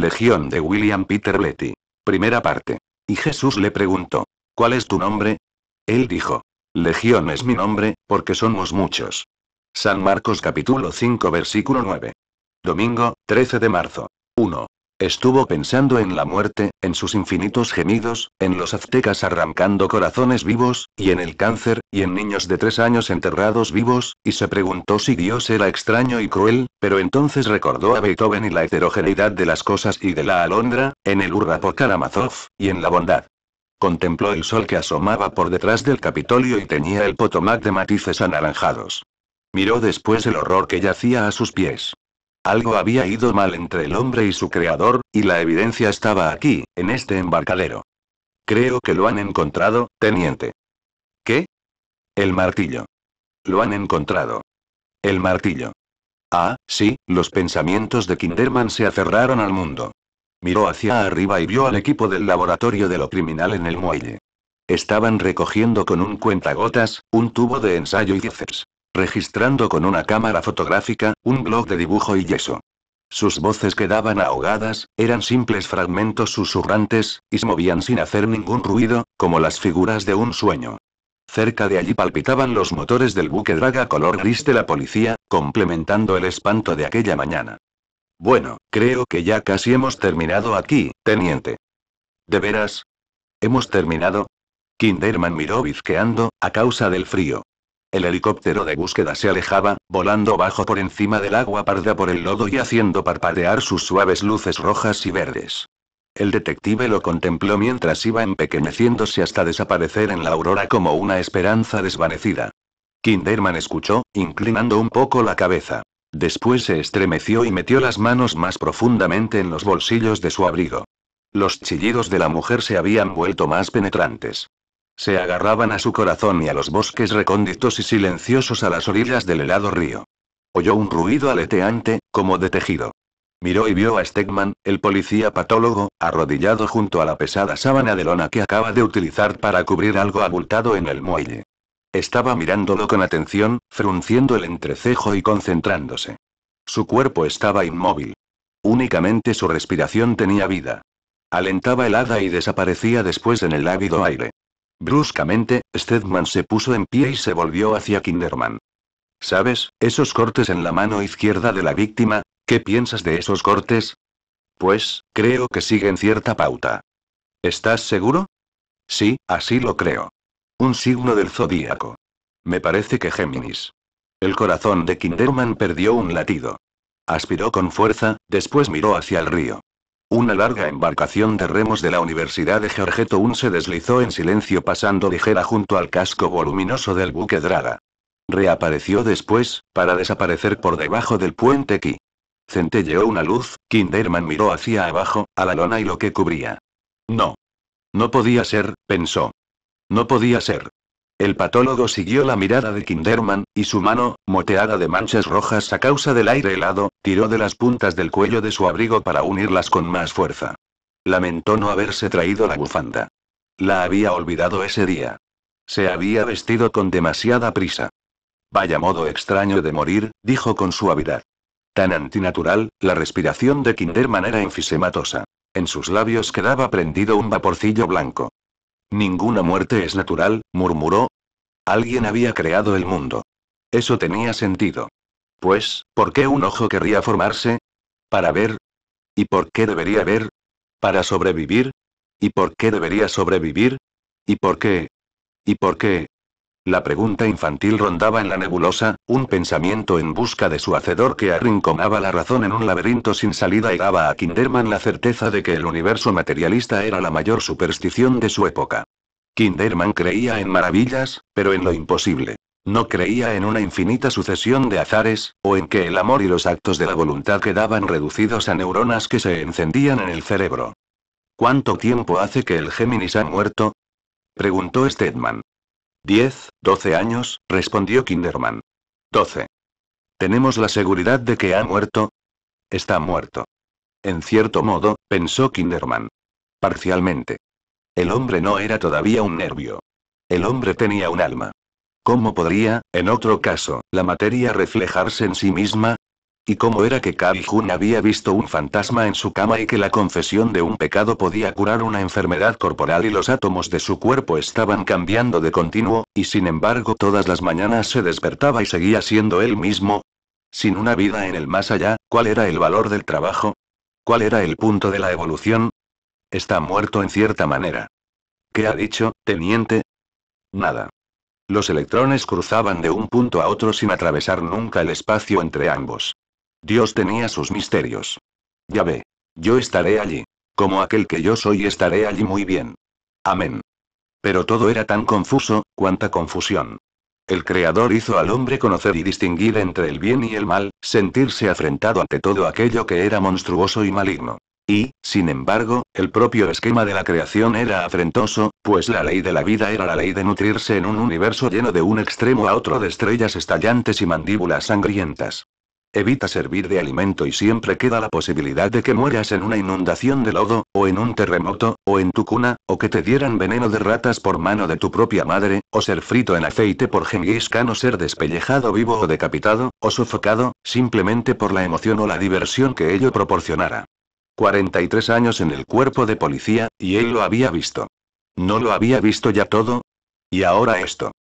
Legión de William Peter Letty. Primera parte. Y Jesús le preguntó, ¿cuál es tu nombre? Él dijo, Legión es mi nombre, porque somos muchos. San Marcos capítulo 5 versículo 9. Domingo, 13 de marzo. 1. Estuvo pensando en la muerte, en sus infinitos gemidos, en los aztecas arrancando corazones vivos, y en el cáncer, y en niños de tres años enterrados vivos, y se preguntó si Dios era extraño y cruel, pero entonces recordó a Beethoven y la heterogeneidad de las cosas y de la alondra, en el por Karamazov, y en la bondad. Contempló el sol que asomaba por detrás del Capitolio y tenía el Potomac de matices anaranjados. Miró después el horror que yacía a sus pies. Algo había ido mal entre el hombre y su creador, y la evidencia estaba aquí, en este embarcadero. Creo que lo han encontrado, teniente. ¿Qué? El martillo. Lo han encontrado. El martillo. Ah, sí, los pensamientos de Kinderman se aferraron al mundo. Miró hacia arriba y vio al equipo del laboratorio de lo criminal en el muelle. Estaban recogiendo con un cuentagotas, un tubo de ensayo y geysers registrando con una cámara fotográfica, un blog de dibujo y yeso. Sus voces quedaban ahogadas, eran simples fragmentos susurrantes, y se movían sin hacer ningún ruido, como las figuras de un sueño. Cerca de allí palpitaban los motores del buque draga color gris de la policía, complementando el espanto de aquella mañana. Bueno, creo que ya casi hemos terminado aquí, teniente. ¿De veras? ¿Hemos terminado? Kinderman miró bizqueando, a causa del frío. El helicóptero de búsqueda se alejaba, volando bajo por encima del agua parda por el lodo y haciendo parpadear sus suaves luces rojas y verdes. El detective lo contempló mientras iba empequeñeciéndose hasta desaparecer en la aurora como una esperanza desvanecida. Kinderman escuchó, inclinando un poco la cabeza. Después se estremeció y metió las manos más profundamente en los bolsillos de su abrigo. Los chillidos de la mujer se habían vuelto más penetrantes. Se agarraban a su corazón y a los bosques recónditos y silenciosos a las orillas del helado río. Oyó un ruido aleteante, como de tejido. Miró y vio a Stegman, el policía patólogo, arrodillado junto a la pesada sábana de lona que acaba de utilizar para cubrir algo abultado en el muelle. Estaba mirándolo con atención, frunciendo el entrecejo y concentrándose. Su cuerpo estaba inmóvil. Únicamente su respiración tenía vida. Alentaba helada y desaparecía después en el ávido aire. Bruscamente, Stedman se puso en pie y se volvió hacia Kinderman. ¿Sabes, esos cortes en la mano izquierda de la víctima? ¿Qué piensas de esos cortes? Pues, creo que siguen cierta pauta. ¿Estás seguro? Sí, así lo creo. Un signo del zodíaco. Me parece que Géminis. El corazón de Kinderman perdió un latido. Aspiró con fuerza, después miró hacia el río. Una larga embarcación de remos de la Universidad de Georgetown se deslizó en silencio pasando ligera junto al casco voluminoso del buque Draga. Reapareció después, para desaparecer por debajo del puente Ki. Centelleó una luz, Kinderman miró hacia abajo, a la lona y lo que cubría. No. No podía ser, pensó. No podía ser. El patólogo siguió la mirada de Kinderman, y su mano, moteada de manchas rojas a causa del aire helado, tiró de las puntas del cuello de su abrigo para unirlas con más fuerza. Lamentó no haberse traído la bufanda. La había olvidado ese día. Se había vestido con demasiada prisa. Vaya modo extraño de morir, dijo con suavidad. Tan antinatural, la respiración de Kinderman era enfisematosa. En sus labios quedaba prendido un vaporcillo blanco. Ninguna muerte es natural, murmuró. Alguien había creado el mundo. Eso tenía sentido. Pues, ¿por qué un ojo querría formarse? Para ver. ¿Y por qué debería ver? Para sobrevivir. ¿Y por qué debería sobrevivir? ¿Y por qué? ¿Y por qué? La pregunta infantil rondaba en la nebulosa, un pensamiento en busca de su hacedor que arrinconaba la razón en un laberinto sin salida y daba a Kinderman la certeza de que el universo materialista era la mayor superstición de su época. Kinderman creía en maravillas, pero en lo imposible. No creía en una infinita sucesión de azares, o en que el amor y los actos de la voluntad quedaban reducidos a neuronas que se encendían en el cerebro. ¿Cuánto tiempo hace que el Géminis ha muerto? preguntó Stedman. Diez, doce años, respondió Kinderman. Doce. ¿Tenemos la seguridad de que ha muerto? Está muerto. En cierto modo, pensó Kinderman. Parcialmente. El hombre no era todavía un nervio. El hombre tenía un alma. ¿Cómo podría, en otro caso, la materia reflejarse en sí misma? ¿Y cómo era que Kai había visto un fantasma en su cama y que la confesión de un pecado podía curar una enfermedad corporal y los átomos de su cuerpo estaban cambiando de continuo, y sin embargo todas las mañanas se despertaba y seguía siendo él mismo? Sin una vida en el más allá, ¿cuál era el valor del trabajo? ¿Cuál era el punto de la evolución? Está muerto en cierta manera. ¿Qué ha dicho, teniente? Nada. Los electrones cruzaban de un punto a otro sin atravesar nunca el espacio entre ambos. Dios tenía sus misterios. Ya ve. Yo estaré allí. Como aquel que yo soy estaré allí muy bien. Amén. Pero todo era tan confuso, cuánta confusión. El Creador hizo al hombre conocer y distinguir entre el bien y el mal, sentirse afrentado ante todo aquello que era monstruoso y maligno. Y, sin embargo, el propio esquema de la creación era afrentoso, pues la ley de la vida era la ley de nutrirse en un universo lleno de un extremo a otro de estrellas estallantes y mandíbulas sangrientas. Evita servir de alimento y siempre queda la posibilidad de que mueras en una inundación de lodo, o en un terremoto, o en tu cuna, o que te dieran veneno de ratas por mano de tu propia madre, o ser frito en aceite por Genghis o ser despellejado vivo o decapitado, o sofocado, simplemente por la emoción o la diversión que ello proporcionara. 43 años en el cuerpo de policía, y él lo había visto. ¿No lo había visto ya todo? Y ahora esto.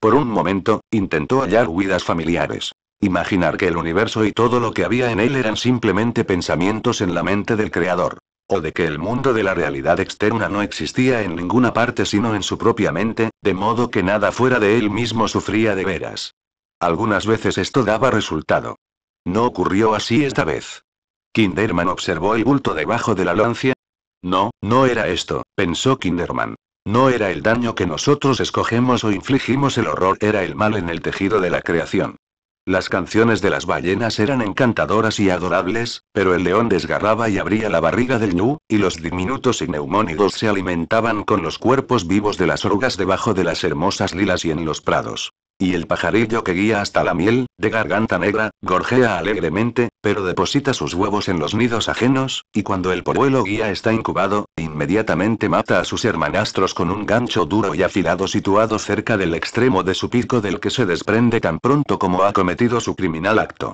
Por un momento, intentó hallar huidas familiares. Imaginar que el universo y todo lo que había en él eran simplemente pensamientos en la mente del creador. O de que el mundo de la realidad externa no existía en ninguna parte sino en su propia mente, de modo que nada fuera de él mismo sufría de veras. Algunas veces esto daba resultado. No ocurrió así esta vez. Kinderman observó el bulto debajo de la lancia. No, no era esto, pensó Kinderman. No era el daño que nosotros escogemos o infligimos el horror, era el mal en el tejido de la creación. Las canciones de las ballenas eran encantadoras y adorables, pero el león desgarraba y abría la barriga del ñu, y los diminutos y neumónidos se alimentaban con los cuerpos vivos de las orugas debajo de las hermosas lilas y en los prados. Y el pajarillo que guía hasta la miel, de garganta negra, gorjea alegremente, pero deposita sus huevos en los nidos ajenos, y cuando el polluelo guía está incubado, inmediatamente mata a sus hermanastros con un gancho duro y afilado situado cerca del extremo de su pico del que se desprende tan pronto como ha cometido su criminal acto.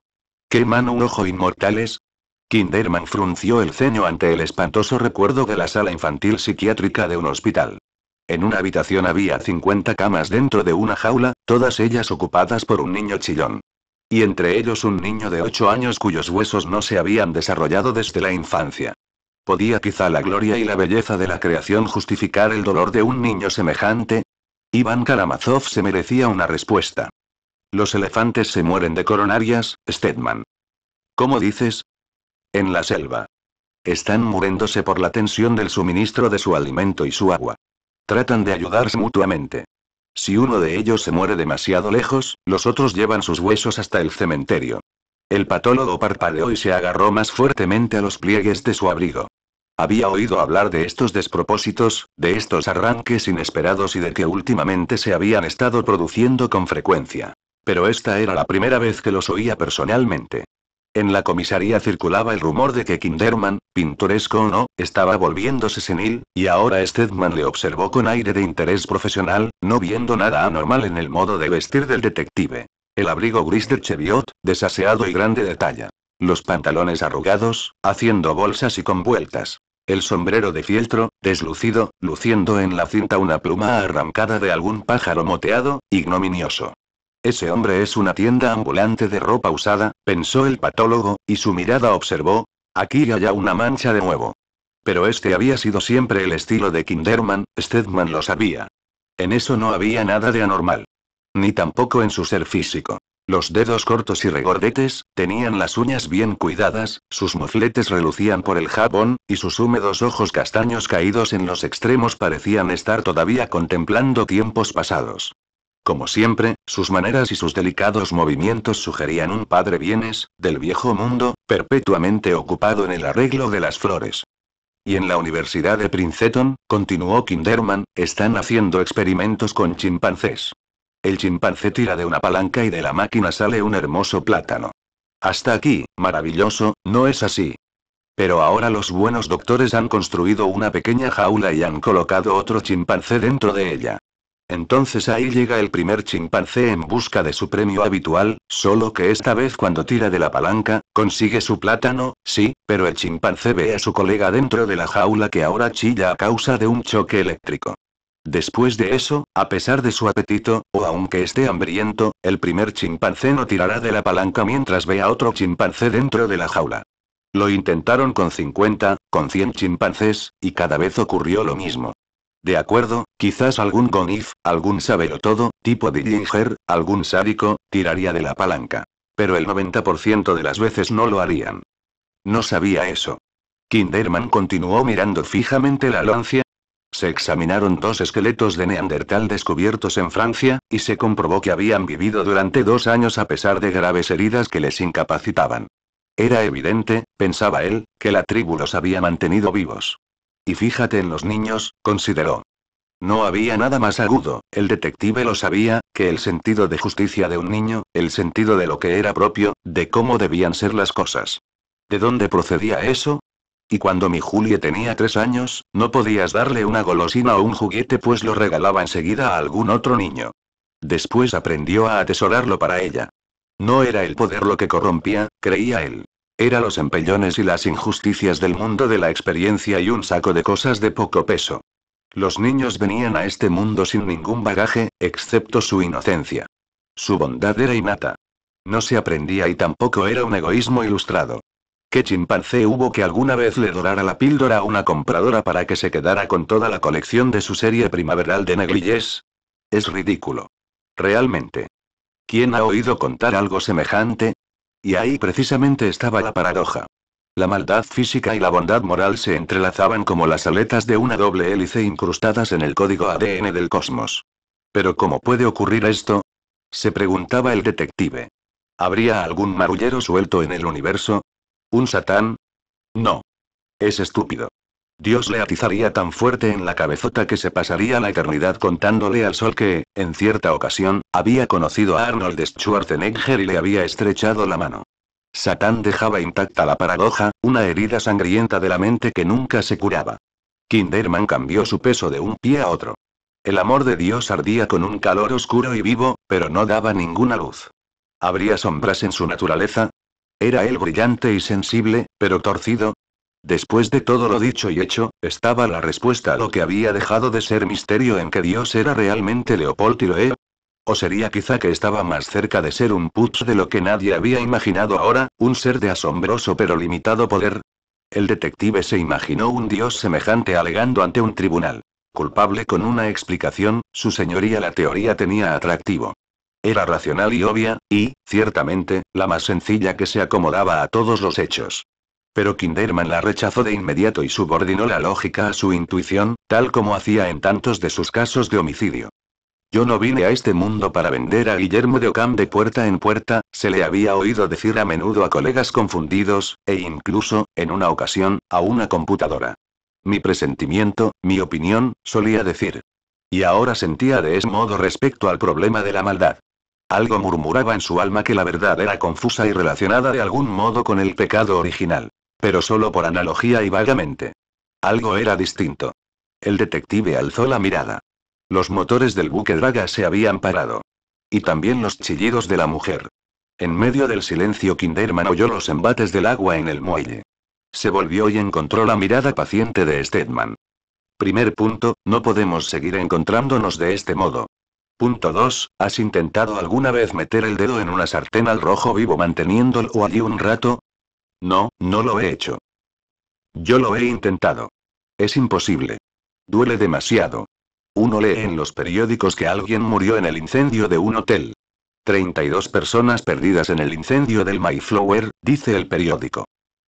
¿Qué mano un ojo inmortales? Kinderman frunció el ceño ante el espantoso recuerdo de la sala infantil psiquiátrica de un hospital. En una habitación había 50 camas dentro de una jaula, todas ellas ocupadas por un niño chillón. Y entre ellos un niño de 8 años cuyos huesos no se habían desarrollado desde la infancia. ¿Podía quizá la gloria y la belleza de la creación justificar el dolor de un niño semejante? Iván Karamazov se merecía una respuesta. Los elefantes se mueren de coronarias, Stedman. ¿Cómo dices? En la selva. Están muriéndose por la tensión del suministro de su alimento y su agua. Tratan de ayudarse mutuamente. Si uno de ellos se muere demasiado lejos, los otros llevan sus huesos hasta el cementerio. El patólogo parpadeó y se agarró más fuertemente a los pliegues de su abrigo. Había oído hablar de estos despropósitos, de estos arranques inesperados y de que últimamente se habían estado produciendo con frecuencia. Pero esta era la primera vez que los oía personalmente. En la comisaría circulaba el rumor de que Kinderman, pintoresco o no, estaba volviéndose senil, y ahora Stedman le observó con aire de interés profesional, no viendo nada anormal en el modo de vestir del detective. El abrigo gris de Cheviot, desaseado y grande de talla. Los pantalones arrugados, haciendo bolsas y con vueltas. El sombrero de fieltro, deslucido, luciendo en la cinta una pluma arrancada de algún pájaro moteado, ignominioso. Ese hombre es una tienda ambulante de ropa usada, pensó el patólogo, y su mirada observó, aquí y allá una mancha de nuevo. Pero este había sido siempre el estilo de Kinderman, Stedman lo sabía. En eso no había nada de anormal. Ni tampoco en su ser físico. Los dedos cortos y regordetes, tenían las uñas bien cuidadas, sus mofletes relucían por el jabón, y sus húmedos ojos castaños caídos en los extremos parecían estar todavía contemplando tiempos pasados. Como siempre, sus maneras y sus delicados movimientos sugerían un padre bienes, del viejo mundo, perpetuamente ocupado en el arreglo de las flores. Y en la Universidad de Princeton, continuó Kinderman, están haciendo experimentos con chimpancés. El chimpancé tira de una palanca y de la máquina sale un hermoso plátano. Hasta aquí, maravilloso, no es así. Pero ahora los buenos doctores han construido una pequeña jaula y han colocado otro chimpancé dentro de ella. Entonces ahí llega el primer chimpancé en busca de su premio habitual, solo que esta vez cuando tira de la palanca, consigue su plátano, sí, pero el chimpancé ve a su colega dentro de la jaula que ahora chilla a causa de un choque eléctrico. Después de eso, a pesar de su apetito, o aunque esté hambriento, el primer chimpancé no tirará de la palanca mientras ve a otro chimpancé dentro de la jaula. Lo intentaron con 50, con 100 chimpancés, y cada vez ocurrió lo mismo. De acuerdo, quizás algún gonif, algún todo, tipo Dillinger, algún sádico, tiraría de la palanca. Pero el 90% de las veces no lo harían. No sabía eso. Kinderman continuó mirando fijamente la lancia. Se examinaron dos esqueletos de neandertal descubiertos en Francia, y se comprobó que habían vivido durante dos años a pesar de graves heridas que les incapacitaban. Era evidente, pensaba él, que la tribu los había mantenido vivos. Y fíjate en los niños, consideró. No había nada más agudo, el detective lo sabía, que el sentido de justicia de un niño, el sentido de lo que era propio, de cómo debían ser las cosas. ¿De dónde procedía eso? Y cuando mi Julie tenía tres años, no podías darle una golosina o un juguete pues lo regalaba enseguida a algún otro niño. Después aprendió a atesorarlo para ella. No era el poder lo que corrompía, creía él. Era los empellones y las injusticias del mundo de la experiencia y un saco de cosas de poco peso. Los niños venían a este mundo sin ningún bagaje, excepto su inocencia. Su bondad era innata. No se aprendía y tampoco era un egoísmo ilustrado. ¿Qué chimpancé hubo que alguna vez le dorara la píldora a una compradora para que se quedara con toda la colección de su serie primaveral de negligés? Es ridículo. Realmente. ¿Quién ha oído contar algo semejante? Y ahí precisamente estaba la paradoja. La maldad física y la bondad moral se entrelazaban como las aletas de una doble hélice incrustadas en el código ADN del cosmos. ¿Pero cómo puede ocurrir esto? se preguntaba el detective. ¿Habría algún marullero suelto en el universo? ¿Un satán? No. Es estúpido. Dios le atizaría tan fuerte en la cabezota que se pasaría la eternidad contándole al sol que, en cierta ocasión, había conocido a Arnold Schwarzenegger y le había estrechado la mano. Satán dejaba intacta la paradoja, una herida sangrienta de la mente que nunca se curaba. Kinderman cambió su peso de un pie a otro. El amor de Dios ardía con un calor oscuro y vivo, pero no daba ninguna luz. ¿Habría sombras en su naturaleza? Era él brillante y sensible, pero torcido, Después de todo lo dicho y hecho, estaba la respuesta a lo que había dejado de ser misterio en que Dios era realmente Leopold O sería quizá que estaba más cerca de ser un putz de lo que nadie había imaginado ahora, un ser de asombroso pero limitado poder. El detective se imaginó un dios semejante alegando ante un tribunal. Culpable con una explicación, su señoría la teoría tenía atractivo. Era racional y obvia, y, ciertamente, la más sencilla que se acomodaba a todos los hechos. Pero Kinderman la rechazó de inmediato y subordinó la lógica a su intuición, tal como hacía en tantos de sus casos de homicidio. Yo no vine a este mundo para vender a Guillermo de Ocam de puerta en puerta, se le había oído decir a menudo a colegas confundidos, e incluso, en una ocasión, a una computadora. Mi presentimiento, mi opinión, solía decir. Y ahora sentía de ese modo respecto al problema de la maldad. Algo murmuraba en su alma que la verdad era confusa y relacionada de algún modo con el pecado original. Pero solo por analogía y vagamente. Algo era distinto. El detective alzó la mirada. Los motores del buque Draga se habían parado. Y también los chillidos de la mujer. En medio del silencio, Kinderman oyó los embates del agua en el muelle. Se volvió y encontró la mirada paciente de Stedman. Primer punto, no podemos seguir encontrándonos de este modo. Punto 2. ¿Has intentado alguna vez meter el dedo en una sartén al rojo vivo manteniéndolo allí un rato? No, no lo he hecho. Yo lo he intentado. Es imposible. Duele demasiado. Uno lee en los periódicos que alguien murió en el incendio de un hotel. 32 personas perdidas en el incendio del Mayflower, dice el periódico.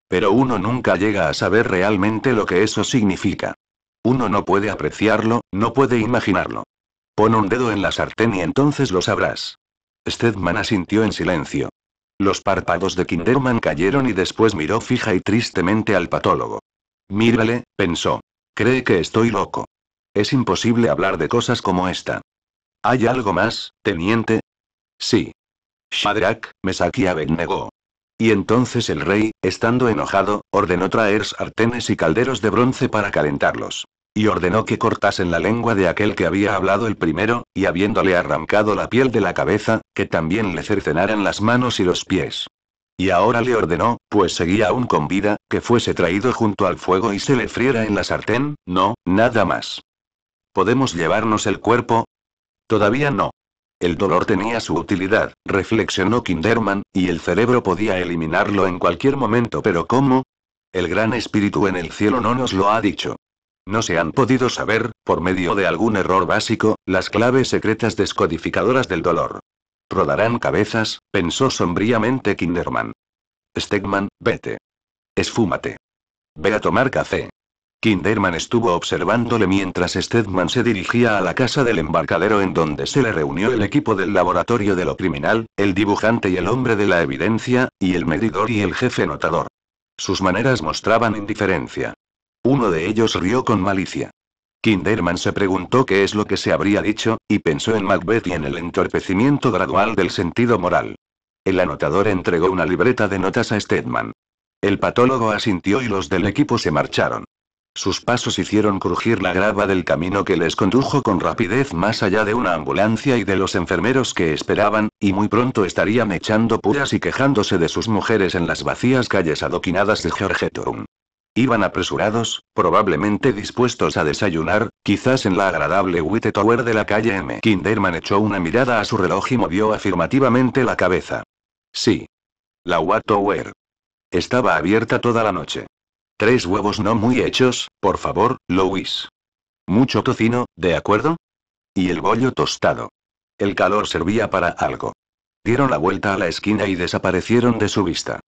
Pero uno nunca llega a saber realmente lo que eso significa. Uno no puede apreciarlo, no puede imaginarlo. Pon un dedo en la sartén y entonces lo sabrás. Stedman asintió en silencio. Los párpados de Kinderman cayeron y después miró fija y tristemente al patólogo. Mírale, pensó. Cree que estoy loco. Es imposible hablar de cosas como esta. ¿Hay algo más, teniente? Sí. Shadrach, Mesaki negó. Y entonces el rey, estando enojado, ordenó traer sartenes y calderos de bronce para calentarlos. Y ordenó que cortasen la lengua de aquel que había hablado el primero, y habiéndole arrancado la piel de la cabeza, que también le cercenaran las manos y los pies. Y ahora le ordenó, pues seguía aún con vida, que fuese traído junto al fuego y se le friera en la sartén, no, nada más. ¿Podemos llevarnos el cuerpo? Todavía no. El dolor tenía su utilidad, reflexionó Kinderman, y el cerebro podía eliminarlo en cualquier momento, pero ¿cómo? El gran espíritu en el cielo no nos lo ha dicho. No se han podido saber, por medio de algún error básico, las claves secretas descodificadoras del dolor. Rodarán cabezas, pensó sombríamente Kinderman. Stegman, vete. Esfúmate. Ve a tomar café. Kinderman estuvo observándole mientras Stedman se dirigía a la casa del embarcadero en donde se le reunió el equipo del laboratorio de lo criminal, el dibujante y el hombre de la evidencia, y el medidor y el jefe notador. Sus maneras mostraban indiferencia. Uno de ellos rió con malicia. Kinderman se preguntó qué es lo que se habría dicho, y pensó en Macbeth y en el entorpecimiento gradual del sentido moral. El anotador entregó una libreta de notas a Stedman. El patólogo asintió y los del equipo se marcharon. Sus pasos hicieron crujir la grava del camino que les condujo con rapidez más allá de una ambulancia y de los enfermeros que esperaban, y muy pronto estarían echando puras y quejándose de sus mujeres en las vacías calles adoquinadas de Georgetown. Iban apresurados, probablemente dispuestos a desayunar, quizás en la agradable Witte Tower de la calle M. Kinderman echó una mirada a su reloj y movió afirmativamente la cabeza. Sí. La Witte Tower. Estaba abierta toda la noche. Tres huevos no muy hechos, por favor, Louis. Mucho tocino, ¿de acuerdo? Y el bollo tostado. El calor servía para algo. Dieron la vuelta a la esquina y desaparecieron de su vista.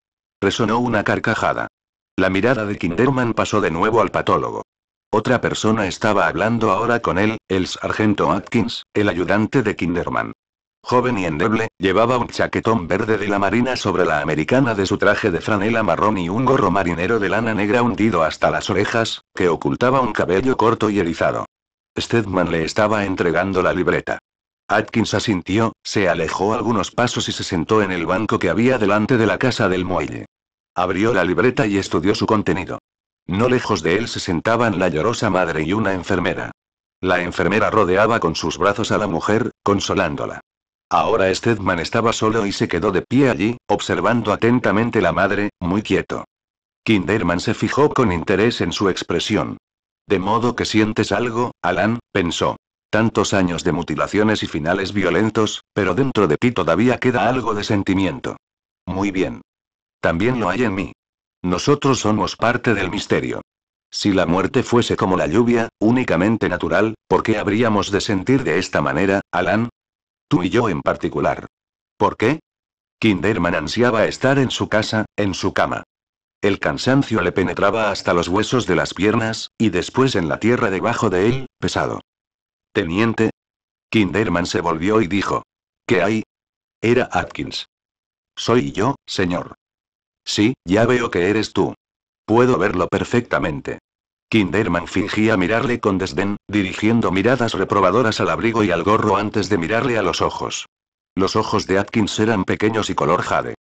Resonó una carcajada. La mirada de Kinderman pasó de nuevo al patólogo. Otra persona estaba hablando ahora con él, el sargento Atkins, el ayudante de Kinderman. Joven y endeble, llevaba un chaquetón verde de la marina sobre la americana de su traje de franela marrón y un gorro marinero de lana negra hundido hasta las orejas, que ocultaba un cabello corto y erizado. Stedman le estaba entregando la libreta. Atkins asintió, se alejó algunos pasos y se sentó en el banco que había delante de la casa del muelle. Abrió la libreta y estudió su contenido. No lejos de él se sentaban la llorosa madre y una enfermera. La enfermera rodeaba con sus brazos a la mujer, consolándola. Ahora Stedman estaba solo y se quedó de pie allí, observando atentamente la madre, muy quieto. Kinderman se fijó con interés en su expresión. De modo que sientes algo, Alan, pensó. Tantos años de mutilaciones y finales violentos, pero dentro de ti todavía queda algo de sentimiento. Muy bien. También lo hay en mí. Nosotros somos parte del misterio. Si la muerte fuese como la lluvia, únicamente natural, ¿por qué habríamos de sentir de esta manera, Alan? Tú y yo en particular. ¿Por qué? Kinderman ansiaba estar en su casa, en su cama. El cansancio le penetraba hasta los huesos de las piernas, y después en la tierra debajo de él, pesado. Teniente. Kinderman se volvió y dijo. ¿Qué hay? Era Atkins. Soy yo, señor. Sí, ya veo que eres tú. Puedo verlo perfectamente. Kinderman fingía mirarle con desdén, dirigiendo miradas reprobadoras al abrigo y al gorro antes de mirarle a los ojos. Los ojos de Atkins eran pequeños y color jade.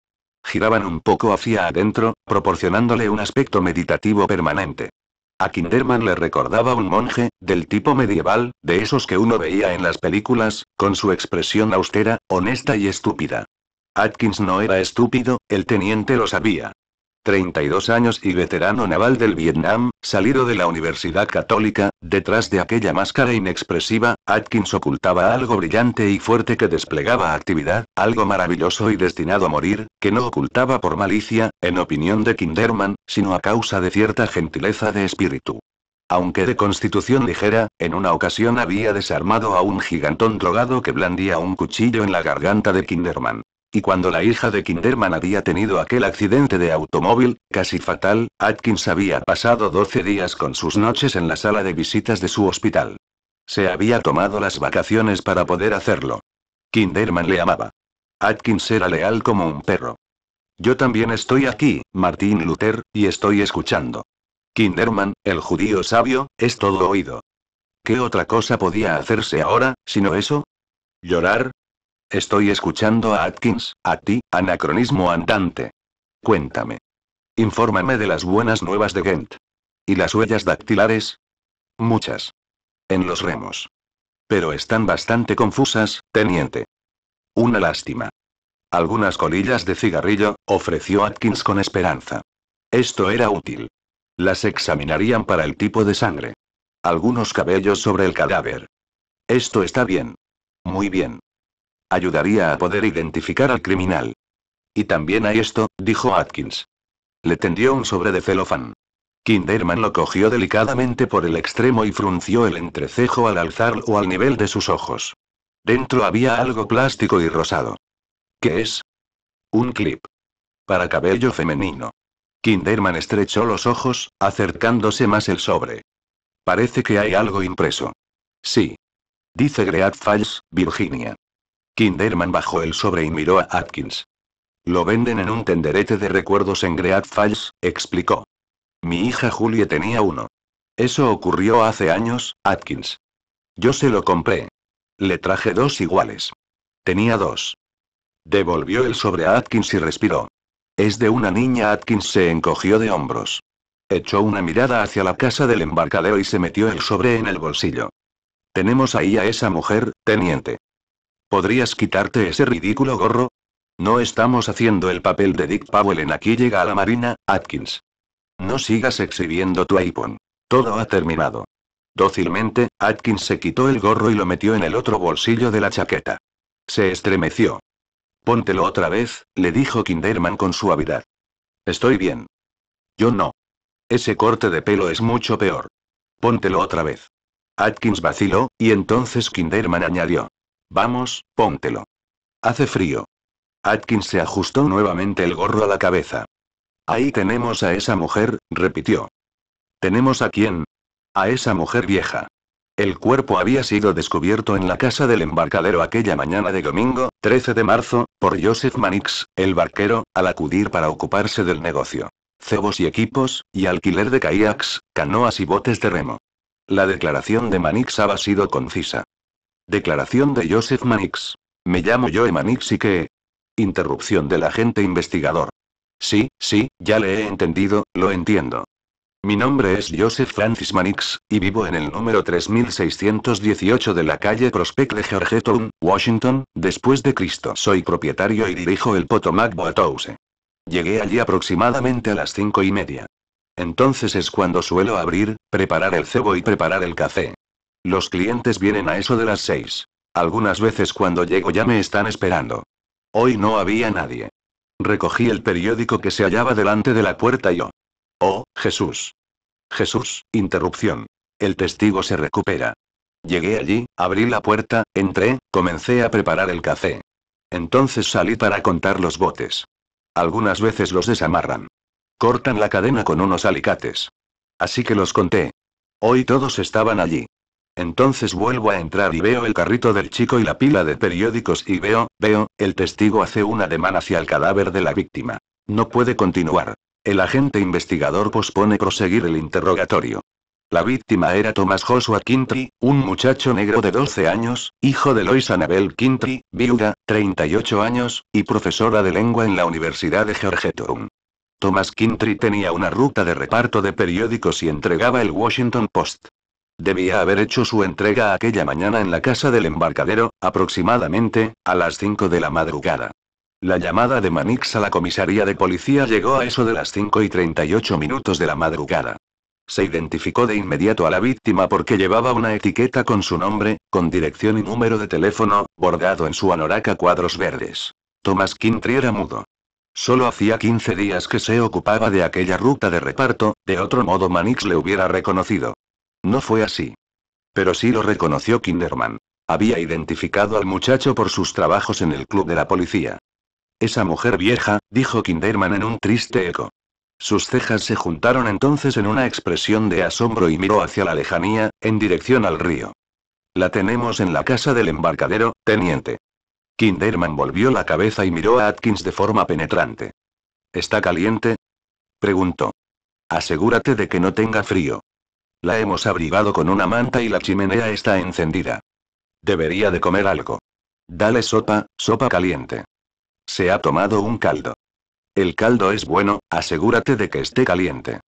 Giraban un poco hacia adentro, proporcionándole un aspecto meditativo permanente. A Kinderman le recordaba un monje, del tipo medieval, de esos que uno veía en las películas, con su expresión austera, honesta y estúpida. Atkins no era estúpido, el teniente lo sabía. 32 años y veterano naval del Vietnam, salido de la Universidad Católica, detrás de aquella máscara inexpresiva, Atkins ocultaba algo brillante y fuerte que desplegaba actividad, algo maravilloso y destinado a morir, que no ocultaba por malicia, en opinión de Kinderman, sino a causa de cierta gentileza de espíritu. Aunque de constitución ligera, en una ocasión había desarmado a un gigantón drogado que blandía un cuchillo en la garganta de Kinderman. Y cuando la hija de Kinderman había tenido aquel accidente de automóvil, casi fatal, Atkins había pasado 12 días con sus noches en la sala de visitas de su hospital. Se había tomado las vacaciones para poder hacerlo. Kinderman le amaba. Atkins era leal como un perro. Yo también estoy aquí, Martín Luther, y estoy escuchando. Kinderman, el judío sabio, es todo oído. ¿Qué otra cosa podía hacerse ahora, sino eso? Llorar, Estoy escuchando a Atkins, a ti, anacronismo andante. Cuéntame. Infórmame de las buenas nuevas de Ghent. ¿Y las huellas dactilares? Muchas. En los remos. Pero están bastante confusas, teniente. Una lástima. Algunas colillas de cigarrillo, ofreció Atkins con esperanza. Esto era útil. Las examinarían para el tipo de sangre. Algunos cabellos sobre el cadáver. Esto está bien. Muy bien. Ayudaría a poder identificar al criminal. Y también hay esto, dijo Atkins. Le tendió un sobre de celofán. Kinderman lo cogió delicadamente por el extremo y frunció el entrecejo al alzarlo al nivel de sus ojos. Dentro había algo plástico y rosado. ¿Qué es? Un clip. Para cabello femenino. Kinderman estrechó los ojos, acercándose más el sobre. Parece que hay algo impreso. Sí. Dice Great Falls, Virginia. Kinderman bajó el sobre y miró a Atkins. Lo venden en un tenderete de recuerdos en Great Falls, explicó. Mi hija Julie tenía uno. Eso ocurrió hace años, Atkins. Yo se lo compré. Le traje dos iguales. Tenía dos. Devolvió el sobre a Atkins y respiró. Es de una niña. Atkins se encogió de hombros. Echó una mirada hacia la casa del embarcadero y se metió el sobre en el bolsillo. Tenemos ahí a esa mujer, teniente. ¿Podrías quitarte ese ridículo gorro? No estamos haciendo el papel de Dick Powell en Aquí llega a la Marina, Atkins. No sigas exhibiendo tu iPhone. Todo ha terminado. Dócilmente, Atkins se quitó el gorro y lo metió en el otro bolsillo de la chaqueta. Se estremeció. Póntelo otra vez, le dijo Kinderman con suavidad. Estoy bien. Yo no. Ese corte de pelo es mucho peor. Póntelo otra vez. Atkins vaciló, y entonces Kinderman añadió. Vamos, póntelo. Hace frío. Atkins se ajustó nuevamente el gorro a la cabeza. Ahí tenemos a esa mujer, repitió. ¿Tenemos a quién? A esa mujer vieja. El cuerpo había sido descubierto en la casa del embarcadero aquella mañana de domingo, 13 de marzo, por Joseph Manix, el barquero, al acudir para ocuparse del negocio. Cebos y equipos, y alquiler de kayaks, canoas y botes de remo. La declaración de Manix había sido concisa. Declaración de Joseph Manix. Me llamo Joe Manix y que... Interrupción del agente investigador. Sí, sí, ya le he entendido, lo entiendo. Mi nombre es Joseph Francis Manix, y vivo en el número 3618 de la calle Prospect de Georgetown, Washington, después de Cristo. Soy propietario y dirijo el Potomac Boatouse. Llegué allí aproximadamente a las cinco y media. Entonces es cuando suelo abrir, preparar el cebo y preparar el café. Los clientes vienen a eso de las seis. Algunas veces cuando llego ya me están esperando. Hoy no había nadie. Recogí el periódico que se hallaba delante de la puerta y yo. Oh, Jesús. Jesús, interrupción. El testigo se recupera. Llegué allí, abrí la puerta, entré, comencé a preparar el café. Entonces salí para contar los botes. Algunas veces los desamarran. Cortan la cadena con unos alicates. Así que los conté. Hoy todos estaban allí. Entonces vuelvo a entrar y veo el carrito del chico y la pila de periódicos y veo, veo, el testigo hace un ademán hacia el cadáver de la víctima. No puede continuar. El agente investigador pospone proseguir el interrogatorio. La víctima era Thomas Joshua Quintry, un muchacho negro de 12 años, hijo de Lois Annabel Kintry, viuda, 38 años, y profesora de lengua en la Universidad de Georgetown. Thomas Kintry tenía una ruta de reparto de periódicos y entregaba el Washington Post. Debía haber hecho su entrega aquella mañana en la casa del embarcadero, aproximadamente, a las 5 de la madrugada. La llamada de Manix a la comisaría de policía llegó a eso de las 5 y 38 minutos de la madrugada. Se identificó de inmediato a la víctima porque llevaba una etiqueta con su nombre, con dirección y número de teléfono, bordado en su anoraca cuadros verdes. Thomas Quintri era mudo. Solo hacía 15 días que se ocupaba de aquella ruta de reparto, de otro modo Manix le hubiera reconocido. No fue así. Pero sí lo reconoció Kinderman. Había identificado al muchacho por sus trabajos en el club de la policía. Esa mujer vieja, dijo Kinderman en un triste eco. Sus cejas se juntaron entonces en una expresión de asombro y miró hacia la lejanía, en dirección al río. La tenemos en la casa del embarcadero, teniente. Kinderman volvió la cabeza y miró a Atkins de forma penetrante. ¿Está caliente? preguntó. Asegúrate de que no tenga frío. La hemos abrigado con una manta y la chimenea está encendida. Debería de comer algo. Dale sopa, sopa caliente. Se ha tomado un caldo. El caldo es bueno, asegúrate de que esté caliente.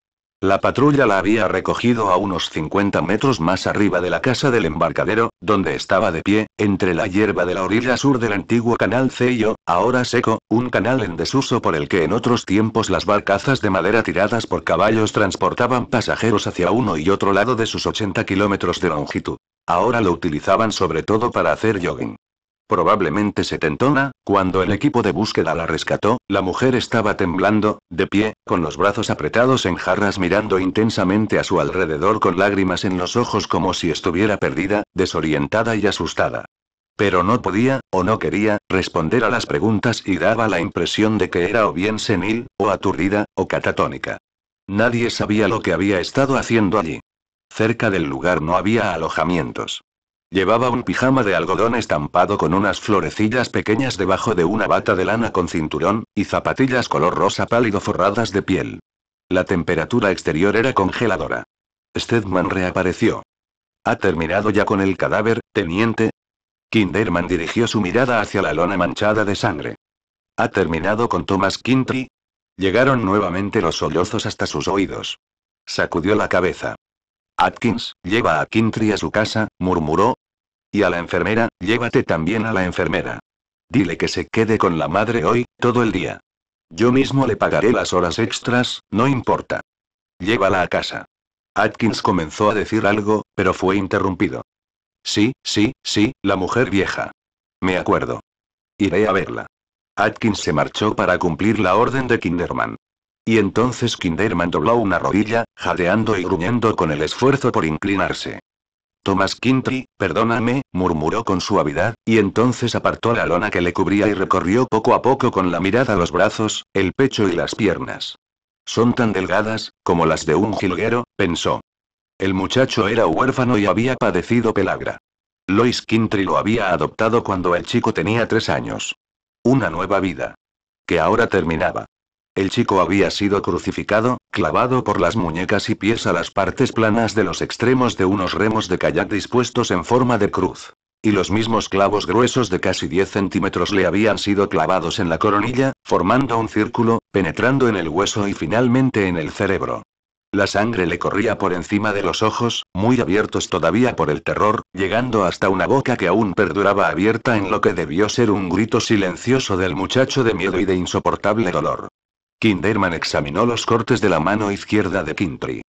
La patrulla la había recogido a unos 50 metros más arriba de la casa del embarcadero, donde estaba de pie, entre la hierba de la orilla sur del antiguo canal Cello, ahora seco, un canal en desuso por el que en otros tiempos las barcazas de madera tiradas por caballos transportaban pasajeros hacia uno y otro lado de sus 80 kilómetros de longitud. Ahora lo utilizaban sobre todo para hacer jogging probablemente setentona, cuando el equipo de búsqueda la rescató, la mujer estaba temblando, de pie, con los brazos apretados en jarras mirando intensamente a su alrededor con lágrimas en los ojos como si estuviera perdida, desorientada y asustada. Pero no podía, o no quería, responder a las preguntas y daba la impresión de que era o bien senil, o aturdida, o catatónica. Nadie sabía lo que había estado haciendo allí. Cerca del lugar no había alojamientos. Llevaba un pijama de algodón estampado con unas florecillas pequeñas debajo de una bata de lana con cinturón, y zapatillas color rosa pálido forradas de piel. La temperatura exterior era congeladora. Stedman reapareció. ¿Ha terminado ya con el cadáver, teniente? Kinderman dirigió su mirada hacia la lona manchada de sangre. ¿Ha terminado con Thomas Kintry? Llegaron nuevamente los sollozos hasta sus oídos. Sacudió la cabeza. Atkins, lleva a Kintry a su casa, murmuró, y a la enfermera, llévate también a la enfermera. Dile que se quede con la madre hoy, todo el día. Yo mismo le pagaré las horas extras, no importa. Llévala a casa. Atkins comenzó a decir algo, pero fue interrumpido. Sí, sí, sí, la mujer vieja. Me acuerdo. Iré a verla. Atkins se marchó para cumplir la orden de Kinderman. Y entonces Kinderman dobló una rodilla, jadeando y gruñendo con el esfuerzo por inclinarse. Thomas Kintry, perdóname, murmuró con suavidad, y entonces apartó la lona que le cubría y recorrió poco a poco con la mirada los brazos, el pecho y las piernas. Son tan delgadas, como las de un jilguero, pensó. El muchacho era huérfano y había padecido pelagra. Lois Kintry lo había adoptado cuando el chico tenía tres años. Una nueva vida. Que ahora terminaba. El chico había sido crucificado, clavado por las muñecas y pies a las partes planas de los extremos de unos remos de kayak dispuestos en forma de cruz. Y los mismos clavos gruesos de casi 10 centímetros le habían sido clavados en la coronilla, formando un círculo, penetrando en el hueso y finalmente en el cerebro. La sangre le corría por encima de los ojos, muy abiertos todavía por el terror, llegando hasta una boca que aún perduraba abierta en lo que debió ser un grito silencioso del muchacho de miedo y de insoportable dolor. Kinderman examinó los cortes de la mano izquierda de Kintry.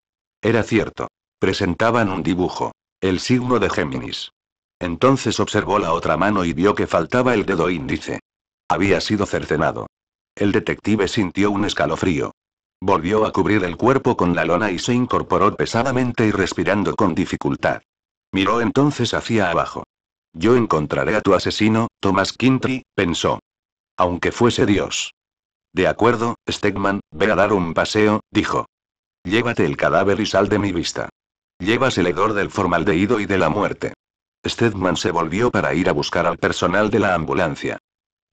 Era cierto. Presentaban un dibujo. El signo de Géminis. Entonces observó la otra mano y vio que faltaba el dedo índice. Había sido cercenado. El detective sintió un escalofrío. Volvió a cubrir el cuerpo con la lona y se incorporó pesadamente y respirando con dificultad. Miró entonces hacia abajo. Yo encontraré a tu asesino, Thomas Kintry, pensó. Aunque fuese Dios. De acuerdo, Stegman, ve a dar un paseo, dijo. Llévate el cadáver y sal de mi vista. Llevas el hedor del formaldehído y de la muerte. Stedman se volvió para ir a buscar al personal de la ambulancia.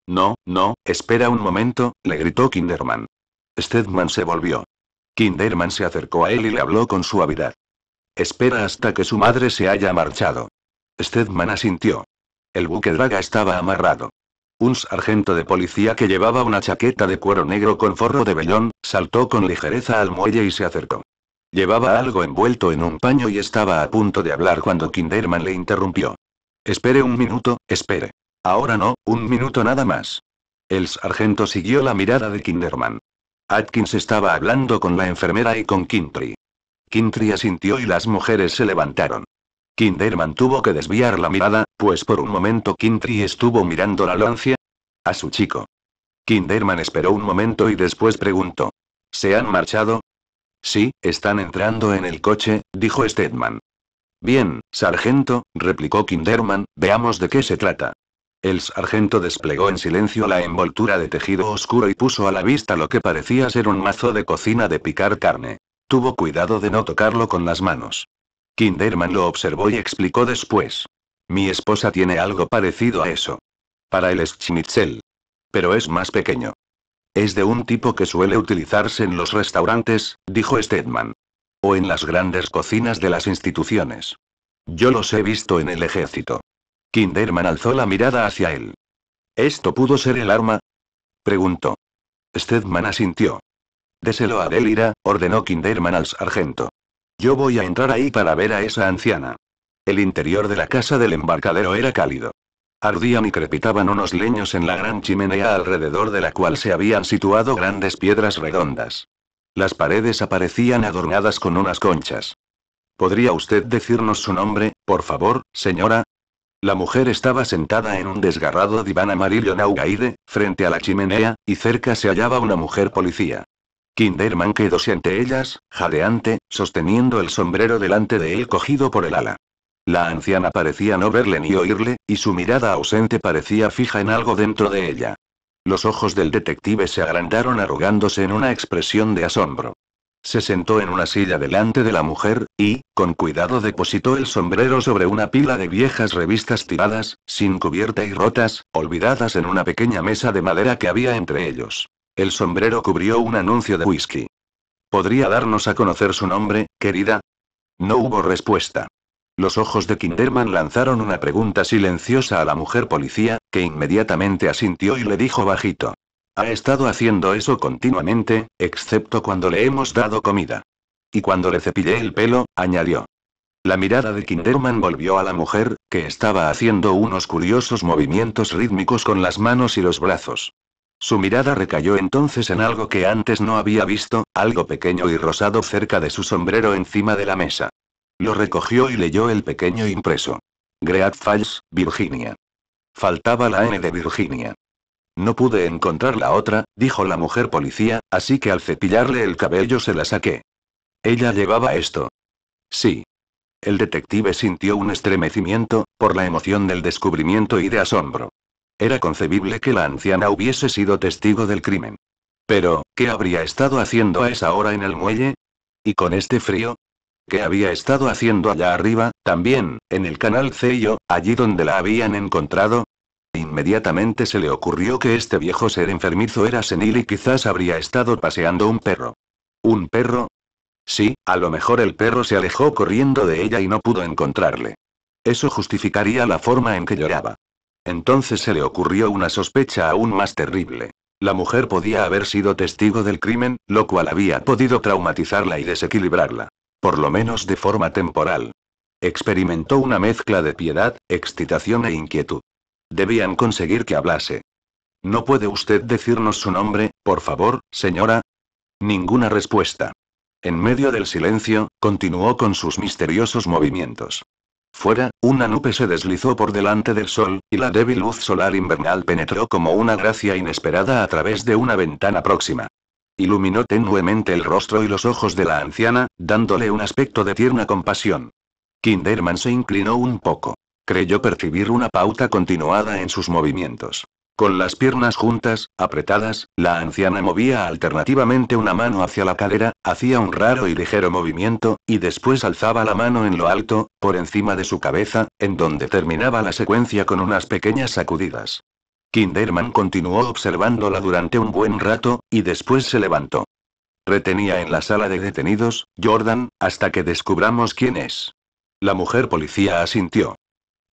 No, no, espera un momento, le gritó Kinderman. Stedman se volvió. Kinderman se acercó a él y le habló con suavidad. Espera hasta que su madre se haya marchado. Stedman asintió. El buque draga estaba amarrado. Un sargento de policía que llevaba una chaqueta de cuero negro con forro de vellón, saltó con ligereza al muelle y se acercó. Llevaba algo envuelto en un paño y estaba a punto de hablar cuando Kinderman le interrumpió. Espere un minuto, espere. Ahora no, un minuto nada más. El sargento siguió la mirada de Kinderman. Atkins estaba hablando con la enfermera y con Kintry. Kintry asintió y las mujeres se levantaron. Kinderman tuvo que desviar la mirada, pues por un momento Kintry estuvo mirando la lancia. A su chico. Kinderman esperó un momento y después preguntó. ¿Se han marchado? Sí, están entrando en el coche, dijo Stedman. Bien, sargento, replicó Kinderman, veamos de qué se trata. El sargento desplegó en silencio la envoltura de tejido oscuro y puso a la vista lo que parecía ser un mazo de cocina de picar carne. Tuvo cuidado de no tocarlo con las manos. Kinderman lo observó y explicó después. Mi esposa tiene algo parecido a eso. Para el schnitzel. Pero es más pequeño. Es de un tipo que suele utilizarse en los restaurantes, dijo Stedman. O en las grandes cocinas de las instituciones. Yo los he visto en el ejército. Kinderman alzó la mirada hacia él. ¿Esto pudo ser el arma? preguntó. Stedman asintió. Déselo a Delira, ordenó Kinderman al sargento. Yo voy a entrar ahí para ver a esa anciana. El interior de la casa del embarcadero era cálido. Ardían y crepitaban unos leños en la gran chimenea alrededor de la cual se habían situado grandes piedras redondas. Las paredes aparecían adornadas con unas conchas. ¿Podría usted decirnos su nombre, por favor, señora? La mujer estaba sentada en un desgarrado diván amarillo naugaide, frente a la chimenea, y cerca se hallaba una mujer policía. Kinderman quedóse ante ellas, jadeante, sosteniendo el sombrero delante de él cogido por el ala. La anciana parecía no verle ni oírle, y su mirada ausente parecía fija en algo dentro de ella. Los ojos del detective se agrandaron arrugándose en una expresión de asombro. Se sentó en una silla delante de la mujer, y, con cuidado depositó el sombrero sobre una pila de viejas revistas tiradas, sin cubierta y rotas, olvidadas en una pequeña mesa de madera que había entre ellos. El sombrero cubrió un anuncio de whisky. ¿Podría darnos a conocer su nombre, querida? No hubo respuesta. Los ojos de Kinderman lanzaron una pregunta silenciosa a la mujer policía, que inmediatamente asintió y le dijo bajito. Ha estado haciendo eso continuamente, excepto cuando le hemos dado comida. Y cuando le cepillé el pelo, añadió. La mirada de Kinderman volvió a la mujer, que estaba haciendo unos curiosos movimientos rítmicos con las manos y los brazos. Su mirada recayó entonces en algo que antes no había visto, algo pequeño y rosado cerca de su sombrero encima de la mesa. Lo recogió y leyó el pequeño impreso. Great Falls, Virginia. Faltaba la N de Virginia. No pude encontrar la otra, dijo la mujer policía, así que al cepillarle el cabello se la saqué. Ella llevaba esto. Sí. El detective sintió un estremecimiento, por la emoción del descubrimiento y de asombro. Era concebible que la anciana hubiese sido testigo del crimen. Pero, ¿qué habría estado haciendo a esa hora en el muelle? ¿Y con este frío? ¿Qué había estado haciendo allá arriba, también, en el canal Cello, allí donde la habían encontrado? Inmediatamente se le ocurrió que este viejo ser enfermizo era senil y quizás habría estado paseando un perro. ¿Un perro? Sí, a lo mejor el perro se alejó corriendo de ella y no pudo encontrarle. Eso justificaría la forma en que lloraba. Entonces se le ocurrió una sospecha aún más terrible. La mujer podía haber sido testigo del crimen, lo cual había podido traumatizarla y desequilibrarla. Por lo menos de forma temporal. Experimentó una mezcla de piedad, excitación e inquietud. Debían conseguir que hablase. ¿No puede usted decirnos su nombre, por favor, señora? Ninguna respuesta. En medio del silencio, continuó con sus misteriosos movimientos. Fuera, una nube se deslizó por delante del sol, y la débil luz solar invernal penetró como una gracia inesperada a través de una ventana próxima. Iluminó tenuemente el rostro y los ojos de la anciana, dándole un aspecto de tierna compasión. Kinderman se inclinó un poco. Creyó percibir una pauta continuada en sus movimientos. Con las piernas juntas, apretadas, la anciana movía alternativamente una mano hacia la cadera, hacía un raro y ligero movimiento, y después alzaba la mano en lo alto, por encima de su cabeza, en donde terminaba la secuencia con unas pequeñas sacudidas. Kinderman continuó observándola durante un buen rato, y después se levantó. Retenía en la sala de detenidos, Jordan, hasta que descubramos quién es. La mujer policía asintió.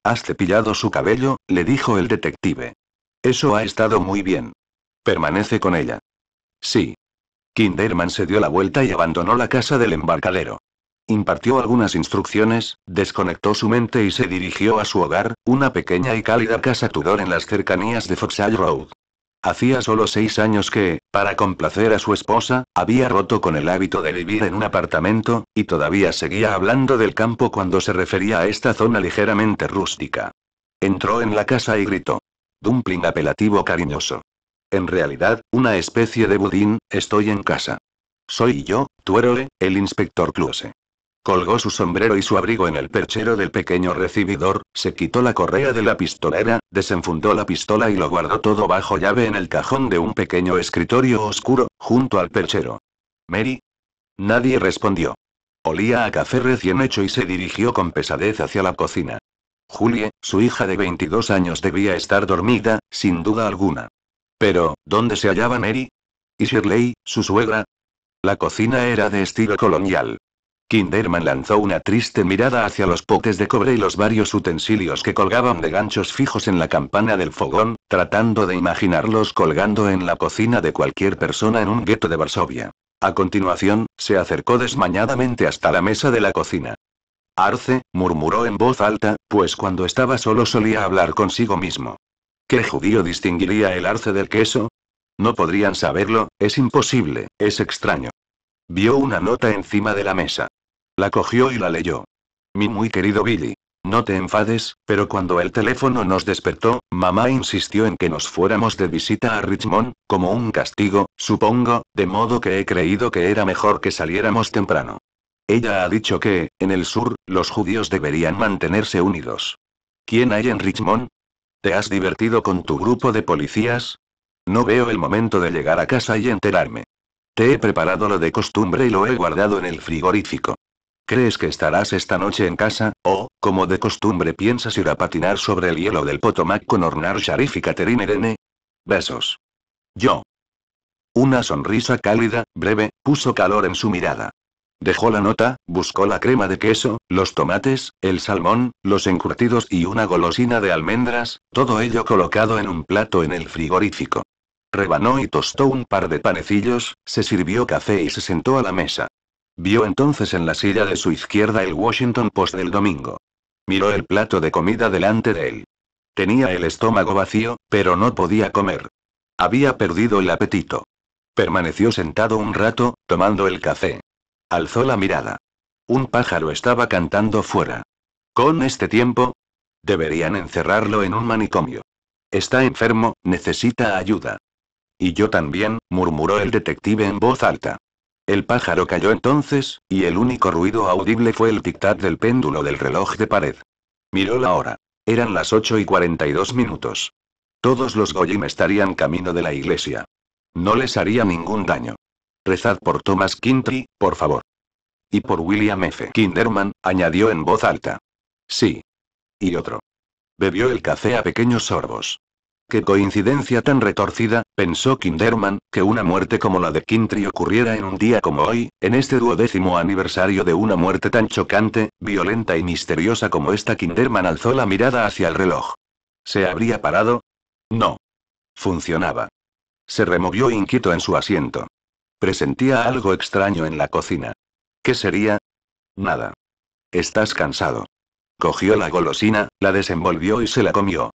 Has cepillado su cabello, le dijo el detective. Eso ha estado muy bien. Permanece con ella. Sí. Kinderman se dio la vuelta y abandonó la casa del embarcadero impartió algunas instrucciones, desconectó su mente y se dirigió a su hogar, una pequeña y cálida casa Tudor en las cercanías de Foxhall Road. Hacía solo seis años que, para complacer a su esposa, había roto con el hábito de vivir en un apartamento, y todavía seguía hablando del campo cuando se refería a esta zona ligeramente rústica. Entró en la casa y gritó. Dumpling apelativo cariñoso. En realidad, una especie de budín, estoy en casa. Soy yo, tu el inspector Close. Colgó su sombrero y su abrigo en el perchero del pequeño recibidor, se quitó la correa de la pistolera, desenfundó la pistola y lo guardó todo bajo llave en el cajón de un pequeño escritorio oscuro, junto al perchero. ¿Mary? Nadie respondió. Olía a café recién hecho y se dirigió con pesadez hacia la cocina. Julie, su hija de 22 años debía estar dormida, sin duda alguna. Pero, ¿dónde se hallaba Mary? ¿Y Shirley, su suegra? La cocina era de estilo colonial, Kinderman lanzó una triste mirada hacia los potes de cobre y los varios utensilios que colgaban de ganchos fijos en la campana del fogón, tratando de imaginarlos colgando en la cocina de cualquier persona en un gueto de Varsovia. A continuación, se acercó desmañadamente hasta la mesa de la cocina. Arce, murmuró en voz alta, pues cuando estaba solo solía hablar consigo mismo. ¿Qué judío distinguiría el arce del queso? No podrían saberlo, es imposible, es extraño. Vio una nota encima de la mesa. La cogió y la leyó. Mi muy querido Billy. No te enfades, pero cuando el teléfono nos despertó, mamá insistió en que nos fuéramos de visita a Richmond, como un castigo, supongo, de modo que he creído que era mejor que saliéramos temprano. Ella ha dicho que, en el sur, los judíos deberían mantenerse unidos. ¿Quién hay en Richmond? ¿Te has divertido con tu grupo de policías? No veo el momento de llegar a casa y enterarme. Te he preparado lo de costumbre y lo he guardado en el frigorífico. ¿Crees que estarás esta noche en casa, o, como de costumbre, piensas ir a patinar sobre el hielo del Potomac con Ornar Sharif y Catherine Irene? Besos. Yo. Una sonrisa cálida, breve, puso calor en su mirada. Dejó la nota, buscó la crema de queso, los tomates, el salmón, los encurtidos y una golosina de almendras, todo ello colocado en un plato en el frigorífico. Rebanó y tostó un par de panecillos, se sirvió café y se sentó a la mesa. Vio entonces en la silla de su izquierda el Washington Post del domingo. Miró el plato de comida delante de él. Tenía el estómago vacío, pero no podía comer. Había perdido el apetito. Permaneció sentado un rato, tomando el café. Alzó la mirada. Un pájaro estaba cantando fuera. Con este tiempo, deberían encerrarlo en un manicomio. Está enfermo, necesita ayuda. Y yo también, murmuró el detective en voz alta. El pájaro cayó entonces, y el único ruido audible fue el tic-tac del péndulo del reloj de pared. Miró la hora. Eran las 8 y 42 minutos. Todos los Goyim estarían camino de la iglesia. No les haría ningún daño. Rezad por Thomas Kintry, por favor. Y por William F. Kinderman, añadió en voz alta. Sí. Y otro. Bebió el café a pequeños sorbos. Qué coincidencia tan retorcida, pensó Kinderman, que una muerte como la de Kintry ocurriera en un día como hoy, en este duodécimo aniversario de una muerte tan chocante, violenta y misteriosa como esta. Kinderman alzó la mirada hacia el reloj. ¿Se habría parado? No. Funcionaba. Se removió inquieto en su asiento. Presentía algo extraño en la cocina. ¿Qué sería? Nada. Estás cansado. Cogió la golosina, la desenvolvió y se la comió.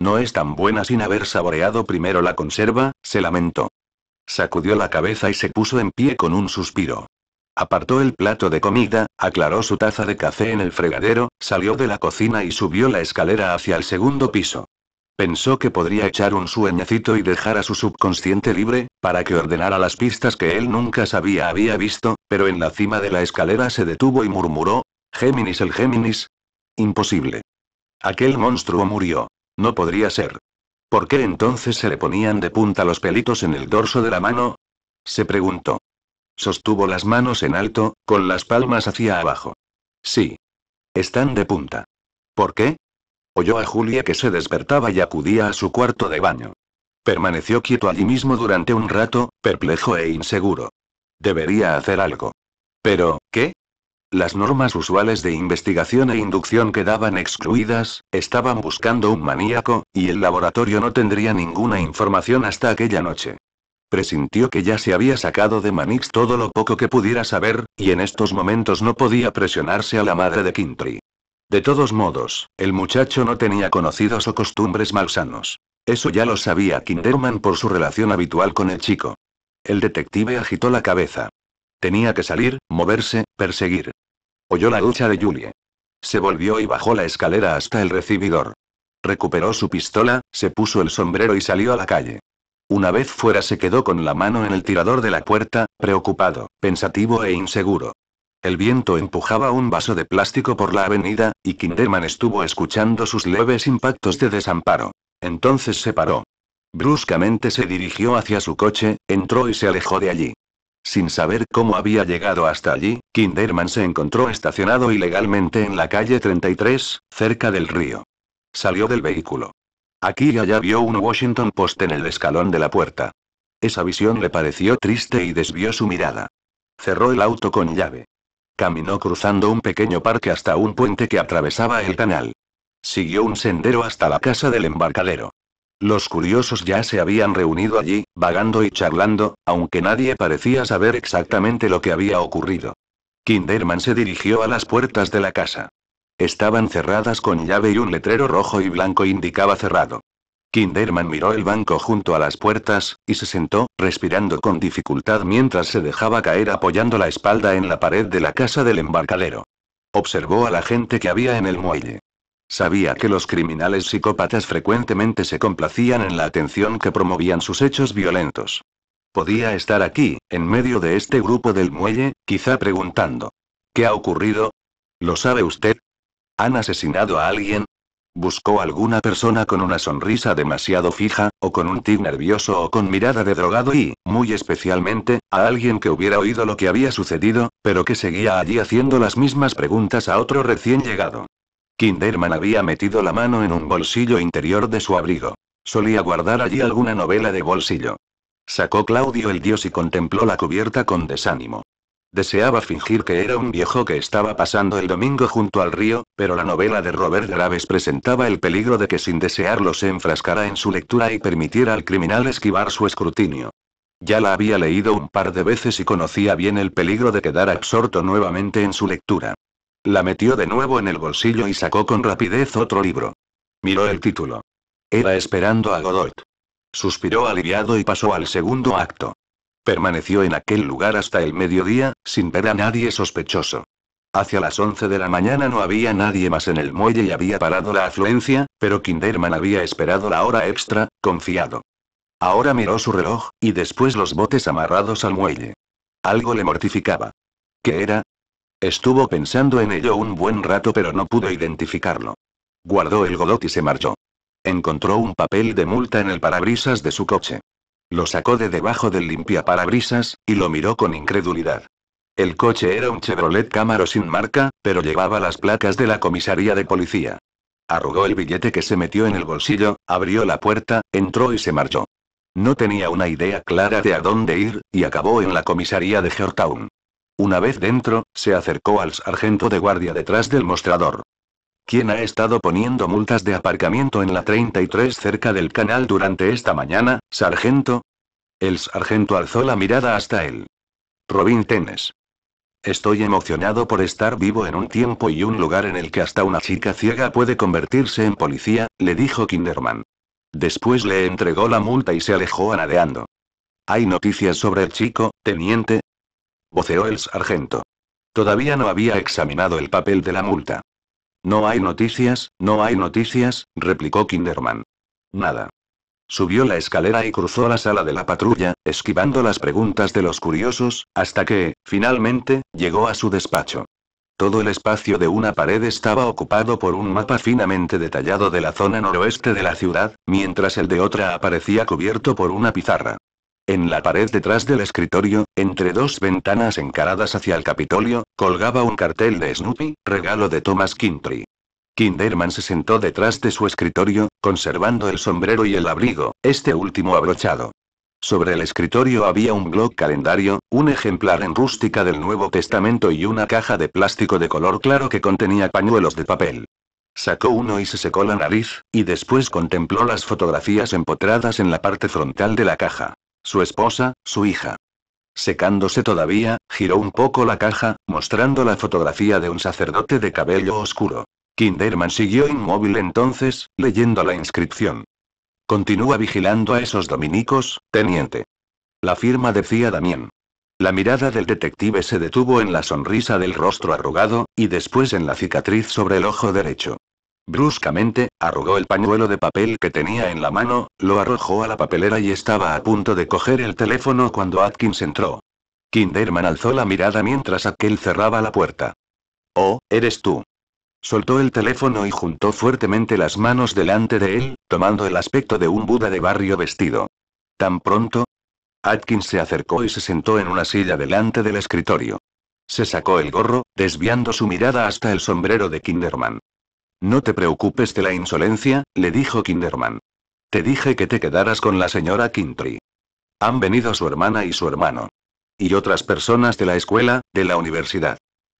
No es tan buena sin haber saboreado primero la conserva, se lamentó. Sacudió la cabeza y se puso en pie con un suspiro. Apartó el plato de comida, aclaró su taza de café en el fregadero, salió de la cocina y subió la escalera hacia el segundo piso. Pensó que podría echar un sueñecito y dejar a su subconsciente libre, para que ordenara las pistas que él nunca sabía había visto, pero en la cima de la escalera se detuvo y murmuró, Géminis el Géminis. Imposible. Aquel monstruo murió. No podría ser. ¿Por qué entonces se le ponían de punta los pelitos en el dorso de la mano? se preguntó. Sostuvo las manos en alto, con las palmas hacia abajo. Sí. Están de punta. ¿Por qué? Oyó a Julia que se despertaba y acudía a su cuarto de baño. Permaneció quieto allí mismo durante un rato, perplejo e inseguro. Debería hacer algo. Pero, ¿qué? Las normas usuales de investigación e inducción quedaban excluidas, estaban buscando un maníaco, y el laboratorio no tendría ninguna información hasta aquella noche. Presintió que ya se había sacado de Manix todo lo poco que pudiera saber, y en estos momentos no podía presionarse a la madre de Kintry. De todos modos, el muchacho no tenía conocidos o costumbres malsanos. Eso ya lo sabía Kinderman por su relación habitual con el chico. El detective agitó la cabeza. Tenía que salir, moverse, perseguir. Oyó la ducha de Julie. Se volvió y bajó la escalera hasta el recibidor. Recuperó su pistola, se puso el sombrero y salió a la calle. Una vez fuera se quedó con la mano en el tirador de la puerta, preocupado, pensativo e inseguro. El viento empujaba un vaso de plástico por la avenida, y Kinderman estuvo escuchando sus leves impactos de desamparo. Entonces se paró. Bruscamente se dirigió hacia su coche, entró y se alejó de allí. Sin saber cómo había llegado hasta allí, Kinderman se encontró estacionado ilegalmente en la calle 33, cerca del río. Salió del vehículo. Aquí y allá vio un Washington Post en el escalón de la puerta. Esa visión le pareció triste y desvió su mirada. Cerró el auto con llave. Caminó cruzando un pequeño parque hasta un puente que atravesaba el canal. Siguió un sendero hasta la casa del embarcadero. Los curiosos ya se habían reunido allí, vagando y charlando, aunque nadie parecía saber exactamente lo que había ocurrido. Kinderman se dirigió a las puertas de la casa. Estaban cerradas con llave y un letrero rojo y blanco indicaba cerrado. Kinderman miró el banco junto a las puertas, y se sentó, respirando con dificultad mientras se dejaba caer apoyando la espalda en la pared de la casa del embarcadero. Observó a la gente que había en el muelle. Sabía que los criminales psicópatas frecuentemente se complacían en la atención que promovían sus hechos violentos. Podía estar aquí, en medio de este grupo del muelle, quizá preguntando. ¿Qué ha ocurrido? ¿Lo sabe usted? ¿Han asesinado a alguien? Buscó alguna persona con una sonrisa demasiado fija, o con un tic nervioso o con mirada de drogado y, muy especialmente, a alguien que hubiera oído lo que había sucedido, pero que seguía allí haciendo las mismas preguntas a otro recién llegado. Kinderman había metido la mano en un bolsillo interior de su abrigo. Solía guardar allí alguna novela de bolsillo. Sacó Claudio el dios y contempló la cubierta con desánimo. Deseaba fingir que era un viejo que estaba pasando el domingo junto al río, pero la novela de Robert Graves presentaba el peligro de que sin desearlo se enfrascara en su lectura y permitiera al criminal esquivar su escrutinio. Ya la había leído un par de veces y conocía bien el peligro de quedar absorto nuevamente en su lectura. La metió de nuevo en el bolsillo y sacó con rapidez otro libro. Miró el título. Era esperando a Godot. Suspiró aliviado y pasó al segundo acto. Permaneció en aquel lugar hasta el mediodía, sin ver a nadie sospechoso. Hacia las 11 de la mañana no había nadie más en el muelle y había parado la afluencia, pero Kinderman había esperado la hora extra, confiado. Ahora miró su reloj, y después los botes amarrados al muelle. Algo le mortificaba. ¿Qué era? Estuvo pensando en ello un buen rato pero no pudo identificarlo. Guardó el golot y se marchó. Encontró un papel de multa en el parabrisas de su coche. Lo sacó de debajo del limpiaparabrisas, y lo miró con incredulidad. El coche era un Chevrolet Camaro sin marca, pero llevaba las placas de la comisaría de policía. Arrugó el billete que se metió en el bolsillo, abrió la puerta, entró y se marchó. No tenía una idea clara de a dónde ir, y acabó en la comisaría de Georgetown. Una vez dentro, se acercó al sargento de guardia detrás del mostrador. ¿Quién ha estado poniendo multas de aparcamiento en la 33 cerca del canal durante esta mañana, sargento? El sargento alzó la mirada hasta él. Robin Tenes. Estoy emocionado por estar vivo en un tiempo y un lugar en el que hasta una chica ciega puede convertirse en policía, le dijo Kinderman. Después le entregó la multa y se alejó anadeando. ¿Hay noticias sobre el chico, teniente? voceó el sargento. Todavía no había examinado el papel de la multa. No hay noticias, no hay noticias, replicó Kinderman. Nada. Subió la escalera y cruzó la sala de la patrulla, esquivando las preguntas de los curiosos, hasta que, finalmente, llegó a su despacho. Todo el espacio de una pared estaba ocupado por un mapa finamente detallado de la zona noroeste de la ciudad, mientras el de otra aparecía cubierto por una pizarra. En la pared detrás del escritorio, entre dos ventanas encaradas hacia el Capitolio, colgaba un cartel de Snoopy, regalo de Thomas Kintry. Kinderman se sentó detrás de su escritorio, conservando el sombrero y el abrigo, este último abrochado. Sobre el escritorio había un blog calendario, un ejemplar en rústica del Nuevo Testamento y una caja de plástico de color claro que contenía pañuelos de papel. Sacó uno y se secó la nariz, y después contempló las fotografías empotradas en la parte frontal de la caja. Su esposa, su hija. Secándose todavía, giró un poco la caja, mostrando la fotografía de un sacerdote de cabello oscuro. Kinderman siguió inmóvil entonces, leyendo la inscripción. Continúa vigilando a esos dominicos, teniente. La firma decía Damián. La mirada del detective se detuvo en la sonrisa del rostro arrugado, y después en la cicatriz sobre el ojo derecho. Bruscamente, arrugó el pañuelo de papel que tenía en la mano, lo arrojó a la papelera y estaba a punto de coger el teléfono cuando Atkins entró. Kinderman alzó la mirada mientras aquel cerraba la puerta. Oh, eres tú. Soltó el teléfono y juntó fuertemente las manos delante de él, tomando el aspecto de un Buda de barrio vestido. ¿Tan pronto? Atkins se acercó y se sentó en una silla delante del escritorio. Se sacó el gorro, desviando su mirada hasta el sombrero de Kinderman. No te preocupes de la insolencia, le dijo Kinderman. Te dije que te quedaras con la señora Kintry. Han venido su hermana y su hermano. Y otras personas de la escuela, de la universidad.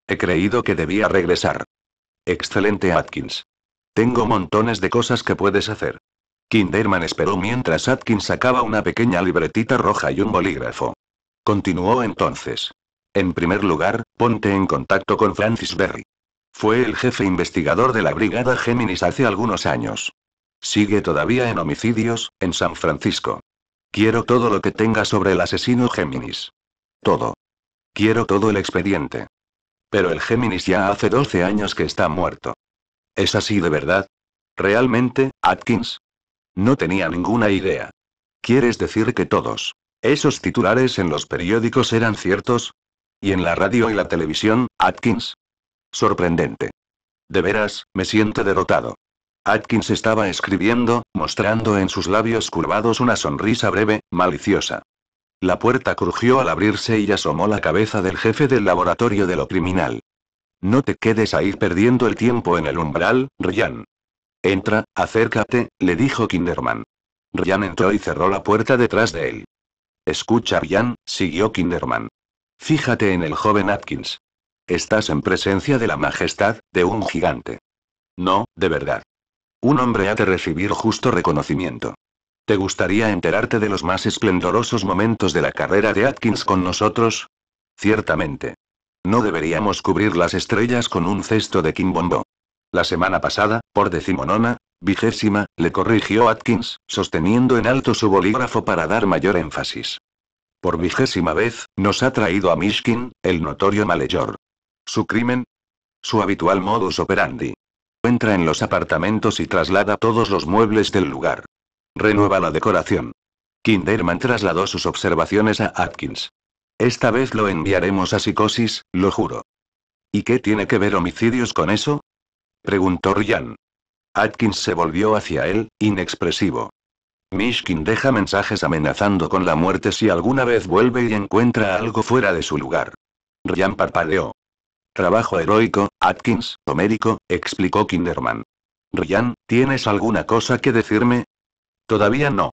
He creído que debía regresar. Excelente Atkins. Tengo montones de cosas que puedes hacer. Kinderman esperó mientras Atkins sacaba una pequeña libretita roja y un bolígrafo. Continuó entonces. En primer lugar, ponte en contacto con Francis Berry. Fue el jefe investigador de la Brigada Géminis hace algunos años. Sigue todavía en homicidios, en San Francisco. Quiero todo lo que tenga sobre el asesino Géminis. Todo. Quiero todo el expediente. Pero el Géminis ya hace 12 años que está muerto. ¿Es así de verdad? ¿Realmente, Atkins? No tenía ninguna idea. ¿Quieres decir que todos esos titulares en los periódicos eran ciertos? ¿Y en la radio y la televisión, Atkins? Sorprendente. De veras, me siento derrotado. Atkins estaba escribiendo, mostrando en sus labios curvados una sonrisa breve, maliciosa. La puerta crujió al abrirse y asomó la cabeza del jefe del laboratorio de lo criminal. No te quedes ahí perdiendo el tiempo en el umbral, Ryan. Entra, acércate, le dijo Kinderman. Ryan entró y cerró la puerta detrás de él. Escucha, Ryan, siguió Kinderman. Fíjate en el joven Atkins. Estás en presencia de la majestad, de un gigante. No, de verdad. Un hombre ha de recibir justo reconocimiento. ¿Te gustaría enterarte de los más esplendorosos momentos de la carrera de Atkins con nosotros? Ciertamente. No deberíamos cubrir las estrellas con un cesto de Bombo. La semana pasada, por decimonona, vigésima, le corrigió Atkins, sosteniendo en alto su bolígrafo para dar mayor énfasis. Por vigésima vez, nos ha traído a Mishkin, el notorio maleyor. Su crimen. Su habitual modus operandi. Entra en los apartamentos y traslada todos los muebles del lugar. Renueva la decoración. Kinderman trasladó sus observaciones a Atkins. Esta vez lo enviaremos a psicosis, lo juro. ¿Y qué tiene que ver homicidios con eso? preguntó Ryan. Atkins se volvió hacia él, inexpresivo. Mishkin deja mensajes amenazando con la muerte si alguna vez vuelve y encuentra algo fuera de su lugar. Ryan parpadeó. Trabajo heroico, Atkins, homérico, explicó Kinderman. Ryan, ¿tienes alguna cosa que decirme? Todavía no.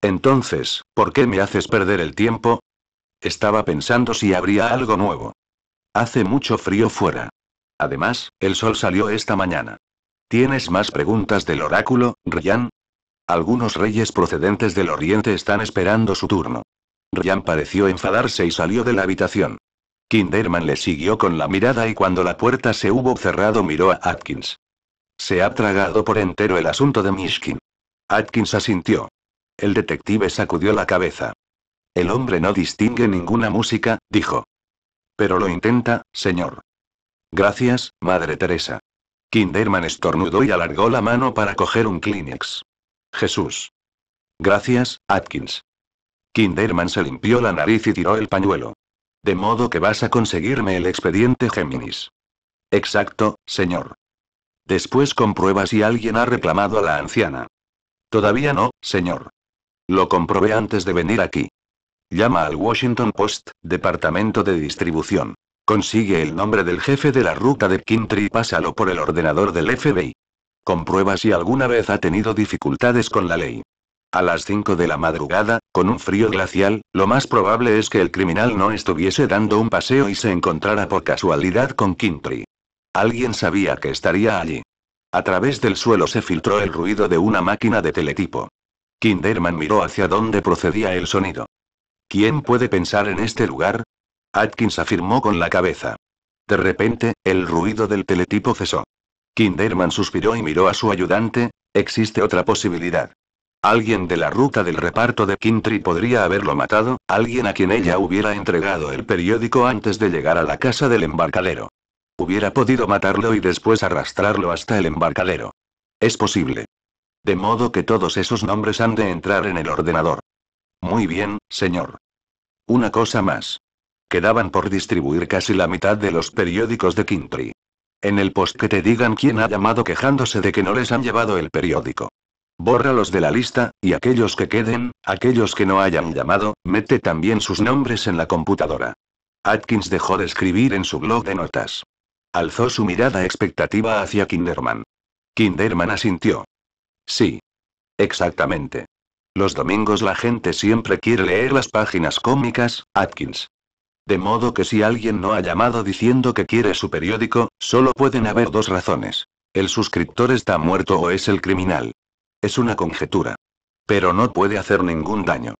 Entonces, ¿por qué me haces perder el tiempo? Estaba pensando si habría algo nuevo. Hace mucho frío fuera. Además, el sol salió esta mañana. ¿Tienes más preguntas del oráculo, Ryan? Algunos reyes procedentes del oriente están esperando su turno. Ryan pareció enfadarse y salió de la habitación. Kinderman le siguió con la mirada y cuando la puerta se hubo cerrado miró a Atkins. Se ha tragado por entero el asunto de Mishkin. Atkins asintió. El detective sacudió la cabeza. El hombre no distingue ninguna música, dijo. Pero lo intenta, señor. Gracias, Madre Teresa. Kinderman estornudó y alargó la mano para coger un Kleenex. Jesús. Gracias, Atkins. Kinderman se limpió la nariz y tiró el pañuelo. De modo que vas a conseguirme el expediente Géminis. Exacto, señor. Después comprueba si alguien ha reclamado a la anciana. Todavía no, señor. Lo comprobé antes de venir aquí. Llama al Washington Post, departamento de distribución. Consigue el nombre del jefe de la ruta de Kintry y pásalo por el ordenador del FBI. Comprueba si alguna vez ha tenido dificultades con la ley. A las 5 de la madrugada, con un frío glacial, lo más probable es que el criminal no estuviese dando un paseo y se encontrara por casualidad con Kintry. Alguien sabía que estaría allí. A través del suelo se filtró el ruido de una máquina de teletipo. Kinderman miró hacia dónde procedía el sonido. ¿Quién puede pensar en este lugar? Atkins afirmó con la cabeza. De repente, el ruido del teletipo cesó. Kinderman suspiró y miró a su ayudante, existe otra posibilidad. Alguien de la ruta del reparto de Kintry podría haberlo matado, alguien a quien ella hubiera entregado el periódico antes de llegar a la casa del embarcadero. Hubiera podido matarlo y después arrastrarlo hasta el embarcadero. Es posible. De modo que todos esos nombres han de entrar en el ordenador. Muy bien, señor. Una cosa más. Quedaban por distribuir casi la mitad de los periódicos de Kintry. En el post que te digan quién ha llamado quejándose de que no les han llevado el periódico. Bórralos de la lista, y aquellos que queden, aquellos que no hayan llamado, mete también sus nombres en la computadora. Atkins dejó de escribir en su blog de notas. Alzó su mirada expectativa hacia Kinderman. Kinderman asintió. Sí. Exactamente. Los domingos la gente siempre quiere leer las páginas cómicas, Atkins. De modo que si alguien no ha llamado diciendo que quiere su periódico, solo pueden haber dos razones. El suscriptor está muerto o es el criminal. Es una conjetura. Pero no puede hacer ningún daño.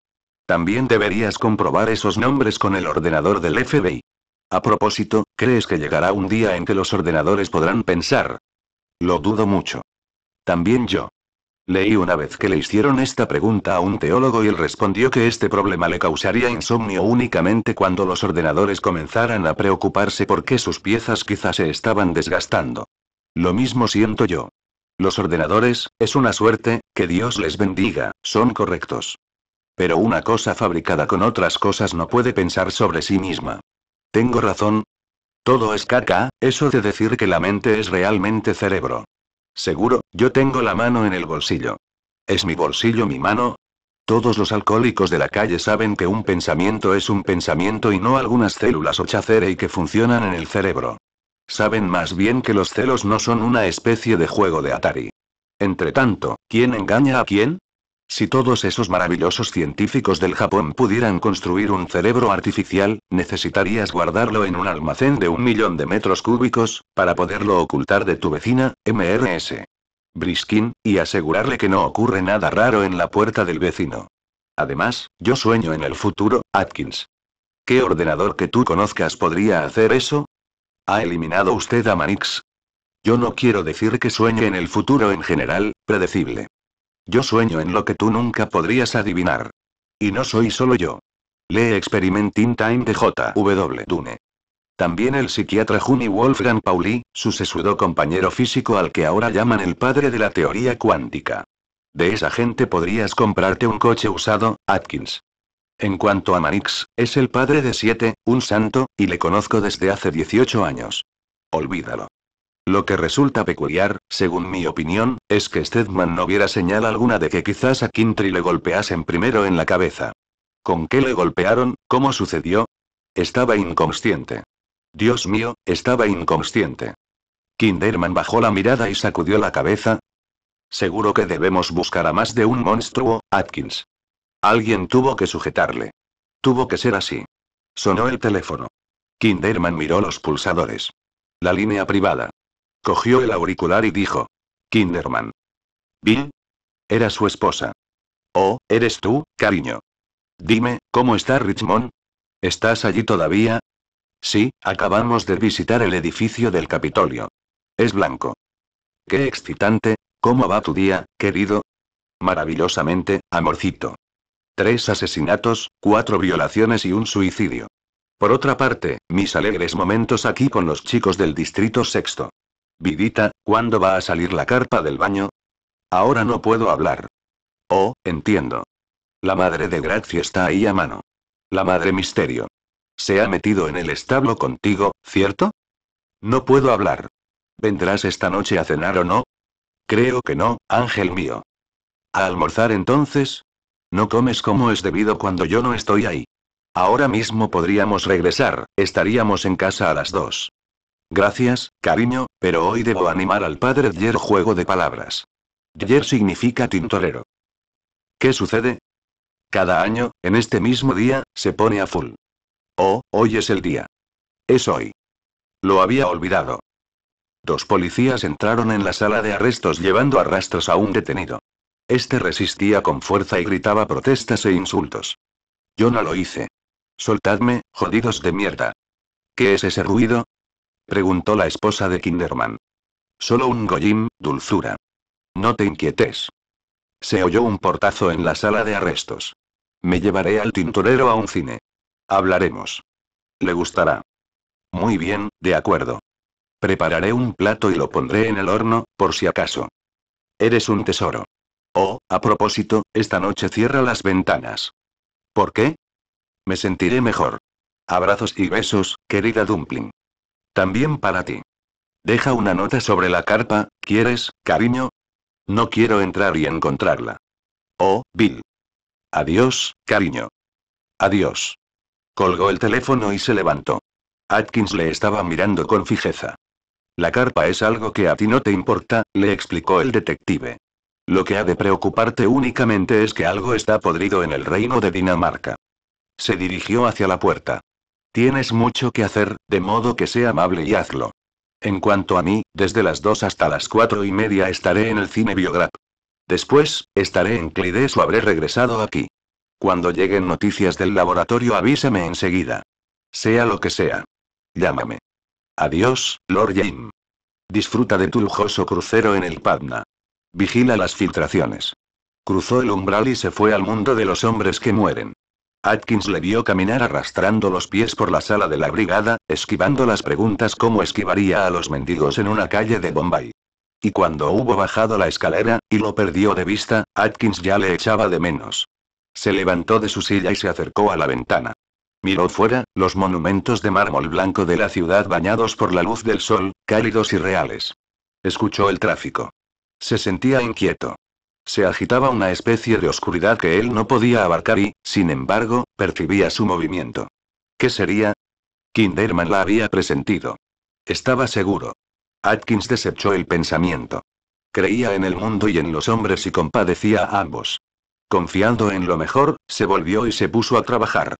También deberías comprobar esos nombres con el ordenador del FBI. A propósito, ¿crees que llegará un día en que los ordenadores podrán pensar? Lo dudo mucho. También yo. Leí una vez que le hicieron esta pregunta a un teólogo y él respondió que este problema le causaría insomnio únicamente cuando los ordenadores comenzaran a preocuparse porque sus piezas quizás se estaban desgastando. Lo mismo siento yo. Los ordenadores, es una suerte, que Dios les bendiga, son correctos. Pero una cosa fabricada con otras cosas no puede pensar sobre sí misma. ¿Tengo razón? Todo es caca, eso de decir que la mente es realmente cerebro. Seguro, yo tengo la mano en el bolsillo. ¿Es mi bolsillo mi mano? Todos los alcohólicos de la calle saben que un pensamiento es un pensamiento y no algunas células o chacere y que funcionan en el cerebro. Saben más bien que los celos no son una especie de juego de Atari. Entre tanto, ¿quién engaña a quién? Si todos esos maravillosos científicos del Japón pudieran construir un cerebro artificial, necesitarías guardarlo en un almacén de un millón de metros cúbicos, para poderlo ocultar de tu vecina, MRS. Briskin, y asegurarle que no ocurre nada raro en la puerta del vecino. Además, yo sueño en el futuro, Atkins. ¿Qué ordenador que tú conozcas podría hacer eso? ¿Ha eliminado usted a Manix? Yo no quiero decir que sueñe en el futuro en general, predecible. Yo sueño en lo que tú nunca podrías adivinar. Y no soy solo yo. Lee Experimenting Time de J.W. Dune. También el psiquiatra Juni Wolfgang Pauli, su sesudo compañero físico al que ahora llaman el padre de la teoría cuántica. De esa gente podrías comprarte un coche usado, Atkins. En cuanto a Manix, es el padre de siete, un santo, y le conozco desde hace 18 años. Olvídalo. Lo que resulta peculiar, según mi opinión, es que Stedman no viera señal alguna de que quizás a Kintry le golpeasen primero en la cabeza. ¿Con qué le golpearon? ¿Cómo sucedió? Estaba inconsciente. Dios mío, estaba inconsciente. Kinderman bajó la mirada y sacudió la cabeza. Seguro que debemos buscar a más de un monstruo, Atkins. Alguien tuvo que sujetarle. Tuvo que ser así. Sonó el teléfono. Kinderman miró los pulsadores. La línea privada. Cogió el auricular y dijo. Kinderman. Bill. Era su esposa. Oh, eres tú, cariño. Dime, ¿cómo está Richmond? ¿Estás allí todavía? Sí, acabamos de visitar el edificio del Capitolio. Es blanco. Qué excitante, ¿cómo va tu día, querido? Maravillosamente, amorcito. Tres asesinatos, cuatro violaciones y un suicidio. Por otra parte, mis alegres momentos aquí con los chicos del distrito sexto. Vidita, ¿cuándo va a salir la carpa del baño? Ahora no puedo hablar. Oh, entiendo. La madre de Gracia está ahí a mano. La madre misterio. Se ha metido en el establo contigo, ¿cierto? No puedo hablar. ¿Vendrás esta noche a cenar o no? Creo que no, ángel mío. ¿A almorzar entonces? No comes como es debido cuando yo no estoy ahí. Ahora mismo podríamos regresar, estaríamos en casa a las dos. Gracias, cariño, pero hoy debo animar al padre Dyer juego de palabras. Dyer significa tintorero. ¿Qué sucede? Cada año, en este mismo día, se pone a full. Oh, hoy es el día. Es hoy. Lo había olvidado. Dos policías entraron en la sala de arrestos llevando a rastros a un detenido. Este resistía con fuerza y gritaba protestas e insultos. Yo no lo hice. Soltadme, jodidos de mierda. ¿Qué es ese ruido? preguntó la esposa de Kinderman. Solo un goyim, dulzura. No te inquietes. Se oyó un portazo en la sala de arrestos. Me llevaré al tintorero a un cine. Hablaremos. Le gustará. Muy bien, de acuerdo. Prepararé un plato y lo pondré en el horno, por si acaso. Eres un tesoro. Oh, a propósito, esta noche cierra las ventanas. ¿Por qué? Me sentiré mejor. Abrazos y besos, querida Dumpling. También para ti. Deja una nota sobre la carpa, ¿quieres, cariño? No quiero entrar y encontrarla. Oh, Bill. Adiós, cariño. Adiós. Colgó el teléfono y se levantó. Atkins le estaba mirando con fijeza. La carpa es algo que a ti no te importa, le explicó el detective. Lo que ha de preocuparte únicamente es que algo está podrido en el reino de Dinamarca. Se dirigió hacia la puerta. Tienes mucho que hacer, de modo que sea amable y hazlo. En cuanto a mí, desde las 2 hasta las cuatro y media estaré en el cine Biograp. Después, estaré en Clides o habré regresado aquí. Cuando lleguen noticias del laboratorio avíseme enseguida. Sea lo que sea. Llámame. Adiós, Lord Jane. Disfruta de tu lujoso crucero en el Padna. Vigila las filtraciones. Cruzó el umbral y se fue al mundo de los hombres que mueren. Atkins le vio caminar arrastrando los pies por la sala de la brigada, esquivando las preguntas como esquivaría a los mendigos en una calle de Bombay. Y cuando hubo bajado la escalera, y lo perdió de vista, Atkins ya le echaba de menos. Se levantó de su silla y se acercó a la ventana. Miró fuera, los monumentos de mármol blanco de la ciudad bañados por la luz del sol, cálidos y reales. Escuchó el tráfico. Se sentía inquieto. Se agitaba una especie de oscuridad que él no podía abarcar y, sin embargo, percibía su movimiento. ¿Qué sería? Kinderman la había presentido. Estaba seguro. Atkins desechó el pensamiento. Creía en el mundo y en los hombres y compadecía a ambos. Confiando en lo mejor, se volvió y se puso a trabajar.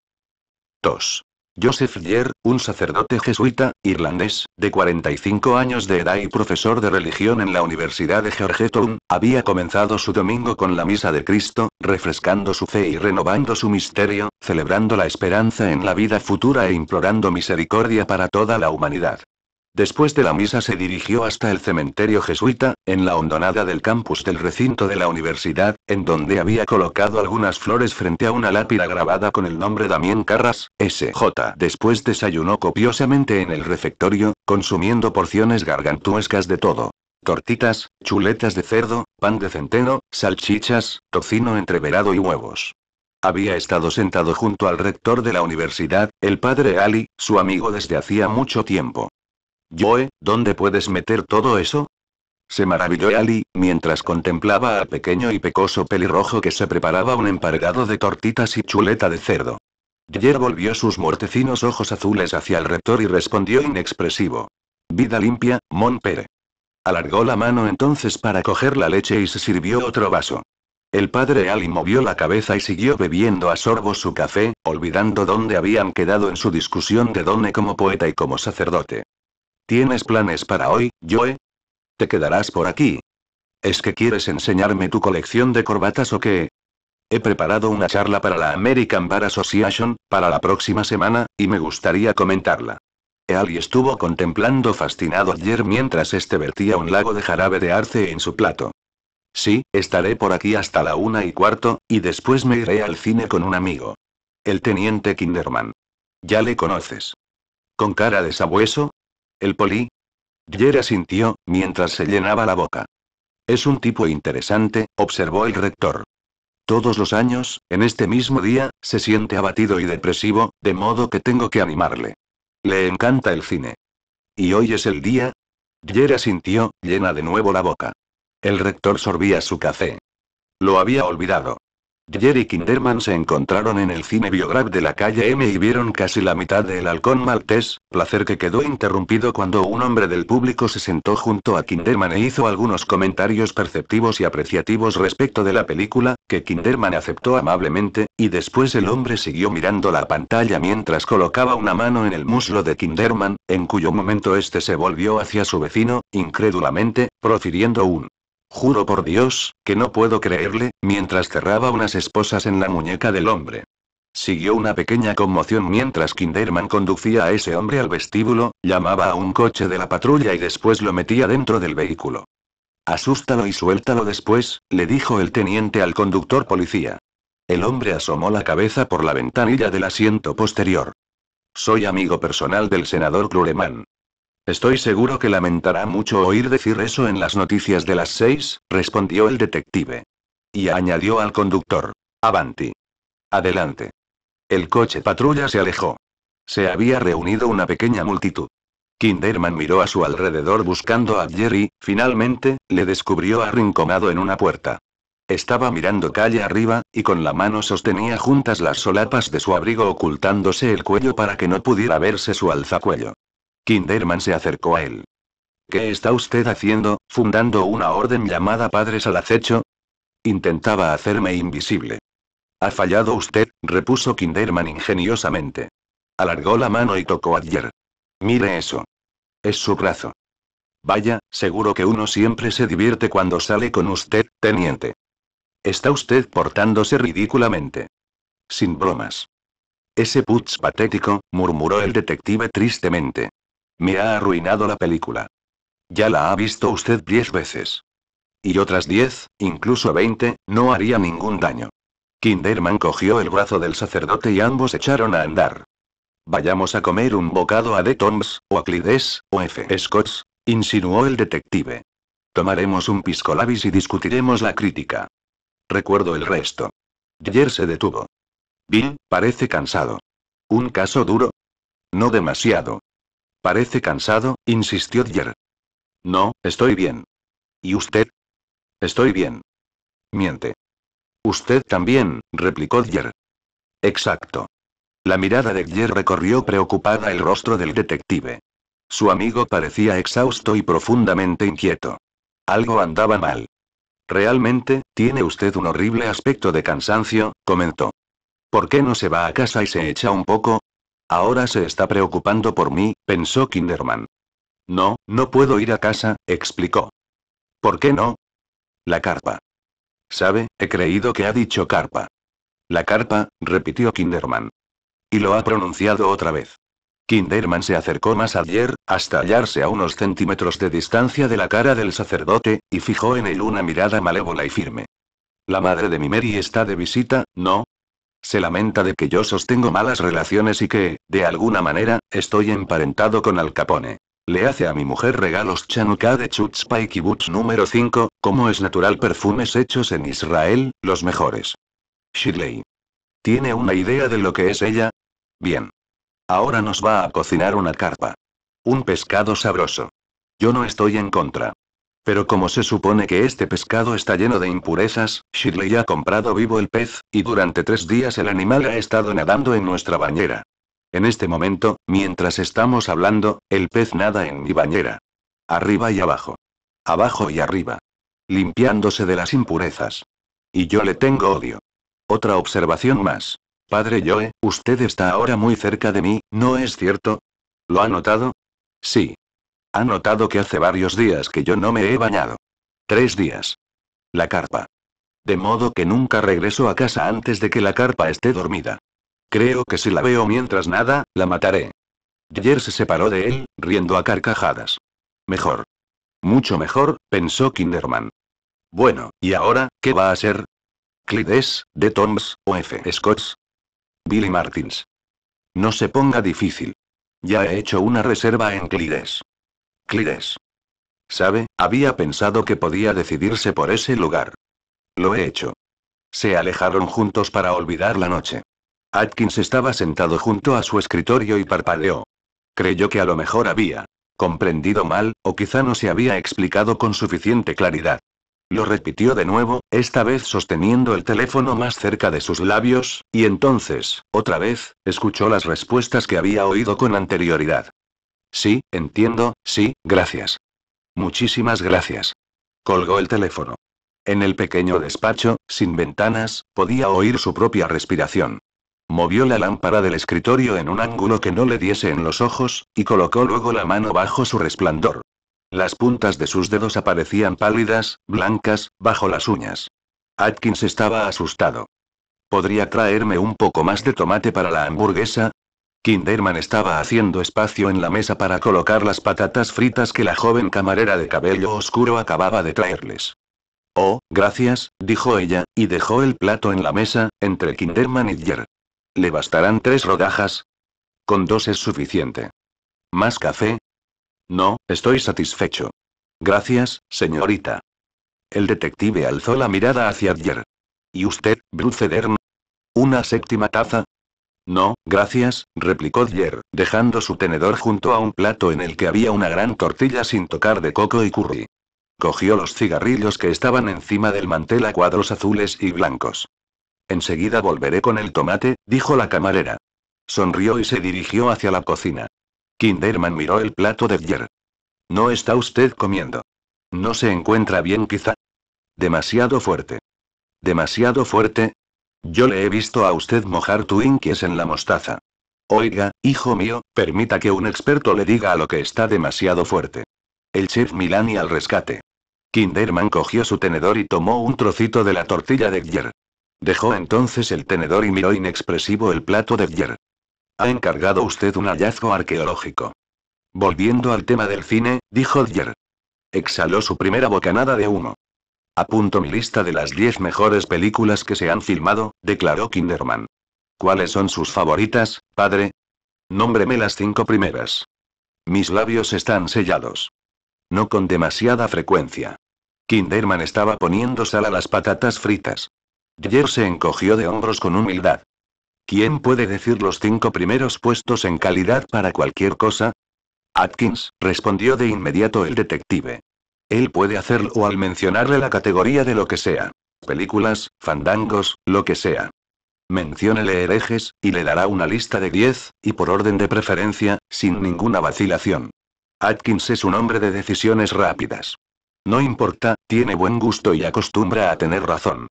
TOS Joseph Yer, un sacerdote jesuita, irlandés, de 45 años de edad y profesor de religión en la Universidad de Georgetown, había comenzado su domingo con la Misa de Cristo, refrescando su fe y renovando su misterio, celebrando la esperanza en la vida futura e implorando misericordia para toda la humanidad. Después de la misa se dirigió hasta el cementerio jesuita, en la hondonada del campus del recinto de la universidad, en donde había colocado algunas flores frente a una lápida grabada con el nombre Damián Carras, SJ. Después desayunó copiosamente en el refectorio, consumiendo porciones gargantuescas de todo. Tortitas, chuletas de cerdo, pan de centeno, salchichas, tocino entreverado y huevos. Había estado sentado junto al rector de la universidad, el padre Ali, su amigo desde hacía mucho tiempo. Joe, ¿dónde puedes meter todo eso? Se maravilló Ali, mientras contemplaba al pequeño y pecoso pelirrojo que se preparaba un empargado de tortitas y chuleta de cerdo. Yer volvió sus mortecinos ojos azules hacia el rector y respondió inexpresivo. Vida limpia, Mon Pere. Alargó la mano entonces para coger la leche y se sirvió otro vaso. El padre Ali movió la cabeza y siguió bebiendo a sorbo su café, olvidando dónde habían quedado en su discusión de dónde como poeta y como sacerdote. ¿Tienes planes para hoy, Joe? ¿Te quedarás por aquí? ¿Es que quieres enseñarme tu colección de corbatas o qué? He preparado una charla para la American Bar Association, para la próxima semana, y me gustaría comentarla. Eali estuvo contemplando fascinado ayer mientras este vertía un lago de jarabe de arce en su plato. Sí, estaré por aquí hasta la una y cuarto, y después me iré al cine con un amigo. El teniente Kinderman. Ya le conoces. Con cara de sabueso, ¿El poli? Yera sintió, mientras se llenaba la boca. Es un tipo interesante, observó el rector. Todos los años, en este mismo día, se siente abatido y depresivo, de modo que tengo que animarle. Le encanta el cine. ¿Y hoy es el día? Yera sintió, llena de nuevo la boca. El rector sorbía su café. Lo había olvidado. Jerry Kinderman se encontraron en el cine biograf de la calle M y vieron casi la mitad del halcón maltés, placer que quedó interrumpido cuando un hombre del público se sentó junto a Kinderman e hizo algunos comentarios perceptivos y apreciativos respecto de la película, que Kinderman aceptó amablemente, y después el hombre siguió mirando la pantalla mientras colocaba una mano en el muslo de Kinderman, en cuyo momento este se volvió hacia su vecino, incrédulamente, profiriendo un Juro por Dios, que no puedo creerle, mientras cerraba unas esposas en la muñeca del hombre. Siguió una pequeña conmoción mientras Kinderman conducía a ese hombre al vestíbulo, llamaba a un coche de la patrulla y después lo metía dentro del vehículo. Asústalo y suéltalo después, le dijo el teniente al conductor policía. El hombre asomó la cabeza por la ventanilla del asiento posterior. Soy amigo personal del senador Clureman. Estoy seguro que lamentará mucho oír decir eso en las noticias de las seis, respondió el detective. Y añadió al conductor. Avanti. Adelante. El coche patrulla se alejó. Se había reunido una pequeña multitud. Kinderman miró a su alrededor buscando a Jerry, finalmente, le descubrió arrinconado en una puerta. Estaba mirando calle arriba, y con la mano sostenía juntas las solapas de su abrigo ocultándose el cuello para que no pudiera verse su alzacuello. Kinderman se acercó a él. ¿Qué está usted haciendo, fundando una orden llamada Padres al Acecho? Intentaba hacerme invisible. Ha fallado usted, repuso Kinderman ingeniosamente. Alargó la mano y tocó a Mire eso. Es su brazo. Vaya, seguro que uno siempre se divierte cuando sale con usted, teniente. Está usted portándose ridículamente. Sin bromas. Ese putz patético, murmuró el detective tristemente. Me ha arruinado la película. Ya la ha visto usted diez veces. Y otras diez, incluso veinte, no haría ningún daño. Kinderman cogió el brazo del sacerdote y ambos echaron a andar. Vayamos a comer un bocado a The Toms, o a Clides, o F. Scotts, insinuó el detective. Tomaremos un pisco y discutiremos la crítica. Recuerdo el resto. Ayer se detuvo. Bill, parece cansado. ¿Un caso duro? No demasiado. Parece cansado, insistió Dyer. No, estoy bien. ¿Y usted? Estoy bien. Miente. Usted también, replicó Dyer. Exacto. La mirada de Dyer recorrió preocupada el rostro del detective. Su amigo parecía exhausto y profundamente inquieto. Algo andaba mal. Realmente, tiene usted un horrible aspecto de cansancio, comentó. ¿Por qué no se va a casa y se echa un poco? Ahora se está preocupando por mí, pensó Kinderman. No, no puedo ir a casa, explicó. ¿Por qué no? La carpa. Sabe, he creído que ha dicho carpa. La carpa, repitió Kinderman. Y lo ha pronunciado otra vez. Kinderman se acercó más ayer, hasta hallarse a unos centímetros de distancia de la cara del sacerdote, y fijó en él una mirada malévola y firme. La madre de mi Mary está de visita, ¿no? Se lamenta de que yo sostengo malas relaciones y que, de alguna manera, estoy emparentado con Al Capone. Le hace a mi mujer regalos Chanukah de Chutzpah y número 5, como es natural perfumes hechos en Israel, los mejores. Shirley. ¿Tiene una idea de lo que es ella? Bien. Ahora nos va a cocinar una carpa. Un pescado sabroso. Yo no estoy en contra. Pero como se supone que este pescado está lleno de impurezas, Shirley ha comprado vivo el pez, y durante tres días el animal ha estado nadando en nuestra bañera. En este momento, mientras estamos hablando, el pez nada en mi bañera. Arriba y abajo. Abajo y arriba. Limpiándose de las impurezas. Y yo le tengo odio. Otra observación más. Padre Joe, usted está ahora muy cerca de mí, ¿no es cierto? ¿Lo ha notado? Sí. Ha notado que hace varios días que yo no me he bañado. Tres días. La carpa. De modo que nunca regreso a casa antes de que la carpa esté dormida. Creo que si la veo mientras nada, la mataré. Jer se separó de él, riendo a carcajadas. Mejor. Mucho mejor, pensó Kinderman. Bueno, ¿y ahora, qué va a ser? Clides, de Toms, o F. Scotts. Billy Martins. No se ponga difícil. Ya he hecho una reserva en Clides. Clides. ¿Sabe? Había pensado que podía decidirse por ese lugar. Lo he hecho. Se alejaron juntos para olvidar la noche. Atkins estaba sentado junto a su escritorio y parpadeó. Creyó que a lo mejor había comprendido mal, o quizá no se había explicado con suficiente claridad. Lo repitió de nuevo, esta vez sosteniendo el teléfono más cerca de sus labios, y entonces, otra vez, escuchó las respuestas que había oído con anterioridad. Sí, entiendo, sí, gracias. Muchísimas gracias. Colgó el teléfono. En el pequeño despacho, sin ventanas, podía oír su propia respiración. Movió la lámpara del escritorio en un ángulo que no le diese en los ojos, y colocó luego la mano bajo su resplandor. Las puntas de sus dedos aparecían pálidas, blancas, bajo las uñas. Atkins estaba asustado. ¿Podría traerme un poco más de tomate para la hamburguesa? Kinderman estaba haciendo espacio en la mesa para colocar las patatas fritas que la joven camarera de cabello oscuro acababa de traerles. Oh, gracias, dijo ella, y dejó el plato en la mesa, entre Kinderman y Jer. ¿Le bastarán tres rodajas? Con dos es suficiente. ¿Más café? No, estoy satisfecho. Gracias, señorita. El detective alzó la mirada hacia Jer. ¿Y usted, Bruce Dern? ¿Una séptima taza? No, gracias, replicó Dyer, dejando su tenedor junto a un plato en el que había una gran tortilla sin tocar de coco y curry. Cogió los cigarrillos que estaban encima del mantel a cuadros azules y blancos. Enseguida volveré con el tomate, dijo la camarera. Sonrió y se dirigió hacia la cocina. Kinderman miró el plato de Dyer. No está usted comiendo. No se encuentra bien quizá. Demasiado fuerte. Demasiado fuerte, yo le he visto a usted mojar inquies en la mostaza. Oiga, hijo mío, permita que un experto le diga a lo que está demasiado fuerte. El chef Milani al rescate. Kinderman cogió su tenedor y tomó un trocito de la tortilla de Gier. Dejó entonces el tenedor y miró inexpresivo el plato de Gier. Ha encargado usted un hallazgo arqueológico. Volviendo al tema del cine, dijo Gier. Exhaló su primera bocanada de humo. Apunto mi lista de las 10 mejores películas que se han filmado, declaró Kinderman. ¿Cuáles son sus favoritas, padre? Nómbreme las cinco primeras. Mis labios están sellados. No con demasiada frecuencia. Kinderman estaba poniendo sal a las patatas fritas. Jer se encogió de hombros con humildad. ¿Quién puede decir los cinco primeros puestos en calidad para cualquier cosa? Atkins, respondió de inmediato el detective. Él puede hacerlo al mencionarle la categoría de lo que sea. Películas, fandangos, lo que sea. Menciónele herejes, y le dará una lista de 10, y por orden de preferencia, sin ninguna vacilación. Atkins es un hombre de decisiones rápidas. No importa, tiene buen gusto y acostumbra a tener razón.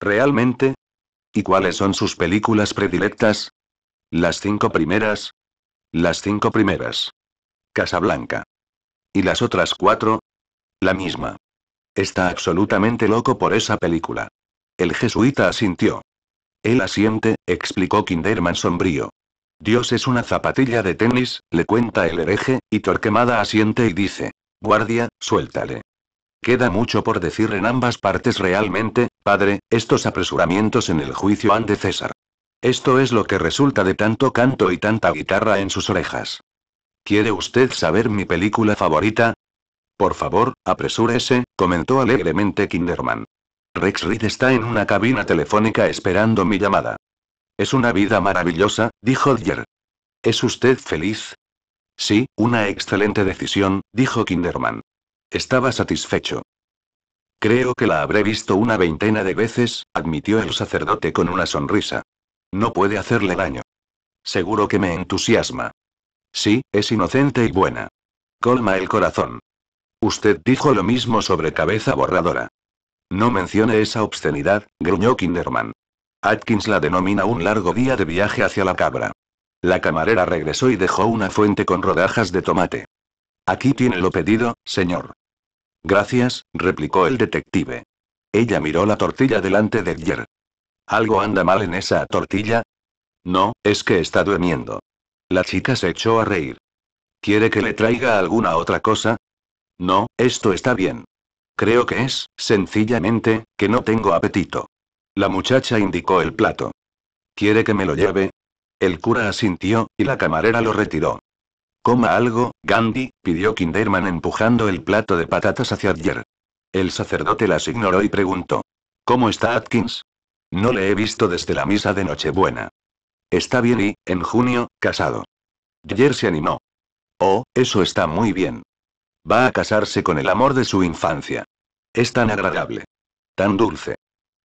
¿Realmente? ¿Y cuáles son sus películas predilectas? Las cinco primeras. Las cinco primeras. Casablanca. ¿Y las otras cuatro? La misma. Está absolutamente loco por esa película. El jesuita asintió. Él asiente, explicó Kinderman sombrío. Dios es una zapatilla de tenis, le cuenta el hereje, y Torquemada asiente y dice. Guardia, suéltale. Queda mucho por decir en ambas partes realmente, padre, estos apresuramientos en el juicio han de César Esto es lo que resulta de tanto canto y tanta guitarra en sus orejas. ¿Quiere usted saber mi película favorita? Por favor, apresúrese, comentó alegremente Kinderman. Rex Reed está en una cabina telefónica esperando mi llamada. Es una vida maravillosa, dijo Dyer. ¿Es usted feliz? Sí, una excelente decisión, dijo Kinderman. Estaba satisfecho. Creo que la habré visto una veintena de veces, admitió el sacerdote con una sonrisa. No puede hacerle daño. Seguro que me entusiasma. Sí, es inocente y buena. Colma el corazón. Usted dijo lo mismo sobre cabeza borradora. No mencione esa obscenidad, gruñó Kinderman. Atkins la denomina un largo día de viaje hacia la cabra. La camarera regresó y dejó una fuente con rodajas de tomate. Aquí tiene lo pedido, señor. Gracias, replicó el detective. Ella miró la tortilla delante de Gier. ¿Algo anda mal en esa tortilla? No, es que está durmiendo. La chica se echó a reír. ¿Quiere que le traiga alguna otra cosa? No, esto está bien. Creo que es, sencillamente, que no tengo apetito. La muchacha indicó el plato. ¿Quiere que me lo lleve? El cura asintió, y la camarera lo retiró. Coma algo, Gandhi, pidió Kinderman empujando el plato de patatas hacia Dyer. El sacerdote las ignoró y preguntó. ¿Cómo está Atkins? No le he visto desde la misa de Nochebuena. Está bien y, en junio, casado. Dyer se animó. Oh, eso está muy bien. Va a casarse con el amor de su infancia. Es tan agradable. Tan dulce.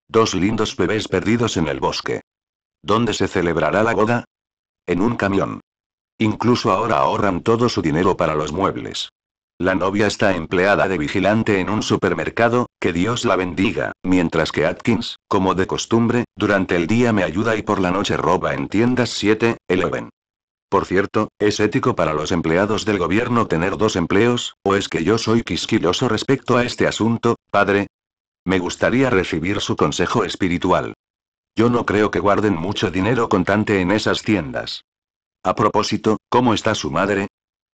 Dos lindos bebés perdidos en el bosque. ¿Dónde se celebrará la boda? En un camión. Incluso ahora ahorran todo su dinero para los muebles. La novia está empleada de vigilante en un supermercado, que Dios la bendiga, mientras que Atkins, como de costumbre, durante el día me ayuda y por la noche roba en tiendas 7, 11. Por cierto, ¿es ético para los empleados del gobierno tener dos empleos, o es que yo soy quisquiloso respecto a este asunto, padre? Me gustaría recibir su consejo espiritual. Yo no creo que guarden mucho dinero contante en esas tiendas. A propósito, ¿cómo está su madre?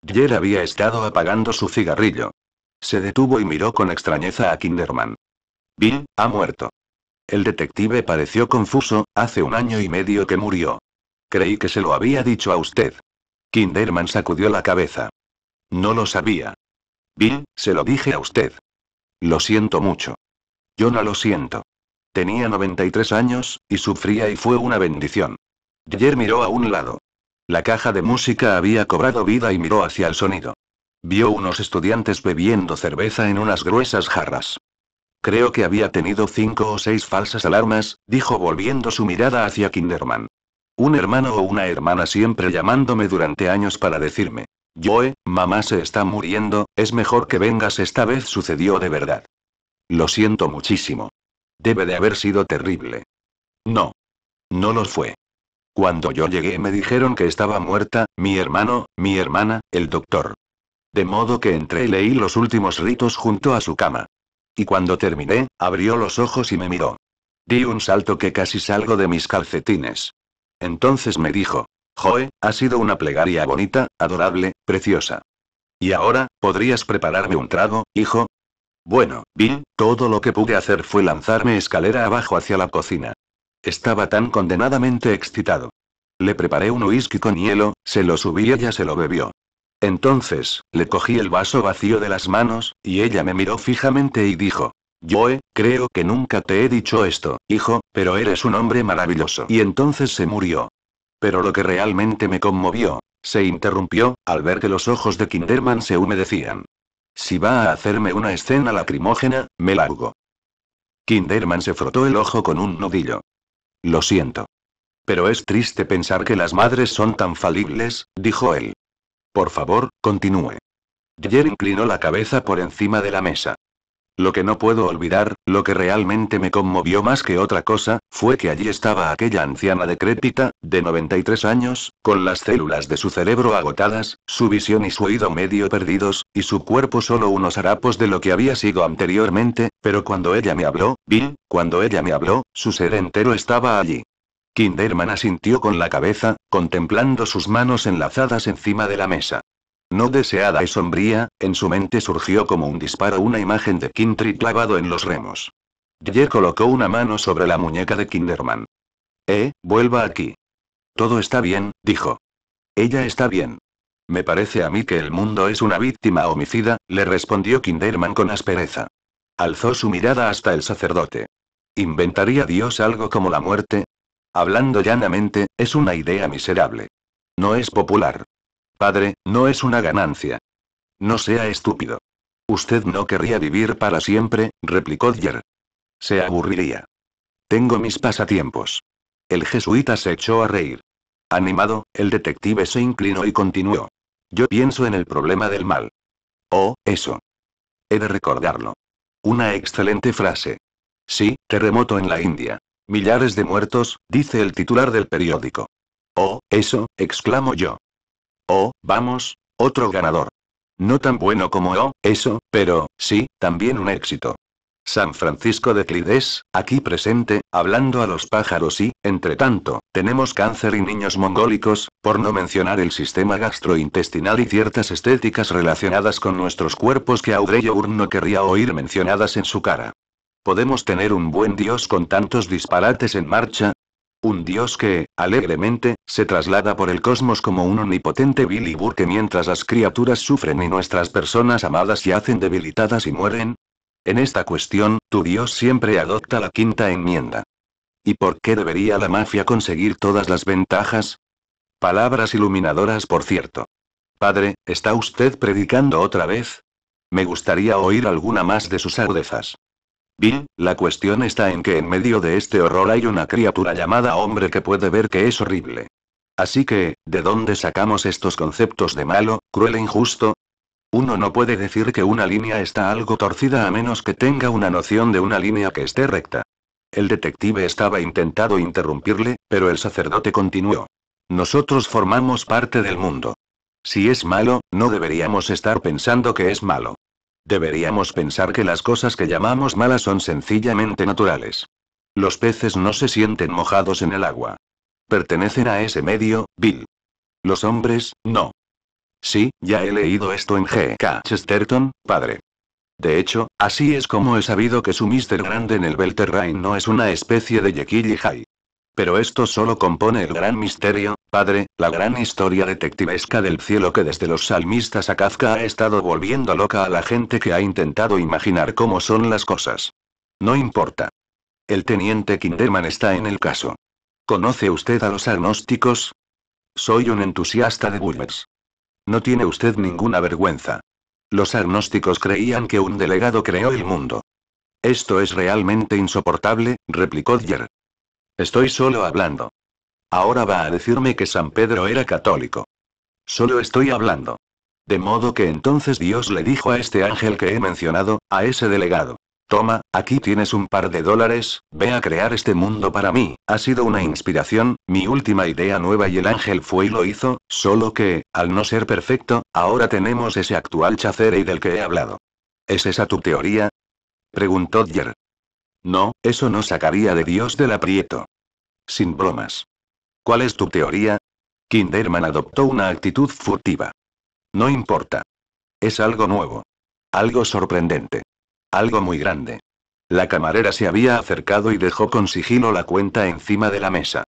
Jer había estado apagando su cigarrillo. Se detuvo y miró con extrañeza a Kinderman. Bill, ha muerto. El detective pareció confuso, hace un año y medio que murió. Creí que se lo había dicho a usted. Kinderman sacudió la cabeza. No lo sabía. Bill, se lo dije a usted. Lo siento mucho. Yo no lo siento. Tenía 93 años, y sufría y fue una bendición. Jer miró a un lado. La caja de música había cobrado vida y miró hacia el sonido. Vio unos estudiantes bebiendo cerveza en unas gruesas jarras. Creo que había tenido cinco o seis falsas alarmas, dijo volviendo su mirada hacia Kinderman. Un hermano o una hermana siempre llamándome durante años para decirme, Joe, mamá se está muriendo, es mejor que vengas esta vez sucedió de verdad. Lo siento muchísimo. Debe de haber sido terrible. No. No lo fue. Cuando yo llegué me dijeron que estaba muerta, mi hermano, mi hermana, el doctor. De modo que entré y leí los últimos ritos junto a su cama. Y cuando terminé, abrió los ojos y me miró. Di un salto que casi salgo de mis calcetines. Entonces me dijo, Joe, ha sido una plegaria bonita, adorable, preciosa. Y ahora, ¿podrías prepararme un trago, hijo? Bueno, Bill, todo lo que pude hacer fue lanzarme escalera abajo hacia la cocina. Estaba tan condenadamente excitado. Le preparé un whisky con hielo, se lo subí y ella se lo bebió. Entonces, le cogí el vaso vacío de las manos, y ella me miró fijamente y dijo, Joe, creo que nunca te he dicho esto, hijo, pero eres un hombre maravilloso. Y entonces se murió. Pero lo que realmente me conmovió, se interrumpió, al ver que los ojos de Kinderman se humedecían. Si va a hacerme una escena lacrimógena, me la hago. Kinderman se frotó el ojo con un nudillo. Lo siento. Pero es triste pensar que las madres son tan falibles, dijo él. Por favor, continúe. Jerry inclinó la cabeza por encima de la mesa. Lo que no puedo olvidar, lo que realmente me conmovió más que otra cosa, fue que allí estaba aquella anciana decrépita, de 93 años, con las células de su cerebro agotadas, su visión y su oído medio perdidos, y su cuerpo solo unos harapos de lo que había sido anteriormente, pero cuando ella me habló, Bill, cuando ella me habló, su ser entero estaba allí. Kinderman asintió con la cabeza, contemplando sus manos enlazadas encima de la mesa no deseada y sombría, en su mente surgió como un disparo una imagen de Kintry clavado en los remos. Jer colocó una mano sobre la muñeca de Kinderman. Eh, vuelva aquí. Todo está bien, dijo. Ella está bien. Me parece a mí que el mundo es una víctima homicida, le respondió Kinderman con aspereza. Alzó su mirada hasta el sacerdote. ¿Inventaría Dios algo como la muerte? Hablando llanamente, es una idea miserable. No es popular. Padre, no es una ganancia. No sea estúpido. Usted no querría vivir para siempre, replicó Dyer. Se aburriría. Tengo mis pasatiempos. El jesuita se echó a reír. Animado, el detective se inclinó y continuó. Yo pienso en el problema del mal. Oh, eso. He de recordarlo. Una excelente frase. Sí, terremoto en la India. Millares de muertos, dice el titular del periódico. Oh, eso, exclamo yo. Oh, vamos, otro ganador. No tan bueno como yo, eso, pero, sí, también un éxito. San Francisco de Clides, aquí presente, hablando a los pájaros y, entre tanto, tenemos cáncer y niños mongólicos, por no mencionar el sistema gastrointestinal y ciertas estéticas relacionadas con nuestros cuerpos que Aurelio no querría oír mencionadas en su cara. ¿Podemos tener un buen Dios con tantos disparates en marcha? Un dios que, alegremente, se traslada por el cosmos como un omnipotente Billy Burke mientras las criaturas sufren y nuestras personas amadas se hacen debilitadas y mueren. En esta cuestión, tu dios siempre adopta la quinta enmienda. ¿Y por qué debería la mafia conseguir todas las ventajas? Palabras iluminadoras, por cierto. Padre, ¿está usted predicando otra vez? Me gustaría oír alguna más de sus agudezas. Bill, la cuestión está en que en medio de este horror hay una criatura llamada hombre que puede ver que es horrible. Así que, ¿de dónde sacamos estos conceptos de malo, cruel e injusto? Uno no puede decir que una línea está algo torcida a menos que tenga una noción de una línea que esté recta. El detective estaba intentado interrumpirle, pero el sacerdote continuó. Nosotros formamos parte del mundo. Si es malo, no deberíamos estar pensando que es malo. Deberíamos pensar que las cosas que llamamos malas son sencillamente naturales. Los peces no se sienten mojados en el agua. Pertenecen a ese medio, Bill. Los hombres, no. Sí, ya he leído esto en G.K. Chesterton, padre. De hecho, así es como he sabido que su Mr. Grande en el Belterrain no es una especie de Jekyll y pero esto solo compone el gran misterio, padre, la gran historia detectivesca del cielo que desde los salmistas a Kafka ha estado volviendo loca a la gente que ha intentado imaginar cómo son las cosas. No importa. El teniente Kinderman está en el caso. ¿Conoce usted a los agnósticos? Soy un entusiasta de Bulbers. No tiene usted ninguna vergüenza. Los agnósticos creían que un delegado creó el mundo. Esto es realmente insoportable, replicó Dyer. Estoy solo hablando. Ahora va a decirme que San Pedro era católico. Solo estoy hablando. De modo que entonces Dios le dijo a este ángel que he mencionado, a ese delegado. Toma, aquí tienes un par de dólares, ve a crear este mundo para mí, ha sido una inspiración, mi última idea nueva y el ángel fue y lo hizo, solo que, al no ser perfecto, ahora tenemos ese actual chacer del que he hablado. ¿Es esa tu teoría? Preguntó Dyer. No, eso no sacaría de Dios del aprieto. Sin bromas. ¿Cuál es tu teoría? Kinderman adoptó una actitud furtiva. No importa. Es algo nuevo. Algo sorprendente. Algo muy grande. La camarera se había acercado y dejó con sigilo la cuenta encima de la mesa.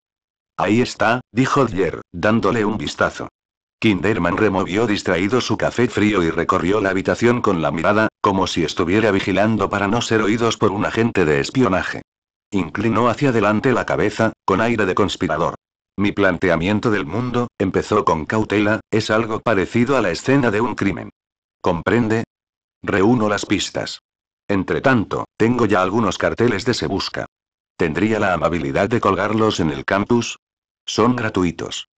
Ahí está, dijo Dyer, dándole un vistazo. Kinderman removió distraído su café frío y recorrió la habitación con la mirada, como si estuviera vigilando para no ser oídos por un agente de espionaje. Inclinó hacia adelante la cabeza, con aire de conspirador. Mi planteamiento del mundo, empezó con cautela, es algo parecido a la escena de un crimen. ¿Comprende? Reúno las pistas. Entretanto, tengo ya algunos carteles de Se Busca. ¿Tendría la amabilidad de colgarlos en el campus? Son gratuitos.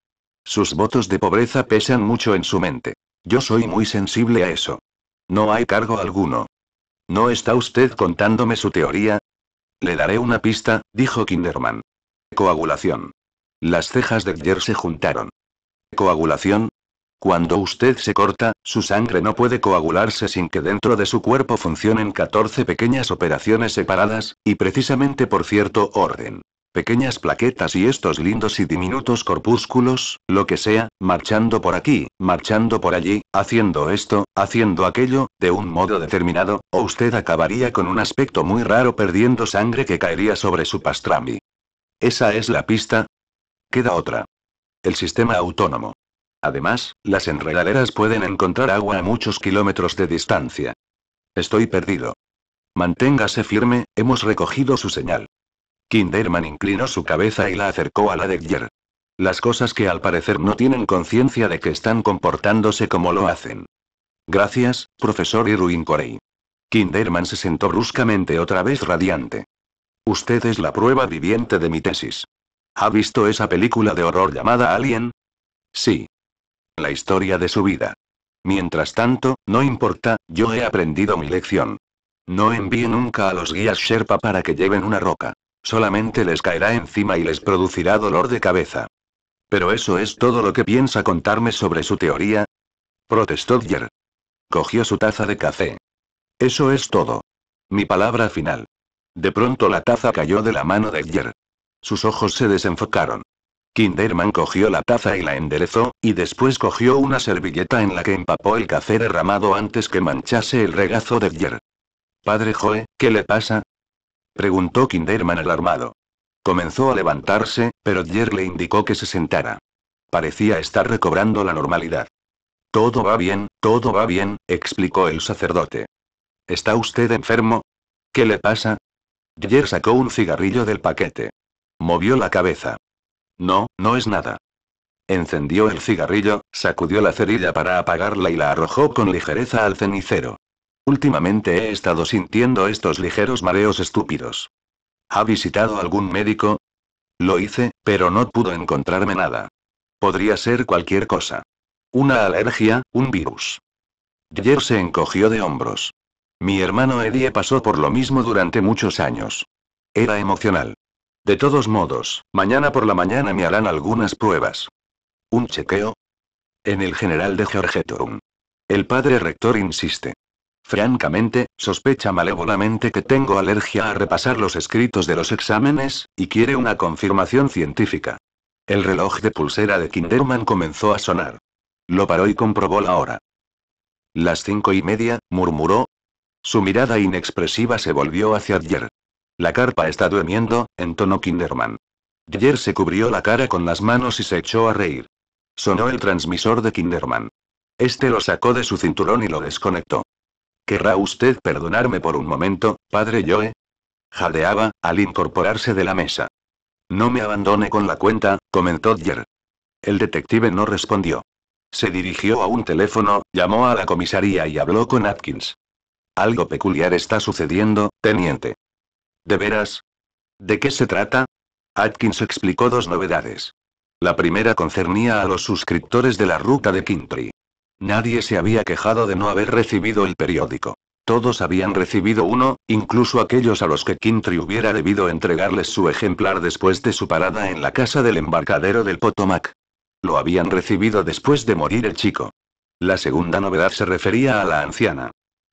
Sus votos de pobreza pesan mucho en su mente. Yo soy muy sensible a eso. No hay cargo alguno. ¿No está usted contándome su teoría? Le daré una pista, dijo Kinderman. Coagulación. Las cejas de Dyer se juntaron. ¿Coagulación? Cuando usted se corta, su sangre no puede coagularse sin que dentro de su cuerpo funcionen 14 pequeñas operaciones separadas, y precisamente por cierto orden pequeñas plaquetas y estos lindos y diminutos corpúsculos, lo que sea, marchando por aquí, marchando por allí, haciendo esto, haciendo aquello, de un modo determinado, o usted acabaría con un aspecto muy raro perdiendo sangre que caería sobre su pastrami. Esa es la pista. Queda otra. El sistema autónomo. Además, las enredaderas pueden encontrar agua a muchos kilómetros de distancia. Estoy perdido. Manténgase firme, hemos recogido su señal. Kinderman inclinó su cabeza y la acercó a la de Gier. Las cosas que al parecer no tienen conciencia de que están comportándose como lo hacen. Gracias, profesor Irwin Corey. Kinderman se sentó bruscamente otra vez radiante. Usted es la prueba viviente de mi tesis. ¿Ha visto esa película de horror llamada Alien? Sí. La historia de su vida. Mientras tanto, no importa, yo he aprendido mi lección. No envíe nunca a los guías Sherpa para que lleven una roca solamente les caerá encima y les producirá dolor de cabeza. Pero eso es todo lo que piensa contarme sobre su teoría. Protestó Dyer. Cogió su taza de café. Eso es todo. Mi palabra final. De pronto la taza cayó de la mano de Dyer. Sus ojos se desenfocaron. Kinderman cogió la taza y la enderezó, y después cogió una servilleta en la que empapó el café derramado antes que manchase el regazo de Dyer. Padre Joe, ¿qué le pasa? Preguntó Kinderman alarmado. Comenzó a levantarse, pero Jer le indicó que se sentara. Parecía estar recobrando la normalidad. Todo va bien, todo va bien, explicó el sacerdote. ¿Está usted enfermo? ¿Qué le pasa? Jer sacó un cigarrillo del paquete. Movió la cabeza. No, no es nada. Encendió el cigarrillo, sacudió la cerilla para apagarla y la arrojó con ligereza al cenicero. Últimamente he estado sintiendo estos ligeros mareos estúpidos. ¿Ha visitado algún médico? Lo hice, pero no pudo encontrarme nada. Podría ser cualquier cosa. Una alergia, un virus. Jer se encogió de hombros. Mi hermano Eddie pasó por lo mismo durante muchos años. Era emocional. De todos modos, mañana por la mañana me harán algunas pruebas. ¿Un chequeo? En el general de Georgetown. El padre rector insiste. Francamente, sospecha malévolamente que tengo alergia a repasar los escritos de los exámenes, y quiere una confirmación científica. El reloj de pulsera de Kinderman comenzó a sonar. Lo paró y comprobó la hora. Las cinco y media, murmuró. Su mirada inexpresiva se volvió hacia Dyer. La carpa está durmiendo, entonó Kinderman. Dyer se cubrió la cara con las manos y se echó a reír. Sonó el transmisor de Kinderman. Este lo sacó de su cinturón y lo desconectó. ¿Querrá usted perdonarme por un momento, padre Joe? Jadeaba, al incorporarse de la mesa. No me abandone con la cuenta, comentó Jer. El detective no respondió. Se dirigió a un teléfono, llamó a la comisaría y habló con Atkins. Algo peculiar está sucediendo, teniente. ¿De veras? ¿De qué se trata? Atkins explicó dos novedades. La primera concernía a los suscriptores de la ruta de Kintry. Nadie se había quejado de no haber recibido el periódico. Todos habían recibido uno, incluso aquellos a los que Kintry hubiera debido entregarles su ejemplar después de su parada en la casa del embarcadero del Potomac. Lo habían recibido después de morir el chico. La segunda novedad se refería a la anciana.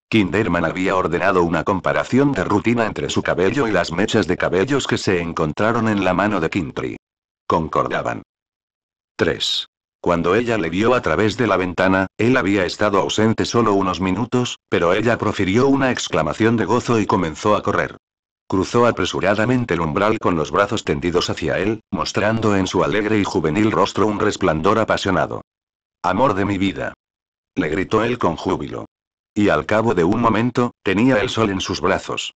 Kinderman había ordenado una comparación de rutina entre su cabello y las mechas de cabellos que se encontraron en la mano de Kintry. Concordaban. 3. Cuando ella le vio a través de la ventana, él había estado ausente solo unos minutos, pero ella profirió una exclamación de gozo y comenzó a correr. Cruzó apresuradamente el umbral con los brazos tendidos hacia él, mostrando en su alegre y juvenil rostro un resplandor apasionado. Amor de mi vida. Le gritó él con júbilo. Y al cabo de un momento, tenía el sol en sus brazos.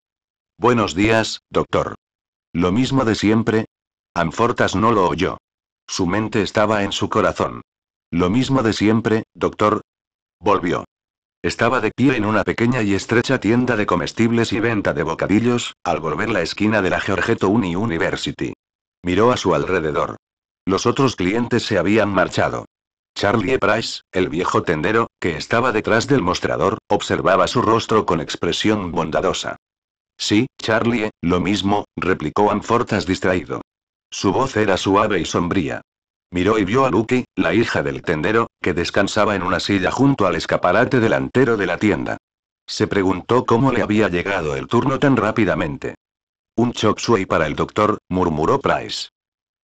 Buenos días, doctor. Lo mismo de siempre. Anfortas no lo oyó. Su mente estaba en su corazón. Lo mismo de siempre, doctor. Volvió. Estaba de pie en una pequeña y estrecha tienda de comestibles y venta de bocadillos, al volver la esquina de la Georgetown Uni University. Miró a su alrededor. Los otros clientes se habían marchado. Charlie e. Price, el viejo tendero, que estaba detrás del mostrador, observaba su rostro con expresión bondadosa. Sí, Charlie, e, lo mismo, replicó Anfortas distraído. Su voz era suave y sombría. Miró y vio a Lucky, la hija del tendero, que descansaba en una silla junto al escaparate delantero de la tienda. Se preguntó cómo le había llegado el turno tan rápidamente. Un chop suey para el doctor, murmuró Price.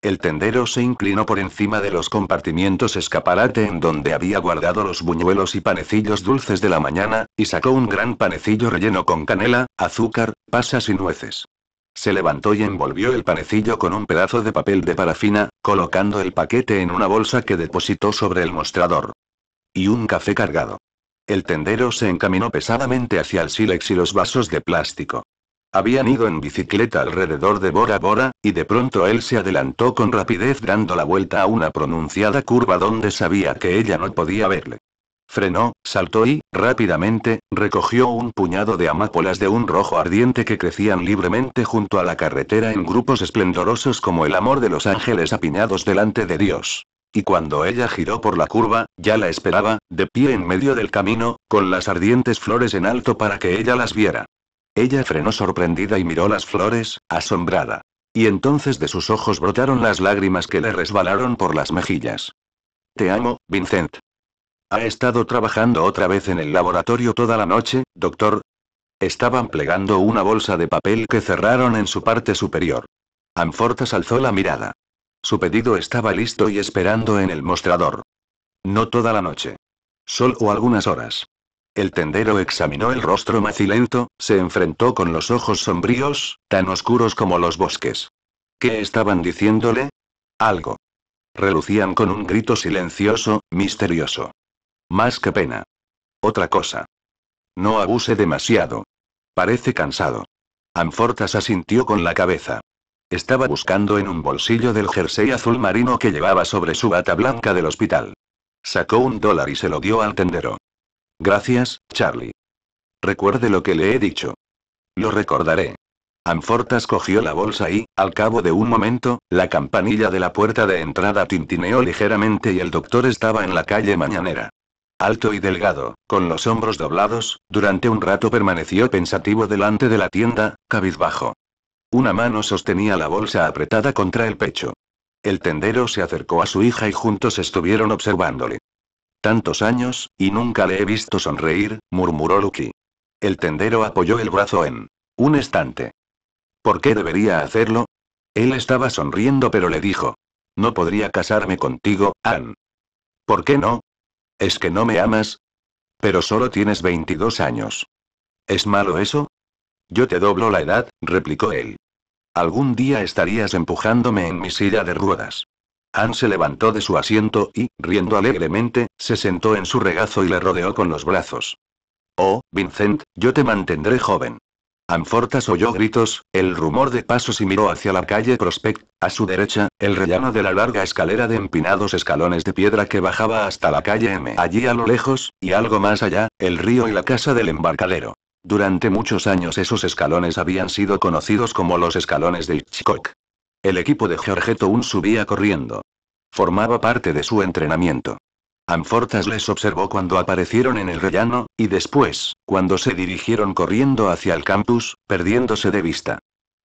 El tendero se inclinó por encima de los compartimientos escaparate en donde había guardado los buñuelos y panecillos dulces de la mañana, y sacó un gran panecillo relleno con canela, azúcar, pasas y nueces. Se levantó y envolvió el panecillo con un pedazo de papel de parafina, colocando el paquete en una bolsa que depositó sobre el mostrador. Y un café cargado. El tendero se encaminó pesadamente hacia el sílex y los vasos de plástico. Habían ido en bicicleta alrededor de Bora Bora, y de pronto él se adelantó con rapidez dando la vuelta a una pronunciada curva donde sabía que ella no podía verle. Frenó, saltó y, rápidamente, recogió un puñado de amapolas de un rojo ardiente que crecían libremente junto a la carretera en grupos esplendorosos como el amor de los ángeles apiñados delante de Dios. Y cuando ella giró por la curva, ya la esperaba, de pie en medio del camino, con las ardientes flores en alto para que ella las viera. Ella frenó sorprendida y miró las flores, asombrada. Y entonces de sus ojos brotaron las lágrimas que le resbalaron por las mejillas. Te amo, Vincent. ¿Ha estado trabajando otra vez en el laboratorio toda la noche, doctor? Estaban plegando una bolsa de papel que cerraron en su parte superior. Anfortas alzó la mirada. Su pedido estaba listo y esperando en el mostrador. No toda la noche. Solo algunas horas. El tendero examinó el rostro macilento, se enfrentó con los ojos sombríos, tan oscuros como los bosques. ¿Qué estaban diciéndole? Algo. Relucían con un grito silencioso, misterioso. Más que pena. Otra cosa. No abuse demasiado. Parece cansado. Anfortas asintió con la cabeza. Estaba buscando en un bolsillo del jersey azul marino que llevaba sobre su bata blanca del hospital. Sacó un dólar y se lo dio al tendero. Gracias, Charlie. Recuerde lo que le he dicho. Lo recordaré. Anfortas cogió la bolsa y, al cabo de un momento, la campanilla de la puerta de entrada tintineó ligeramente y el doctor estaba en la calle mañanera alto y delgado, con los hombros doblados, durante un rato permaneció pensativo delante de la tienda, cabizbajo. Una mano sostenía la bolsa apretada contra el pecho. El tendero se acercó a su hija y juntos estuvieron observándole. Tantos años, y nunca le he visto sonreír, murmuró Lucky. El tendero apoyó el brazo en un estante. ¿Por qué debería hacerlo? Él estaba sonriendo pero le dijo. No podría casarme contigo, Ann. ¿Por qué no? ¿Es que no me amas? Pero solo tienes 22 años. ¿Es malo eso? Yo te doblo la edad, replicó él. Algún día estarías empujándome en mi silla de ruedas. Anne se levantó de su asiento y, riendo alegremente, se sentó en su regazo y le rodeó con los brazos. Oh, Vincent, yo te mantendré joven. Anfortas oyó gritos, el rumor de pasos y miró hacia la calle Prospect, a su derecha, el rellano de la larga escalera de empinados escalones de piedra que bajaba hasta la calle M. Allí a lo lejos, y algo más allá, el río y la casa del embarcadero. Durante muchos años esos escalones habían sido conocidos como los escalones de Hitchcock. El equipo de Georgetown subía corriendo. Formaba parte de su entrenamiento. Amfortas les observó cuando aparecieron en el rellano, y después, cuando se dirigieron corriendo hacia el campus, perdiéndose de vista.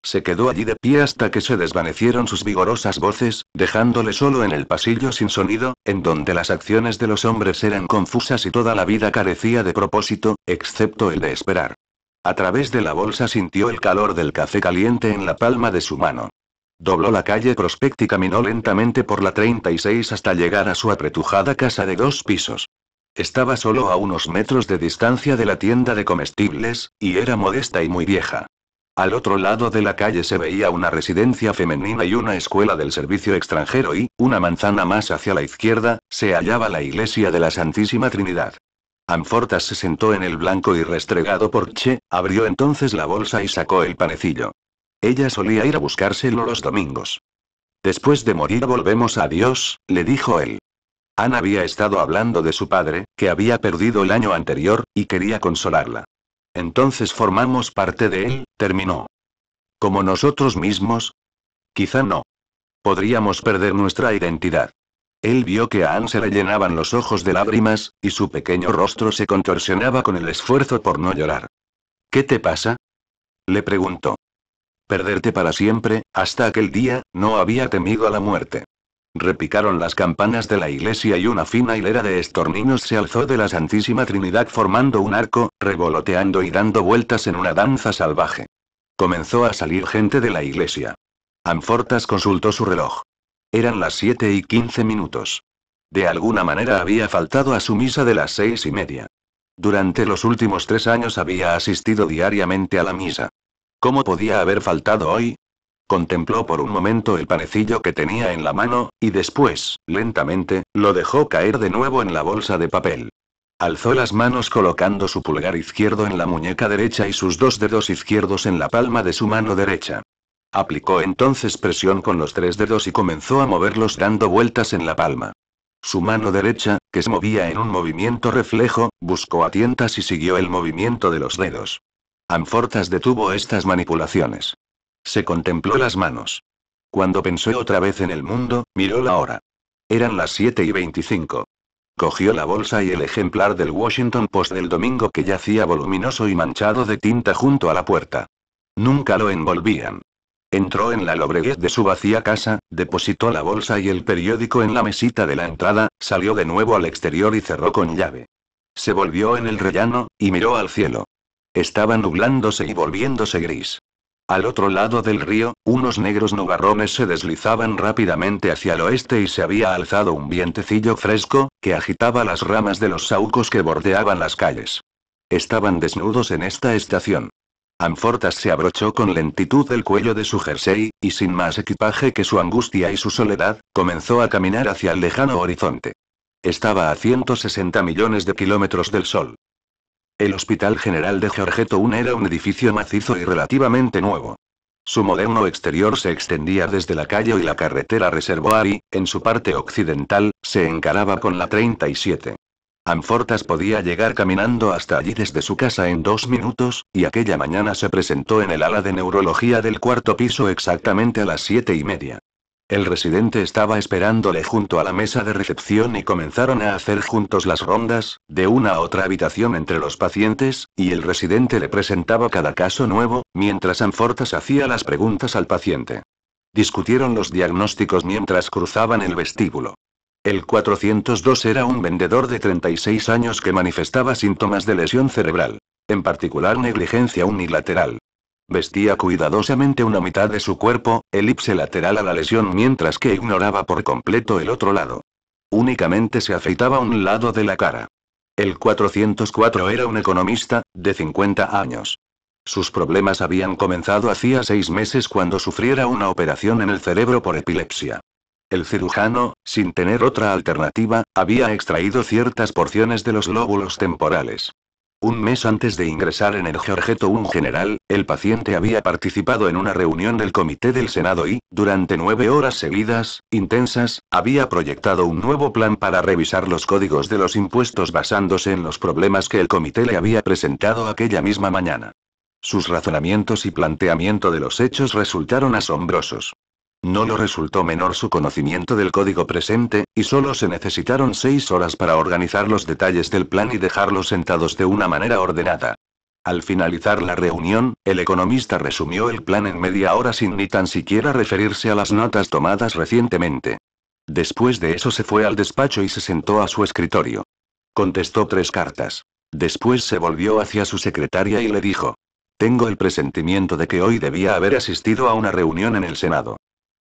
Se quedó allí de pie hasta que se desvanecieron sus vigorosas voces, dejándole solo en el pasillo sin sonido, en donde las acciones de los hombres eran confusas y toda la vida carecía de propósito, excepto el de esperar. A través de la bolsa sintió el calor del café caliente en la palma de su mano. Dobló la calle Prospect y caminó lentamente por la 36 hasta llegar a su apretujada casa de dos pisos. Estaba solo a unos metros de distancia de la tienda de comestibles, y era modesta y muy vieja. Al otro lado de la calle se veía una residencia femenina y una escuela del servicio extranjero y, una manzana más hacia la izquierda, se hallaba la iglesia de la Santísima Trinidad. Anfortas se sentó en el blanco y restregado por Che, abrió entonces la bolsa y sacó el panecillo. Ella solía ir a buscárselo los domingos. Después de morir volvemos a Dios, le dijo él. Ana había estado hablando de su padre, que había perdido el año anterior, y quería consolarla. Entonces formamos parte de él, terminó. ¿Como nosotros mismos? Quizá no. Podríamos perder nuestra identidad. Él vio que a Anne se le llenaban los ojos de lágrimas, y su pequeño rostro se contorsionaba con el esfuerzo por no llorar. ¿Qué te pasa? Le preguntó. Perderte para siempre, hasta aquel día, no había temido a la muerte. Repicaron las campanas de la iglesia y una fina hilera de estorninos se alzó de la Santísima Trinidad formando un arco, revoloteando y dando vueltas en una danza salvaje. Comenzó a salir gente de la iglesia. Amfortas consultó su reloj. Eran las 7 y 15 minutos. De alguna manera había faltado a su misa de las seis y media. Durante los últimos tres años había asistido diariamente a la misa. ¿Cómo podía haber faltado hoy? Contempló por un momento el panecillo que tenía en la mano, y después, lentamente, lo dejó caer de nuevo en la bolsa de papel. Alzó las manos colocando su pulgar izquierdo en la muñeca derecha y sus dos dedos izquierdos en la palma de su mano derecha. Aplicó entonces presión con los tres dedos y comenzó a moverlos dando vueltas en la palma. Su mano derecha, que se movía en un movimiento reflejo, buscó a tientas y siguió el movimiento de los dedos. Amfortas detuvo estas manipulaciones. Se contempló las manos. Cuando pensó otra vez en el mundo, miró la hora. Eran las 7 y 25. Cogió la bolsa y el ejemplar del Washington Post del domingo que yacía voluminoso y manchado de tinta junto a la puerta. Nunca lo envolvían. Entró en la lobreguez de su vacía casa, depositó la bolsa y el periódico en la mesita de la entrada, salió de nuevo al exterior y cerró con llave. Se volvió en el rellano, y miró al cielo. Estaba nublándose y volviéndose gris. Al otro lado del río, unos negros nubarrones se deslizaban rápidamente hacia el oeste y se había alzado un vientecillo fresco, que agitaba las ramas de los saucos que bordeaban las calles. Estaban desnudos en esta estación. Anfortas se abrochó con lentitud el cuello de su jersey, y sin más equipaje que su angustia y su soledad, comenzó a caminar hacia el lejano horizonte. Estaba a 160 millones de kilómetros del sol. El Hospital General de Georgetown era un edificio macizo y relativamente nuevo. Su moderno exterior se extendía desde la calle y la carretera Reservoir y, en su parte occidental, se encaraba con la 37. Amfortas podía llegar caminando hasta allí desde su casa en dos minutos, y aquella mañana se presentó en el ala de neurología del cuarto piso exactamente a las siete y media. El residente estaba esperándole junto a la mesa de recepción y comenzaron a hacer juntos las rondas, de una a otra habitación entre los pacientes, y el residente le presentaba cada caso nuevo, mientras Anfortas hacía las preguntas al paciente. Discutieron los diagnósticos mientras cruzaban el vestíbulo. El 402 era un vendedor de 36 años que manifestaba síntomas de lesión cerebral. En particular negligencia unilateral. Vestía cuidadosamente una mitad de su cuerpo, elipse lateral a la lesión mientras que ignoraba por completo el otro lado. Únicamente se afeitaba un lado de la cara. El 404 era un economista, de 50 años. Sus problemas habían comenzado hacía seis meses cuando sufriera una operación en el cerebro por epilepsia. El cirujano, sin tener otra alternativa, había extraído ciertas porciones de los lóbulos temporales. Un mes antes de ingresar en el Georgeto un general, el paciente había participado en una reunión del Comité del Senado y, durante nueve horas seguidas, intensas, había proyectado un nuevo plan para revisar los códigos de los impuestos basándose en los problemas que el comité le había presentado aquella misma mañana. Sus razonamientos y planteamiento de los hechos resultaron asombrosos. No lo resultó menor su conocimiento del código presente, y solo se necesitaron seis horas para organizar los detalles del plan y dejarlos sentados de una manera ordenada. Al finalizar la reunión, el economista resumió el plan en media hora sin ni tan siquiera referirse a las notas tomadas recientemente. Después de eso se fue al despacho y se sentó a su escritorio. Contestó tres cartas. Después se volvió hacia su secretaria y le dijo. Tengo el presentimiento de que hoy debía haber asistido a una reunión en el Senado.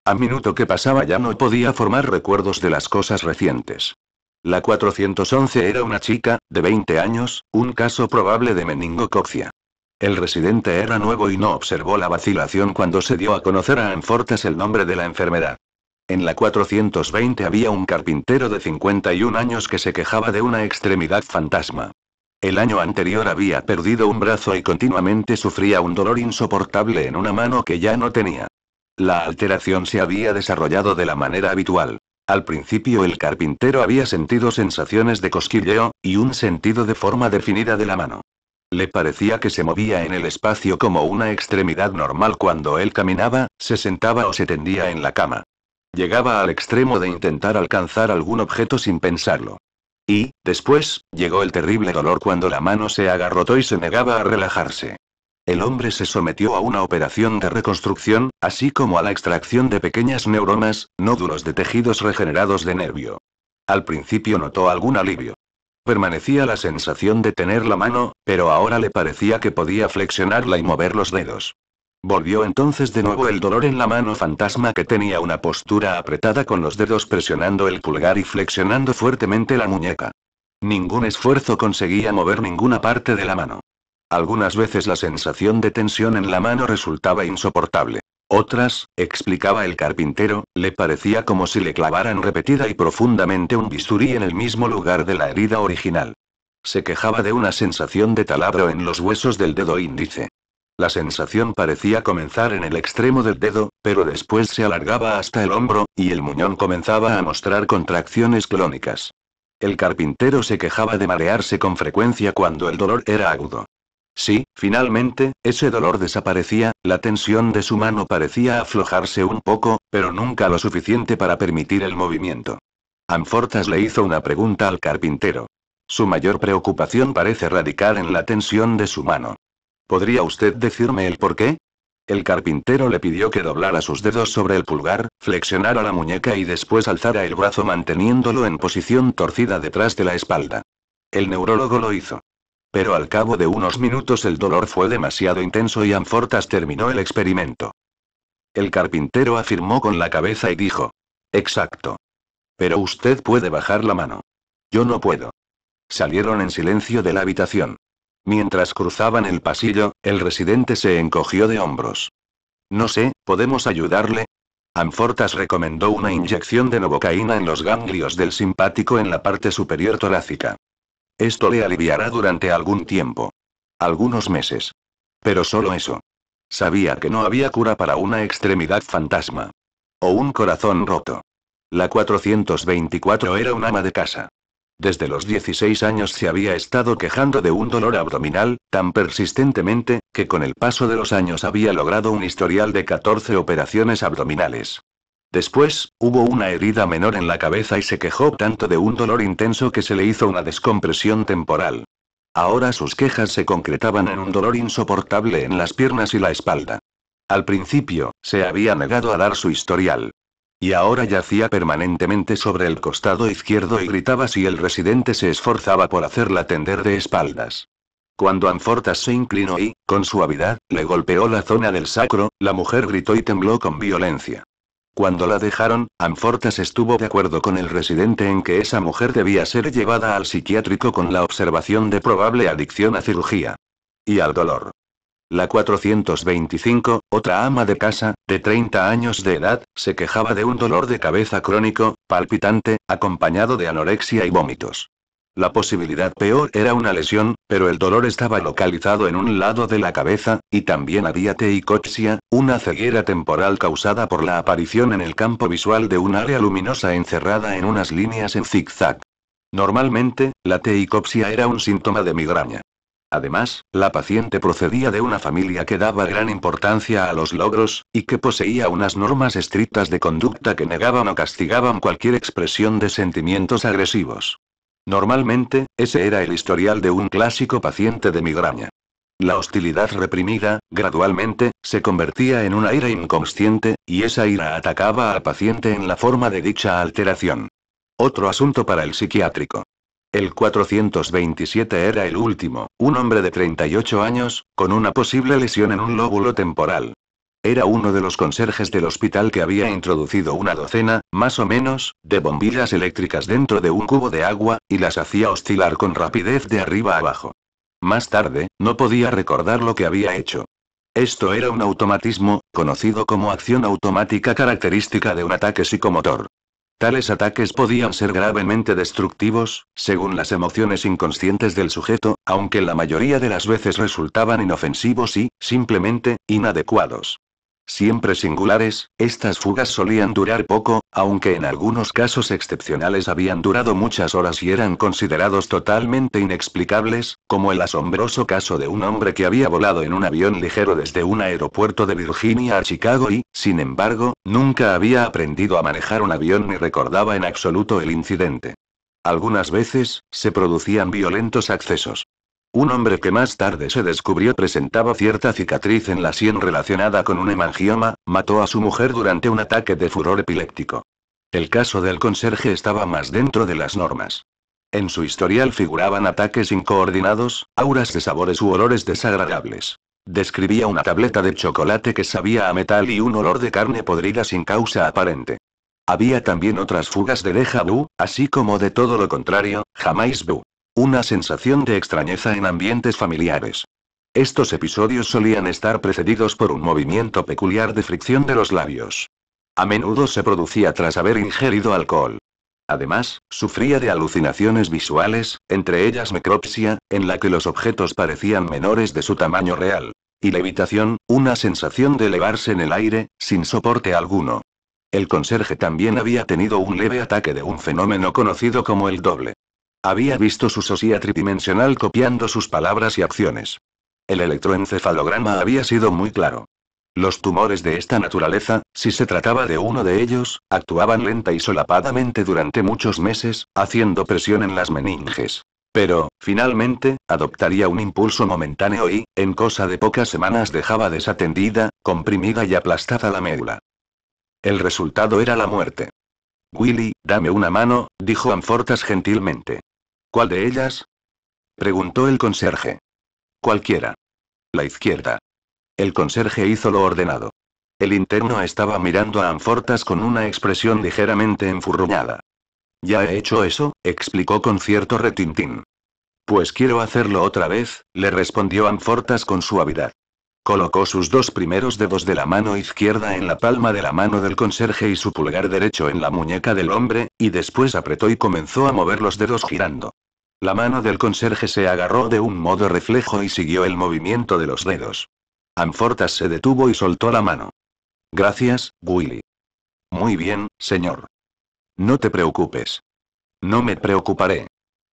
A minuto que pasaba ya no podía formar recuerdos de las cosas recientes. La 411 era una chica, de 20 años, un caso probable de meningococcia. El residente era nuevo y no observó la vacilación cuando se dio a conocer a Anfortas el nombre de la enfermedad. En la 420 había un carpintero de 51 años que se quejaba de una extremidad fantasma. El año anterior había perdido un brazo y continuamente sufría un dolor insoportable en una mano que ya no tenía. La alteración se había desarrollado de la manera habitual. Al principio el carpintero había sentido sensaciones de cosquilleo, y un sentido de forma definida de la mano. Le parecía que se movía en el espacio como una extremidad normal cuando él caminaba, se sentaba o se tendía en la cama. Llegaba al extremo de intentar alcanzar algún objeto sin pensarlo. Y, después, llegó el terrible dolor cuando la mano se agarrotó y se negaba a relajarse. El hombre se sometió a una operación de reconstrucción, así como a la extracción de pequeñas neuronas, nódulos de tejidos regenerados de nervio. Al principio notó algún alivio. Permanecía la sensación de tener la mano, pero ahora le parecía que podía flexionarla y mover los dedos. Volvió entonces de nuevo el dolor en la mano fantasma que tenía una postura apretada con los dedos presionando el pulgar y flexionando fuertemente la muñeca. Ningún esfuerzo conseguía mover ninguna parte de la mano. Algunas veces la sensación de tensión en la mano resultaba insoportable. Otras, explicaba el carpintero, le parecía como si le clavaran repetida y profundamente un bisturí en el mismo lugar de la herida original. Se quejaba de una sensación de taladro en los huesos del dedo índice. La sensación parecía comenzar en el extremo del dedo, pero después se alargaba hasta el hombro, y el muñón comenzaba a mostrar contracciones clónicas. El carpintero se quejaba de marearse con frecuencia cuando el dolor era agudo. Sí, finalmente, ese dolor desaparecía, la tensión de su mano parecía aflojarse un poco, pero nunca lo suficiente para permitir el movimiento. Anfortas le hizo una pregunta al carpintero. Su mayor preocupación parece radicar en la tensión de su mano. ¿Podría usted decirme el por qué? El carpintero le pidió que doblara sus dedos sobre el pulgar, flexionara la muñeca y después alzara el brazo manteniéndolo en posición torcida detrás de la espalda. El neurólogo lo hizo. Pero al cabo de unos minutos el dolor fue demasiado intenso y Anfortas terminó el experimento. El carpintero afirmó con la cabeza y dijo. Exacto. Pero usted puede bajar la mano. Yo no puedo. Salieron en silencio de la habitación. Mientras cruzaban el pasillo, el residente se encogió de hombros. No sé, ¿podemos ayudarle? Anfortas recomendó una inyección de novocaína en los ganglios del simpático en la parte superior torácica. Esto le aliviará durante algún tiempo. Algunos meses. Pero solo eso. Sabía que no había cura para una extremidad fantasma. O un corazón roto. La 424 era un ama de casa. Desde los 16 años se había estado quejando de un dolor abdominal, tan persistentemente, que con el paso de los años había logrado un historial de 14 operaciones abdominales. Después, hubo una herida menor en la cabeza y se quejó tanto de un dolor intenso que se le hizo una descompresión temporal. Ahora sus quejas se concretaban en un dolor insoportable en las piernas y la espalda. Al principio, se había negado a dar su historial. Y ahora yacía permanentemente sobre el costado izquierdo y gritaba si el residente se esforzaba por hacerla tender de espaldas. Cuando Anfortas se inclinó y, con suavidad, le golpeó la zona del sacro, la mujer gritó y tembló con violencia. Cuando la dejaron, Amfortas estuvo de acuerdo con el residente en que esa mujer debía ser llevada al psiquiátrico con la observación de probable adicción a cirugía. Y al dolor. La 425, otra ama de casa, de 30 años de edad, se quejaba de un dolor de cabeza crónico, palpitante, acompañado de anorexia y vómitos. La posibilidad peor era una lesión, pero el dolor estaba localizado en un lado de la cabeza, y también había teicopsia, una ceguera temporal causada por la aparición en el campo visual de un área luminosa encerrada en unas líneas en zigzag. Normalmente, la teicopsia era un síntoma de migraña. Además, la paciente procedía de una familia que daba gran importancia a los logros, y que poseía unas normas estrictas de conducta que negaban o castigaban cualquier expresión de sentimientos agresivos. Normalmente, ese era el historial de un clásico paciente de migraña. La hostilidad reprimida, gradualmente, se convertía en una ira inconsciente, y esa ira atacaba al paciente en la forma de dicha alteración. Otro asunto para el psiquiátrico. El 427 era el último, un hombre de 38 años, con una posible lesión en un lóbulo temporal, era uno de los conserjes del hospital que había introducido una docena, más o menos, de bombillas eléctricas dentro de un cubo de agua, y las hacía oscilar con rapidez de arriba a abajo. Más tarde, no podía recordar lo que había hecho. Esto era un automatismo, conocido como acción automática característica de un ataque psicomotor. Tales ataques podían ser gravemente destructivos, según las emociones inconscientes del sujeto, aunque la mayoría de las veces resultaban inofensivos y, simplemente, inadecuados. Siempre singulares, estas fugas solían durar poco, aunque en algunos casos excepcionales habían durado muchas horas y eran considerados totalmente inexplicables, como el asombroso caso de un hombre que había volado en un avión ligero desde un aeropuerto de Virginia a Chicago y, sin embargo, nunca había aprendido a manejar un avión ni recordaba en absoluto el incidente. Algunas veces, se producían violentos accesos. Un hombre que más tarde se descubrió presentaba cierta cicatriz en la sien relacionada con un hemangioma, mató a su mujer durante un ataque de furor epiléptico. El caso del conserje estaba más dentro de las normas. En su historial figuraban ataques incoordinados, auras de sabores u olores desagradables. Describía una tableta de chocolate que sabía a metal y un olor de carne podrida sin causa aparente. Había también otras fugas de deja vu, así como de todo lo contrario, jamás vu. Una sensación de extrañeza en ambientes familiares. Estos episodios solían estar precedidos por un movimiento peculiar de fricción de los labios. A menudo se producía tras haber ingerido alcohol. Además, sufría de alucinaciones visuales, entre ellas necropsia, en la que los objetos parecían menores de su tamaño real. Y levitación, una sensación de elevarse en el aire, sin soporte alguno. El conserje también había tenido un leve ataque de un fenómeno conocido como el doble. Había visto su sosía tridimensional copiando sus palabras y acciones. El electroencefalograma había sido muy claro. Los tumores de esta naturaleza, si se trataba de uno de ellos, actuaban lenta y solapadamente durante muchos meses, haciendo presión en las meninges. Pero, finalmente, adoptaría un impulso momentáneo y, en cosa de pocas semanas, dejaba desatendida, comprimida y aplastada la médula. El resultado era la muerte. Willy, dame una mano, dijo Anfortas gentilmente. ¿Cuál de ellas? preguntó el conserje. Cualquiera. La izquierda. El conserje hizo lo ordenado. El interno estaba mirando a Anfortas con una expresión ligeramente enfurruñada. Ya he hecho eso, explicó con cierto retintín. Pues quiero hacerlo otra vez, le respondió Anfortas con suavidad. Colocó sus dos primeros dedos de la mano izquierda en la palma de la mano del conserje y su pulgar derecho en la muñeca del hombre, y después apretó y comenzó a mover los dedos girando. La mano del conserje se agarró de un modo reflejo y siguió el movimiento de los dedos. Anfortas se detuvo y soltó la mano. Gracias, Willy. Muy bien, señor. No te preocupes. No me preocuparé.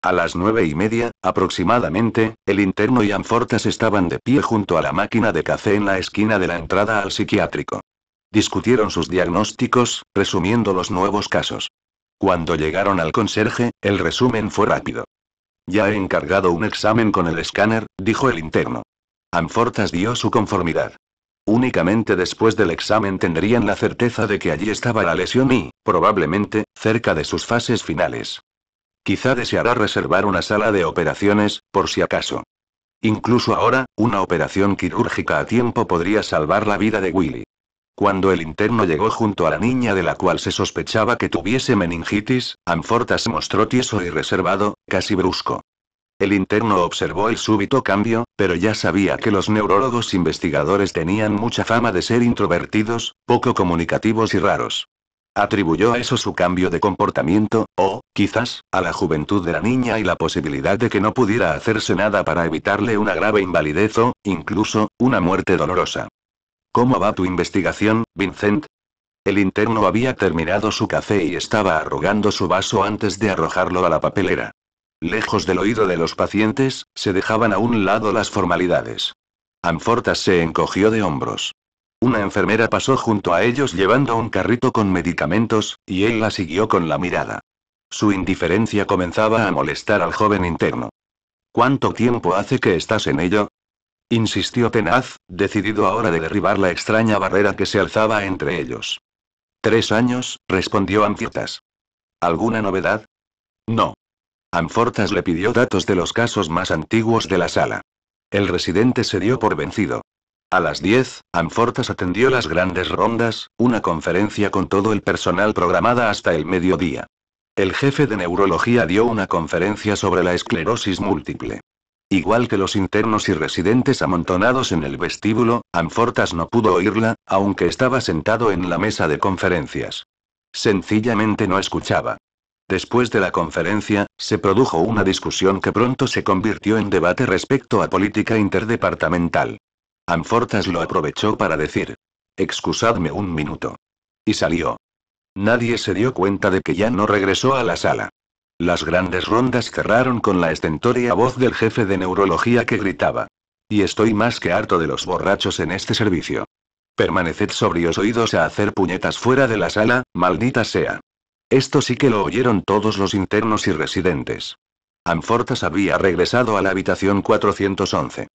A las nueve y media, aproximadamente, el interno y Anfortas estaban de pie junto a la máquina de café en la esquina de la entrada al psiquiátrico. Discutieron sus diagnósticos, resumiendo los nuevos casos. Cuando llegaron al conserje, el resumen fue rápido. Ya he encargado un examen con el escáner, dijo el interno. Amfortas dio su conformidad. Únicamente después del examen tendrían la certeza de que allí estaba la lesión y, probablemente, cerca de sus fases finales. Quizá deseará reservar una sala de operaciones, por si acaso. Incluso ahora, una operación quirúrgica a tiempo podría salvar la vida de Willy. Cuando el interno llegó junto a la niña de la cual se sospechaba que tuviese meningitis, Amfortas se mostró tieso y reservado, casi brusco. El interno observó el súbito cambio, pero ya sabía que los neurólogos investigadores tenían mucha fama de ser introvertidos, poco comunicativos y raros. Atribuyó a eso su cambio de comportamiento, o, quizás, a la juventud de la niña y la posibilidad de que no pudiera hacerse nada para evitarle una grave invalidez o, incluso, una muerte dolorosa. ¿Cómo va tu investigación, Vincent? El interno había terminado su café y estaba arrugando su vaso antes de arrojarlo a la papelera. Lejos del oído de los pacientes, se dejaban a un lado las formalidades. Anfortas se encogió de hombros. Una enfermera pasó junto a ellos llevando un carrito con medicamentos, y él la siguió con la mirada. Su indiferencia comenzaba a molestar al joven interno. ¿Cuánto tiempo hace que estás en ello? insistió tenaz, decidido ahora de derribar la extraña barrera que se alzaba entre ellos. Tres años, respondió Anfiotas. ¿Alguna novedad? No. Anfortas le pidió datos de los casos más antiguos de la sala. El residente se dio por vencido. A las diez, Anfortas atendió las grandes rondas, una conferencia con todo el personal programada hasta el mediodía. El jefe de neurología dio una conferencia sobre la esclerosis múltiple. Igual que los internos y residentes amontonados en el vestíbulo, Anfortas no pudo oírla, aunque estaba sentado en la mesa de conferencias. Sencillamente no escuchaba. Después de la conferencia, se produjo una discusión que pronto se convirtió en debate respecto a política interdepartamental. Anfortas lo aprovechó para decir, excusadme un minuto. Y salió. Nadie se dio cuenta de que ya no regresó a la sala. Las grandes rondas cerraron con la estentórea voz del jefe de neurología que gritaba. Y estoy más que harto de los borrachos en este servicio. Permaneced sobrios oídos a hacer puñetas fuera de la sala, maldita sea. Esto sí que lo oyeron todos los internos y residentes. Anfortas había regresado a la habitación 411.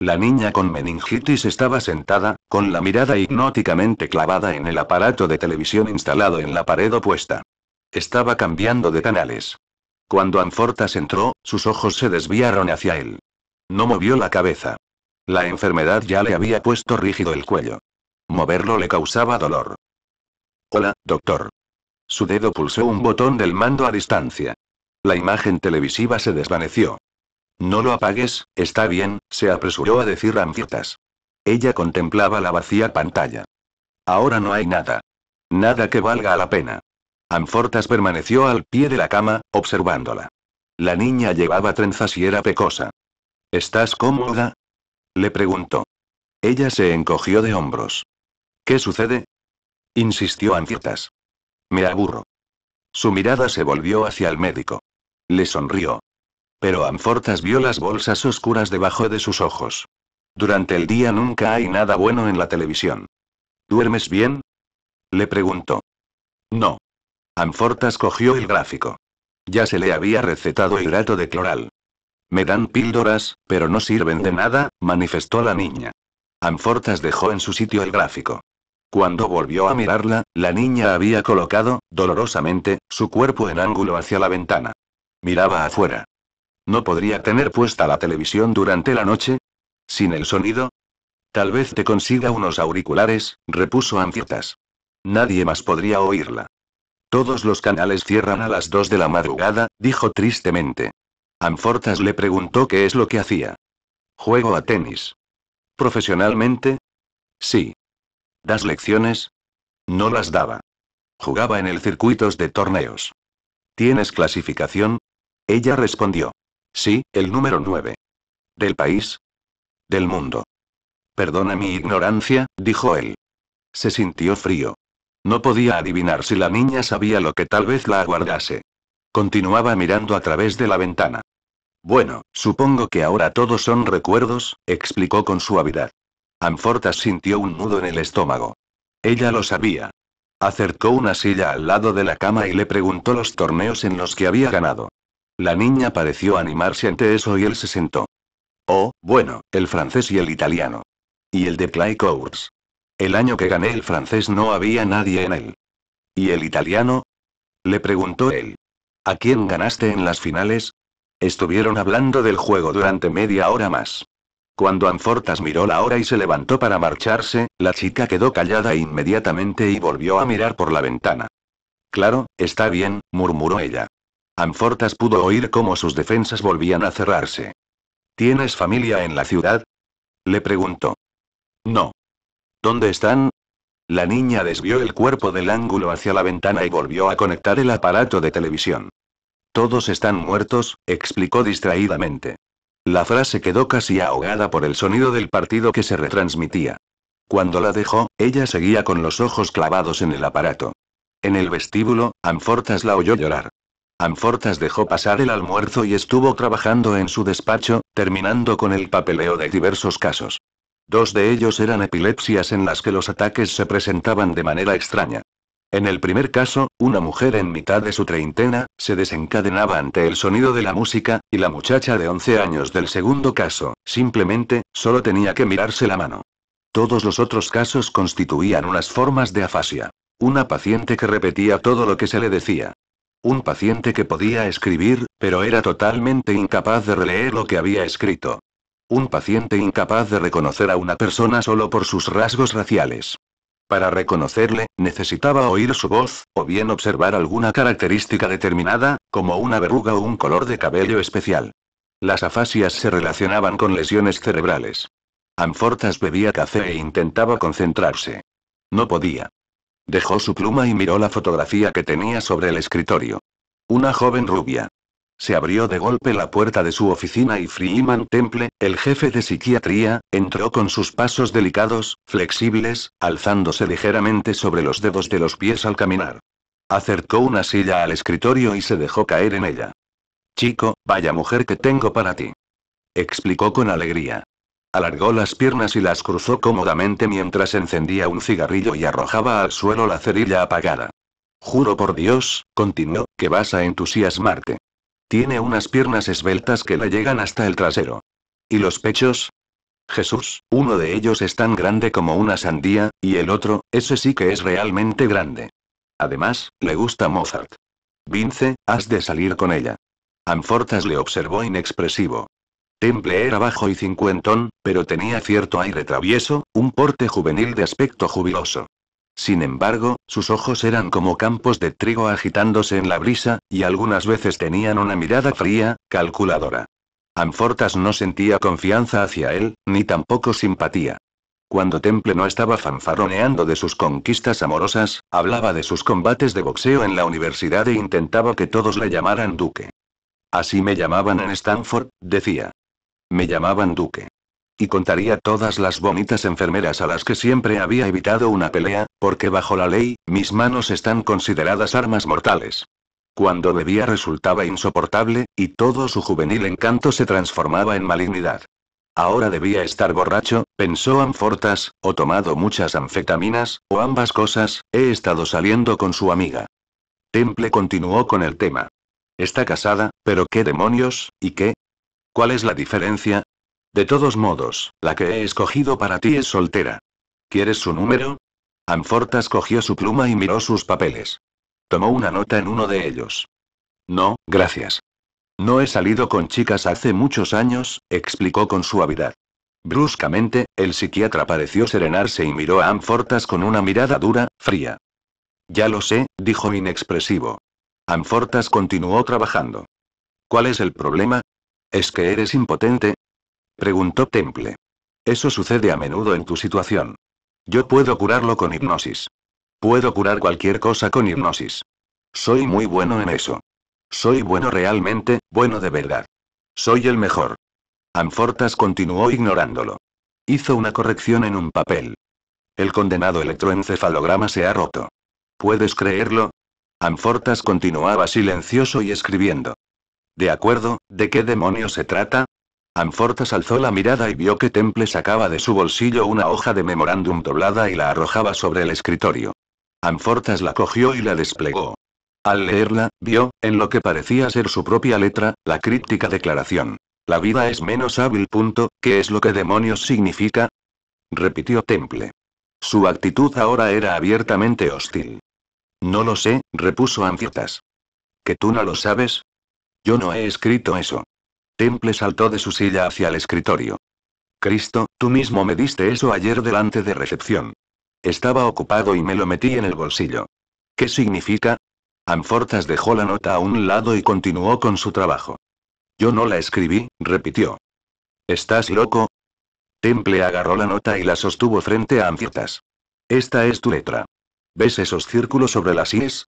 La niña con meningitis estaba sentada, con la mirada hipnóticamente clavada en el aparato de televisión instalado en la pared opuesta. Estaba cambiando de canales. Cuando Anfortas entró, sus ojos se desviaron hacia él. No movió la cabeza. La enfermedad ya le había puesto rígido el cuello. Moverlo le causaba dolor. Hola, doctor. Su dedo pulsó un botón del mando a distancia. La imagen televisiva se desvaneció. No lo apagues, está bien, se apresuró a decir Anfortas. Ella contemplaba la vacía pantalla. Ahora no hay nada. Nada que valga la pena. Amfortas permaneció al pie de la cama, observándola. La niña llevaba trenzas y era pecosa. ¿Estás cómoda? Le preguntó. Ella se encogió de hombros. ¿Qué sucede? Insistió Amfortas. Me aburro. Su mirada se volvió hacia el médico. Le sonrió. Pero Amfortas vio las bolsas oscuras debajo de sus ojos. Durante el día nunca hay nada bueno en la televisión. ¿Duermes bien? Le preguntó. No. Amfortas cogió el gráfico. Ya se le había recetado hidrato de cloral. Me dan píldoras, pero no sirven de nada, manifestó la niña. Amfortas dejó en su sitio el gráfico. Cuando volvió a mirarla, la niña había colocado, dolorosamente, su cuerpo en ángulo hacia la ventana. Miraba afuera. ¿No podría tener puesta la televisión durante la noche? ¿Sin el sonido? Tal vez te consiga unos auriculares, repuso Amfortas. Nadie más podría oírla. Todos los canales cierran a las 2 de la madrugada, dijo tristemente. Anfortas le preguntó qué es lo que hacía. Juego a tenis. ¿Profesionalmente? Sí. ¿Das lecciones? No las daba. Jugaba en el circuitos de torneos. ¿Tienes clasificación? Ella respondió. Sí, el número 9. ¿Del país? Del mundo. Perdona mi ignorancia, dijo él. Se sintió frío. No podía adivinar si la niña sabía lo que tal vez la aguardase. Continuaba mirando a través de la ventana. Bueno, supongo que ahora todos son recuerdos, explicó con suavidad. Anfortas sintió un nudo en el estómago. Ella lo sabía. Acercó una silla al lado de la cama y le preguntó los torneos en los que había ganado. La niña pareció animarse ante eso y él se sentó. Oh, bueno, el francés y el italiano. Y el de Clay Courts. El año que gané el francés no había nadie en él. ¿Y el italiano? Le preguntó él. ¿A quién ganaste en las finales? Estuvieron hablando del juego durante media hora más. Cuando Anfortas miró la hora y se levantó para marcharse, la chica quedó callada inmediatamente y volvió a mirar por la ventana. Claro, está bien, murmuró ella. Anfortas pudo oír cómo sus defensas volvían a cerrarse. ¿Tienes familia en la ciudad? Le preguntó. No. ¿Dónde están? La niña desvió el cuerpo del ángulo hacia la ventana y volvió a conectar el aparato de televisión. Todos están muertos, explicó distraídamente. La frase quedó casi ahogada por el sonido del partido que se retransmitía. Cuando la dejó, ella seguía con los ojos clavados en el aparato. En el vestíbulo, Anfortas la oyó llorar. Anfortas dejó pasar el almuerzo y estuvo trabajando en su despacho, terminando con el papeleo de diversos casos. Dos de ellos eran epilepsias en las que los ataques se presentaban de manera extraña. En el primer caso, una mujer en mitad de su treintena, se desencadenaba ante el sonido de la música, y la muchacha de 11 años del segundo caso, simplemente, solo tenía que mirarse la mano. Todos los otros casos constituían unas formas de afasia. Una paciente que repetía todo lo que se le decía. Un paciente que podía escribir, pero era totalmente incapaz de releer lo que había escrito un paciente incapaz de reconocer a una persona solo por sus rasgos raciales. Para reconocerle, necesitaba oír su voz, o bien observar alguna característica determinada, como una verruga o un color de cabello especial. Las afasias se relacionaban con lesiones cerebrales. Amfortas bebía café e intentaba concentrarse. No podía. Dejó su pluma y miró la fotografía que tenía sobre el escritorio. Una joven rubia, se abrió de golpe la puerta de su oficina y Freeman Temple, el jefe de psiquiatría, entró con sus pasos delicados, flexibles, alzándose ligeramente sobre los dedos de los pies al caminar. Acercó una silla al escritorio y se dejó caer en ella. Chico, vaya mujer que tengo para ti. Explicó con alegría. Alargó las piernas y las cruzó cómodamente mientras encendía un cigarrillo y arrojaba al suelo la cerilla apagada. Juro por Dios, continuó, que vas a entusiasmarte. Tiene unas piernas esbeltas que le llegan hasta el trasero. ¿Y los pechos? Jesús, uno de ellos es tan grande como una sandía, y el otro, ese sí que es realmente grande. Además, le gusta Mozart. Vince, has de salir con ella. Anfortas le observó inexpresivo. Temple era bajo y cincuentón, pero tenía cierto aire travieso, un porte juvenil de aspecto jubiloso. Sin embargo, sus ojos eran como campos de trigo agitándose en la brisa, y algunas veces tenían una mirada fría, calculadora. Amfortas no sentía confianza hacia él, ni tampoco simpatía. Cuando Temple no estaba fanfaroneando de sus conquistas amorosas, hablaba de sus combates de boxeo en la universidad e intentaba que todos le llamaran Duque. Así me llamaban en Stanford, decía. Me llamaban Duque contaría todas las bonitas enfermeras a las que siempre había evitado una pelea, porque bajo la ley, mis manos están consideradas armas mortales. Cuando bebía resultaba insoportable, y todo su juvenil encanto se transformaba en malignidad. Ahora debía estar borracho, pensó Anfortas, o tomado muchas anfetaminas, o ambas cosas, he estado saliendo con su amiga. Temple continuó con el tema. Está casada, pero qué demonios, ¿y qué? ¿Cuál es la diferencia? De todos modos, la que he escogido para ti es soltera. ¿Quieres su número? Anfortas cogió su pluma y miró sus papeles. Tomó una nota en uno de ellos. No, gracias. No he salido con chicas hace muchos años, explicó con suavidad. Bruscamente, el psiquiatra pareció serenarse y miró a Anfortas con una mirada dura, fría. Ya lo sé, dijo inexpresivo. Anfortas continuó trabajando. ¿Cuál es el problema? ¿Es que eres impotente? Preguntó Temple. Eso sucede a menudo en tu situación. Yo puedo curarlo con hipnosis. Puedo curar cualquier cosa con hipnosis. Soy muy bueno en eso. Soy bueno realmente, bueno de verdad. Soy el mejor. Anfortas continuó ignorándolo. Hizo una corrección en un papel. El condenado electroencefalograma se ha roto. ¿Puedes creerlo? Anfortas continuaba silencioso y escribiendo. De acuerdo, ¿de qué demonios se trata? Anfortas alzó la mirada y vio que Temple sacaba de su bolsillo una hoja de memorándum doblada y la arrojaba sobre el escritorio. Anfortas la cogió y la desplegó. Al leerla, vio, en lo que parecía ser su propia letra, la críptica declaración. La vida es menos hábil. Punto, ¿Qué es lo que demonios significa? repitió Temple. Su actitud ahora era abiertamente hostil. No lo sé, repuso Anfortas. ¿Que tú no lo sabes? Yo no he escrito eso. Temple saltó de su silla hacia el escritorio. Cristo, tú mismo me diste eso ayer delante de recepción. Estaba ocupado y me lo metí en el bolsillo. ¿Qué significa? Anfortas dejó la nota a un lado y continuó con su trabajo. Yo no la escribí, repitió. ¿Estás loco? Temple agarró la nota y la sostuvo frente a Anfortas. Esta es tu letra. ¿Ves esos círculos sobre las IES?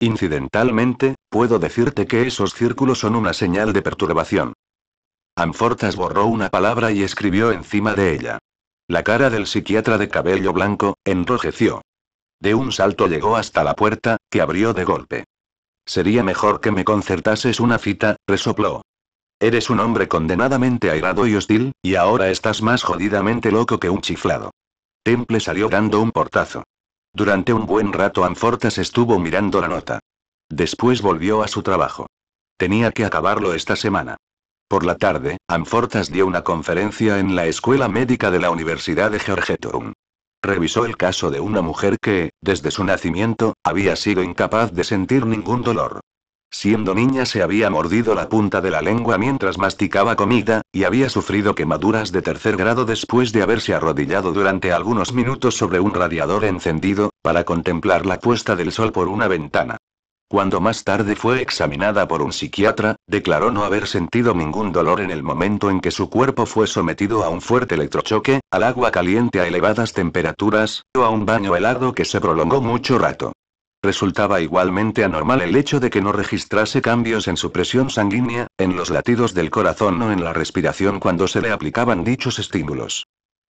Incidentalmente, puedo decirte que esos círculos son una señal de perturbación. Anfortas borró una palabra y escribió encima de ella. La cara del psiquiatra de cabello blanco, enrojeció. De un salto llegó hasta la puerta, que abrió de golpe. Sería mejor que me concertases una cita, resopló. Eres un hombre condenadamente airado y hostil, y ahora estás más jodidamente loco que un chiflado. Temple salió dando un portazo. Durante un buen rato Anfortas estuvo mirando la nota. Después volvió a su trabajo. Tenía que acabarlo esta semana. Por la tarde, Amfortas dio una conferencia en la Escuela Médica de la Universidad de Georgetown. Revisó el caso de una mujer que, desde su nacimiento, había sido incapaz de sentir ningún dolor. Siendo niña se había mordido la punta de la lengua mientras masticaba comida, y había sufrido quemaduras de tercer grado después de haberse arrodillado durante algunos minutos sobre un radiador encendido, para contemplar la puesta del sol por una ventana. Cuando más tarde fue examinada por un psiquiatra, declaró no haber sentido ningún dolor en el momento en que su cuerpo fue sometido a un fuerte electrochoque, al agua caliente a elevadas temperaturas, o a un baño helado que se prolongó mucho rato. Resultaba igualmente anormal el hecho de que no registrase cambios en su presión sanguínea, en los latidos del corazón o en la respiración cuando se le aplicaban dichos estímulos.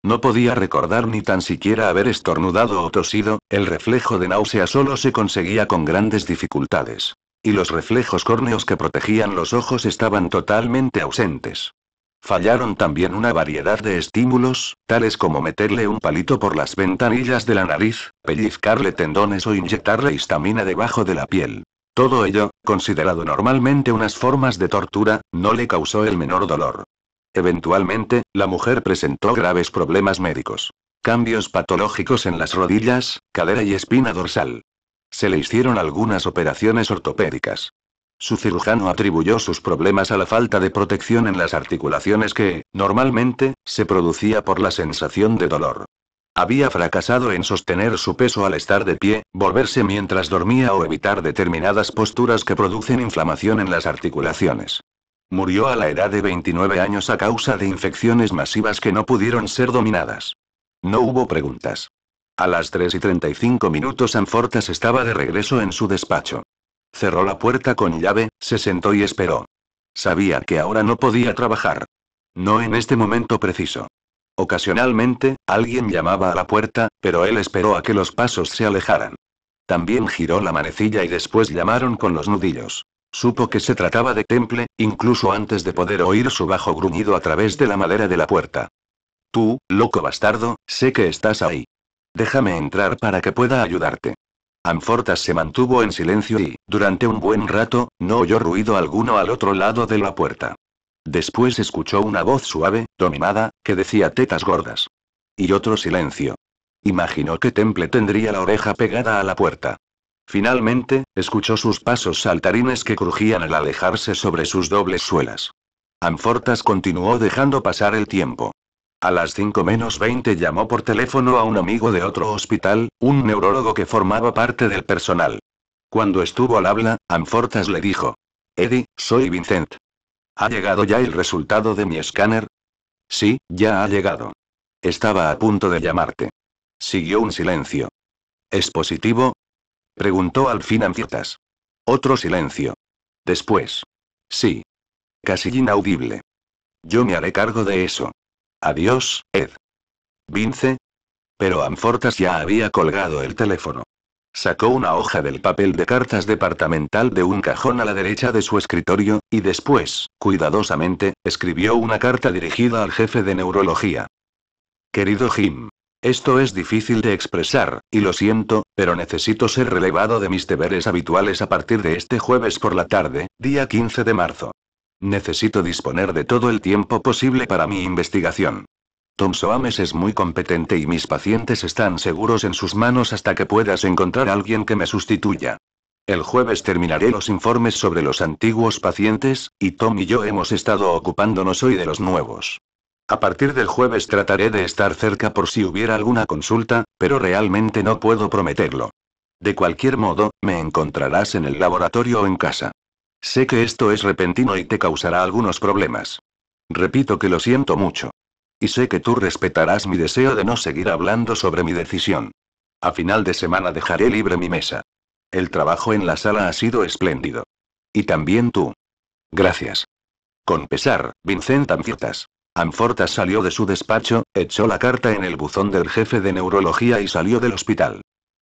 No podía recordar ni tan siquiera haber estornudado o tosido, el reflejo de náusea solo se conseguía con grandes dificultades. Y los reflejos córneos que protegían los ojos estaban totalmente ausentes. Fallaron también una variedad de estímulos, tales como meterle un palito por las ventanillas de la nariz, pellizcarle tendones o inyectarle histamina debajo de la piel. Todo ello, considerado normalmente unas formas de tortura, no le causó el menor dolor. Eventualmente, la mujer presentó graves problemas médicos. Cambios patológicos en las rodillas, cadera y espina dorsal. Se le hicieron algunas operaciones ortopédicas. Su cirujano atribuyó sus problemas a la falta de protección en las articulaciones que, normalmente, se producía por la sensación de dolor. Había fracasado en sostener su peso al estar de pie, volverse mientras dormía o evitar determinadas posturas que producen inflamación en las articulaciones. Murió a la edad de 29 años a causa de infecciones masivas que no pudieron ser dominadas. No hubo preguntas. A las 3 y 35 minutos Anfortas estaba de regreso en su despacho. Cerró la puerta con llave, se sentó y esperó. Sabía que ahora no podía trabajar. No en este momento preciso. Ocasionalmente, alguien llamaba a la puerta, pero él esperó a que los pasos se alejaran. También giró la manecilla y después llamaron con los nudillos. Supo que se trataba de Temple, incluso antes de poder oír su bajo gruñido a través de la madera de la puerta. Tú, loco bastardo, sé que estás ahí. Déjame entrar para que pueda ayudarte. Anfortas se mantuvo en silencio y, durante un buen rato, no oyó ruido alguno al otro lado de la puerta. Después escuchó una voz suave, dominada, que decía tetas gordas. Y otro silencio. Imaginó que Temple tendría la oreja pegada a la puerta. Finalmente, escuchó sus pasos saltarines que crujían al alejarse sobre sus dobles suelas. Anfortas continuó dejando pasar el tiempo. A las 5 menos 20 llamó por teléfono a un amigo de otro hospital, un neurólogo que formaba parte del personal. Cuando estuvo al habla, Anfortas le dijo. Eddie, soy Vincent. ¿Ha llegado ya el resultado de mi escáner? Sí, ya ha llegado. Estaba a punto de llamarte. Siguió un silencio. ¿Es positivo? Preguntó al fin Amfortas. Otro silencio. Después. Sí. Casi inaudible. Yo me haré cargo de eso. Adiós, Ed. Vince. Pero Amfortas ya había colgado el teléfono. Sacó una hoja del papel de cartas departamental de un cajón a la derecha de su escritorio, y después, cuidadosamente, escribió una carta dirigida al jefe de neurología. Querido Jim, esto es difícil de expresar, y lo siento, pero necesito ser relevado de mis deberes habituales a partir de este jueves por la tarde, día 15 de marzo. Necesito disponer de todo el tiempo posible para mi investigación. Tom Soames es muy competente y mis pacientes están seguros en sus manos hasta que puedas encontrar a alguien que me sustituya. El jueves terminaré los informes sobre los antiguos pacientes, y Tom y yo hemos estado ocupándonos hoy de los nuevos. A partir del jueves trataré de estar cerca por si hubiera alguna consulta, pero realmente no puedo prometerlo. De cualquier modo, me encontrarás en el laboratorio o en casa. Sé que esto es repentino y te causará algunos problemas. Repito que lo siento mucho. Y sé que tú respetarás mi deseo de no seguir hablando sobre mi decisión. A final de semana dejaré libre mi mesa. El trabajo en la sala ha sido espléndido. Y también tú. Gracias. Con pesar, Vincent Anfirtas. Anforta salió de su despacho, echó la carta en el buzón del jefe de neurología y salió del hospital.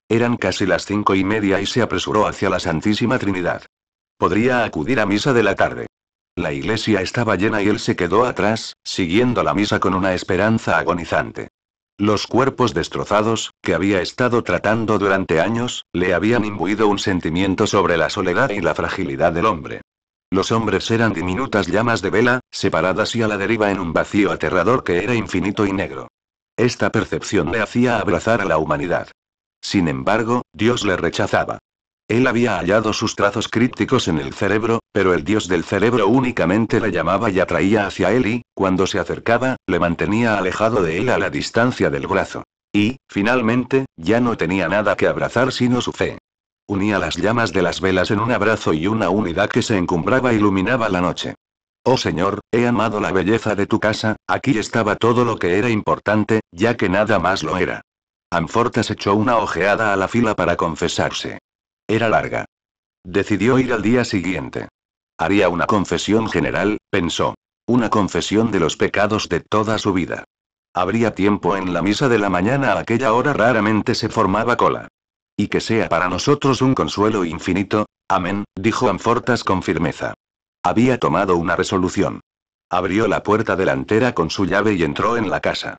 Eran casi las cinco y media y se apresuró hacia la Santísima Trinidad. Podría acudir a misa de la tarde. La iglesia estaba llena y él se quedó atrás, siguiendo la misa con una esperanza agonizante. Los cuerpos destrozados, que había estado tratando durante años, le habían imbuido un sentimiento sobre la soledad y la fragilidad del hombre. Los hombres eran diminutas llamas de vela, separadas y a la deriva en un vacío aterrador que era infinito y negro. Esta percepción le hacía abrazar a la humanidad. Sin embargo, Dios le rechazaba. Él había hallado sus trazos crípticos en el cerebro, pero el dios del cerebro únicamente le llamaba y atraía hacia él y, cuando se acercaba, le mantenía alejado de él a la distancia del brazo. Y, finalmente, ya no tenía nada que abrazar sino su fe. Unía las llamas de las velas en un abrazo y una unidad que se encumbraba iluminaba la noche. Oh Señor, he amado la belleza de tu casa, aquí estaba todo lo que era importante, ya que nada más lo era. anfortas echó una ojeada a la fila para confesarse. Era larga. Decidió ir al día siguiente. Haría una confesión general, pensó. Una confesión de los pecados de toda su vida. Habría tiempo en la misa de la mañana a aquella hora raramente se formaba cola. Y que sea para nosotros un consuelo infinito. Amén, dijo Anfortas con firmeza. Había tomado una resolución. Abrió la puerta delantera con su llave y entró en la casa.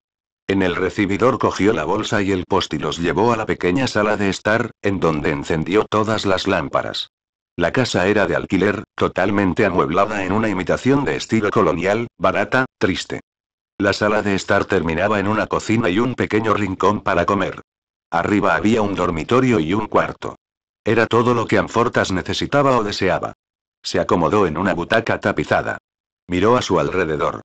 En el recibidor cogió la bolsa y el post y los llevó a la pequeña sala de estar, en donde encendió todas las lámparas. La casa era de alquiler, totalmente amueblada en una imitación de estilo colonial, barata, triste. La sala de estar terminaba en una cocina y un pequeño rincón para comer. Arriba había un dormitorio y un cuarto. Era todo lo que Anfortas necesitaba o deseaba. Se acomodó en una butaca tapizada. Miró a su alrededor.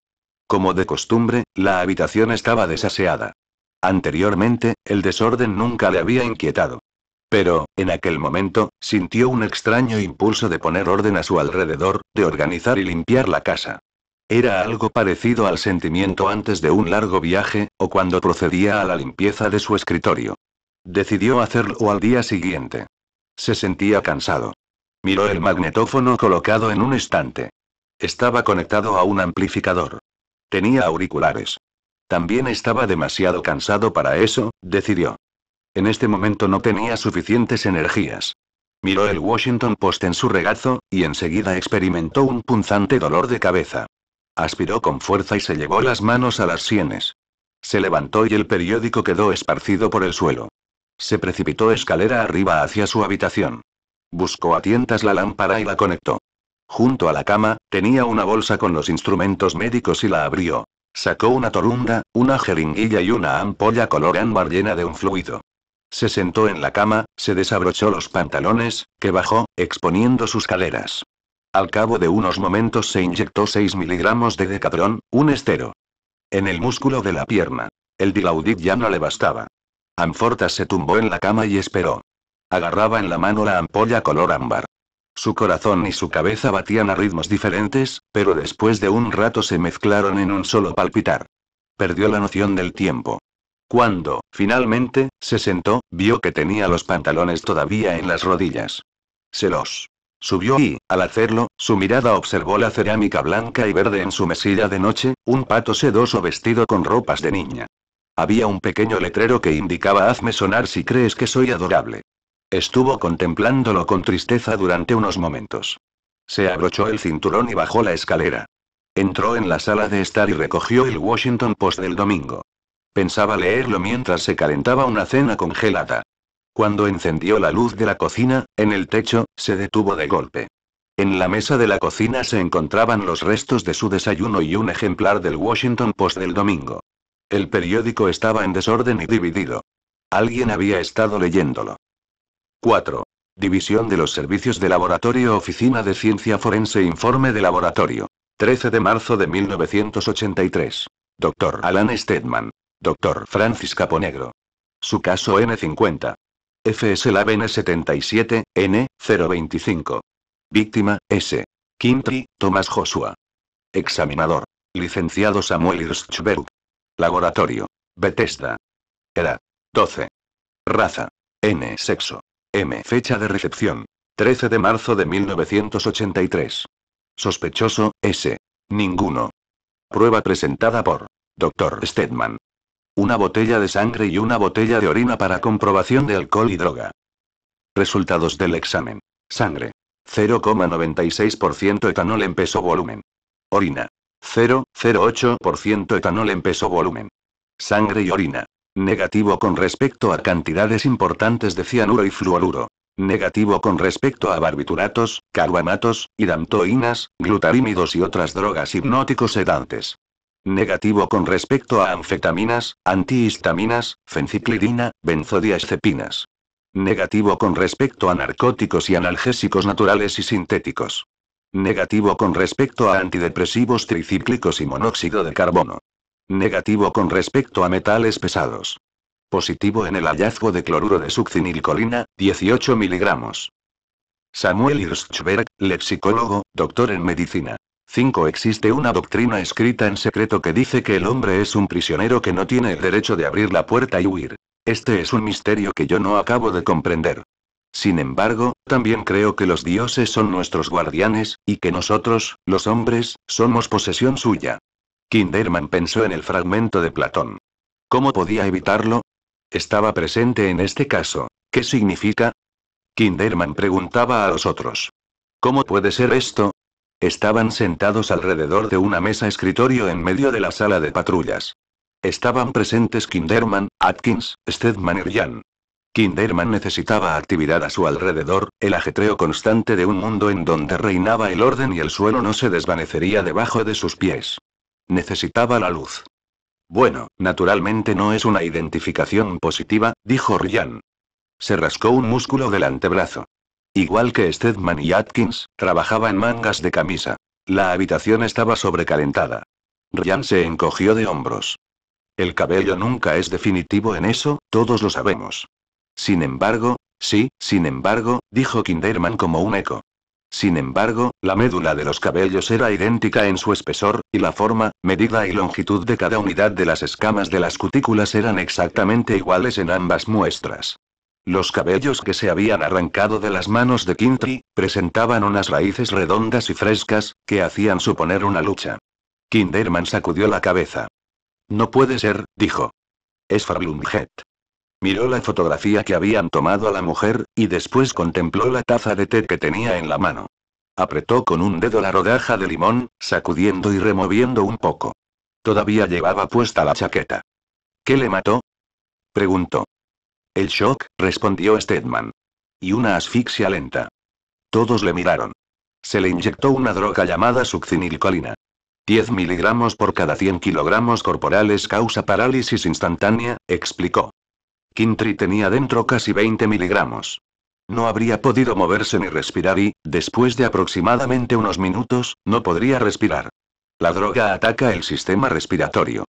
Como de costumbre, la habitación estaba desaseada. Anteriormente, el desorden nunca le había inquietado. Pero, en aquel momento, sintió un extraño impulso de poner orden a su alrededor, de organizar y limpiar la casa. Era algo parecido al sentimiento antes de un largo viaje, o cuando procedía a la limpieza de su escritorio. Decidió hacerlo al día siguiente. Se sentía cansado. Miró el magnetófono colocado en un estante. Estaba conectado a un amplificador. Tenía auriculares. También estaba demasiado cansado para eso, decidió. En este momento no tenía suficientes energías. Miró el Washington Post en su regazo, y enseguida experimentó un punzante dolor de cabeza. Aspiró con fuerza y se llevó las manos a las sienes. Se levantó y el periódico quedó esparcido por el suelo. Se precipitó escalera arriba hacia su habitación. Buscó a tientas la lámpara y la conectó. Junto a la cama, tenía una bolsa con los instrumentos médicos y la abrió. Sacó una torunda, una jeringuilla y una ampolla color ámbar llena de un fluido. Se sentó en la cama, se desabrochó los pantalones, que bajó, exponiendo sus caderas. Al cabo de unos momentos se inyectó 6 miligramos de decadrón, un estero. En el músculo de la pierna. El dilaudid ya no le bastaba. Anforta se tumbó en la cama y esperó. Agarraba en la mano la ampolla color ámbar. Su corazón y su cabeza batían a ritmos diferentes, pero después de un rato se mezclaron en un solo palpitar. Perdió la noción del tiempo. Cuando, finalmente, se sentó, vio que tenía los pantalones todavía en las rodillas. Se los subió y, al hacerlo, su mirada observó la cerámica blanca y verde en su mesilla de noche, un pato sedoso vestido con ropas de niña. Había un pequeño letrero que indicaba hazme sonar si crees que soy adorable. Estuvo contemplándolo con tristeza durante unos momentos. Se abrochó el cinturón y bajó la escalera. Entró en la sala de estar y recogió el Washington Post del domingo. Pensaba leerlo mientras se calentaba una cena congelada. Cuando encendió la luz de la cocina, en el techo, se detuvo de golpe. En la mesa de la cocina se encontraban los restos de su desayuno y un ejemplar del Washington Post del domingo. El periódico estaba en desorden y dividido. Alguien había estado leyéndolo. 4. División de los Servicios de Laboratorio Oficina de Ciencia Forense Informe de Laboratorio. 13 de marzo de 1983. Doctor Alan Stedman. Dr. Francis Caponegro. Su caso N50. n 77, N, 025. Víctima, S. Kintry, Thomas Joshua. Examinador. Licenciado Samuel Irschberg. Laboratorio. Bethesda. Edad. 12. Raza. N. Sexo. M. Fecha de recepción. 13 de marzo de 1983. Sospechoso, S. Ninguno. Prueba presentada por Dr. Stedman. Una botella de sangre y una botella de orina para comprobación de alcohol y droga. Resultados del examen. Sangre. 0,96% etanol en peso volumen. Orina. 0,08% etanol en peso volumen. Sangre y orina. Negativo con respecto a cantidades importantes de cianuro y fluoruro. Negativo con respecto a barbituratos, carbamatos, hidantoínas, glutarímidos y otras drogas hipnóticos sedantes. Negativo con respecto a anfetaminas, antihistaminas, fenciclidina, benzodiazepinas. Negativo con respecto a narcóticos y analgésicos naturales y sintéticos. Negativo con respecto a antidepresivos tricíclicos y monóxido de carbono. Negativo con respecto a metales pesados. Positivo en el hallazgo de cloruro de succinilcolina, 18 miligramos. Samuel Hirschberg, lexicólogo, doctor en medicina. 5. Existe una doctrina escrita en secreto que dice que el hombre es un prisionero que no tiene el derecho de abrir la puerta y huir. Este es un misterio que yo no acabo de comprender. Sin embargo, también creo que los dioses son nuestros guardianes, y que nosotros, los hombres, somos posesión suya. Kinderman pensó en el fragmento de Platón. ¿Cómo podía evitarlo? Estaba presente en este caso. ¿Qué significa? Kinderman preguntaba a los otros. ¿Cómo puede ser esto? Estaban sentados alrededor de una mesa escritorio en medio de la sala de patrullas. Estaban presentes Kinderman, Atkins, Stedman y Jan. Kinderman necesitaba actividad a su alrededor, el ajetreo constante de un mundo en donde reinaba el orden y el suelo no se desvanecería debajo de sus pies. Necesitaba la luz. Bueno, naturalmente no es una identificación positiva, dijo Ryan. Se rascó un músculo del antebrazo. Igual que Stedman y Atkins, trabajaba en mangas de camisa. La habitación estaba sobrecalentada. Ryan se encogió de hombros. El cabello nunca es definitivo en eso, todos lo sabemos. Sin embargo, sí, sin embargo, dijo Kinderman como un eco. Sin embargo, la médula de los cabellos era idéntica en su espesor, y la forma, medida y longitud de cada unidad de las escamas de las cutículas eran exactamente iguales en ambas muestras. Los cabellos que se habían arrancado de las manos de Kintry, presentaban unas raíces redondas y frescas, que hacían suponer una lucha. Kinderman sacudió la cabeza. No puede ser, dijo. Es Farlunget. Miró la fotografía que habían tomado a la mujer, y después contempló la taza de té que tenía en la mano. Apretó con un dedo la rodaja de limón, sacudiendo y removiendo un poco. Todavía llevaba puesta la chaqueta. ¿Qué le mató? preguntó. El shock, respondió Stedman. Y una asfixia lenta. Todos le miraron. Se le inyectó una droga llamada succinilcolina. 10 miligramos por cada 100 kilogramos corporales causa parálisis instantánea, explicó. Kintry tenía dentro casi 20 miligramos. No habría podido moverse ni respirar y, después de aproximadamente unos minutos, no podría respirar. La droga ataca el sistema respiratorio.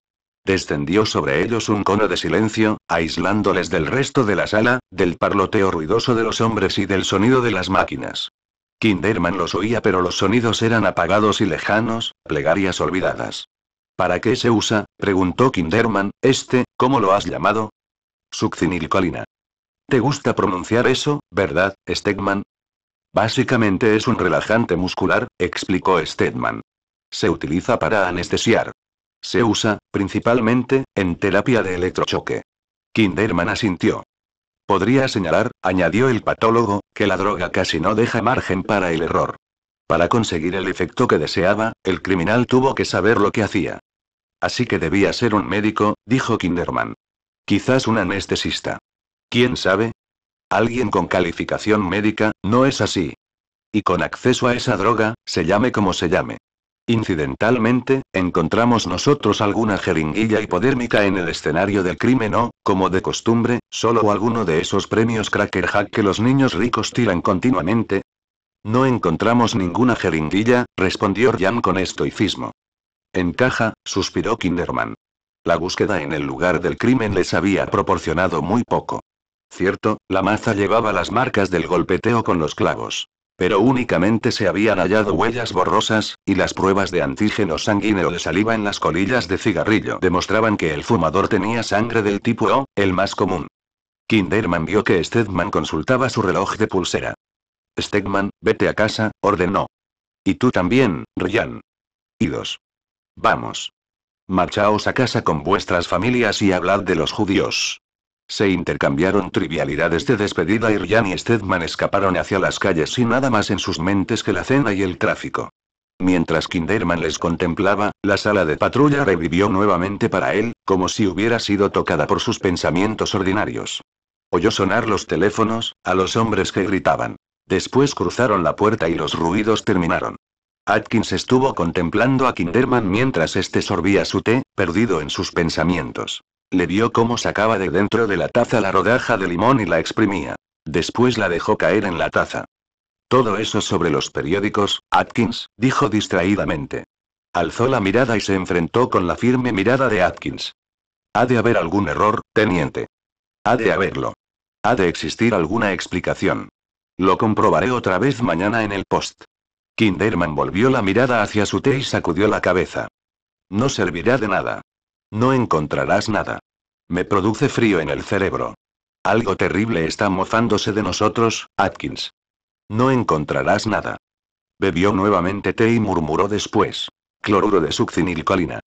Descendió sobre ellos un cono de silencio, aislándoles del resto de la sala, del parloteo ruidoso de los hombres y del sonido de las máquinas. Kinderman los oía pero los sonidos eran apagados y lejanos, plegarias olvidadas. ¿Para qué se usa? preguntó Kinderman, este, ¿cómo lo has llamado? succinilcolina. ¿Te gusta pronunciar eso, verdad, Stegman? Básicamente es un relajante muscular, explicó Stegman. Se utiliza para anestesiar. Se usa, principalmente, en terapia de electrochoque. Kinderman asintió. Podría señalar, añadió el patólogo, que la droga casi no deja margen para el error. Para conseguir el efecto que deseaba, el criminal tuvo que saber lo que hacía. Así que debía ser un médico, dijo Kinderman. Quizás un anestesista. ¿Quién sabe? Alguien con calificación médica, no es así. Y con acceso a esa droga, se llame como se llame. Incidentalmente, encontramos nosotros alguna jeringuilla hipodérmica en el escenario del crimen o, como de costumbre, solo alguno de esos premios Cracker Hack que los niños ricos tiran continuamente. No encontramos ninguna jeringuilla, respondió Ryan con estoicismo. Encaja, suspiró Kinderman. La búsqueda en el lugar del crimen les había proporcionado muy poco. Cierto, la maza llevaba las marcas del golpeteo con los clavos. Pero únicamente se habían hallado huellas borrosas, y las pruebas de antígeno sanguíneo de saliva en las colillas de cigarrillo demostraban que el fumador tenía sangre del tipo O, el más común. Kinderman vio que Stedman consultaba su reloj de pulsera. Stegman, vete a casa, ordenó. Y tú también, Ryan. Idos. Vamos. Marchaos a casa con vuestras familias y hablad de los judíos. Se intercambiaron trivialidades de despedida y Ryan y Stedman escaparon hacia las calles sin nada más en sus mentes que la cena y el tráfico. Mientras Kinderman les contemplaba, la sala de patrulla revivió nuevamente para él, como si hubiera sido tocada por sus pensamientos ordinarios. Oyó sonar los teléfonos, a los hombres que gritaban. Después cruzaron la puerta y los ruidos terminaron. Atkins estuvo contemplando a Kinderman mientras este sorbía su té, perdido en sus pensamientos. Le vio cómo sacaba de dentro de la taza la rodaja de limón y la exprimía. Después la dejó caer en la taza. Todo eso sobre los periódicos, Atkins, dijo distraídamente. Alzó la mirada y se enfrentó con la firme mirada de Atkins. Ha de haber algún error, teniente. Ha de haberlo. Ha de existir alguna explicación. Lo comprobaré otra vez mañana en el post. Kinderman volvió la mirada hacia su té y sacudió la cabeza. No servirá de nada. No encontrarás nada. Me produce frío en el cerebro. Algo terrible está mozándose de nosotros, Atkins. No encontrarás nada. Bebió nuevamente té y murmuró después. Cloruro de succinilcolina.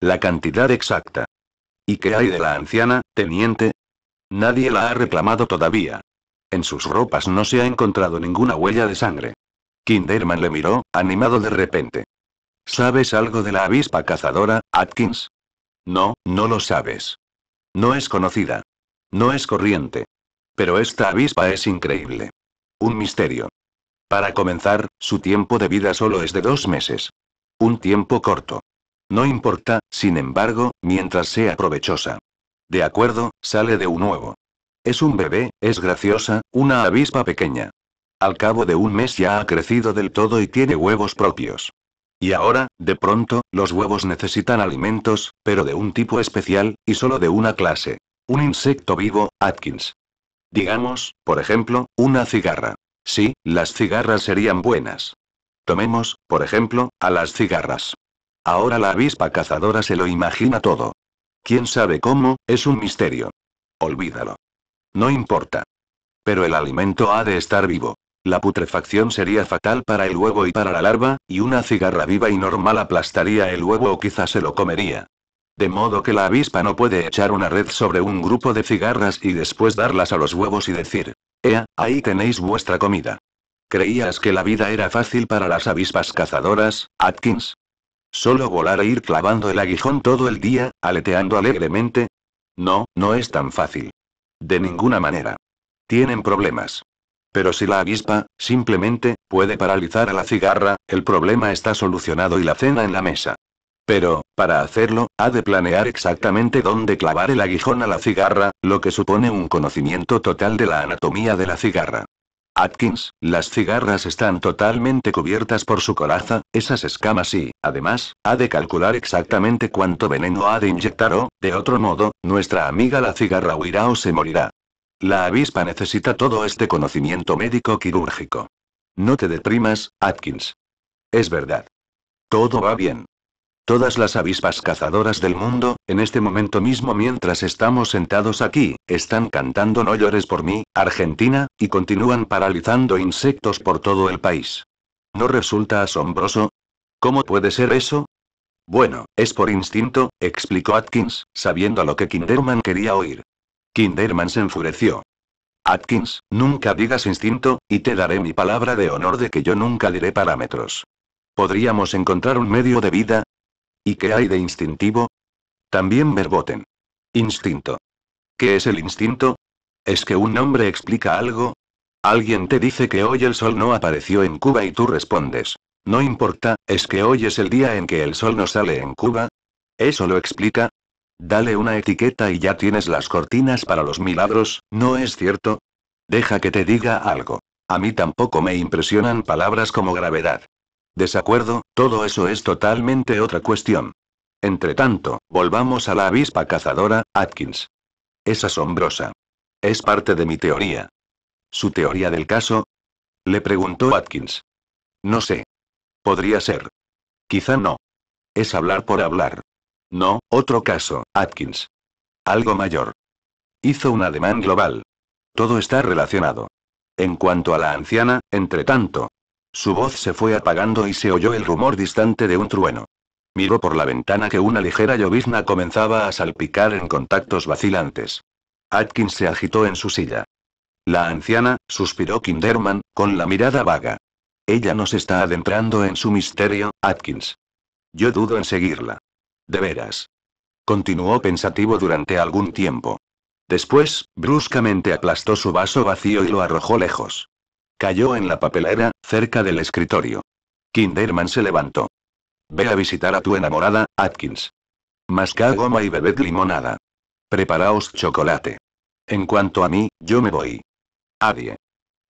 La cantidad exacta. ¿Y qué hay de la anciana, teniente? Nadie la ha reclamado todavía. En sus ropas no se ha encontrado ninguna huella de sangre. Kinderman le miró, animado de repente. ¿Sabes algo de la avispa cazadora, Atkins? No, no lo sabes. No es conocida. No es corriente. Pero esta avispa es increíble. Un misterio. Para comenzar, su tiempo de vida solo es de dos meses. Un tiempo corto. No importa, sin embargo, mientras sea provechosa. De acuerdo, sale de un huevo. Es un bebé, es graciosa, una avispa pequeña. Al cabo de un mes ya ha crecido del todo y tiene huevos propios. Y ahora, de pronto, los huevos necesitan alimentos, pero de un tipo especial, y solo de una clase. Un insecto vivo, Atkins. Digamos, por ejemplo, una cigarra. Sí, las cigarras serían buenas. Tomemos, por ejemplo, a las cigarras. Ahora la avispa cazadora se lo imagina todo. ¿Quién sabe cómo? Es un misterio. Olvídalo. No importa. Pero el alimento ha de estar vivo. La putrefacción sería fatal para el huevo y para la larva, y una cigarra viva y normal aplastaría el huevo o quizás se lo comería. De modo que la avispa no puede echar una red sobre un grupo de cigarras y después darlas a los huevos y decir, Ea, ahí tenéis vuestra comida. ¿Creías que la vida era fácil para las avispas cazadoras, Atkins? ¿Solo volar e ir clavando el aguijón todo el día, aleteando alegremente? No, no es tan fácil. De ninguna manera. Tienen problemas. Pero si la avispa, simplemente, puede paralizar a la cigarra, el problema está solucionado y la cena en la mesa. Pero, para hacerlo, ha de planear exactamente dónde clavar el aguijón a la cigarra, lo que supone un conocimiento total de la anatomía de la cigarra. Atkins, las cigarras están totalmente cubiertas por su coraza, esas escamas y, además, ha de calcular exactamente cuánto veneno ha de inyectar o, de otro modo, nuestra amiga la cigarra huirá o se morirá. La avispa necesita todo este conocimiento médico quirúrgico. No te deprimas, Atkins. Es verdad. Todo va bien. Todas las avispas cazadoras del mundo, en este momento mismo mientras estamos sentados aquí, están cantando No llores por mí, Argentina, y continúan paralizando insectos por todo el país. ¿No resulta asombroso? ¿Cómo puede ser eso? Bueno, es por instinto, explicó Atkins, sabiendo lo que Kinderman quería oír. Kinderman se enfureció. Atkins, nunca digas instinto, y te daré mi palabra de honor de que yo nunca diré parámetros. ¿Podríamos encontrar un medio de vida? ¿Y qué hay de instintivo? También verboten. Instinto. ¿Qué es el instinto? ¿Es que un nombre explica algo? Alguien te dice que hoy el sol no apareció en Cuba y tú respondes. No importa, es que hoy es el día en que el sol no sale en Cuba. ¿Eso lo explica? Dale una etiqueta y ya tienes las cortinas para los milagros, ¿no es cierto? Deja que te diga algo. A mí tampoco me impresionan palabras como gravedad. Desacuerdo, todo eso es totalmente otra cuestión. Entre tanto, volvamos a la avispa cazadora, Atkins. Es asombrosa. Es parte de mi teoría. ¿Su teoría del caso? Le preguntó Atkins. No sé. Podría ser. Quizá no. Es hablar por hablar. No, otro caso, Atkins. Algo mayor. Hizo un ademán global. Todo está relacionado. En cuanto a la anciana, entre tanto. Su voz se fue apagando y se oyó el rumor distante de un trueno. Miró por la ventana que una ligera llovizna comenzaba a salpicar en contactos vacilantes. Atkins se agitó en su silla. La anciana, suspiró Kinderman, con la mirada vaga. Ella nos está adentrando en su misterio, Atkins. Yo dudo en seguirla. De veras. Continuó pensativo durante algún tiempo. Después, bruscamente aplastó su vaso vacío y lo arrojó lejos. Cayó en la papelera, cerca del escritorio. Kinderman se levantó. Ve a visitar a tu enamorada, Atkins. Masca goma y bebed limonada. Preparaos chocolate. En cuanto a mí, yo me voy. Adie.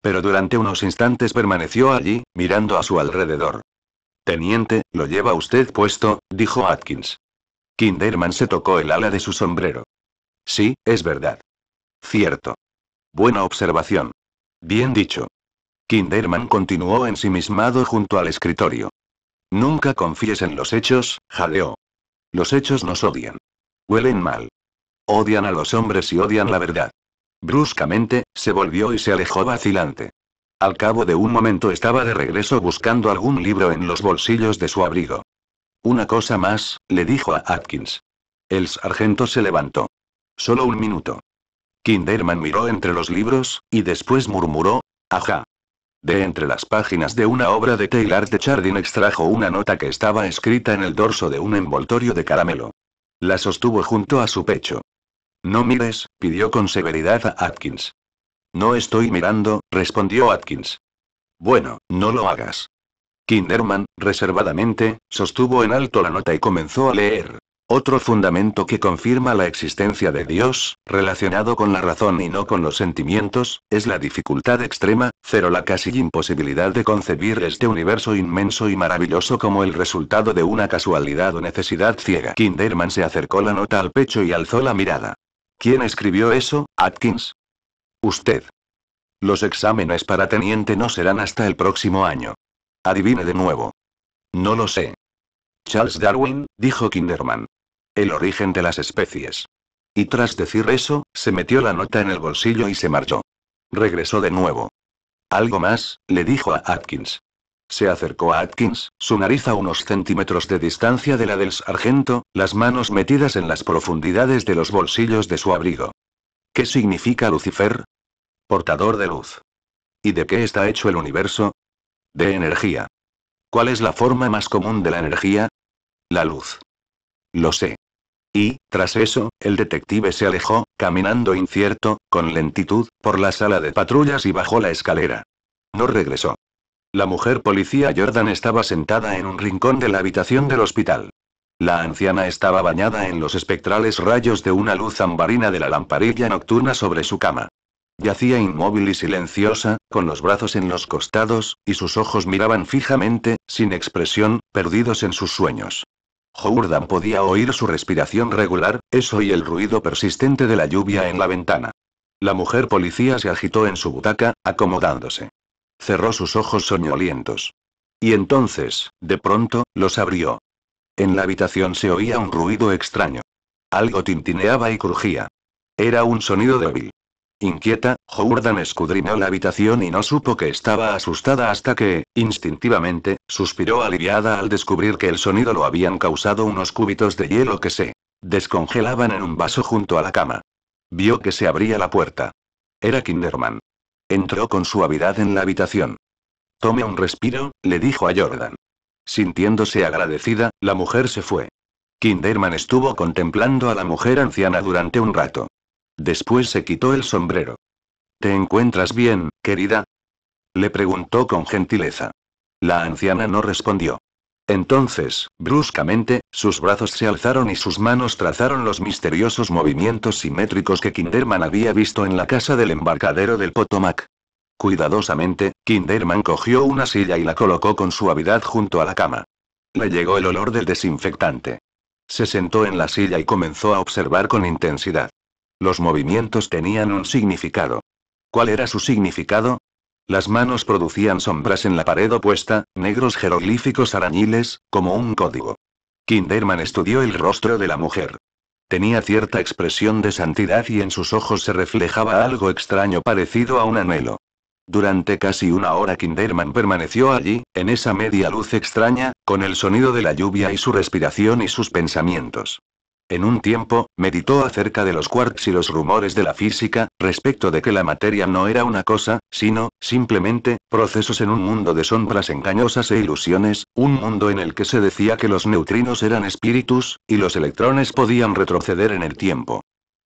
Pero durante unos instantes permaneció allí, mirando a su alrededor. Teniente, lo lleva usted puesto, dijo Atkins. Kinderman se tocó el ala de su sombrero. Sí, es verdad. Cierto. Buena observación. Bien dicho. Kinderman continuó ensimismado junto al escritorio. Nunca confíes en los hechos, jadeó. Los hechos nos odian. Huelen mal. Odian a los hombres y odian la verdad. Bruscamente, se volvió y se alejó vacilante. Al cabo de un momento estaba de regreso buscando algún libro en los bolsillos de su abrigo. Una cosa más, le dijo a Atkins. El sargento se levantó. Solo un minuto. Kinderman miró entre los libros, y después murmuró, ajá. De entre las páginas de una obra de Taylor de Chardin extrajo una nota que estaba escrita en el dorso de un envoltorio de caramelo. La sostuvo junto a su pecho. No mires, pidió con severidad a Atkins. No estoy mirando, respondió Atkins. Bueno, no lo hagas. Kinderman, reservadamente, sostuvo en alto la nota y comenzó a leer. Otro fundamento que confirma la existencia de Dios, relacionado con la razón y no con los sentimientos, es la dificultad extrema, cero la casi imposibilidad de concebir este universo inmenso y maravilloso como el resultado de una casualidad o necesidad ciega. Kinderman se acercó la nota al pecho y alzó la mirada. ¿Quién escribió eso, Atkins? Usted. Los exámenes para teniente no serán hasta el próximo año. Adivine de nuevo. No lo sé. Charles Darwin, dijo Kinderman. El origen de las especies. Y tras decir eso, se metió la nota en el bolsillo y se marchó. Regresó de nuevo. Algo más, le dijo a Atkins. Se acercó a Atkins, su nariz a unos centímetros de distancia de la del sargento, las manos metidas en las profundidades de los bolsillos de su abrigo. ¿Qué significa Lucifer? Portador de luz. ¿Y de qué está hecho el universo? De energía. ¿Cuál es la forma más común de la energía? La luz. Lo sé. Y, tras eso, el detective se alejó, caminando incierto, con lentitud, por la sala de patrullas y bajó la escalera. No regresó. La mujer policía Jordan estaba sentada en un rincón de la habitación del hospital. La anciana estaba bañada en los espectrales rayos de una luz ambarina de la lamparilla nocturna sobre su cama. Yacía inmóvil y silenciosa, con los brazos en los costados, y sus ojos miraban fijamente, sin expresión, perdidos en sus sueños. Jordan podía oír su respiración regular, eso y el ruido persistente de la lluvia en la ventana. La mujer policía se agitó en su butaca, acomodándose. Cerró sus ojos soñolientos. Y entonces, de pronto, los abrió. En la habitación se oía un ruido extraño. Algo tintineaba y crujía. Era un sonido débil. Inquieta, Jordan escudriñó la habitación y no supo que estaba asustada hasta que, instintivamente, suspiró aliviada al descubrir que el sonido lo habían causado unos cúbitos de hielo que se descongelaban en un vaso junto a la cama. Vio que se abría la puerta. Era Kinderman. Entró con suavidad en la habitación. Tome un respiro, le dijo a Jordan. Sintiéndose agradecida, la mujer se fue. Kinderman estuvo contemplando a la mujer anciana durante un rato. Después se quitó el sombrero. ¿Te encuentras bien, querida? Le preguntó con gentileza. La anciana no respondió. Entonces, bruscamente, sus brazos se alzaron y sus manos trazaron los misteriosos movimientos simétricos que Kinderman había visto en la casa del embarcadero del Potomac. Cuidadosamente, Kinderman cogió una silla y la colocó con suavidad junto a la cama. Le llegó el olor del desinfectante. Se sentó en la silla y comenzó a observar con intensidad. Los movimientos tenían un significado. ¿Cuál era su significado? Las manos producían sombras en la pared opuesta, negros jeroglíficos arañiles, como un código. Kinderman estudió el rostro de la mujer. Tenía cierta expresión de santidad y en sus ojos se reflejaba algo extraño parecido a un anhelo. Durante casi una hora Kinderman permaneció allí, en esa media luz extraña, con el sonido de la lluvia y su respiración y sus pensamientos. En un tiempo, meditó acerca de los quarks y los rumores de la física, respecto de que la materia no era una cosa, sino, simplemente, procesos en un mundo de sombras engañosas e ilusiones, un mundo en el que se decía que los neutrinos eran espíritus, y los electrones podían retroceder en el tiempo.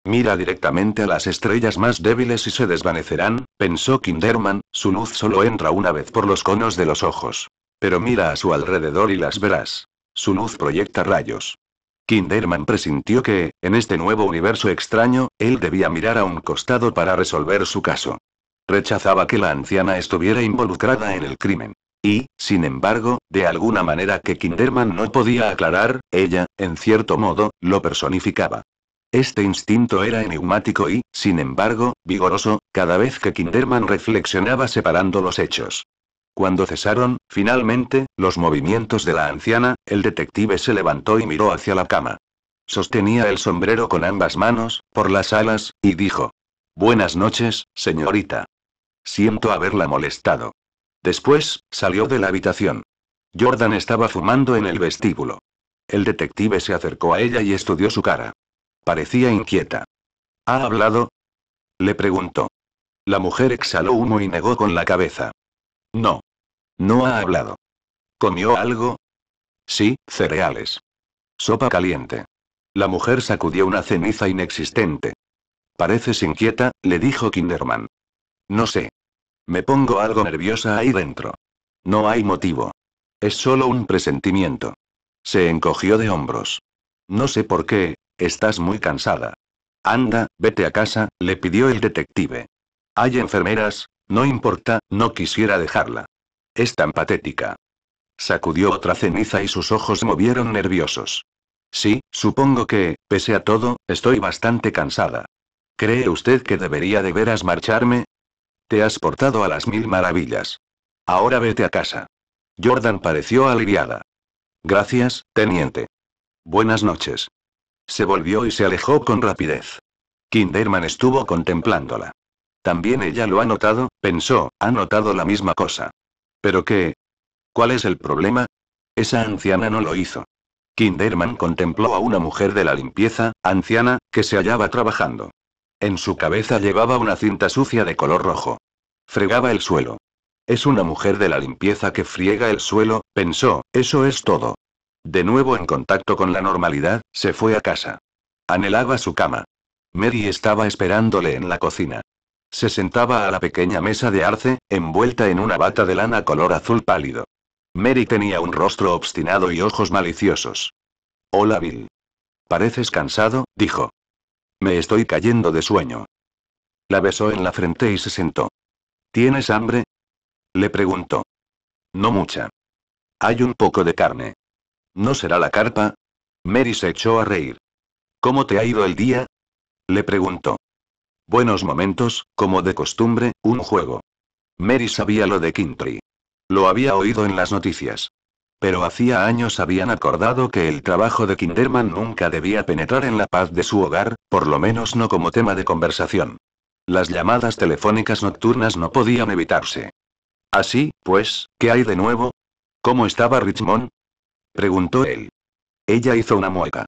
Mira directamente a las estrellas más débiles y se desvanecerán, pensó Kinderman, su luz solo entra una vez por los conos de los ojos. Pero mira a su alrededor y las verás. Su luz proyecta rayos. Kinderman presintió que, en este nuevo universo extraño, él debía mirar a un costado para resolver su caso. Rechazaba que la anciana estuviera involucrada en el crimen. Y, sin embargo, de alguna manera que Kinderman no podía aclarar, ella, en cierto modo, lo personificaba. Este instinto era enigmático y, sin embargo, vigoroso, cada vez que Kinderman reflexionaba separando los hechos. Cuando cesaron, finalmente, los movimientos de la anciana, el detective se levantó y miró hacia la cama. Sostenía el sombrero con ambas manos, por las alas, y dijo. Buenas noches, señorita. Siento haberla molestado. Después, salió de la habitación. Jordan estaba fumando en el vestíbulo. El detective se acercó a ella y estudió su cara. Parecía inquieta. ¿Ha hablado? Le preguntó. La mujer exhaló humo y negó con la cabeza. No. No ha hablado. ¿Comió algo? Sí, cereales. Sopa caliente. La mujer sacudió una ceniza inexistente. Pareces inquieta, le dijo Kinderman. No sé. Me pongo algo nerviosa ahí dentro. No hay motivo. Es solo un presentimiento. Se encogió de hombros. No sé por qué, Estás muy cansada. Anda, vete a casa, le pidió el detective. Hay enfermeras, no importa, no quisiera dejarla. Es tan patética. Sacudió otra ceniza y sus ojos movieron nerviosos. Sí, supongo que, pese a todo, estoy bastante cansada. ¿Cree usted que debería de veras marcharme? Te has portado a las mil maravillas. Ahora vete a casa. Jordan pareció aliviada. Gracias, teniente. Buenas noches. Se volvió y se alejó con rapidez. Kinderman estuvo contemplándola. También ella lo ha notado, pensó, ha notado la misma cosa. ¿Pero qué? ¿Cuál es el problema? Esa anciana no lo hizo. Kinderman contempló a una mujer de la limpieza, anciana, que se hallaba trabajando. En su cabeza llevaba una cinta sucia de color rojo. Fregaba el suelo. Es una mujer de la limpieza que friega el suelo, pensó, eso es todo. De nuevo en contacto con la normalidad, se fue a casa. Anhelaba su cama. Mary estaba esperándole en la cocina. Se sentaba a la pequeña mesa de arce, envuelta en una bata de lana color azul pálido. Mary tenía un rostro obstinado y ojos maliciosos. Hola Bill. Pareces cansado, dijo. Me estoy cayendo de sueño. La besó en la frente y se sentó. ¿Tienes hambre? Le preguntó. No mucha. Hay un poco de carne. ¿No será la carpa? Mary se echó a reír. ¿Cómo te ha ido el día? Le preguntó. Buenos momentos, como de costumbre, un juego. Mary sabía lo de Kintry. Lo había oído en las noticias. Pero hacía años habían acordado que el trabajo de Kinderman nunca debía penetrar en la paz de su hogar, por lo menos no como tema de conversación. Las llamadas telefónicas nocturnas no podían evitarse. Así, pues, ¿qué hay de nuevo? ¿Cómo estaba Richmond? Preguntó él. Ella hizo una mueca.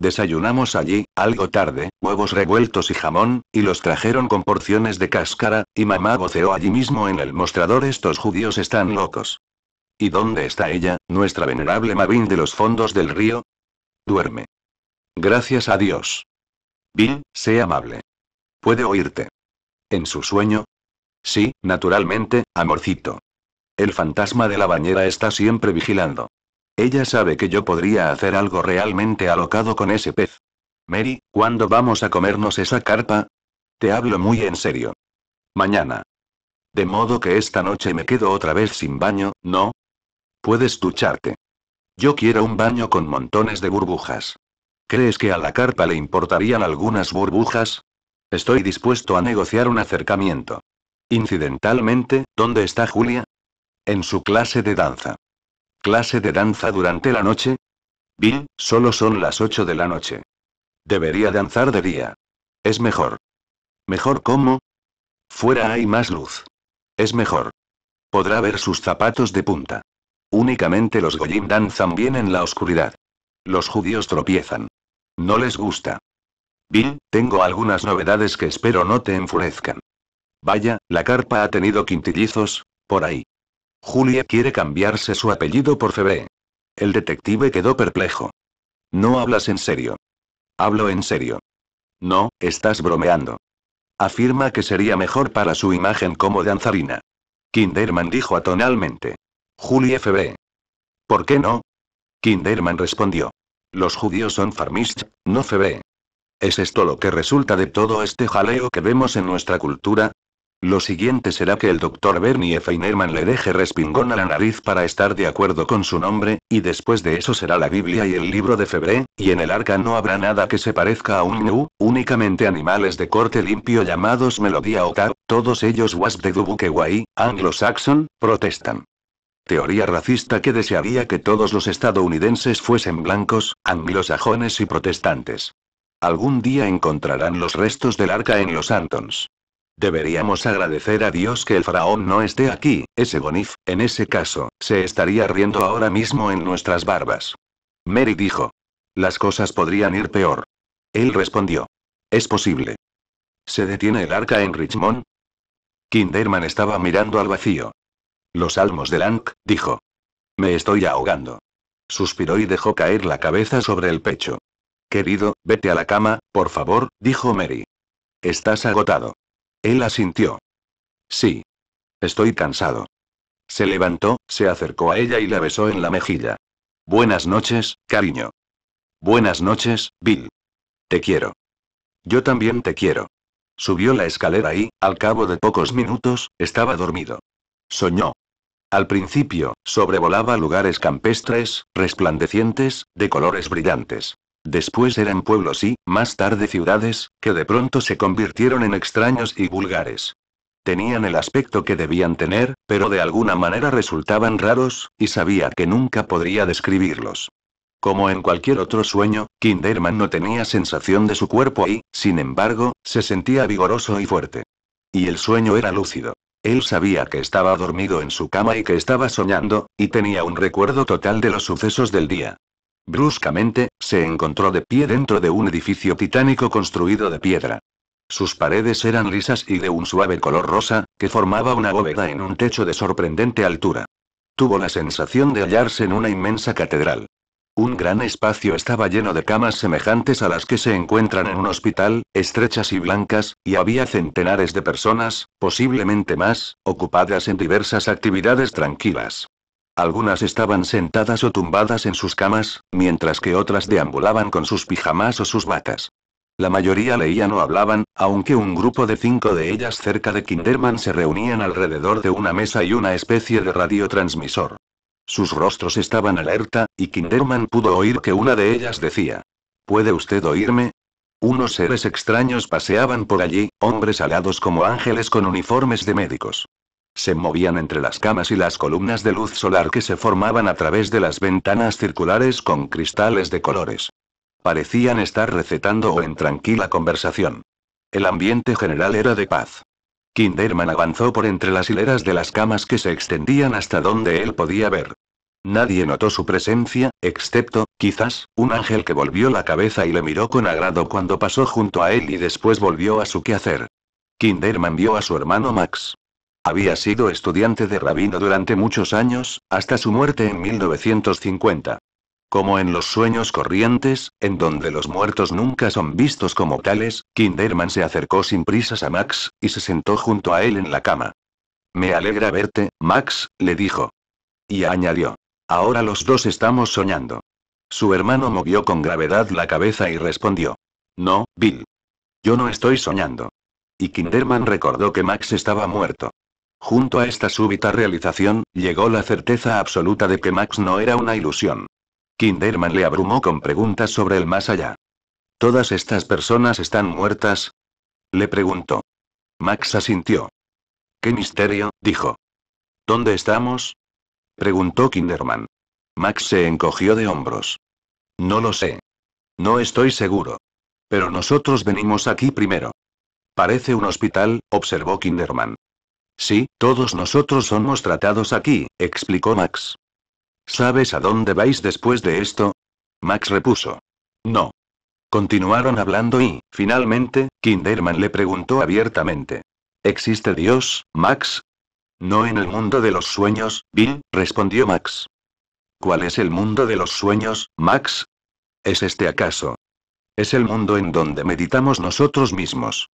Desayunamos allí, algo tarde, huevos revueltos y jamón, y los trajeron con porciones de cáscara, y mamá voceó allí mismo en el mostrador estos judíos están locos. ¿Y dónde está ella, nuestra venerable Mavin de los fondos del río? Duerme. Gracias a Dios. Bill, sé amable. Puede oírte. ¿En su sueño? Sí, naturalmente, amorcito. El fantasma de la bañera está siempre vigilando. Ella sabe que yo podría hacer algo realmente alocado con ese pez. Mary, ¿cuándo vamos a comernos esa carpa? Te hablo muy en serio. Mañana. De modo que esta noche me quedo otra vez sin baño, ¿no? Puedes ducharte. Yo quiero un baño con montones de burbujas. ¿Crees que a la carpa le importarían algunas burbujas? Estoy dispuesto a negociar un acercamiento. Incidentalmente, ¿dónde está Julia? En su clase de danza clase de danza durante la noche? Bill, solo son las 8 de la noche. Debería danzar de día. Es mejor. ¿Mejor cómo? Fuera hay más luz. Es mejor. Podrá ver sus zapatos de punta. Únicamente los Goyim danzan bien en la oscuridad. Los judíos tropiezan. No les gusta. Bill, tengo algunas novedades que espero no te enfurezcan. Vaya, la carpa ha tenido quintillizos, por ahí. Julia quiere cambiarse su apellido por Febe. El detective quedó perplejo. No hablas en serio. Hablo en serio. No, estás bromeando. Afirma que sería mejor para su imagen como danzarina. Kinderman dijo atonalmente. Julie Fb ¿Por qué no? Kinderman respondió. Los judíos son farmist, no Febré. ¿Es esto lo que resulta de todo este jaleo que vemos en nuestra cultura? Lo siguiente será que el doctor Bernie Feinerman le deje respingón a la nariz para estar de acuerdo con su nombre, y después de eso será la Biblia y el libro de febre y en el arca no habrá nada que se parezca a un nu únicamente animales de corte limpio llamados Melodía o todos ellos was de Dubuque anglo-saxon, protestan. Teoría racista que desearía que todos los estadounidenses fuesen blancos, anglosajones y protestantes. Algún día encontrarán los restos del arca en los Antons. Deberíamos agradecer a Dios que el faraón no esté aquí, ese Bonif, en ese caso, se estaría riendo ahora mismo en nuestras barbas. Mary dijo. Las cosas podrían ir peor. Él respondió. Es posible. ¿Se detiene el arca en Richmond? Kinderman estaba mirando al vacío. Los almos de Lank, dijo. Me estoy ahogando. Suspiró y dejó caer la cabeza sobre el pecho. Querido, vete a la cama, por favor, dijo Mary. Estás agotado. Él asintió. Sí. Estoy cansado. Se levantó, se acercó a ella y la besó en la mejilla. Buenas noches, cariño. Buenas noches, Bill. Te quiero. Yo también te quiero. Subió la escalera y, al cabo de pocos minutos, estaba dormido. Soñó. Al principio, sobrevolaba lugares campestres, resplandecientes, de colores brillantes. Después eran pueblos y, más tarde ciudades, que de pronto se convirtieron en extraños y vulgares. Tenían el aspecto que debían tener, pero de alguna manera resultaban raros, y sabía que nunca podría describirlos. Como en cualquier otro sueño, Kinderman no tenía sensación de su cuerpo y, sin embargo, se sentía vigoroso y fuerte. Y el sueño era lúcido. Él sabía que estaba dormido en su cama y que estaba soñando, y tenía un recuerdo total de los sucesos del día. Bruscamente, se encontró de pie dentro de un edificio titánico construido de piedra. Sus paredes eran lisas y de un suave color rosa, que formaba una bóveda en un techo de sorprendente altura. Tuvo la sensación de hallarse en una inmensa catedral. Un gran espacio estaba lleno de camas semejantes a las que se encuentran en un hospital, estrechas y blancas, y había centenares de personas, posiblemente más, ocupadas en diversas actividades tranquilas. Algunas estaban sentadas o tumbadas en sus camas, mientras que otras deambulaban con sus pijamas o sus batas. La mayoría leían o hablaban, aunque un grupo de cinco de ellas cerca de Kinderman se reunían alrededor de una mesa y una especie de radiotransmisor. Sus rostros estaban alerta, y Kinderman pudo oír que una de ellas decía, ¿Puede usted oírme? Unos seres extraños paseaban por allí, hombres alados como ángeles con uniformes de médicos se movían entre las camas y las columnas de luz solar que se formaban a través de las ventanas circulares con cristales de colores. Parecían estar recetando o en tranquila conversación. El ambiente general era de paz. Kinderman avanzó por entre las hileras de las camas que se extendían hasta donde él podía ver. Nadie notó su presencia, excepto, quizás, un ángel que volvió la cabeza y le miró con agrado cuando pasó junto a él y después volvió a su quehacer. Kinderman vio a su hermano Max. Había sido estudiante de rabino durante muchos años, hasta su muerte en 1950. Como en los sueños corrientes, en donde los muertos nunca son vistos como tales, Kinderman se acercó sin prisas a Max, y se sentó junto a él en la cama. Me alegra verte, Max, le dijo. Y añadió. Ahora los dos estamos soñando. Su hermano movió con gravedad la cabeza y respondió. No, Bill. Yo no estoy soñando. Y Kinderman recordó que Max estaba muerto. Junto a esta súbita realización, llegó la certeza absoluta de que Max no era una ilusión. Kinderman le abrumó con preguntas sobre el más allá. ¿Todas estas personas están muertas? Le preguntó. Max asintió. ¿Qué misterio? dijo. ¿Dónde estamos? preguntó Kinderman. Max se encogió de hombros. No lo sé. No estoy seguro. Pero nosotros venimos aquí primero. Parece un hospital, observó Kinderman. Sí, todos nosotros somos tratados aquí, explicó Max. ¿Sabes a dónde vais después de esto? Max repuso. No. Continuaron hablando y, finalmente, Kinderman le preguntó abiertamente. ¿Existe Dios, Max? No en el mundo de los sueños, Bill, respondió Max. ¿Cuál es el mundo de los sueños, Max? ¿Es este acaso? Es el mundo en donde meditamos nosotros mismos.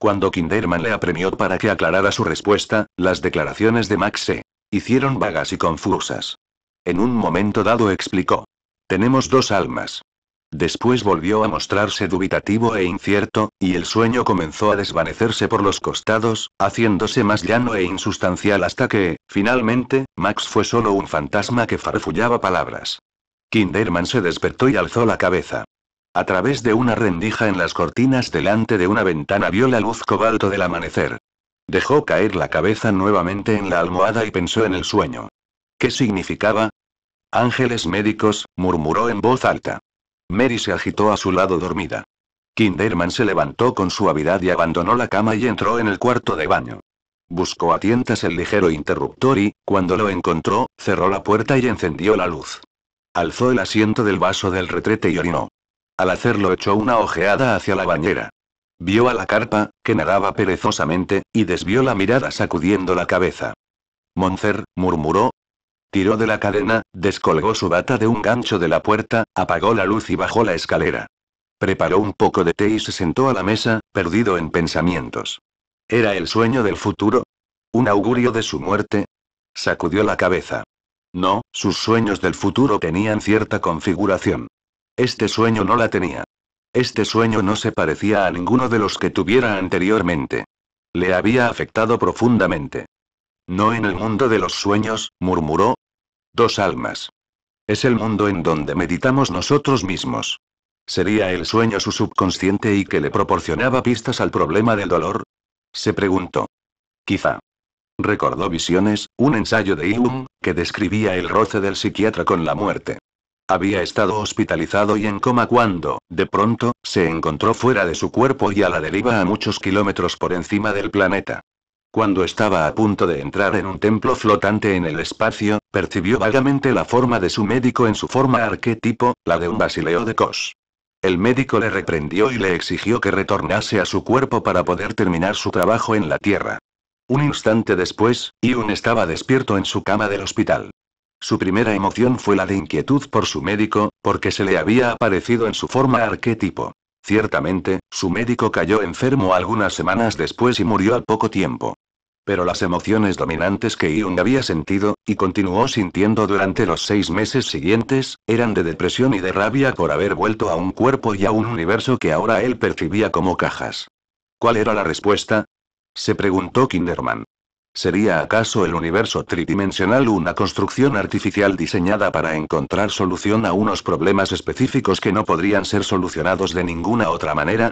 Cuando Kinderman le apremió para que aclarara su respuesta, las declaraciones de Max se hicieron vagas y confusas. En un momento dado explicó. Tenemos dos almas. Después volvió a mostrarse dubitativo e incierto, y el sueño comenzó a desvanecerse por los costados, haciéndose más llano e insustancial hasta que, finalmente, Max fue solo un fantasma que farfullaba palabras. Kinderman se despertó y alzó la cabeza. A través de una rendija en las cortinas delante de una ventana vio la luz cobalto del amanecer. Dejó caer la cabeza nuevamente en la almohada y pensó en el sueño. ¿Qué significaba? Ángeles médicos, murmuró en voz alta. Mary se agitó a su lado dormida. Kinderman se levantó con suavidad y abandonó la cama y entró en el cuarto de baño. Buscó a tientas el ligero interruptor y, cuando lo encontró, cerró la puerta y encendió la luz. Alzó el asiento del vaso del retrete y orinó. Al hacerlo echó una ojeada hacia la bañera. Vio a la carpa, que nadaba perezosamente, y desvió la mirada sacudiendo la cabeza. Moncer, murmuró. Tiró de la cadena, descolgó su bata de un gancho de la puerta, apagó la luz y bajó la escalera. Preparó un poco de té y se sentó a la mesa, perdido en pensamientos. ¿Era el sueño del futuro? ¿Un augurio de su muerte? Sacudió la cabeza. No, sus sueños del futuro tenían cierta configuración. Este sueño no la tenía. Este sueño no se parecía a ninguno de los que tuviera anteriormente. Le había afectado profundamente. No en el mundo de los sueños, murmuró. Dos almas. Es el mundo en donde meditamos nosotros mismos. ¿Sería el sueño su subconsciente y que le proporcionaba pistas al problema del dolor? Se preguntó. Quizá. Recordó visiones, un ensayo de Jung, que describía el roce del psiquiatra con la muerte. Había estado hospitalizado y en coma cuando, de pronto, se encontró fuera de su cuerpo y a la deriva a muchos kilómetros por encima del planeta. Cuando estaba a punto de entrar en un templo flotante en el espacio, percibió vagamente la forma de su médico en su forma arquetipo, la de un basileo de Cos. El médico le reprendió y le exigió que retornase a su cuerpo para poder terminar su trabajo en la Tierra. Un instante después, Iun estaba despierto en su cama del hospital. Su primera emoción fue la de inquietud por su médico, porque se le había aparecido en su forma arquetipo. Ciertamente, su médico cayó enfermo algunas semanas después y murió al poco tiempo. Pero las emociones dominantes que Iung había sentido, y continuó sintiendo durante los seis meses siguientes, eran de depresión y de rabia por haber vuelto a un cuerpo y a un universo que ahora él percibía como cajas. ¿Cuál era la respuesta? Se preguntó Kinderman. ¿Sería acaso el universo tridimensional una construcción artificial diseñada para encontrar solución a unos problemas específicos que no podrían ser solucionados de ninguna otra manera?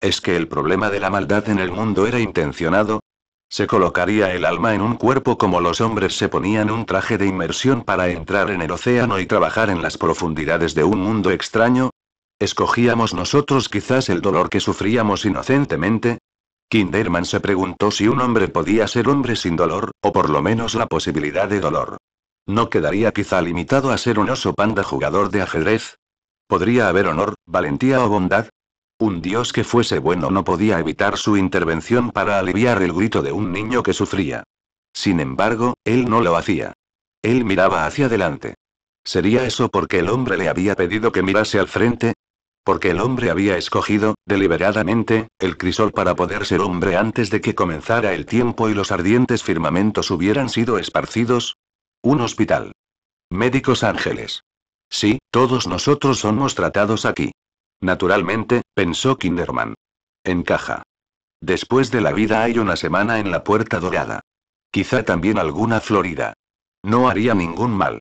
¿Es que el problema de la maldad en el mundo era intencionado? Se colocaría el alma en un cuerpo como los hombres se ponían un traje de inmersión para entrar en el océano y trabajar en las profundidades de un mundo extraño. ¿Escogíamos nosotros quizás el dolor que sufríamos inocentemente? Kinderman se preguntó si un hombre podía ser hombre sin dolor, o por lo menos la posibilidad de dolor. ¿No quedaría quizá limitado a ser un oso panda jugador de ajedrez? ¿Podría haber honor, valentía o bondad? Un dios que fuese bueno no podía evitar su intervención para aliviar el grito de un niño que sufría. Sin embargo, él no lo hacía. Él miraba hacia adelante. ¿Sería eso porque el hombre le había pedido que mirase al frente? Porque el hombre había escogido, deliberadamente, el crisol para poder ser hombre antes de que comenzara el tiempo y los ardientes firmamentos hubieran sido esparcidos. Un hospital. Médicos ángeles. Sí, todos nosotros somos tratados aquí. Naturalmente, pensó Kinderman. Encaja. Después de la vida hay una semana en la puerta dorada. Quizá también alguna florida. No haría ningún mal.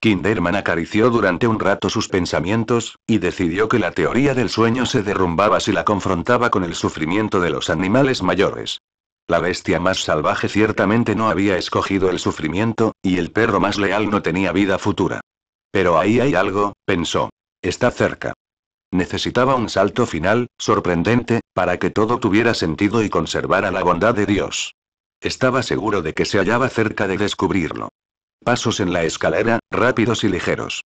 Kinderman acarició durante un rato sus pensamientos, y decidió que la teoría del sueño se derrumbaba si la confrontaba con el sufrimiento de los animales mayores. La bestia más salvaje ciertamente no había escogido el sufrimiento, y el perro más leal no tenía vida futura. Pero ahí hay algo, pensó. Está cerca. Necesitaba un salto final, sorprendente, para que todo tuviera sentido y conservara la bondad de Dios. Estaba seguro de que se hallaba cerca de descubrirlo. Pasos en la escalera, rápidos y ligeros.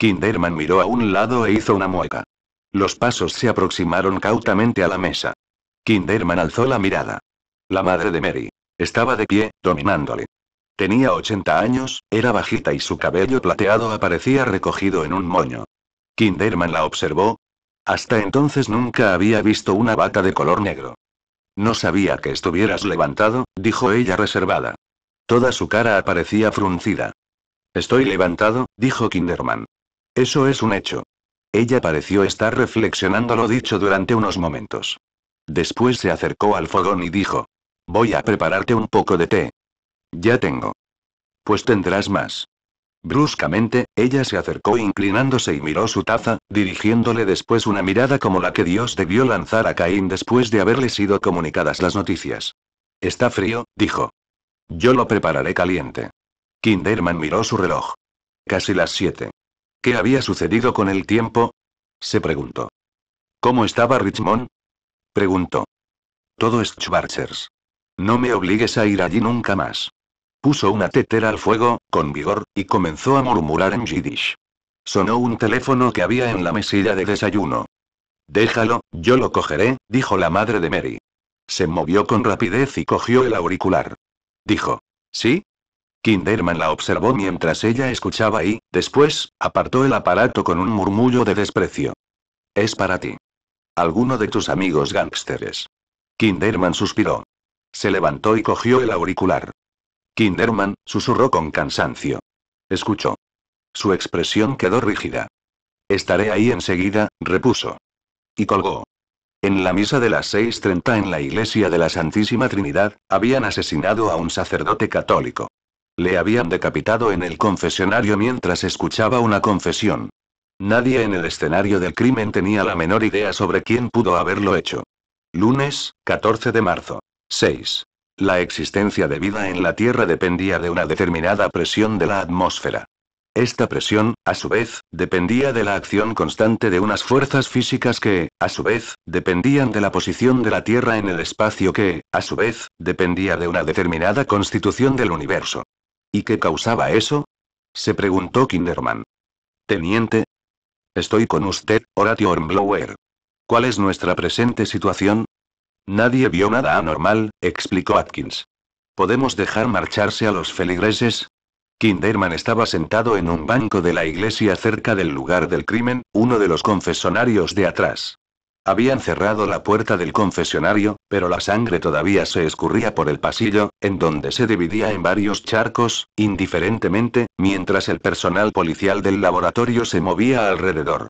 Kinderman miró a un lado e hizo una mueca. Los pasos se aproximaron cautamente a la mesa. Kinderman alzó la mirada. La madre de Mary. Estaba de pie, dominándole. Tenía 80 años, era bajita y su cabello plateado aparecía recogido en un moño. Kinderman la observó. Hasta entonces nunca había visto una bata de color negro. No sabía que estuvieras levantado, dijo ella reservada. Toda su cara aparecía fruncida. Estoy levantado, dijo Kinderman. Eso es un hecho. Ella pareció estar reflexionando lo dicho durante unos momentos. Después se acercó al fogón y dijo. Voy a prepararte un poco de té. Ya tengo. Pues tendrás más. Bruscamente, ella se acercó inclinándose y miró su taza, dirigiéndole después una mirada como la que Dios debió lanzar a Caín después de haberle sido comunicadas las noticias. Está frío, dijo. Yo lo prepararé caliente. Kinderman miró su reloj. Casi las siete. ¿Qué había sucedido con el tiempo? Se preguntó. ¿Cómo estaba Richmond? Preguntó. Todo es Schwarzers. No me obligues a ir allí nunca más. Puso una tetera al fuego, con vigor, y comenzó a murmurar en yiddish. Sonó un teléfono que había en la mesilla de desayuno. Déjalo, yo lo cogeré, dijo la madre de Mary. Se movió con rapidez y cogió el auricular dijo. ¿Sí? Kinderman la observó mientras ella escuchaba y, después, apartó el aparato con un murmullo de desprecio. Es para ti. Alguno de tus amigos gángsteres. Kinderman suspiró. Se levantó y cogió el auricular. Kinderman, susurró con cansancio. Escuchó. Su expresión quedó rígida. Estaré ahí enseguida, repuso. Y colgó. En la misa de las 6.30 en la iglesia de la Santísima Trinidad, habían asesinado a un sacerdote católico. Le habían decapitado en el confesionario mientras escuchaba una confesión. Nadie en el escenario del crimen tenía la menor idea sobre quién pudo haberlo hecho. Lunes, 14 de marzo. 6. La existencia de vida en la Tierra dependía de una determinada presión de la atmósfera. Esta presión, a su vez, dependía de la acción constante de unas fuerzas físicas que, a su vez, dependían de la posición de la Tierra en el espacio que, a su vez, dependía de una determinada constitución del universo. ¿Y qué causaba eso? se preguntó Kinderman. Teniente. Estoy con usted, Horatio Ormblower. ¿Cuál es nuestra presente situación? Nadie vio nada anormal, explicó Atkins. Podemos dejar marcharse a los feligreses, Kinderman estaba sentado en un banco de la iglesia cerca del lugar del crimen, uno de los confesonarios de atrás. Habían cerrado la puerta del confesionario, pero la sangre todavía se escurría por el pasillo, en donde se dividía en varios charcos, indiferentemente, mientras el personal policial del laboratorio se movía alrededor.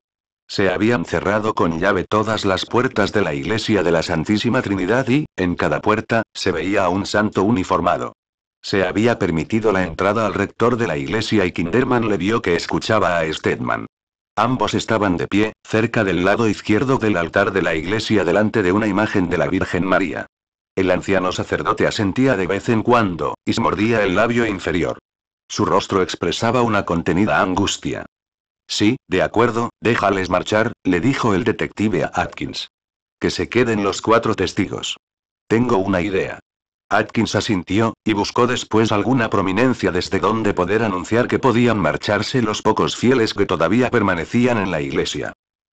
Se habían cerrado con llave todas las puertas de la iglesia de la Santísima Trinidad y, en cada puerta, se veía a un santo uniformado. Se había permitido la entrada al rector de la iglesia y Kinderman le vio que escuchaba a Stedman. Ambos estaban de pie, cerca del lado izquierdo del altar de la iglesia delante de una imagen de la Virgen María. El anciano sacerdote asentía de vez en cuando, y se mordía el labio inferior. Su rostro expresaba una contenida angustia. Sí, de acuerdo, déjales marchar, le dijo el detective a Atkins. Que se queden los cuatro testigos. Tengo una idea. Atkins asintió, y buscó después alguna prominencia desde donde poder anunciar que podían marcharse los pocos fieles que todavía permanecían en la iglesia.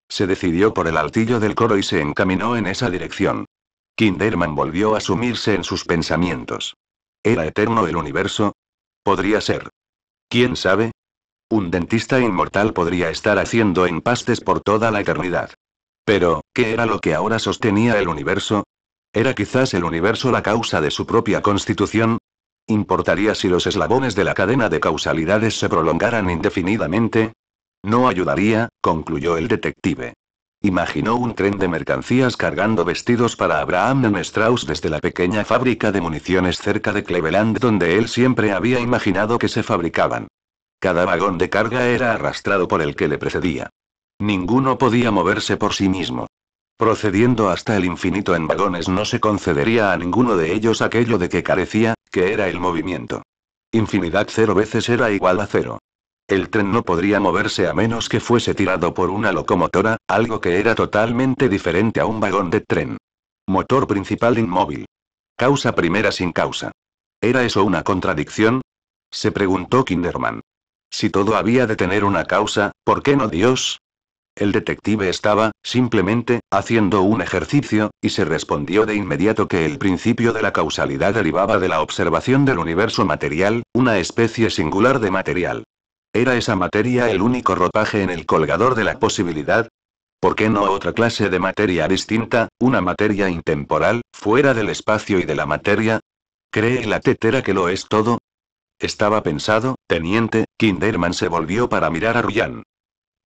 Se decidió por el altillo del coro y se encaminó en esa dirección. Kinderman volvió a sumirse en sus pensamientos. ¿Era eterno el universo? Podría ser. ¿Quién sabe? Un dentista inmortal podría estar haciendo empastes por toda la eternidad. Pero, ¿qué era lo que ahora sostenía el universo? ¿Era quizás el universo la causa de su propia constitución? ¿Importaría si los eslabones de la cadena de causalidades se prolongaran indefinidamente? No ayudaría, concluyó el detective. Imaginó un tren de mercancías cargando vestidos para Abraham M. Strauss desde la pequeña fábrica de municiones cerca de Cleveland donde él siempre había imaginado que se fabricaban. Cada vagón de carga era arrastrado por el que le precedía. Ninguno podía moverse por sí mismo. Procediendo hasta el infinito en vagones no se concedería a ninguno de ellos aquello de que carecía, que era el movimiento. Infinidad cero veces era igual a cero. El tren no podría moverse a menos que fuese tirado por una locomotora, algo que era totalmente diferente a un vagón de tren. Motor principal inmóvil. Causa primera sin causa. ¿Era eso una contradicción? Se preguntó Kinderman. Si todo había de tener una causa, ¿por qué no Dios? El detective estaba, simplemente, haciendo un ejercicio, y se respondió de inmediato que el principio de la causalidad derivaba de la observación del universo material, una especie singular de material. ¿Era esa materia el único ropaje en el colgador de la posibilidad? ¿Por qué no otra clase de materia distinta, una materia intemporal, fuera del espacio y de la materia? ¿Cree la tetera que lo es todo? Estaba pensado, teniente, Kinderman se volvió para mirar a Ruyan.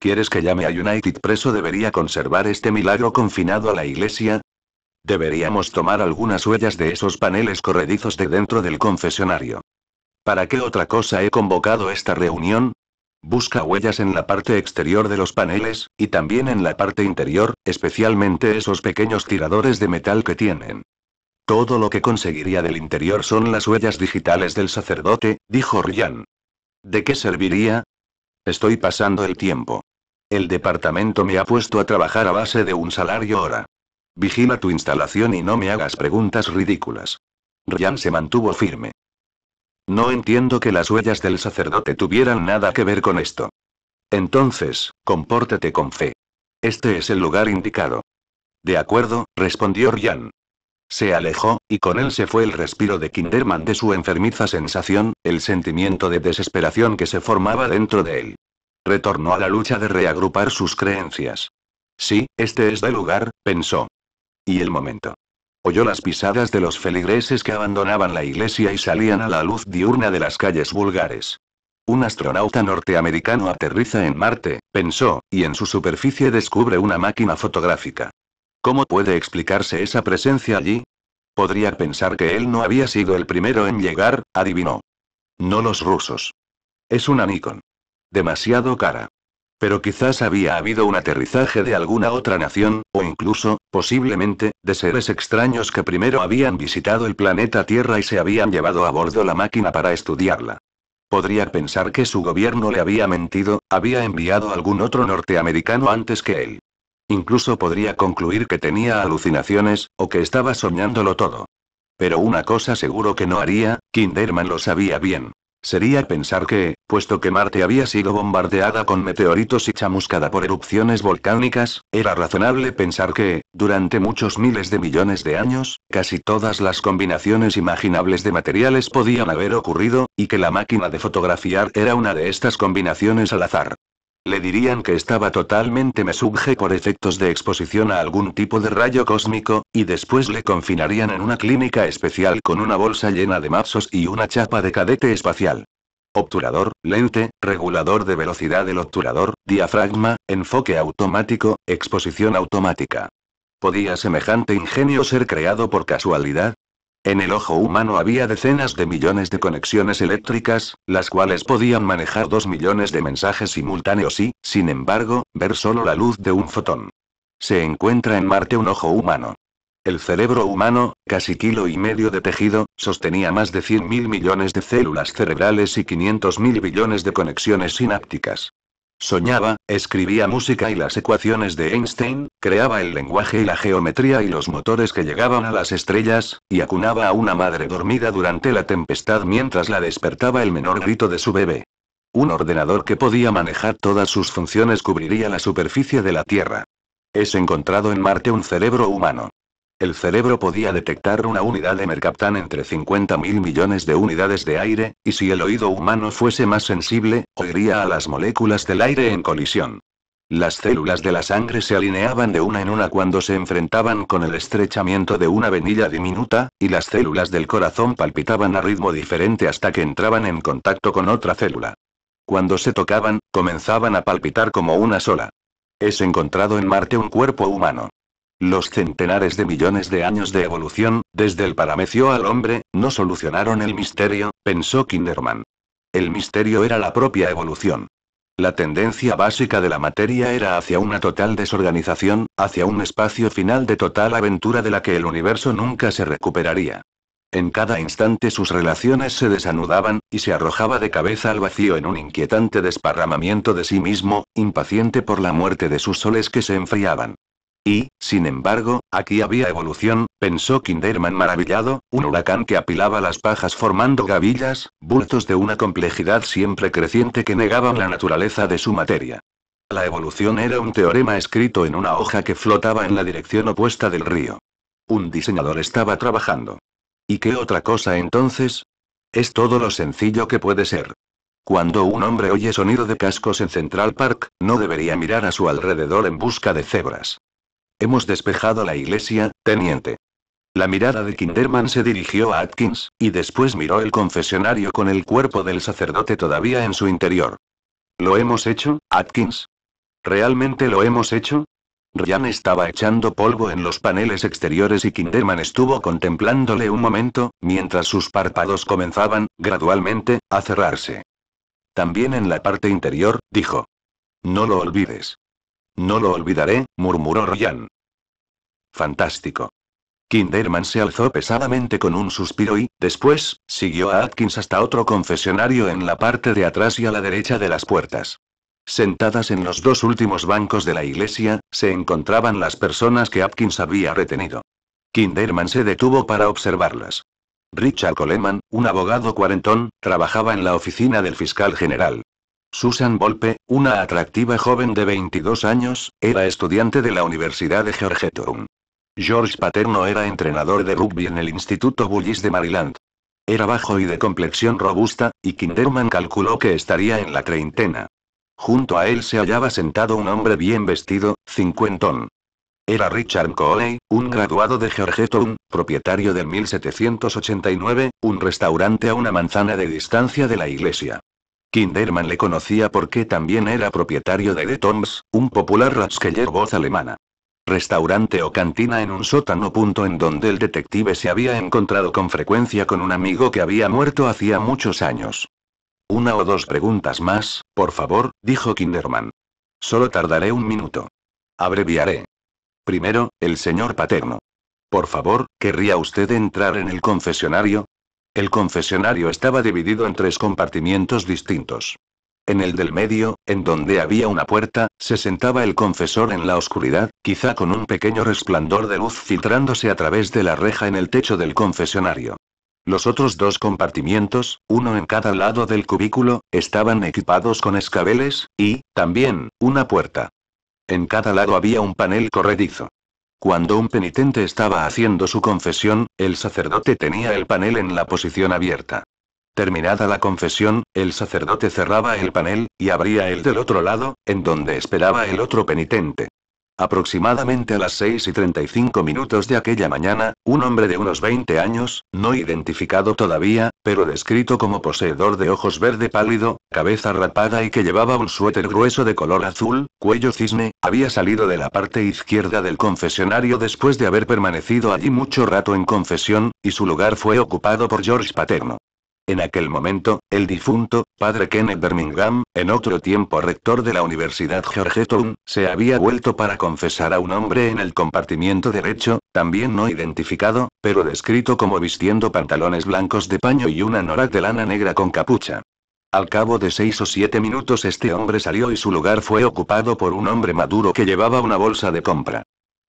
¿Quieres que llame a United preso? ¿Debería conservar este milagro confinado a la iglesia? Deberíamos tomar algunas huellas de esos paneles corredizos de dentro del confesionario. ¿Para qué otra cosa he convocado esta reunión? Busca huellas en la parte exterior de los paneles, y también en la parte interior, especialmente esos pequeños tiradores de metal que tienen. Todo lo que conseguiría del interior son las huellas digitales del sacerdote, dijo Ryan. ¿De qué serviría? Estoy pasando el tiempo. El departamento me ha puesto a trabajar a base de un salario hora. Vigila tu instalación y no me hagas preguntas ridículas. Ryan se mantuvo firme. No entiendo que las huellas del sacerdote tuvieran nada que ver con esto. Entonces, compórtate con fe. Este es el lugar indicado. De acuerdo, respondió Ryan. Se alejó, y con él se fue el respiro de Kinderman de su enfermiza sensación, el sentimiento de desesperación que se formaba dentro de él. Retornó a la lucha de reagrupar sus creencias. Sí, este es el lugar, pensó. Y el momento. Oyó las pisadas de los feligreses que abandonaban la iglesia y salían a la luz diurna de las calles vulgares. Un astronauta norteamericano aterriza en Marte, pensó, y en su superficie descubre una máquina fotográfica. ¿Cómo puede explicarse esa presencia allí? Podría pensar que él no había sido el primero en llegar, adivinó. No los rusos. Es una Nikon. Demasiado cara. Pero quizás había habido un aterrizaje de alguna otra nación, o incluso, posiblemente, de seres extraños que primero habían visitado el planeta Tierra y se habían llevado a bordo la máquina para estudiarla. Podría pensar que su gobierno le había mentido, había enviado algún otro norteamericano antes que él. Incluso podría concluir que tenía alucinaciones, o que estaba soñándolo todo. Pero una cosa seguro que no haría, Kinderman lo sabía bien. Sería pensar que, puesto que Marte había sido bombardeada con meteoritos y chamuscada por erupciones volcánicas, era razonable pensar que, durante muchos miles de millones de años, casi todas las combinaciones imaginables de materiales podían haber ocurrido, y que la máquina de fotografiar era una de estas combinaciones al azar. Le dirían que estaba totalmente mesubje por efectos de exposición a algún tipo de rayo cósmico, y después le confinarían en una clínica especial con una bolsa llena de mapsos y una chapa de cadete espacial. Obturador, lente, regulador de velocidad del obturador, diafragma, enfoque automático, exposición automática. ¿Podía semejante ingenio ser creado por casualidad? En el ojo humano había decenas de millones de conexiones eléctricas, las cuales podían manejar dos millones de mensajes simultáneos y, sin embargo, ver solo la luz de un fotón. Se encuentra en Marte un ojo humano. El cerebro humano, casi kilo y medio de tejido, sostenía más de mil millones de células cerebrales y mil billones de conexiones sinápticas. Soñaba, escribía música y las ecuaciones de Einstein, creaba el lenguaje y la geometría y los motores que llegaban a las estrellas, y acunaba a una madre dormida durante la tempestad mientras la despertaba el menor grito de su bebé. Un ordenador que podía manejar todas sus funciones cubriría la superficie de la Tierra. Es encontrado en Marte un cerebro humano el cerebro podía detectar una unidad de mercaptán entre 50 mil millones de unidades de aire, y si el oído humano fuese más sensible, oiría a las moléculas del aire en colisión. Las células de la sangre se alineaban de una en una cuando se enfrentaban con el estrechamiento de una venilla diminuta, y las células del corazón palpitaban a ritmo diferente hasta que entraban en contacto con otra célula. Cuando se tocaban, comenzaban a palpitar como una sola. Es encontrado en Marte un cuerpo humano. Los centenares de millones de años de evolución, desde el paramecio al hombre, no solucionaron el misterio, pensó Kinderman. El misterio era la propia evolución. La tendencia básica de la materia era hacia una total desorganización, hacia un espacio final de total aventura de la que el universo nunca se recuperaría. En cada instante sus relaciones se desanudaban, y se arrojaba de cabeza al vacío en un inquietante desparramamiento de sí mismo, impaciente por la muerte de sus soles que se enfriaban. Y, sin embargo, aquí había evolución, pensó Kinderman maravillado, un huracán que apilaba las pajas formando gavillas, bultos de una complejidad siempre creciente que negaban la naturaleza de su materia. La evolución era un teorema escrito en una hoja que flotaba en la dirección opuesta del río. Un diseñador estaba trabajando. ¿Y qué otra cosa entonces? Es todo lo sencillo que puede ser. Cuando un hombre oye sonido de cascos en Central Park, no debería mirar a su alrededor en busca de cebras. Hemos despejado la iglesia, teniente. La mirada de Kinderman se dirigió a Atkins, y después miró el confesionario con el cuerpo del sacerdote todavía en su interior. ¿Lo hemos hecho, Atkins? ¿Realmente lo hemos hecho? Ryan estaba echando polvo en los paneles exteriores y Kinderman estuvo contemplándole un momento, mientras sus párpados comenzaban, gradualmente, a cerrarse. También en la parte interior, dijo. No lo olvides. No lo olvidaré, murmuró Ryan. Fantástico. Kinderman se alzó pesadamente con un suspiro y, después, siguió a Atkins hasta otro confesionario en la parte de atrás y a la derecha de las puertas. Sentadas en los dos últimos bancos de la iglesia, se encontraban las personas que Atkins había retenido. Kinderman se detuvo para observarlas. Richard Coleman, un abogado cuarentón, trabajaba en la oficina del fiscal general. Susan Volpe, una atractiva joven de 22 años, era estudiante de la Universidad de Georgetown. George Paterno era entrenador de rugby en el Instituto Bullis de Maryland. Era bajo y de complexión robusta, y Kinderman calculó que estaría en la treintena. Junto a él se hallaba sentado un hombre bien vestido, cincuentón. Era Richard Coley, un graduado de Georgetown, propietario del 1789, un restaurante a una manzana de distancia de la iglesia. Kinderman le conocía porque también era propietario de The Toms, un popular Ratskeller voz alemana restaurante o cantina en un sótano. Punto en donde el detective se había encontrado con frecuencia con un amigo que había muerto hacía muchos años. Una o dos preguntas más, por favor, dijo Kinderman. Solo tardaré un minuto. Abreviaré. Primero, el señor Paterno. Por favor, ¿querría usted entrar en el confesionario? El confesionario estaba dividido en tres compartimientos distintos. En el del medio, en donde había una puerta, se sentaba el confesor en la oscuridad, quizá con un pequeño resplandor de luz filtrándose a través de la reja en el techo del confesionario. Los otros dos compartimientos, uno en cada lado del cubículo, estaban equipados con escabeles, y, también, una puerta. En cada lado había un panel corredizo. Cuando un penitente estaba haciendo su confesión, el sacerdote tenía el panel en la posición abierta. Terminada la confesión, el sacerdote cerraba el panel, y abría el del otro lado, en donde esperaba el otro penitente. Aproximadamente a las 6 y 35 minutos de aquella mañana, un hombre de unos 20 años, no identificado todavía, pero descrito como poseedor de ojos verde pálido, cabeza rapada y que llevaba un suéter grueso de color azul, cuello cisne, había salido de la parte izquierda del confesionario después de haber permanecido allí mucho rato en confesión, y su lugar fue ocupado por George Paterno. En aquel momento, el difunto, padre Kenneth Birmingham, en otro tiempo rector de la Universidad Georgetown, se había vuelto para confesar a un hombre en el compartimiento derecho, también no identificado, pero descrito como vistiendo pantalones blancos de paño y una norad de lana negra con capucha. Al cabo de seis o siete minutos este hombre salió y su lugar fue ocupado por un hombre maduro que llevaba una bolsa de compra.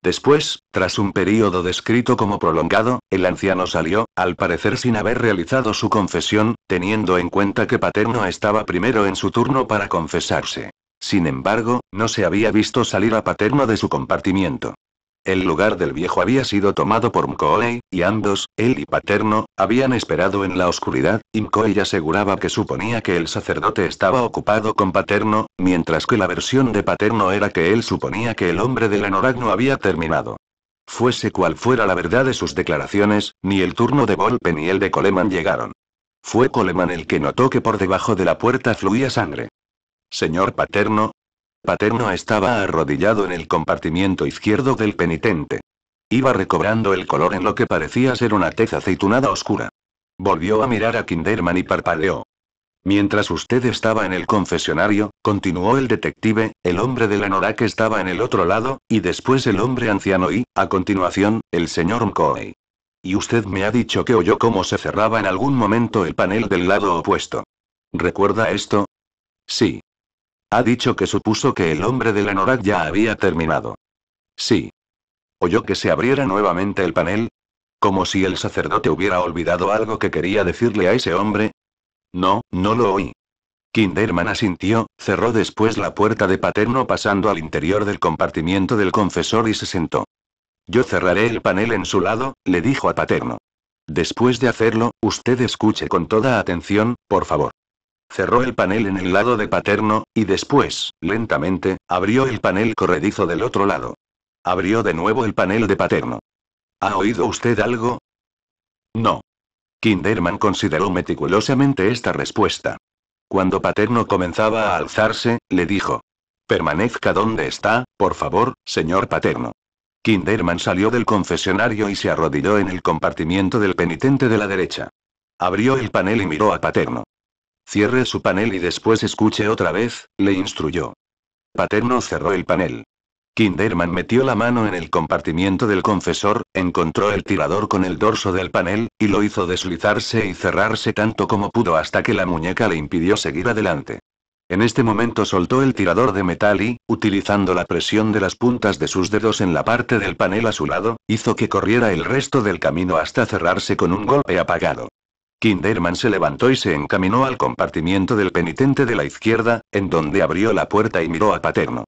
Después, tras un período descrito como prolongado, el anciano salió, al parecer sin haber realizado su confesión, teniendo en cuenta que Paterno estaba primero en su turno para confesarse. Sin embargo, no se había visto salir a Paterno de su compartimiento. El lugar del viejo había sido tomado por Mkolei, y ambos, él y Paterno, habían esperado en la oscuridad. Mkoei aseguraba que suponía que el sacerdote estaba ocupado con Paterno, mientras que la versión de Paterno era que él suponía que el hombre del no había terminado. Fuese cual fuera la verdad de sus declaraciones, ni el turno de Volpe ni el de Coleman llegaron. Fue Coleman el que notó que por debajo de la puerta fluía sangre. Señor Paterno, Paterno estaba arrodillado en el compartimiento izquierdo del penitente. Iba recobrando el color en lo que parecía ser una tez aceitunada oscura. Volvió a mirar a Kinderman y parpadeó. Mientras usted estaba en el confesionario, continuó el detective, el hombre de la Nora que estaba en el otro lado, y después el hombre anciano y, a continuación, el señor McCoy. Y usted me ha dicho que oyó cómo se cerraba en algún momento el panel del lado opuesto. ¿Recuerda esto? Sí. Ha dicho que supuso que el hombre de la anorak ya había terminado. Sí. Oyó que se abriera nuevamente el panel. Como si el sacerdote hubiera olvidado algo que quería decirle a ese hombre. No, no lo oí. Kinderman asintió, cerró después la puerta de paterno pasando al interior del compartimiento del confesor y se sentó. Yo cerraré el panel en su lado, le dijo a paterno. Después de hacerlo, usted escuche con toda atención, por favor cerró el panel en el lado de Paterno, y después, lentamente, abrió el panel corredizo del otro lado. Abrió de nuevo el panel de Paterno. ¿Ha oído usted algo? No. Kinderman consideró meticulosamente esta respuesta. Cuando Paterno comenzaba a alzarse, le dijo. Permanezca donde está, por favor, señor Paterno. Kinderman salió del confesionario y se arrodilló en el compartimiento del penitente de la derecha. Abrió el panel y miró a Paterno. Cierre su panel y después escuche otra vez, le instruyó. Paterno cerró el panel. Kinderman metió la mano en el compartimiento del confesor, encontró el tirador con el dorso del panel, y lo hizo deslizarse y cerrarse tanto como pudo hasta que la muñeca le impidió seguir adelante. En este momento soltó el tirador de metal y, utilizando la presión de las puntas de sus dedos en la parte del panel a su lado, hizo que corriera el resto del camino hasta cerrarse con un golpe apagado. Kinderman se levantó y se encaminó al compartimiento del penitente de la izquierda, en donde abrió la puerta y miró a Paterno.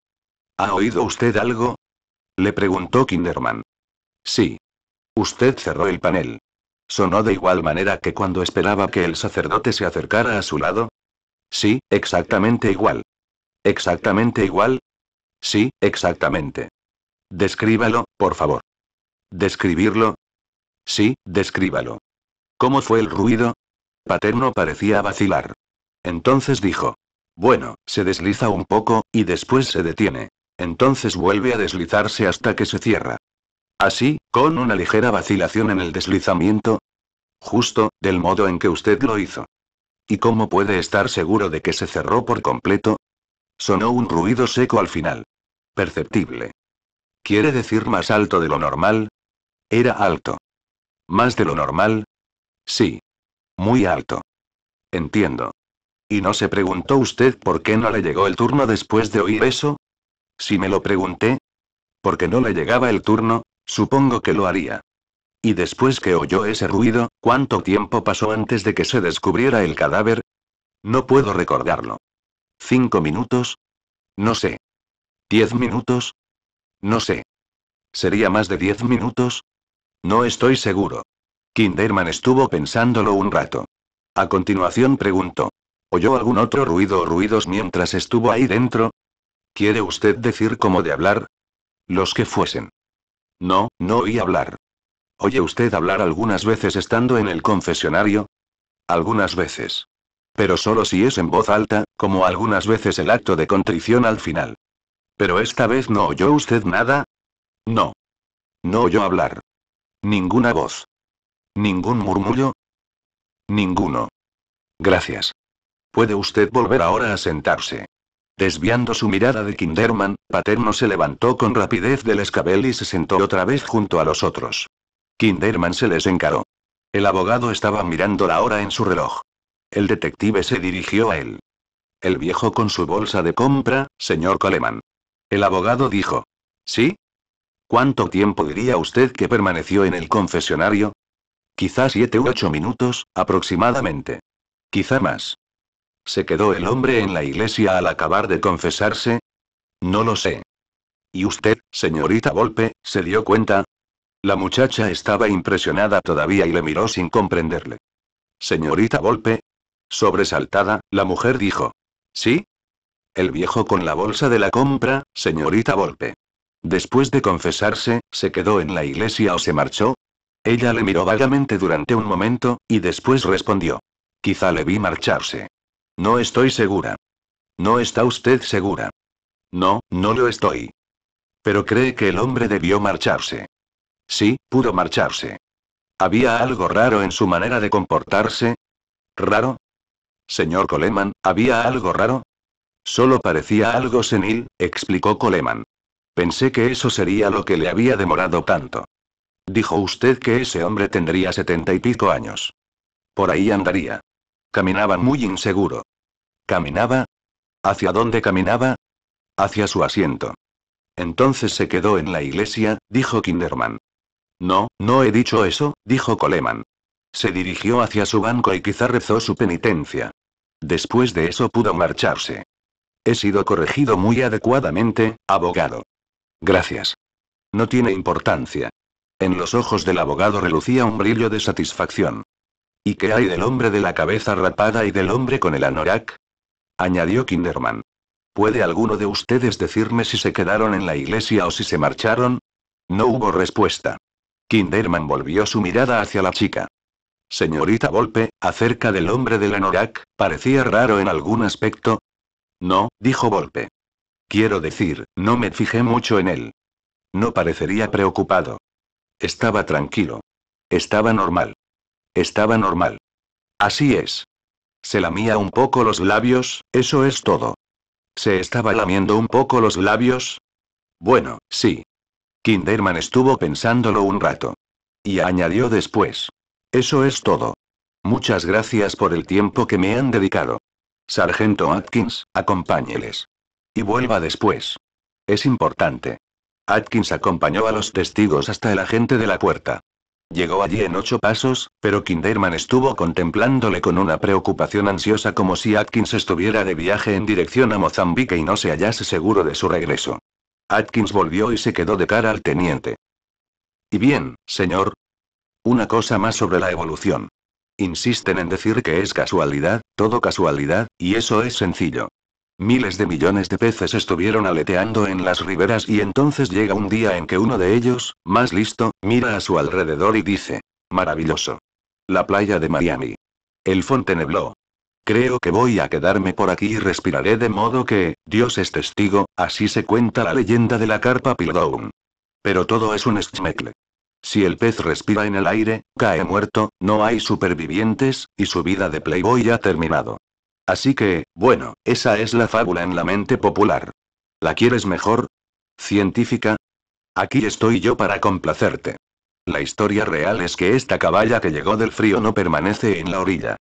¿Ha oído usted algo? Le preguntó Kinderman. Sí. Usted cerró el panel. ¿Sonó de igual manera que cuando esperaba que el sacerdote se acercara a su lado? Sí, exactamente igual. ¿Exactamente igual? Sí, exactamente. Descríbalo, por favor. ¿Describirlo? Sí, descríbalo. ¿Cómo fue el ruido? Paterno parecía vacilar. Entonces dijo. Bueno, se desliza un poco, y después se detiene. Entonces vuelve a deslizarse hasta que se cierra. Así, con una ligera vacilación en el deslizamiento. Justo, del modo en que usted lo hizo. ¿Y cómo puede estar seguro de que se cerró por completo? Sonó un ruido seco al final. Perceptible. ¿Quiere decir más alto de lo normal? Era alto. ¿Más de lo normal? Sí. Muy alto. Entiendo. ¿Y no se preguntó usted por qué no le llegó el turno después de oír eso? Si me lo pregunté. Porque no le llegaba el turno, supongo que lo haría. Y después que oyó ese ruido, ¿cuánto tiempo pasó antes de que se descubriera el cadáver? No puedo recordarlo. ¿Cinco minutos? No sé. ¿Diez minutos? No sé. ¿Sería más de diez minutos? No estoy seguro. Kinderman estuvo pensándolo un rato. A continuación preguntó. ¿Oyó algún otro ruido o ruidos mientras estuvo ahí dentro? ¿Quiere usted decir cómo de hablar? Los que fuesen. No, no oí hablar. ¿Oye usted hablar algunas veces estando en el confesionario? Algunas veces. Pero solo si es en voz alta, como algunas veces el acto de contrición al final. ¿Pero esta vez no oyó usted nada? No. No oyó hablar. Ninguna voz. ¿Ningún murmullo? Ninguno. Gracias. Puede usted volver ahora a sentarse. Desviando su mirada de Kinderman, Paterno se levantó con rapidez del escabel y se sentó otra vez junto a los otros. Kinderman se les encaró. El abogado estaba mirando la hora en su reloj. El detective se dirigió a él. El viejo con su bolsa de compra, señor Coleman. El abogado dijo. ¿Sí? ¿Cuánto tiempo diría usted que permaneció en el confesionario? Quizá siete u ocho minutos, aproximadamente. Quizá más. ¿Se quedó el hombre en la iglesia al acabar de confesarse? No lo sé. ¿Y usted, señorita Volpe, se dio cuenta? La muchacha estaba impresionada todavía y le miró sin comprenderle. Señorita Volpe. Sobresaltada, la mujer dijo. ¿Sí? El viejo con la bolsa de la compra, señorita Volpe. Después de confesarse, ¿se quedó en la iglesia o se marchó? Ella le miró vagamente durante un momento, y después respondió. Quizá le vi marcharse. No estoy segura. No está usted segura. No, no lo estoy. Pero cree que el hombre debió marcharse. Sí, pudo marcharse. ¿Había algo raro en su manera de comportarse? ¿Raro? Señor Coleman, ¿había algo raro? Solo parecía algo senil, explicó Coleman. Pensé que eso sería lo que le había demorado tanto. Dijo usted que ese hombre tendría setenta y pico años. Por ahí andaría. Caminaba muy inseguro. ¿Caminaba? ¿Hacia dónde caminaba? Hacia su asiento. Entonces se quedó en la iglesia, dijo Kinderman. No, no he dicho eso, dijo Coleman. Se dirigió hacia su banco y quizá rezó su penitencia. Después de eso pudo marcharse. He sido corregido muy adecuadamente, abogado. Gracias. No tiene importancia. En los ojos del abogado relucía un brillo de satisfacción. ¿Y qué hay del hombre de la cabeza rapada y del hombre con el anorak? añadió Kinderman. ¿Puede alguno de ustedes decirme si se quedaron en la iglesia o si se marcharon? No hubo respuesta. Kinderman volvió su mirada hacia la chica. Señorita Volpe, acerca del hombre del anorak, ¿parecía raro en algún aspecto? No, dijo Volpe. Quiero decir, no me fijé mucho en él. No parecería preocupado. Estaba tranquilo. Estaba normal. Estaba normal. Así es. Se lamía un poco los labios, eso es todo. Se estaba lamiendo un poco los labios. Bueno, sí. Kinderman estuvo pensándolo un rato. Y añadió después. Eso es todo. Muchas gracias por el tiempo que me han dedicado. Sargento Atkins, acompáñeles. Y vuelva después. Es importante. Atkins acompañó a los testigos hasta el agente de la puerta. Llegó allí en ocho pasos, pero Kinderman estuvo contemplándole con una preocupación ansiosa como si Atkins estuviera de viaje en dirección a Mozambique y no se hallase seguro de su regreso. Atkins volvió y se quedó de cara al teniente. Y bien, señor. Una cosa más sobre la evolución. Insisten en decir que es casualidad, todo casualidad, y eso es sencillo. Miles de millones de peces estuvieron aleteando en las riberas y entonces llega un día en que uno de ellos, más listo, mira a su alrededor y dice, maravilloso. La playa de Miami. El fontenebló. Creo que voy a quedarme por aquí y respiraré de modo que, Dios es testigo, así se cuenta la leyenda de la carpa Pildown. Pero todo es un schmeckle. Si el pez respira en el aire, cae muerto, no hay supervivientes, y su vida de playboy ha terminado. Así que, bueno, esa es la fábula en la mente popular. ¿La quieres mejor? ¿Científica? Aquí estoy yo para complacerte. La historia real es que esta caballa que llegó del frío no permanece en la orilla.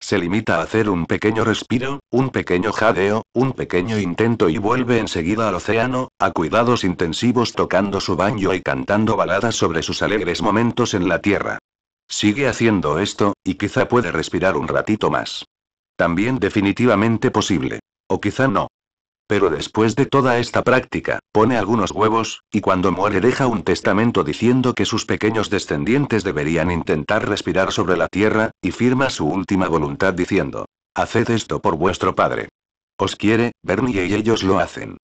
Se limita a hacer un pequeño respiro, un pequeño jadeo, un pequeño intento y vuelve enseguida al océano, a cuidados intensivos tocando su baño y cantando baladas sobre sus alegres momentos en la tierra. Sigue haciendo esto, y quizá puede respirar un ratito más. También definitivamente posible. O quizá no. Pero después de toda esta práctica, pone algunos huevos, y cuando muere deja un testamento diciendo que sus pequeños descendientes deberían intentar respirar sobre la tierra, y firma su última voluntad diciendo, Haced esto por vuestro padre. Os quiere, Bernie y ellos lo hacen.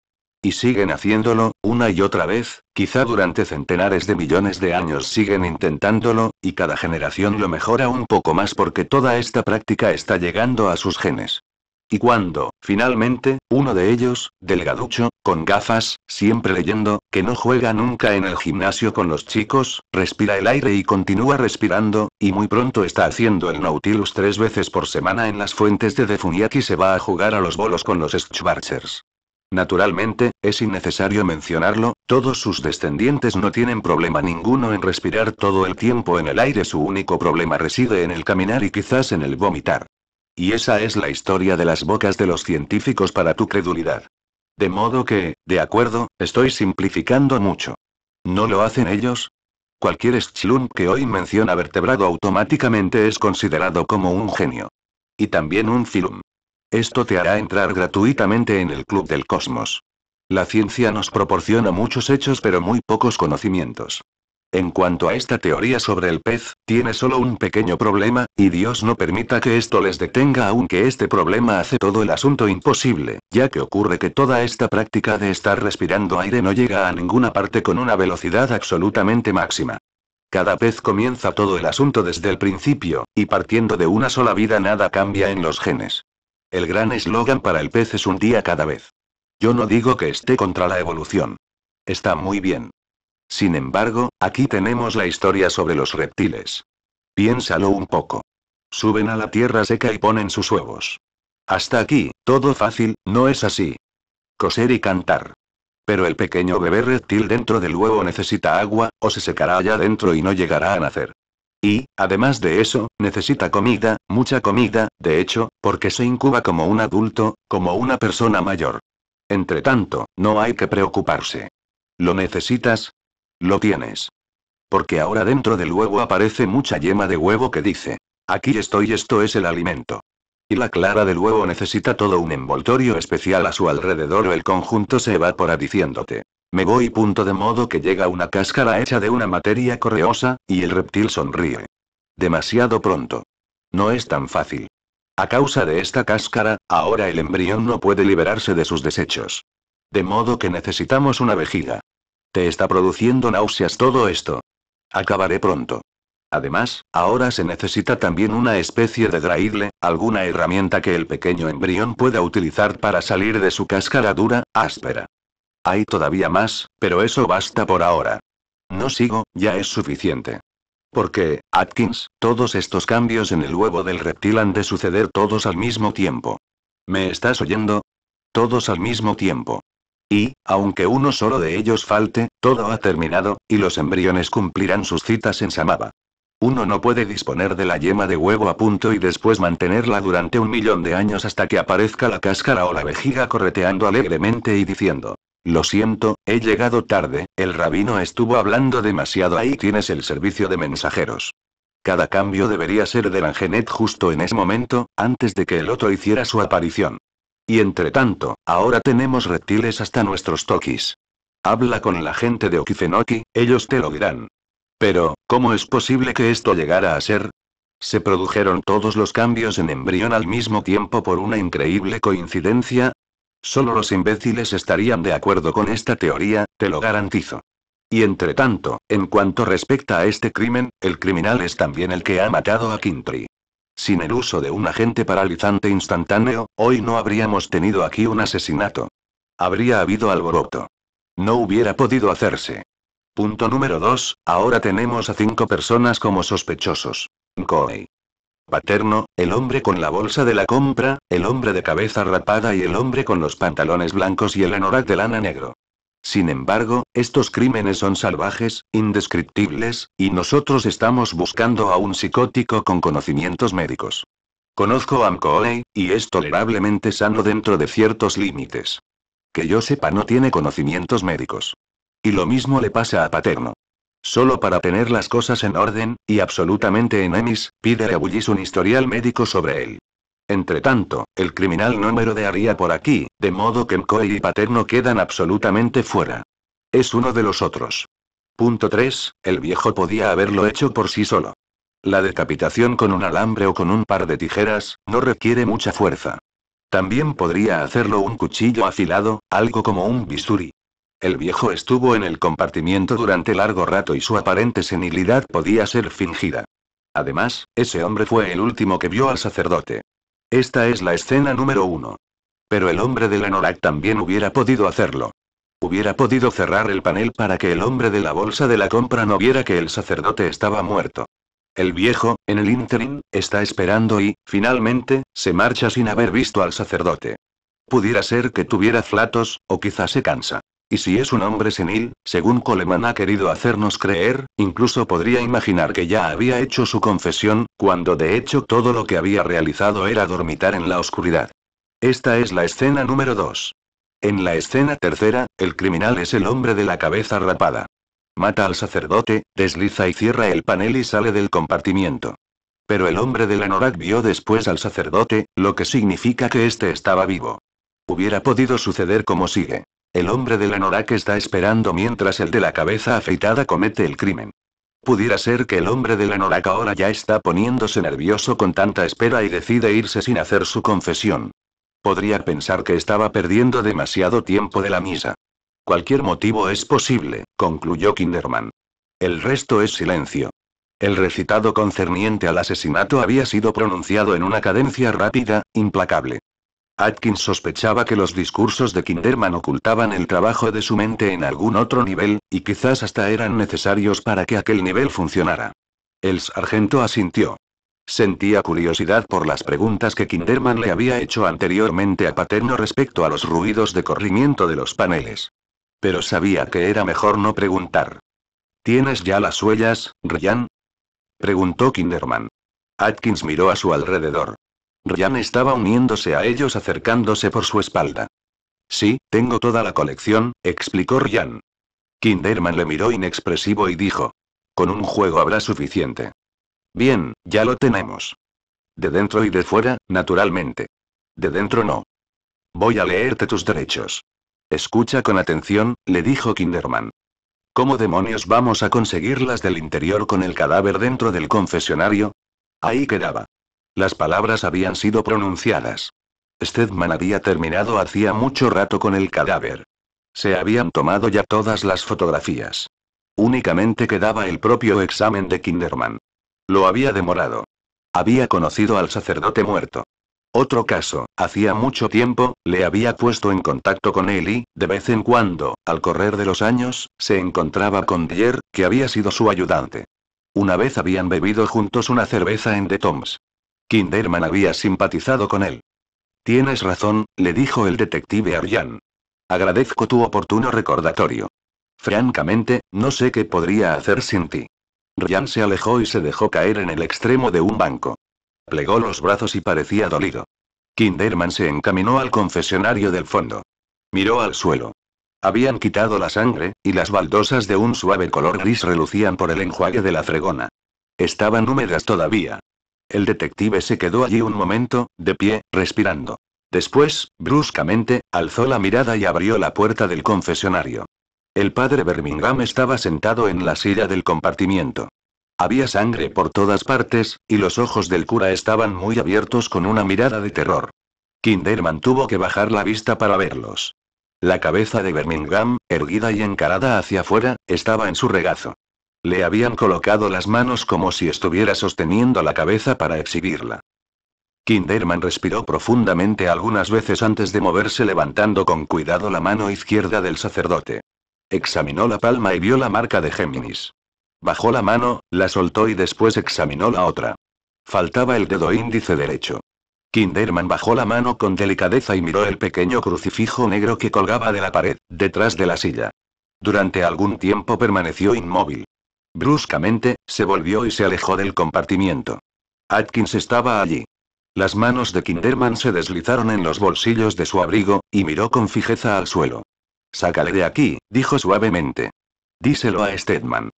Y siguen haciéndolo, una y otra vez, quizá durante centenares de millones de años siguen intentándolo, y cada generación lo mejora un poco más porque toda esta práctica está llegando a sus genes. Y cuando, finalmente, uno de ellos, delgaducho, con gafas, siempre leyendo, que no juega nunca en el gimnasio con los chicos, respira el aire y continúa respirando, y muy pronto está haciendo el Nautilus tres veces por semana en las fuentes de y se va a jugar a los bolos con los Schwarzers. Naturalmente, es innecesario mencionarlo, todos sus descendientes no tienen problema ninguno en respirar todo el tiempo en el aire, su único problema reside en el caminar y quizás en el vomitar. Y esa es la historia de las bocas de los científicos para tu credulidad. De modo que, de acuerdo, estoy simplificando mucho. ¿No lo hacen ellos? Cualquier Schlum que hoy menciona vertebrado automáticamente es considerado como un genio. Y también un Filum. Esto te hará entrar gratuitamente en el Club del Cosmos. La ciencia nos proporciona muchos hechos pero muy pocos conocimientos. En cuanto a esta teoría sobre el pez, tiene solo un pequeño problema, y Dios no permita que esto les detenga aunque este problema hace todo el asunto imposible, ya que ocurre que toda esta práctica de estar respirando aire no llega a ninguna parte con una velocidad absolutamente máxima. Cada pez comienza todo el asunto desde el principio, y partiendo de una sola vida nada cambia en los genes. El gran eslogan para el pez es un día cada vez. Yo no digo que esté contra la evolución. Está muy bien. Sin embargo, aquí tenemos la historia sobre los reptiles. Piénsalo un poco. Suben a la tierra seca y ponen sus huevos. Hasta aquí, todo fácil, no es así. Coser y cantar. Pero el pequeño bebé reptil dentro del huevo necesita agua, o se secará allá dentro y no llegará a nacer. Y, además de eso, necesita comida, mucha comida, de hecho, porque se incuba como un adulto, como una persona mayor. Entre tanto, no hay que preocuparse. ¿Lo necesitas? Lo tienes. Porque ahora dentro del huevo aparece mucha yema de huevo que dice, aquí estoy, esto es el alimento. Y la clara del huevo necesita todo un envoltorio especial a su alrededor o el conjunto se evapora diciéndote, me voy punto de modo que llega una cáscara hecha de una materia correosa, y el reptil sonríe. Demasiado pronto. No es tan fácil. A causa de esta cáscara, ahora el embrión no puede liberarse de sus desechos. De modo que necesitamos una vejiga. Te está produciendo náuseas todo esto. Acabaré pronto. Además, ahora se necesita también una especie de draidle, alguna herramienta que el pequeño embrión pueda utilizar para salir de su cáscara dura, áspera. Hay todavía más, pero eso basta por ahora. No sigo, ya es suficiente. Porque, Atkins, todos estos cambios en el huevo del reptil han de suceder todos al mismo tiempo. ¿Me estás oyendo? Todos al mismo tiempo. Y, aunque uno solo de ellos falte, todo ha terminado, y los embriones cumplirán sus citas en Samaba. Uno no puede disponer de la yema de huevo a punto y después mantenerla durante un millón de años hasta que aparezca la cáscara o la vejiga correteando alegremente y diciendo, lo siento, he llegado tarde, el rabino estuvo hablando demasiado ahí tienes el servicio de mensajeros. Cada cambio debería ser de Langenet justo en ese momento, antes de que el otro hiciera su aparición. Y entre tanto, ahora tenemos reptiles hasta nuestros Tokis. Habla con la gente de Okifenoki, ellos te lo dirán. Pero, ¿cómo es posible que esto llegara a ser? Se produjeron todos los cambios en embrión al mismo tiempo por una increíble coincidencia. Solo los imbéciles estarían de acuerdo con esta teoría, te lo garantizo. Y entre tanto, en cuanto respecta a este crimen, el criminal es también el que ha matado a Kintry. Sin el uso de un agente paralizante instantáneo, hoy no habríamos tenido aquí un asesinato. Habría habido alboroto. No hubiera podido hacerse. Punto número 2. Ahora tenemos a cinco personas como sospechosos. Coey. Paterno, el hombre con la bolsa de la compra, el hombre de cabeza rapada y el hombre con los pantalones blancos y el anorak de lana negro. Sin embargo, estos crímenes son salvajes, indescriptibles, y nosotros estamos buscando a un psicótico con conocimientos médicos. Conozco a Amcooley, y es tolerablemente sano dentro de ciertos límites. Que yo sepa no tiene conocimientos médicos. Y lo mismo le pasa a Paterno. Solo para tener las cosas en orden, y absolutamente en emis, pide a Bullis un historial médico sobre él. Entre tanto, el criminal no merodearía por aquí, de modo que Mkoy y Paterno quedan absolutamente fuera. Es uno de los otros. Punto 3. El viejo podía haberlo hecho por sí solo. La decapitación con un alambre o con un par de tijeras, no requiere mucha fuerza. También podría hacerlo un cuchillo afilado, algo como un bisturi. El viejo estuvo en el compartimiento durante largo rato y su aparente senilidad podía ser fingida. Además, ese hombre fue el último que vio al sacerdote. Esta es la escena número uno. Pero el hombre del anorak también hubiera podido hacerlo. Hubiera podido cerrar el panel para que el hombre de la bolsa de la compra no viera que el sacerdote estaba muerto. El viejo, en el ínterin, está esperando y, finalmente, se marcha sin haber visto al sacerdote. Pudiera ser que tuviera flatos, o quizás se cansa. Y si es un hombre senil, según Coleman ha querido hacernos creer, incluso podría imaginar que ya había hecho su confesión, cuando de hecho todo lo que había realizado era dormitar en la oscuridad. Esta es la escena número 2. En la escena tercera, el criminal es el hombre de la cabeza rapada. Mata al sacerdote, desliza y cierra el panel y sale del compartimiento. Pero el hombre de la anorak vio después al sacerdote, lo que significa que éste estaba vivo. Hubiera podido suceder como sigue. El hombre del anorak está esperando mientras el de la cabeza afeitada comete el crimen. Pudiera ser que el hombre del anorak ahora ya está poniéndose nervioso con tanta espera y decide irse sin hacer su confesión. Podría pensar que estaba perdiendo demasiado tiempo de la misa. Cualquier motivo es posible, concluyó Kinderman. El resto es silencio. El recitado concerniente al asesinato había sido pronunciado en una cadencia rápida, implacable. Atkins sospechaba que los discursos de Kinderman ocultaban el trabajo de su mente en algún otro nivel, y quizás hasta eran necesarios para que aquel nivel funcionara. El sargento asintió. Sentía curiosidad por las preguntas que Kinderman le había hecho anteriormente a Paterno respecto a los ruidos de corrimiento de los paneles. Pero sabía que era mejor no preguntar. ¿Tienes ya las huellas, Ryan? Preguntó Kinderman. Atkins miró a su alrededor. Ryan estaba uniéndose a ellos acercándose por su espalda. Sí, tengo toda la colección, explicó Ryan. Kinderman le miró inexpresivo y dijo. Con un juego habrá suficiente. Bien, ya lo tenemos. De dentro y de fuera, naturalmente. De dentro no. Voy a leerte tus derechos. Escucha con atención, le dijo Kinderman. ¿Cómo demonios vamos a conseguirlas del interior con el cadáver dentro del confesionario? Ahí quedaba. Las palabras habían sido pronunciadas. Stedman había terminado hacía mucho rato con el cadáver. Se habían tomado ya todas las fotografías. Únicamente quedaba el propio examen de Kinderman. Lo había demorado. Había conocido al sacerdote muerto. Otro caso, hacía mucho tiempo, le había puesto en contacto con él y, de vez en cuando, al correr de los años, se encontraba con Dier, que había sido su ayudante. Una vez habían bebido juntos una cerveza en The Toms. Kinderman había simpatizado con él. Tienes razón, le dijo el detective Arjan. Agradezco tu oportuno recordatorio. Francamente, no sé qué podría hacer sin ti. Ryan se alejó y se dejó caer en el extremo de un banco. Plegó los brazos y parecía dolido. Kinderman se encaminó al confesionario del fondo. Miró al suelo. Habían quitado la sangre, y las baldosas de un suave color gris relucían por el enjuague de la fregona. Estaban húmedas todavía, el detective se quedó allí un momento, de pie, respirando. Después, bruscamente, alzó la mirada y abrió la puerta del confesionario. El padre Birmingham estaba sentado en la silla del compartimiento. Había sangre por todas partes, y los ojos del cura estaban muy abiertos con una mirada de terror. Kinderman tuvo que bajar la vista para verlos. La cabeza de Birmingham, erguida y encarada hacia afuera, estaba en su regazo. Le habían colocado las manos como si estuviera sosteniendo la cabeza para exhibirla. Kinderman respiró profundamente algunas veces antes de moverse levantando con cuidado la mano izquierda del sacerdote. Examinó la palma y vio la marca de Géminis. Bajó la mano, la soltó y después examinó la otra. Faltaba el dedo índice derecho. Kinderman bajó la mano con delicadeza y miró el pequeño crucifijo negro que colgaba de la pared, detrás de la silla. Durante algún tiempo permaneció inmóvil. Bruscamente, se volvió y se alejó del compartimiento. Atkins estaba allí. Las manos de Kinderman se deslizaron en los bolsillos de su abrigo, y miró con fijeza al suelo. Sácale de aquí, dijo suavemente. Díselo a Stedman.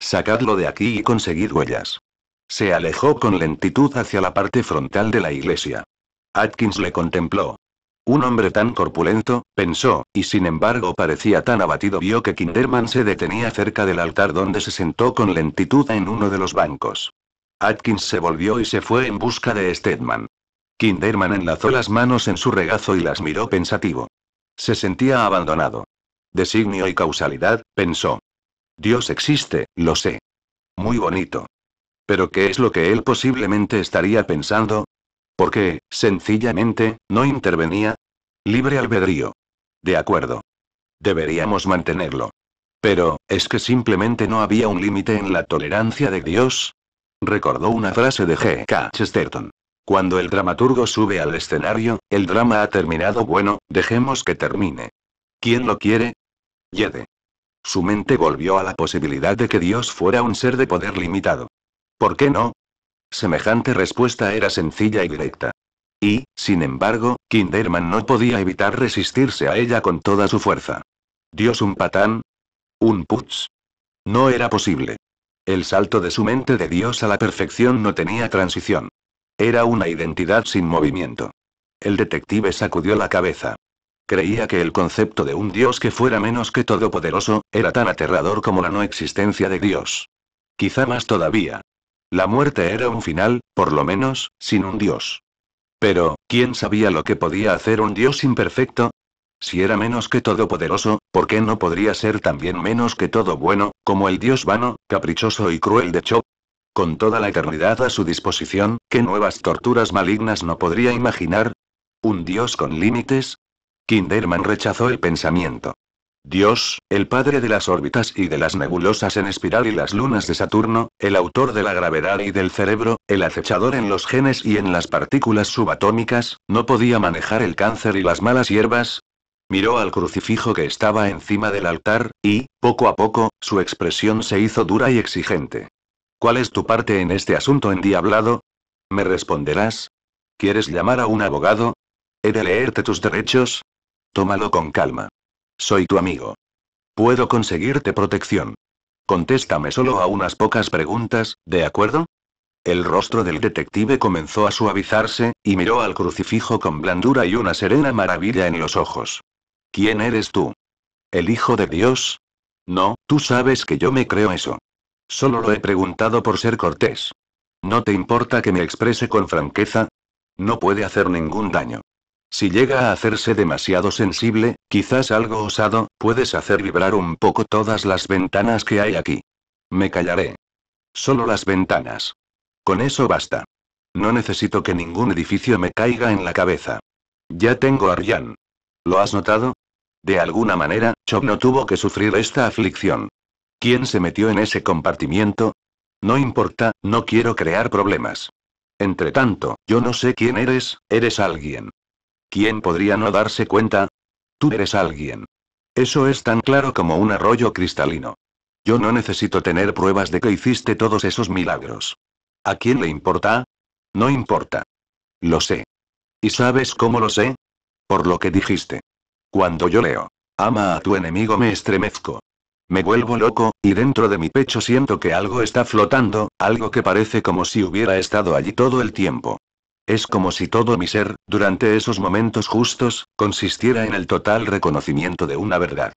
Sacadlo de aquí y conseguid huellas. Se alejó con lentitud hacia la parte frontal de la iglesia. Atkins le contempló. Un hombre tan corpulento, pensó, y sin embargo parecía tan abatido. Vio que Kinderman se detenía cerca del altar donde se sentó con lentitud en uno de los bancos. Atkins se volvió y se fue en busca de Stedman. Kinderman enlazó las manos en su regazo y las miró pensativo. Se sentía abandonado. Designio y causalidad, pensó. Dios existe, lo sé. Muy bonito. Pero ¿qué es lo que él posiblemente estaría pensando? ¿Por qué, sencillamente, no intervenía. Libre albedrío. De acuerdo. Deberíamos mantenerlo. Pero, ¿es que simplemente no había un límite en la tolerancia de Dios? Recordó una frase de G.K. Chesterton. Cuando el dramaturgo sube al escenario, el drama ha terminado bueno, dejemos que termine. ¿Quién lo quiere? Yede. Su mente volvió a la posibilidad de que Dios fuera un ser de poder limitado. ¿Por qué no? Semejante respuesta era sencilla y directa. Y, sin embargo, Kinderman no podía evitar resistirse a ella con toda su fuerza. ¿Dios un patán? ¿Un putz? No era posible. El salto de su mente de Dios a la perfección no tenía transición. Era una identidad sin movimiento. El detective sacudió la cabeza. Creía que el concepto de un Dios que fuera menos que todopoderoso, era tan aterrador como la no existencia de Dios. Quizá más todavía, la muerte era un final, por lo menos, sin un dios. Pero, ¿quién sabía lo que podía hacer un dios imperfecto? Si era menos que todopoderoso, ¿por qué no podría ser también menos que todo bueno, como el dios vano, caprichoso y cruel de Chop? Con toda la eternidad a su disposición, ¿qué nuevas torturas malignas no podría imaginar? ¿Un dios con límites? Kinderman rechazó el pensamiento. Dios, el padre de las órbitas y de las nebulosas en espiral y las lunas de Saturno, el autor de la gravedad y del cerebro, el acechador en los genes y en las partículas subatómicas, no podía manejar el cáncer y las malas hierbas. Miró al crucifijo que estaba encima del altar, y, poco a poco, su expresión se hizo dura y exigente. ¿Cuál es tu parte en este asunto endiablado? ¿Me responderás? ¿Quieres llamar a un abogado? ¿He de leerte tus derechos? Tómalo con calma. Soy tu amigo. Puedo conseguirte protección. Contéstame solo a unas pocas preguntas, ¿de acuerdo? El rostro del detective comenzó a suavizarse, y miró al crucifijo con blandura y una serena maravilla en los ojos. ¿Quién eres tú? ¿El Hijo de Dios? No, tú sabes que yo me creo eso. Solo lo he preguntado por ser cortés. ¿No te importa que me exprese con franqueza? No puede hacer ningún daño. Si llega a hacerse demasiado sensible, quizás algo osado, puedes hacer vibrar un poco todas las ventanas que hay aquí. Me callaré. Solo las ventanas. Con eso basta. No necesito que ningún edificio me caiga en la cabeza. Ya tengo a Ryan. ¿Lo has notado? De alguna manera, Chop no tuvo que sufrir esta aflicción. ¿Quién se metió en ese compartimiento? No importa, no quiero crear problemas. Entretanto, yo no sé quién eres, eres alguien. ¿Quién podría no darse cuenta? Tú eres alguien. Eso es tan claro como un arroyo cristalino. Yo no necesito tener pruebas de que hiciste todos esos milagros. ¿A quién le importa? No importa. Lo sé. ¿Y sabes cómo lo sé? Por lo que dijiste. Cuando yo leo, ama a tu enemigo me estremezco. Me vuelvo loco, y dentro de mi pecho siento que algo está flotando, algo que parece como si hubiera estado allí todo el tiempo. Es como si todo mi ser, durante esos momentos justos, consistiera en el total reconocimiento de una verdad.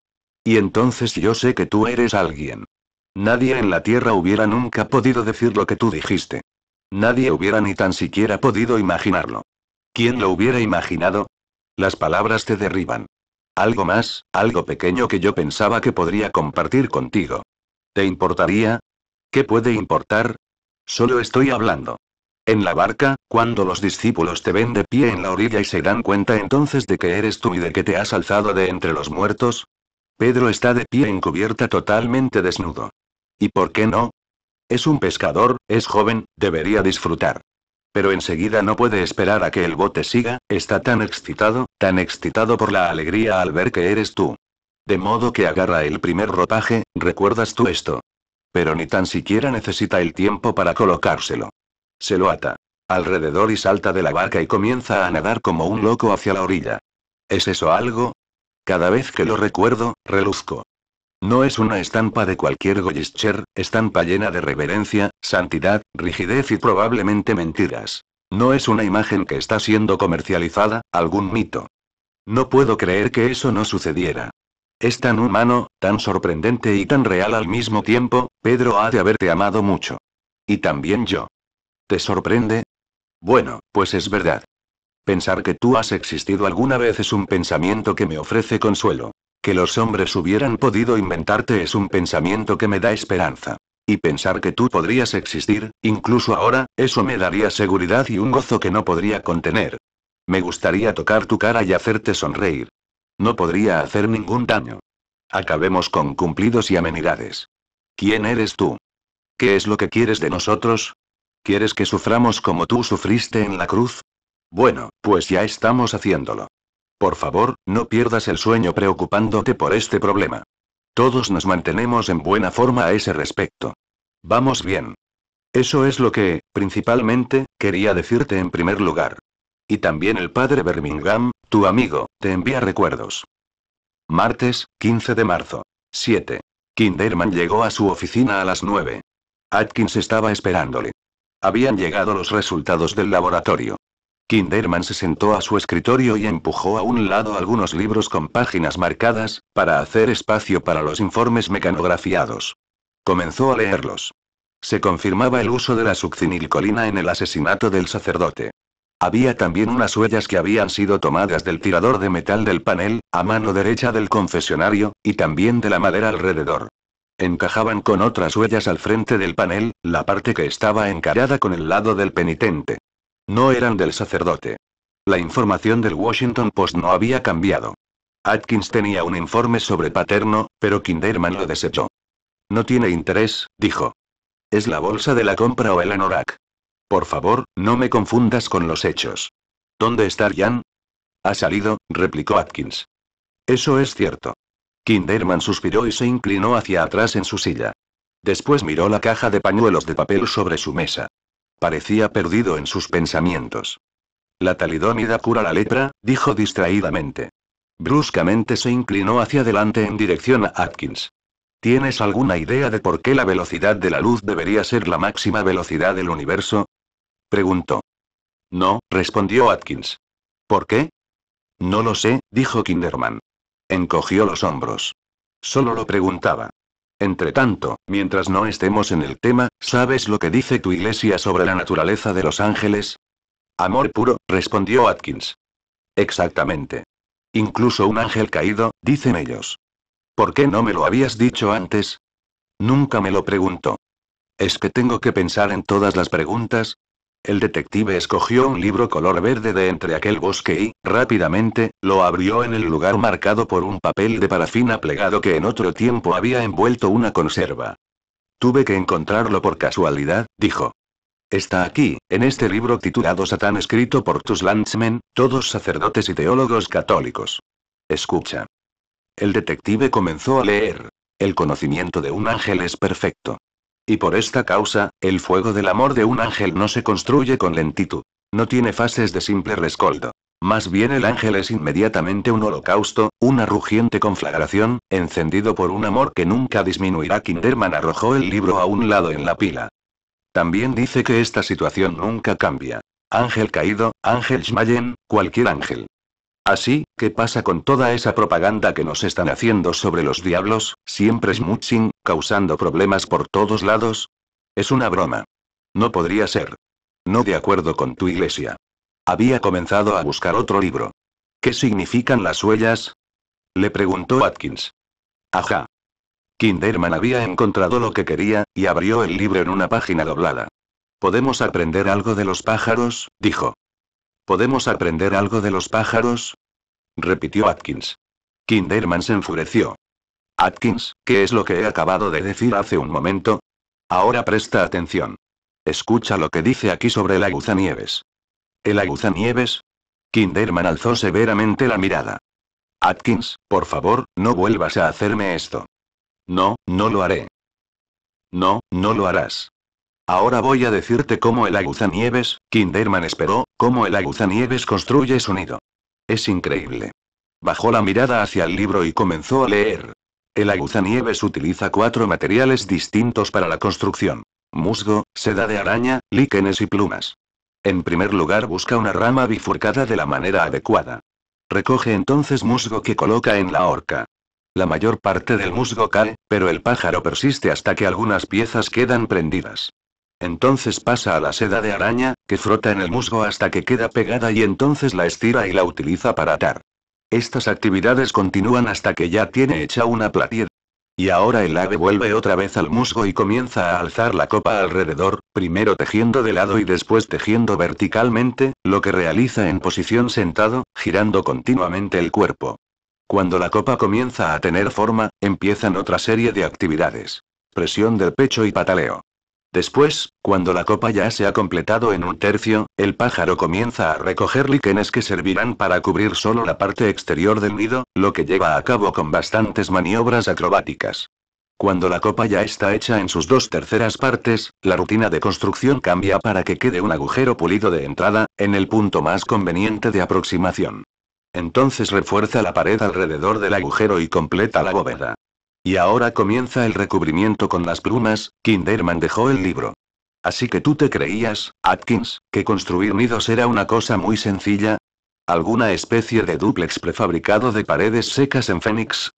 Y entonces yo sé que tú eres alguien. Nadie en la Tierra hubiera nunca podido decir lo que tú dijiste. Nadie hubiera ni tan siquiera podido imaginarlo. ¿Quién lo hubiera imaginado? Las palabras te derriban. Algo más, algo pequeño que yo pensaba que podría compartir contigo. ¿Te importaría? ¿Qué puede importar? Solo estoy hablando. En la barca, cuando los discípulos te ven de pie en la orilla y se dan cuenta entonces de que eres tú y de que te has alzado de entre los muertos. Pedro está de pie en cubierta totalmente desnudo. ¿Y por qué no? Es un pescador, es joven, debería disfrutar. Pero enseguida no puede esperar a que el bote siga, está tan excitado, tan excitado por la alegría al ver que eres tú. De modo que agarra el primer ropaje, recuerdas tú esto. Pero ni tan siquiera necesita el tiempo para colocárselo. Se lo ata. Alrededor y salta de la barca y comienza a nadar como un loco hacia la orilla. ¿Es eso algo? Cada vez que lo recuerdo, reluzco. No es una estampa de cualquier Goyescher, estampa llena de reverencia, santidad, rigidez y probablemente mentiras. No es una imagen que está siendo comercializada, algún mito. No puedo creer que eso no sucediera. Es tan humano, tan sorprendente y tan real al mismo tiempo, Pedro ha de haberte amado mucho. Y también yo. ¿Te sorprende? Bueno, pues es verdad. Pensar que tú has existido alguna vez es un pensamiento que me ofrece consuelo. Que los hombres hubieran podido inventarte es un pensamiento que me da esperanza. Y pensar que tú podrías existir, incluso ahora, eso me daría seguridad y un gozo que no podría contener. Me gustaría tocar tu cara y hacerte sonreír. No podría hacer ningún daño. Acabemos con cumplidos y amenidades. ¿Quién eres tú? ¿Qué es lo que quieres de nosotros? ¿Quieres que suframos como tú sufriste en la cruz? Bueno, pues ya estamos haciéndolo. Por favor, no pierdas el sueño preocupándote por este problema. Todos nos mantenemos en buena forma a ese respecto. Vamos bien. Eso es lo que, principalmente, quería decirte en primer lugar. Y también el padre Birmingham, tu amigo, te envía recuerdos. Martes, 15 de marzo. 7. Kinderman llegó a su oficina a las 9. Atkins estaba esperándole. Habían llegado los resultados del laboratorio. Kinderman se sentó a su escritorio y empujó a un lado algunos libros con páginas marcadas, para hacer espacio para los informes mecanografiados. Comenzó a leerlos. Se confirmaba el uso de la succinilcolina en el asesinato del sacerdote. Había también unas huellas que habían sido tomadas del tirador de metal del panel, a mano derecha del confesionario, y también de la madera alrededor encajaban con otras huellas al frente del panel, la parte que estaba encarada con el lado del penitente. No eran del sacerdote. La información del Washington Post no había cambiado. Atkins tenía un informe sobre Paterno, pero Kinderman lo desechó. No tiene interés, dijo. Es la bolsa de la compra o el anorak. Por favor, no me confundas con los hechos. ¿Dónde está Jan? Ha salido, replicó Atkins. Eso es cierto. Kinderman suspiró y se inclinó hacia atrás en su silla. Después miró la caja de pañuelos de papel sobre su mesa. Parecía perdido en sus pensamientos. La talidómida cura la lepra, dijo distraídamente. Bruscamente se inclinó hacia adelante en dirección a Atkins. ¿Tienes alguna idea de por qué la velocidad de la luz debería ser la máxima velocidad del universo? preguntó. No, respondió Atkins. ¿Por qué? No lo sé, dijo Kinderman. Encogió los hombros. Solo lo preguntaba. Entretanto, mientras no estemos en el tema, ¿sabes lo que dice tu iglesia sobre la naturaleza de los ángeles? Amor puro, respondió Atkins. Exactamente. Incluso un ángel caído, dicen ellos. ¿Por qué no me lo habías dicho antes? Nunca me lo pregunto. Es que tengo que pensar en todas las preguntas, el detective escogió un libro color verde de entre aquel bosque y, rápidamente, lo abrió en el lugar marcado por un papel de parafina plegado que en otro tiempo había envuelto una conserva. Tuve que encontrarlo por casualidad, dijo. Está aquí, en este libro titulado Satán escrito por tus landsmen, todos sacerdotes y teólogos católicos. Escucha. El detective comenzó a leer. El conocimiento de un ángel es perfecto. Y por esta causa, el fuego del amor de un ángel no se construye con lentitud. No tiene fases de simple rescoldo. Más bien el ángel es inmediatamente un holocausto, una rugiente conflagración, encendido por un amor que nunca disminuirá. Kinderman arrojó el libro a un lado en la pila. También dice que esta situación nunca cambia. Ángel caído, ángel Schmayen, cualquier ángel. Así, ¿qué pasa con toda esa propaganda que nos están haciendo sobre los diablos, siempre smutsing, causando problemas por todos lados? Es una broma. No podría ser. No de acuerdo con tu iglesia. Había comenzado a buscar otro libro. ¿Qué significan las huellas? Le preguntó Atkins. Ajá. Kinderman había encontrado lo que quería, y abrió el libro en una página doblada. ¿Podemos aprender algo de los pájaros? dijo. ¿Podemos aprender algo de los pájaros? repitió Atkins. Kinderman se enfureció. Atkins, ¿qué es lo que he acabado de decir hace un momento? Ahora presta atención. Escucha lo que dice aquí sobre el aguzanieves. ¿El aguzanieves? Kinderman alzó severamente la mirada. Atkins, por favor, no vuelvas a hacerme esto. No, no lo haré. No, no lo harás. Ahora voy a decirte cómo el aguzanieves, Kinderman esperó, cómo el aguzanieves construye su nido. Es increíble. Bajó la mirada hacia el libro y comenzó a leer. El aguzanieves utiliza cuatro materiales distintos para la construcción. Musgo, seda de araña, líquenes y plumas. En primer lugar busca una rama bifurcada de la manera adecuada. Recoge entonces musgo que coloca en la horca. La mayor parte del musgo cae, pero el pájaro persiste hasta que algunas piezas quedan prendidas entonces pasa a la seda de araña, que frota en el musgo hasta que queda pegada y entonces la estira y la utiliza para atar. Estas actividades continúan hasta que ya tiene hecha una platilla. Y ahora el ave vuelve otra vez al musgo y comienza a alzar la copa alrededor, primero tejiendo de lado y después tejiendo verticalmente, lo que realiza en posición sentado, girando continuamente el cuerpo. Cuando la copa comienza a tener forma, empiezan otra serie de actividades. Presión del pecho y pataleo. Después, cuando la copa ya se ha completado en un tercio, el pájaro comienza a recoger líquenes que servirán para cubrir solo la parte exterior del nido, lo que lleva a cabo con bastantes maniobras acrobáticas. Cuando la copa ya está hecha en sus dos terceras partes, la rutina de construcción cambia para que quede un agujero pulido de entrada, en el punto más conveniente de aproximación. Entonces refuerza la pared alrededor del agujero y completa la bóveda. Y ahora comienza el recubrimiento con las plumas, Kinderman dejó el libro. Así que tú te creías, Atkins, que construir nidos era una cosa muy sencilla. ¿Alguna especie de dúplex prefabricado de paredes secas en Fénix?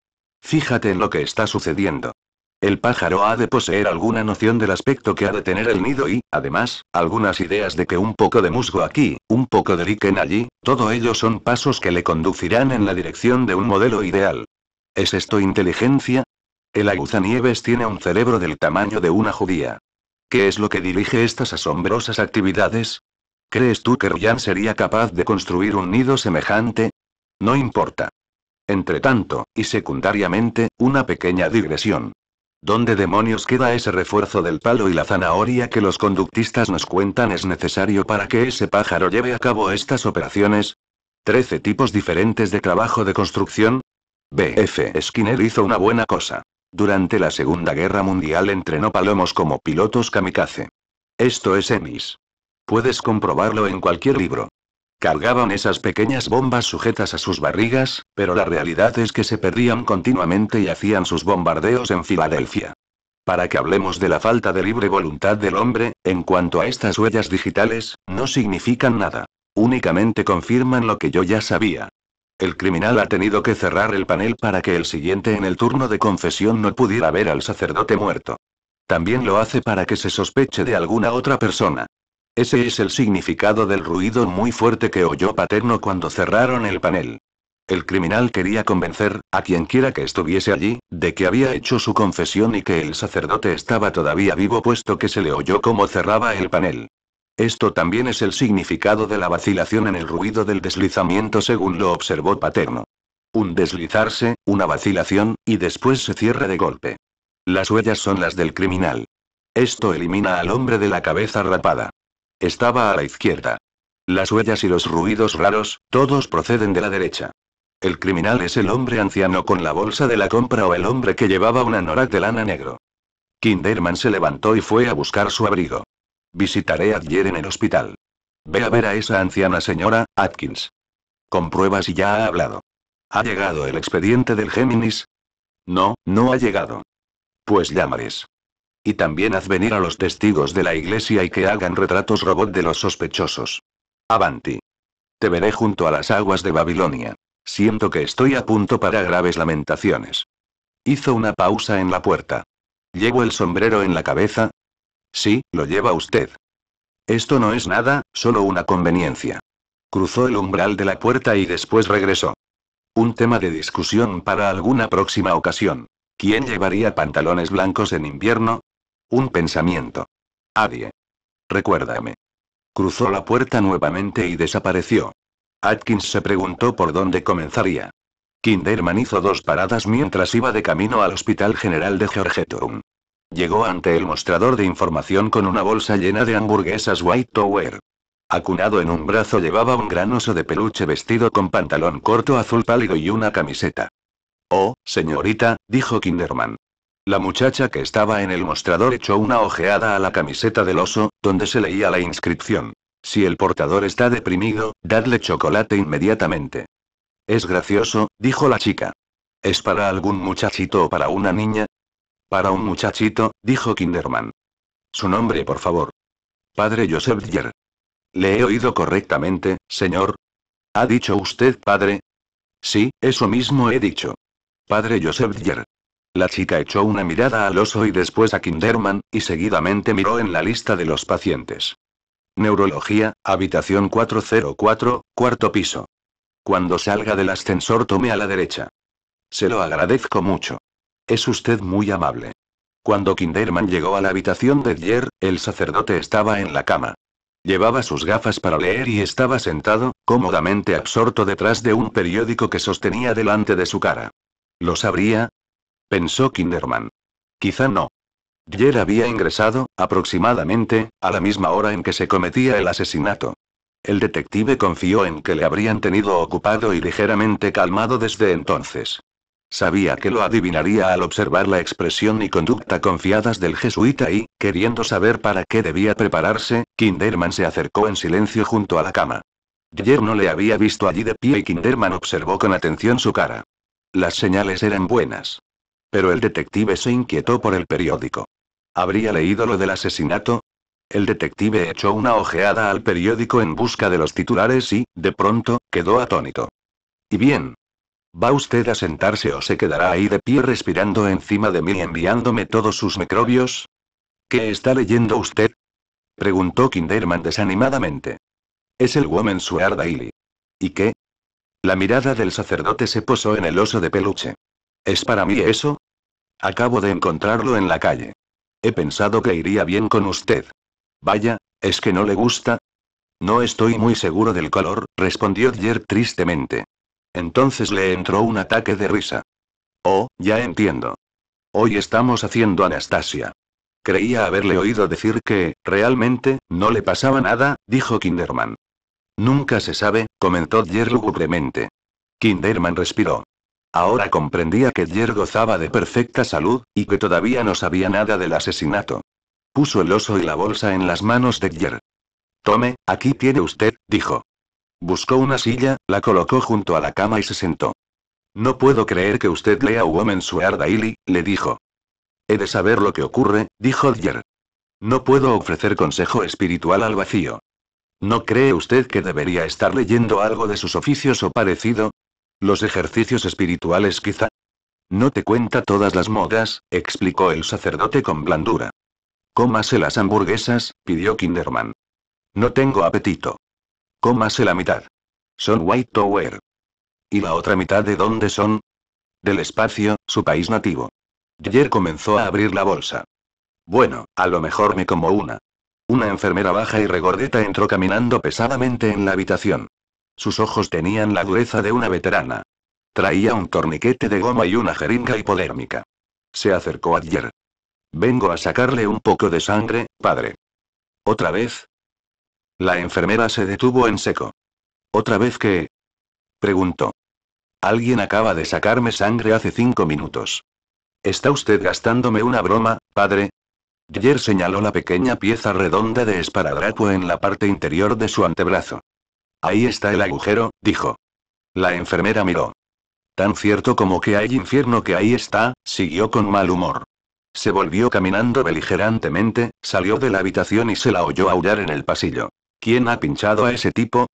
Fíjate en lo que está sucediendo. El pájaro ha de poseer alguna noción del aspecto que ha de tener el nido y, además, algunas ideas de que un poco de musgo aquí, un poco de líquen allí, todo ello son pasos que le conducirán en la dirección de un modelo ideal. ¿Es esto inteligencia? El Aguzanieves tiene un cerebro del tamaño de una judía. ¿Qué es lo que dirige estas asombrosas actividades? ¿Crees tú que Ryan sería capaz de construir un nido semejante? No importa. Entre tanto, y secundariamente, una pequeña digresión. ¿Dónde demonios queda ese refuerzo del palo y la zanahoria que los conductistas nos cuentan es necesario para que ese pájaro lleve a cabo estas operaciones? Trece tipos diferentes de trabajo de construcción. B.F. Skinner hizo una buena cosa. Durante la Segunda Guerra Mundial entrenó palomos como pilotos kamikaze. Esto es EMIS. Puedes comprobarlo en cualquier libro. Cargaban esas pequeñas bombas sujetas a sus barrigas, pero la realidad es que se perdían continuamente y hacían sus bombardeos en Filadelfia. Para que hablemos de la falta de libre voluntad del hombre, en cuanto a estas huellas digitales, no significan nada. Únicamente confirman lo que yo ya sabía. El criminal ha tenido que cerrar el panel para que el siguiente en el turno de confesión no pudiera ver al sacerdote muerto. También lo hace para que se sospeche de alguna otra persona. Ese es el significado del ruido muy fuerte que oyó Paterno cuando cerraron el panel. El criminal quería convencer, a quienquiera que estuviese allí, de que había hecho su confesión y que el sacerdote estaba todavía vivo puesto que se le oyó cómo cerraba el panel. Esto también es el significado de la vacilación en el ruido del deslizamiento según lo observó Paterno. Un deslizarse, una vacilación, y después se cierra de golpe. Las huellas son las del criminal. Esto elimina al hombre de la cabeza rapada. Estaba a la izquierda. Las huellas y los ruidos raros, todos proceden de la derecha. El criminal es el hombre anciano con la bolsa de la compra o el hombre que llevaba una anorak de lana negro. Kinderman se levantó y fue a buscar su abrigo. Visitaré ayer en el hospital. Ve a ver a esa anciana señora, Atkins. Comprueba si ya ha hablado. ¿Ha llegado el expediente del Géminis? No, no ha llegado. Pues llámales. Y también haz venir a los testigos de la iglesia y que hagan retratos robot de los sospechosos. Avanti. Te veré junto a las aguas de Babilonia. Siento que estoy a punto para graves lamentaciones. Hizo una pausa en la puerta. Llevo el sombrero en la cabeza, Sí, lo lleva usted. Esto no es nada, solo una conveniencia. Cruzó el umbral de la puerta y después regresó. Un tema de discusión para alguna próxima ocasión. ¿Quién llevaría pantalones blancos en invierno? Un pensamiento. Nadie. Recuérdame. Cruzó la puerta nuevamente y desapareció. Atkins se preguntó por dónde comenzaría. Kinderman hizo dos paradas mientras iba de camino al Hospital General de Georgetown. Llegó ante el mostrador de información con una bolsa llena de hamburguesas White Tower. Acunado en un brazo llevaba un gran oso de peluche vestido con pantalón corto azul pálido y una camiseta. Oh, señorita, dijo Kinderman. La muchacha que estaba en el mostrador echó una ojeada a la camiseta del oso, donde se leía la inscripción. Si el portador está deprimido, dadle chocolate inmediatamente. Es gracioso, dijo la chica. ¿Es para algún muchachito o para una niña? Para un muchachito, dijo Kinderman. Su nombre, por favor. Padre Joseph Dyer. ¿Le he oído correctamente, señor? ¿Ha dicho usted padre? Sí, eso mismo he dicho. Padre Joseph Dyer. La chica echó una mirada al oso y después a Kinderman, y seguidamente miró en la lista de los pacientes. Neurología, habitación 404, cuarto piso. Cuando salga del ascensor tome a la derecha. Se lo agradezco mucho. Es usted muy amable. Cuando Kinderman llegó a la habitación de Dier, el sacerdote estaba en la cama. Llevaba sus gafas para leer y estaba sentado, cómodamente absorto detrás de un periódico que sostenía delante de su cara. ¿Lo sabría? pensó Kinderman. Quizá no. Dier había ingresado, aproximadamente, a la misma hora en que se cometía el asesinato. El detective confió en que le habrían tenido ocupado y ligeramente calmado desde entonces. Sabía que lo adivinaría al observar la expresión y conducta confiadas del jesuita y, queriendo saber para qué debía prepararse, Kinderman se acercó en silencio junto a la cama. Yer no le había visto allí de pie y Kinderman observó con atención su cara. Las señales eran buenas. Pero el detective se inquietó por el periódico. ¿Habría leído lo del asesinato? El detective echó una ojeada al periódico en busca de los titulares y, de pronto, quedó atónito. Y bien, ¿Va usted a sentarse o se quedará ahí de pie respirando encima de mí y enviándome todos sus microbios? ¿Qué está leyendo usted? Preguntó Kinderman desanimadamente. Es el Woman Suar Daily. ¿Y qué? La mirada del sacerdote se posó en el oso de peluche. ¿Es para mí eso? Acabo de encontrarlo en la calle. He pensado que iría bien con usted. Vaya, ¿es que no le gusta? No estoy muy seguro del color, respondió Jer tristemente. Entonces le entró un ataque de risa. Oh, ya entiendo. Hoy estamos haciendo Anastasia. Creía haberle oído decir que, realmente, no le pasaba nada, dijo Kinderman. Nunca se sabe, comentó Jer lúgubremente. Kinderman respiró. Ahora comprendía que Jer gozaba de perfecta salud, y que todavía no sabía nada del asesinato. Puso el oso y la bolsa en las manos de Jer. Tome, aquí tiene usted, dijo. Buscó una silla, la colocó junto a la cama y se sentó. No puedo creer que usted lea Woman Wear Daily, le dijo. He de saber lo que ocurre, dijo Dyer. No puedo ofrecer consejo espiritual al vacío. ¿No cree usted que debería estar leyendo algo de sus oficios o parecido? ¿Los ejercicios espirituales quizá? No te cuenta todas las modas, explicó el sacerdote con blandura. Cómase las hamburguesas, pidió Kinderman. No tengo apetito. Comase la mitad. Son White Tower. ¿Y la otra mitad de dónde son? Del espacio, su país nativo. Dyer comenzó a abrir la bolsa. Bueno, a lo mejor me como una. Una enfermera baja y regordeta entró caminando pesadamente en la habitación. Sus ojos tenían la dureza de una veterana. Traía un torniquete de goma y una jeringa hipodérmica. Se acercó a Dyer. Vengo a sacarle un poco de sangre, padre. ¿Otra vez? La enfermera se detuvo en seco. ¿Otra vez qué? preguntó. Alguien acaba de sacarme sangre hace cinco minutos. ¿Está usted gastándome una broma, padre? Dyer señaló la pequeña pieza redonda de esparadrapo en la parte interior de su antebrazo. Ahí está el agujero, dijo. La enfermera miró. Tan cierto como que hay infierno que ahí está, siguió con mal humor. Se volvió caminando beligerantemente, salió de la habitación y se la oyó aullar en el pasillo. ¿Quién ha pinchado a ese tipo?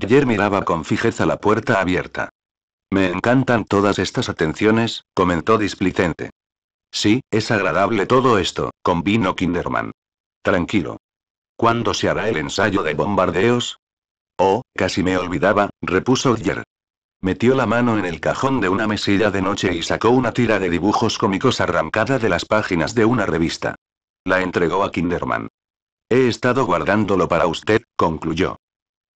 Ayer miraba con fijeza la puerta abierta. Me encantan todas estas atenciones, comentó displicente. Sí, es agradable todo esto, convino Kinderman. Tranquilo. ¿Cuándo se hará el ensayo de bombardeos? Oh, casi me olvidaba, repuso Ayer. Metió la mano en el cajón de una mesilla de noche y sacó una tira de dibujos cómicos arrancada de las páginas de una revista. La entregó a Kinderman. He estado guardándolo para usted, concluyó.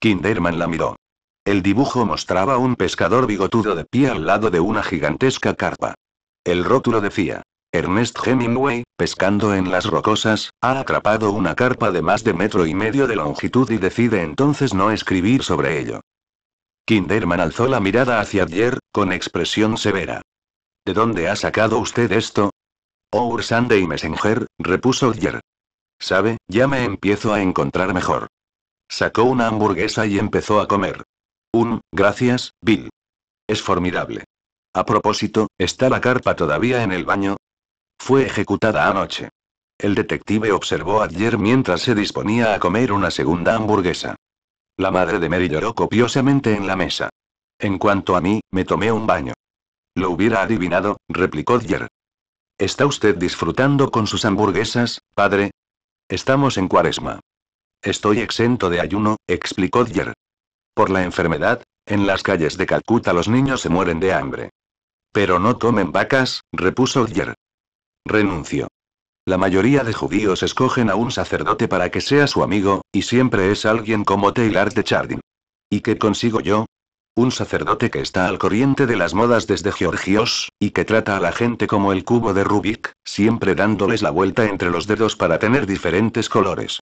Kinderman la miró. El dibujo mostraba un pescador bigotudo de pie al lado de una gigantesca carpa. El rótulo decía, Ernest Hemingway, pescando en las rocosas, ha atrapado una carpa de más de metro y medio de longitud y decide entonces no escribir sobre ello. Kinderman alzó la mirada hacia Dier, con expresión severa. ¿De dónde ha sacado usted esto? Our oh, Sunday Messenger, repuso Dier. Sabe, ya me empiezo a encontrar mejor. Sacó una hamburguesa y empezó a comer. Un, gracias, Bill. Es formidable. A propósito, ¿está la carpa todavía en el baño? Fue ejecutada anoche. El detective observó a ayer mientras se disponía a comer una segunda hamburguesa. La madre de Mary lloró copiosamente en la mesa. En cuanto a mí, me tomé un baño. Lo hubiera adivinado, replicó Dyer. ¿Está usted disfrutando con sus hamburguesas, padre? Estamos en cuaresma. Estoy exento de ayuno, explicó Dyer. Por la enfermedad, en las calles de Calcuta los niños se mueren de hambre. Pero no comen vacas, repuso Dyer. Renuncio. La mayoría de judíos escogen a un sacerdote para que sea su amigo, y siempre es alguien como Taylor de Chardin. ¿Y qué consigo yo? un sacerdote que está al corriente de las modas desde Georgios, y que trata a la gente como el cubo de Rubik, siempre dándoles la vuelta entre los dedos para tener diferentes colores.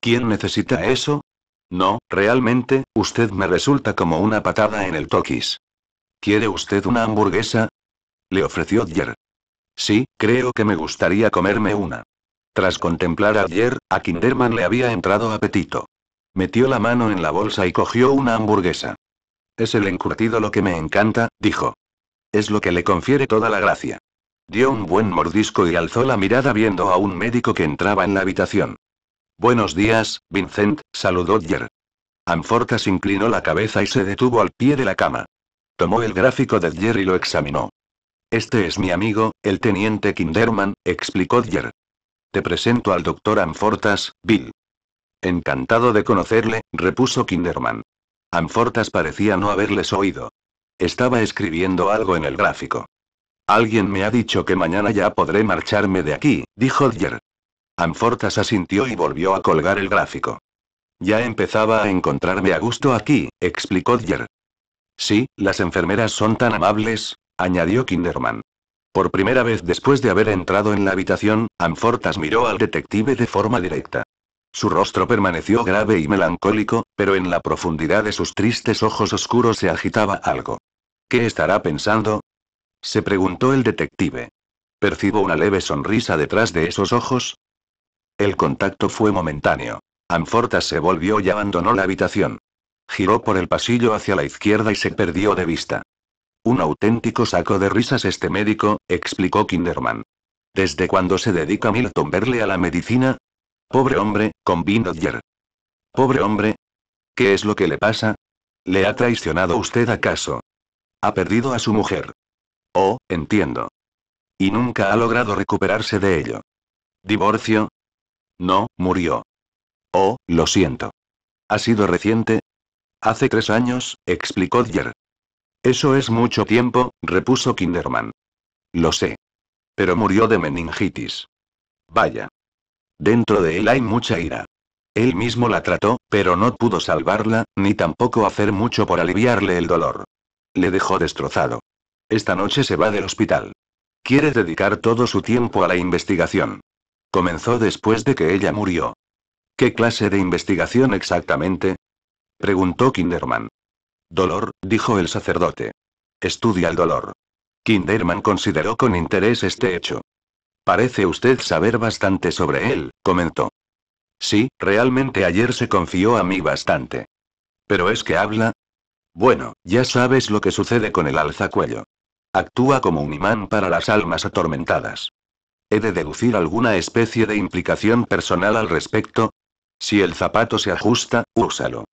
¿Quién necesita eso? No, realmente, usted me resulta como una patada en el toquis. ¿Quiere usted una hamburguesa? Le ofreció Dyer. Sí, creo que me gustaría comerme una. Tras contemplar a Jer, a Kinderman le había entrado apetito. Metió la mano en la bolsa y cogió una hamburguesa. Es el encurtido lo que me encanta, dijo. Es lo que le confiere toda la gracia. Dio un buen mordisco y alzó la mirada viendo a un médico que entraba en la habitación. Buenos días, Vincent, saludó Jer. Amfortas inclinó la cabeza y se detuvo al pie de la cama. Tomó el gráfico de Jer y lo examinó. Este es mi amigo, el teniente Kinderman, explicó Dyer. Te presento al doctor Amfortas, Bill. Encantado de conocerle, repuso Kinderman. Anfortas parecía no haberles oído. Estaba escribiendo algo en el gráfico. Alguien me ha dicho que mañana ya podré marcharme de aquí, dijo Dyer. Anfortas asintió y volvió a colgar el gráfico. Ya empezaba a encontrarme a gusto aquí, explicó Dyer. Sí, las enfermeras son tan amables, añadió Kinderman. Por primera vez después de haber entrado en la habitación, Anfortas miró al detective de forma directa. Su rostro permaneció grave y melancólico, pero en la profundidad de sus tristes ojos oscuros se agitaba algo. ¿Qué estará pensando? se preguntó el detective. Percibo una leve sonrisa detrás de esos ojos. El contacto fue momentáneo. Anforta se volvió y abandonó la habitación. Giró por el pasillo hacia la izquierda y se perdió de vista. Un auténtico saco de risas este médico, explicó Kinderman. Desde cuando se dedica Milton Berle a la medicina, Pobre hombre, convino Dyer. Pobre hombre. ¿Qué es lo que le pasa? ¿Le ha traicionado usted acaso? Ha perdido a su mujer. Oh, entiendo. Y nunca ha logrado recuperarse de ello. ¿Divorcio? No, murió. Oh, lo siento. ¿Ha sido reciente? Hace tres años, explicó Dyer. Eso es mucho tiempo, repuso Kinderman. Lo sé. Pero murió de meningitis. Vaya. Dentro de él hay mucha ira. Él mismo la trató, pero no pudo salvarla, ni tampoco hacer mucho por aliviarle el dolor. Le dejó destrozado. Esta noche se va del hospital. Quiere dedicar todo su tiempo a la investigación. Comenzó después de que ella murió. ¿Qué clase de investigación exactamente? preguntó Kinderman. Dolor, dijo el sacerdote. Estudia el dolor. Kinderman consideró con interés este hecho. Parece usted saber bastante sobre él, comentó. Sí, realmente ayer se confió a mí bastante. Pero es que habla. Bueno, ya sabes lo que sucede con el alzacuello. Actúa como un imán para las almas atormentadas. ¿He de deducir alguna especie de implicación personal al respecto? Si el zapato se ajusta, úsalo.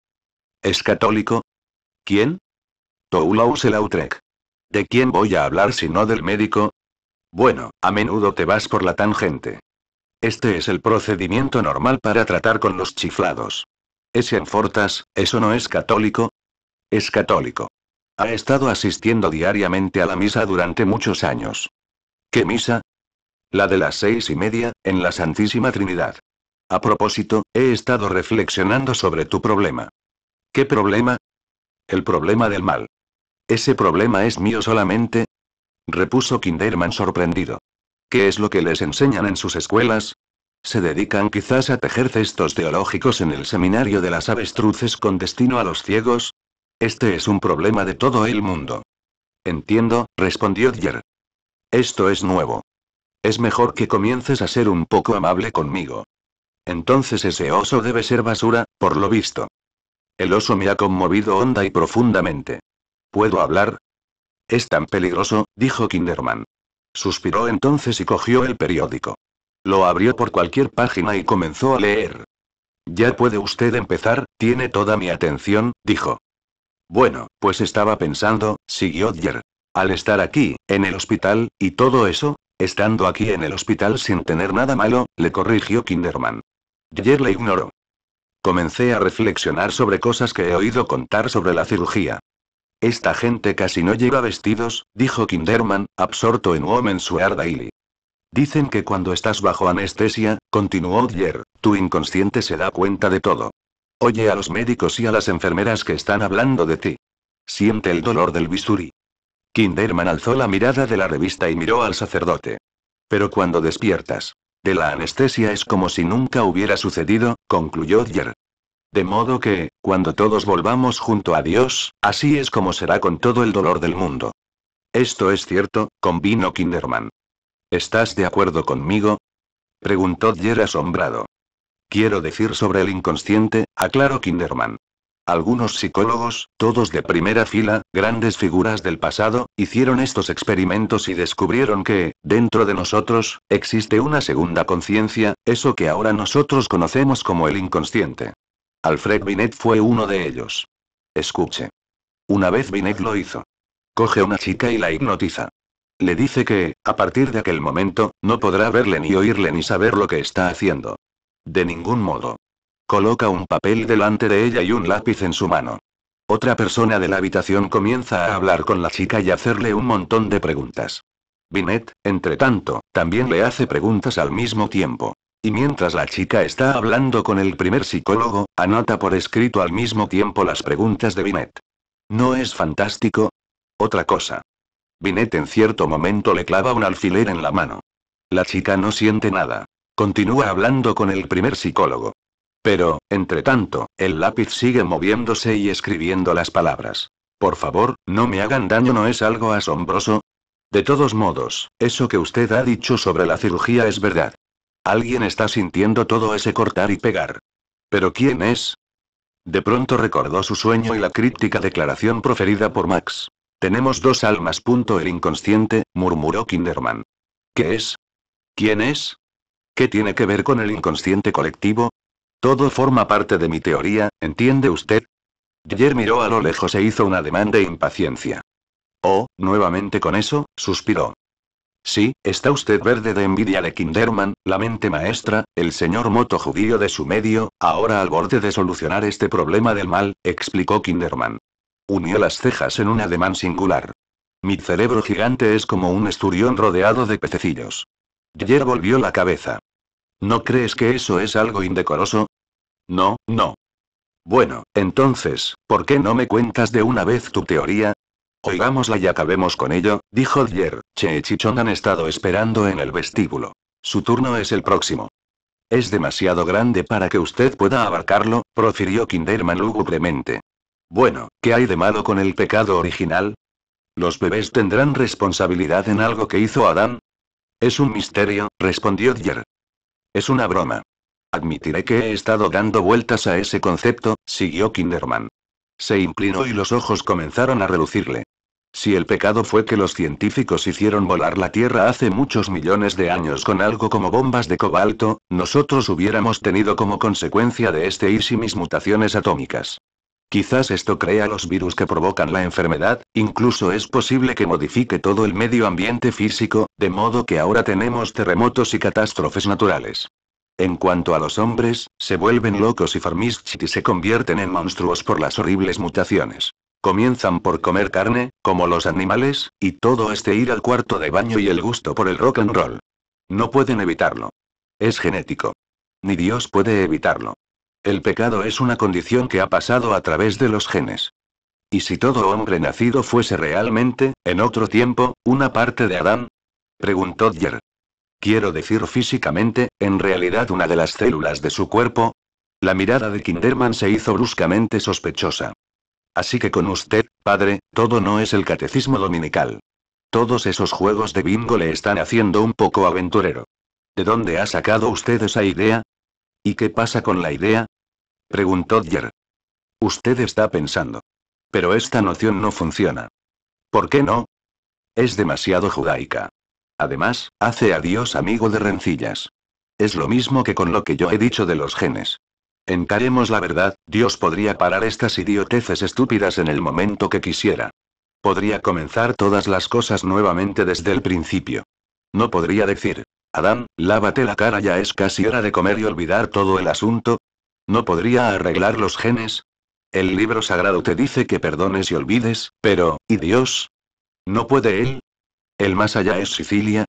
¿Es católico? ¿Quién? Toulouse-Lautrec. ¿De quién voy a hablar si no del médico? Bueno, a menudo te vas por la tangente. Este es el procedimiento normal para tratar con los chiflados. Ese Fortas, ¿eso no es católico? Es católico. Ha estado asistiendo diariamente a la misa durante muchos años. ¿Qué misa? La de las seis y media, en la Santísima Trinidad. A propósito, he estado reflexionando sobre tu problema. ¿Qué problema? El problema del mal. Ese problema es mío solamente, repuso Kinderman sorprendido. ¿Qué es lo que les enseñan en sus escuelas? Se dedican quizás a tejer cestos teológicos en el seminario de las avestruces con destino a los ciegos. Este es un problema de todo el mundo. Entiendo, respondió Dyer. Esto es nuevo. Es mejor que comiences a ser un poco amable conmigo. Entonces ese oso debe ser basura, por lo visto. El oso me ha conmovido honda y profundamente. ¿Puedo hablar? Es tan peligroso, dijo Kinderman. Suspiró entonces y cogió el periódico. Lo abrió por cualquier página y comenzó a leer. Ya puede usted empezar, tiene toda mi atención, dijo. Bueno, pues estaba pensando, siguió Dyer. Al estar aquí, en el hospital, y todo eso, estando aquí en el hospital sin tener nada malo, le corrigió Kinderman. Dyer le ignoró. Comencé a reflexionar sobre cosas que he oído contar sobre la cirugía. Esta gente casi no lleva vestidos, dijo Kinderman, absorto en Women's Wear Daily. Dicen que cuando estás bajo anestesia, continuó Dyer, tu inconsciente se da cuenta de todo. Oye a los médicos y a las enfermeras que están hablando de ti. Siente el dolor del bisturí». Kinderman alzó la mirada de la revista y miró al sacerdote. Pero cuando despiertas, de la anestesia es como si nunca hubiera sucedido, concluyó Dyer. De modo que, cuando todos volvamos junto a Dios, así es como será con todo el dolor del mundo. Esto es cierto, convino Kinderman. ¿Estás de acuerdo conmigo? Preguntó Jer asombrado. Quiero decir sobre el inconsciente, aclaró Kinderman. Algunos psicólogos, todos de primera fila, grandes figuras del pasado, hicieron estos experimentos y descubrieron que, dentro de nosotros, existe una segunda conciencia, eso que ahora nosotros conocemos como el inconsciente. Alfred Binet fue uno de ellos. Escuche. Una vez Binet lo hizo. Coge a una chica y la hipnotiza. Le dice que, a partir de aquel momento, no podrá verle ni oírle ni saber lo que está haciendo. De ningún modo. Coloca un papel delante de ella y un lápiz en su mano. Otra persona de la habitación comienza a hablar con la chica y hacerle un montón de preguntas. Binet, entre tanto, también le hace preguntas al mismo tiempo. Y mientras la chica está hablando con el primer psicólogo, anota por escrito al mismo tiempo las preguntas de Binet. ¿No es fantástico? Otra cosa. Binet en cierto momento le clava un alfiler en la mano. La chica no siente nada. Continúa hablando con el primer psicólogo. Pero, entre tanto, el lápiz sigue moviéndose y escribiendo las palabras. Por favor, no me hagan daño, ¿no es algo asombroso? De todos modos, eso que usted ha dicho sobre la cirugía es verdad. Alguien está sintiendo todo ese cortar y pegar. ¿Pero quién es? De pronto recordó su sueño y la críptica declaración proferida por Max. Tenemos dos almas. Punto el inconsciente, murmuró Kinderman. ¿Qué es? ¿Quién es? ¿Qué tiene que ver con el inconsciente colectivo? Todo forma parte de mi teoría, ¿entiende usted? Ayer miró a lo lejos e hizo una demanda de impaciencia. Oh, nuevamente con eso, suspiró. Sí, está usted verde de envidia de Kinderman, la mente maestra, el señor moto judío de su medio, ahora al borde de solucionar este problema del mal, explicó Kinderman. Unió las cejas en un ademán singular. Mi cerebro gigante es como un esturión rodeado de pececillos. Yer volvió la cabeza. ¿No crees que eso es algo indecoroso? No, no. Bueno, entonces, ¿por qué no me cuentas de una vez tu teoría? Oigámosla y acabemos con ello, dijo Dyer. Che y Chichón han estado esperando en el vestíbulo. Su turno es el próximo. Es demasiado grande para que usted pueda abarcarlo, profirió Kinderman lúgubremente. Bueno, ¿qué hay de malo con el pecado original? ¿Los bebés tendrán responsabilidad en algo que hizo Adán? Es un misterio, respondió Dyer. Es una broma. Admitiré que he estado dando vueltas a ese concepto, siguió Kinderman. Se inclinó y los ojos comenzaron a relucirle. Si el pecado fue que los científicos hicieron volar la Tierra hace muchos millones de años con algo como bombas de cobalto, nosotros hubiéramos tenido como consecuencia de este mis mutaciones atómicas. Quizás esto crea los virus que provocan la enfermedad, incluso es posible que modifique todo el medio ambiente físico, de modo que ahora tenemos terremotos y catástrofes naturales. En cuanto a los hombres, se vuelven locos y formisci y se convierten en monstruos por las horribles mutaciones. Comienzan por comer carne, como los animales, y todo este ir al cuarto de baño y el gusto por el rock and roll. No pueden evitarlo. Es genético. Ni Dios puede evitarlo. El pecado es una condición que ha pasado a través de los genes. ¿Y si todo hombre nacido fuese realmente, en otro tiempo, una parte de Adán? Preguntó Dyer. Quiero decir físicamente, en realidad una de las células de su cuerpo. La mirada de Kinderman se hizo bruscamente sospechosa. Así que con usted, padre, todo no es el catecismo dominical. Todos esos juegos de bingo le están haciendo un poco aventurero. ¿De dónde ha sacado usted esa idea? ¿Y qué pasa con la idea? Preguntó Dyer. Usted está pensando. Pero esta noción no funciona. ¿Por qué no? Es demasiado judaica. Además, hace a Dios amigo de rencillas. Es lo mismo que con lo que yo he dicho de los genes. Encaremos la verdad, Dios podría parar estas idioteces estúpidas en el momento que quisiera. Podría comenzar todas las cosas nuevamente desde el principio. No podría decir, Adán, lávate la cara, ya es casi hora de comer y olvidar todo el asunto. No podría arreglar los genes. El libro sagrado te dice que perdones y olvides, pero, ¿y Dios? ¿No puede él? El más allá es Sicilia.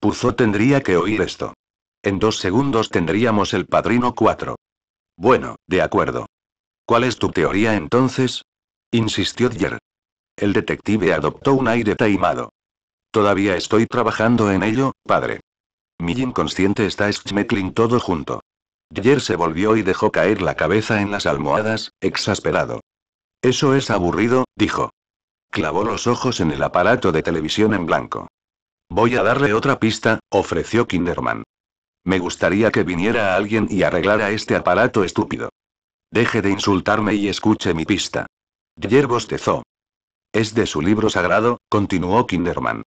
Puzo tendría que oír esto. En dos segundos tendríamos el padrino 4. Bueno, de acuerdo. ¿Cuál es tu teoría entonces? insistió Dyer. El detective adoptó un aire taimado. Todavía estoy trabajando en ello, padre. Mi inconsciente está schmeckling todo junto. Dyer se volvió y dejó caer la cabeza en las almohadas, exasperado. Eso es aburrido, dijo. Clavó los ojos en el aparato de televisión en blanco. Voy a darle otra pista, ofreció Kinderman. Me gustaría que viniera alguien y arreglara este aparato estúpido. Deje de insultarme y escuche mi pista. Yer bostezó. Es de su libro sagrado, continuó Kinderman.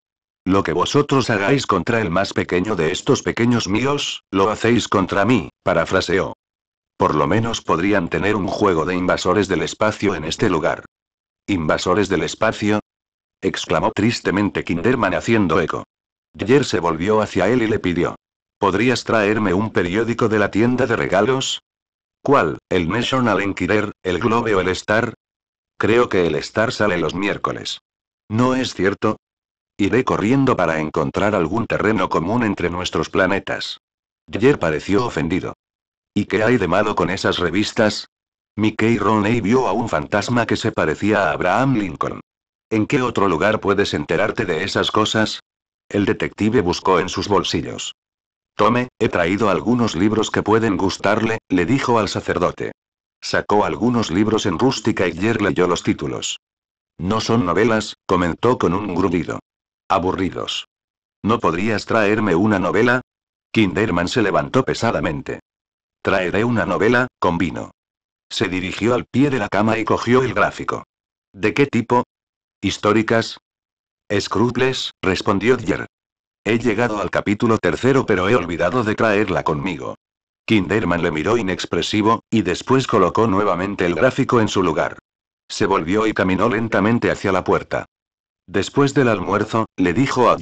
Lo que vosotros hagáis contra el más pequeño de estos pequeños míos, lo hacéis contra mí, parafraseó. Por lo menos podrían tener un juego de invasores del espacio en este lugar. ¿Invasores del espacio? exclamó tristemente Kinderman haciendo eco. Dyer se volvió hacia él y le pidió. ¿Podrías traerme un periódico de la tienda de regalos? ¿Cuál? ¿El National Enquirer, el Globe o el Star? Creo que el Star sale los miércoles. ¿No es cierto? Iré corriendo para encontrar algún terreno común entre nuestros planetas. Jer pareció ofendido. ¿Y qué hay de malo con esas revistas? Mickey Roney vio a un fantasma que se parecía a Abraham Lincoln. ¿En qué otro lugar puedes enterarte de esas cosas? El detective buscó en sus bolsillos. Tome, he traído algunos libros que pueden gustarle, le dijo al sacerdote. Sacó algunos libros en rústica y Jer leyó los títulos. No son novelas, comentó con un gruñido. Aburridos. ¿No podrías traerme una novela? Kinderman se levantó pesadamente. Traeré una novela, vino. Se dirigió al pie de la cama y cogió el gráfico. ¿De qué tipo? ¿Históricas? Escruples, respondió Jer. He llegado al capítulo tercero pero he olvidado de traerla conmigo. Kinderman le miró inexpresivo, y después colocó nuevamente el gráfico en su lugar. Se volvió y caminó lentamente hacia la puerta. Después del almuerzo, le dijo a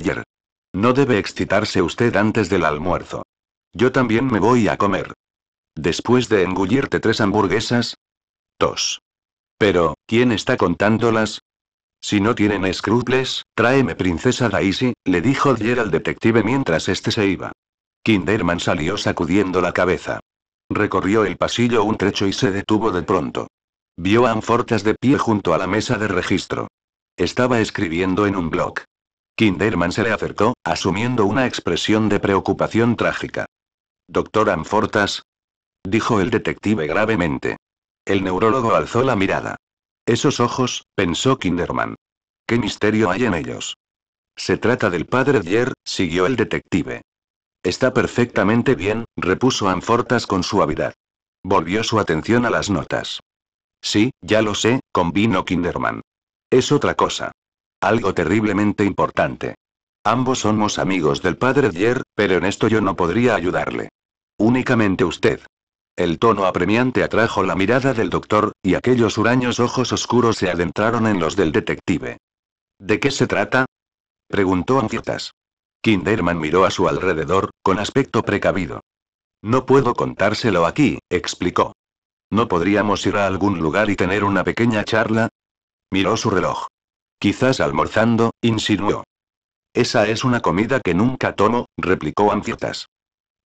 No debe excitarse usted antes del almuerzo. Yo también me voy a comer. Después de engullirte tres hamburguesas. Tos. Pero, ¿quién está contándolas? Si no tienen escrúpulos, tráeme princesa Daisy, le dijo Dyer al detective mientras este se iba. Kinderman salió sacudiendo la cabeza. Recorrió el pasillo un trecho y se detuvo de pronto. Vio a Anfortas de pie junto a la mesa de registro. Estaba escribiendo en un blog. Kinderman se le acercó, asumiendo una expresión de preocupación trágica. Doctor Anfortas, dijo el detective gravemente. El neurólogo alzó la mirada. Esos ojos, pensó Kinderman. ¿Qué misterio hay en ellos? Se trata del padre Dier, siguió el detective. Está perfectamente bien, repuso Anfortas con suavidad. Volvió su atención a las notas. Sí, ya lo sé, convino Kinderman. Es otra cosa. Algo terriblemente importante. Ambos somos amigos del padre Dier, pero en esto yo no podría ayudarle. Únicamente usted. El tono apremiante atrajo la mirada del doctor, y aquellos huraños ojos oscuros se adentraron en los del detective. ¿De qué se trata? preguntó Anfiotas. Kinderman miró a su alrededor, con aspecto precavido. No puedo contárselo aquí, explicó. ¿No podríamos ir a algún lugar y tener una pequeña charla? Miró su reloj. Quizás almorzando, insinuó. Esa es una comida que nunca tomo, replicó Anfiotas.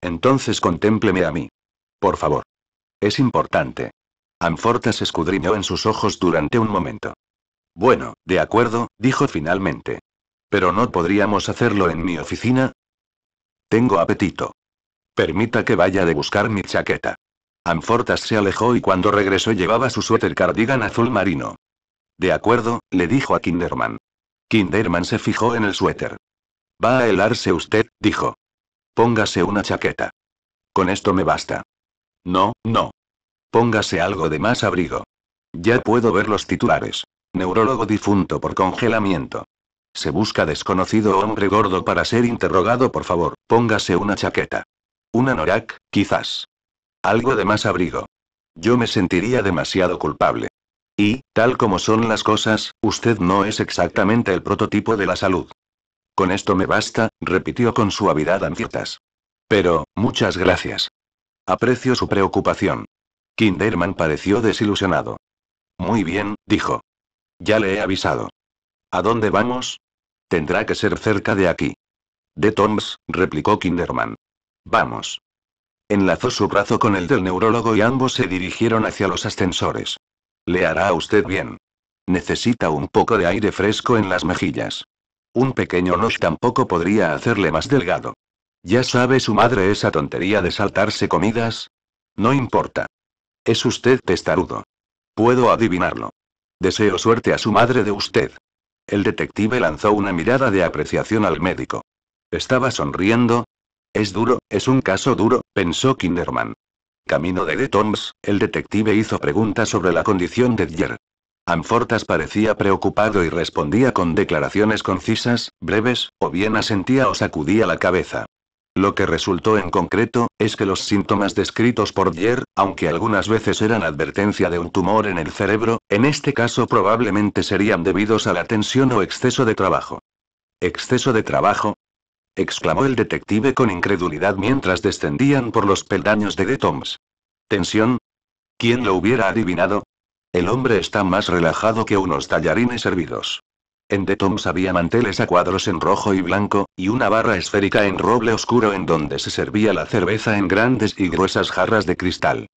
Entonces contémpleme a mí. Por favor. Es importante. Anfortas escudriñó en sus ojos durante un momento. Bueno, de acuerdo, dijo finalmente. Pero no podríamos hacerlo en mi oficina. Tengo apetito. Permita que vaya de buscar mi chaqueta. Amfortas se alejó y cuando regresó llevaba su suéter cardigan azul marino. De acuerdo, le dijo a Kinderman. Kinderman se fijó en el suéter. Va a helarse usted, dijo. Póngase una chaqueta. Con esto me basta. No, no. Póngase algo de más abrigo. Ya puedo ver los titulares. Neurólogo difunto por congelamiento. Se busca desconocido hombre gordo para ser interrogado, por favor, póngase una chaqueta. Una norak, quizás. Algo de más abrigo. Yo me sentiría demasiado culpable. Y, tal como son las cosas, usted no es exactamente el prototipo de la salud. Con esto me basta, repitió con suavidad Anciotas. Pero, muchas gracias. Aprecio su preocupación. Kinderman pareció desilusionado. Muy bien, dijo. Ya le he avisado. ¿A dónde vamos? Tendrá que ser cerca de aquí. De Toms, replicó Kinderman. Vamos. Enlazó su brazo con el del neurólogo y ambos se dirigieron hacia los ascensores. Le hará a usted bien. Necesita un poco de aire fresco en las mejillas. Un pequeño nosh tampoco podría hacerle más delgado. Ya sabe su madre esa tontería de saltarse comidas. No importa. Es usted testarudo. Puedo adivinarlo. Deseo suerte a su madre de usted. El detective lanzó una mirada de apreciación al médico. Estaba sonriendo. Es duro, es un caso duro, pensó Kinderman. Camino de The Toms, el detective hizo preguntas sobre la condición de Dyer. Amfortas parecía preocupado y respondía con declaraciones concisas, breves, o bien asentía o sacudía la cabeza. Lo que resultó en concreto, es que los síntomas descritos por Dier, aunque algunas veces eran advertencia de un tumor en el cerebro, en este caso probablemente serían debidos a la tensión o exceso de trabajo. ¿Exceso de trabajo? exclamó el detective con incredulidad mientras descendían por los peldaños de The Toms. ¿Tensión? ¿Quién lo hubiera adivinado? El hombre está más relajado que unos tallarines hervidos. En The Toms había manteles a cuadros en rojo y blanco, y una barra esférica en roble oscuro en donde se servía la cerveza en grandes y gruesas jarras de cristal.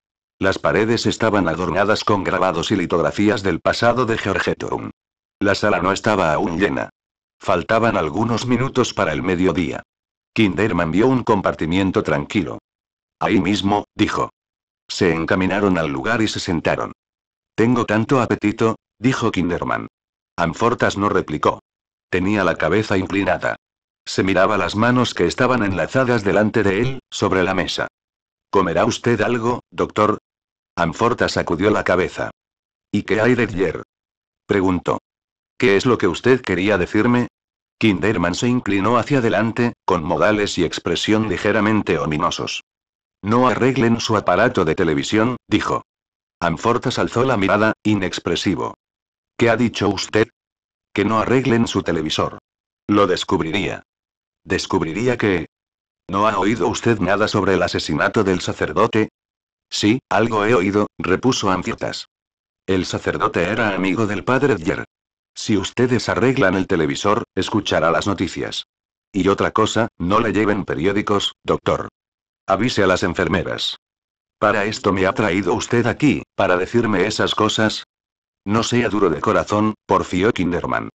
Las paredes estaban adornadas con grabados y litografías del pasado de Georgetown. La sala no estaba aún llena. Faltaban algunos minutos para el mediodía. Kinderman vio un compartimiento tranquilo. Ahí mismo, dijo. Se encaminaron al lugar y se sentaron. Tengo tanto apetito, dijo Kinderman. Amfortas no replicó. Tenía la cabeza inclinada. Se miraba las manos que estaban enlazadas delante de él, sobre la mesa. ¿Comerá usted algo, doctor? Anfortas sacudió la cabeza. ¿Y qué hay de ayer? Preguntó. ¿Qué es lo que usted quería decirme? Kinderman se inclinó hacia adelante, con modales y expresión ligeramente ominosos. No arreglen su aparato de televisión, dijo. Anfortas alzó la mirada, inexpresivo. ¿Qué ha dicho usted? Que no arreglen su televisor. Lo descubriría. Descubriría que... ¿No ha oído usted nada sobre el asesinato del sacerdote? Sí, algo he oído, repuso Anfietas. El sacerdote era amigo del padre Dyer. Si ustedes arreglan el televisor, escuchará las noticias. Y otra cosa, no le lleven periódicos, doctor. Avise a las enfermeras. Para esto me ha traído usted aquí, para decirme esas cosas, no sea duro de corazón, porfió Kinderman.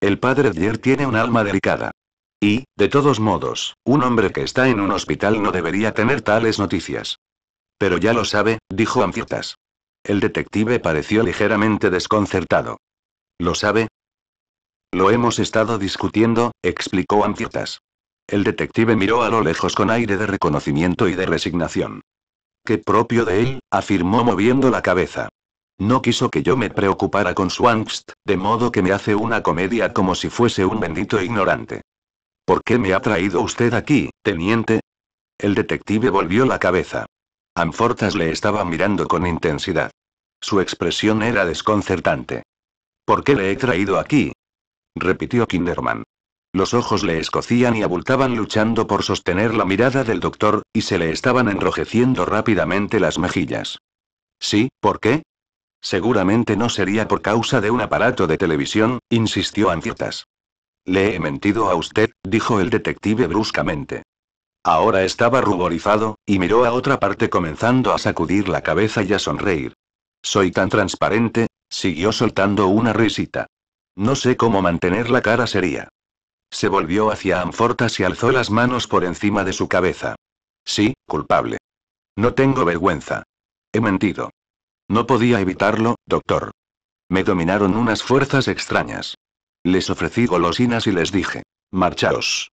El padre Dier tiene un alma delicada. Y, de todos modos, un hombre que está en un hospital no debería tener tales noticias. Pero ya lo sabe, dijo Amfirtas. El detective pareció ligeramente desconcertado. ¿Lo sabe? Lo hemos estado discutiendo, explicó Amfirtas. El detective miró a lo lejos con aire de reconocimiento y de resignación. Qué propio de él, afirmó moviendo la cabeza. No quiso que yo me preocupara con su angst, de modo que me hace una comedia como si fuese un bendito ignorante. ¿Por qué me ha traído usted aquí, teniente? El detective volvió la cabeza. Amfortas le estaba mirando con intensidad. Su expresión era desconcertante. ¿Por qué le he traído aquí? repitió Kinderman. Los ojos le escocían y abultaban luchando por sostener la mirada del doctor, y se le estaban enrojeciendo rápidamente las mejillas. Sí, ¿por qué? Seguramente no sería por causa de un aparato de televisión, insistió Anfortas. Le he mentido a usted, dijo el detective bruscamente. Ahora estaba ruborizado, y miró a otra parte comenzando a sacudir la cabeza y a sonreír. Soy tan transparente, siguió soltando una risita. No sé cómo mantener la cara seria. Se volvió hacia Anfortas y alzó las manos por encima de su cabeza. Sí, culpable. No tengo vergüenza. He mentido. No podía evitarlo, doctor. Me dominaron unas fuerzas extrañas. Les ofrecí golosinas y les dije, marchaos.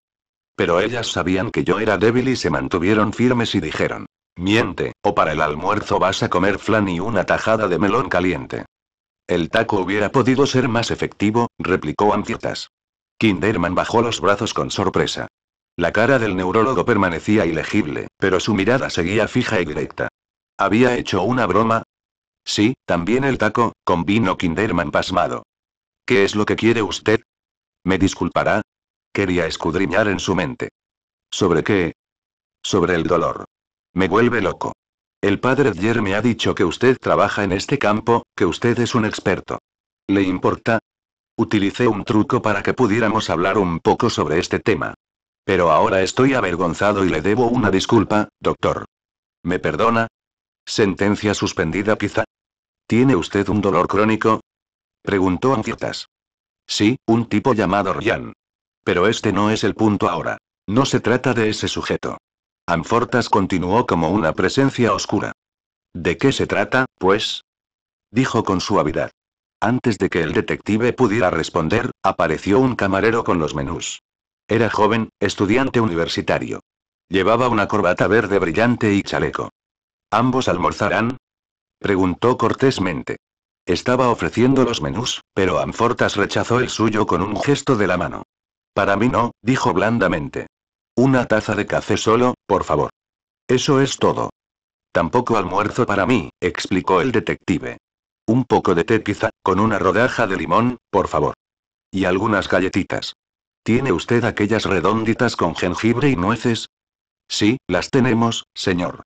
Pero ellas sabían que yo era débil y se mantuvieron firmes y dijeron, miente, o para el almuerzo vas a comer flan y una tajada de melón caliente. El taco hubiera podido ser más efectivo, replicó Antas. Kinderman bajó los brazos con sorpresa. La cara del neurólogo permanecía ilegible, pero su mirada seguía fija y directa. ¿Había hecho una broma? Sí, también el taco, vino Kinderman pasmado. ¿Qué es lo que quiere usted? ¿Me disculpará? Quería escudriñar en su mente. ¿Sobre qué? Sobre el dolor. Me vuelve loco. El padre Dyer me ha dicho que usted trabaja en este campo, que usted es un experto. ¿Le importa? Utilicé un truco para que pudiéramos hablar un poco sobre este tema. Pero ahora estoy avergonzado y le debo una disculpa, doctor. ¿Me perdona? Sentencia suspendida quizá. ¿Tiene usted un dolor crónico? Preguntó Amfortas. Sí, un tipo llamado Ryan. Pero este no es el punto ahora. No se trata de ese sujeto. Anfortas continuó como una presencia oscura. ¿De qué se trata, pues? Dijo con suavidad. Antes de que el detective pudiera responder, apareció un camarero con los menús. Era joven, estudiante universitario. Llevaba una corbata verde brillante y chaleco. Ambos almorzarán, Preguntó cortésmente. Estaba ofreciendo los menús, pero Anfortas rechazó el suyo con un gesto de la mano. Para mí no, dijo blandamente. Una taza de café solo, por favor. Eso es todo. Tampoco almuerzo para mí, explicó el detective. Un poco de té quizá, con una rodaja de limón, por favor. Y algunas galletitas. ¿Tiene usted aquellas redonditas con jengibre y nueces? Sí, las tenemos, señor.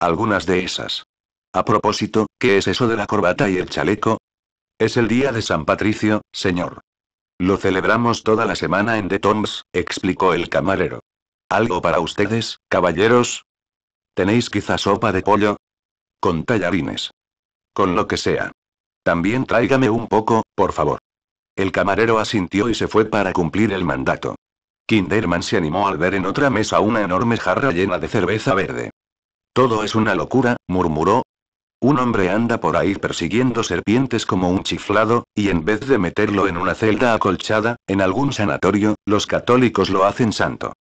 Algunas de esas. A propósito, ¿qué es eso de la corbata y el chaleco? Es el día de San Patricio, señor. Lo celebramos toda la semana en The Tombs, explicó el camarero. ¿Algo para ustedes, caballeros? ¿Tenéis quizá sopa de pollo? Con tallarines. Con lo que sea. También tráigame un poco, por favor. El camarero asintió y se fue para cumplir el mandato. Kinderman se animó al ver en otra mesa una enorme jarra llena de cerveza verde. Todo es una locura, murmuró, un hombre anda por ahí persiguiendo serpientes como un chiflado, y en vez de meterlo en una celda acolchada, en algún sanatorio, los católicos lo hacen santo.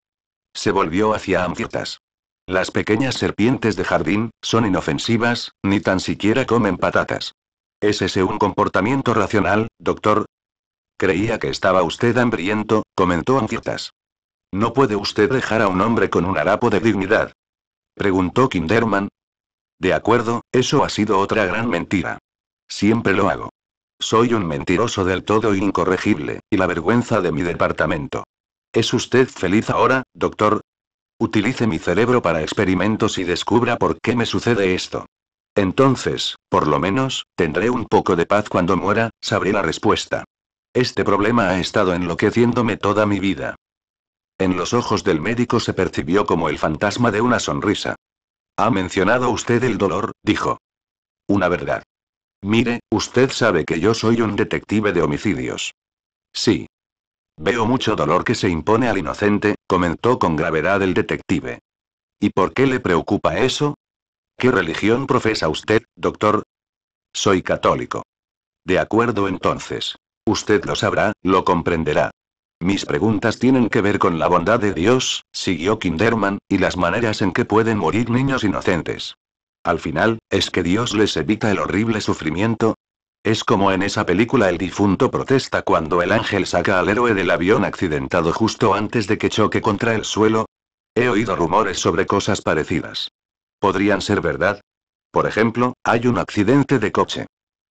Se volvió hacia Amfirtas. Las pequeñas serpientes de jardín, son inofensivas, ni tan siquiera comen patatas. ¿Es ese un comportamiento racional, doctor? Creía que estaba usted hambriento, comentó Amfirtas. No puede usted dejar a un hombre con un harapo de dignidad. Preguntó Kinderman, de acuerdo, eso ha sido otra gran mentira. Siempre lo hago. Soy un mentiroso del todo incorregible, y la vergüenza de mi departamento. ¿Es usted feliz ahora, doctor? Utilice mi cerebro para experimentos y descubra por qué me sucede esto. Entonces, por lo menos, tendré un poco de paz cuando muera, sabré la respuesta. Este problema ha estado enloqueciéndome toda mi vida. En los ojos del médico se percibió como el fantasma de una sonrisa. Ha mencionado usted el dolor, dijo. Una verdad. Mire, usted sabe que yo soy un detective de homicidios. Sí. Veo mucho dolor que se impone al inocente, comentó con gravedad el detective. ¿Y por qué le preocupa eso? ¿Qué religión profesa usted, doctor? Soy católico. De acuerdo entonces. Usted lo sabrá, lo comprenderá. Mis preguntas tienen que ver con la bondad de Dios, siguió Kinderman, y las maneras en que pueden morir niños inocentes. Al final, ¿es que Dios les evita el horrible sufrimiento? Es como en esa película el difunto protesta cuando el ángel saca al héroe del avión accidentado justo antes de que choque contra el suelo. He oído rumores sobre cosas parecidas. ¿Podrían ser verdad? Por ejemplo, hay un accidente de coche.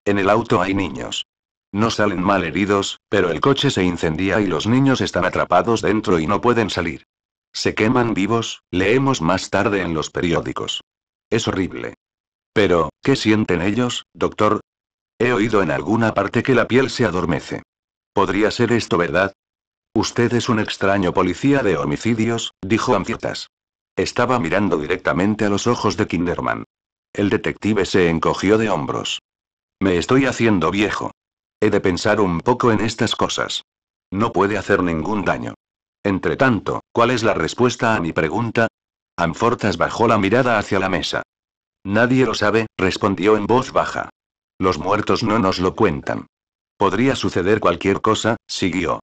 En el auto hay niños. No salen mal heridos, pero el coche se incendia y los niños están atrapados dentro y no pueden salir. Se queman vivos, leemos más tarde en los periódicos. Es horrible. Pero, ¿qué sienten ellos, doctor? He oído en alguna parte que la piel se adormece. ¿Podría ser esto verdad? Usted es un extraño policía de homicidios, dijo Anfietas. Estaba mirando directamente a los ojos de Kinderman. El detective se encogió de hombros. Me estoy haciendo viejo. He de pensar un poco en estas cosas. No puede hacer ningún daño. Entre tanto, ¿cuál es la respuesta a mi pregunta? Anfortas bajó la mirada hacia la mesa. Nadie lo sabe, respondió en voz baja. Los muertos no nos lo cuentan. Podría suceder cualquier cosa, siguió.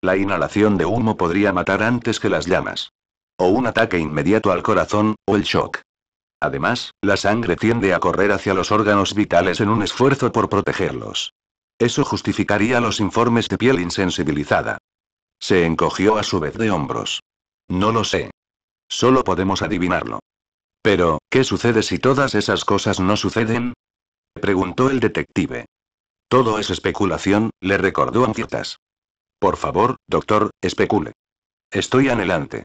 La inhalación de humo podría matar antes que las llamas. O un ataque inmediato al corazón, o el shock. Además, la sangre tiende a correr hacia los órganos vitales en un esfuerzo por protegerlos. Eso justificaría los informes de piel insensibilizada. Se encogió a su vez de hombros. No lo sé. Solo podemos adivinarlo. Pero, ¿qué sucede si todas esas cosas no suceden? preguntó el detective. Todo es especulación, le recordó Anfietas. Por favor, doctor, especule. Estoy anhelante.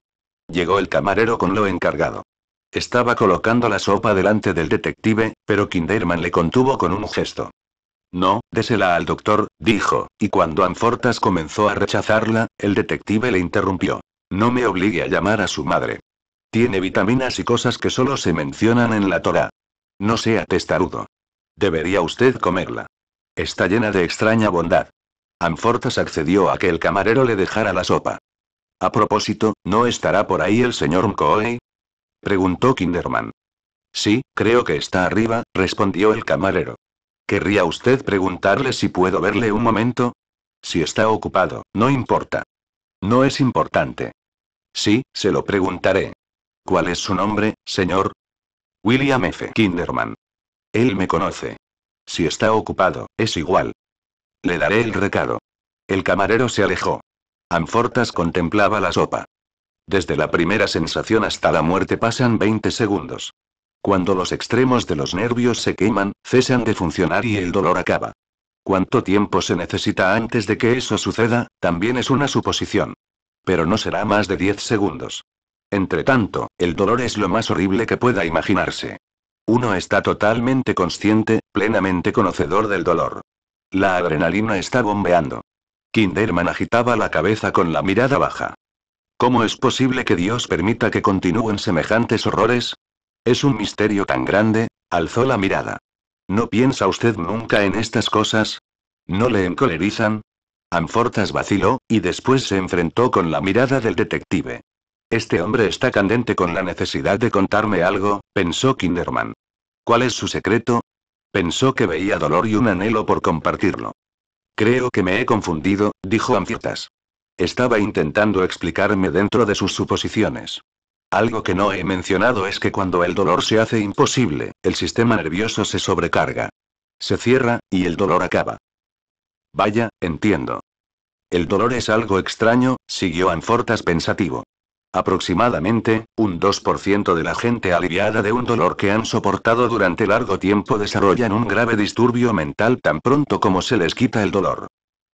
Llegó el camarero con lo encargado. Estaba colocando la sopa delante del detective, pero Kinderman le contuvo con un gesto. No, désela al doctor, dijo, y cuando Anfortas comenzó a rechazarla, el detective le interrumpió. No me obligue a llamar a su madre. Tiene vitaminas y cosas que solo se mencionan en la Torah. No sea testarudo. Debería usted comerla. Está llena de extraña bondad. Anfortas accedió a que el camarero le dejara la sopa. A propósito, ¿no estará por ahí el señor Mkoei? preguntó Kinderman. Sí, creo que está arriba, respondió el camarero. ¿Querría usted preguntarle si puedo verle un momento? Si está ocupado, no importa. No es importante. Sí, se lo preguntaré. ¿Cuál es su nombre, señor? William F. Kinderman. Él me conoce. Si está ocupado, es igual. Le daré el recado. El camarero se alejó. Anfortas contemplaba la sopa. Desde la primera sensación hasta la muerte pasan 20 segundos. Cuando los extremos de los nervios se queman, cesan de funcionar y el dolor acaba. Cuánto tiempo se necesita antes de que eso suceda, también es una suposición. Pero no será más de 10 segundos. Entre tanto, el dolor es lo más horrible que pueda imaginarse. Uno está totalmente consciente, plenamente conocedor del dolor. La adrenalina está bombeando. Kinderman agitaba la cabeza con la mirada baja. ¿Cómo es posible que Dios permita que continúen semejantes horrores? Es un misterio tan grande, alzó la mirada. ¿No piensa usted nunca en estas cosas? ¿No le encolerizan? Amfortas vaciló, y después se enfrentó con la mirada del detective. Este hombre está candente con la necesidad de contarme algo, pensó Kinderman. ¿Cuál es su secreto? Pensó que veía dolor y un anhelo por compartirlo. Creo que me he confundido, dijo Amfortas. Estaba intentando explicarme dentro de sus suposiciones. Algo que no he mencionado es que cuando el dolor se hace imposible, el sistema nervioso se sobrecarga. Se cierra, y el dolor acaba. Vaya, entiendo. El dolor es algo extraño, siguió Anfortas pensativo. Aproximadamente, un 2% de la gente aliviada de un dolor que han soportado durante largo tiempo desarrollan un grave disturbio mental tan pronto como se les quita el dolor.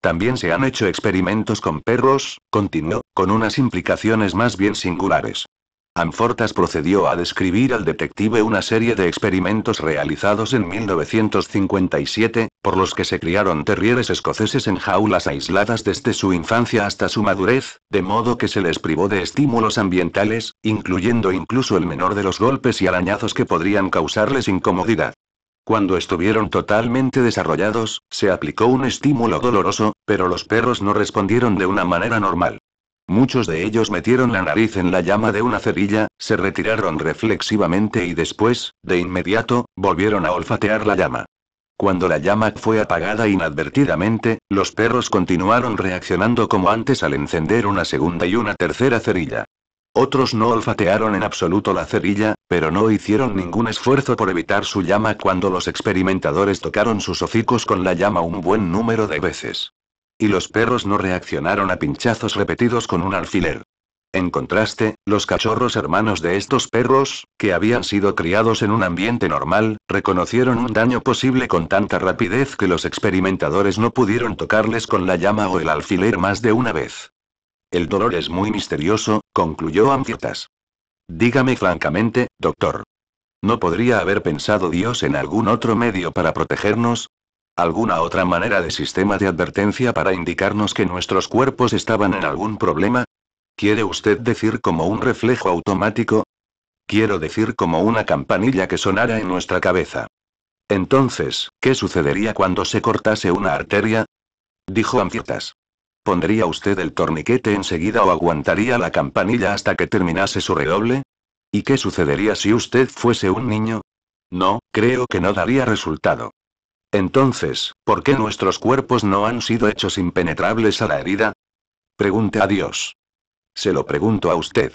También se han hecho experimentos con perros, continuó, con unas implicaciones más bien singulares. Amfortas procedió a describir al detective una serie de experimentos realizados en 1957, por los que se criaron terrieres escoceses en jaulas aisladas desde su infancia hasta su madurez, de modo que se les privó de estímulos ambientales, incluyendo incluso el menor de los golpes y arañazos que podrían causarles incomodidad. Cuando estuvieron totalmente desarrollados, se aplicó un estímulo doloroso, pero los perros no respondieron de una manera normal. Muchos de ellos metieron la nariz en la llama de una cerilla, se retiraron reflexivamente y después, de inmediato, volvieron a olfatear la llama. Cuando la llama fue apagada inadvertidamente, los perros continuaron reaccionando como antes al encender una segunda y una tercera cerilla. Otros no olfatearon en absoluto la cerilla, pero no hicieron ningún esfuerzo por evitar su llama cuando los experimentadores tocaron sus hocicos con la llama un buen número de veces y los perros no reaccionaron a pinchazos repetidos con un alfiler. En contraste, los cachorros hermanos de estos perros, que habían sido criados en un ambiente normal, reconocieron un daño posible con tanta rapidez que los experimentadores no pudieron tocarles con la llama o el alfiler más de una vez. El dolor es muy misterioso, concluyó Amfitas. Dígame francamente, doctor. ¿No podría haber pensado Dios en algún otro medio para protegernos? ¿Alguna otra manera de sistema de advertencia para indicarnos que nuestros cuerpos estaban en algún problema? ¿Quiere usted decir como un reflejo automático? Quiero decir como una campanilla que sonara en nuestra cabeza. Entonces, ¿qué sucedería cuando se cortase una arteria? Dijo Anfiotas. ¿Pondría usted el torniquete enseguida o aguantaría la campanilla hasta que terminase su redoble? ¿Y qué sucedería si usted fuese un niño? No, creo que no daría resultado. Entonces, ¿por qué nuestros cuerpos no han sido hechos impenetrables a la herida? Pregunte a Dios. Se lo pregunto a usted.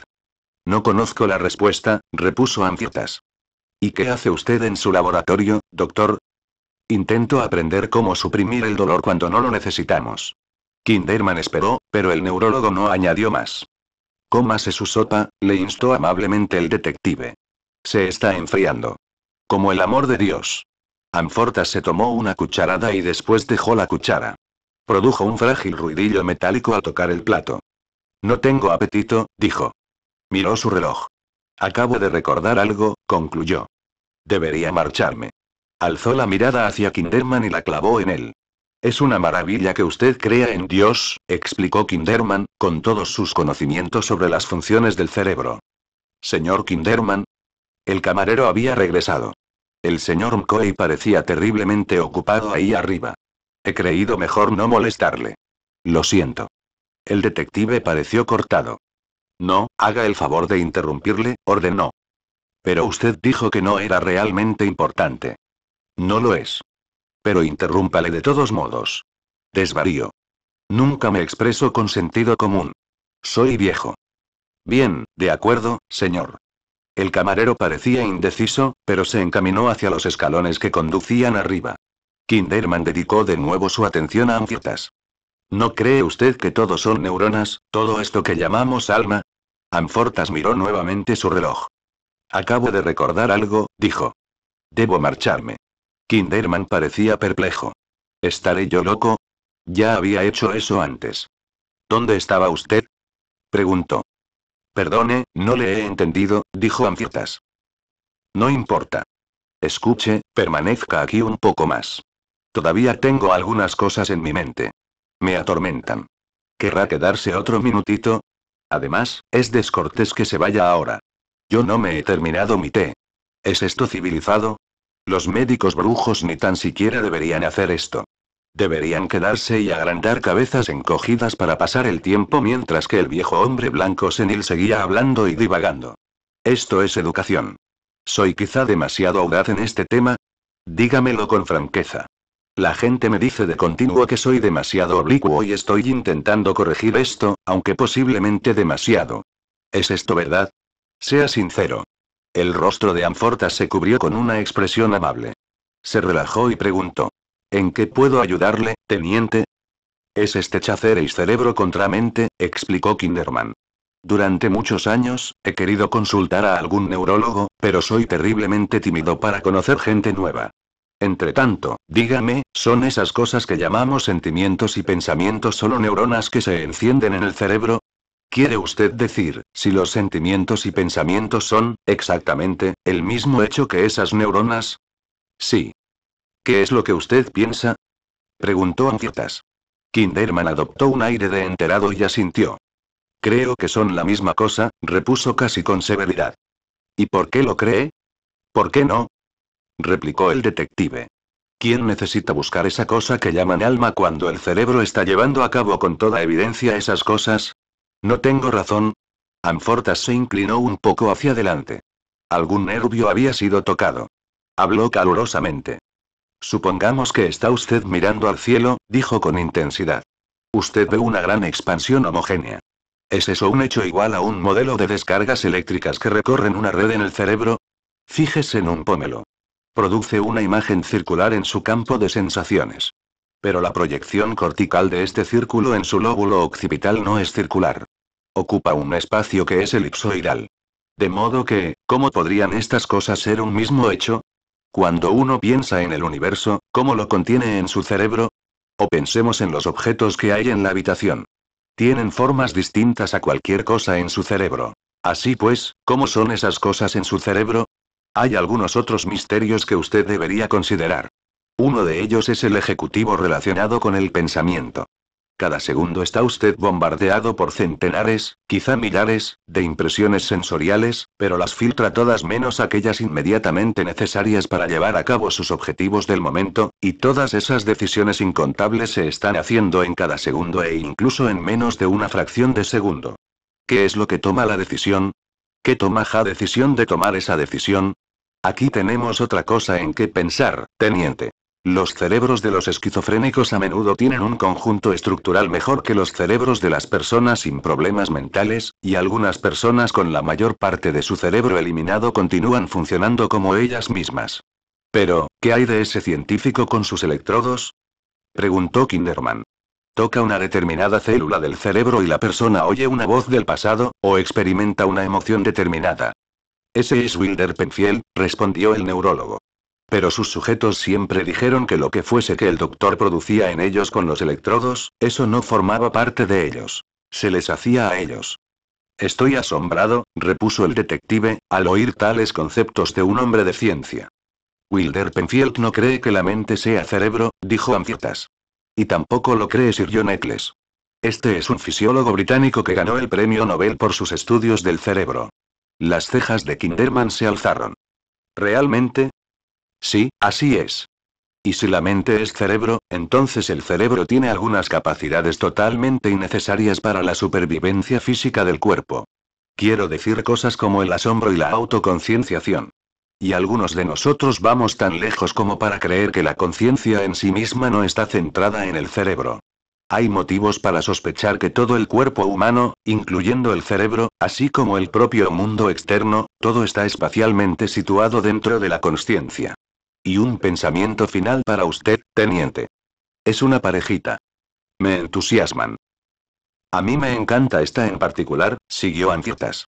No conozco la respuesta, repuso Anfiotas. ¿Y qué hace usted en su laboratorio, doctor? Intento aprender cómo suprimir el dolor cuando no lo necesitamos. Kinderman esperó, pero el neurólogo no añadió más. Cómase su sopa, le instó amablemente el detective. Se está enfriando. Como el amor de Dios. Amforta se tomó una cucharada y después dejó la cuchara. Produjo un frágil ruidillo metálico al tocar el plato. No tengo apetito, dijo. Miró su reloj. Acabo de recordar algo, concluyó. Debería marcharme. Alzó la mirada hacia Kinderman y la clavó en él. Es una maravilla que usted crea en Dios, explicó Kinderman, con todos sus conocimientos sobre las funciones del cerebro. Señor Kinderman. El camarero había regresado. El señor Mkoei parecía terriblemente ocupado ahí arriba. He creído mejor no molestarle. Lo siento. El detective pareció cortado. No, haga el favor de interrumpirle, ordenó. Pero usted dijo que no era realmente importante. No lo es. Pero interrúmpale de todos modos. Desvarío. Nunca me expreso con sentido común. Soy viejo. Bien, de acuerdo, señor. El camarero parecía indeciso, pero se encaminó hacia los escalones que conducían arriba. Kinderman dedicó de nuevo su atención a Anfortas. ¿No cree usted que todos son neuronas, todo esto que llamamos alma? Anfortas miró nuevamente su reloj. Acabo de recordar algo, dijo. Debo marcharme. Kinderman parecía perplejo. ¿Estaré yo loco? Ya había hecho eso antes. ¿Dónde estaba usted? Preguntó. Perdone, no le he entendido, dijo Anfirtas. No importa. Escuche, permanezca aquí un poco más. Todavía tengo algunas cosas en mi mente. Me atormentan. ¿Querrá quedarse otro minutito? Además, es descortés que se vaya ahora. Yo no me he terminado mi té. ¿Es esto civilizado? Los médicos brujos ni tan siquiera deberían hacer esto. Deberían quedarse y agrandar cabezas encogidas para pasar el tiempo mientras que el viejo hombre blanco senil seguía hablando y divagando. Esto es educación. ¿Soy quizá demasiado audaz en este tema? Dígamelo con franqueza. La gente me dice de continuo que soy demasiado oblicuo y estoy intentando corregir esto, aunque posiblemente demasiado. ¿Es esto verdad? Sea sincero. El rostro de Anforta se cubrió con una expresión amable. Se relajó y preguntó. ¿En qué puedo ayudarle, teniente? Es este y cerebro contra mente, explicó Kinderman. Durante muchos años, he querido consultar a algún neurólogo, pero soy terriblemente tímido para conocer gente nueva. Entre tanto, dígame, ¿son esas cosas que llamamos sentimientos y pensamientos solo neuronas que se encienden en el cerebro? ¿Quiere usted decir, si los sentimientos y pensamientos son, exactamente, el mismo hecho que esas neuronas? Sí, ¿Qué es lo que usted piensa? Preguntó Anfortas. Kinderman adoptó un aire de enterado y asintió. Creo que son la misma cosa, repuso casi con severidad. ¿Y por qué lo cree? ¿Por qué no? replicó el detective. ¿Quién necesita buscar esa cosa que llaman alma cuando el cerebro está llevando a cabo con toda evidencia esas cosas? No tengo razón. Anfortas se inclinó un poco hacia adelante. Algún nervio había sido tocado. Habló calurosamente. Supongamos que está usted mirando al cielo, dijo con intensidad. Usted ve una gran expansión homogénea. ¿Es eso un hecho igual a un modelo de descargas eléctricas que recorren una red en el cerebro? Fíjese en un pómelo. Produce una imagen circular en su campo de sensaciones. Pero la proyección cortical de este círculo en su lóbulo occipital no es circular. Ocupa un espacio que es elipsoidal. De modo que, ¿cómo podrían estas cosas ser un mismo hecho? Cuando uno piensa en el universo, ¿cómo lo contiene en su cerebro? O pensemos en los objetos que hay en la habitación. Tienen formas distintas a cualquier cosa en su cerebro. Así pues, ¿cómo son esas cosas en su cerebro? Hay algunos otros misterios que usted debería considerar. Uno de ellos es el ejecutivo relacionado con el pensamiento. Cada segundo está usted bombardeado por centenares, quizá millares, de impresiones sensoriales, pero las filtra todas menos aquellas inmediatamente necesarias para llevar a cabo sus objetivos del momento, y todas esas decisiones incontables se están haciendo en cada segundo e incluso en menos de una fracción de segundo. ¿Qué es lo que toma la decisión? ¿Qué toma ja decisión de tomar esa decisión? Aquí tenemos otra cosa en que pensar, teniente. Los cerebros de los esquizofrénicos a menudo tienen un conjunto estructural mejor que los cerebros de las personas sin problemas mentales, y algunas personas con la mayor parte de su cerebro eliminado continúan funcionando como ellas mismas. Pero, ¿qué hay de ese científico con sus electrodos? preguntó Kinderman. Toca una determinada célula del cerebro y la persona oye una voz del pasado, o experimenta una emoción determinada. Ese es Wilder Penfield, respondió el neurólogo. Pero sus sujetos siempre dijeron que lo que fuese que el doctor producía en ellos con los electrodos, eso no formaba parte de ellos. Se les hacía a ellos. Estoy asombrado, repuso el detective, al oír tales conceptos de un hombre de ciencia. Wilder Penfield no cree que la mente sea cerebro, dijo Amfiertas. Y tampoco lo cree Sir John Eccles. Este es un fisiólogo británico que ganó el premio Nobel por sus estudios del cerebro. Las cejas de Kinderman se alzaron. Realmente, Sí, así es. Y si la mente es cerebro, entonces el cerebro tiene algunas capacidades totalmente innecesarias para la supervivencia física del cuerpo. Quiero decir cosas como el asombro y la autoconcienciación. Y algunos de nosotros vamos tan lejos como para creer que la conciencia en sí misma no está centrada en el cerebro. Hay motivos para sospechar que todo el cuerpo humano, incluyendo el cerebro, así como el propio mundo externo, todo está espacialmente situado dentro de la conciencia. Y un pensamiento final para usted, teniente. Es una parejita. Me entusiasman. A mí me encanta esta en particular, siguió Anfortas.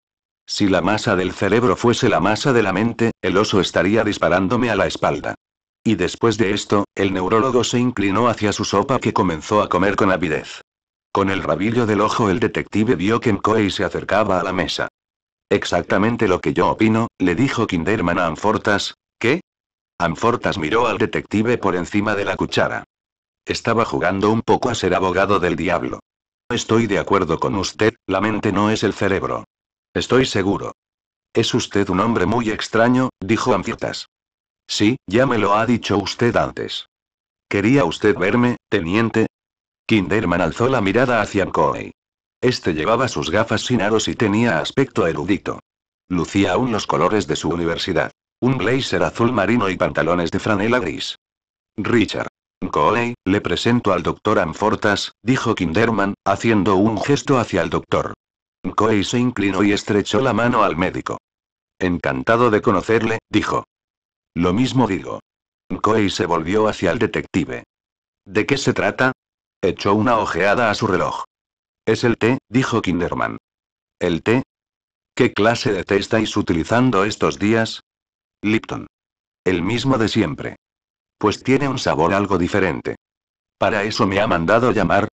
Si la masa del cerebro fuese la masa de la mente, el oso estaría disparándome a la espalda. Y después de esto, el neurólogo se inclinó hacia su sopa que comenzó a comer con avidez. Con el rabillo del ojo el detective vio que Mkoe se acercaba a la mesa. Exactamente lo que yo opino, le dijo Kinderman a Anfortas. ¿Qué? Amfortas miró al detective por encima de la cuchara. Estaba jugando un poco a ser abogado del diablo. Estoy de acuerdo con usted, la mente no es el cerebro. Estoy seguro. Es usted un hombre muy extraño, dijo Amfortas. Sí, ya me lo ha dicho usted antes. ¿Quería usted verme, teniente? Kinderman alzó la mirada hacia Coey. Este llevaba sus gafas sin aros y tenía aspecto erudito. Lucía aún los colores de su universidad. Un blazer azul marino y pantalones de franela gris. Richard. Coley le presento al doctor Anfortas, dijo Kinderman, haciendo un gesto hacia el doctor. Coley se inclinó y estrechó la mano al médico. Encantado de conocerle, dijo. Lo mismo digo. Coey se volvió hacia el detective. ¿De qué se trata? Echó una ojeada a su reloj. Es el té, dijo Kinderman. ¿El té? ¿Qué clase de té estáis utilizando estos días? Lipton. El mismo de siempre. Pues tiene un sabor algo diferente. Para eso me ha mandado llamar.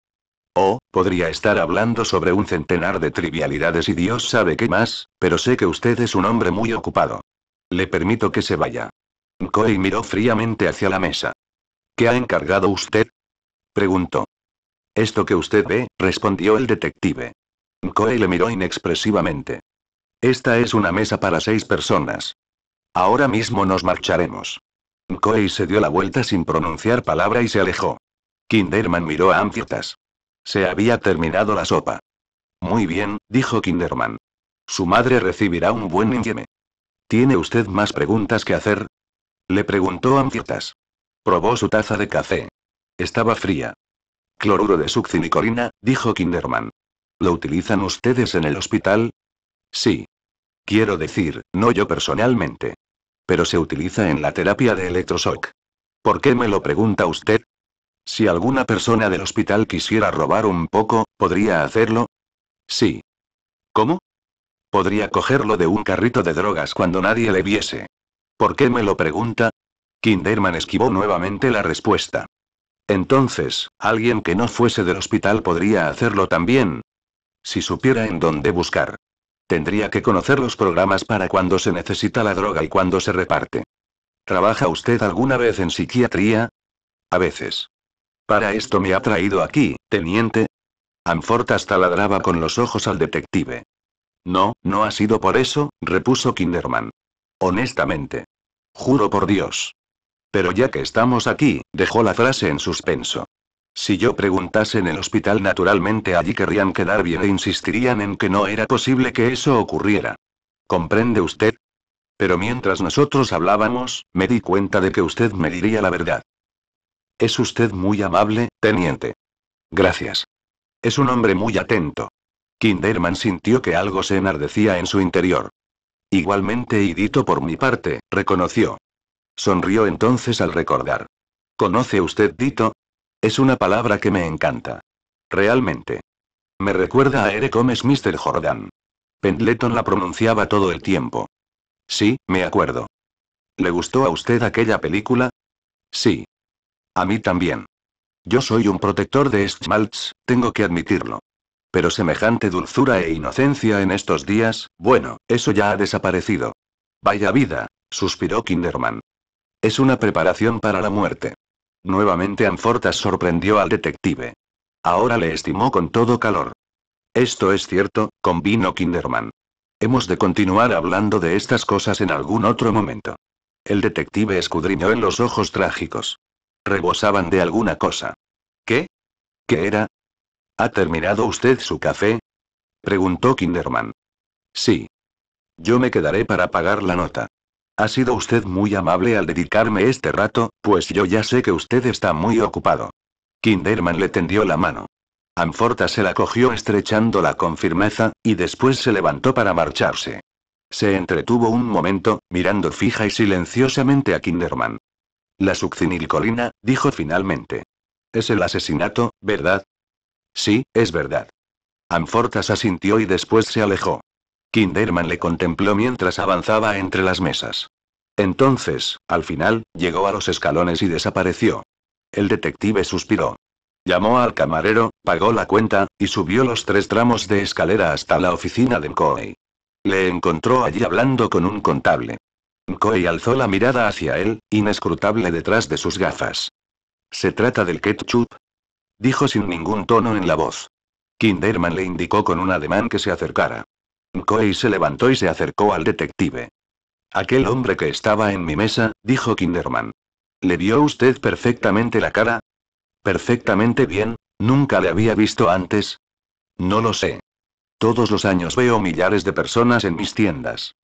Oh, podría estar hablando sobre un centenar de trivialidades y Dios sabe qué más, pero sé que usted es un hombre muy ocupado. Le permito que se vaya. Corey miró fríamente hacia la mesa. ¿Qué ha encargado usted? preguntó. Esto que usted ve, respondió el detective. Corey le miró inexpresivamente. Esta es una mesa para seis personas. Ahora mismo nos marcharemos. Coey se dio la vuelta sin pronunciar palabra y se alejó. Kinderman miró a Amfitas. Se había terminado la sopa. Muy bien, dijo Kinderman. Su madre recibirá un buen infieme. ¿Tiene usted más preguntas que hacer? Le preguntó Amfitas. Probó su taza de café. Estaba fría. Cloruro de succinicorina, dijo Kinderman. ¿Lo utilizan ustedes en el hospital? Sí. Quiero decir, no yo personalmente pero se utiliza en la terapia de electroshock. ¿Por qué me lo pregunta usted? Si alguna persona del hospital quisiera robar un poco, ¿podría hacerlo? Sí. ¿Cómo? Podría cogerlo de un carrito de drogas cuando nadie le viese. ¿Por qué me lo pregunta? Kinderman esquivó nuevamente la respuesta. Entonces, alguien que no fuese del hospital podría hacerlo también. Si supiera en dónde buscar. Tendría que conocer los programas para cuando se necesita la droga y cuando se reparte. ¿Trabaja usted alguna vez en psiquiatría? A veces. Para esto me ha traído aquí, teniente. Anforta hasta ladraba con los ojos al detective. No, no ha sido por eso, repuso Kinderman. Honestamente. Juro por Dios. Pero ya que estamos aquí, dejó la frase en suspenso. Si yo preguntase en el hospital naturalmente allí querrían quedar bien e insistirían en que no era posible que eso ocurriera. ¿Comprende usted? Pero mientras nosotros hablábamos, me di cuenta de que usted me diría la verdad. Es usted muy amable, teniente. Gracias. Es un hombre muy atento. Kinderman sintió que algo se enardecía en su interior. Igualmente Dito por mi parte, reconoció. Sonrió entonces al recordar. ¿Conoce usted Dito? Es una palabra que me encanta. Realmente. Me recuerda a Eric Homes Mr. Jordan. Pendleton la pronunciaba todo el tiempo. Sí, me acuerdo. ¿Le gustó a usted aquella película? Sí. A mí también. Yo soy un protector de Schmaltz, tengo que admitirlo. Pero semejante dulzura e inocencia en estos días, bueno, eso ya ha desaparecido. Vaya vida, suspiró Kinderman. Es una preparación para la muerte. Nuevamente Anfortas sorprendió al detective. Ahora le estimó con todo calor. Esto es cierto, convino Kinderman. Hemos de continuar hablando de estas cosas en algún otro momento. El detective escudriñó en los ojos trágicos. Rebosaban de alguna cosa. ¿Qué? ¿Qué era? ¿Ha terminado usted su café? Preguntó Kinderman. Sí. Yo me quedaré para pagar la nota. Ha sido usted muy amable al dedicarme este rato, pues yo ya sé que usted está muy ocupado. Kinderman le tendió la mano. Anforta se la cogió estrechándola con firmeza, y después se levantó para marcharse. Se entretuvo un momento, mirando fija y silenciosamente a Kinderman. La succinilcolina, dijo finalmente. Es el asesinato, ¿verdad? Sí, es verdad. se asintió y después se alejó. Kinderman le contempló mientras avanzaba entre las mesas. Entonces, al final, llegó a los escalones y desapareció. El detective suspiró. Llamó al camarero, pagó la cuenta, y subió los tres tramos de escalera hasta la oficina de McCoy. Le encontró allí hablando con un contable. McCoy alzó la mirada hacia él, inescrutable detrás de sus gafas. ¿Se trata del ketchup? Dijo sin ningún tono en la voz. Kinderman le indicó con un ademán que se acercara. Koei se levantó y se acercó al detective. Aquel hombre que estaba en mi mesa, dijo Kinderman. ¿Le vio usted perfectamente la cara? Perfectamente bien, nunca le había visto antes. No lo sé. Todos los años veo millares de personas en mis tiendas.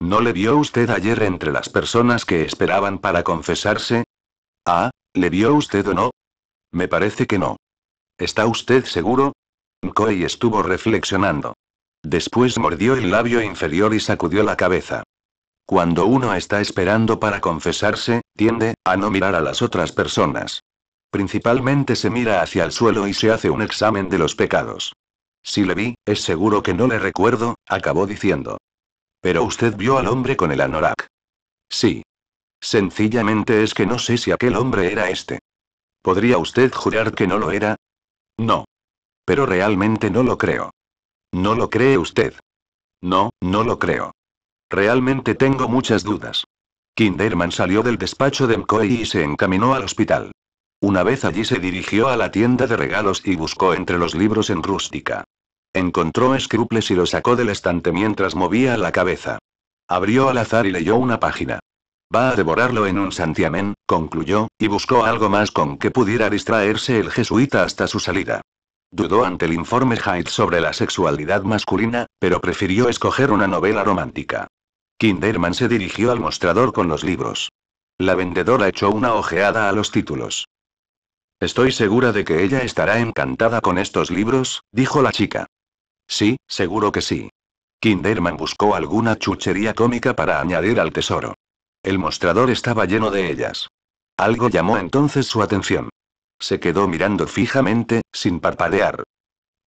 ¿No le vio usted ayer entre las personas que esperaban para confesarse? Ah, ¿le vio usted o no? Me parece que no. ¿Está usted seguro? Koei estuvo reflexionando. Después mordió el labio inferior y sacudió la cabeza. Cuando uno está esperando para confesarse, tiende a no mirar a las otras personas. Principalmente se mira hacia el suelo y se hace un examen de los pecados. Si le vi, es seguro que no le recuerdo, acabó diciendo. Pero usted vio al hombre con el anorak. Sí. Sencillamente es que no sé si aquel hombre era este. ¿Podría usted jurar que no lo era? No. Pero realmente no lo creo. ¿No lo cree usted? No, no lo creo. Realmente tengo muchas dudas. Kinderman salió del despacho de McCoy y se encaminó al hospital. Una vez allí se dirigió a la tienda de regalos y buscó entre los libros en rústica. Encontró escruples y lo sacó del estante mientras movía la cabeza. Abrió al azar y leyó una página. Va a devorarlo en un santiamén, concluyó, y buscó algo más con que pudiera distraerse el jesuita hasta su salida. Dudó ante el informe Hyde sobre la sexualidad masculina, pero prefirió escoger una novela romántica. Kinderman se dirigió al mostrador con los libros. La vendedora echó una ojeada a los títulos. Estoy segura de que ella estará encantada con estos libros, dijo la chica. Sí, seguro que sí. Kinderman buscó alguna chuchería cómica para añadir al tesoro. El mostrador estaba lleno de ellas. Algo llamó entonces su atención. Se quedó mirando fijamente, sin parpadear.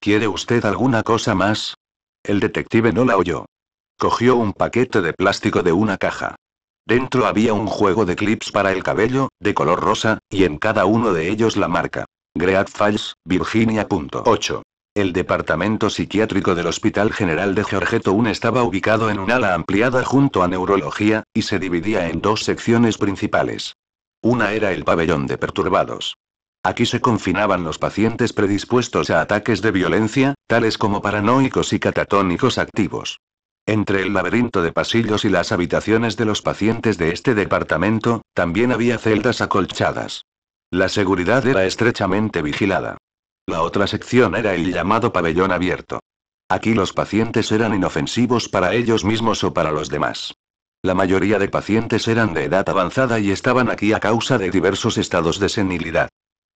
¿Quiere usted alguna cosa más? El detective no la oyó. Cogió un paquete de plástico de una caja. Dentro había un juego de clips para el cabello, de color rosa, y en cada uno de ellos la marca. Great Falls, Virginia. 8. El departamento psiquiátrico del Hospital General de Georgetown estaba ubicado en un ala ampliada junto a neurología, y se dividía en dos secciones principales. Una era el pabellón de perturbados. Aquí se confinaban los pacientes predispuestos a ataques de violencia, tales como paranoicos y catatónicos activos. Entre el laberinto de pasillos y las habitaciones de los pacientes de este departamento, también había celdas acolchadas. La seguridad era estrechamente vigilada. La otra sección era el llamado pabellón abierto. Aquí los pacientes eran inofensivos para ellos mismos o para los demás. La mayoría de pacientes eran de edad avanzada y estaban aquí a causa de diversos estados de senilidad.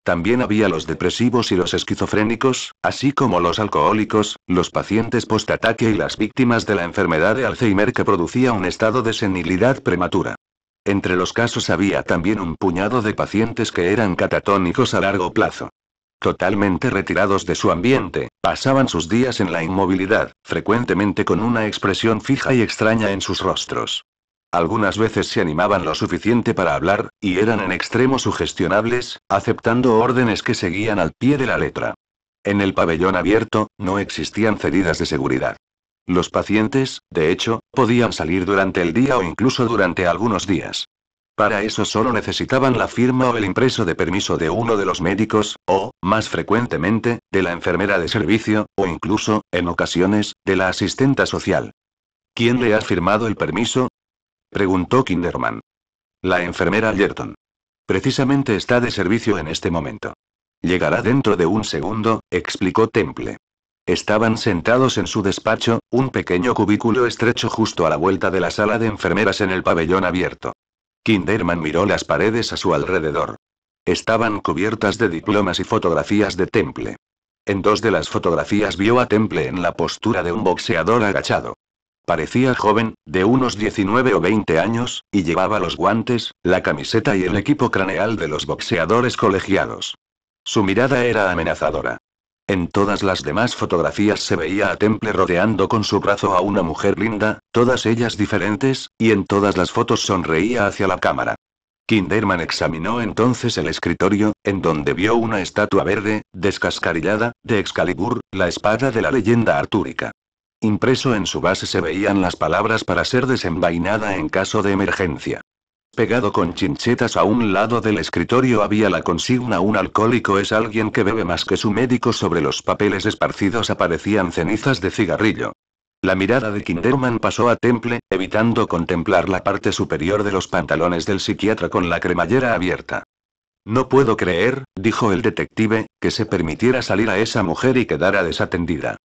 También había los depresivos y los esquizofrénicos, así como los alcohólicos, los pacientes post-ataque y las víctimas de la enfermedad de Alzheimer que producía un estado de senilidad prematura. Entre los casos había también un puñado de pacientes que eran catatónicos a largo plazo. Totalmente retirados de su ambiente, pasaban sus días en la inmovilidad, frecuentemente con una expresión fija y extraña en sus rostros. Algunas veces se animaban lo suficiente para hablar, y eran en extremo sugestionables, aceptando órdenes que seguían al pie de la letra. En el pabellón abierto, no existían cedidas de seguridad. Los pacientes, de hecho, podían salir durante el día o incluso durante algunos días. Para eso solo necesitaban la firma o el impreso de permiso de uno de los médicos, o, más frecuentemente, de la enfermera de servicio, o incluso, en ocasiones, de la asistenta social. ¿Quién le ha firmado el permiso? Preguntó Kinderman. La enfermera Yerton. Precisamente está de servicio en este momento. Llegará dentro de un segundo, explicó Temple. Estaban sentados en su despacho, un pequeño cubículo estrecho justo a la vuelta de la sala de enfermeras en el pabellón abierto. Kinderman miró las paredes a su alrededor. Estaban cubiertas de diplomas y fotografías de Temple. En dos de las fotografías vio a Temple en la postura de un boxeador agachado. Parecía joven, de unos 19 o 20 años, y llevaba los guantes, la camiseta y el equipo craneal de los boxeadores colegiados. Su mirada era amenazadora. En todas las demás fotografías se veía a Temple rodeando con su brazo a una mujer linda, todas ellas diferentes, y en todas las fotos sonreía hacia la cámara. Kinderman examinó entonces el escritorio, en donde vio una estatua verde, descascarillada, de Excalibur, la espada de la leyenda artúrica. Impreso en su base se veían las palabras para ser desenvainada en caso de emergencia. Pegado con chinchetas a un lado del escritorio había la consigna un alcohólico es alguien que bebe más que su médico sobre los papeles esparcidos aparecían cenizas de cigarrillo. La mirada de Kinderman pasó a Temple, evitando contemplar la parte superior de los pantalones del psiquiatra con la cremallera abierta. No puedo creer, dijo el detective, que se permitiera salir a esa mujer y quedara desatendida.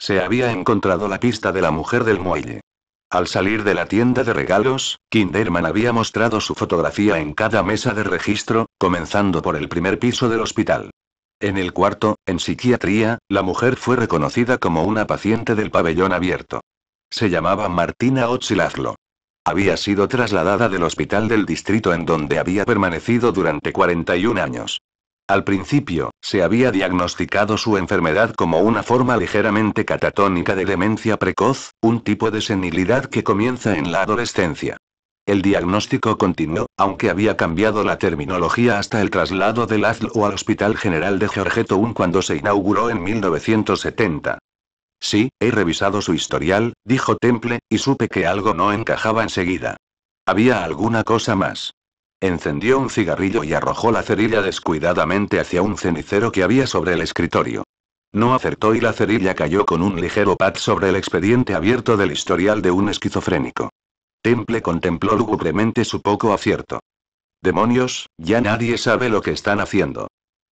Se había encontrado la pista de la mujer del muelle. Al salir de la tienda de regalos, Kinderman había mostrado su fotografía en cada mesa de registro, comenzando por el primer piso del hospital. En el cuarto, en psiquiatría, la mujer fue reconocida como una paciente del pabellón abierto. Se llamaba Martina Otsilazlo. Había sido trasladada del hospital del distrito en donde había permanecido durante 41 años. Al principio, se había diagnosticado su enfermedad como una forma ligeramente catatónica de demencia precoz, un tipo de senilidad que comienza en la adolescencia. El diagnóstico continuó, aunque había cambiado la terminología hasta el traslado del o al Hospital General de Georgetown cuando se inauguró en 1970. Sí, he revisado su historial, dijo Temple, y supe que algo no encajaba enseguida. Había alguna cosa más. Encendió un cigarrillo y arrojó la cerilla descuidadamente hacia un cenicero que había sobre el escritorio. No acertó y la cerilla cayó con un ligero pat sobre el expediente abierto del historial de un esquizofrénico. Temple contempló lúgubremente su poco acierto. Demonios, ya nadie sabe lo que están haciendo.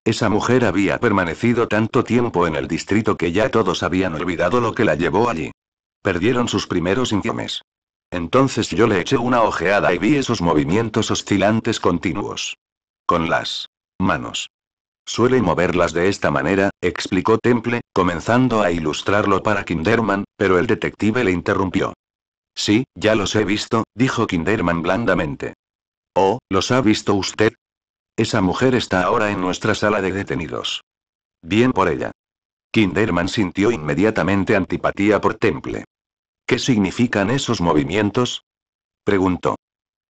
Esa mujer había permanecido tanto tiempo en el distrito que ya todos habían olvidado lo que la llevó allí. Perdieron sus primeros informes. Entonces yo le eché una ojeada y vi esos movimientos oscilantes continuos. Con las manos. Suele moverlas de esta manera, explicó Temple, comenzando a ilustrarlo para Kinderman, pero el detective le interrumpió. Sí, ya los he visto, dijo Kinderman blandamente. Oh, ¿los ha visto usted? Esa mujer está ahora en nuestra sala de detenidos. Bien por ella. Kinderman sintió inmediatamente antipatía por Temple. ¿Qué significan esos movimientos? preguntó.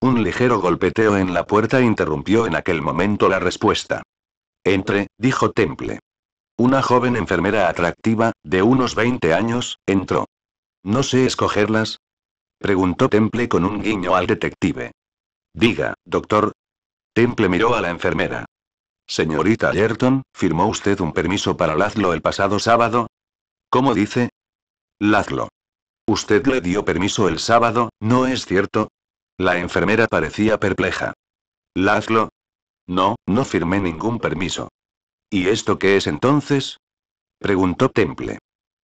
Un ligero golpeteo en la puerta interrumpió en aquel momento la respuesta. Entre, dijo Temple. Una joven enfermera atractiva, de unos 20 años, entró. ¿No sé escogerlas? preguntó Temple con un guiño al detective. Diga, doctor. Temple miró a la enfermera. Señorita Ayrton, ¿firmó usted un permiso para Lazlo el pasado sábado? ¿Cómo dice? Lazlo. Usted le dio permiso el sábado, ¿no es cierto? La enfermera parecía perpleja. Lazlo. No, no firmé ningún permiso. ¿Y esto qué es entonces? preguntó Temple.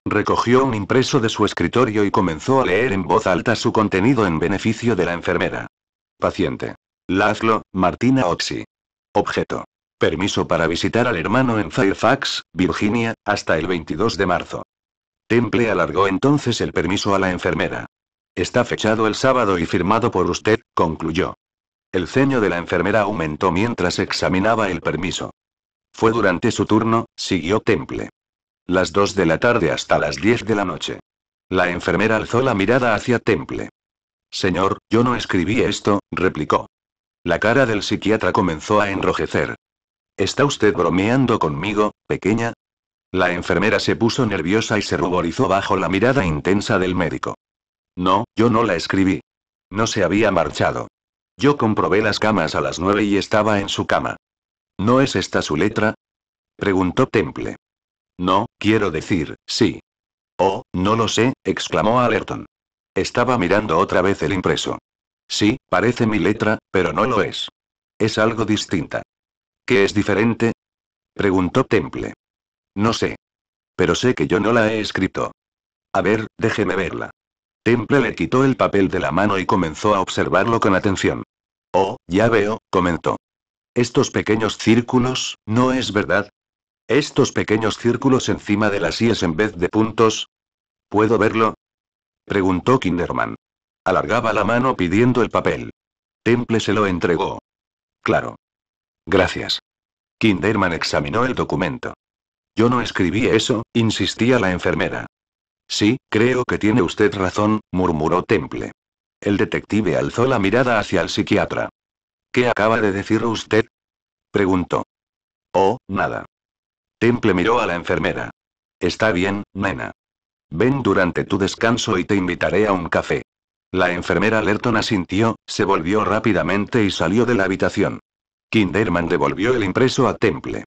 Recogió un impreso de su escritorio y comenzó a leer en voz alta su contenido en beneficio de la enfermera. Paciente. Lazlo, Martina Oxy. Objeto. Permiso para visitar al hermano en Fairfax, Virginia, hasta el 22 de marzo. Temple alargó entonces el permiso a la enfermera. Está fechado el sábado y firmado por usted, concluyó. El ceño de la enfermera aumentó mientras examinaba el permiso. Fue durante su turno, siguió Temple. Las 2 de la tarde hasta las 10 de la noche. La enfermera alzó la mirada hacia Temple. Señor, yo no escribí esto, replicó. La cara del psiquiatra comenzó a enrojecer. ¿Está usted bromeando conmigo, pequeña? La enfermera se puso nerviosa y se ruborizó bajo la mirada intensa del médico. No, yo no la escribí. No se había marchado. Yo comprobé las camas a las nueve y estaba en su cama. ¿No es esta su letra? preguntó Temple. No, quiero decir, sí. Oh, no lo sé, exclamó Allerton. Estaba mirando otra vez el impreso. Sí, parece mi letra, pero no lo es. Es algo distinta. ¿Qué es diferente? preguntó Temple. No sé. Pero sé que yo no la he escrito. A ver, déjeme verla. Temple le quitó el papel de la mano y comenzó a observarlo con atención. Oh, ya veo, comentó. Estos pequeños círculos, ¿no es verdad? Estos pequeños círculos encima de las íes en vez de puntos. ¿Puedo verlo? Preguntó Kinderman. Alargaba la mano pidiendo el papel. Temple se lo entregó. Claro. Gracias. Kinderman examinó el documento. Yo no escribí eso, insistía la enfermera. Sí, creo que tiene usted razón, murmuró Temple. El detective alzó la mirada hacia el psiquiatra. ¿Qué acaba de decir usted? preguntó. Oh, nada. Temple miró a la enfermera. Está bien, nena. Ven durante tu descanso y te invitaré a un café. La enfermera Lerton asintió, se volvió rápidamente y salió de la habitación. Kinderman devolvió el impreso a Temple.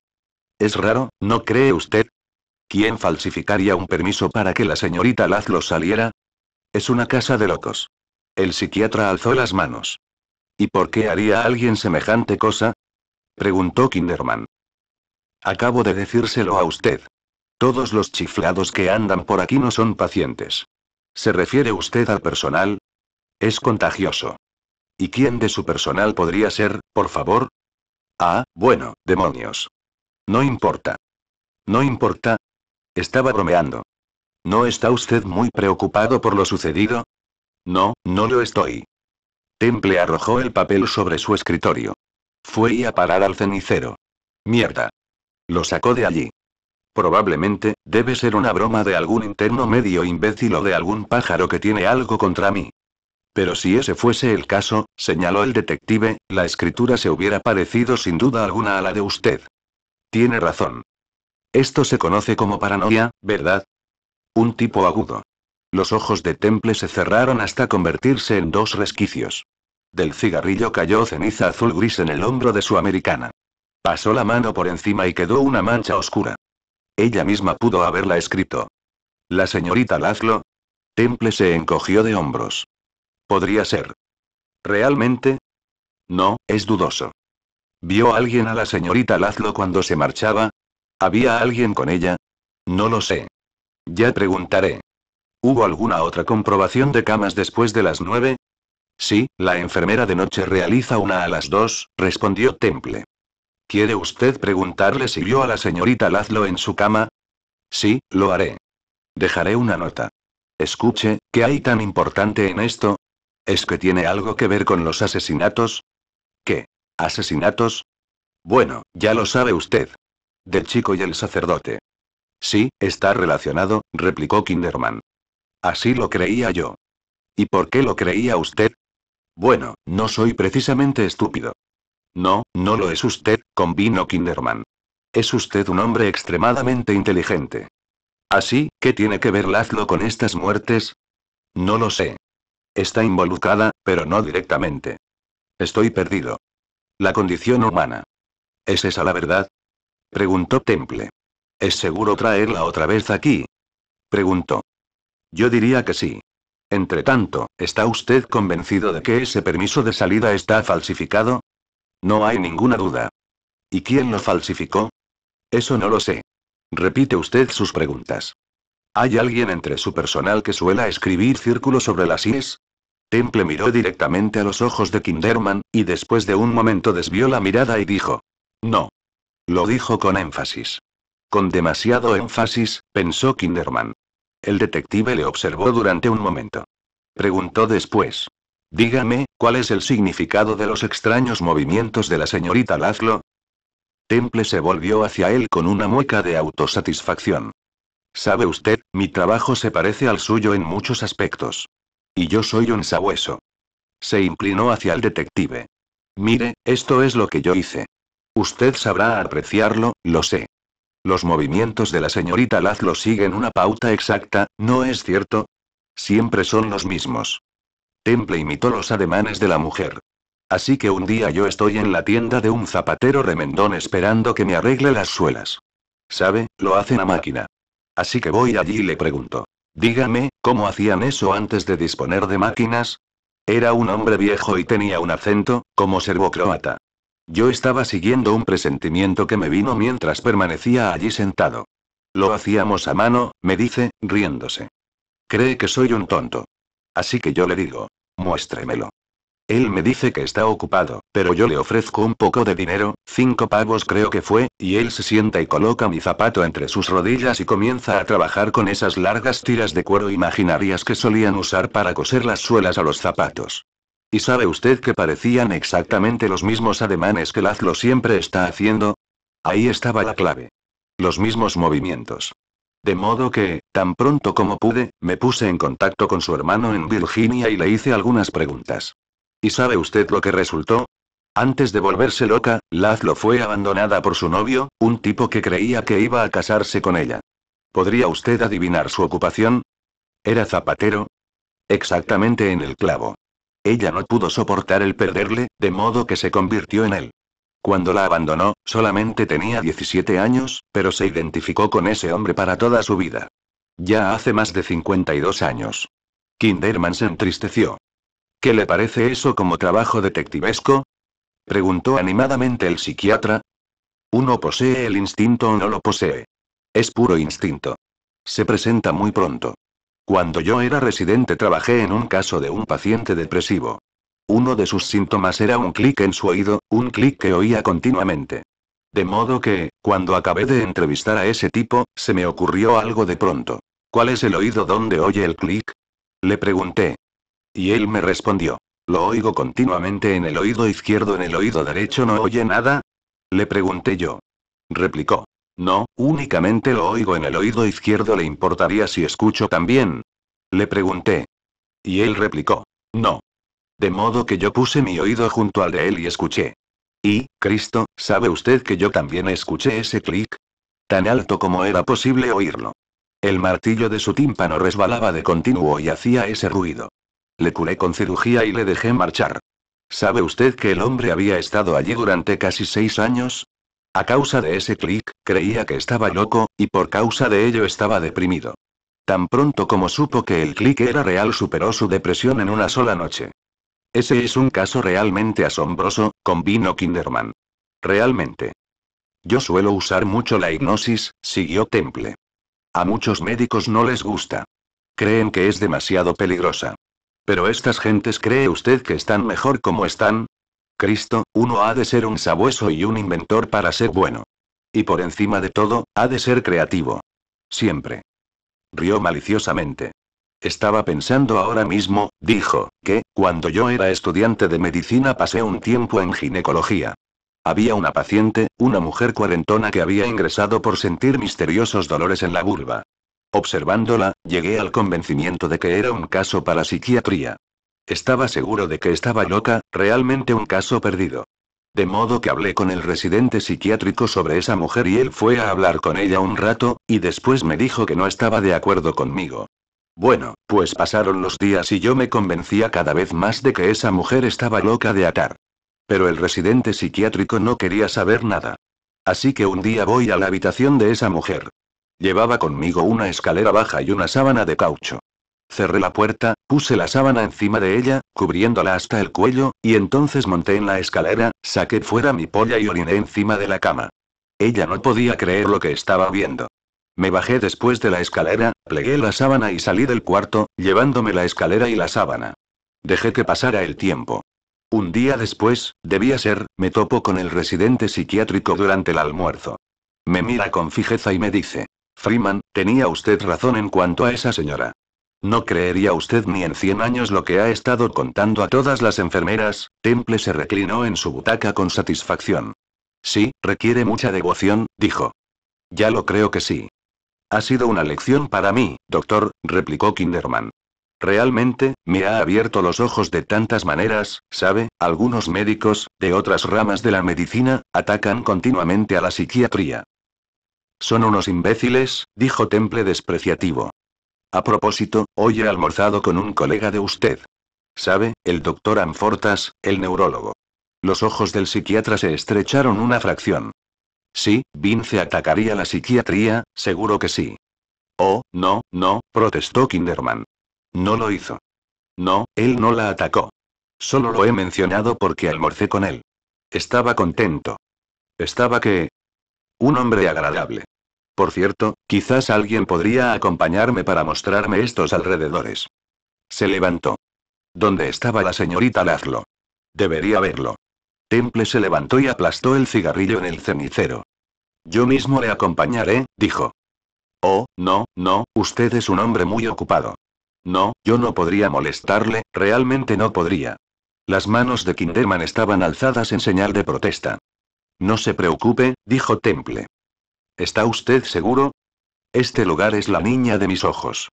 Es raro, ¿no cree usted? ¿Quién falsificaría un permiso para que la señorita Lazlo saliera? Es una casa de locos. El psiquiatra alzó las manos. ¿Y por qué haría alguien semejante cosa? preguntó Kinderman. Acabo de decírselo a usted. Todos los chiflados que andan por aquí no son pacientes. ¿Se refiere usted al personal? Es contagioso. ¿Y quién de su personal podría ser, por favor? Ah, bueno, demonios. No importa. No importa. Estaba bromeando. ¿No está usted muy preocupado por lo sucedido? No, no lo estoy. Temple arrojó el papel sobre su escritorio. Fue y a parar al cenicero. Mierda. Lo sacó de allí. Probablemente, debe ser una broma de algún interno medio imbécil o de algún pájaro que tiene algo contra mí. Pero si ese fuese el caso, señaló el detective, la escritura se hubiera parecido sin duda alguna a la de usted. Tiene razón. Esto se conoce como paranoia, ¿verdad? Un tipo agudo. Los ojos de Temple se cerraron hasta convertirse en dos resquicios. Del cigarrillo cayó ceniza azul gris en el hombro de su americana. Pasó la mano por encima y quedó una mancha oscura. Ella misma pudo haberla escrito. La señorita Lazlo. Temple se encogió de hombros. Podría ser. ¿Realmente? No, es dudoso. ¿Vio alguien a la señorita Lazlo cuando se marchaba? ¿Había alguien con ella? No lo sé. Ya preguntaré. ¿Hubo alguna otra comprobación de camas después de las nueve? Sí, la enfermera de noche realiza una a las dos, respondió Temple. ¿Quiere usted preguntarle si vio a la señorita Lazlo en su cama? Sí, lo haré. Dejaré una nota. Escuche, ¿qué hay tan importante en esto? ¿Es que tiene algo que ver con los asesinatos? ¿Asesinatos? Bueno, ya lo sabe usted. Del chico y el sacerdote. Sí, está relacionado, replicó Kinderman. Así lo creía yo. ¿Y por qué lo creía usted? Bueno, no soy precisamente estúpido. No, no lo es usted, convino Kinderman. Es usted un hombre extremadamente inteligente. Así, ¿qué tiene que ver Lazlo con estas muertes? No lo sé. Está involucrada, pero no directamente. Estoy perdido. La condición humana. ¿Es esa la verdad? Preguntó Temple. ¿Es seguro traerla otra vez aquí? Preguntó. Yo diría que sí. Entre tanto, ¿está usted convencido de que ese permiso de salida está falsificado? No hay ninguna duda. ¿Y quién lo falsificó? Eso no lo sé. Repite usted sus preguntas. ¿Hay alguien entre su personal que suela escribir círculos sobre las IES? Temple miró directamente a los ojos de Kinderman, y después de un momento desvió la mirada y dijo. No. Lo dijo con énfasis. Con demasiado énfasis, pensó Kinderman. El detective le observó durante un momento. Preguntó después. Dígame, ¿cuál es el significado de los extraños movimientos de la señorita Lazlo? Temple se volvió hacia él con una mueca de autosatisfacción. Sabe usted, mi trabajo se parece al suyo en muchos aspectos. Y yo soy un sabueso. Se inclinó hacia el detective. Mire, esto es lo que yo hice. Usted sabrá apreciarlo, lo sé. Los movimientos de la señorita Lazlo siguen una pauta exacta, ¿no es cierto? Siempre son los mismos. Temple imitó los ademanes de la mujer. Así que un día yo estoy en la tienda de un zapatero remendón esperando que me arregle las suelas. ¿Sabe? Lo hacen a máquina. Así que voy allí y le pregunto. Dígame, ¿cómo hacían eso antes de disponer de máquinas? Era un hombre viejo y tenía un acento, como serbo-croata. Yo estaba siguiendo un presentimiento que me vino mientras permanecía allí sentado. Lo hacíamos a mano, me dice, riéndose. Cree que soy un tonto. Así que yo le digo, muéstremelo. Él me dice que está ocupado, pero yo le ofrezco un poco de dinero, cinco pavos creo que fue, y él se sienta y coloca mi zapato entre sus rodillas y comienza a trabajar con esas largas tiras de cuero imaginarias que solían usar para coser las suelas a los zapatos. ¿Y sabe usted que parecían exactamente los mismos ademanes que Lazlo siempre está haciendo? Ahí estaba la clave. Los mismos movimientos. De modo que, tan pronto como pude, me puse en contacto con su hermano en Virginia y le hice algunas preguntas. ¿Y sabe usted lo que resultó? Antes de volverse loca, Lazlo fue abandonada por su novio, un tipo que creía que iba a casarse con ella. ¿Podría usted adivinar su ocupación? ¿Era zapatero? Exactamente en el clavo. Ella no pudo soportar el perderle, de modo que se convirtió en él. Cuando la abandonó, solamente tenía 17 años, pero se identificó con ese hombre para toda su vida. Ya hace más de 52 años. Kinderman se entristeció. ¿Qué le parece eso como trabajo detectivesco? preguntó animadamente el psiquiatra. Uno posee el instinto o no lo posee. Es puro instinto. Se presenta muy pronto. Cuando yo era residente trabajé en un caso de un paciente depresivo. Uno de sus síntomas era un clic en su oído, un clic que oía continuamente. De modo que, cuando acabé de entrevistar a ese tipo, se me ocurrió algo de pronto. ¿Cuál es el oído donde oye el clic? Le pregunté. Y él me respondió. Lo oigo continuamente en el oído izquierdo, en el oído derecho no oye nada. Le pregunté yo. Replicó. No, únicamente lo oigo en el oído izquierdo, ¿le importaría si escucho también? Le pregunté. Y él replicó. No. De modo que yo puse mi oído junto al de él y escuché. Y, Cristo, ¿sabe usted que yo también escuché ese clic? Tan alto como era posible oírlo. El martillo de su tímpano resbalaba de continuo y hacía ese ruido. Le curé con cirugía y le dejé marchar. ¿Sabe usted que el hombre había estado allí durante casi seis años? A causa de ese clic, creía que estaba loco, y por causa de ello estaba deprimido. Tan pronto como supo que el clic era real superó su depresión en una sola noche. Ese es un caso realmente asombroso, convino Kinderman. Realmente. Yo suelo usar mucho la hipnosis, siguió Temple. A muchos médicos no les gusta. Creen que es demasiado peligrosa. Pero estas gentes cree usted que están mejor como están. Cristo, uno ha de ser un sabueso y un inventor para ser bueno. Y por encima de todo, ha de ser creativo. Siempre. Rió maliciosamente. Estaba pensando ahora mismo, dijo, que, cuando yo era estudiante de medicina pasé un tiempo en ginecología. Había una paciente, una mujer cuarentona que había ingresado por sentir misteriosos dolores en la vulva. Observándola, llegué al convencimiento de que era un caso para psiquiatría. Estaba seguro de que estaba loca, realmente un caso perdido. De modo que hablé con el residente psiquiátrico sobre esa mujer y él fue a hablar con ella un rato, y después me dijo que no estaba de acuerdo conmigo. Bueno, pues pasaron los días y yo me convencía cada vez más de que esa mujer estaba loca de atar. Pero el residente psiquiátrico no quería saber nada. Así que un día voy a la habitación de esa mujer, Llevaba conmigo una escalera baja y una sábana de caucho. Cerré la puerta, puse la sábana encima de ella, cubriéndola hasta el cuello, y entonces monté en la escalera, saqué fuera mi polla y oriné encima de la cama. Ella no podía creer lo que estaba viendo. Me bajé después de la escalera, plegué la sábana y salí del cuarto, llevándome la escalera y la sábana. Dejé que pasara el tiempo. Un día después, debía ser, me topo con el residente psiquiátrico durante el almuerzo. Me mira con fijeza y me dice, Freeman, tenía usted razón en cuanto a esa señora. No creería usted ni en cien años lo que ha estado contando a todas las enfermeras, Temple se reclinó en su butaca con satisfacción. Sí, requiere mucha devoción, dijo. Ya lo creo que sí. Ha sido una lección para mí, doctor, replicó Kinderman. Realmente, me ha abierto los ojos de tantas maneras, ¿sabe? Algunos médicos, de otras ramas de la medicina, atacan continuamente a la psiquiatría. Son unos imbéciles, dijo Temple despreciativo. A propósito, hoy he almorzado con un colega de usted. ¿Sabe? El doctor Anfortas, el neurólogo. Los ojos del psiquiatra se estrecharon una fracción. Sí, Vince atacaría la psiquiatría, seguro que sí. Oh, no, no, protestó Kinderman. No lo hizo. No, él no la atacó. Solo lo he mencionado porque almorcé con él. Estaba contento. Estaba que, un hombre agradable. Por cierto, quizás alguien podría acompañarme para mostrarme estos alrededores. Se levantó. ¿Dónde estaba la señorita Lazlo? Debería verlo. Temple se levantó y aplastó el cigarrillo en el cenicero. Yo mismo le acompañaré, dijo. Oh, no, no, usted es un hombre muy ocupado. No, yo no podría molestarle, realmente no podría. Las manos de Kinderman estaban alzadas en señal de protesta. No se preocupe, dijo Temple. ¿Está usted seguro? Este lugar es la niña de mis ojos.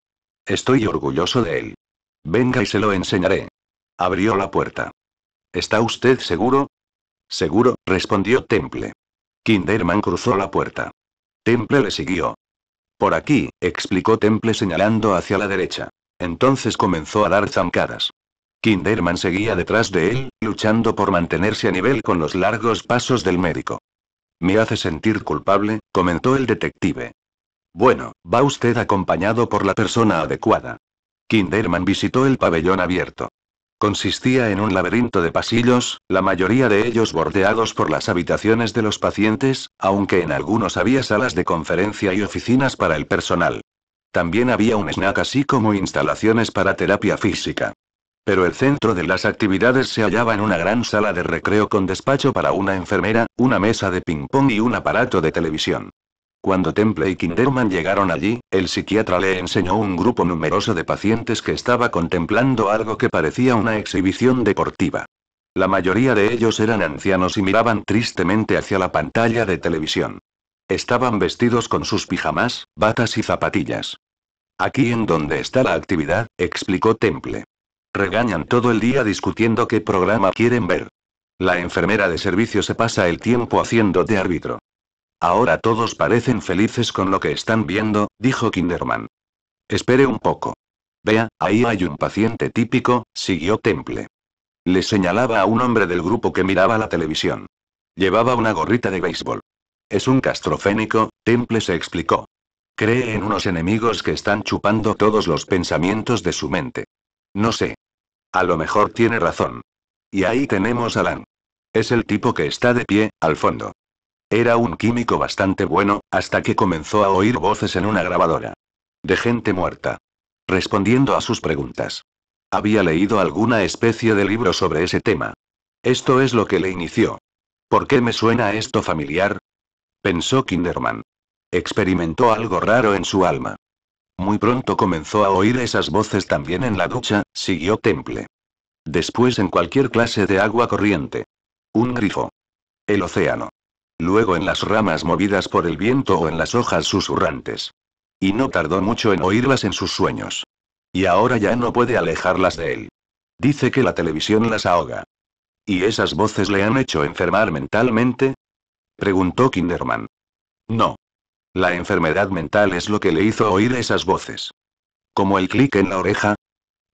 Estoy orgulloso de él. Venga y se lo enseñaré. Abrió la puerta. ¿Está usted seguro? Seguro, respondió Temple. Kinderman cruzó la puerta. Temple le siguió. Por aquí, explicó Temple señalando hacia la derecha. Entonces comenzó a dar zancadas. Kinderman seguía detrás de él, luchando por mantenerse a nivel con los largos pasos del médico. Me hace sentir culpable, comentó el detective. Bueno, va usted acompañado por la persona adecuada. Kinderman visitó el pabellón abierto. Consistía en un laberinto de pasillos, la mayoría de ellos bordeados por las habitaciones de los pacientes, aunque en algunos había salas de conferencia y oficinas para el personal. También había un snack así como instalaciones para terapia física. Pero el centro de las actividades se hallaba en una gran sala de recreo con despacho para una enfermera, una mesa de ping-pong y un aparato de televisión. Cuando Temple y Kinderman llegaron allí, el psiquiatra le enseñó un grupo numeroso de pacientes que estaba contemplando algo que parecía una exhibición deportiva. La mayoría de ellos eran ancianos y miraban tristemente hacia la pantalla de televisión. Estaban vestidos con sus pijamas, batas y zapatillas. Aquí en donde está la actividad, explicó Temple. Regañan todo el día discutiendo qué programa quieren ver. La enfermera de servicio se pasa el tiempo haciendo de árbitro. Ahora todos parecen felices con lo que están viendo, dijo Kinderman. Espere un poco. Vea, ahí hay un paciente típico, siguió Temple. Le señalaba a un hombre del grupo que miraba la televisión. Llevaba una gorrita de béisbol. Es un castrofénico, Temple se explicó. Cree en unos enemigos que están chupando todos los pensamientos de su mente. No sé. A lo mejor tiene razón. Y ahí tenemos a Lan. Es el tipo que está de pie, al fondo. Era un químico bastante bueno, hasta que comenzó a oír voces en una grabadora. De gente muerta. Respondiendo a sus preguntas. Había leído alguna especie de libro sobre ese tema. Esto es lo que le inició. ¿Por qué me suena esto familiar? Pensó Kinderman. Experimentó algo raro en su alma. Muy pronto comenzó a oír esas voces también en la ducha, siguió Temple. Después en cualquier clase de agua corriente. Un grifo. El océano. Luego en las ramas movidas por el viento o en las hojas susurrantes. Y no tardó mucho en oírlas en sus sueños. Y ahora ya no puede alejarlas de él. Dice que la televisión las ahoga. ¿Y esas voces le han hecho enfermar mentalmente? Preguntó Kinderman. No. La enfermedad mental es lo que le hizo oír esas voces. Como el clic en la oreja.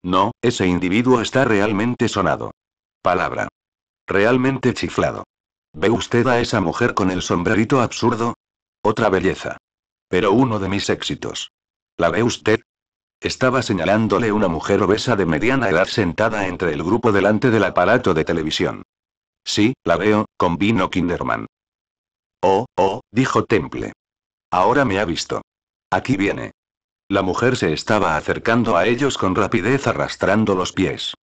No, ese individuo está realmente sonado. Palabra. Realmente chiflado. ¿Ve usted a esa mujer con el sombrerito absurdo? Otra belleza. Pero uno de mis éxitos. ¿La ve usted? Estaba señalándole una mujer obesa de mediana edad sentada entre el grupo delante del aparato de televisión. Sí, la veo, convino Kinderman. Oh, oh, dijo Temple. Ahora me ha visto. Aquí viene. La mujer se estaba acercando a ellos con rapidez arrastrando los pies.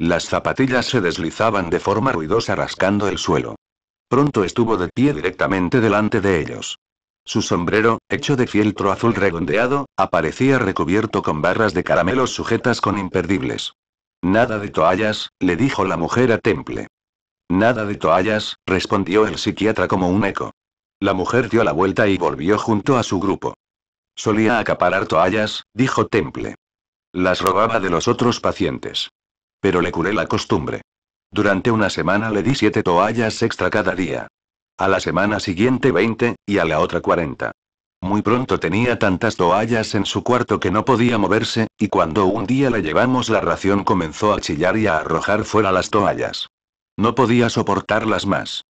Las zapatillas se deslizaban de forma ruidosa rascando el suelo. Pronto estuvo de pie directamente delante de ellos. Su sombrero, hecho de fieltro azul redondeado, aparecía recubierto con barras de caramelos sujetas con imperdibles. Nada de toallas, le dijo la mujer a Temple. Nada de toallas, respondió el psiquiatra como un eco. La mujer dio la vuelta y volvió junto a su grupo. Solía acaparar toallas, dijo Temple. Las robaba de los otros pacientes. Pero le curé la costumbre. Durante una semana le di siete toallas extra cada día. A la semana siguiente veinte, y a la otra cuarenta. Muy pronto tenía tantas toallas en su cuarto que no podía moverse, y cuando un día le llevamos la ración comenzó a chillar y a arrojar fuera las toallas. No podía soportarlas más.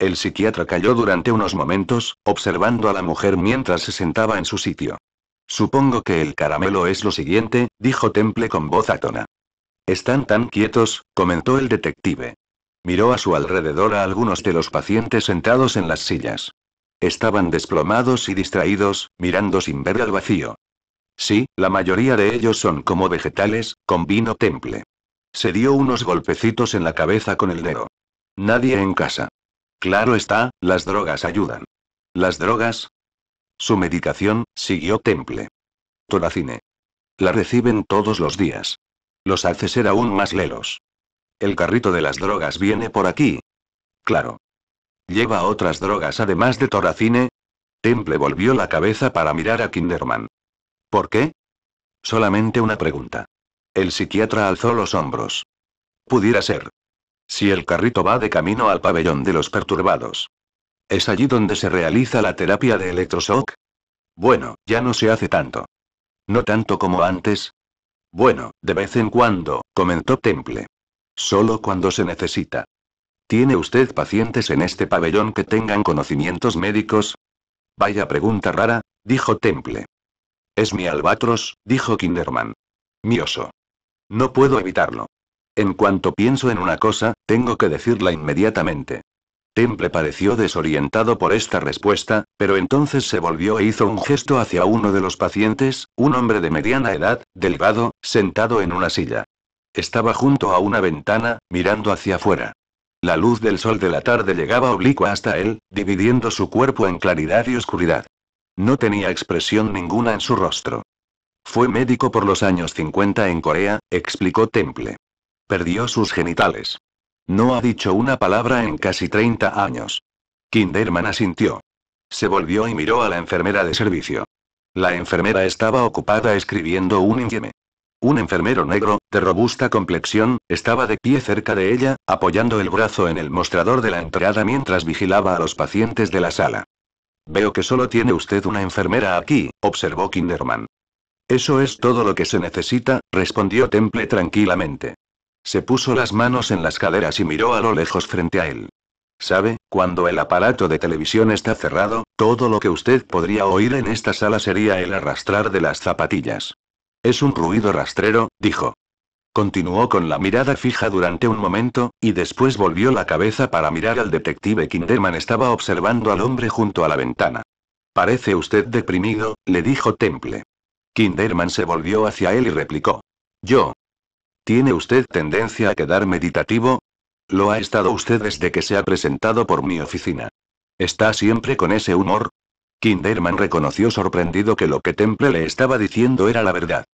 El psiquiatra cayó durante unos momentos, observando a la mujer mientras se sentaba en su sitio. Supongo que el caramelo es lo siguiente, dijo Temple con voz atona. Están tan quietos, comentó el detective. Miró a su alrededor a algunos de los pacientes sentados en las sillas. Estaban desplomados y distraídos, mirando sin ver al vacío. Sí, la mayoría de ellos son como vegetales, con temple. Se dio unos golpecitos en la cabeza con el dedo. Nadie en casa. Claro está, las drogas ayudan. Las drogas. Su medicación, siguió Temple. Toracine. La reciben todos los días. Los hace ser aún más lelos. El carrito de las drogas viene por aquí. Claro. ¿Lleva otras drogas además de toracine? Temple volvió la cabeza para mirar a Kinderman. ¿Por qué? Solamente una pregunta. El psiquiatra alzó los hombros. Pudiera ser. Si el carrito va de camino al pabellón de los perturbados. ¿Es allí donde se realiza la terapia de electroshock? Bueno, ya no se hace tanto. No tanto como antes. Bueno, de vez en cuando, comentó Temple. Solo cuando se necesita. ¿Tiene usted pacientes en este pabellón que tengan conocimientos médicos? Vaya pregunta rara, dijo Temple. Es mi albatros, dijo Kinderman. Mi oso. No puedo evitarlo. En cuanto pienso en una cosa, tengo que decirla inmediatamente. Temple pareció desorientado por esta respuesta, pero entonces se volvió e hizo un gesto hacia uno de los pacientes, un hombre de mediana edad, delgado, sentado en una silla. Estaba junto a una ventana, mirando hacia afuera. La luz del sol de la tarde llegaba oblicua hasta él, dividiendo su cuerpo en claridad y oscuridad. No tenía expresión ninguna en su rostro. Fue médico por los años 50 en Corea, explicó Temple. Perdió sus genitales. No ha dicho una palabra en casi 30 años. Kinderman asintió. Se volvió y miró a la enfermera de servicio. La enfermera estaba ocupada escribiendo un informe. Un enfermero negro, de robusta complexión, estaba de pie cerca de ella, apoyando el brazo en el mostrador de la entrada mientras vigilaba a los pacientes de la sala. Veo que solo tiene usted una enfermera aquí, observó Kinderman. Eso es todo lo que se necesita, respondió Temple tranquilamente. Se puso las manos en las caderas y miró a lo lejos frente a él. ¿Sabe? Cuando el aparato de televisión está cerrado, todo lo que usted podría oír en esta sala sería el arrastrar de las zapatillas. Es un ruido rastrero, dijo. Continuó con la mirada fija durante un momento, y después volvió la cabeza para mirar al detective Kinderman estaba observando al hombre junto a la ventana. Parece usted deprimido, le dijo Temple. Kinderman se volvió hacia él y replicó. Yo, ¿Tiene usted tendencia a quedar meditativo? Lo ha estado usted desde que se ha presentado por mi oficina. ¿Está siempre con ese humor? Kinderman reconoció sorprendido que lo que Temple le estaba diciendo era la verdad.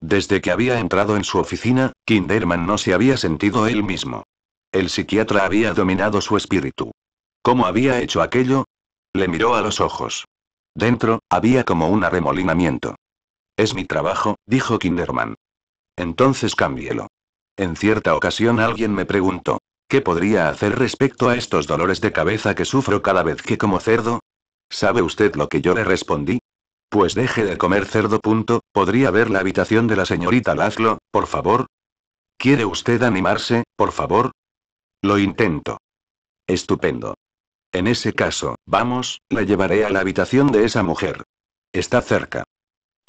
Desde que había entrado en su oficina, Kinderman no se había sentido él mismo. El psiquiatra había dominado su espíritu. ¿Cómo había hecho aquello? Le miró a los ojos. Dentro, había como un arremolinamiento. Es mi trabajo, dijo Kinderman. Entonces cámbielo. En cierta ocasión alguien me preguntó, ¿qué podría hacer respecto a estos dolores de cabeza que sufro cada vez que como cerdo? ¿Sabe usted lo que yo le respondí? Pues deje de comer cerdo. ¿Podría ver la habitación de la señorita Lazlo, por favor? ¿Quiere usted animarse, por favor? Lo intento. Estupendo. En ese caso, vamos, la llevaré a la habitación de esa mujer. Está cerca.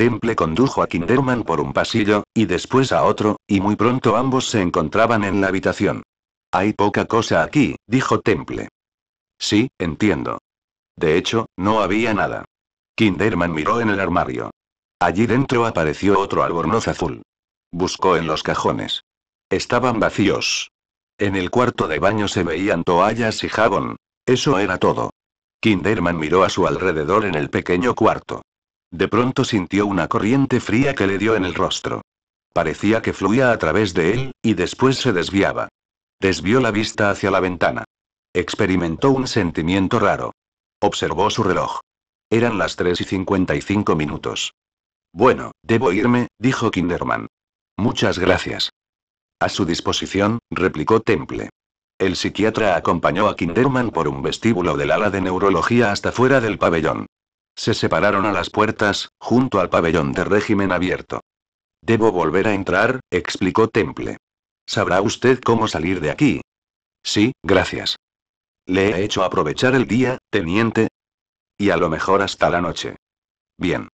Temple condujo a Kinderman por un pasillo, y después a otro, y muy pronto ambos se encontraban en la habitación. Hay poca cosa aquí, dijo Temple. Sí, entiendo. De hecho, no había nada. Kinderman miró en el armario. Allí dentro apareció otro albornoz azul. Buscó en los cajones. Estaban vacíos. En el cuarto de baño se veían toallas y jabón. Eso era todo. Kinderman miró a su alrededor en el pequeño cuarto. De pronto sintió una corriente fría que le dio en el rostro. Parecía que fluía a través de él, y después se desviaba. Desvió la vista hacia la ventana. Experimentó un sentimiento raro. Observó su reloj. Eran las 3 y 55 minutos. Bueno, debo irme, dijo Kinderman. Muchas gracias. A su disposición, replicó Temple. El psiquiatra acompañó a Kinderman por un vestíbulo del ala de neurología hasta fuera del pabellón. Se separaron a las puertas, junto al pabellón de régimen abierto. Debo volver a entrar, explicó Temple. ¿Sabrá usted cómo salir de aquí? Sí, gracias. Le he hecho aprovechar el día, teniente. Y a lo mejor hasta la noche. Bien.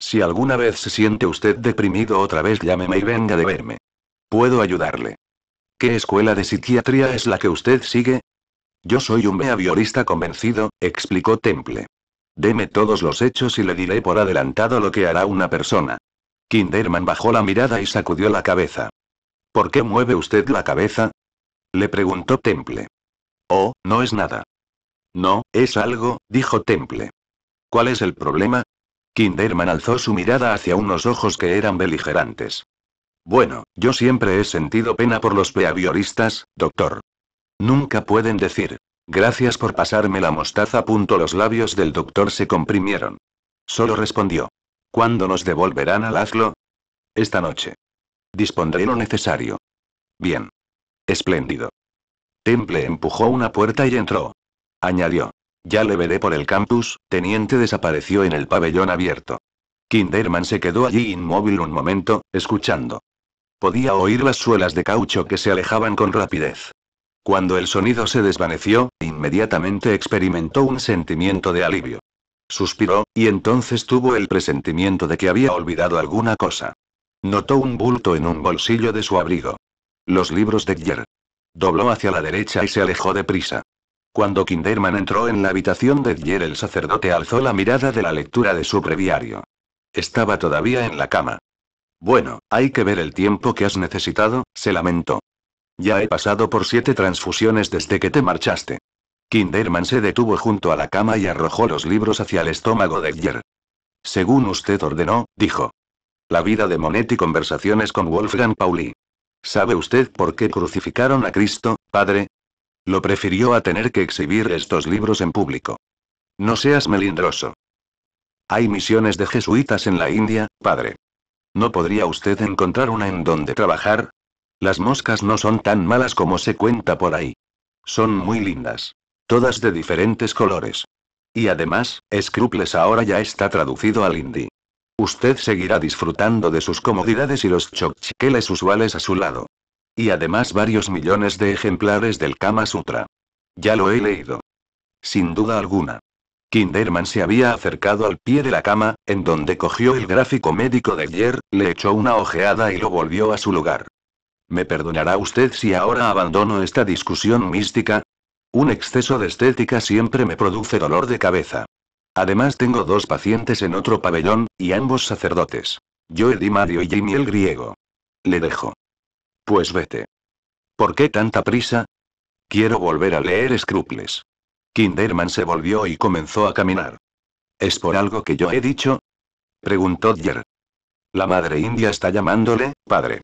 Si alguna vez se siente usted deprimido otra vez, llámeme y venga de verme. Puedo ayudarle. ¿Qué escuela de psiquiatría es la que usted sigue? Yo soy un behaviorista convencido, explicó Temple. Deme todos los hechos y le diré por adelantado lo que hará una persona. Kinderman bajó la mirada y sacudió la cabeza. ¿Por qué mueve usted la cabeza? Le preguntó Temple. Oh, no es nada. No, es algo, dijo Temple. ¿Cuál es el problema? Kinderman alzó su mirada hacia unos ojos que eran beligerantes. Bueno, yo siempre he sentido pena por los peavioristas, doctor. Nunca pueden decir, Gracias por pasarme la mostaza. Punto. Los labios del doctor se comprimieron. Solo respondió. ¿Cuándo nos devolverán al hazlo?» Esta noche. Dispondré lo necesario. Bien. Espléndido. Temple empujó una puerta y entró. Añadió. Ya le veré por el campus, teniente desapareció en el pabellón abierto. Kinderman se quedó allí inmóvil un momento, escuchando. Podía oír las suelas de caucho que se alejaban con rapidez. Cuando el sonido se desvaneció, inmediatamente experimentó un sentimiento de alivio. Suspiró, y entonces tuvo el presentimiento de que había olvidado alguna cosa. Notó un bulto en un bolsillo de su abrigo. Los libros de Gier. Dobló hacia la derecha y se alejó de prisa. Cuando Kinderman entró en la habitación de Gier, el sacerdote alzó la mirada de la lectura de su breviario. Estaba todavía en la cama. Bueno, hay que ver el tiempo que has necesitado, se lamentó. Ya he pasado por siete transfusiones desde que te marchaste. Kinderman se detuvo junto a la cama y arrojó los libros hacia el estómago de Gier. Según usted ordenó, dijo. La vida de Monet y conversaciones con Wolfgang Pauli. ¿Sabe usted por qué crucificaron a Cristo, padre? Lo prefirió a tener que exhibir estos libros en público. No seas melindroso. Hay misiones de jesuitas en la India, padre. ¿No podría usted encontrar una en donde trabajar? Las moscas no son tan malas como se cuenta por ahí. Son muy lindas. Todas de diferentes colores. Y además, Scruples ahora ya está traducido al hindi. Usted seguirá disfrutando de sus comodidades y los chochiqueles usuales a su lado. Y además varios millones de ejemplares del Kama Sutra. Ya lo he leído. Sin duda alguna. Kinderman se había acercado al pie de la cama, en donde cogió el gráfico médico de ayer, le echó una ojeada y lo volvió a su lugar. ¿Me perdonará usted si ahora abandono esta discusión mística? Un exceso de estética siempre me produce dolor de cabeza. Además tengo dos pacientes en otro pabellón, y ambos sacerdotes. Yo Di Mario y Jimmy el griego. Le dejo. Pues vete. ¿Por qué tanta prisa? Quiero volver a leer Scruples. Kinderman se volvió y comenzó a caminar. ¿Es por algo que yo he dicho? Preguntó Jer. La madre india está llamándole, padre.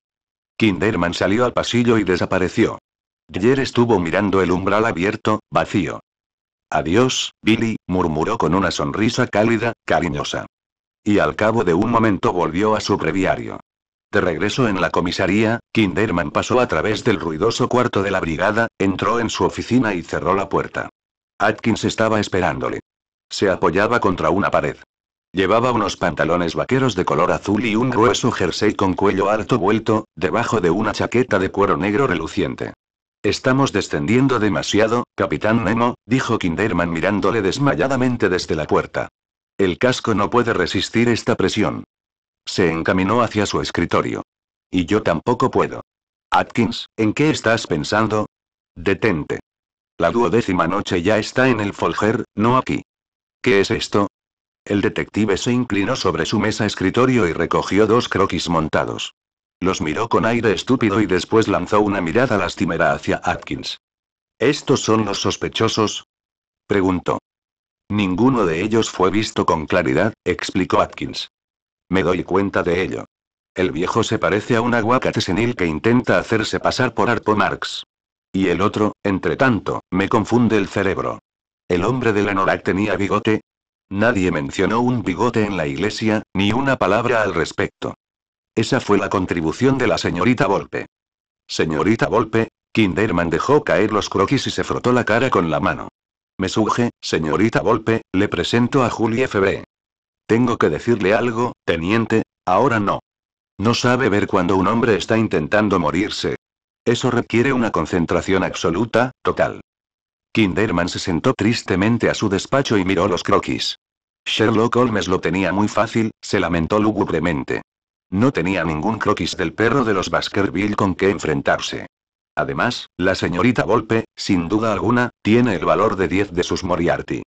Kinderman salió al pasillo y desapareció. Jer estuvo mirando el umbral abierto, vacío. Adiós, Billy, murmuró con una sonrisa cálida, cariñosa. Y al cabo de un momento volvió a su breviario. De regreso en la comisaría, Kinderman pasó a través del ruidoso cuarto de la brigada, entró en su oficina y cerró la puerta. Atkins estaba esperándole. Se apoyaba contra una pared. Llevaba unos pantalones vaqueros de color azul y un grueso jersey con cuello alto vuelto, debajo de una chaqueta de cuero negro reluciente. Estamos descendiendo demasiado, capitán Nemo, dijo Kinderman mirándole desmayadamente desde la puerta. El casco no puede resistir esta presión. Se encaminó hacia su escritorio. Y yo tampoco puedo. Atkins, ¿en qué estás pensando? Detente. La duodécima noche ya está en el Folger, no aquí. ¿Qué es esto? El detective se inclinó sobre su mesa escritorio y recogió dos croquis montados. Los miró con aire estúpido y después lanzó una mirada lastimera hacia Atkins. ¿Estos son los sospechosos? preguntó. Ninguno de ellos fue visto con claridad, explicó Atkins. Me doy cuenta de ello. El viejo se parece a un aguacate senil que intenta hacerse pasar por Arpo Marx. Y el otro, entre tanto, me confunde el cerebro. El hombre del anorak tenía bigote, Nadie mencionó un bigote en la iglesia, ni una palabra al respecto. Esa fue la contribución de la señorita Volpe. Señorita Volpe, Kinderman dejó caer los croquis y se frotó la cara con la mano. Me surge, señorita Volpe, le presento a Julie F.B. Tengo que decirle algo, teniente, ahora no. No sabe ver cuando un hombre está intentando morirse. Eso requiere una concentración absoluta, total. Kinderman se sentó tristemente a su despacho y miró los croquis. Sherlock Holmes lo tenía muy fácil, se lamentó lúgubremente. No tenía ningún croquis del perro de los Baskerville con que enfrentarse. Además, la señorita Volpe, sin duda alguna, tiene el valor de 10 de sus Moriarty.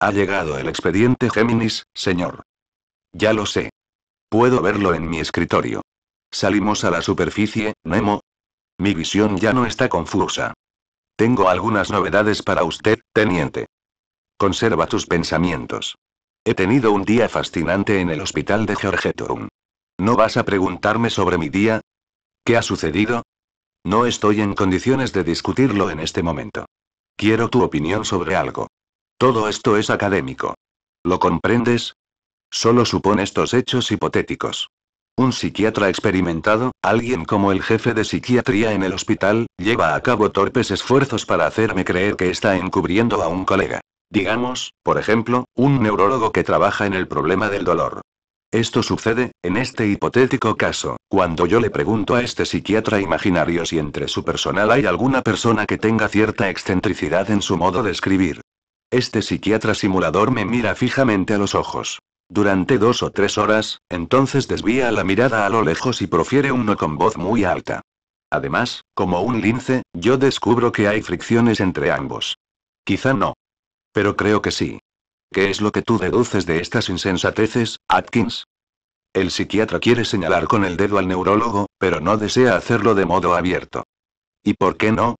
Ha llegado el expediente Géminis, señor. Ya lo sé. Puedo verlo en mi escritorio. Salimos a la superficie, Nemo. Mi visión ya no está confusa. Tengo algunas novedades para usted, teniente. Conserva tus pensamientos. He tenido un día fascinante en el hospital de Georgetown. ¿No vas a preguntarme sobre mi día? ¿Qué ha sucedido? No estoy en condiciones de discutirlo en este momento. Quiero tu opinión sobre algo. Todo esto es académico. ¿Lo comprendes? Solo supone estos hechos hipotéticos. Un psiquiatra experimentado, alguien como el jefe de psiquiatría en el hospital, lleva a cabo torpes esfuerzos para hacerme creer que está encubriendo a un colega. Digamos, por ejemplo, un neurólogo que trabaja en el problema del dolor. Esto sucede, en este hipotético caso, cuando yo le pregunto a este psiquiatra imaginario si entre su personal hay alguna persona que tenga cierta excentricidad en su modo de escribir. Este psiquiatra simulador me mira fijamente a los ojos. Durante dos o tres horas, entonces desvía la mirada a lo lejos y profiere uno con voz muy alta. Además, como un lince, yo descubro que hay fricciones entre ambos. Quizá no. Pero creo que sí. ¿Qué es lo que tú deduces de estas insensateces, Atkins? El psiquiatra quiere señalar con el dedo al neurólogo, pero no desea hacerlo de modo abierto. ¿Y por qué no?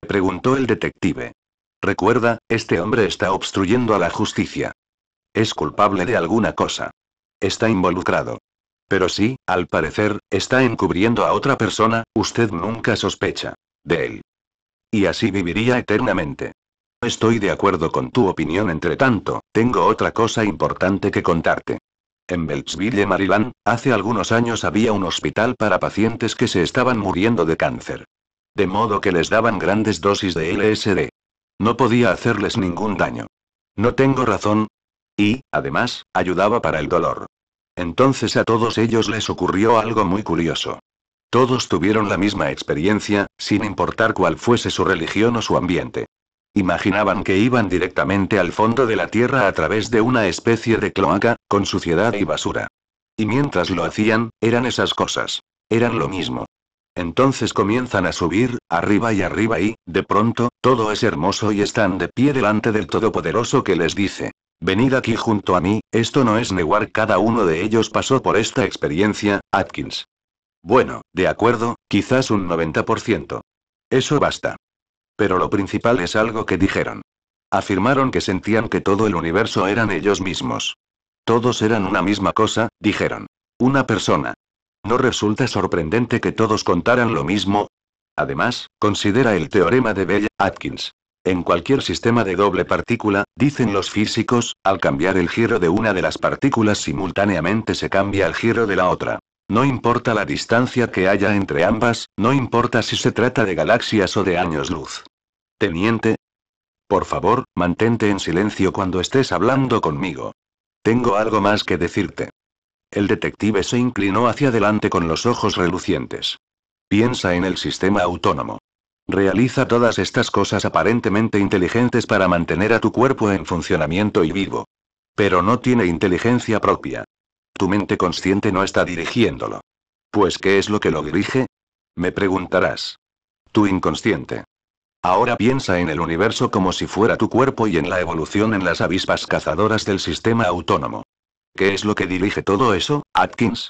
preguntó el detective. Recuerda, este hombre está obstruyendo a la justicia. Es culpable de alguna cosa. Está involucrado. Pero si, al parecer, está encubriendo a otra persona, usted nunca sospecha. De él. Y así viviría eternamente. Estoy de acuerdo con tu opinión, entre tanto, tengo otra cosa importante que contarte. En Beltsville, Maryland, hace algunos años había un hospital para pacientes que se estaban muriendo de cáncer. De modo que les daban grandes dosis de LSD. No podía hacerles ningún daño. No tengo razón, y, además, ayudaba para el dolor. Entonces a todos ellos les ocurrió algo muy curioso. Todos tuvieron la misma experiencia, sin importar cuál fuese su religión o su ambiente. Imaginaban que iban directamente al fondo de la tierra a través de una especie de cloaca, con suciedad y basura. Y mientras lo hacían, eran esas cosas. Eran lo mismo. Entonces comienzan a subir, arriba y arriba y, de pronto, todo es hermoso y están de pie delante del Todopoderoso que les dice, Venid aquí junto a mí, esto no es negar cada uno de ellos pasó por esta experiencia, Atkins. Bueno, de acuerdo, quizás un 90%. Eso basta. Pero lo principal es algo que dijeron. Afirmaron que sentían que todo el universo eran ellos mismos. Todos eran una misma cosa, dijeron. Una persona. ¿No resulta sorprendente que todos contaran lo mismo? Además, considera el teorema de Bell, Atkins. En cualquier sistema de doble partícula, dicen los físicos, al cambiar el giro de una de las partículas simultáneamente se cambia el giro de la otra. No importa la distancia que haya entre ambas, no importa si se trata de galaxias o de años luz. Teniente. Por favor, mantente en silencio cuando estés hablando conmigo. Tengo algo más que decirte. El detective se inclinó hacia adelante con los ojos relucientes. Piensa en el sistema autónomo. Realiza todas estas cosas aparentemente inteligentes para mantener a tu cuerpo en funcionamiento y vivo. Pero no tiene inteligencia propia. Tu mente consciente no está dirigiéndolo. Pues ¿qué es lo que lo dirige? Me preguntarás. Tu inconsciente. Ahora piensa en el universo como si fuera tu cuerpo y en la evolución en las avispas cazadoras del sistema autónomo. ¿Qué es lo que dirige todo eso, Atkins?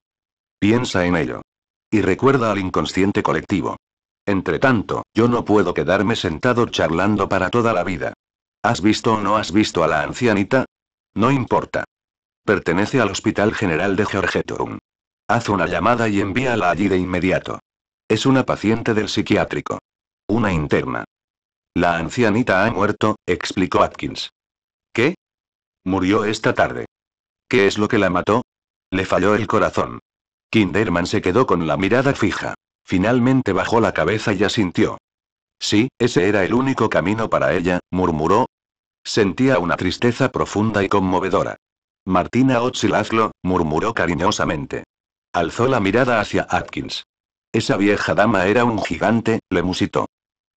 Piensa en ello. Y recuerda al inconsciente colectivo. Entre tanto, yo no puedo quedarme sentado charlando para toda la vida. ¿Has visto o no has visto a la ancianita? No importa. Pertenece al Hospital General de Georgetown. Haz una llamada y envíala allí de inmediato. Es una paciente del psiquiátrico. Una interna. La ancianita ha muerto, explicó Atkins. ¿Qué? Murió esta tarde. ¿Qué es lo que la mató? Le falló el corazón. Kinderman se quedó con la mirada fija. Finalmente bajó la cabeza y asintió. Sí, ese era el único camino para ella, murmuró. Sentía una tristeza profunda y conmovedora. Martina Otsilazlo, murmuró cariñosamente. Alzó la mirada hacia Atkins. Esa vieja dama era un gigante, le musitó.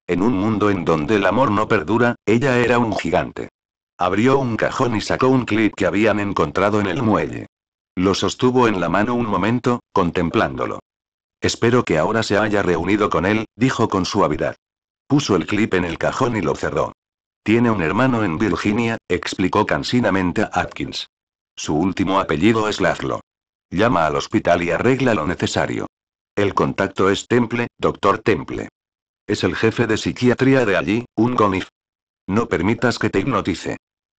En un mundo en donde el amor no perdura, ella era un gigante. Abrió un cajón y sacó un clip que habían encontrado en el muelle. Lo sostuvo en la mano un momento, contemplándolo. Espero que ahora se haya reunido con él, dijo con suavidad. Puso el clip en el cajón y lo cerró. Tiene un hermano en Virginia, explicó cansinamente a Atkins. Su último apellido es Lazlo. Llama al hospital y arregla lo necesario. El contacto es Temple, doctor Temple. Es el jefe de psiquiatría de allí, un GONIF. No permitas que te hipnotice.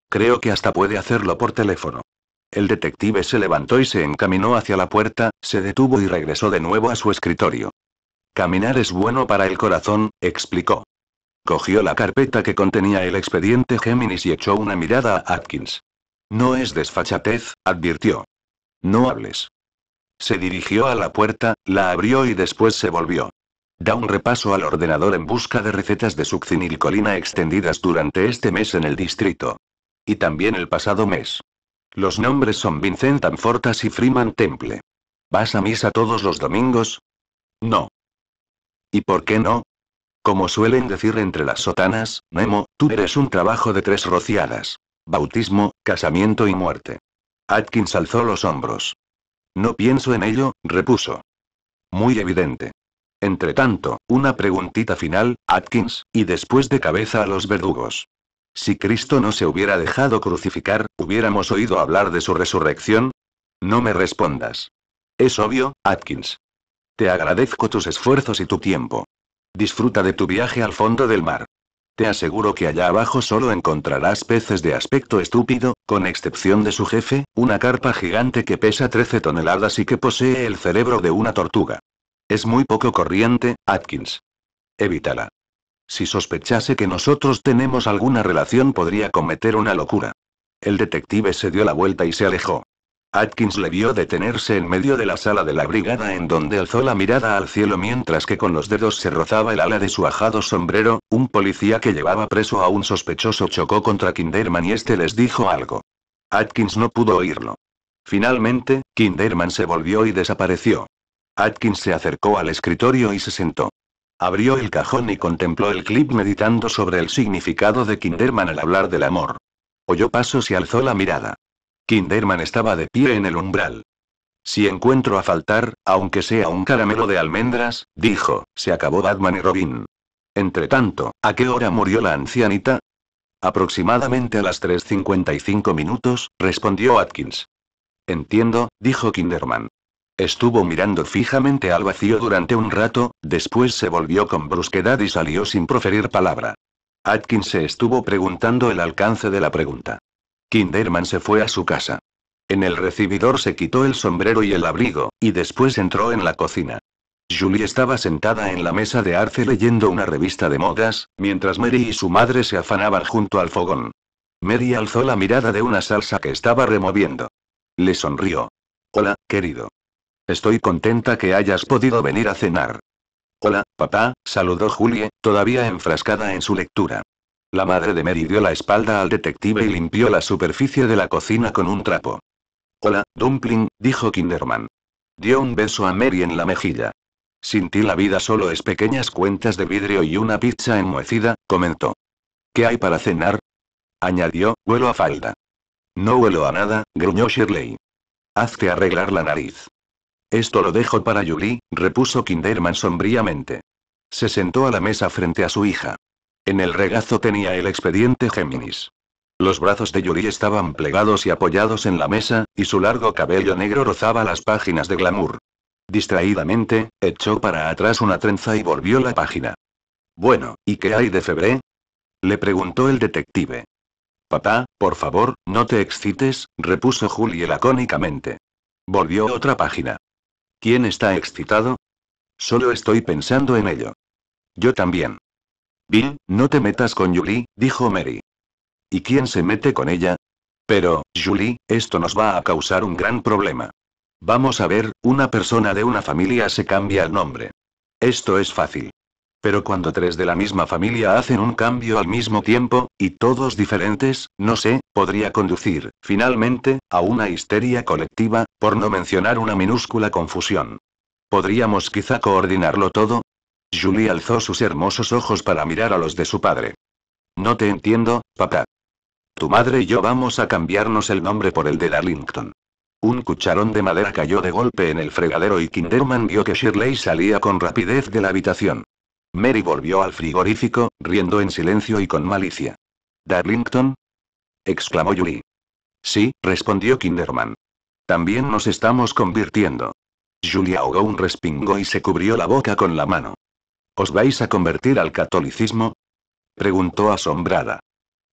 Creo que hasta puede hacerlo por teléfono. El detective se levantó y se encaminó hacia la puerta, se detuvo y regresó de nuevo a su escritorio. Caminar es bueno para el corazón, explicó. Cogió la carpeta que contenía el expediente Géminis y echó una mirada a Atkins. No es desfachatez, advirtió. No hables. Se dirigió a la puerta, la abrió y después se volvió. Da un repaso al ordenador en busca de recetas de succinilcolina extendidas durante este mes en el distrito. Y también el pasado mes. Los nombres son Vincent Amfortas y Freeman Temple. ¿Vas a misa todos los domingos? No. ¿Y por qué no? Como suelen decir entre las sotanas, Nemo, tú eres un trabajo de tres rociadas. Bautismo, casamiento y muerte. Atkins alzó los hombros. No pienso en ello, repuso. Muy evidente. Entre tanto, una preguntita final, Atkins, y después de cabeza a los verdugos. Si Cristo no se hubiera dejado crucificar, hubiéramos oído hablar de su resurrección. No me respondas. Es obvio, Atkins. Te agradezco tus esfuerzos y tu tiempo. Disfruta de tu viaje al fondo del mar. Te aseguro que allá abajo solo encontrarás peces de aspecto estúpido, con excepción de su jefe, una carpa gigante que pesa 13 toneladas y que posee el cerebro de una tortuga. Es muy poco corriente, Atkins. Evítala. Si sospechase que nosotros tenemos alguna relación podría cometer una locura. El detective se dio la vuelta y se alejó. Atkins le vio detenerse en medio de la sala de la brigada en donde alzó la mirada al cielo mientras que con los dedos se rozaba el ala de su ajado sombrero, un policía que llevaba preso a un sospechoso chocó contra Kinderman y este les dijo algo. Atkins no pudo oírlo. Finalmente, Kinderman se volvió y desapareció. Atkins se acercó al escritorio y se sentó. Abrió el cajón y contempló el clip meditando sobre el significado de Kinderman al hablar del amor. Oyó pasos y alzó la mirada. Kinderman estaba de pie en el umbral. Si encuentro a faltar, aunque sea un caramelo de almendras, dijo, se acabó Batman y Robin. Entretanto, ¿a qué hora murió la ancianita? Aproximadamente a las 3.55 minutos, respondió Atkins. Entiendo, dijo Kinderman. Estuvo mirando fijamente al vacío durante un rato, después se volvió con brusquedad y salió sin proferir palabra. Atkins se estuvo preguntando el alcance de la pregunta. Kinderman se fue a su casa. En el recibidor se quitó el sombrero y el abrigo, y después entró en la cocina. Julie estaba sentada en la mesa de arce leyendo una revista de modas, mientras Mary y su madre se afanaban junto al fogón. Mary alzó la mirada de una salsa que estaba removiendo. Le sonrió. Hola, querido. Estoy contenta que hayas podido venir a cenar. Hola, papá, saludó Julie, todavía enfrascada en su lectura. La madre de Mary dio la espalda al detective y limpió la superficie de la cocina con un trapo. Hola, Dumpling, dijo Kinderman. Dio un beso a Mary en la mejilla. Sin ti la vida solo es pequeñas cuentas de vidrio y una pizza enmohecida, comentó. ¿Qué hay para cenar? añadió, huelo a falda. No huelo a nada, gruñó Shirley. Hazte arreglar la nariz. Esto lo dejo para Julie, repuso Kinderman sombríamente. Se sentó a la mesa frente a su hija. En el regazo tenía el expediente Géminis. Los brazos de Julie estaban plegados y apoyados en la mesa, y su largo cabello negro rozaba las páginas de glamour. Distraídamente, echó para atrás una trenza y volvió la página. Bueno, ¿y qué hay de Febre? Le preguntó el detective. Papá, por favor, no te excites, repuso Julie lacónicamente. Volvió otra página. ¿Quién está excitado? Solo estoy pensando en ello. Yo también. Bill, no te metas con Julie, dijo Mary. ¿Y quién se mete con ella? Pero, Julie, esto nos va a causar un gran problema. Vamos a ver, una persona de una familia se cambia el nombre. Esto es fácil. Pero cuando tres de la misma familia hacen un cambio al mismo tiempo, y todos diferentes, no sé, podría conducir, finalmente, a una histeria colectiva, por no mencionar una minúscula confusión. ¿Podríamos quizá coordinarlo todo? Julie alzó sus hermosos ojos para mirar a los de su padre. No te entiendo, papá. Tu madre y yo vamos a cambiarnos el nombre por el de Darlington. Un cucharón de madera cayó de golpe en el fregadero y Kinderman vio que Shirley salía con rapidez de la habitación. Mary volvió al frigorífico, riendo en silencio y con malicia. ¿Darlington? exclamó Julie. Sí, respondió Kinderman. También nos estamos convirtiendo. Julie ahogó un respingo y se cubrió la boca con la mano. ¿Os vais a convertir al catolicismo? preguntó asombrada.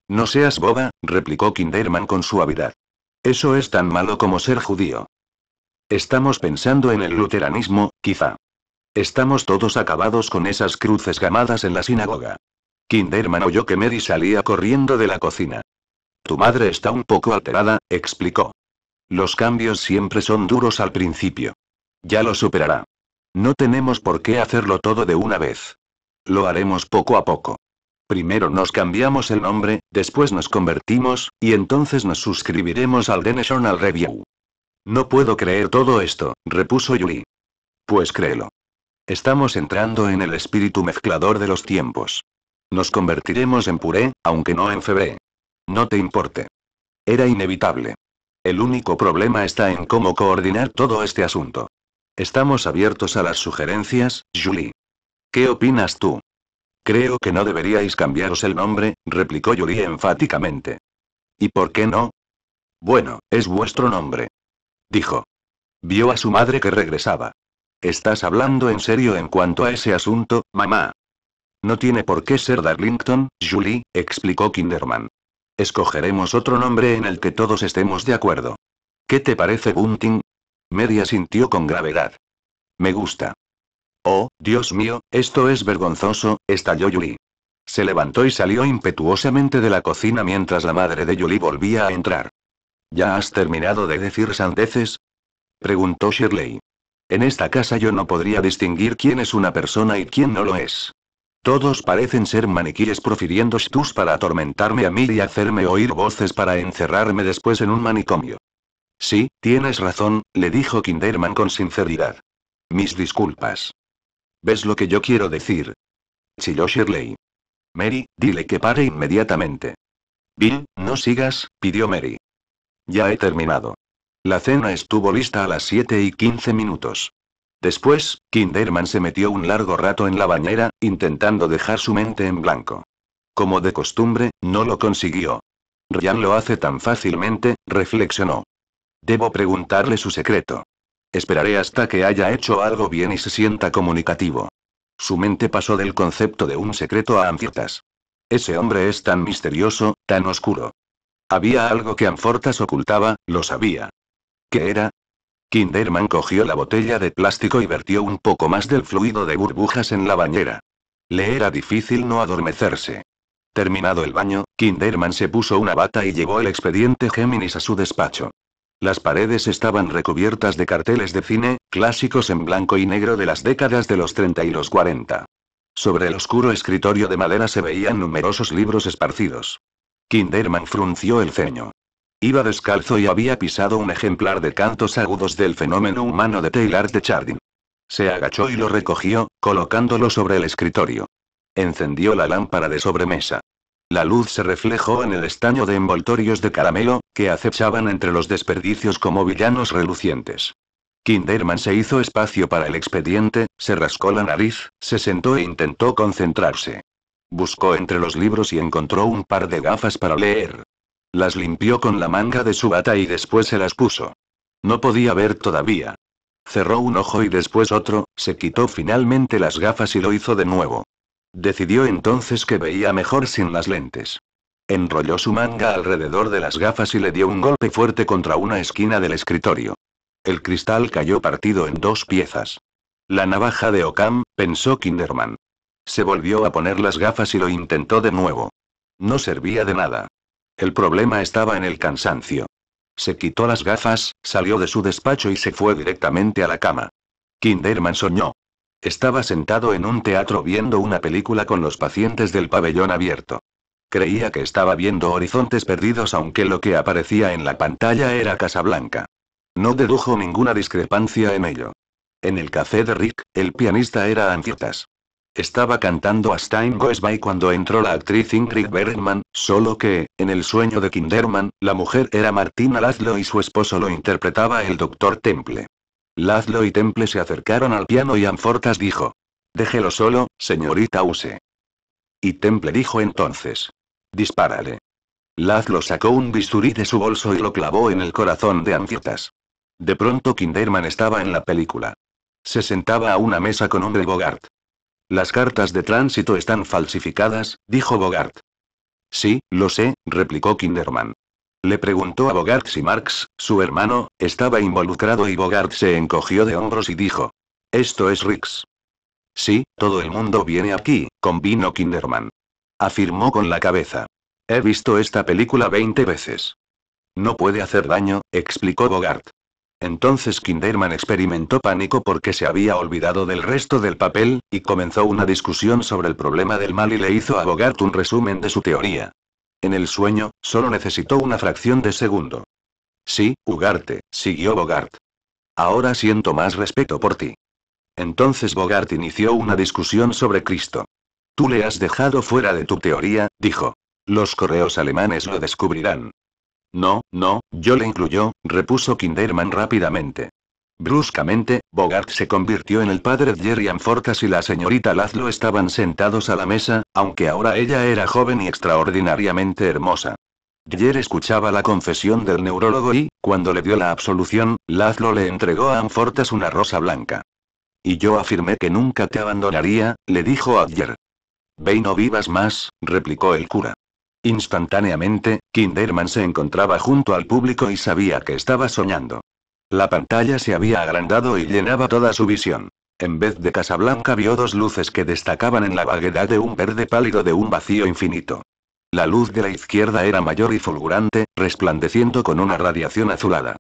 No seas boba, replicó Kinderman con suavidad. Eso es tan malo como ser judío. Estamos pensando en el luteranismo, quizá. Estamos todos acabados con esas cruces gamadas en la sinagoga. Kinderman oyó que Mary salía corriendo de la cocina. Tu madre está un poco alterada, explicó. Los cambios siempre son duros al principio. Ya lo superará. No tenemos por qué hacerlo todo de una vez. Lo haremos poco a poco. Primero nos cambiamos el nombre, después nos convertimos, y entonces nos suscribiremos al The Review. No puedo creer todo esto, repuso Julie. Pues créelo. Estamos entrando en el espíritu mezclador de los tiempos. Nos convertiremos en puré, aunque no en febre. No te importe. Era inevitable. El único problema está en cómo coordinar todo este asunto. Estamos abiertos a las sugerencias, Julie. ¿Qué opinas tú? Creo que no deberíais cambiaros el nombre, replicó Julie enfáticamente. ¿Y por qué no? Bueno, es vuestro nombre. Dijo. Vio a su madre que regresaba. ¿Estás hablando en serio en cuanto a ese asunto, mamá? No tiene por qué ser Darlington, Julie, explicó Kinderman. Escogeremos otro nombre en el que todos estemos de acuerdo. ¿Qué te parece, Bunting? Media sintió con gravedad. Me gusta. Oh, Dios mío, esto es vergonzoso, estalló Julie. Se levantó y salió impetuosamente de la cocina mientras la madre de Julie volvía a entrar. ¿Ya has terminado de decir sandeces? preguntó Shirley. En esta casa yo no podría distinguir quién es una persona y quién no lo es. Todos parecen ser maniquíes profiriendo shtus para atormentarme a mí y hacerme oír voces para encerrarme después en un manicomio. Sí, tienes razón, le dijo Kinderman con sinceridad. Mis disculpas. ¿Ves lo que yo quiero decir? Chilló Shirley. Mary, dile que pare inmediatamente. Bill, no sigas, pidió Mary. Ya he terminado. La cena estuvo lista a las 7 y 15 minutos. Después, Kinderman se metió un largo rato en la bañera, intentando dejar su mente en blanco. Como de costumbre, no lo consiguió. Ryan lo hace tan fácilmente, reflexionó. Debo preguntarle su secreto. Esperaré hasta que haya hecho algo bien y se sienta comunicativo. Su mente pasó del concepto de un secreto a anfortas. Ese hombre es tan misterioso, tan oscuro. Había algo que Anfortas ocultaba, lo sabía. ¿Qué era? Kinderman cogió la botella de plástico y vertió un poco más del fluido de burbujas en la bañera. Le era difícil no adormecerse. Terminado el baño, Kinderman se puso una bata y llevó el expediente Géminis a su despacho. Las paredes estaban recubiertas de carteles de cine, clásicos en blanco y negro de las décadas de los 30 y los 40. Sobre el oscuro escritorio de madera se veían numerosos libros esparcidos. Kinderman frunció el ceño. Iba descalzo y había pisado un ejemplar de cantos agudos del fenómeno humano de Taylor de Chardin. Se agachó y lo recogió, colocándolo sobre el escritorio. Encendió la lámpara de sobremesa. La luz se reflejó en el estaño de envoltorios de caramelo, que acechaban entre los desperdicios como villanos relucientes. Kinderman se hizo espacio para el expediente, se rascó la nariz, se sentó e intentó concentrarse. Buscó entre los libros y encontró un par de gafas para leer. Las limpió con la manga de su bata y después se las puso. No podía ver todavía. Cerró un ojo y después otro, se quitó finalmente las gafas y lo hizo de nuevo. Decidió entonces que veía mejor sin las lentes. Enrolló su manga alrededor de las gafas y le dio un golpe fuerte contra una esquina del escritorio. El cristal cayó partido en dos piezas. La navaja de Ocam, pensó Kinderman. Se volvió a poner las gafas y lo intentó de nuevo. No servía de nada. El problema estaba en el cansancio. Se quitó las gafas, salió de su despacho y se fue directamente a la cama. Kinderman soñó. Estaba sentado en un teatro viendo una película con los pacientes del pabellón abierto. Creía que estaba viendo horizontes perdidos aunque lo que aparecía en la pantalla era Casablanca. No dedujo ninguna discrepancia en ello. En el café de Rick, el pianista era Antiotas. Estaba cantando a Stein Goes By cuando entró la actriz Ingrid Bergman, solo que, en el sueño de Kinderman, la mujer era Martina Lazlo y su esposo lo interpretaba el doctor Temple. Lazlo y Temple se acercaron al piano y Anfortas dijo. Déjelo solo, señorita Use. Y Temple dijo entonces. Dispárale. Lazlo sacó un bisturí de su bolso y lo clavó en el corazón de Anfortas. De pronto Kinderman estaba en la película. Se sentaba a una mesa con hombre Bogart. Las cartas de tránsito están falsificadas, dijo Bogart. Sí, lo sé, replicó Kinderman. Le preguntó a Bogart si Marx, su hermano, estaba involucrado y Bogart se encogió de hombros y dijo. Esto es Rix. Sí, todo el mundo viene aquí, convino Kinderman. Afirmó con la cabeza. He visto esta película 20 veces. No puede hacer daño, explicó Bogart. Entonces Kinderman experimentó pánico porque se había olvidado del resto del papel, y comenzó una discusión sobre el problema del mal y le hizo a Bogart un resumen de su teoría. En el sueño, solo necesitó una fracción de segundo. Sí, Ugarte, siguió Bogart. Ahora siento más respeto por ti. Entonces Bogart inició una discusión sobre Cristo. Tú le has dejado fuera de tu teoría, dijo. Los correos alemanes lo descubrirán. No, no, yo le incluyo, repuso Kinderman rápidamente. Bruscamente, Bogart se convirtió en el padre de Jerry Anfortas y la señorita Lazlo estaban sentados a la mesa, aunque ahora ella era joven y extraordinariamente hermosa. Jerry escuchaba la confesión del neurólogo y, cuando le dio la absolución, Lazlo le entregó a Anfortas una rosa blanca. Y yo afirmé que nunca te abandonaría, le dijo a Jerry. Ve y no vivas más, replicó el cura. Instantáneamente, Kinderman se encontraba junto al público y sabía que estaba soñando. La pantalla se había agrandado y llenaba toda su visión. En vez de Casablanca vio dos luces que destacaban en la vaguedad de un verde pálido de un vacío infinito. La luz de la izquierda era mayor y fulgurante, resplandeciendo con una radiación azulada.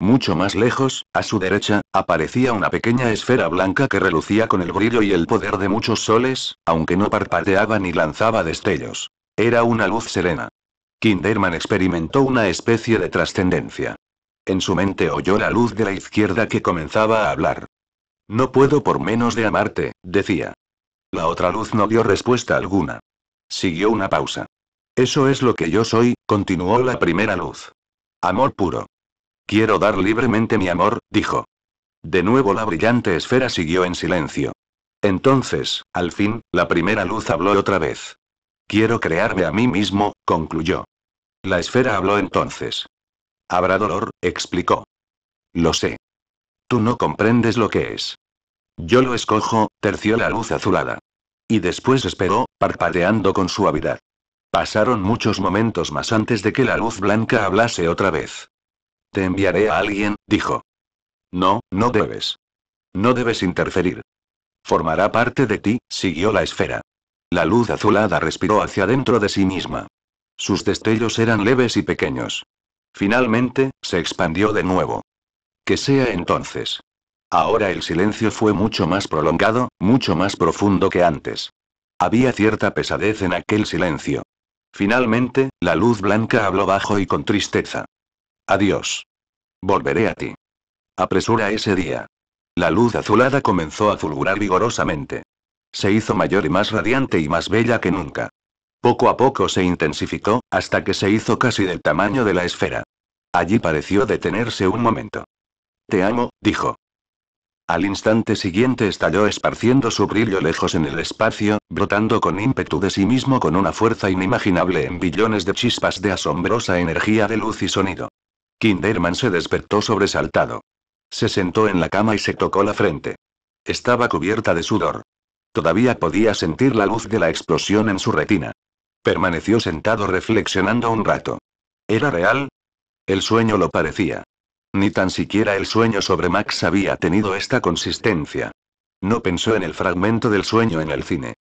Mucho más lejos, a su derecha, aparecía una pequeña esfera blanca que relucía con el brillo y el poder de muchos soles, aunque no parpadeaba ni lanzaba destellos. Era una luz serena. Kinderman experimentó una especie de trascendencia. En su mente oyó la luz de la izquierda que comenzaba a hablar. No puedo por menos de amarte, decía. La otra luz no dio respuesta alguna. Siguió una pausa. Eso es lo que yo soy, continuó la primera luz. Amor puro. Quiero dar libremente mi amor, dijo. De nuevo la brillante esfera siguió en silencio. Entonces, al fin, la primera luz habló otra vez. Quiero crearme a mí mismo, concluyó. La esfera habló entonces. Habrá dolor, explicó. Lo sé. Tú no comprendes lo que es. Yo lo escojo, terció la luz azulada. Y después esperó, parpadeando con suavidad. Pasaron muchos momentos más antes de que la luz blanca hablase otra vez. Te enviaré a alguien, dijo. No, no debes. No debes interferir. Formará parte de ti, siguió la esfera. La luz azulada respiró hacia dentro de sí misma. Sus destellos eran leves y pequeños. Finalmente, se expandió de nuevo. Que sea entonces. Ahora el silencio fue mucho más prolongado, mucho más profundo que antes. Había cierta pesadez en aquel silencio. Finalmente, la luz blanca habló bajo y con tristeza. Adiós. Volveré a ti. Apresura ese día. La luz azulada comenzó a fulgurar vigorosamente se hizo mayor y más radiante y más bella que nunca. Poco a poco se intensificó, hasta que se hizo casi del tamaño de la esfera. Allí pareció detenerse un momento. Te amo, dijo. Al instante siguiente estalló esparciendo su brillo lejos en el espacio, brotando con ímpetu de sí mismo con una fuerza inimaginable en billones de chispas de asombrosa energía de luz y sonido. Kinderman se despertó sobresaltado. Se sentó en la cama y se tocó la frente. Estaba cubierta de sudor. Todavía podía sentir la luz de la explosión en su retina. Permaneció sentado reflexionando un rato. ¿Era real? El sueño lo parecía. Ni tan siquiera el sueño sobre Max había tenido esta consistencia. No pensó en el fragmento del sueño en el cine.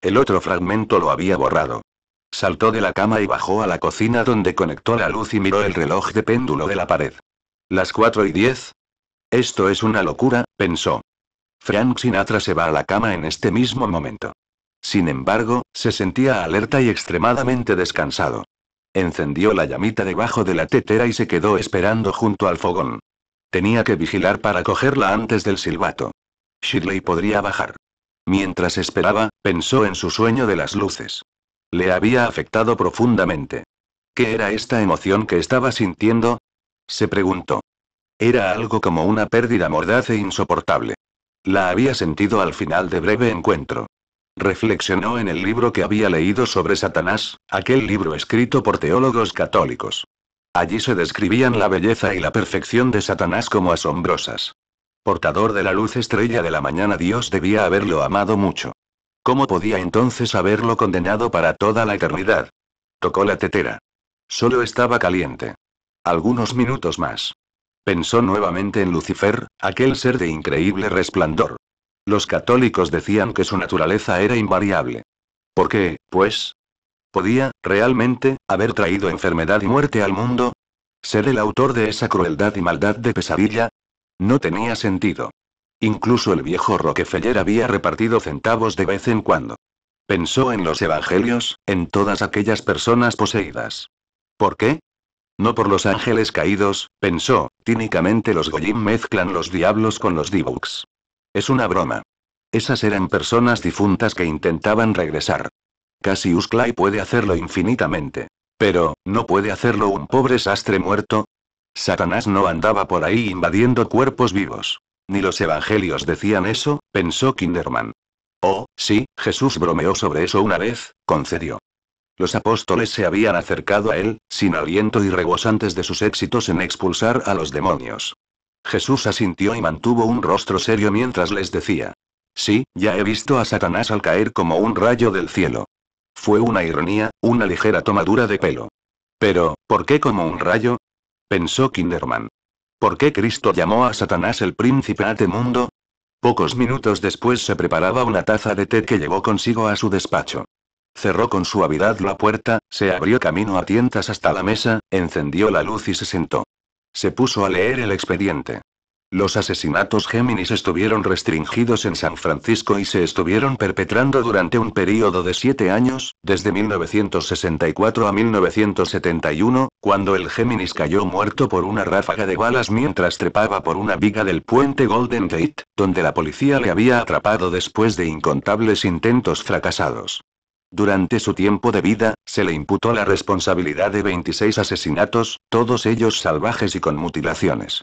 El otro fragmento lo había borrado. Saltó de la cama y bajó a la cocina donde conectó la luz y miró el reloj de péndulo de la pared. Las 4 y 10. Esto es una locura, pensó. Frank Sinatra se va a la cama en este mismo momento. Sin embargo, se sentía alerta y extremadamente descansado. Encendió la llamita debajo de la tetera y se quedó esperando junto al fogón. Tenía que vigilar para cogerla antes del silbato. Shirley podría bajar. Mientras esperaba, pensó en su sueño de las luces. Le había afectado profundamente. ¿Qué era esta emoción que estaba sintiendo? Se preguntó. Era algo como una pérdida mordaz e insoportable. La había sentido al final de breve encuentro. Reflexionó en el libro que había leído sobre Satanás, aquel libro escrito por teólogos católicos. Allí se describían la belleza y la perfección de Satanás como asombrosas. Portador de la luz estrella de la mañana, Dios debía haberlo amado mucho. ¿Cómo podía entonces haberlo condenado para toda la eternidad? Tocó la tetera. Solo estaba caliente. Algunos minutos más. Pensó nuevamente en Lucifer, aquel ser de increíble resplandor. Los católicos decían que su naturaleza era invariable. ¿Por qué, pues? ¿Podía, realmente, haber traído enfermedad y muerte al mundo? ¿Ser el autor de esa crueldad y maldad de pesadilla? No tenía sentido. Incluso el viejo Rockefeller había repartido centavos de vez en cuando. Pensó en los evangelios, en todas aquellas personas poseídas. ¿Por qué? No por los ángeles caídos, pensó, tínicamente los Goyim mezclan los diablos con los dibux. Es una broma. Esas eran personas difuntas que intentaban regresar. Casi Clay puede hacerlo infinitamente. Pero, ¿no puede hacerlo un pobre sastre muerto? Satanás no andaba por ahí invadiendo cuerpos vivos. Ni los evangelios decían eso, pensó Kinderman. Oh, sí, Jesús bromeó sobre eso una vez, concedió. Los apóstoles se habían acercado a él, sin aliento y rebosantes de sus éxitos en expulsar a los demonios. Jesús asintió y mantuvo un rostro serio mientras les decía. Sí, ya he visto a Satanás al caer como un rayo del cielo. Fue una ironía, una ligera tomadura de pelo. Pero, ¿por qué como un rayo? pensó Kinderman. ¿Por qué Cristo llamó a Satanás el príncipe mundo? Pocos minutos después se preparaba una taza de té que llevó consigo a su despacho. Cerró con suavidad la puerta, se abrió camino a tientas hasta la mesa, encendió la luz y se sentó. Se puso a leer el expediente. Los asesinatos Géminis estuvieron restringidos en San Francisco y se estuvieron perpetrando durante un período de siete años, desde 1964 a 1971, cuando el Géminis cayó muerto por una ráfaga de balas mientras trepaba por una viga del puente Golden Gate, donde la policía le había atrapado después de incontables intentos fracasados. Durante su tiempo de vida, se le imputó la responsabilidad de 26 asesinatos, todos ellos salvajes y con mutilaciones.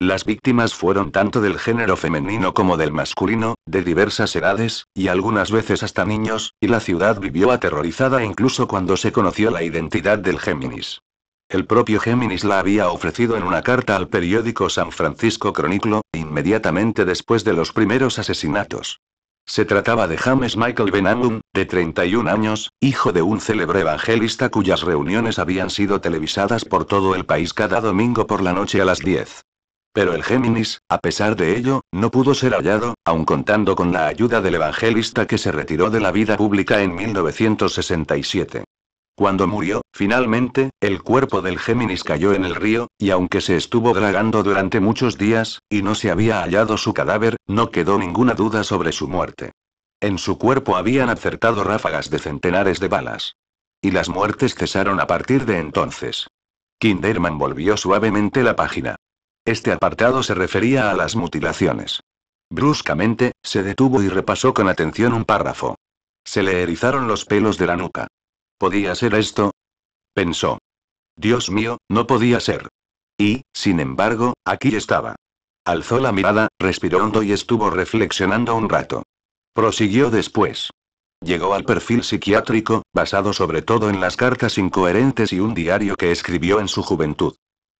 Las víctimas fueron tanto del género femenino como del masculino, de diversas edades, y algunas veces hasta niños, y la ciudad vivió aterrorizada incluso cuando se conoció la identidad del Géminis. El propio Géminis la había ofrecido en una carta al periódico San Francisco Chronicle, inmediatamente después de los primeros asesinatos. Se trataba de James Michael Benham, de 31 años, hijo de un célebre evangelista cuyas reuniones habían sido televisadas por todo el país cada domingo por la noche a las 10. Pero el Géminis, a pesar de ello, no pudo ser hallado, aun contando con la ayuda del evangelista que se retiró de la vida pública en 1967. Cuando murió, finalmente, el cuerpo del Géminis cayó en el río, y aunque se estuvo dragando durante muchos días, y no se había hallado su cadáver, no quedó ninguna duda sobre su muerte. En su cuerpo habían acertado ráfagas de centenares de balas. Y las muertes cesaron a partir de entonces. Kinderman volvió suavemente la página. Este apartado se refería a las mutilaciones. Bruscamente, se detuvo y repasó con atención un párrafo. Se le erizaron los pelos de la nuca. ¿Podía ser esto? Pensó. Dios mío, no podía ser. Y, sin embargo, aquí estaba. Alzó la mirada, respiró hondo y estuvo reflexionando un rato. Prosiguió después. Llegó al perfil psiquiátrico, basado sobre todo en las cartas incoherentes y un diario que escribió en su juventud.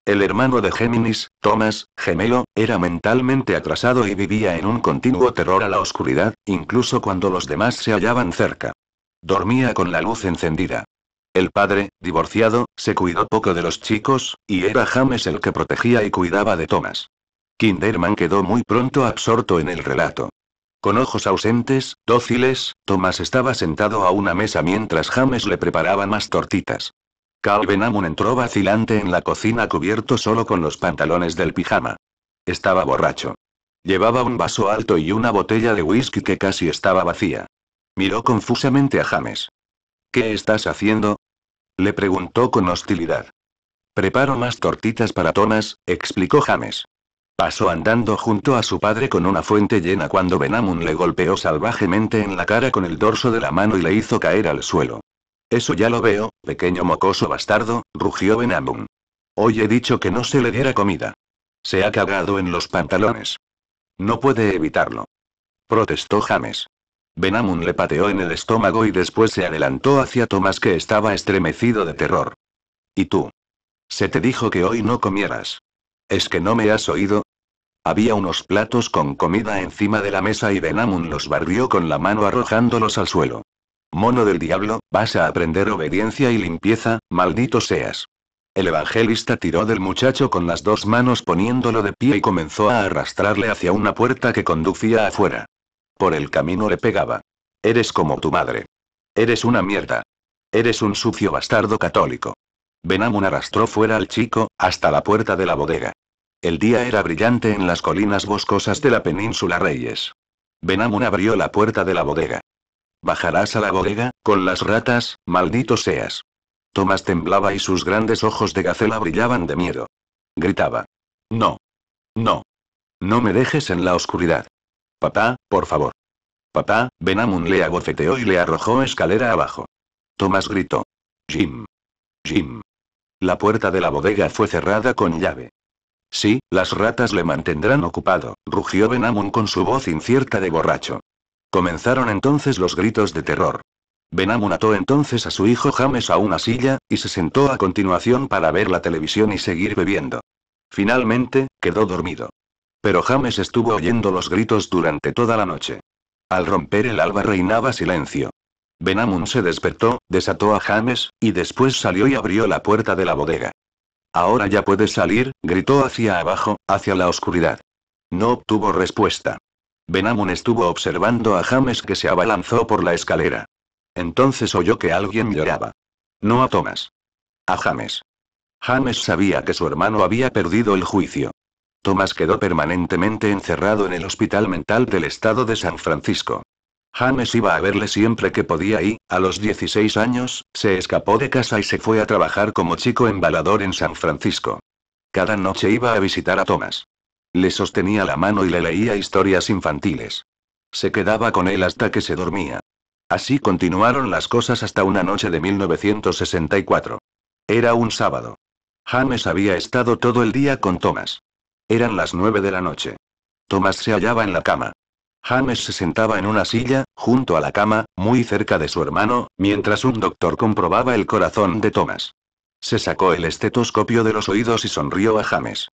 El hermano de Géminis, Thomas, gemelo, era mentalmente atrasado y vivía en un continuo terror a la oscuridad, incluso cuando los demás se hallaban cerca. Dormía con la luz encendida. El padre, divorciado, se cuidó poco de los chicos, y era James el que protegía y cuidaba de Thomas. Kinderman quedó muy pronto absorto en el relato. Con ojos ausentes, dóciles, Thomas estaba sentado a una mesa mientras James le preparaba más tortitas. Calvin Amun entró vacilante en la cocina cubierto solo con los pantalones del pijama. Estaba borracho. Llevaba un vaso alto y una botella de whisky que casi estaba vacía. Miró confusamente a James. ¿Qué estás haciendo? Le preguntó con hostilidad. Preparo más tortitas para Thomas, explicó James. Pasó andando junto a su padre con una fuente llena cuando Benamun le golpeó salvajemente en la cara con el dorso de la mano y le hizo caer al suelo. Eso ya lo veo, pequeño mocoso bastardo, rugió Benamun. Hoy he dicho que no se le diera comida. Se ha cagado en los pantalones. No puede evitarlo. Protestó James. Benamun le pateó en el estómago y después se adelantó hacia Tomás que estaba estremecido de terror. ¿Y tú? Se te dijo que hoy no comieras. ¿Es que no me has oído? Había unos platos con comida encima de la mesa y Benamun los barrió con la mano arrojándolos al suelo. Mono del diablo, vas a aprender obediencia y limpieza, maldito seas. El evangelista tiró del muchacho con las dos manos poniéndolo de pie y comenzó a arrastrarle hacia una puerta que conducía afuera. Por el camino le pegaba. Eres como tu madre. Eres una mierda. Eres un sucio bastardo católico. Benamun arrastró fuera al chico, hasta la puerta de la bodega. El día era brillante en las colinas boscosas de la península Reyes. Benamun abrió la puerta de la bodega. Bajarás a la bodega, con las ratas, maldito seas. Tomás temblaba y sus grandes ojos de gacela brillaban de miedo. Gritaba. No. No. No me dejes en la oscuridad. Papá, por favor. Papá, Benamun le abofeteó y le arrojó escalera abajo. Tomás gritó. Jim. Jim. La puerta de la bodega fue cerrada con llave. Sí, las ratas le mantendrán ocupado, rugió Benamun con su voz incierta de borracho. Comenzaron entonces los gritos de terror. Benamun ató entonces a su hijo James a una silla, y se sentó a continuación para ver la televisión y seguir bebiendo. Finalmente, quedó dormido. Pero James estuvo oyendo los gritos durante toda la noche. Al romper el alba reinaba silencio. Benamun se despertó, desató a James, y después salió y abrió la puerta de la bodega. Ahora ya puedes salir, gritó hacia abajo, hacia la oscuridad. No obtuvo respuesta. Benamun estuvo observando a James que se abalanzó por la escalera. Entonces oyó que alguien lloraba. No a Thomas. A James. James sabía que su hermano había perdido el juicio. Thomas quedó permanentemente encerrado en el hospital mental del estado de San Francisco. James iba a verle siempre que podía y, a los 16 años, se escapó de casa y se fue a trabajar como chico embalador en San Francisco. Cada noche iba a visitar a Thomas. Le sostenía la mano y le leía historias infantiles. Se quedaba con él hasta que se dormía. Así continuaron las cosas hasta una noche de 1964. Era un sábado. James había estado todo el día con Thomas. Eran las nueve de la noche. Tomás se hallaba en la cama. James se sentaba en una silla, junto a la cama, muy cerca de su hermano, mientras un doctor comprobaba el corazón de Thomas. Se sacó el estetoscopio de los oídos y sonrió a James.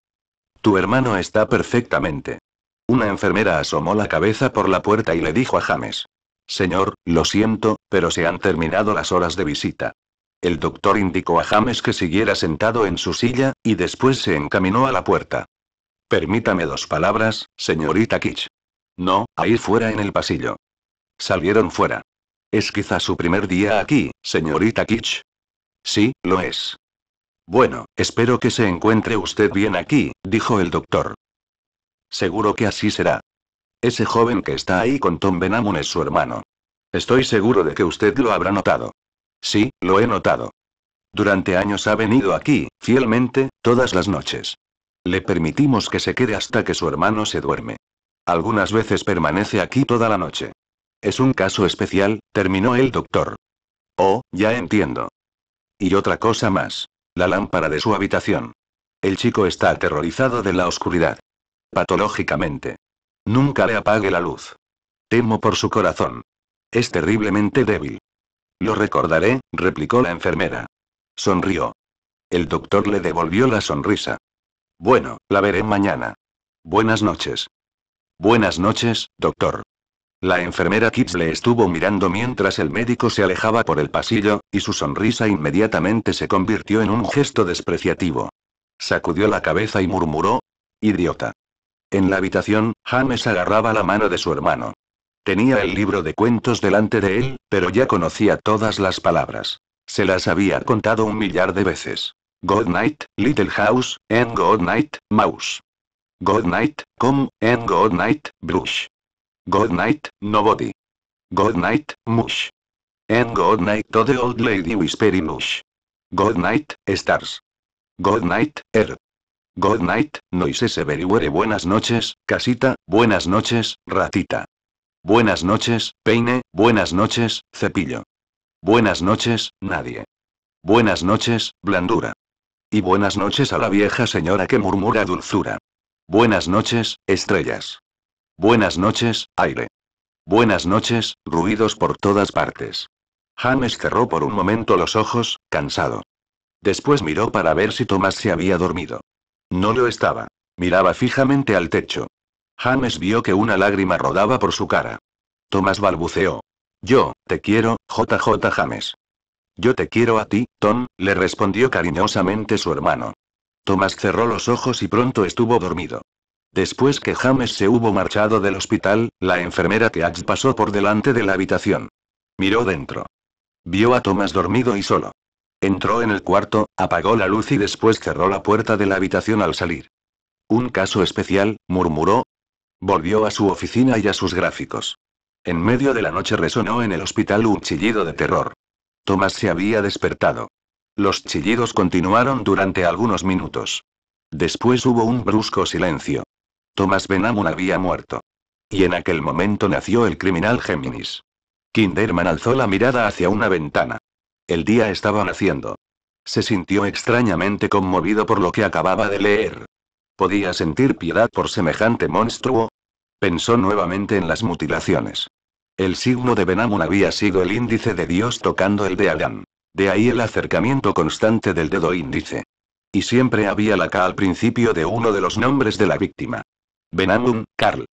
Tu hermano está perfectamente. Una enfermera asomó la cabeza por la puerta y le dijo a James. Señor, lo siento, pero se han terminado las horas de visita. El doctor indicó a James que siguiera sentado en su silla, y después se encaminó a la puerta. Permítame dos palabras, señorita Kitsch. No, ahí fuera en el pasillo. Salieron fuera. Es quizá su primer día aquí, señorita Kitsch. Sí, lo es. Bueno, espero que se encuentre usted bien aquí, dijo el doctor. Seguro que así será. Ese joven que está ahí con Tom Benamun es su hermano. Estoy seguro de que usted lo habrá notado. Sí, lo he notado. Durante años ha venido aquí, fielmente, todas las noches. Le permitimos que se quede hasta que su hermano se duerme. Algunas veces permanece aquí toda la noche. Es un caso especial, terminó el doctor. Oh, ya entiendo. Y otra cosa más. La lámpara de su habitación. El chico está aterrorizado de la oscuridad. Patológicamente. Nunca le apague la luz. Temo por su corazón. Es terriblemente débil. Lo recordaré, replicó la enfermera. Sonrió. El doctor le devolvió la sonrisa. Bueno, la veré mañana. Buenas noches. Buenas noches, doctor. La enfermera Kitts le estuvo mirando mientras el médico se alejaba por el pasillo, y su sonrisa inmediatamente se convirtió en un gesto despreciativo. Sacudió la cabeza y murmuró, Idiota. En la habitación, James agarraba la mano de su hermano. Tenía el libro de cuentos delante de él, pero ya conocía todas las palabras. Se las había contado un millar de veces. Good night, Little House, and good night, Mouse. Good night, Com, and good night, Brush. Good night, Nobody. Good night, Mush. And good night to the old lady whispering mush. Good night, Stars. Good night, Earth. Good night, Noises Everywhere. Buenas noches, Casita, buenas noches, Ratita. Buenas noches, Peine, buenas noches, Cepillo. Buenas noches, Nadie. Buenas noches, Blandura. Y buenas noches a la vieja señora que murmura dulzura. Buenas noches, estrellas. Buenas noches, aire. Buenas noches, ruidos por todas partes. James cerró por un momento los ojos, cansado. Después miró para ver si Tomás se había dormido. No lo estaba. Miraba fijamente al techo. James vio que una lágrima rodaba por su cara. Tomás balbuceó. Yo, te quiero, JJ James. Yo te quiero a ti, Tom, le respondió cariñosamente su hermano. Tomás cerró los ojos y pronto estuvo dormido. Después que James se hubo marchado del hospital, la enfermera Teach pasó por delante de la habitación. Miró dentro. Vio a Tomás dormido y solo. Entró en el cuarto, apagó la luz y después cerró la puerta de la habitación al salir. Un caso especial, murmuró. Volvió a su oficina y a sus gráficos. En medio de la noche resonó en el hospital un chillido de terror. Thomas se había despertado. Los chillidos continuaron durante algunos minutos. Después hubo un brusco silencio. Thomas Benamun había muerto. Y en aquel momento nació el criminal Géminis. Kinderman alzó la mirada hacia una ventana. El día estaba naciendo. Se sintió extrañamente conmovido por lo que acababa de leer. ¿Podía sentir piedad por semejante monstruo? Pensó nuevamente en las mutilaciones. El signo de Benamun había sido el índice de Dios tocando el de Adán. De ahí el acercamiento constante del dedo índice. Y siempre había la K al principio de uno de los nombres de la víctima. Benamun, Carl.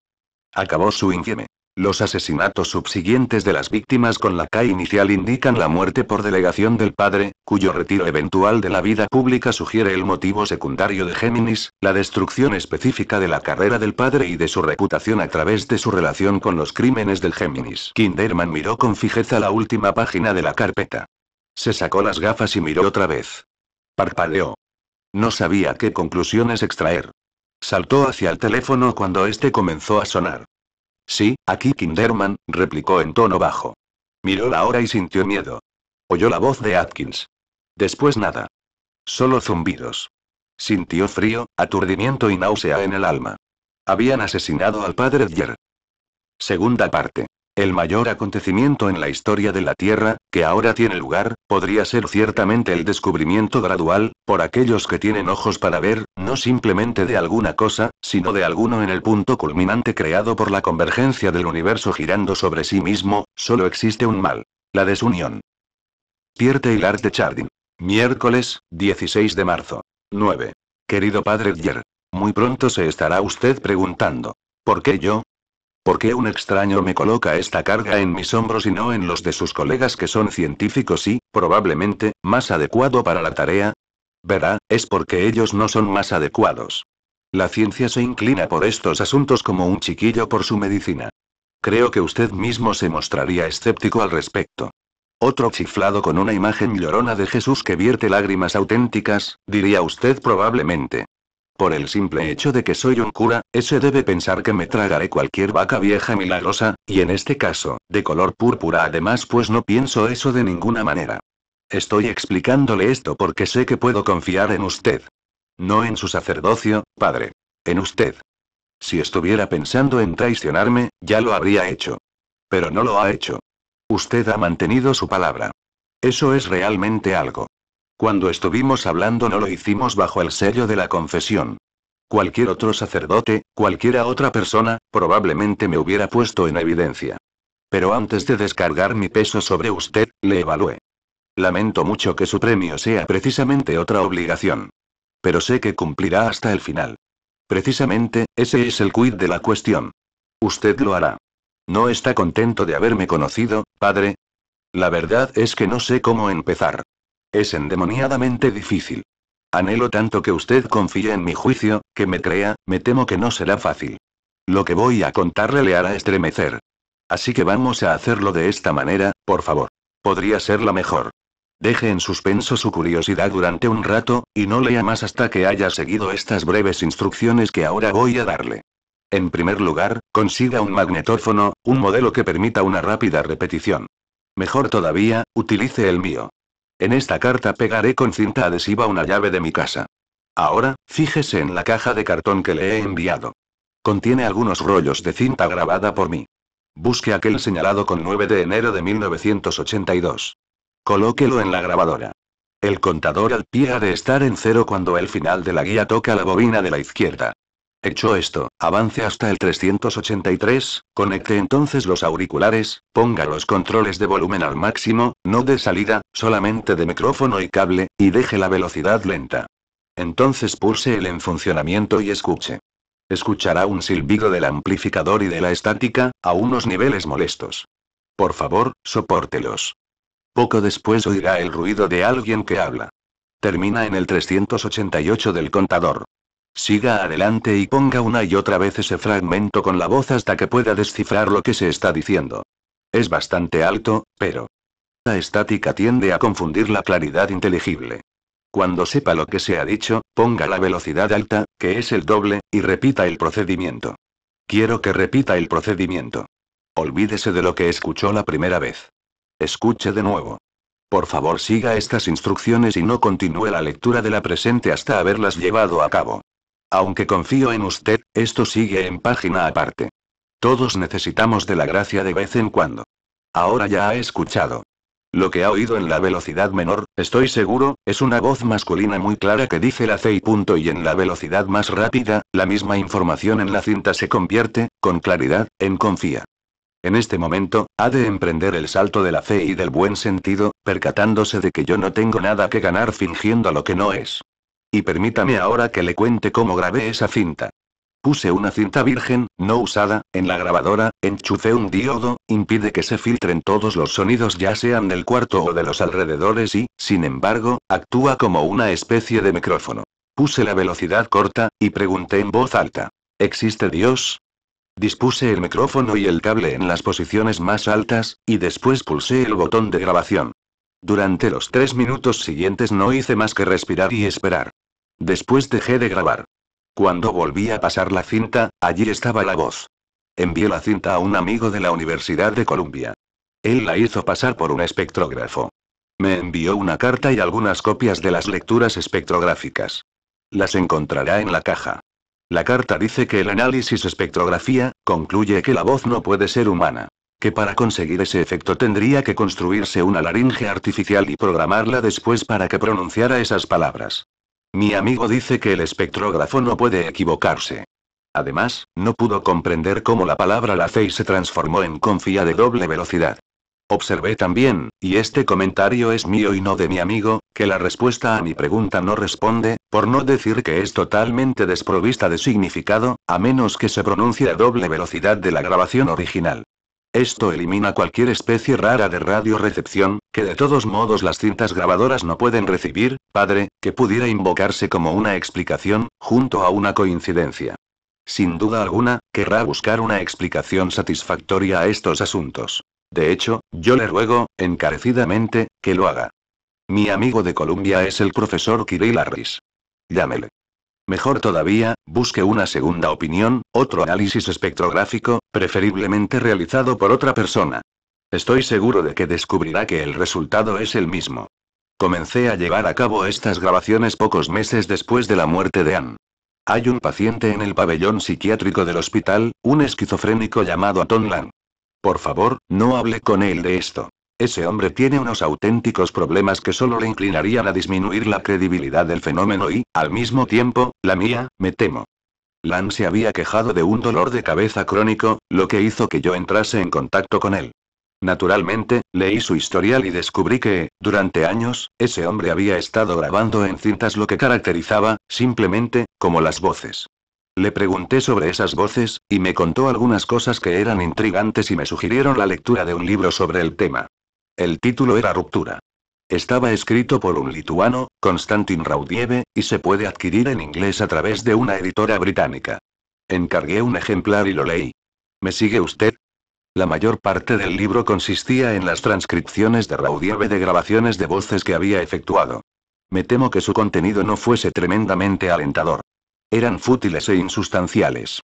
Acabó su infieme. Los asesinatos subsiguientes de las víctimas con la K inicial indican la muerte por delegación del padre, cuyo retiro eventual de la vida pública sugiere el motivo secundario de Géminis, la destrucción específica de la carrera del padre y de su reputación a través de su relación con los crímenes del Géminis. Kinderman miró con fijeza la última página de la carpeta. Se sacó las gafas y miró otra vez. Parpadeó. No sabía qué conclusiones extraer. Saltó hacia el teléfono cuando este comenzó a sonar. Sí, aquí Kinderman, replicó en tono bajo. Miró la hora y sintió miedo. Oyó la voz de Atkins. Después nada. Solo zumbidos. Sintió frío, aturdimiento y náusea en el alma. Habían asesinado al padre Dyer. Segunda parte. El mayor acontecimiento en la historia de la Tierra, que ahora tiene lugar, podría ser ciertamente el descubrimiento gradual, por aquellos que tienen ojos para ver, no simplemente de alguna cosa, sino de alguno en el punto culminante creado por la convergencia del universo girando sobre sí mismo, solo existe un mal. La desunión. Pierre Teilhard de Chardin. Miércoles, 16 de marzo. 9. Querido padre Dyer. Muy pronto se estará usted preguntando. ¿Por qué yo? ¿Por qué un extraño me coloca esta carga en mis hombros y no en los de sus colegas que son científicos y, probablemente, más adecuado para la tarea? Verá, es porque ellos no son más adecuados. La ciencia se inclina por estos asuntos como un chiquillo por su medicina. Creo que usted mismo se mostraría escéptico al respecto. Otro chiflado con una imagen llorona de Jesús que vierte lágrimas auténticas, diría usted probablemente. Por el simple hecho de que soy un cura, ese debe pensar que me tragaré cualquier vaca vieja milagrosa, y en este caso, de color púrpura además pues no pienso eso de ninguna manera. Estoy explicándole esto porque sé que puedo confiar en usted. No en su sacerdocio, padre. En usted. Si estuviera pensando en traicionarme, ya lo habría hecho. Pero no lo ha hecho. Usted ha mantenido su palabra. Eso es realmente algo. Cuando estuvimos hablando no lo hicimos bajo el sello de la confesión. Cualquier otro sacerdote, cualquiera otra persona, probablemente me hubiera puesto en evidencia. Pero antes de descargar mi peso sobre usted, le evalué. Lamento mucho que su premio sea precisamente otra obligación. Pero sé que cumplirá hasta el final. Precisamente, ese es el quid de la cuestión. Usted lo hará. ¿No está contento de haberme conocido, padre? La verdad es que no sé cómo empezar. Es endemoniadamente difícil. Anhelo tanto que usted confíe en mi juicio, que me crea, me temo que no será fácil. Lo que voy a contarle le hará estremecer. Así que vamos a hacerlo de esta manera, por favor. Podría ser la mejor. Deje en suspenso su curiosidad durante un rato, y no lea más hasta que haya seguido estas breves instrucciones que ahora voy a darle. En primer lugar, consiga un magnetófono, un modelo que permita una rápida repetición. Mejor todavía, utilice el mío. En esta carta pegaré con cinta adhesiva una llave de mi casa. Ahora, fíjese en la caja de cartón que le he enviado. Contiene algunos rollos de cinta grabada por mí. Busque aquel señalado con 9 de enero de 1982. Colóquelo en la grabadora. El contador al pie ha de estar en cero cuando el final de la guía toca la bobina de la izquierda. Hecho esto, avance hasta el 383, conecte entonces los auriculares, ponga los controles de volumen al máximo, no de salida, solamente de micrófono y cable, y deje la velocidad lenta. Entonces pulse el en funcionamiento y escuche. Escuchará un silbido del amplificador y de la estática, a unos niveles molestos. Por favor, sopórtelos. Poco después oirá el ruido de alguien que habla. Termina en el 388 del contador. Siga adelante y ponga una y otra vez ese fragmento con la voz hasta que pueda descifrar lo que se está diciendo. Es bastante alto, pero... La estática tiende a confundir la claridad inteligible. Cuando sepa lo que se ha dicho, ponga la velocidad alta, que es el doble, y repita el procedimiento. Quiero que repita el procedimiento. Olvídese de lo que escuchó la primera vez. Escuche de nuevo. Por favor siga estas instrucciones y no continúe la lectura de la presente hasta haberlas llevado a cabo. Aunque confío en usted, esto sigue en página aparte. Todos necesitamos de la gracia de vez en cuando. Ahora ya ha escuchado. Lo que ha oído en la velocidad menor, estoy seguro, es una voz masculina muy clara que dice la C y punto y en la velocidad más rápida, la misma información en la cinta se convierte, con claridad, en confía. En este momento, ha de emprender el salto de la fe y del buen sentido, percatándose de que yo no tengo nada que ganar fingiendo lo que no es. Y permítame ahora que le cuente cómo grabé esa cinta. Puse una cinta virgen, no usada, en la grabadora, enchufé un diodo, impide que se filtren todos los sonidos ya sean del cuarto o de los alrededores y, sin embargo, actúa como una especie de micrófono. Puse la velocidad corta, y pregunté en voz alta. ¿Existe Dios? Dispuse el micrófono y el cable en las posiciones más altas, y después pulsé el botón de grabación. Durante los tres minutos siguientes no hice más que respirar y esperar. Después dejé de grabar. Cuando volví a pasar la cinta, allí estaba la voz. Envié la cinta a un amigo de la Universidad de Columbia. Él la hizo pasar por un espectrógrafo. Me envió una carta y algunas copias de las lecturas espectrográficas. Las encontrará en la caja. La carta dice que el análisis espectrografía concluye que la voz no puede ser humana. Que para conseguir ese efecto tendría que construirse una laringe artificial y programarla después para que pronunciara esas palabras. Mi amigo dice que el espectrógrafo no puede equivocarse. Además, no pudo comprender cómo la palabra la y se transformó en confía de doble velocidad. Observé también, y este comentario es mío y no de mi amigo, que la respuesta a mi pregunta no responde, por no decir que es totalmente desprovista de significado, a menos que se pronuncie a doble velocidad de la grabación original. Esto elimina cualquier especie rara de radiorecepción, que de todos modos las cintas grabadoras no pueden recibir, padre, que pudiera invocarse como una explicación, junto a una coincidencia. Sin duda alguna, querrá buscar una explicación satisfactoria a estos asuntos. De hecho, yo le ruego, encarecidamente, que lo haga. Mi amigo de Columbia es el profesor Kirill Harris. Llámele. Mejor todavía, busque una segunda opinión, otro análisis espectrográfico, preferiblemente realizado por otra persona. Estoy seguro de que descubrirá que el resultado es el mismo. Comencé a llevar a cabo estas grabaciones pocos meses después de la muerte de Anne. Hay un paciente en el pabellón psiquiátrico del hospital, un esquizofrénico llamado Aton Lang. Por favor, no hable con él de esto. Ese hombre tiene unos auténticos problemas que solo le inclinarían a disminuir la credibilidad del fenómeno y, al mismo tiempo, la mía, me temo. Lan se había quejado de un dolor de cabeza crónico, lo que hizo que yo entrase en contacto con él. Naturalmente, leí su historial y descubrí que, durante años, ese hombre había estado grabando en cintas lo que caracterizaba, simplemente, como las voces. Le pregunté sobre esas voces, y me contó algunas cosas que eran intrigantes y me sugirieron la lectura de un libro sobre el tema. El título era Ruptura. Estaba escrito por un lituano, Konstantin Raudieve, y se puede adquirir en inglés a través de una editora británica. Encargué un ejemplar y lo leí. ¿Me sigue usted? La mayor parte del libro consistía en las transcripciones de Raudieve de grabaciones de voces que había efectuado. Me temo que su contenido no fuese tremendamente alentador. Eran fútiles e insustanciales.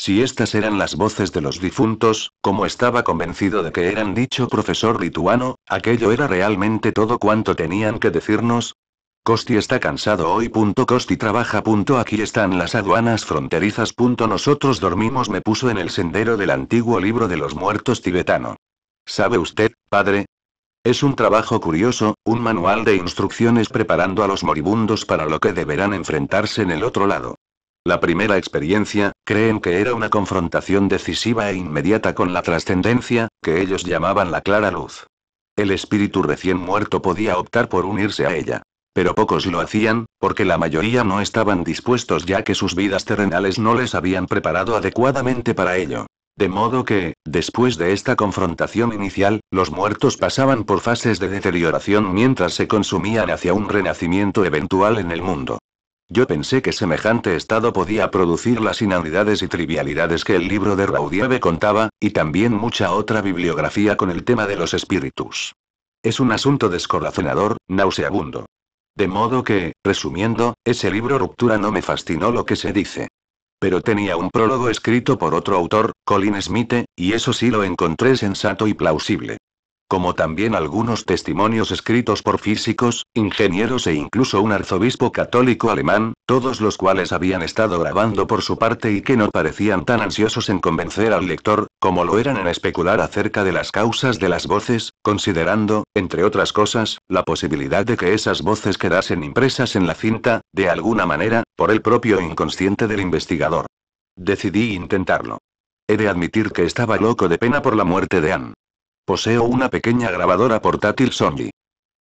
Si estas eran las voces de los difuntos, como estaba convencido de que eran dicho profesor lituano, aquello era realmente todo cuanto tenían que decirnos. Costi está cansado hoy. Costi trabaja. aquí están las aduanas fronterizas. nosotros dormimos. Me puso en el sendero del antiguo libro de los muertos tibetano. ¿Sabe usted, padre? Es un trabajo curioso, un manual de instrucciones preparando a los moribundos para lo que deberán enfrentarse en el otro lado. La primera experiencia, creen que era una confrontación decisiva e inmediata con la trascendencia, que ellos llamaban la clara luz. El espíritu recién muerto podía optar por unirse a ella. Pero pocos lo hacían, porque la mayoría no estaban dispuestos ya que sus vidas terrenales no les habían preparado adecuadamente para ello. De modo que, después de esta confrontación inicial, los muertos pasaban por fases de deterioración mientras se consumían hacia un renacimiento eventual en el mundo. Yo pensé que semejante estado podía producir las inanidades y trivialidades que el libro de Raudieve contaba, y también mucha otra bibliografía con el tema de los espíritus. Es un asunto descorazonador, nauseabundo. De modo que, resumiendo, ese libro Ruptura no me fascinó lo que se dice. Pero tenía un prólogo escrito por otro autor, Colin Smith, y eso sí lo encontré sensato y plausible como también algunos testimonios escritos por físicos, ingenieros e incluso un arzobispo católico alemán, todos los cuales habían estado grabando por su parte y que no parecían tan ansiosos en convencer al lector, como lo eran en especular acerca de las causas de las voces, considerando, entre otras cosas, la posibilidad de que esas voces quedasen impresas en la cinta, de alguna manera, por el propio inconsciente del investigador. Decidí intentarlo. He de admitir que estaba loco de pena por la muerte de Anne. Poseo una pequeña grabadora portátil Sony.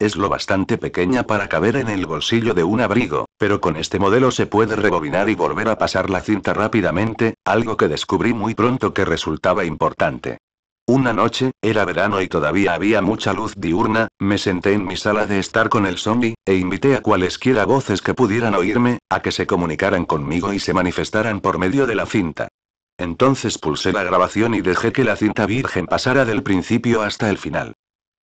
Es lo bastante pequeña para caber en el bolsillo de un abrigo, pero con este modelo se puede rebobinar y volver a pasar la cinta rápidamente, algo que descubrí muy pronto que resultaba importante. Una noche, era verano y todavía había mucha luz diurna, me senté en mi sala de estar con el zombie, e invité a cualesquiera voces que pudieran oírme, a que se comunicaran conmigo y se manifestaran por medio de la cinta. Entonces pulsé la grabación y dejé que la cinta virgen pasara del principio hasta el final.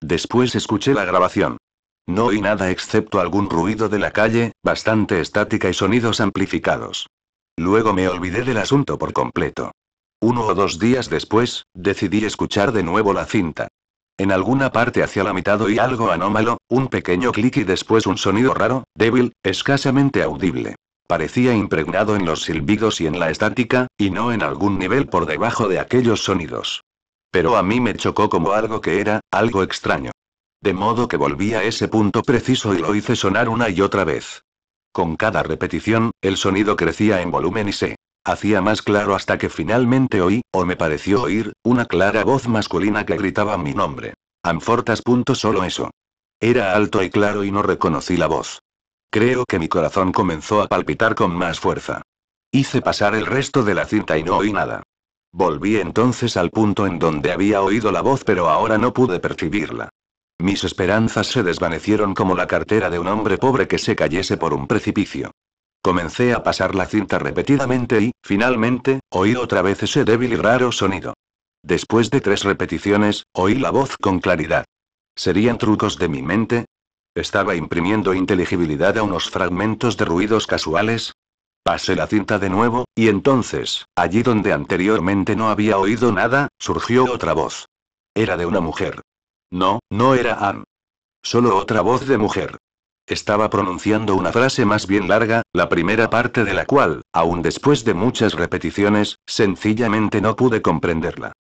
Después escuché la grabación. No oí nada excepto algún ruido de la calle, bastante estática y sonidos amplificados. Luego me olvidé del asunto por completo. Uno o dos días después, decidí escuchar de nuevo la cinta. En alguna parte hacia la mitad oí algo anómalo, un pequeño clic y después un sonido raro, débil, escasamente audible. Parecía impregnado en los silbidos y en la estática, y no en algún nivel por debajo de aquellos sonidos. Pero a mí me chocó como algo que era, algo extraño. De modo que volví a ese punto preciso y lo hice sonar una y otra vez. Con cada repetición, el sonido crecía en volumen y se hacía más claro hasta que finalmente oí, o me pareció oír, una clara voz masculina que gritaba mi nombre. Anfortas. Solo eso. Era alto y claro y no reconocí la voz. Creo que mi corazón comenzó a palpitar con más fuerza. Hice pasar el resto de la cinta y no oí nada. Volví entonces al punto en donde había oído la voz pero ahora no pude percibirla. Mis esperanzas se desvanecieron como la cartera de un hombre pobre que se cayese por un precipicio. Comencé a pasar la cinta repetidamente y, finalmente, oí otra vez ese débil y raro sonido. Después de tres repeticiones, oí la voz con claridad. ¿Serían trucos de mi mente? Estaba imprimiendo inteligibilidad a unos fragmentos de ruidos casuales. Pasé la cinta de nuevo, y entonces, allí donde anteriormente no había oído nada, surgió otra voz. Era de una mujer. No, no era Ann. Solo otra voz de mujer. Estaba pronunciando una frase más bien larga, la primera parte de la cual, aun después de muchas repeticiones, sencillamente no pude comprenderla.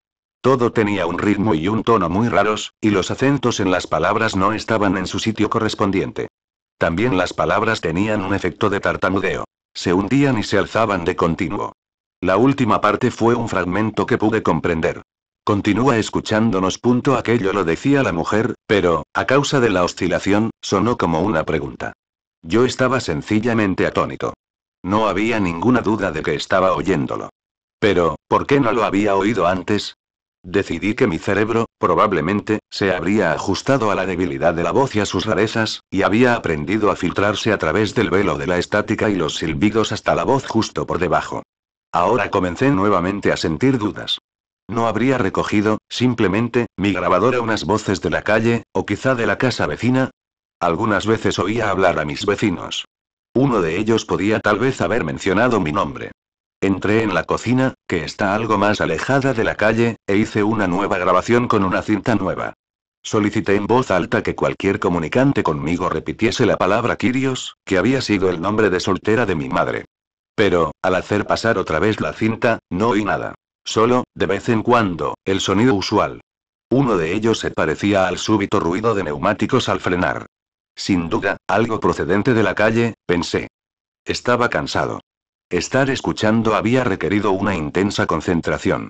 Todo tenía un ritmo y un tono muy raros, y los acentos en las palabras no estaban en su sitio correspondiente. También las palabras tenían un efecto de tartamudeo. Se hundían y se alzaban de continuo. La última parte fue un fragmento que pude comprender. Continúa escuchándonos. Punto aquello lo decía la mujer, pero, a causa de la oscilación, sonó como una pregunta. Yo estaba sencillamente atónito. No había ninguna duda de que estaba oyéndolo. Pero, ¿por qué no lo había oído antes? Decidí que mi cerebro, probablemente, se habría ajustado a la debilidad de la voz y a sus rarezas, y había aprendido a filtrarse a través del velo de la estática y los silbidos hasta la voz justo por debajo. Ahora comencé nuevamente a sentir dudas. No habría recogido, simplemente, mi grabadora unas voces de la calle, o quizá de la casa vecina. Algunas veces oía hablar a mis vecinos. Uno de ellos podía tal vez haber mencionado mi nombre. Entré en la cocina, que está algo más alejada de la calle, e hice una nueva grabación con una cinta nueva. Solicité en voz alta que cualquier comunicante conmigo repitiese la palabra Kirios, que había sido el nombre de soltera de mi madre. Pero, al hacer pasar otra vez la cinta, no oí nada. Solo, de vez en cuando, el sonido usual. Uno de ellos se parecía al súbito ruido de neumáticos al frenar. Sin duda, algo procedente de la calle, pensé. Estaba cansado. Estar escuchando había requerido una intensa concentración.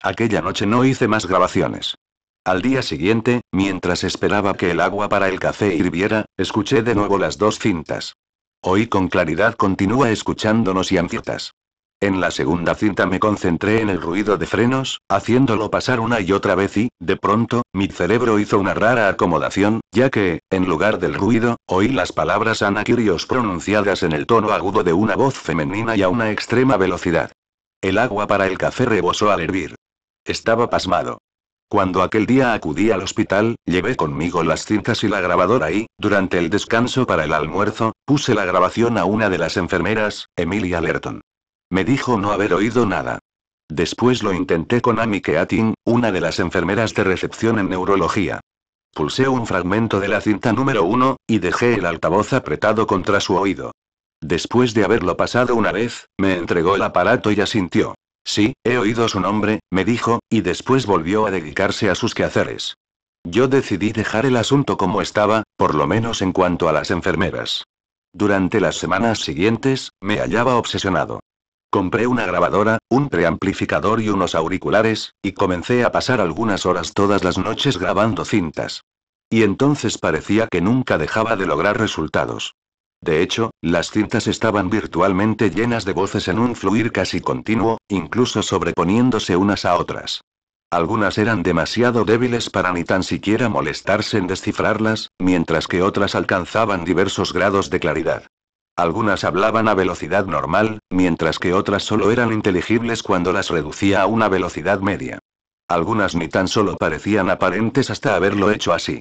Aquella noche no hice más grabaciones. Al día siguiente, mientras esperaba que el agua para el café hirviera, escuché de nuevo las dos cintas. Hoy con claridad continúa escuchándonos y anciertas. En la segunda cinta me concentré en el ruido de frenos, haciéndolo pasar una y otra vez y, de pronto, mi cerebro hizo una rara acomodación, ya que, en lugar del ruido, oí las palabras anakirios pronunciadas en el tono agudo de una voz femenina y a una extrema velocidad. El agua para el café rebosó al hervir. Estaba pasmado. Cuando aquel día acudí al hospital, llevé conmigo las cintas y la grabadora y, durante el descanso para el almuerzo, puse la grabación a una de las enfermeras, Emilia Lerton. Me dijo no haber oído nada. Después lo intenté con Ami Keating, una de las enfermeras de recepción en neurología. Pulsé un fragmento de la cinta número uno, y dejé el altavoz apretado contra su oído. Después de haberlo pasado una vez, me entregó el aparato y asintió. Sí, he oído su nombre, me dijo, y después volvió a dedicarse a sus quehaceres. Yo decidí dejar el asunto como estaba, por lo menos en cuanto a las enfermeras. Durante las semanas siguientes, me hallaba obsesionado. Compré una grabadora, un preamplificador y unos auriculares, y comencé a pasar algunas horas todas las noches grabando cintas. Y entonces parecía que nunca dejaba de lograr resultados. De hecho, las cintas estaban virtualmente llenas de voces en un fluir casi continuo, incluso sobreponiéndose unas a otras. Algunas eran demasiado débiles para ni tan siquiera molestarse en descifrarlas, mientras que otras alcanzaban diversos grados de claridad. Algunas hablaban a velocidad normal, mientras que otras solo eran inteligibles cuando las reducía a una velocidad media. Algunas ni tan solo parecían aparentes hasta haberlo hecho así.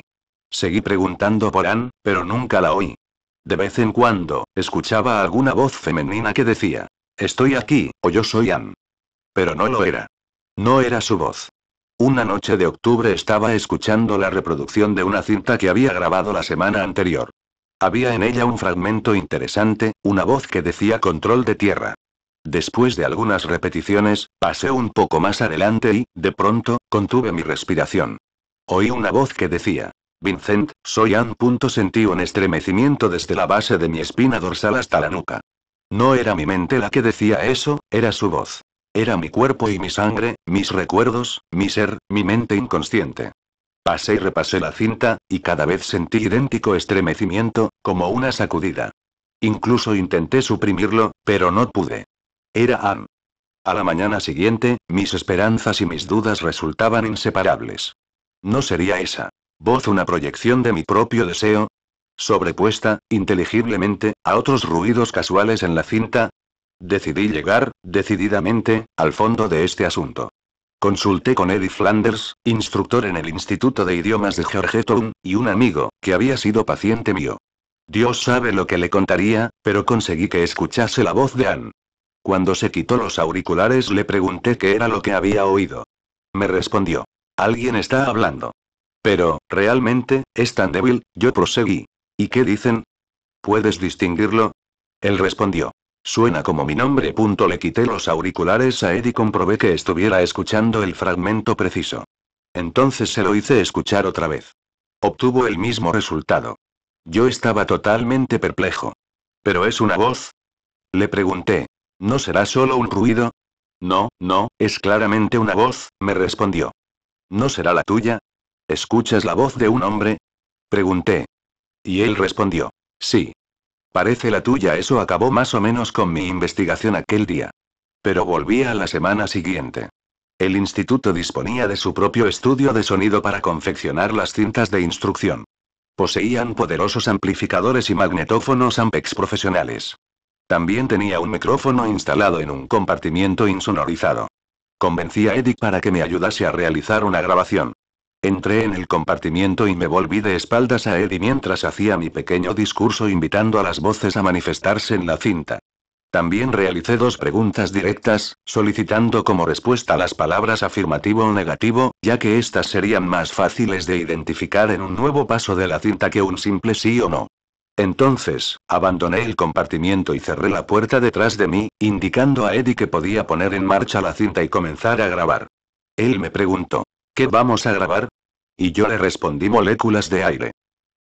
Seguí preguntando por Ann, pero nunca la oí. De vez en cuando, escuchaba alguna voz femenina que decía, Estoy aquí, o yo soy Ann. Pero no lo era. No era su voz. Una noche de octubre estaba escuchando la reproducción de una cinta que había grabado la semana anterior. Había en ella un fragmento interesante, una voz que decía control de tierra. Después de algunas repeticiones, pasé un poco más adelante y, de pronto, contuve mi respiración. Oí una voz que decía, Vincent, soy Ann. Sentí un estremecimiento desde la base de mi espina dorsal hasta la nuca. No era mi mente la que decía eso, era su voz. Era mi cuerpo y mi sangre, mis recuerdos, mi ser, mi mente inconsciente. Pasé y repasé la cinta, y cada vez sentí idéntico estremecimiento, como una sacudida. Incluso intenté suprimirlo, pero no pude. Era Ann. A la mañana siguiente, mis esperanzas y mis dudas resultaban inseparables. ¿No sería esa voz una proyección de mi propio deseo? Sobrepuesta, inteligiblemente, a otros ruidos casuales en la cinta. Decidí llegar, decididamente, al fondo de este asunto. Consulté con Eddie Flanders, instructor en el Instituto de Idiomas de Georgetown, y un amigo, que había sido paciente mío. Dios sabe lo que le contaría, pero conseguí que escuchase la voz de Anne. Cuando se quitó los auriculares le pregunté qué era lo que había oído. Me respondió. Alguien está hablando. Pero, realmente, es tan débil, yo proseguí. ¿Y qué dicen? ¿Puedes distinguirlo? Él respondió. Suena como mi nombre. Le quité los auriculares a Ed y comprobé que estuviera escuchando el fragmento preciso. Entonces se lo hice escuchar otra vez. Obtuvo el mismo resultado. Yo estaba totalmente perplejo. ¿Pero es una voz? Le pregunté. ¿No será solo un ruido? No, no, es claramente una voz, me respondió. ¿No será la tuya? ¿Escuchas la voz de un hombre? Pregunté. Y él respondió. Sí, Parece la tuya, eso acabó más o menos con mi investigación aquel día. Pero volví a la semana siguiente. El instituto disponía de su propio estudio de sonido para confeccionar las cintas de instrucción. Poseían poderosos amplificadores y magnetófonos Ampex profesionales. También tenía un micrófono instalado en un compartimiento insonorizado. Convencí a Eddie para que me ayudase a realizar una grabación. Entré en el compartimiento y me volví de espaldas a Eddie mientras hacía mi pequeño discurso invitando a las voces a manifestarse en la cinta. También realicé dos preguntas directas, solicitando como respuesta las palabras afirmativo o negativo, ya que éstas serían más fáciles de identificar en un nuevo paso de la cinta que un simple sí o no. Entonces, abandoné el compartimiento y cerré la puerta detrás de mí, indicando a Eddie que podía poner en marcha la cinta y comenzar a grabar. Él me preguntó, ¿Qué vamos a grabar? Y yo le respondí moléculas de aire.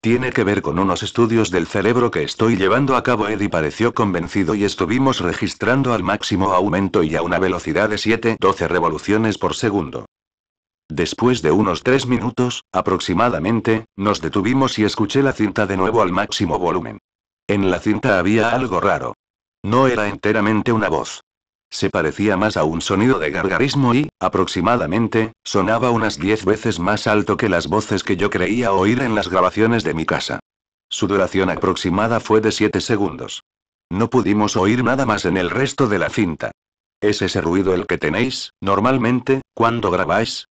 Tiene que ver con unos estudios del cerebro que estoy llevando a cabo. Eddie pareció convencido y estuvimos registrando al máximo aumento y a una velocidad de 7-12 revoluciones por segundo. Después de unos tres minutos, aproximadamente, nos detuvimos y escuché la cinta de nuevo al máximo volumen. En la cinta había algo raro. No era enteramente una voz se parecía más a un sonido de gargarismo y, aproximadamente, sonaba unas diez veces más alto que las voces que yo creía oír en las grabaciones de mi casa. Su duración aproximada fue de siete segundos. No pudimos oír nada más en el resto de la cinta. ¿Es ese ruido el que tenéis, normalmente, cuando grabáis?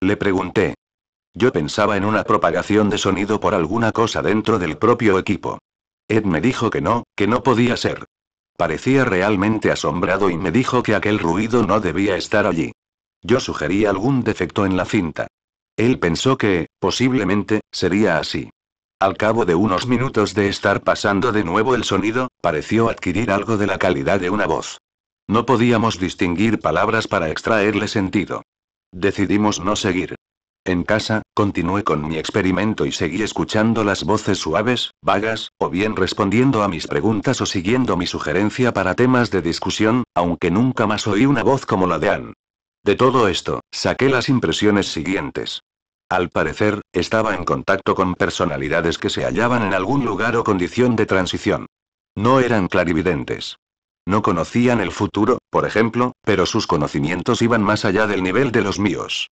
Le pregunté. Yo pensaba en una propagación de sonido por alguna cosa dentro del propio equipo. Ed me dijo que no, que no podía ser. Parecía realmente asombrado y me dijo que aquel ruido no debía estar allí. Yo sugerí algún defecto en la cinta. Él pensó que, posiblemente, sería así. Al cabo de unos minutos de estar pasando de nuevo el sonido, pareció adquirir algo de la calidad de una voz. No podíamos distinguir palabras para extraerle sentido. Decidimos no seguir. En casa, continué con mi experimento y seguí escuchando las voces suaves, vagas, o bien respondiendo a mis preguntas o siguiendo mi sugerencia para temas de discusión, aunque nunca más oí una voz como la de Anne. De todo esto, saqué las impresiones siguientes. Al parecer, estaba en contacto con personalidades que se hallaban en algún lugar o condición de transición. No eran clarividentes. No conocían el futuro, por ejemplo, pero sus conocimientos iban más allá del nivel de los míos.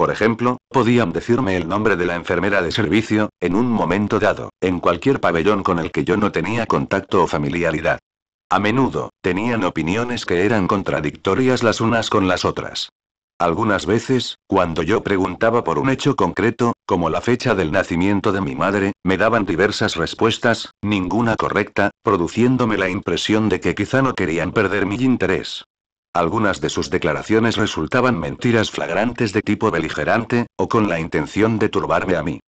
Por ejemplo, podían decirme el nombre de la enfermera de servicio, en un momento dado, en cualquier pabellón con el que yo no tenía contacto o familiaridad. A menudo, tenían opiniones que eran contradictorias las unas con las otras. Algunas veces, cuando yo preguntaba por un hecho concreto, como la fecha del nacimiento de mi madre, me daban diversas respuestas, ninguna correcta, produciéndome la impresión de que quizá no querían perder mi interés. Algunas de sus declaraciones resultaban mentiras flagrantes de tipo beligerante, o con la intención de turbarme a mí.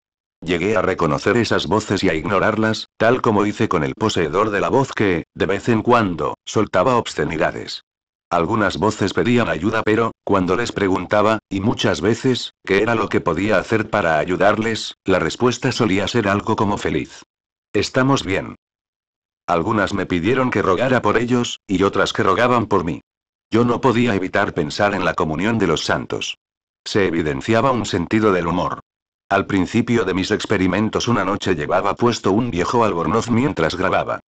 Llegué a reconocer esas voces y a ignorarlas, tal como hice con el poseedor de la voz que, de vez en cuando, soltaba obscenidades. Algunas voces pedían ayuda pero, cuando les preguntaba, y muchas veces, qué era lo que podía hacer para ayudarles, la respuesta solía ser algo como feliz. Estamos bien. Algunas me pidieron que rogara por ellos, y otras que rogaban por mí. Yo no podía evitar pensar en la comunión de los santos. Se evidenciaba un sentido del humor. Al principio de mis experimentos una noche llevaba puesto un viejo albornoz mientras grababa.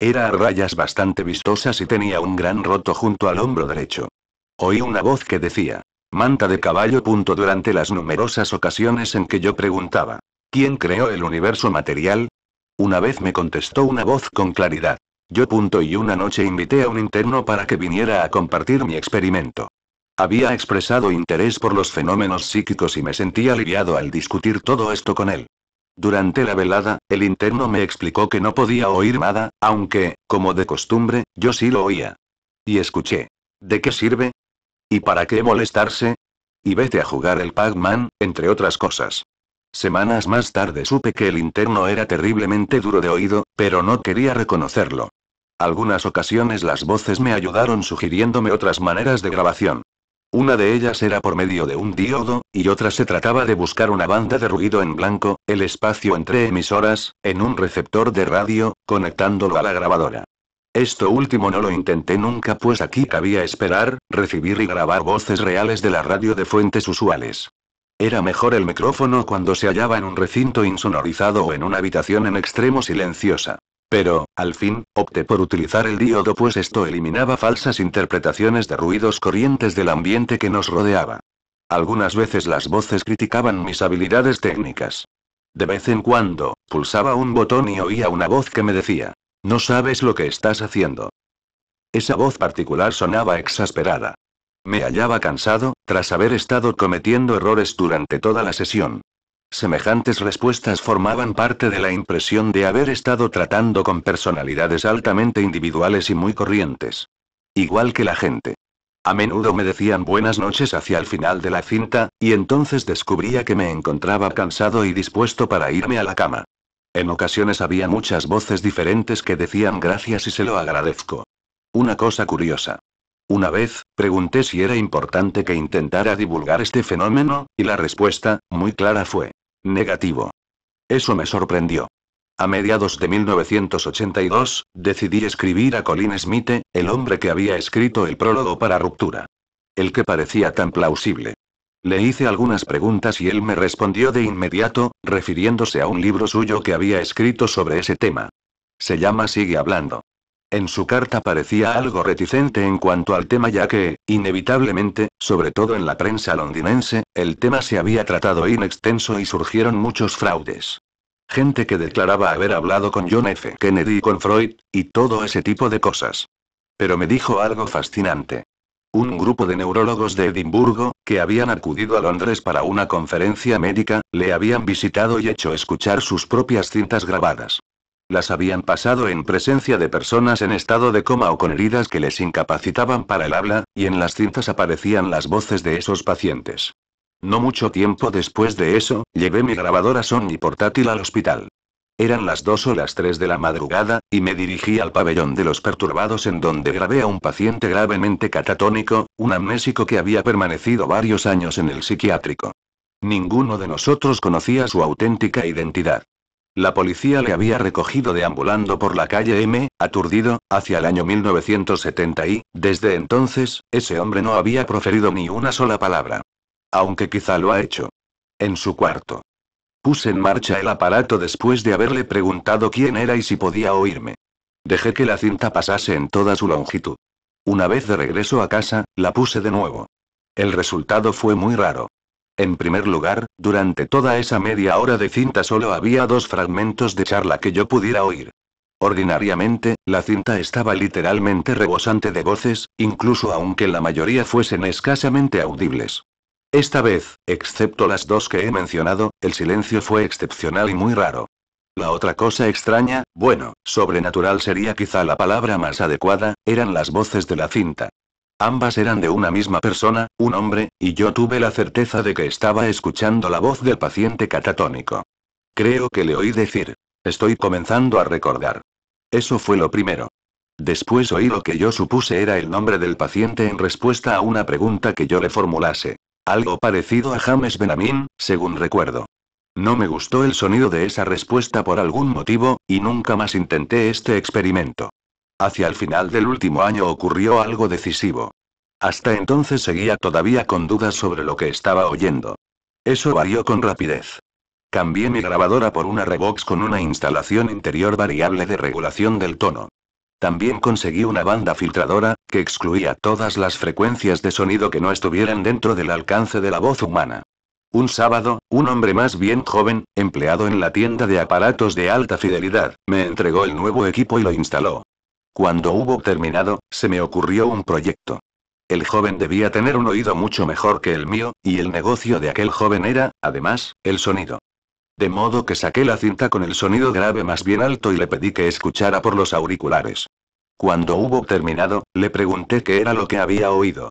Era a rayas bastante vistosas y tenía un gran roto junto al hombro derecho. Oí una voz que decía, manta de caballo. Punto durante las numerosas ocasiones en que yo preguntaba, ¿quién creó el universo material? Una vez me contestó una voz con claridad, yo punto y una noche invité a un interno para que viniera a compartir mi experimento. Había expresado interés por los fenómenos psíquicos y me sentí aliviado al discutir todo esto con él. Durante la velada, el interno me explicó que no podía oír nada, aunque, como de costumbre, yo sí lo oía. Y escuché. ¿De qué sirve? ¿Y para qué molestarse? Y vete a jugar el Pac-Man, entre otras cosas. Semanas más tarde supe que el interno era terriblemente duro de oído, pero no quería reconocerlo. Algunas ocasiones las voces me ayudaron sugiriéndome otras maneras de grabación. Una de ellas era por medio de un diodo, y otra se trataba de buscar una banda de ruido en blanco, el espacio entre emisoras, en un receptor de radio, conectándolo a la grabadora. Esto último no lo intenté nunca pues aquí cabía esperar, recibir y grabar voces reales de la radio de fuentes usuales. Era mejor el micrófono cuando se hallaba en un recinto insonorizado o en una habitación en extremo silenciosa. Pero, al fin, opté por utilizar el diodo pues esto eliminaba falsas interpretaciones de ruidos corrientes del ambiente que nos rodeaba. Algunas veces las voces criticaban mis habilidades técnicas. De vez en cuando, pulsaba un botón y oía una voz que me decía, no sabes lo que estás haciendo. Esa voz particular sonaba exasperada. Me hallaba cansado, tras haber estado cometiendo errores durante toda la sesión. Semejantes respuestas formaban parte de la impresión de haber estado tratando con personalidades altamente individuales y muy corrientes. Igual que la gente. A menudo me decían buenas noches hacia el final de la cinta, y entonces descubría que me encontraba cansado y dispuesto para irme a la cama. En ocasiones había muchas voces diferentes que decían gracias y se lo agradezco. Una cosa curiosa. Una vez, pregunté si era importante que intentara divulgar este fenómeno, y la respuesta, muy clara fue, Negativo. Eso me sorprendió. A mediados de 1982, decidí escribir a Colin Smith, el hombre que había escrito el prólogo para Ruptura. El que parecía tan plausible. Le hice algunas preguntas y él me respondió de inmediato, refiriéndose a un libro suyo que había escrito sobre ese tema. Se llama Sigue hablando. En su carta parecía algo reticente en cuanto al tema ya que, inevitablemente, sobre todo en la prensa londinense, el tema se había tratado inextenso extenso y surgieron muchos fraudes. Gente que declaraba haber hablado con John F. Kennedy y con Freud, y todo ese tipo de cosas. Pero me dijo algo fascinante. Un grupo de neurólogos de Edimburgo, que habían acudido a Londres para una conferencia médica, le habían visitado y hecho escuchar sus propias cintas grabadas. Las habían pasado en presencia de personas en estado de coma o con heridas que les incapacitaban para el habla, y en las cintas aparecían las voces de esos pacientes. No mucho tiempo después de eso, llevé mi grabadora Sony portátil al hospital. Eran las 2 o las 3 de la madrugada, y me dirigí al pabellón de los perturbados en donde grabé a un paciente gravemente catatónico, un amnésico que había permanecido varios años en el psiquiátrico. Ninguno de nosotros conocía su auténtica identidad. La policía le había recogido deambulando por la calle M, aturdido, hacia el año 1970 y, desde entonces, ese hombre no había proferido ni una sola palabra. Aunque quizá lo ha hecho. En su cuarto. Puse en marcha el aparato después de haberle preguntado quién era y si podía oírme. Dejé que la cinta pasase en toda su longitud. Una vez de regreso a casa, la puse de nuevo. El resultado fue muy raro. En primer lugar, durante toda esa media hora de cinta solo había dos fragmentos de charla que yo pudiera oír. Ordinariamente, la cinta estaba literalmente rebosante de voces, incluso aunque la mayoría fuesen escasamente audibles. Esta vez, excepto las dos que he mencionado, el silencio fue excepcional y muy raro. La otra cosa extraña, bueno, sobrenatural sería quizá la palabra más adecuada, eran las voces de la cinta. Ambas eran de una misma persona, un hombre, y yo tuve la certeza de que estaba escuchando la voz del paciente catatónico. Creo que le oí decir. Estoy comenzando a recordar. Eso fue lo primero. Después oí lo que yo supuse era el nombre del paciente en respuesta a una pregunta que yo le formulase. Algo parecido a James Benamín, según recuerdo. No me gustó el sonido de esa respuesta por algún motivo, y nunca más intenté este experimento. Hacia el final del último año ocurrió algo decisivo. Hasta entonces seguía todavía con dudas sobre lo que estaba oyendo. Eso varió con rapidez. Cambié mi grabadora por una Revox con una instalación interior variable de regulación del tono. También conseguí una banda filtradora, que excluía todas las frecuencias de sonido que no estuvieran dentro del alcance de la voz humana. Un sábado, un hombre más bien joven, empleado en la tienda de aparatos de alta fidelidad, me entregó el nuevo equipo y lo instaló. Cuando hubo terminado, se me ocurrió un proyecto. El joven debía tener un oído mucho mejor que el mío, y el negocio de aquel joven era, además, el sonido. De modo que saqué la cinta con el sonido grave más bien alto y le pedí que escuchara por los auriculares. Cuando hubo terminado, le pregunté qué era lo que había oído.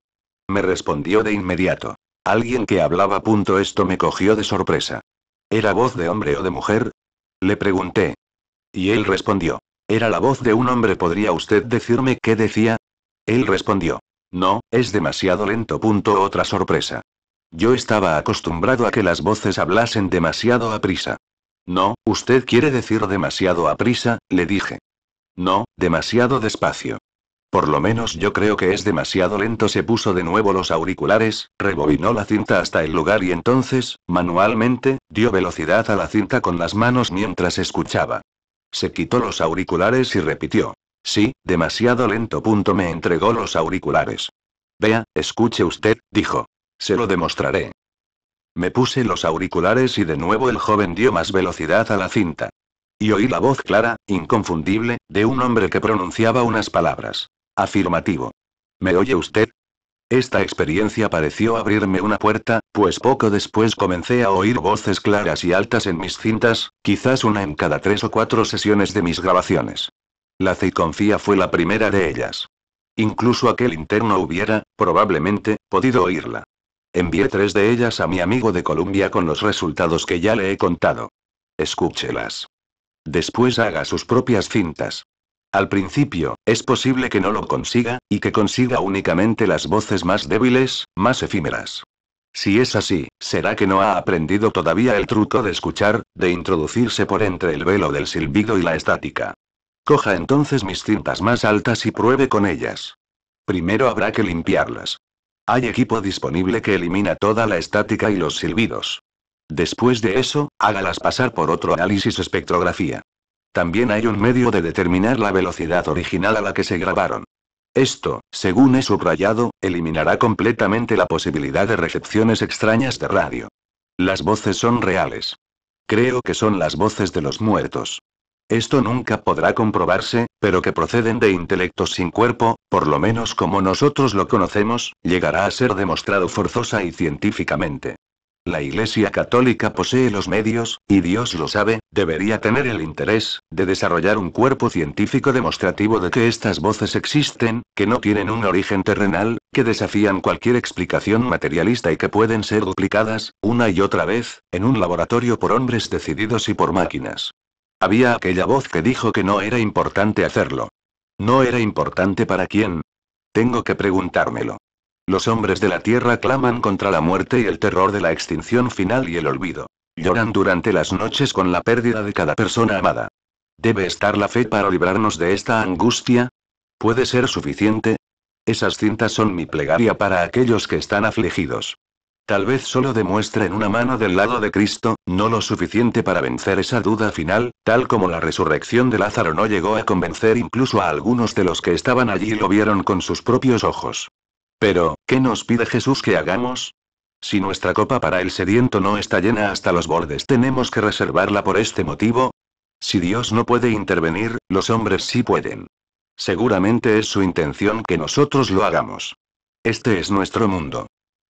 Me respondió de inmediato. Alguien que hablaba. Punto esto me cogió de sorpresa. ¿Era voz de hombre o de mujer? Le pregunté. Y él respondió. Era la voz de un hombre. ¿Podría usted decirme qué decía? Él respondió. No, es demasiado lento. Punto otra sorpresa. Yo estaba acostumbrado a que las voces hablasen demasiado a prisa. No, usted quiere decir demasiado a prisa, le dije. No, demasiado despacio. Por lo menos yo creo que es demasiado lento. Se puso de nuevo los auriculares, rebobinó la cinta hasta el lugar y entonces, manualmente, dio velocidad a la cinta con las manos mientras escuchaba. Se quitó los auriculares y repitió. Sí, demasiado lento. Punto me entregó los auriculares. Vea, escuche usted, dijo. Se lo demostraré. Me puse los auriculares y de nuevo el joven dio más velocidad a la cinta. Y oí la voz clara, inconfundible, de un hombre que pronunciaba unas palabras. Afirmativo. ¿Me oye usted? Esta experiencia pareció abrirme una puerta, pues poco después comencé a oír voces claras y altas en mis cintas, quizás una en cada tres o cuatro sesiones de mis grabaciones. La Confía fue la primera de ellas. Incluso aquel interno hubiera, probablemente, podido oírla. Envié tres de ellas a mi amigo de Columbia con los resultados que ya le he contado. Escúchelas. Después haga sus propias cintas. Al principio, es posible que no lo consiga, y que consiga únicamente las voces más débiles, más efímeras. Si es así, ¿será que no ha aprendido todavía el truco de escuchar, de introducirse por entre el velo del silbido y la estática? Coja entonces mis cintas más altas y pruebe con ellas. Primero habrá que limpiarlas. Hay equipo disponible que elimina toda la estática y los silbidos. Después de eso, hágalas pasar por otro análisis espectrografía. También hay un medio de determinar la velocidad original a la que se grabaron. Esto, según he subrayado, eliminará completamente la posibilidad de recepciones extrañas de radio. Las voces son reales. Creo que son las voces de los muertos. Esto nunca podrá comprobarse, pero que proceden de intelectos sin cuerpo, por lo menos como nosotros lo conocemos, llegará a ser demostrado forzosa y científicamente. La Iglesia Católica posee los medios, y Dios lo sabe, debería tener el interés, de desarrollar un cuerpo científico demostrativo de que estas voces existen, que no tienen un origen terrenal, que desafían cualquier explicación materialista y que pueden ser duplicadas, una y otra vez, en un laboratorio por hombres decididos y por máquinas. Había aquella voz que dijo que no era importante hacerlo. No era importante para quién. Tengo que preguntármelo. Los hombres de la Tierra claman contra la muerte y el terror de la extinción final y el olvido. Lloran durante las noches con la pérdida de cada persona amada. ¿Debe estar la fe para librarnos de esta angustia? ¿Puede ser suficiente? Esas cintas son mi plegaria para aquellos que están afligidos. Tal vez solo demuestren una mano del lado de Cristo, no lo suficiente para vencer esa duda final, tal como la resurrección de Lázaro no llegó a convencer incluso a algunos de los que estaban allí y lo vieron con sus propios ojos. Pero, ¿qué nos pide Jesús que hagamos? Si nuestra copa para el sediento no está llena hasta los bordes, tenemos que reservarla por este motivo. Si Dios no puede intervenir, los hombres sí pueden. Seguramente es su intención que nosotros lo hagamos. Este es nuestro mundo.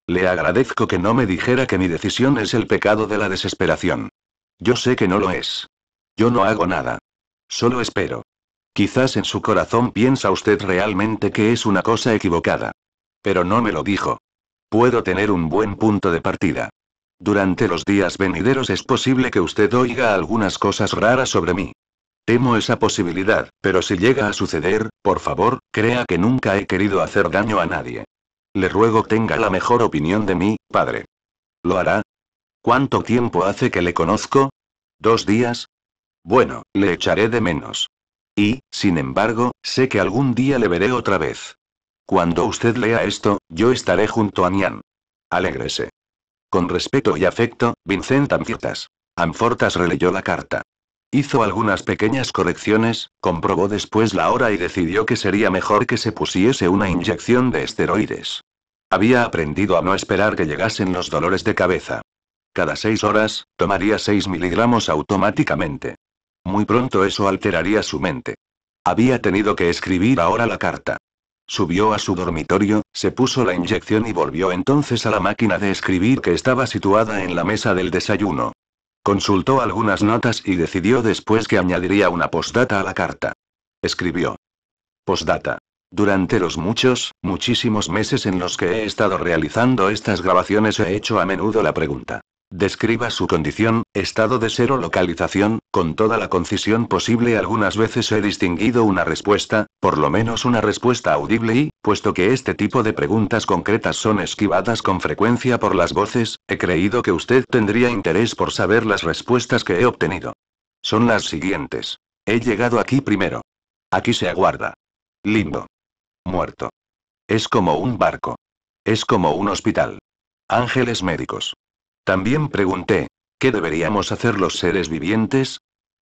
Le agradezco que no me dijera que mi decisión es el pecado de la desesperación. Yo sé que no lo es. Yo no hago nada. Solo espero. Quizás en su corazón piensa usted realmente que es una cosa equivocada. Pero no me lo dijo. Puedo tener un buen punto de partida. Durante los días venideros es posible que usted oiga algunas cosas raras sobre mí. Temo esa posibilidad, pero si llega a suceder, por favor, crea que nunca he querido hacer daño a nadie. Le ruego tenga la mejor opinión de mí, padre. ¿Lo hará? ¿Cuánto tiempo hace que le conozco? ¿Dos días? Bueno, le echaré de menos. Y, sin embargo, sé que algún día le veré otra vez. Cuando usted lea esto, yo estaré junto a Nian. Alégrese. Con respeto y afecto, Vincent Amfortas. Amfortas releyó la carta. Hizo algunas pequeñas correcciones, comprobó después la hora y decidió que sería mejor que se pusiese una inyección de esteroides. Había aprendido a no esperar que llegasen los dolores de cabeza. Cada seis horas, tomaría seis miligramos automáticamente. Muy pronto eso alteraría su mente. Había tenido que escribir ahora la carta. Subió a su dormitorio, se puso la inyección y volvió entonces a la máquina de escribir que estaba situada en la mesa del desayuno. Consultó algunas notas y decidió después que añadiría una postdata a la carta. Escribió. Postdata. Durante los muchos, muchísimos meses en los que he estado realizando estas grabaciones he hecho a menudo la pregunta. Describa su condición, estado de ser o localización, con toda la concisión posible. Algunas veces he distinguido una respuesta, por lo menos una respuesta audible y, puesto que este tipo de preguntas concretas son esquivadas con frecuencia por las voces, he creído que usted tendría interés por saber las respuestas que he obtenido. Son las siguientes. He llegado aquí primero. Aquí se aguarda. Lindo. Muerto. Es como un barco. Es como un hospital. Ángeles médicos. También pregunté, ¿qué deberíamos hacer los seres vivientes?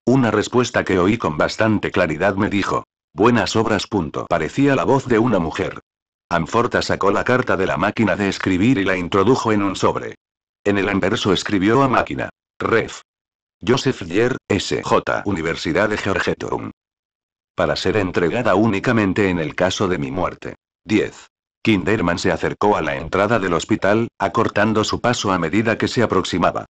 Una respuesta que oí con bastante claridad me dijo, buenas obras. Punto. Parecía la voz de una mujer. Amforta sacó la carta de la máquina de escribir y la introdujo en un sobre. En el anverso escribió a máquina. Ref. Joseph Yer, S.J. Universidad de Georgetown. Para ser entregada únicamente en el caso de mi muerte. 10. Kinderman se acercó a la entrada del hospital, acortando su paso a medida que se aproximaba.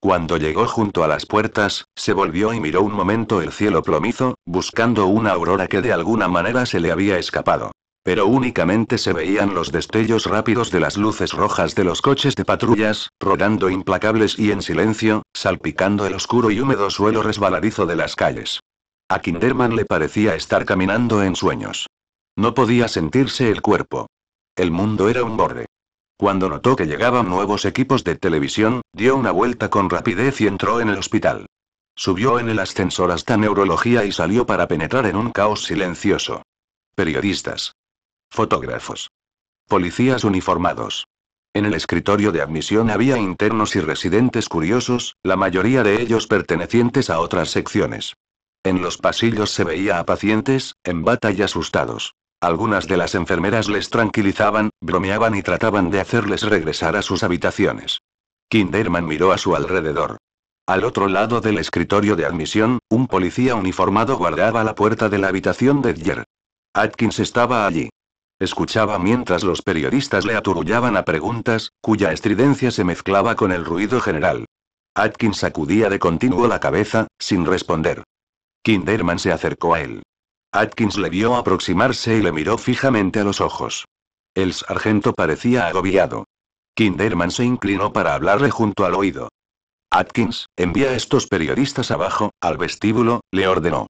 Cuando llegó junto a las puertas, se volvió y miró un momento el cielo plomizo, buscando una aurora que de alguna manera se le había escapado. Pero únicamente se veían los destellos rápidos de las luces rojas de los coches de patrullas, rodando implacables y en silencio, salpicando el oscuro y húmedo suelo resbaladizo de las calles. A Kinderman le parecía estar caminando en sueños. No podía sentirse el cuerpo. El mundo era un borde. Cuando notó que llegaban nuevos equipos de televisión, dio una vuelta con rapidez y entró en el hospital. Subió en el ascensor hasta neurología y salió para penetrar en un caos silencioso. Periodistas. Fotógrafos. Policías uniformados. En el escritorio de admisión había internos y residentes curiosos, la mayoría de ellos pertenecientes a otras secciones. En los pasillos se veía a pacientes, en bata y asustados. Algunas de las enfermeras les tranquilizaban, bromeaban y trataban de hacerles regresar a sus habitaciones. Kinderman miró a su alrededor. Al otro lado del escritorio de admisión, un policía uniformado guardaba la puerta de la habitación de Dyer. Atkins estaba allí. Escuchaba mientras los periodistas le aturullaban a preguntas, cuya estridencia se mezclaba con el ruido general. Atkins sacudía de continuo la cabeza, sin responder. Kinderman se acercó a él. Atkins le vio aproximarse y le miró fijamente a los ojos. El sargento parecía agobiado. Kinderman se inclinó para hablarle junto al oído. Atkins, envía a estos periodistas abajo, al vestíbulo, le ordenó.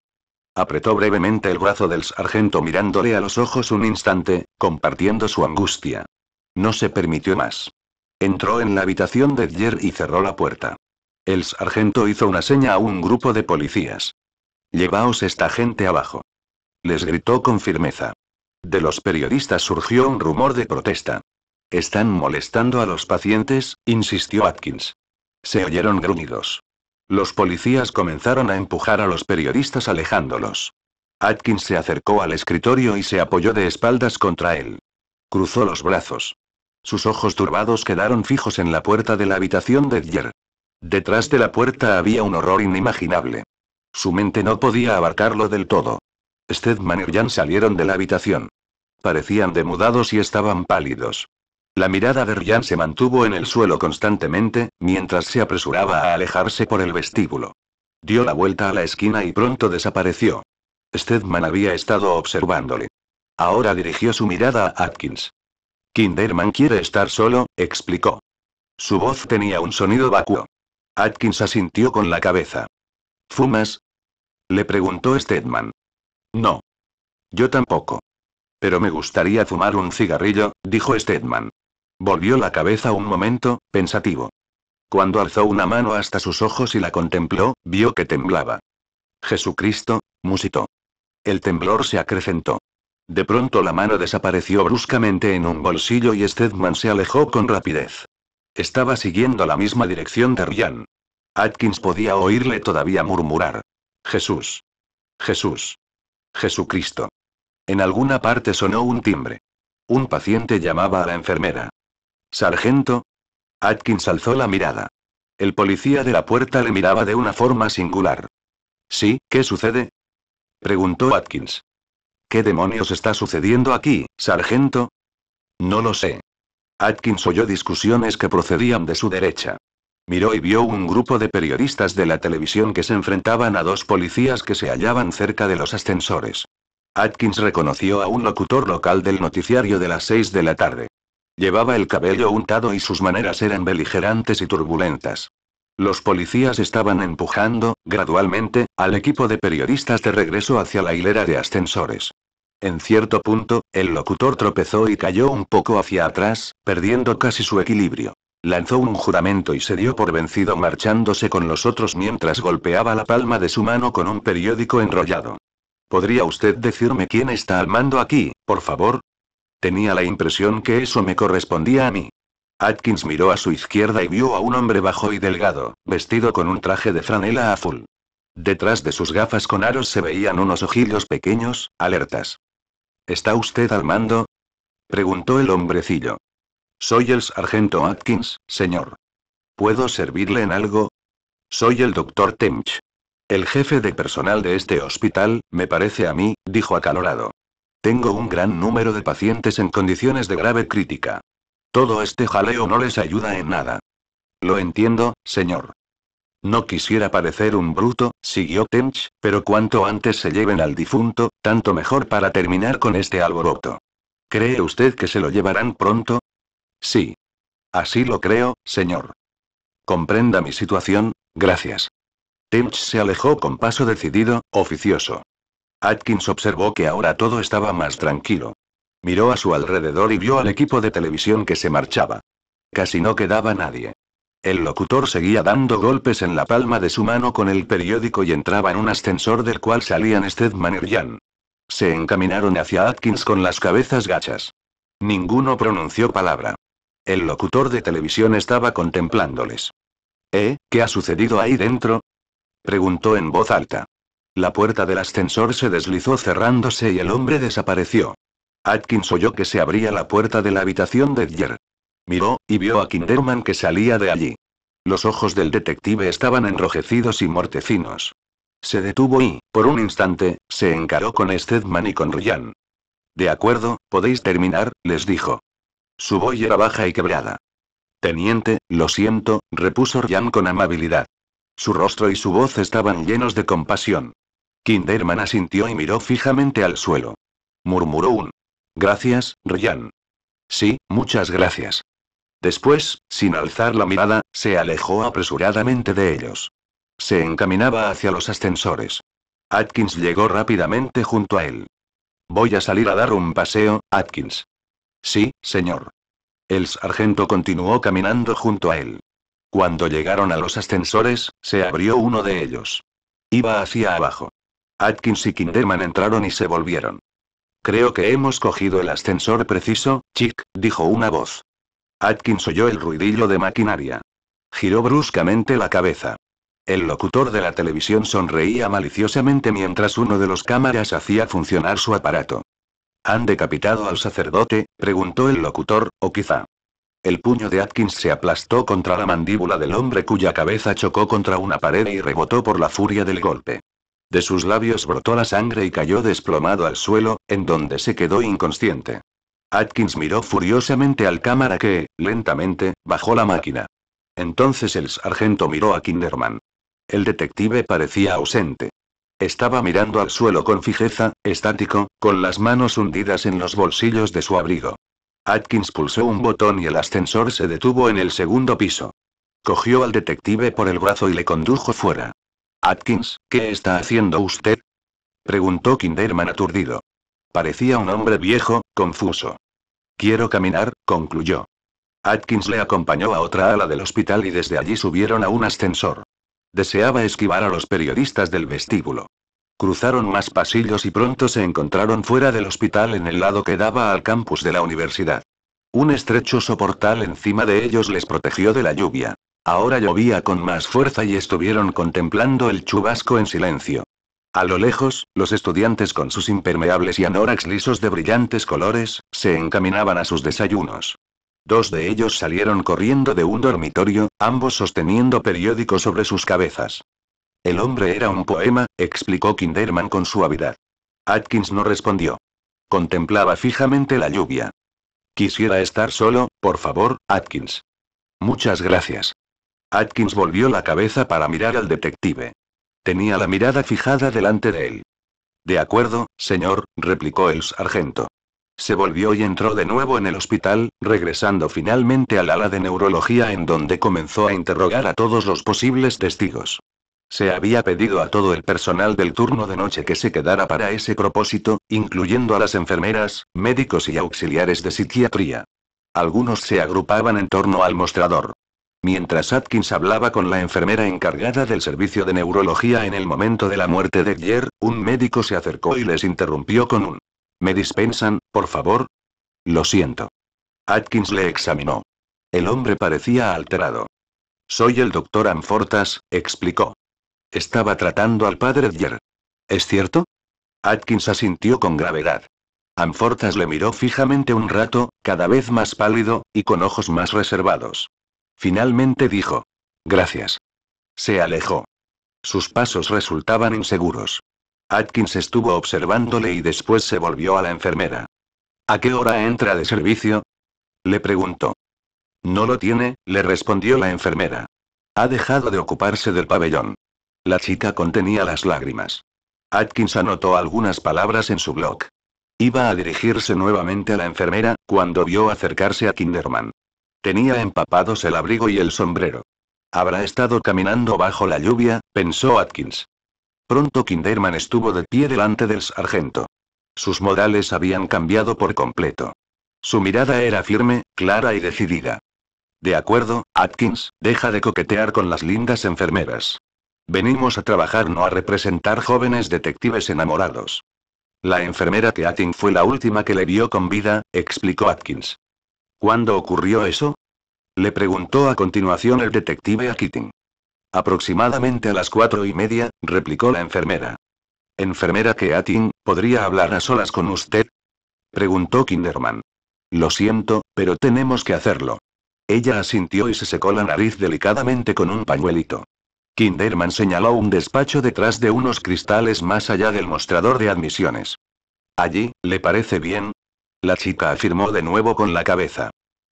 Apretó brevemente el brazo del sargento mirándole a los ojos un instante, compartiendo su angustia. No se permitió más. Entró en la habitación de Dyer y cerró la puerta. El sargento hizo una seña a un grupo de policías. Llevaos esta gente abajo les gritó con firmeza. De los periodistas surgió un rumor de protesta. Están molestando a los pacientes, insistió Atkins. Se oyeron gruñidos. Los policías comenzaron a empujar a los periodistas alejándolos. Atkins se acercó al escritorio y se apoyó de espaldas contra él. Cruzó los brazos. Sus ojos turbados quedaron fijos en la puerta de la habitación de Dyer. Detrás de la puerta había un horror inimaginable. Su mente no podía abarcarlo del todo. Stedman y Jan salieron de la habitación. Parecían demudados y estaban pálidos. La mirada de Ryan se mantuvo en el suelo constantemente, mientras se apresuraba a alejarse por el vestíbulo. Dio la vuelta a la esquina y pronto desapareció. Stedman había estado observándole. Ahora dirigió su mirada a Atkins. Kinderman quiere estar solo, explicó. Su voz tenía un sonido vacuo. Atkins asintió con la cabeza. ¿Fumas? Le preguntó Stedman. No. Yo tampoco. Pero me gustaría fumar un cigarrillo, dijo Stedman. Volvió la cabeza un momento, pensativo. Cuando alzó una mano hasta sus ojos y la contempló, vio que temblaba. Jesucristo, musitó. El temblor se acrecentó. De pronto la mano desapareció bruscamente en un bolsillo y Stedman se alejó con rapidez. Estaba siguiendo la misma dirección de Ryan. Atkins podía oírle todavía murmurar. Jesús. Jesús. Jesucristo. En alguna parte sonó un timbre. Un paciente llamaba a la enfermera. Sargento. Atkins alzó la mirada. El policía de la puerta le miraba de una forma singular. ¿Sí? ¿Qué sucede? preguntó Atkins. ¿Qué demonios está sucediendo aquí, sargento? No lo sé. Atkins oyó discusiones que procedían de su derecha. Miró y vio un grupo de periodistas de la televisión que se enfrentaban a dos policías que se hallaban cerca de los ascensores. Atkins reconoció a un locutor local del noticiario de las 6 de la tarde. Llevaba el cabello untado y sus maneras eran beligerantes y turbulentas. Los policías estaban empujando, gradualmente, al equipo de periodistas de regreso hacia la hilera de ascensores. En cierto punto, el locutor tropezó y cayó un poco hacia atrás, perdiendo casi su equilibrio. Lanzó un juramento y se dio por vencido marchándose con los otros mientras golpeaba la palma de su mano con un periódico enrollado. ¿Podría usted decirme quién está al mando aquí, por favor? Tenía la impresión que eso me correspondía a mí. Atkins miró a su izquierda y vio a un hombre bajo y delgado, vestido con un traje de franela azul. Detrás de sus gafas con aros se veían unos ojillos pequeños, alertas. ¿Está usted al mando? preguntó el hombrecillo. Soy el sargento Atkins, señor. ¿Puedo servirle en algo? Soy el doctor Temch, El jefe de personal de este hospital, me parece a mí, dijo acalorado. Tengo un gran número de pacientes en condiciones de grave crítica. Todo este jaleo no les ayuda en nada. Lo entiendo, señor. No quisiera parecer un bruto, siguió Tench, pero cuanto antes se lleven al difunto, tanto mejor para terminar con este alboroto. ¿Cree usted que se lo llevarán pronto? Sí. Así lo creo, señor. Comprenda mi situación, gracias. Tench se alejó con paso decidido, oficioso. Atkins observó que ahora todo estaba más tranquilo. Miró a su alrededor y vio al equipo de televisión que se marchaba. Casi no quedaba nadie. El locutor seguía dando golpes en la palma de su mano con el periódico y entraba en un ascensor del cual salían Stedman y Jan. Se encaminaron hacia Atkins con las cabezas gachas. Ninguno pronunció palabra. El locutor de televisión estaba contemplándoles. ¿Eh? ¿Qué ha sucedido ahí dentro? preguntó en voz alta. La puerta del ascensor se deslizó cerrándose y el hombre desapareció. Atkins oyó que se abría la puerta de la habitación de Dyer. Miró, y vio a Kinderman que salía de allí. Los ojos del detective estaban enrojecidos y mortecinos. Se detuvo y, por un instante, se encaró con Stedman y con Ryan. De acuerdo, podéis terminar, les dijo. Su voz era baja y quebrada. Teniente, lo siento, repuso Ryan con amabilidad. Su rostro y su voz estaban llenos de compasión. Kinderman asintió y miró fijamente al suelo. Murmuró un. Gracias, Ryan. Sí, muchas gracias. Después, sin alzar la mirada, se alejó apresuradamente de ellos. Se encaminaba hacia los ascensores. Atkins llegó rápidamente junto a él. Voy a salir a dar un paseo, Atkins. Sí, señor. El sargento continuó caminando junto a él. Cuando llegaron a los ascensores, se abrió uno de ellos. Iba hacia abajo. Atkins y Kinderman entraron y se volvieron. Creo que hemos cogido el ascensor preciso, Chick, dijo una voz. Atkins oyó el ruidillo de maquinaria. Giró bruscamente la cabeza. El locutor de la televisión sonreía maliciosamente mientras uno de los cámaras hacía funcionar su aparato. ¿Han decapitado al sacerdote? preguntó el locutor, o quizá. El puño de Atkins se aplastó contra la mandíbula del hombre cuya cabeza chocó contra una pared y rebotó por la furia del golpe. De sus labios brotó la sangre y cayó desplomado al suelo, en donde se quedó inconsciente. Atkins miró furiosamente al cámara que, lentamente, bajó la máquina. Entonces el sargento miró a Kinderman. El detective parecía ausente. Estaba mirando al suelo con fijeza, estático, con las manos hundidas en los bolsillos de su abrigo. Atkins pulsó un botón y el ascensor se detuvo en el segundo piso. Cogió al detective por el brazo y le condujo fuera. Atkins, ¿qué está haciendo usted? preguntó Kinderman aturdido. Parecía un hombre viejo, confuso. Quiero caminar, concluyó. Atkins le acompañó a otra ala del hospital y desde allí subieron a un ascensor. Deseaba esquivar a los periodistas del vestíbulo. Cruzaron más pasillos y pronto se encontraron fuera del hospital en el lado que daba al campus de la universidad. Un estrecho soportal encima de ellos les protegió de la lluvia. Ahora llovía con más fuerza y estuvieron contemplando el chubasco en silencio. A lo lejos, los estudiantes con sus impermeables y anórax lisos de brillantes colores, se encaminaban a sus desayunos. Dos de ellos salieron corriendo de un dormitorio, ambos sosteniendo periódicos sobre sus cabezas. El hombre era un poema, explicó Kinderman con suavidad. Atkins no respondió. Contemplaba fijamente la lluvia. Quisiera estar solo, por favor, Atkins. Muchas gracias. Atkins volvió la cabeza para mirar al detective. Tenía la mirada fijada delante de él. De acuerdo, señor, replicó el sargento. Se volvió y entró de nuevo en el hospital, regresando finalmente al ala de neurología en donde comenzó a interrogar a todos los posibles testigos. Se había pedido a todo el personal del turno de noche que se quedara para ese propósito, incluyendo a las enfermeras, médicos y auxiliares de psiquiatría. Algunos se agrupaban en torno al mostrador. Mientras Atkins hablaba con la enfermera encargada del servicio de neurología en el momento de la muerte de Gier, un médico se acercó y les interrumpió con un ¿Me dispensan, por favor? Lo siento. Atkins le examinó. El hombre parecía alterado. Soy el doctor Amfortas, explicó. Estaba tratando al padre Dyer. ¿Es cierto? Atkins asintió con gravedad. Amfortas le miró fijamente un rato, cada vez más pálido, y con ojos más reservados. Finalmente dijo. Gracias. Se alejó. Sus pasos resultaban inseguros. Atkins estuvo observándole y después se volvió a la enfermera. ¿A qué hora entra de servicio? Le preguntó. No lo tiene, le respondió la enfermera. Ha dejado de ocuparse del pabellón. La chica contenía las lágrimas. Atkins anotó algunas palabras en su blog. Iba a dirigirse nuevamente a la enfermera, cuando vio acercarse a Kinderman. Tenía empapados el abrigo y el sombrero. Habrá estado caminando bajo la lluvia, pensó Atkins. Pronto Kinderman estuvo de pie delante del sargento. Sus modales habían cambiado por completo. Su mirada era firme, clara y decidida. De acuerdo, Atkins, deja de coquetear con las lindas enfermeras. Venimos a trabajar, no a representar jóvenes detectives enamorados. La enfermera que Atkins fue la última que le vio con vida, explicó Atkins. ¿Cuándo ocurrió eso? Le preguntó a continuación el detective a Keating. Aproximadamente a las cuatro y media, replicó la enfermera. Enfermera Keating, ¿podría hablar a solas con usted? Preguntó Kinderman. Lo siento, pero tenemos que hacerlo. Ella asintió y se secó la nariz delicadamente con un pañuelito. Kinderman señaló un despacho detrás de unos cristales más allá del mostrador de admisiones. Allí, ¿le parece bien? La chica afirmó de nuevo con la cabeza.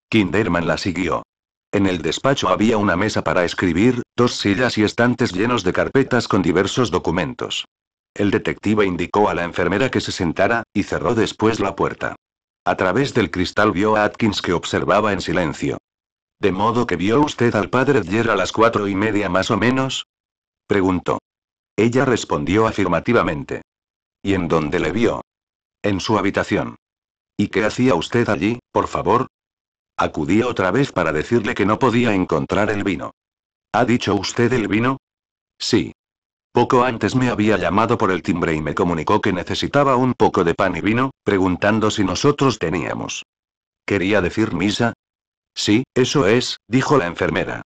Kinderman la siguió. En el despacho había una mesa para escribir, dos sillas y estantes llenos de carpetas con diversos documentos. El detective indicó a la enfermera que se sentara, y cerró después la puerta. A través del cristal vio a Atkins que observaba en silencio. ¿De modo que vio usted al padre ayer a las cuatro y media más o menos? Preguntó. Ella respondió afirmativamente. ¿Y en dónde le vio? En su habitación. ¿Y qué hacía usted allí, por favor? Acudí otra vez para decirle que no podía encontrar el vino. ¿Ha dicho usted el vino? Sí. Poco antes me había llamado por el timbre y me comunicó que necesitaba un poco de pan y vino, preguntando si nosotros teníamos. ¿Quería decir misa? Sí, eso es, dijo la enfermera.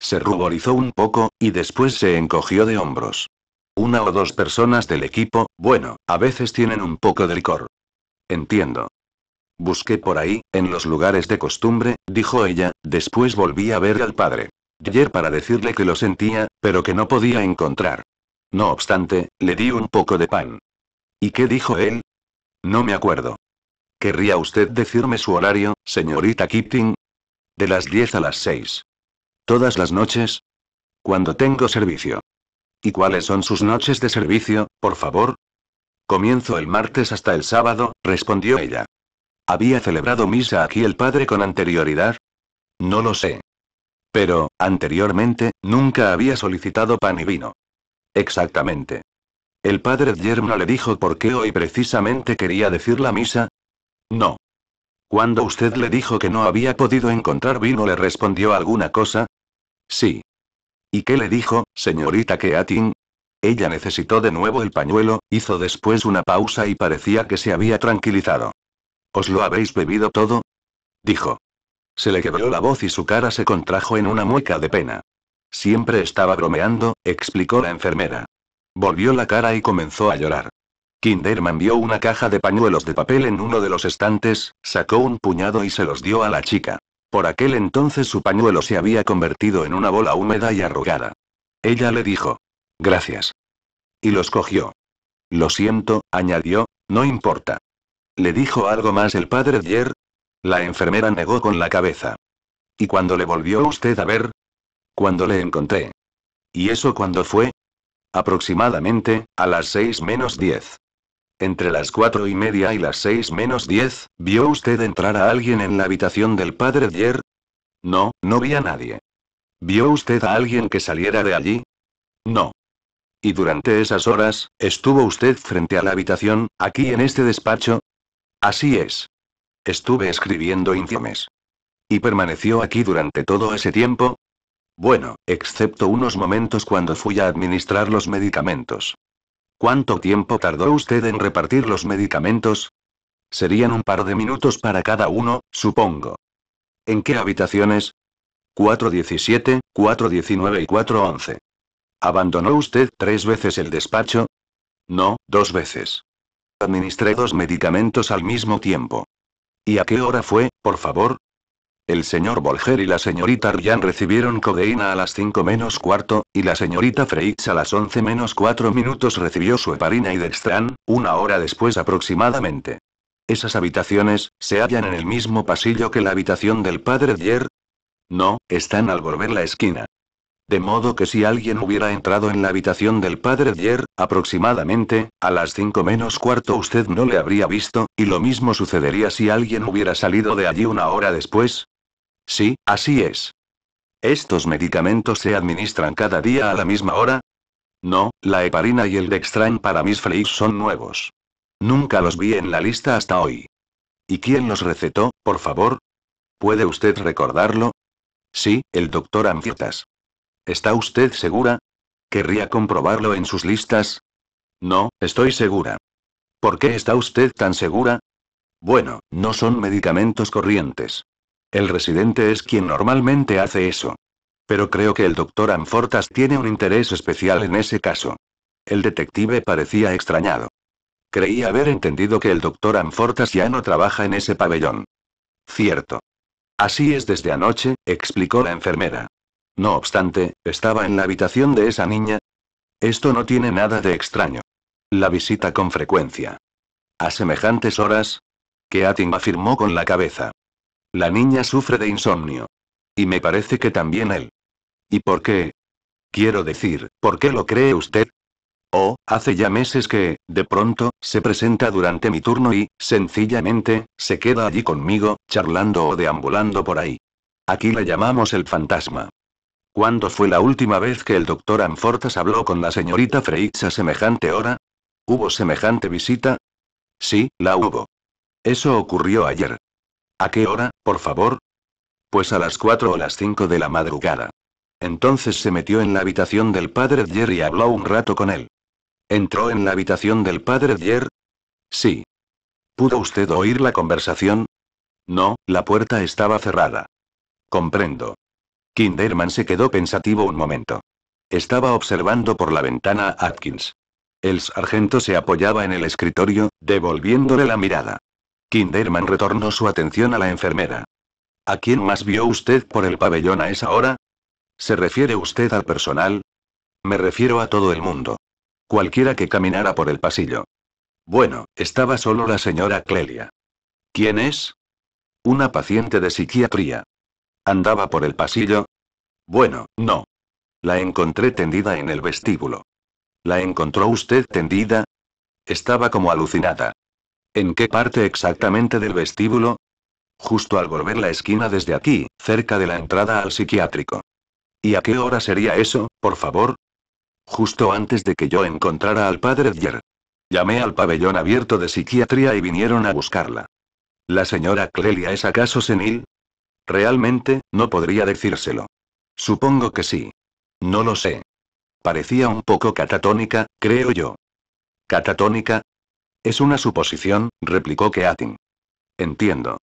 Se ruborizó un poco, y después se encogió de hombros. Una o dos personas del equipo, bueno, a veces tienen un poco de licor. Entiendo. Busqué por ahí, en los lugares de costumbre, dijo ella, después volví a ver al padre. Ayer para decirle que lo sentía, pero que no podía encontrar. No obstante, le di un poco de pan. ¿Y qué dijo él? No me acuerdo. ¿Querría usted decirme su horario, señorita Kipting? De las 10 a las 6. ¿Todas las noches? Cuando tengo servicio. ¿Y cuáles son sus noches de servicio, por favor? Comienzo el martes hasta el sábado, respondió ella. ¿Había celebrado misa aquí el padre con anterioridad? No lo sé. Pero, anteriormente, nunca había solicitado pan y vino. Exactamente. ¿El padre yerno le dijo por qué hoy precisamente quería decir la misa? No. Cuando usted le dijo que no había podido encontrar vino, ¿le respondió alguna cosa? Sí. ¿Y qué le dijo, señorita Keating? Ella necesitó de nuevo el pañuelo, hizo después una pausa y parecía que se había tranquilizado. ¿Os lo habéis bebido todo? dijo. Se le quebró la voz y su cara se contrajo en una mueca de pena. Siempre estaba bromeando, explicó la enfermera. Volvió la cara y comenzó a llorar. Kinderman vio una caja de pañuelos de papel en uno de los estantes, sacó un puñado y se los dio a la chica. Por aquel entonces su pañuelo se había convertido en una bola húmeda y arrugada. Ella le dijo. Gracias. Y los cogió. Lo siento, añadió, no importa. ¿Le dijo algo más el padre Dyer? La enfermera negó con la cabeza. ¿Y cuando le volvió usted a ver? Cuando le encontré. ¿Y eso cuándo fue? Aproximadamente, a las seis menos diez. Entre las cuatro y media y las seis menos diez, ¿vio usted entrar a alguien en la habitación del padre Dyer? No, no vi a nadie. ¿Vio usted a alguien que saliera de allí? No. Y durante esas horas, ¿estuvo usted frente a la habitación, aquí en este despacho? Así es. Estuve escribiendo informes. ¿Y permaneció aquí durante todo ese tiempo? Bueno, excepto unos momentos cuando fui a administrar los medicamentos. ¿Cuánto tiempo tardó usted en repartir los medicamentos? Serían un par de minutos para cada uno, supongo. ¿En qué habitaciones? 417, 419 y 411. ¿Abandonó usted tres veces el despacho? No, dos veces. Administré dos medicamentos al mismo tiempo. ¿Y a qué hora fue, por favor? El señor Bolger y la señorita Ryan recibieron codeína a las 5 menos cuarto, y la señorita Freitz a las 11 menos cuatro minutos recibió su heparina y dextran, una hora después aproximadamente. ¿Esas habitaciones, se hallan en el mismo pasillo que la habitación del padre Dyer? No, están al volver la esquina de modo que si alguien hubiera entrado en la habitación del padre ayer, aproximadamente, a las 5 menos cuarto usted no le habría visto, y lo mismo sucedería si alguien hubiera salido de allí una hora después. Sí, así es. ¿Estos medicamentos se administran cada día a la misma hora? No, la heparina y el dextran para mis fleas son nuevos. Nunca los vi en la lista hasta hoy. ¿Y quién los recetó, por favor? ¿Puede usted recordarlo? Sí, el doctor Amfirtas. ¿Está usted segura? ¿Querría comprobarlo en sus listas? No, estoy segura. ¿Por qué está usted tan segura? Bueno, no son medicamentos corrientes. El residente es quien normalmente hace eso. Pero creo que el doctor Anfortas tiene un interés especial en ese caso. El detective parecía extrañado. Creía haber entendido que el doctor Anfortas ya no trabaja en ese pabellón. Cierto. Así es desde anoche, explicó la enfermera. No obstante, estaba en la habitación de esa niña. Esto no tiene nada de extraño. La visita con frecuencia. A semejantes horas. Que Atin afirmó con la cabeza. La niña sufre de insomnio. Y me parece que también él. ¿Y por qué? Quiero decir, ¿por qué lo cree usted? Oh, hace ya meses que, de pronto, se presenta durante mi turno y, sencillamente, se queda allí conmigo, charlando o deambulando por ahí. Aquí la llamamos el fantasma. ¿Cuándo fue la última vez que el doctor Anfortas habló con la señorita Freitz a semejante hora? ¿Hubo semejante visita? Sí, la hubo. Eso ocurrió ayer. ¿A qué hora, por favor? Pues a las cuatro o las 5 de la madrugada. Entonces se metió en la habitación del padre Dyer y habló un rato con él. ¿Entró en la habitación del padre Dyer? Sí. ¿Pudo usted oír la conversación? No, la puerta estaba cerrada. Comprendo. Kinderman se quedó pensativo un momento. Estaba observando por la ventana a Atkins. El sargento se apoyaba en el escritorio, devolviéndole la mirada. Kinderman retornó su atención a la enfermera. ¿A quién más vio usted por el pabellón a esa hora? ¿Se refiere usted al personal? Me refiero a todo el mundo. Cualquiera que caminara por el pasillo. Bueno, estaba solo la señora Clelia. ¿Quién es? Una paciente de psiquiatría. Andaba por el pasillo. Bueno, no. La encontré tendida en el vestíbulo. ¿La encontró usted tendida? Estaba como alucinada. ¿En qué parte exactamente del vestíbulo? Justo al volver la esquina desde aquí, cerca de la entrada al psiquiátrico. ¿Y a qué hora sería eso, por favor? Justo antes de que yo encontrara al padre Dyer. Llamé al pabellón abierto de psiquiatría y vinieron a buscarla. ¿La señora Clelia es acaso senil? Realmente, no podría decírselo. Supongo que sí. No lo sé. Parecía un poco catatónica, creo yo. ¿Catatónica? Es una suposición, replicó Keating. Entiendo.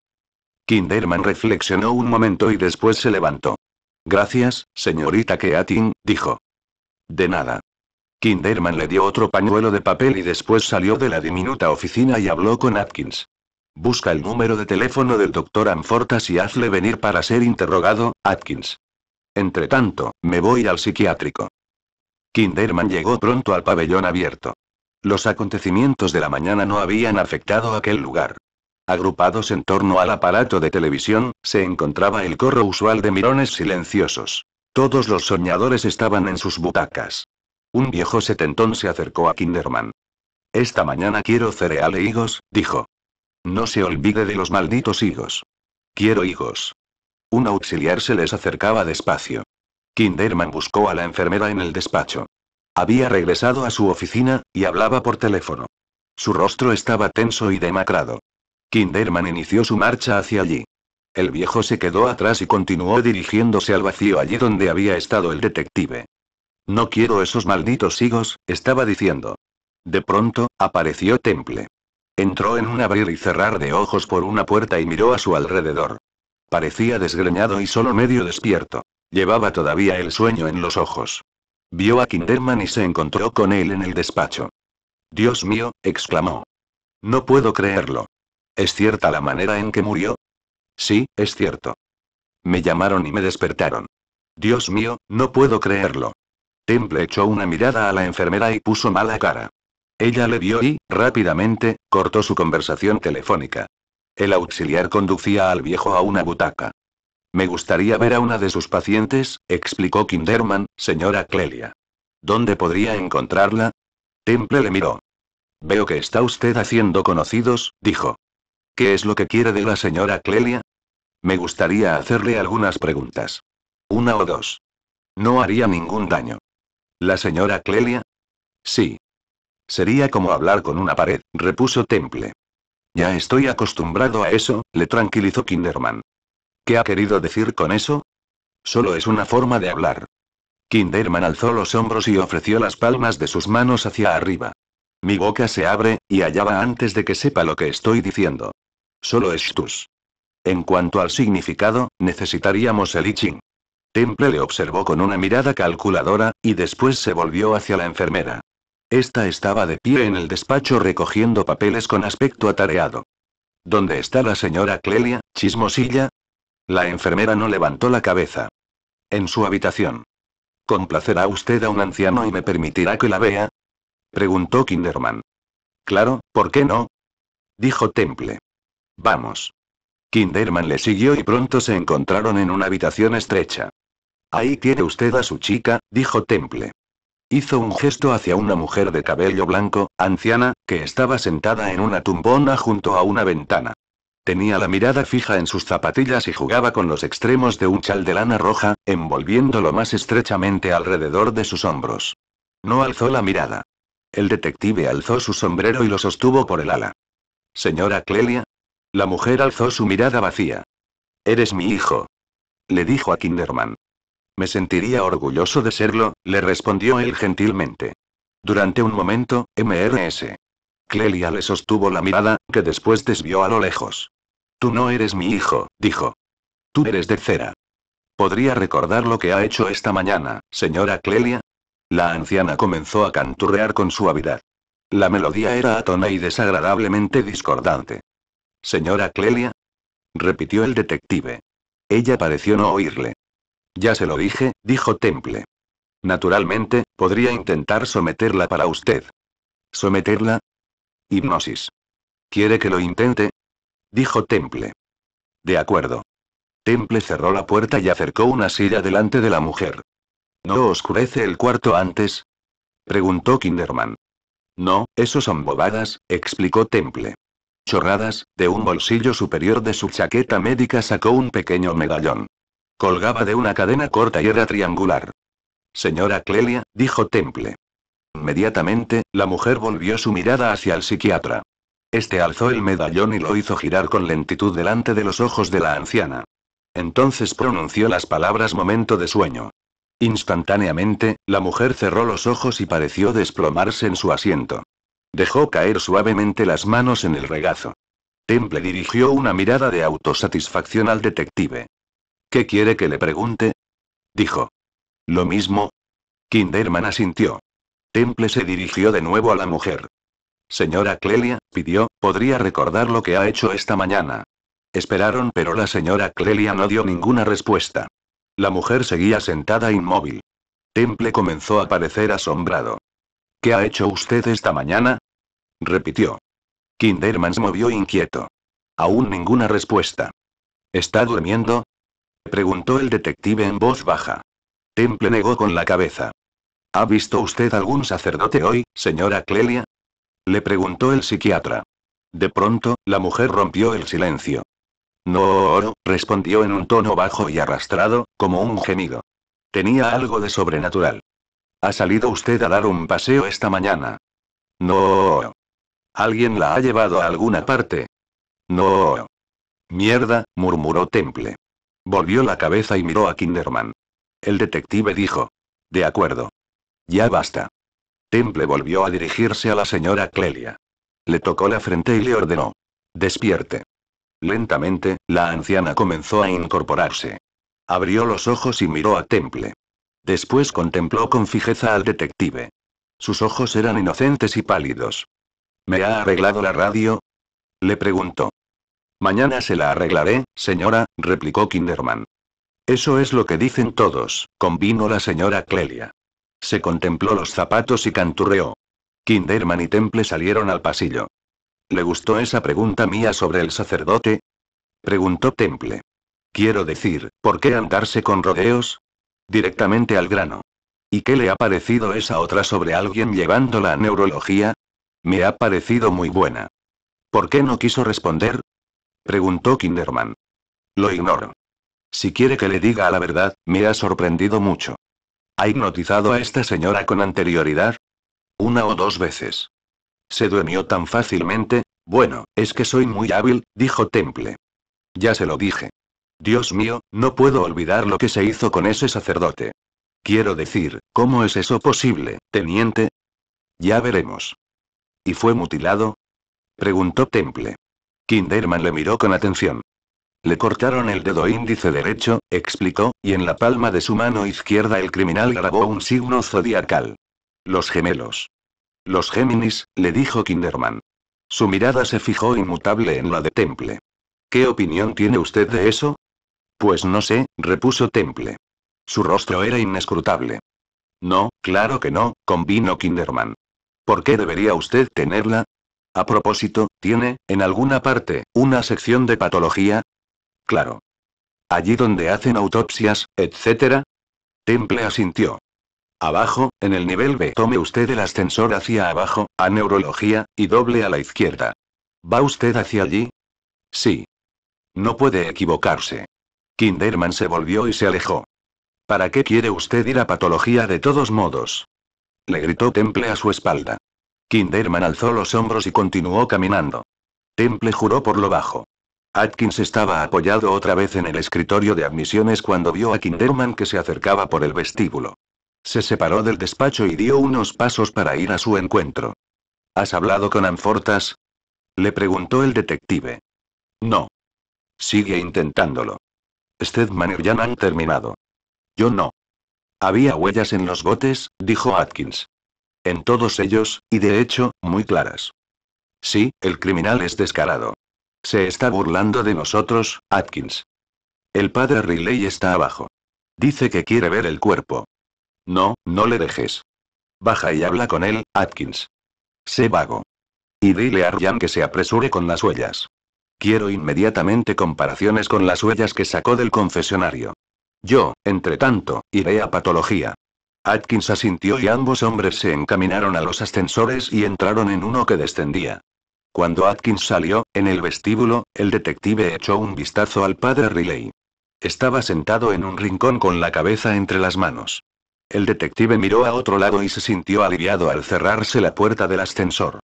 Kinderman reflexionó un momento y después se levantó. Gracias, señorita Keating, dijo. De nada. Kinderman le dio otro pañuelo de papel y después salió de la diminuta oficina y habló con Atkins. Busca el número de teléfono del doctor Amfortas y hazle venir para ser interrogado, Atkins. Entretanto, me voy al psiquiátrico. Kinderman llegó pronto al pabellón abierto. Los acontecimientos de la mañana no habían afectado aquel lugar. Agrupados en torno al aparato de televisión, se encontraba el corro usual de mirones silenciosos. Todos los soñadores estaban en sus butacas. Un viejo setentón se acercó a Kinderman. Esta mañana quiero cereales, e higos, dijo. No se olvide de los malditos higos. Quiero higos. Un auxiliar se les acercaba despacio. Kinderman buscó a la enfermera en el despacho. Había regresado a su oficina, y hablaba por teléfono. Su rostro estaba tenso y demacrado. Kinderman inició su marcha hacia allí. El viejo se quedó atrás y continuó dirigiéndose al vacío allí donde había estado el detective. No quiero esos malditos higos, estaba diciendo. De pronto, apareció Temple. Entró en un abrir y cerrar de ojos por una puerta y miró a su alrededor. Parecía desgreñado y solo medio despierto. Llevaba todavía el sueño en los ojos. Vio a Kinderman y se encontró con él en el despacho. Dios mío, exclamó. No puedo creerlo. ¿Es cierta la manera en que murió? Sí, es cierto. Me llamaron y me despertaron. Dios mío, no puedo creerlo. Temple echó una mirada a la enfermera y puso mala cara. Ella le vio y, rápidamente, cortó su conversación telefónica. El auxiliar conducía al viejo a una butaca. Me gustaría ver a una de sus pacientes, explicó Kinderman, señora Clelia. ¿Dónde podría encontrarla? Temple le miró. Veo que está usted haciendo conocidos, dijo. ¿Qué es lo que quiere de la señora Clelia? Me gustaría hacerle algunas preguntas. Una o dos. No haría ningún daño. ¿La señora Clelia? Sí, Sería como hablar con una pared, repuso Temple. Ya estoy acostumbrado a eso, le tranquilizó Kinderman. ¿Qué ha querido decir con eso? Solo es una forma de hablar. Kinderman alzó los hombros y ofreció las palmas de sus manos hacia arriba. Mi boca se abre, y allá va antes de que sepa lo que estoy diciendo. Solo es tus. En cuanto al significado, necesitaríamos el I Ching. Temple le observó con una mirada calculadora, y después se volvió hacia la enfermera. Esta estaba de pie en el despacho recogiendo papeles con aspecto atareado. ¿Dónde está la señora Clelia, chismosilla? La enfermera no levantó la cabeza. En su habitación. ¿Complacerá usted a un anciano y me permitirá que la vea? preguntó Kinderman. Claro, ¿por qué no? dijo Temple. Vamos. Kinderman le siguió y pronto se encontraron en una habitación estrecha. Ahí tiene usted a su chica, dijo Temple. Hizo un gesto hacia una mujer de cabello blanco, anciana, que estaba sentada en una tumbona junto a una ventana. Tenía la mirada fija en sus zapatillas y jugaba con los extremos de un chal de lana roja, envolviéndolo más estrechamente alrededor de sus hombros. No alzó la mirada. El detective alzó su sombrero y lo sostuvo por el ala. Señora Clelia. La mujer alzó su mirada vacía. Eres mi hijo. Le dijo a Kinderman. Me sentiría orgulloso de serlo, le respondió él gentilmente. Durante un momento, MRS. Clelia le sostuvo la mirada, que después desvió a lo lejos. Tú no eres mi hijo, dijo. Tú eres de cera. ¿Podría recordar lo que ha hecho esta mañana, señora Clelia? La anciana comenzó a canturrear con suavidad. La melodía era atona y desagradablemente discordante. Señora Clelia? repitió el detective. Ella pareció no oírle. Ya se lo dije, dijo Temple. Naturalmente, podría intentar someterla para usted. ¿Someterla? Hipnosis. ¿Quiere que lo intente? Dijo Temple. De acuerdo. Temple cerró la puerta y acercó una silla delante de la mujer. ¿No oscurece el cuarto antes? Preguntó Kinderman. No, eso son bobadas, explicó Temple. Chorradas, de un bolsillo superior de su chaqueta médica sacó un pequeño medallón. Colgaba de una cadena corta y era triangular. Señora Clelia, dijo Temple. Inmediatamente, la mujer volvió su mirada hacia el psiquiatra. Este alzó el medallón y lo hizo girar con lentitud delante de los ojos de la anciana. Entonces pronunció las palabras momento de sueño. Instantáneamente, la mujer cerró los ojos y pareció desplomarse en su asiento. Dejó caer suavemente las manos en el regazo. Temple dirigió una mirada de autosatisfacción al detective. ¿Qué quiere que le pregunte? Dijo. Lo mismo. Kinderman asintió. Temple se dirigió de nuevo a la mujer. Señora Clelia, pidió, podría recordar lo que ha hecho esta mañana. Esperaron pero la señora Clelia no dio ninguna respuesta. La mujer seguía sentada inmóvil. Temple comenzó a parecer asombrado. ¿Qué ha hecho usted esta mañana? repitió. Kinderman se movió inquieto. Aún ninguna respuesta. ¿Está durmiendo? preguntó el detective en voz baja. Temple negó con la cabeza. ¿Ha visto usted algún sacerdote hoy, señora Clelia? Le preguntó el psiquiatra. De pronto, la mujer rompió el silencio. No, respondió en un tono bajo y arrastrado, como un gemido. Tenía algo de sobrenatural. ¿Ha salido usted a dar un paseo esta mañana? No. ¿Alguien la ha llevado a alguna parte? No. Mierda, murmuró Temple. Volvió la cabeza y miró a Kinderman. El detective dijo. De acuerdo. Ya basta. Temple volvió a dirigirse a la señora Clelia. Le tocó la frente y le ordenó. Despierte. Lentamente, la anciana comenzó a incorporarse. Abrió los ojos y miró a Temple. Después contempló con fijeza al detective. Sus ojos eran inocentes y pálidos. ¿Me ha arreglado la radio? Le preguntó. Mañana se la arreglaré, señora, replicó Kinderman. Eso es lo que dicen todos, convino la señora Clelia. Se contempló los zapatos y canturreó. Kinderman y Temple salieron al pasillo. ¿Le gustó esa pregunta mía sobre el sacerdote? preguntó Temple. Quiero decir, ¿por qué andarse con rodeos? Directamente al grano. ¿Y qué le ha parecido esa otra sobre alguien llevando la neurología? Me ha parecido muy buena. ¿Por qué no quiso responder? Preguntó Kinderman. Lo ignoro. Si quiere que le diga la verdad, me ha sorprendido mucho. ¿Ha hipnotizado a esta señora con anterioridad? Una o dos veces. ¿Se duermió tan fácilmente? Bueno, es que soy muy hábil, dijo Temple. Ya se lo dije. Dios mío, no puedo olvidar lo que se hizo con ese sacerdote. Quiero decir, ¿cómo es eso posible, teniente? Ya veremos. ¿Y fue mutilado? Preguntó Temple. Kinderman le miró con atención. Le cortaron el dedo índice derecho, explicó, y en la palma de su mano izquierda el criminal grabó un signo zodiacal. Los gemelos. Los Géminis, le dijo Kinderman. Su mirada se fijó inmutable en la de Temple. ¿Qué opinión tiene usted de eso? Pues no sé, repuso Temple. Su rostro era inescrutable. No, claro que no, convino Kinderman. ¿Por qué debería usted tenerla? A propósito, ¿tiene, en alguna parte, una sección de patología? Claro. Allí donde hacen autopsias, etc. Temple asintió. Abajo, en el nivel B. Tome usted el ascensor hacia abajo, a neurología, y doble a la izquierda. ¿Va usted hacia allí? Sí. No puede equivocarse. Kinderman se volvió y se alejó. ¿Para qué quiere usted ir a patología de todos modos? Le gritó Temple a su espalda. Kinderman alzó los hombros y continuó caminando. Temple juró por lo bajo. Atkins estaba apoyado otra vez en el escritorio de admisiones cuando vio a Kinderman que se acercaba por el vestíbulo. Se separó del despacho y dio unos pasos para ir a su encuentro. ¿Has hablado con Anfortas? Le preguntó el detective. No. Sigue intentándolo. Stedman y Jan han terminado. Yo no. Había huellas en los botes, dijo Atkins. En todos ellos, y de hecho, muy claras. Sí, el criminal es descarado. Se está burlando de nosotros, Atkins. El padre Riley está abajo. Dice que quiere ver el cuerpo. No, no le dejes. Baja y habla con él, Atkins. Sé vago. Y dile a Ryan que se apresure con las huellas. Quiero inmediatamente comparaciones con las huellas que sacó del confesionario. Yo, entre tanto, iré a patología. Atkins asintió y ambos hombres se encaminaron a los ascensores y entraron en uno que descendía. Cuando Atkins salió, en el vestíbulo, el detective echó un vistazo al padre Riley. Estaba sentado en un rincón con la cabeza entre las manos. El detective miró a otro lado y se sintió aliviado al cerrarse la puerta del ascensor.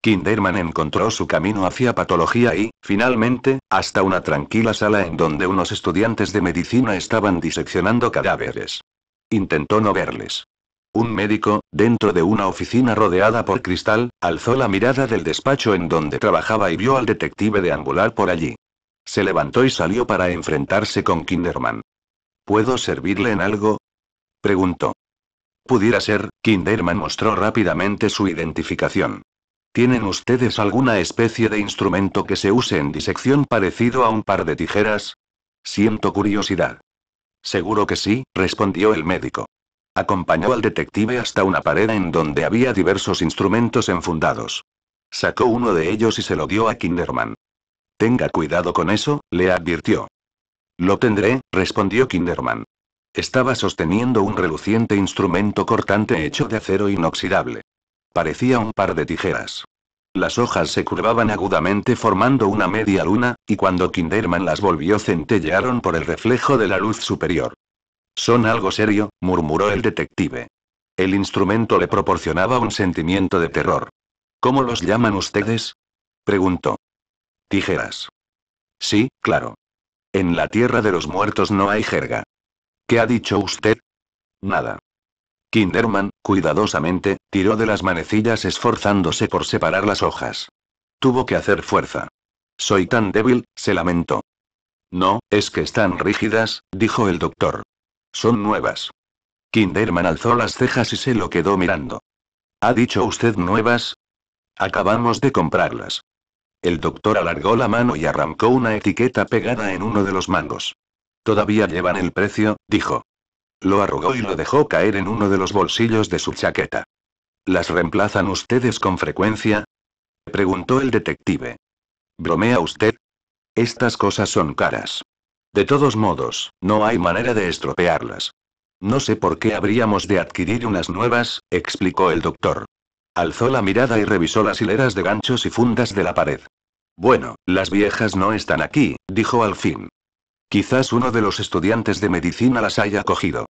Kinderman encontró su camino hacia patología y, finalmente, hasta una tranquila sala en donde unos estudiantes de medicina estaban diseccionando cadáveres. Intentó no verles. Un médico, dentro de una oficina rodeada por cristal, alzó la mirada del despacho en donde trabajaba y vio al detective de angular por allí. Se levantó y salió para enfrentarse con Kinderman. ¿Puedo servirle en algo? preguntó. Pudiera ser, Kinderman mostró rápidamente su identificación. ¿Tienen ustedes alguna especie de instrumento que se use en disección parecido a un par de tijeras? Siento curiosidad. Seguro que sí, respondió el médico. Acompañó al detective hasta una pared en donde había diversos instrumentos enfundados. Sacó uno de ellos y se lo dio a Kinderman. Tenga cuidado con eso, le advirtió. Lo tendré, respondió Kinderman. Estaba sosteniendo un reluciente instrumento cortante hecho de acero inoxidable. Parecía un par de tijeras. Las hojas se curvaban agudamente formando una media luna, y cuando Kinderman las volvió centellearon por el reflejo de la luz superior. Son algo serio, murmuró el detective. El instrumento le proporcionaba un sentimiento de terror. ¿Cómo los llaman ustedes? preguntó. Tijeras. Sí, claro. En la tierra de los muertos no hay jerga. ¿Qué ha dicho usted? Nada. Kinderman, cuidadosamente, tiró de las manecillas esforzándose por separar las hojas. Tuvo que hacer fuerza. Soy tan débil, se lamentó. No, es que están rígidas, dijo el doctor. Son nuevas. Kinderman alzó las cejas y se lo quedó mirando. ¿Ha dicho usted nuevas? Acabamos de comprarlas. El doctor alargó la mano y arrancó una etiqueta pegada en uno de los mangos. Todavía llevan el precio, dijo. Lo arrugó y lo dejó caer en uno de los bolsillos de su chaqueta. ¿Las reemplazan ustedes con frecuencia? Preguntó el detective. ¿Bromea usted? Estas cosas son caras. De todos modos, no hay manera de estropearlas. No sé por qué habríamos de adquirir unas nuevas, explicó el doctor. Alzó la mirada y revisó las hileras de ganchos y fundas de la pared. Bueno, las viejas no están aquí, dijo al fin. Quizás uno de los estudiantes de medicina las haya cogido.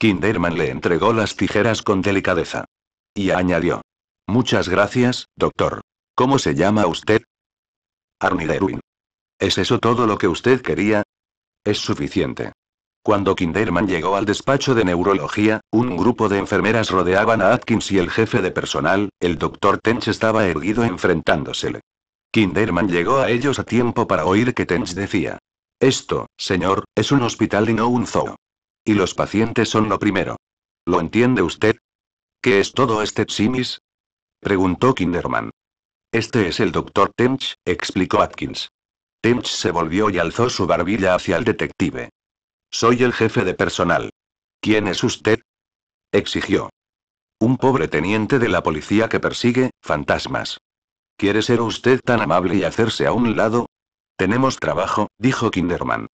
Kinderman le entregó las tijeras con delicadeza. Y añadió. Muchas gracias, doctor. ¿Cómo se llama usted? Arnie ¿Es eso todo lo que usted quería? Es suficiente. Cuando Kinderman llegó al despacho de neurología, un grupo de enfermeras rodeaban a Atkins y el jefe de personal, el doctor Tench estaba erguido enfrentándosele. Kinderman llegó a ellos a tiempo para oír que Tench decía, esto, señor, es un hospital y no un zoo. Y los pacientes son lo primero. ¿Lo entiende usted? ¿Qué es todo este chimis?», Preguntó Kinderman. Este es el doctor Tench, explicó Atkins. Tench se volvió y alzó su barbilla hacia el detective. Soy el jefe de personal. ¿Quién es usted? exigió. Un pobre teniente de la policía que persigue, fantasmas. ¿Quiere ser usted tan amable y hacerse a un lado? Tenemos trabajo, dijo Kinderman.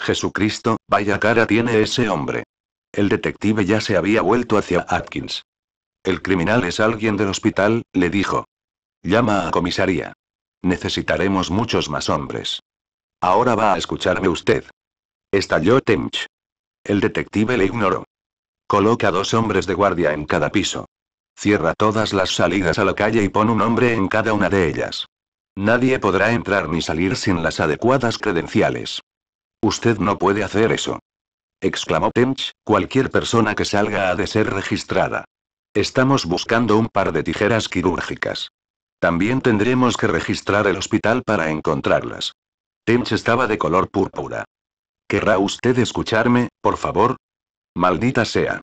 Jesucristo, vaya cara tiene ese hombre. El detective ya se había vuelto hacia Atkins. El criminal es alguien del hospital, le dijo. Llama a comisaría. Necesitaremos muchos más hombres. Ahora va a escucharme usted. Estalló Temch. El detective le ignoró. Coloca dos hombres de guardia en cada piso. Cierra todas las salidas a la calle y pon un hombre en cada una de ellas. Nadie podrá entrar ni salir sin las adecuadas credenciales. Usted no puede hacer eso. Exclamó Tench, cualquier persona que salga ha de ser registrada. Estamos buscando un par de tijeras quirúrgicas. También tendremos que registrar el hospital para encontrarlas. Tench estaba de color púrpura. ¿Querrá usted escucharme, por favor? Maldita sea.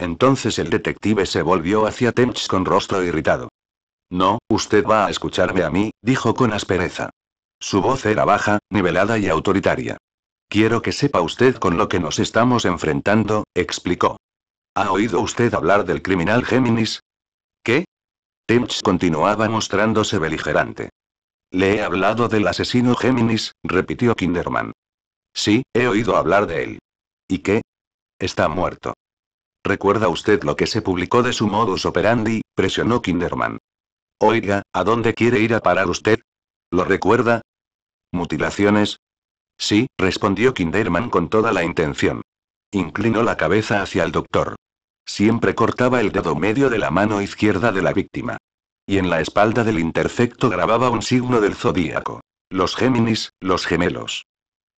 Entonces el detective se volvió hacia Tench con rostro irritado. No, usted va a escucharme a mí, dijo con aspereza. Su voz era baja, nivelada y autoritaria. Quiero que sepa usted con lo que nos estamos enfrentando, explicó. ¿Ha oído usted hablar del criminal Géminis? ¿Qué? Temps continuaba mostrándose beligerante. Le he hablado del asesino Géminis, repitió Kinderman. Sí, he oído hablar de él. ¿Y qué? Está muerto. ¿Recuerda usted lo que se publicó de su modus operandi? presionó Kinderman. Oiga, ¿a dónde quiere ir a parar usted? ¿Lo recuerda? ¿Mutilaciones? Sí, respondió Kinderman con toda la intención. Inclinó la cabeza hacia el doctor. Siempre cortaba el dedo medio de la mano izquierda de la víctima. Y en la espalda del interfecto grababa un signo del zodíaco. Los Géminis, los gemelos.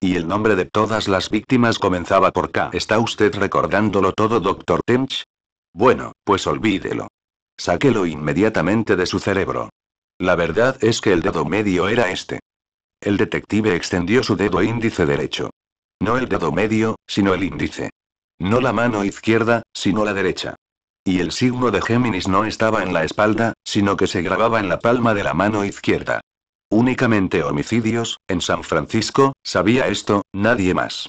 Y el nombre de todas las víctimas comenzaba por K. ¿Está usted recordándolo todo, doctor Tench? Bueno, pues olvídelo. Sáquelo inmediatamente de su cerebro. La verdad es que el dedo medio era este. El detective extendió su dedo índice derecho. No el dedo medio, sino el índice. No la mano izquierda, sino la derecha. Y el signo de Géminis no estaba en la espalda, sino que se grababa en la palma de la mano izquierda. Únicamente homicidios, en San Francisco, sabía esto, nadie más.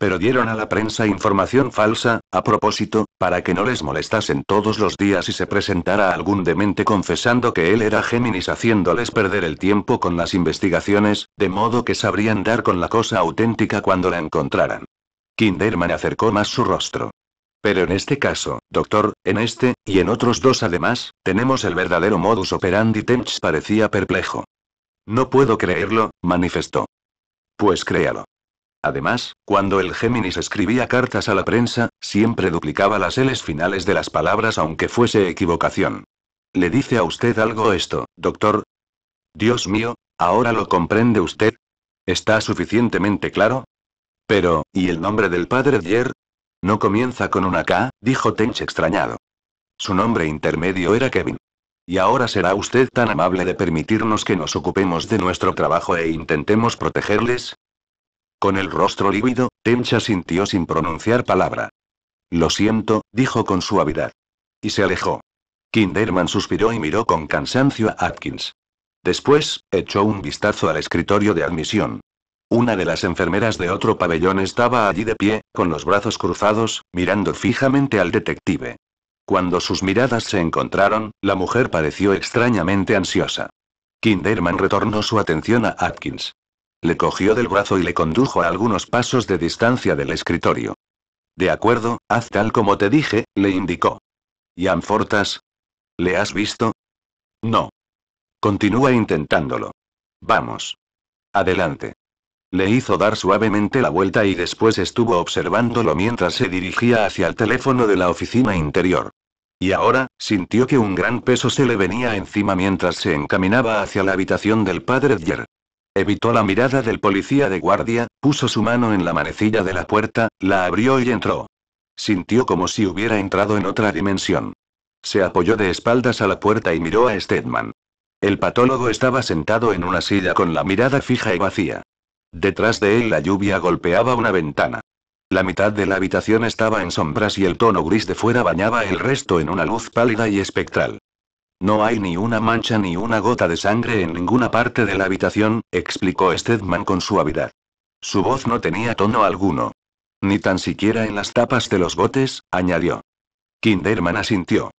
Pero dieron a la prensa información falsa, a propósito, para que no les molestasen todos los días y se presentara algún demente confesando que él era Géminis haciéndoles perder el tiempo con las investigaciones, de modo que sabrían dar con la cosa auténtica cuando la encontraran. Kinderman acercó más su rostro. Pero en este caso, doctor, en este, y en otros dos además, tenemos el verdadero modus operandi. Tench parecía perplejo. No puedo creerlo, manifestó. Pues créalo. Además, cuando el Géminis escribía cartas a la prensa, siempre duplicaba las L's finales de las palabras aunque fuese equivocación. ¿Le dice a usted algo esto, doctor? Dios mío, ¿ahora lo comprende usted? ¿Está suficientemente claro? Pero, ¿y el nombre del padre Dier? No comienza con una K, dijo Tench extrañado. Su nombre intermedio era Kevin. Y ahora será usted tan amable de permitirnos que nos ocupemos de nuestro trabajo e intentemos protegerles, con el rostro lívido, Temcha sintió sin pronunciar palabra. Lo siento, dijo con suavidad. Y se alejó. Kinderman suspiró y miró con cansancio a Atkins. Después, echó un vistazo al escritorio de admisión. Una de las enfermeras de otro pabellón estaba allí de pie, con los brazos cruzados, mirando fijamente al detective. Cuando sus miradas se encontraron, la mujer pareció extrañamente ansiosa. Kinderman retornó su atención a Atkins. Le cogió del brazo y le condujo a algunos pasos de distancia del escritorio. De acuerdo, haz tal como te dije, le indicó. ¿Y Fortas? ¿Le has visto? No. Continúa intentándolo. Vamos. Adelante. Le hizo dar suavemente la vuelta y después estuvo observándolo mientras se dirigía hacia el teléfono de la oficina interior. Y ahora, sintió que un gran peso se le venía encima mientras se encaminaba hacia la habitación del padre Dyer. Evitó la mirada del policía de guardia, puso su mano en la manecilla de la puerta, la abrió y entró. Sintió como si hubiera entrado en otra dimensión. Se apoyó de espaldas a la puerta y miró a Stedman. El patólogo estaba sentado en una silla con la mirada fija y vacía. Detrás de él la lluvia golpeaba una ventana. La mitad de la habitación estaba en sombras y el tono gris de fuera bañaba el resto en una luz pálida y espectral. No hay ni una mancha ni una gota de sangre en ninguna parte de la habitación, explicó Stedman con suavidad. Su voz no tenía tono alguno. Ni tan siquiera en las tapas de los botes, añadió. Kinderman asintió.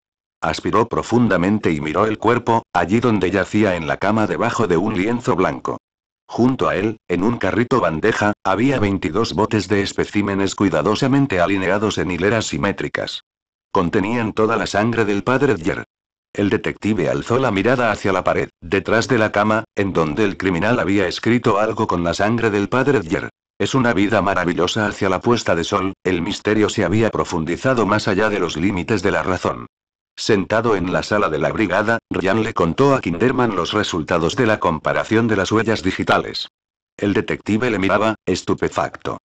Aspiró profundamente y miró el cuerpo, allí donde yacía en la cama debajo de un lienzo blanco. Junto a él, en un carrito bandeja, había 22 botes de especímenes cuidadosamente alineados en hileras simétricas. Contenían toda la sangre del padre Dyer. El detective alzó la mirada hacia la pared, detrás de la cama, en donde el criminal había escrito algo con la sangre del padre Dyer. Es una vida maravillosa hacia la puesta de sol, el misterio se había profundizado más allá de los límites de la razón. Sentado en la sala de la brigada, Ryan le contó a Kinderman los resultados de la comparación de las huellas digitales. El detective le miraba, estupefacto.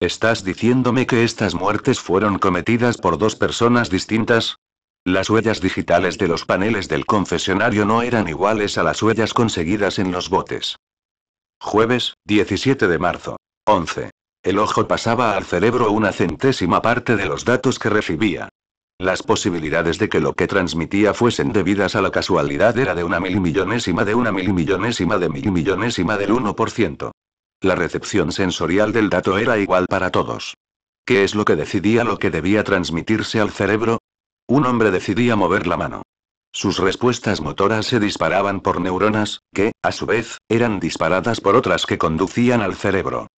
¿Estás diciéndome que estas muertes fueron cometidas por dos personas distintas? Las huellas digitales de los paneles del confesionario no eran iguales a las huellas conseguidas en los botes. Jueves, 17 de marzo. 11. El ojo pasaba al cerebro una centésima parte de los datos que recibía. Las posibilidades de que lo que transmitía fuesen debidas a la casualidad era de una milmillonésima de una milmillonésima de milmillonésima del 1%. La recepción sensorial del dato era igual para todos. ¿Qué es lo que decidía lo que debía transmitirse al cerebro? Un hombre decidía mover la mano. Sus respuestas motoras se disparaban por neuronas, que, a su vez, eran disparadas por otras que conducían al cerebro.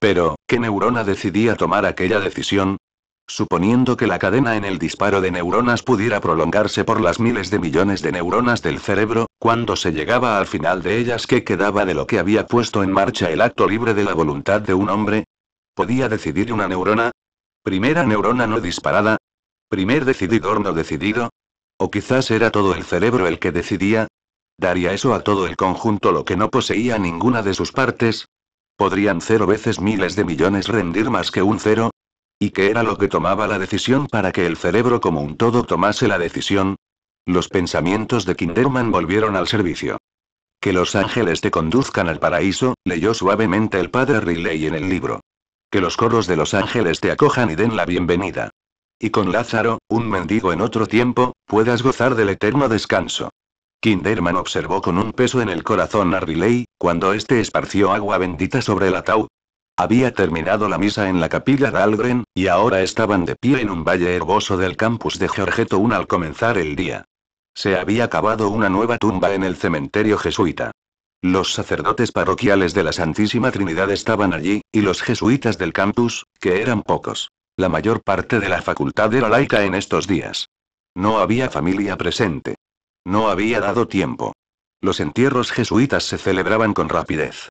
Pero, ¿qué neurona decidía tomar aquella decisión? Suponiendo que la cadena en el disparo de neuronas pudiera prolongarse por las miles de millones de neuronas del cerebro, cuando se llegaba al final de ellas, ¿qué quedaba de lo que había puesto en marcha el acto libre de la voluntad de un hombre? ¿Podía decidir una neurona? Primera neurona no disparada, Primer decididor no decidido. O quizás era todo el cerebro el que decidía. Daría eso a todo el conjunto lo que no poseía ninguna de sus partes. ¿Podrían cero veces miles de millones rendir más que un cero? ¿Y qué era lo que tomaba la decisión para que el cerebro como un todo tomase la decisión? Los pensamientos de Kinderman volvieron al servicio. Que los ángeles te conduzcan al paraíso, leyó suavemente el padre Riley en el libro. Que los coros de los ángeles te acojan y den la bienvenida y con Lázaro, un mendigo en otro tiempo, puedas gozar del eterno descanso. Kinderman observó con un peso en el corazón a Riley, cuando éste esparció agua bendita sobre el ataúd. Había terminado la misa en la capilla de Algren, y ahora estaban de pie en un valle herboso del campus de Georgetown al comenzar el día. Se había cavado una nueva tumba en el cementerio jesuita. Los sacerdotes parroquiales de la Santísima Trinidad estaban allí, y los jesuitas del campus, que eran pocos. La mayor parte de la facultad era laica en estos días. No había familia presente. No había dado tiempo. Los entierros jesuitas se celebraban con rapidez.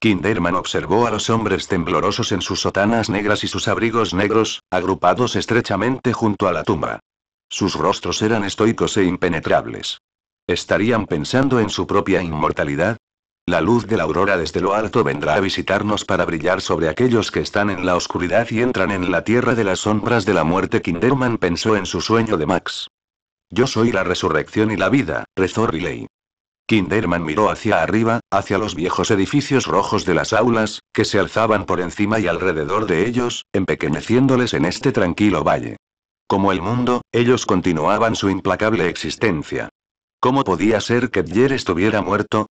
Kinderman observó a los hombres temblorosos en sus sotanas negras y sus abrigos negros, agrupados estrechamente junto a la tumba. Sus rostros eran estoicos e impenetrables. ¿Estarían pensando en su propia inmortalidad? La luz de la aurora desde lo alto vendrá a visitarnos para brillar sobre aquellos que están en la oscuridad y entran en la tierra de las sombras de la muerte. Kinderman pensó en su sueño de Max. Yo soy la resurrección y la vida, rezó Riley. Kinderman miró hacia arriba, hacia los viejos edificios rojos de las aulas, que se alzaban por encima y alrededor de ellos, empequeñeciéndoles en este tranquilo valle. Como el mundo, ellos continuaban su implacable existencia. ¿Cómo podía ser que Dyer estuviera muerto?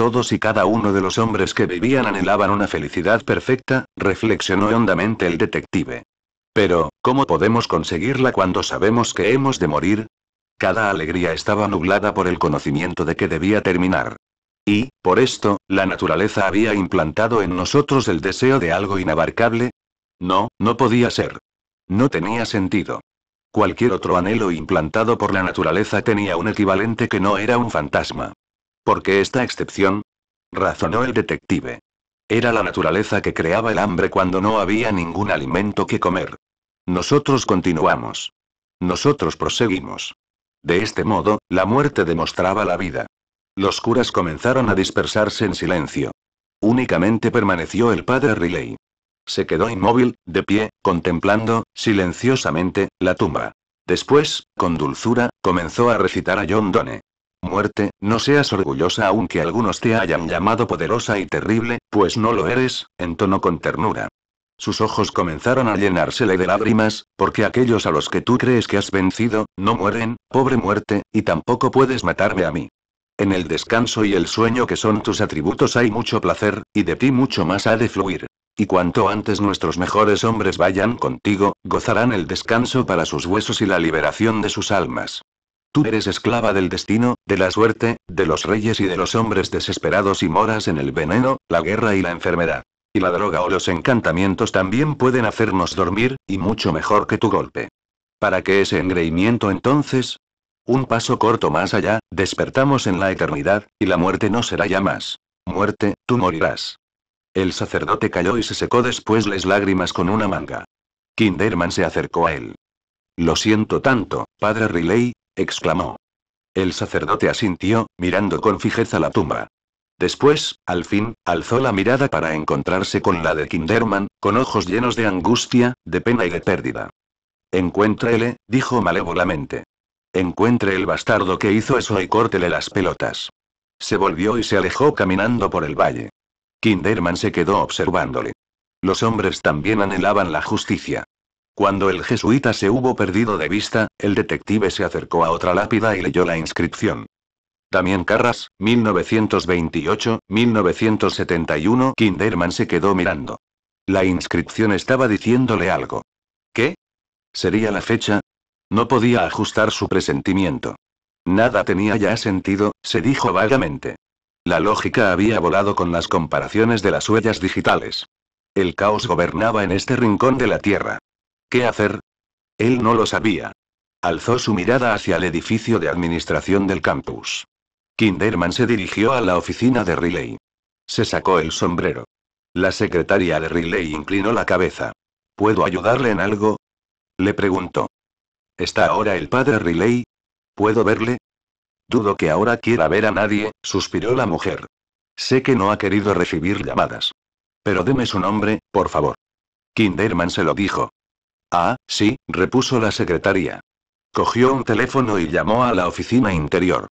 Todos y cada uno de los hombres que vivían anhelaban una felicidad perfecta, reflexionó hondamente el detective. Pero, ¿cómo podemos conseguirla cuando sabemos que hemos de morir? Cada alegría estaba nublada por el conocimiento de que debía terminar. Y, por esto, la naturaleza había implantado en nosotros el deseo de algo inabarcable. No, no podía ser. No tenía sentido. Cualquier otro anhelo implantado por la naturaleza tenía un equivalente que no era un fantasma. ¿Por qué esta excepción? razonó el detective. Era la naturaleza que creaba el hambre cuando no había ningún alimento que comer. Nosotros continuamos. Nosotros proseguimos. De este modo, la muerte demostraba la vida. Los curas comenzaron a dispersarse en silencio. Únicamente permaneció el padre Riley. Se quedó inmóvil, de pie, contemplando, silenciosamente, la tumba. Después, con dulzura, comenzó a recitar a John Donne. Muerte, no seas orgullosa aunque algunos te hayan llamado poderosa y terrible, pues no lo eres, en tono con ternura. Sus ojos comenzaron a llenársele de lágrimas, porque aquellos a los que tú crees que has vencido, no mueren, pobre muerte, y tampoco puedes matarme a mí. En el descanso y el sueño que son tus atributos hay mucho placer, y de ti mucho más ha de fluir. Y cuanto antes nuestros mejores hombres vayan contigo, gozarán el descanso para sus huesos y la liberación de sus almas. Tú eres esclava del destino, de la suerte, de los reyes y de los hombres desesperados y moras en el veneno, la guerra y la enfermedad. Y la droga o los encantamientos también pueden hacernos dormir, y mucho mejor que tu golpe. ¿Para qué ese engreimiento entonces? Un paso corto más allá, despertamos en la eternidad, y la muerte no será ya más. Muerte, tú morirás. El sacerdote calló y se secó después las lágrimas con una manga. Kinderman se acercó a él. Lo siento tanto, padre Riley, exclamó. El sacerdote asintió, mirando con fijeza la tumba. Después, al fin, alzó la mirada para encontrarse con la de Kinderman, con ojos llenos de angustia, de pena y de pérdida. Encuéntrele, dijo malévolamente. Encuentre el bastardo que hizo eso y córtele las pelotas. Se volvió y se alejó caminando por el valle. Kinderman se quedó observándole. Los hombres también anhelaban la justicia. Cuando el jesuita se hubo perdido de vista, el detective se acercó a otra lápida y leyó la inscripción. También Carras, 1928-1971. Kinderman se quedó mirando. La inscripción estaba diciéndole algo. ¿Qué? ¿Sería la fecha? No podía ajustar su presentimiento. Nada tenía ya sentido, se dijo vagamente. La lógica había volado con las comparaciones de las huellas digitales. El caos gobernaba en este rincón de la Tierra. ¿Qué hacer? Él no lo sabía. Alzó su mirada hacia el edificio de administración del campus. Kinderman se dirigió a la oficina de Riley. Se sacó el sombrero. La secretaria de Riley inclinó la cabeza. ¿Puedo ayudarle en algo? Le preguntó. ¿Está ahora el padre Riley? ¿Puedo verle? Dudo que ahora quiera ver a nadie, suspiró la mujer. Sé que no ha querido recibir llamadas. Pero deme su nombre, por favor. Kinderman se lo dijo. Ah, sí, repuso la secretaria. Cogió un teléfono y llamó a la oficina interior.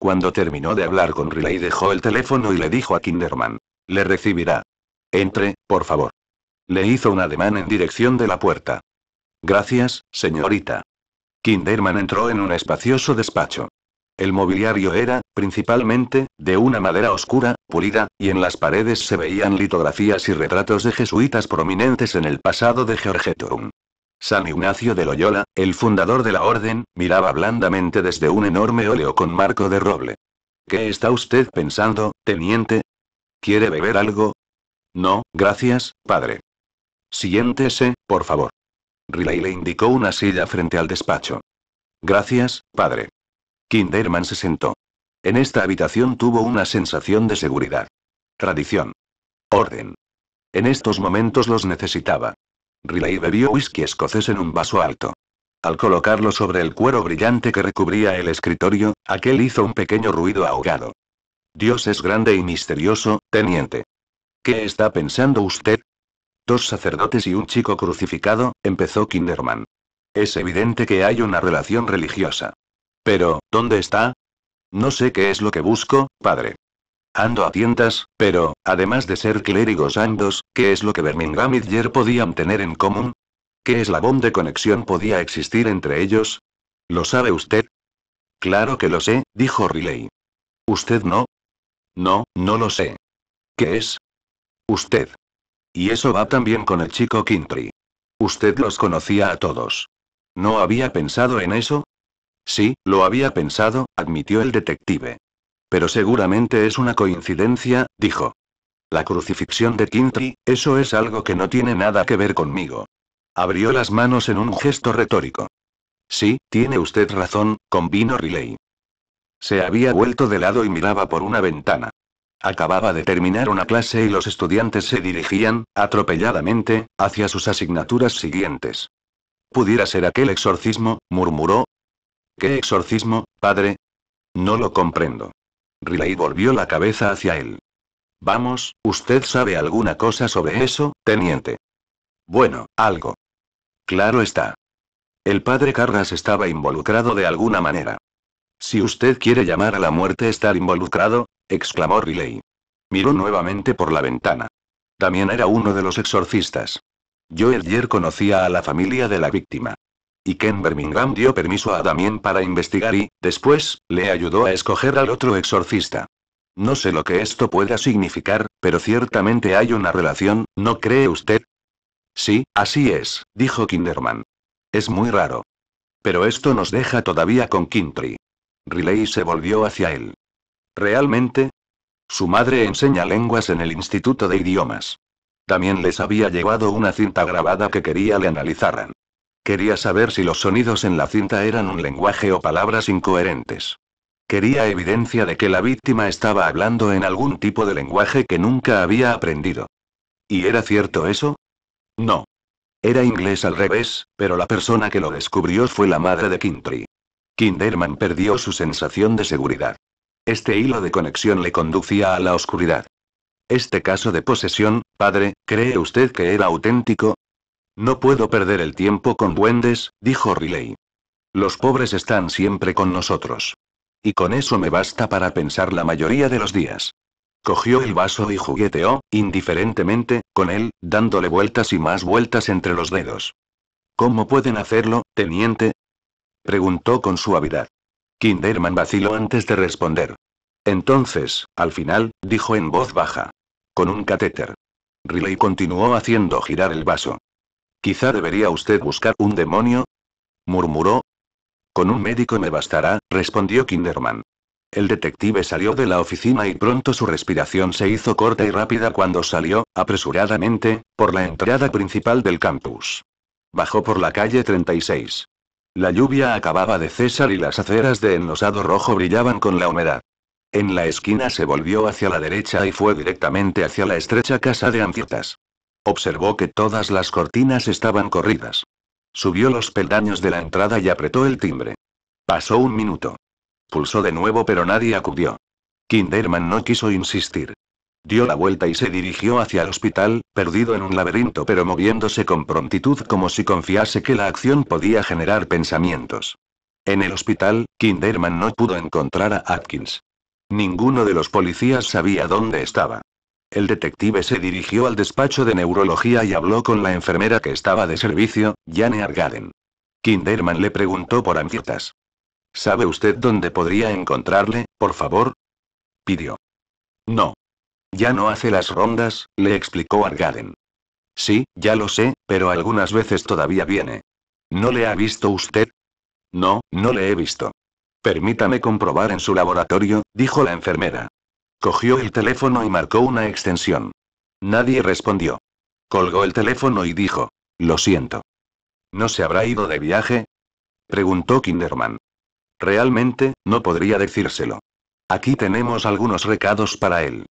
Cuando terminó de hablar con Riley dejó el teléfono y le dijo a Kinderman. Le recibirá. Entre, por favor. Le hizo un ademán en dirección de la puerta. Gracias, señorita. Kinderman entró en un espacioso despacho. El mobiliario era, principalmente, de una madera oscura, pulida, y en las paredes se veían litografías y retratos de jesuitas prominentes en el pasado de Georgetown. San Ignacio de Loyola, el fundador de la orden, miraba blandamente desde un enorme óleo con marco de roble. ¿Qué está usted pensando, teniente? ¿Quiere beber algo? No, gracias, padre. Siéntese, por favor. Riley le indicó una silla frente al despacho. Gracias, padre. Kinderman se sentó. En esta habitación tuvo una sensación de seguridad. Tradición. Orden. En estos momentos los necesitaba. Riley bebió whisky escocés en un vaso alto. Al colocarlo sobre el cuero brillante que recubría el escritorio, aquel hizo un pequeño ruido ahogado. Dios es grande y misterioso, teniente. ¿Qué está pensando usted? Dos sacerdotes y un chico crucificado, empezó Kinderman. Es evidente que hay una relación religiosa. Pero, ¿dónde está? No sé qué es lo que busco, padre. Ando a tientas, pero, además de ser clérigos andos, ¿qué es lo que Birmingham y Yer podían tener en común? ¿Qué eslabón de conexión podía existir entre ellos? ¿Lo sabe usted? Claro que lo sé, dijo Riley. ¿Usted no? No, no lo sé. ¿Qué es? Usted. Y eso va también con el chico Kintry. Usted los conocía a todos. ¿No había pensado en eso? Sí, lo había pensado, admitió el detective. Pero seguramente es una coincidencia, dijo. La crucifixión de Kintry, eso es algo que no tiene nada que ver conmigo. Abrió las manos en un gesto retórico. Sí, tiene usted razón, convino Riley. Se había vuelto de lado y miraba por una ventana. Acababa de terminar una clase y los estudiantes se dirigían, atropelladamente, hacia sus asignaturas siguientes. ¿Pudiera ser aquel exorcismo? murmuró. ¿Qué exorcismo, padre? No lo comprendo. Riley volvió la cabeza hacia él. Vamos, ¿usted sabe alguna cosa sobre eso, teniente? Bueno, algo. Claro está. El padre Carras estaba involucrado de alguna manera. Si usted quiere llamar a la muerte estar involucrado, exclamó Riley. Miró nuevamente por la ventana. También era uno de los exorcistas. Yo ayer conocía a la familia de la víctima y Ken Birmingham dio permiso a Damien para investigar y, después, le ayudó a escoger al otro exorcista. No sé lo que esto pueda significar, pero ciertamente hay una relación, ¿no cree usted? Sí, así es, dijo Kinderman. Es muy raro. Pero esto nos deja todavía con Kintry. Riley se volvió hacia él. ¿Realmente? Su madre enseña lenguas en el Instituto de Idiomas. También les había llevado una cinta grabada que quería le analizaran. Quería saber si los sonidos en la cinta eran un lenguaje o palabras incoherentes. Quería evidencia de que la víctima estaba hablando en algún tipo de lenguaje que nunca había aprendido. ¿Y era cierto eso? No. Era inglés al revés, pero la persona que lo descubrió fue la madre de Kintry. Kinderman perdió su sensación de seguridad. Este hilo de conexión le conducía a la oscuridad. Este caso de posesión, padre, ¿cree usted que era auténtico? No puedo perder el tiempo con duendes, dijo Riley. Los pobres están siempre con nosotros. Y con eso me basta para pensar la mayoría de los días. Cogió el vaso y jugueteó, indiferentemente, con él, dándole vueltas y más vueltas entre los dedos. ¿Cómo pueden hacerlo, teniente? preguntó con suavidad. Kinderman vaciló antes de responder. Entonces, al final, dijo en voz baja. Con un catéter. Riley continuó haciendo girar el vaso. Quizá debería usted buscar un demonio, murmuró. Con un médico me bastará, respondió Kinderman. El detective salió de la oficina y pronto su respiración se hizo corta y rápida cuando salió, apresuradamente, por la entrada principal del campus. Bajó por la calle 36. La lluvia acababa de cesar y las aceras de enlosado rojo brillaban con la humedad. En la esquina se volvió hacia la derecha y fue directamente hacia la estrecha casa de Anfietas. Observó que todas las cortinas estaban corridas. Subió los peldaños de la entrada y apretó el timbre. Pasó un minuto. Pulsó de nuevo pero nadie acudió. Kinderman no quiso insistir. Dio la vuelta y se dirigió hacia el hospital, perdido en un laberinto pero moviéndose con prontitud como si confiase que la acción podía generar pensamientos. En el hospital, Kinderman no pudo encontrar a Atkins. Ninguno de los policías sabía dónde estaba. El detective se dirigió al despacho de neurología y habló con la enfermera que estaba de servicio, Jane Argaden. Kinderman le preguntó por anfitas ¿Sabe usted dónde podría encontrarle, por favor? pidió. No. Ya no hace las rondas, le explicó Argaden. Sí, ya lo sé, pero algunas veces todavía viene. ¿No le ha visto usted? No, no le he visto. Permítame comprobar en su laboratorio, dijo la enfermera. Cogió el teléfono y marcó una extensión. Nadie respondió. Colgó el teléfono y dijo, lo siento. ¿No se habrá ido de viaje? Preguntó Kinderman. Realmente, no podría decírselo. Aquí tenemos algunos recados para él.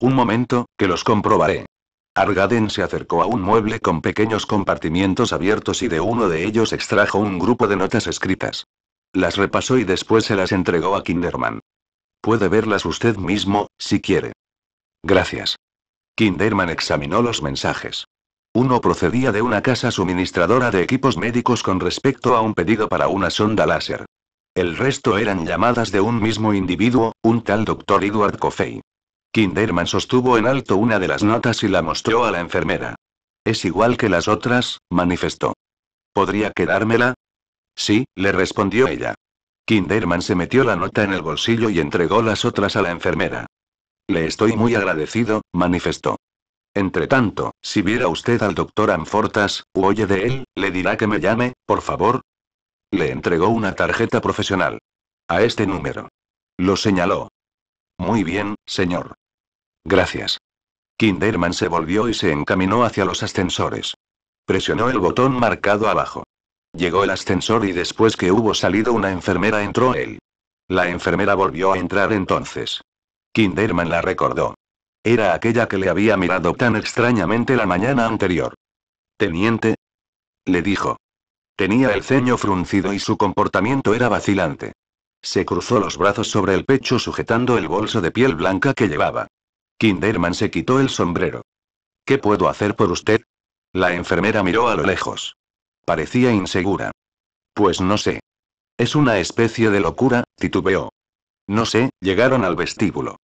Un momento, que los comprobaré. Argaden se acercó a un mueble con pequeños compartimientos abiertos y de uno de ellos extrajo un grupo de notas escritas. Las repasó y después se las entregó a Kinderman. Puede verlas usted mismo, si quiere. Gracias. Kinderman examinó los mensajes. Uno procedía de una casa suministradora de equipos médicos con respecto a un pedido para una sonda láser. El resto eran llamadas de un mismo individuo, un tal doctor Edward Coffey. Kinderman sostuvo en alto una de las notas y la mostró a la enfermera. Es igual que las otras, manifestó. ¿Podría quedármela? Sí, le respondió ella. Kinderman se metió la nota en el bolsillo y entregó las otras a la enfermera. Le estoy muy agradecido, manifestó. Entretanto, si viera usted al doctor Amfortas, oye de él, le dirá que me llame, por favor. Le entregó una tarjeta profesional. A este número. Lo señaló. Muy bien, señor. Gracias. Kinderman se volvió y se encaminó hacia los ascensores. Presionó el botón marcado abajo. Llegó el ascensor y después que hubo salido una enfermera entró él. La enfermera volvió a entrar entonces. Kinderman la recordó. Era aquella que le había mirado tan extrañamente la mañana anterior. Teniente. Le dijo. Tenía el ceño fruncido y su comportamiento era vacilante. Se cruzó los brazos sobre el pecho sujetando el bolso de piel blanca que llevaba. Kinderman se quitó el sombrero. ¿Qué puedo hacer por usted? La enfermera miró a lo lejos. Parecía insegura. Pues no sé. Es una especie de locura, titubeó. No sé, llegaron al vestíbulo.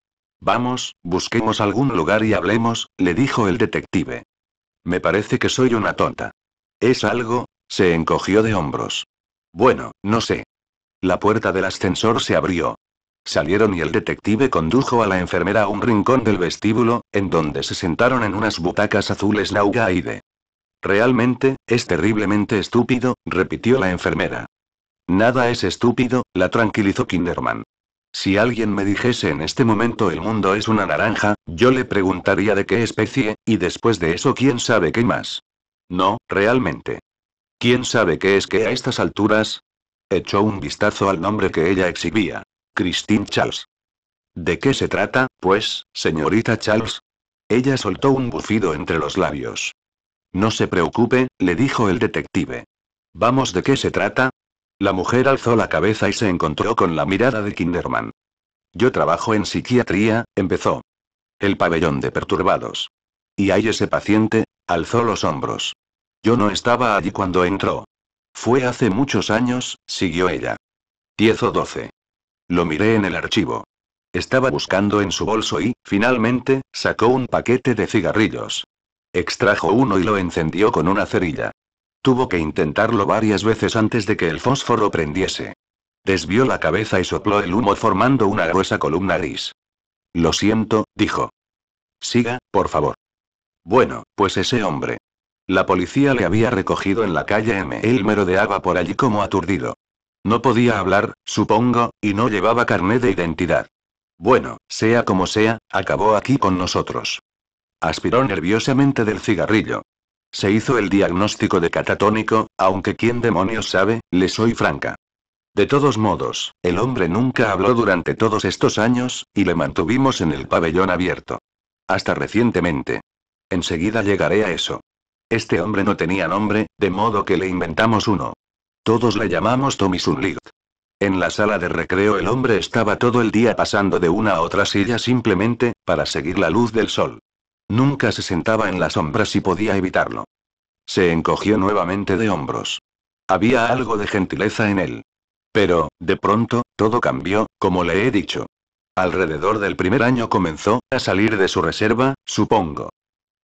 Vamos, busquemos algún lugar y hablemos, le dijo el detective. Me parece que soy una tonta. ¿Es algo? Se encogió de hombros. Bueno, no sé. La puerta del ascensor se abrió. Salieron y el detective condujo a la enfermera a un rincón del vestíbulo, en donde se sentaron en unas butacas azules Naugaide. Realmente, es terriblemente estúpido, repitió la enfermera. Nada es estúpido, la tranquilizó Kinderman. Si alguien me dijese en este momento el mundo es una naranja, yo le preguntaría de qué especie, y después de eso quién sabe qué más. No, realmente. ¿Quién sabe qué es que a estas alturas? Echó un vistazo al nombre que ella exhibía. Christine Charles. ¿De qué se trata, pues, señorita Charles? Ella soltó un bufido entre los labios. No se preocupe, le dijo el detective. ¿Vamos de qué se trata? La mujer alzó la cabeza y se encontró con la mirada de Kinderman. Yo trabajo en psiquiatría, empezó. El pabellón de perturbados. Y ahí ese paciente, alzó los hombros. Yo no estaba allí cuando entró. Fue hace muchos años, siguió ella. Diez o doce. Lo miré en el archivo. Estaba buscando en su bolso y, finalmente, sacó un paquete de cigarrillos. Extrajo uno y lo encendió con una cerilla. Tuvo que intentarlo varias veces antes de que el fósforo prendiese. Desvió la cabeza y sopló el humo formando una gruesa columna gris. Lo siento, dijo. Siga, por favor. Bueno, pues ese hombre. La policía le había recogido en la calle M. Él merodeaba por allí como aturdido. No podía hablar, supongo, y no llevaba carné de identidad. Bueno, sea como sea, acabó aquí con nosotros. Aspiró nerviosamente del cigarrillo. Se hizo el diagnóstico de catatónico, aunque quién demonios sabe, le soy franca. De todos modos, el hombre nunca habló durante todos estos años, y le mantuvimos en el pabellón abierto. Hasta recientemente. Enseguida llegaré a eso. Este hombre no tenía nombre, de modo que le inventamos uno. Todos le llamamos Tommy Sunlight. En la sala de recreo el hombre estaba todo el día pasando de una a otra silla simplemente, para seguir la luz del sol. Nunca se sentaba en las sombras si podía evitarlo. Se encogió nuevamente de hombros. Había algo de gentileza en él. Pero, de pronto, todo cambió, como le he dicho. Alrededor del primer año comenzó a salir de su reserva, supongo.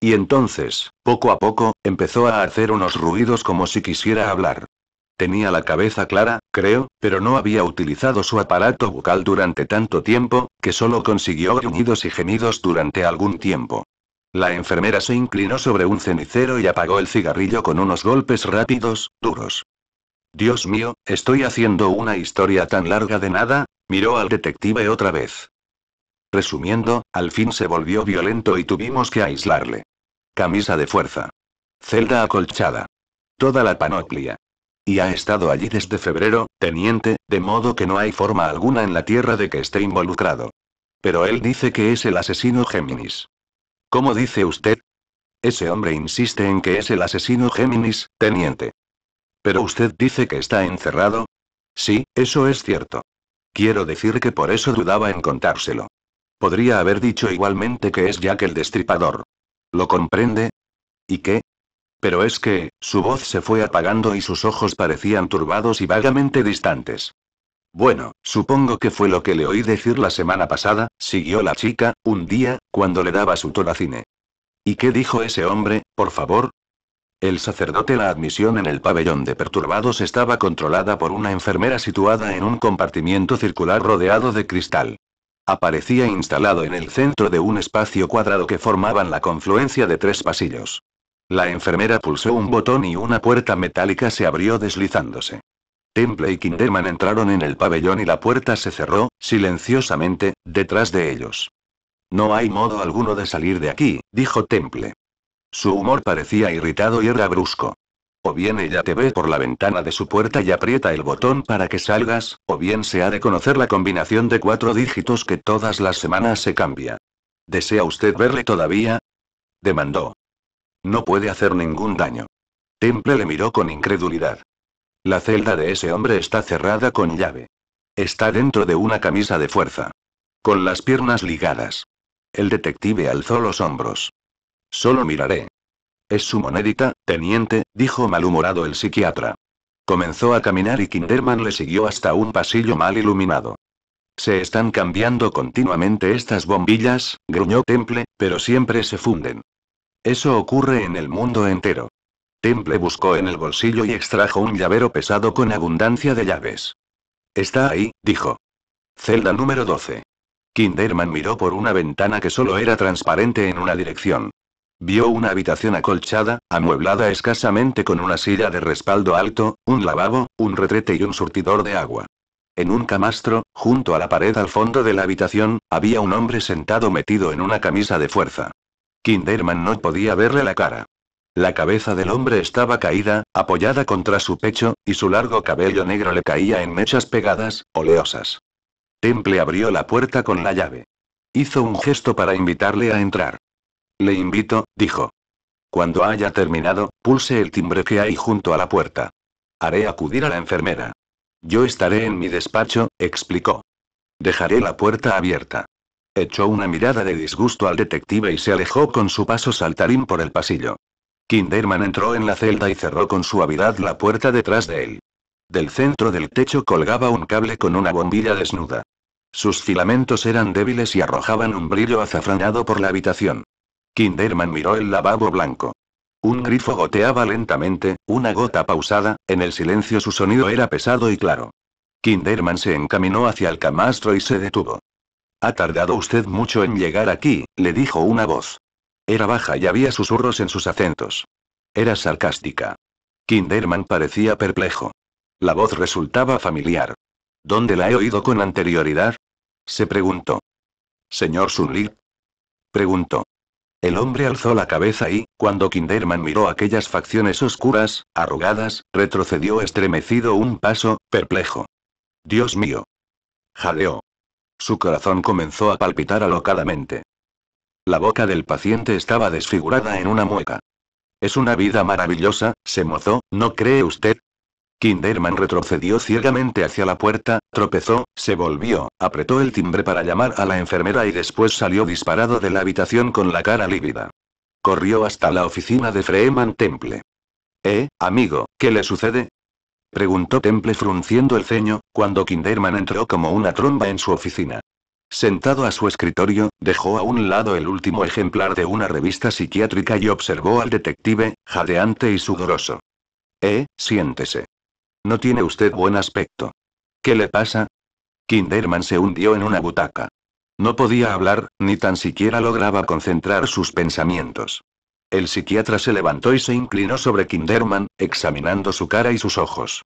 Y entonces, poco a poco, empezó a hacer unos ruidos como si quisiera hablar. Tenía la cabeza clara, creo, pero no había utilizado su aparato bucal durante tanto tiempo, que solo consiguió gruñidos y gemidos durante algún tiempo. La enfermera se inclinó sobre un cenicero y apagó el cigarrillo con unos golpes rápidos, duros. Dios mío, estoy haciendo una historia tan larga de nada, miró al detective otra vez. Resumiendo, al fin se volvió violento y tuvimos que aislarle. Camisa de fuerza. Celda acolchada. Toda la panoplia. Y ha estado allí desde febrero, teniente, de modo que no hay forma alguna en la Tierra de que esté involucrado. Pero él dice que es el asesino Géminis. ¿Cómo dice usted? Ese hombre insiste en que es el asesino Géminis, teniente. Pero usted dice que está encerrado. Sí, eso es cierto. Quiero decir que por eso dudaba en contárselo. Podría haber dicho igualmente que es Jack el destripador. ¿Lo comprende? ¿Y qué? Pero es que, su voz se fue apagando y sus ojos parecían turbados y vagamente distantes. Bueno, supongo que fue lo que le oí decir la semana pasada, siguió la chica, un día, cuando le daba su toracine. ¿Y qué dijo ese hombre, por favor? El sacerdote la admisión en el pabellón de perturbados estaba controlada por una enfermera situada en un compartimiento circular rodeado de cristal. Aparecía instalado en el centro de un espacio cuadrado que formaban la confluencia de tres pasillos. La enfermera pulsó un botón y una puerta metálica se abrió deslizándose. Temple y Kinderman entraron en el pabellón y la puerta se cerró, silenciosamente, detrás de ellos. No hay modo alguno de salir de aquí, dijo Temple. Su humor parecía irritado y era brusco. O bien ella te ve por la ventana de su puerta y aprieta el botón para que salgas, o bien se ha de conocer la combinación de cuatro dígitos que todas las semanas se cambia. ¿Desea usted verle todavía? demandó. No puede hacer ningún daño. Temple le miró con incredulidad. La celda de ese hombre está cerrada con llave. Está dentro de una camisa de fuerza. Con las piernas ligadas. El detective alzó los hombros. Solo miraré. Es su monedita, teniente, dijo malhumorado el psiquiatra. Comenzó a caminar y Kinderman le siguió hasta un pasillo mal iluminado. Se están cambiando continuamente estas bombillas, gruñó Temple, pero siempre se funden. Eso ocurre en el mundo entero. Temple buscó en el bolsillo y extrajo un llavero pesado con abundancia de llaves. Está ahí, dijo. Celda número 12. Kinderman miró por una ventana que solo era transparente en una dirección. Vio una habitación acolchada, amueblada escasamente con una silla de respaldo alto, un lavabo, un retrete y un surtidor de agua. En un camastro, junto a la pared al fondo de la habitación, había un hombre sentado metido en una camisa de fuerza. Kinderman no podía verle la cara. La cabeza del hombre estaba caída, apoyada contra su pecho, y su largo cabello negro le caía en mechas pegadas, oleosas. Temple abrió la puerta con la llave. Hizo un gesto para invitarle a entrar. Le invito, dijo. Cuando haya terminado, pulse el timbre que hay junto a la puerta. Haré acudir a la enfermera. Yo estaré en mi despacho, explicó. Dejaré la puerta abierta. Echó una mirada de disgusto al detective y se alejó con su paso saltarín por el pasillo. Kinderman entró en la celda y cerró con suavidad la puerta detrás de él. Del centro del techo colgaba un cable con una bombilla desnuda. Sus filamentos eran débiles y arrojaban un brillo azafranado por la habitación. Kinderman miró el lavabo blanco. Un grifo goteaba lentamente, una gota pausada, en el silencio su sonido era pesado y claro. Kinderman se encaminó hacia el camastro y se detuvo. Ha tardado usted mucho en llegar aquí, le dijo una voz. Era baja y había susurros en sus acentos. Era sarcástica. Kinderman parecía perplejo. La voz resultaba familiar. ¿Dónde la he oído con anterioridad? se preguntó. Señor Sunlit. Preguntó. El hombre alzó la cabeza y, cuando Kinderman miró aquellas facciones oscuras, arrugadas, retrocedió estremecido un paso, perplejo. Dios mío. Jadeó. Su corazón comenzó a palpitar alocadamente. La boca del paciente estaba desfigurada en una mueca. Es una vida maravillosa, se mozó, ¿no cree usted? Kinderman retrocedió ciegamente hacia la puerta, tropezó, se volvió, apretó el timbre para llamar a la enfermera y después salió disparado de la habitación con la cara lívida. Corrió hasta la oficina de Freeman Temple. ¿Eh, amigo, qué le sucede? Preguntó Temple frunciendo el ceño, cuando Kinderman entró como una tromba en su oficina. Sentado a su escritorio, dejó a un lado el último ejemplar de una revista psiquiátrica y observó al detective, jadeante y sudoroso. Eh, siéntese. No tiene usted buen aspecto. ¿Qué le pasa? Kinderman se hundió en una butaca. No podía hablar, ni tan siquiera lograba concentrar sus pensamientos. El psiquiatra se levantó y se inclinó sobre Kinderman, examinando su cara y sus ojos.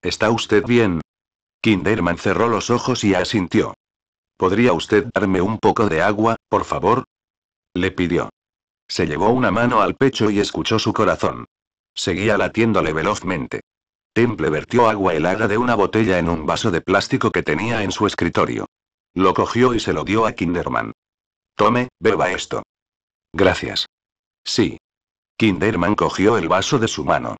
¿Está usted bien? Kinderman cerró los ojos y asintió. ¿Podría usted darme un poco de agua, por favor? Le pidió. Se llevó una mano al pecho y escuchó su corazón. Seguía latiéndole velozmente. Temple vertió agua helada de una botella en un vaso de plástico que tenía en su escritorio. Lo cogió y se lo dio a Kinderman. Tome, beba esto. Gracias. Sí. Kinderman cogió el vaso de su mano.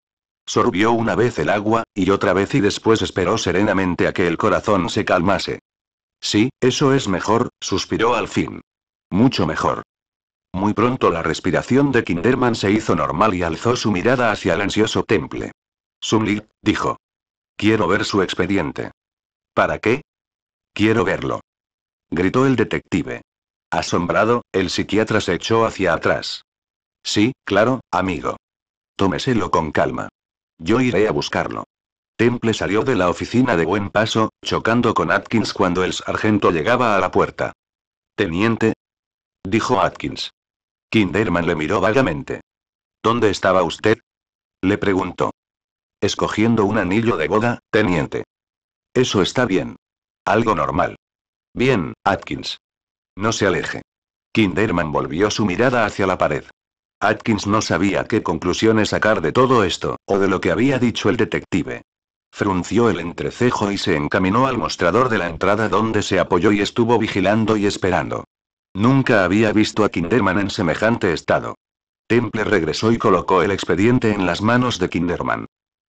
Sorbió una vez el agua, y otra vez y después esperó serenamente a que el corazón se calmase. Sí, eso es mejor, suspiró al fin. Mucho mejor. Muy pronto la respiración de Kinderman se hizo normal y alzó su mirada hacia el ansioso temple. Sumli, dijo. Quiero ver su expediente. ¿Para qué? Quiero verlo. Gritó el detective. Asombrado, el psiquiatra se echó hacia atrás. Sí, claro, amigo. Tómeselo con calma. Yo iré a buscarlo. Temple salió de la oficina de buen paso, chocando con Atkins cuando el sargento llegaba a la puerta. Teniente. Dijo Atkins. Kinderman le miró vagamente. ¿Dónde estaba usted? Le preguntó. Escogiendo un anillo de boda, teniente. Eso está bien. Algo normal. Bien, Atkins. No se aleje. Kinderman volvió su mirada hacia la pared. Atkins no sabía qué conclusiones sacar de todo esto, o de lo que había dicho el detective. Frunció el entrecejo y se encaminó al mostrador de la entrada donde se apoyó y estuvo vigilando y esperando. Nunca había visto a Kinderman en semejante estado. Temple regresó y colocó el expediente en las manos de Kinderman.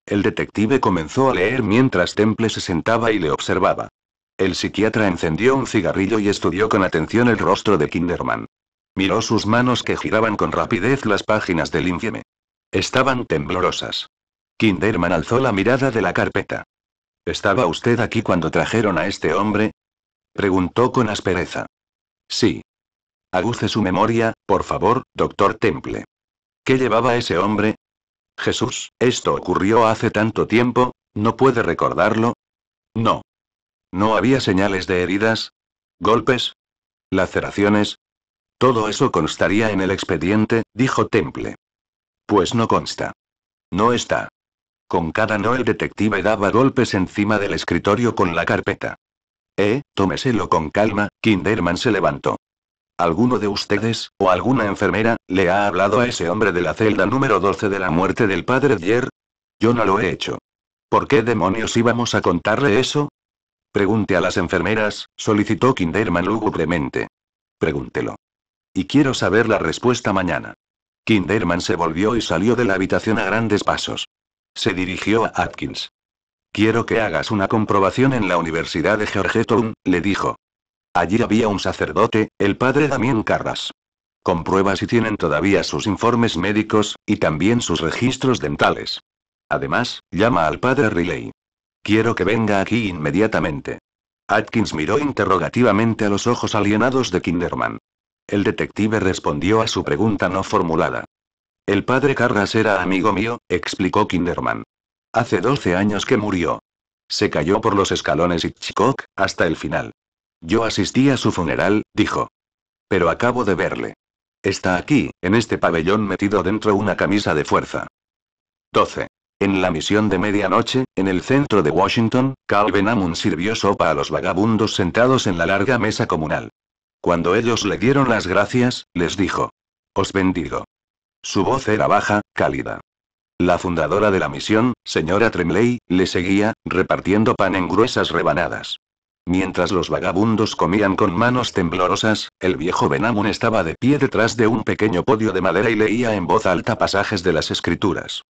El detective comenzó a leer mientras Temple se sentaba y le observaba. El psiquiatra encendió un cigarrillo y estudió con atención el rostro de Kinderman. Miró sus manos que giraban con rapidez las páginas del infieme. Estaban temblorosas. Kinderman alzó la mirada de la carpeta. ¿Estaba usted aquí cuando trajeron a este hombre? Preguntó con aspereza. Sí. Aguce su memoria, por favor, doctor Temple. ¿Qué llevaba ese hombre? Jesús, esto ocurrió hace tanto tiempo, ¿no puede recordarlo? No. ¿No había señales de heridas? ¿Golpes? ¿Laceraciones? Todo eso constaría en el expediente, dijo Temple. Pues no consta. No está. Con cada no el detective daba golpes encima del escritorio con la carpeta. Eh, tómeselo con calma, Kinderman se levantó. ¿Alguno de ustedes, o alguna enfermera, le ha hablado a ese hombre de la celda número 12 de la muerte del padre Dier? Yo no lo he hecho. ¿Por qué demonios íbamos a contarle eso? Pregunte a las enfermeras, solicitó Kinderman lúgubremente. Pregúntelo. Y quiero saber la respuesta mañana. Kinderman se volvió y salió de la habitación a grandes pasos. Se dirigió a Atkins. Quiero que hagas una comprobación en la Universidad de Georgetown, le dijo. Allí había un sacerdote, el padre Damien Carras. Comprueba si tienen todavía sus informes médicos, y también sus registros dentales. Además, llama al padre Riley. Quiero que venga aquí inmediatamente. Atkins miró interrogativamente a los ojos alienados de Kinderman. El detective respondió a su pregunta no formulada. El padre Carras era amigo mío, explicó Kinderman. Hace 12 años que murió. Se cayó por los escalones y Hitchcock, hasta el final. Yo asistí a su funeral, dijo. Pero acabo de verle. Está aquí, en este pabellón metido dentro una camisa de fuerza. 12. En la misión de medianoche, en el centro de Washington, Calvin Amund sirvió sopa a los vagabundos sentados en la larga mesa comunal. Cuando ellos le dieron las gracias, les dijo. Os bendigo. Su voz era baja, cálida. La fundadora de la misión, señora Tremley, le seguía, repartiendo pan en gruesas rebanadas. Mientras los vagabundos comían con manos temblorosas, el viejo Benamun estaba de pie detrás de un pequeño podio de madera y leía en voz alta pasajes de las escrituras.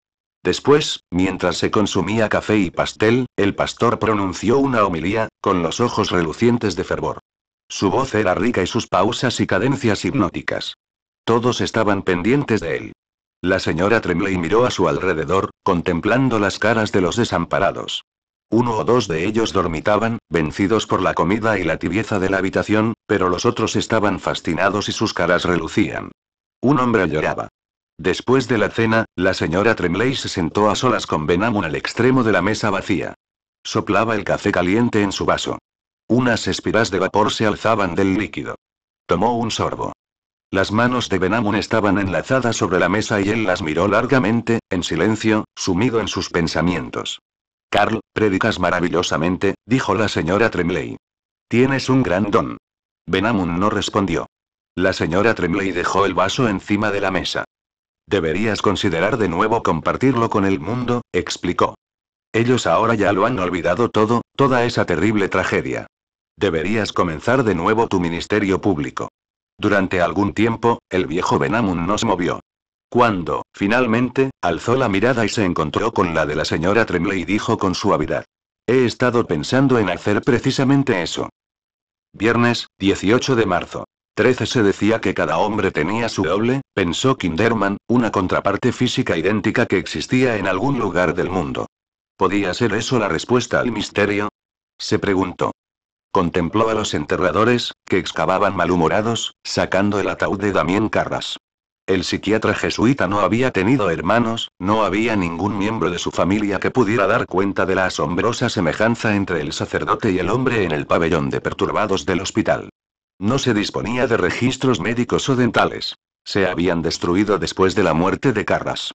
Después, mientras se consumía café y pastel, el pastor pronunció una homilía, con los ojos relucientes de fervor. Su voz era rica y sus pausas y cadencias hipnóticas. Todos estaban pendientes de él. La señora Tremley miró a su alrededor, contemplando las caras de los desamparados. Uno o dos de ellos dormitaban, vencidos por la comida y la tibieza de la habitación, pero los otros estaban fascinados y sus caras relucían. Un hombre lloraba. Después de la cena, la señora Tremley se sentó a solas con Benamun al extremo de la mesa vacía. Soplaba el café caliente en su vaso. Unas espiras de vapor se alzaban del líquido. Tomó un sorbo. Las manos de Benamun estaban enlazadas sobre la mesa y él las miró largamente, en silencio, sumido en sus pensamientos. Carl, predicas maravillosamente, dijo la señora Tremley. Tienes un gran don. Benamun no respondió. La señora Tremley dejó el vaso encima de la mesa. Deberías considerar de nuevo compartirlo con el mundo, explicó. Ellos ahora ya lo han olvidado todo, toda esa terrible tragedia. Deberías comenzar de nuevo tu ministerio público. Durante algún tiempo, el viejo Benamun no se movió. Cuando, finalmente, alzó la mirada y se encontró con la de la señora Tremley y dijo con suavidad. He estado pensando en hacer precisamente eso. Viernes, 18 de marzo. 13 se decía que cada hombre tenía su doble, pensó Kinderman, una contraparte física idéntica que existía en algún lugar del mundo. ¿Podía ser eso la respuesta al misterio? Se preguntó. Contempló a los enterradores, que excavaban malhumorados, sacando el ataúd de Damián Carras. El psiquiatra jesuita no había tenido hermanos, no había ningún miembro de su familia que pudiera dar cuenta de la asombrosa semejanza entre el sacerdote y el hombre en el pabellón de perturbados del hospital. No se disponía de registros médicos o dentales. Se habían destruido después de la muerte de Carras.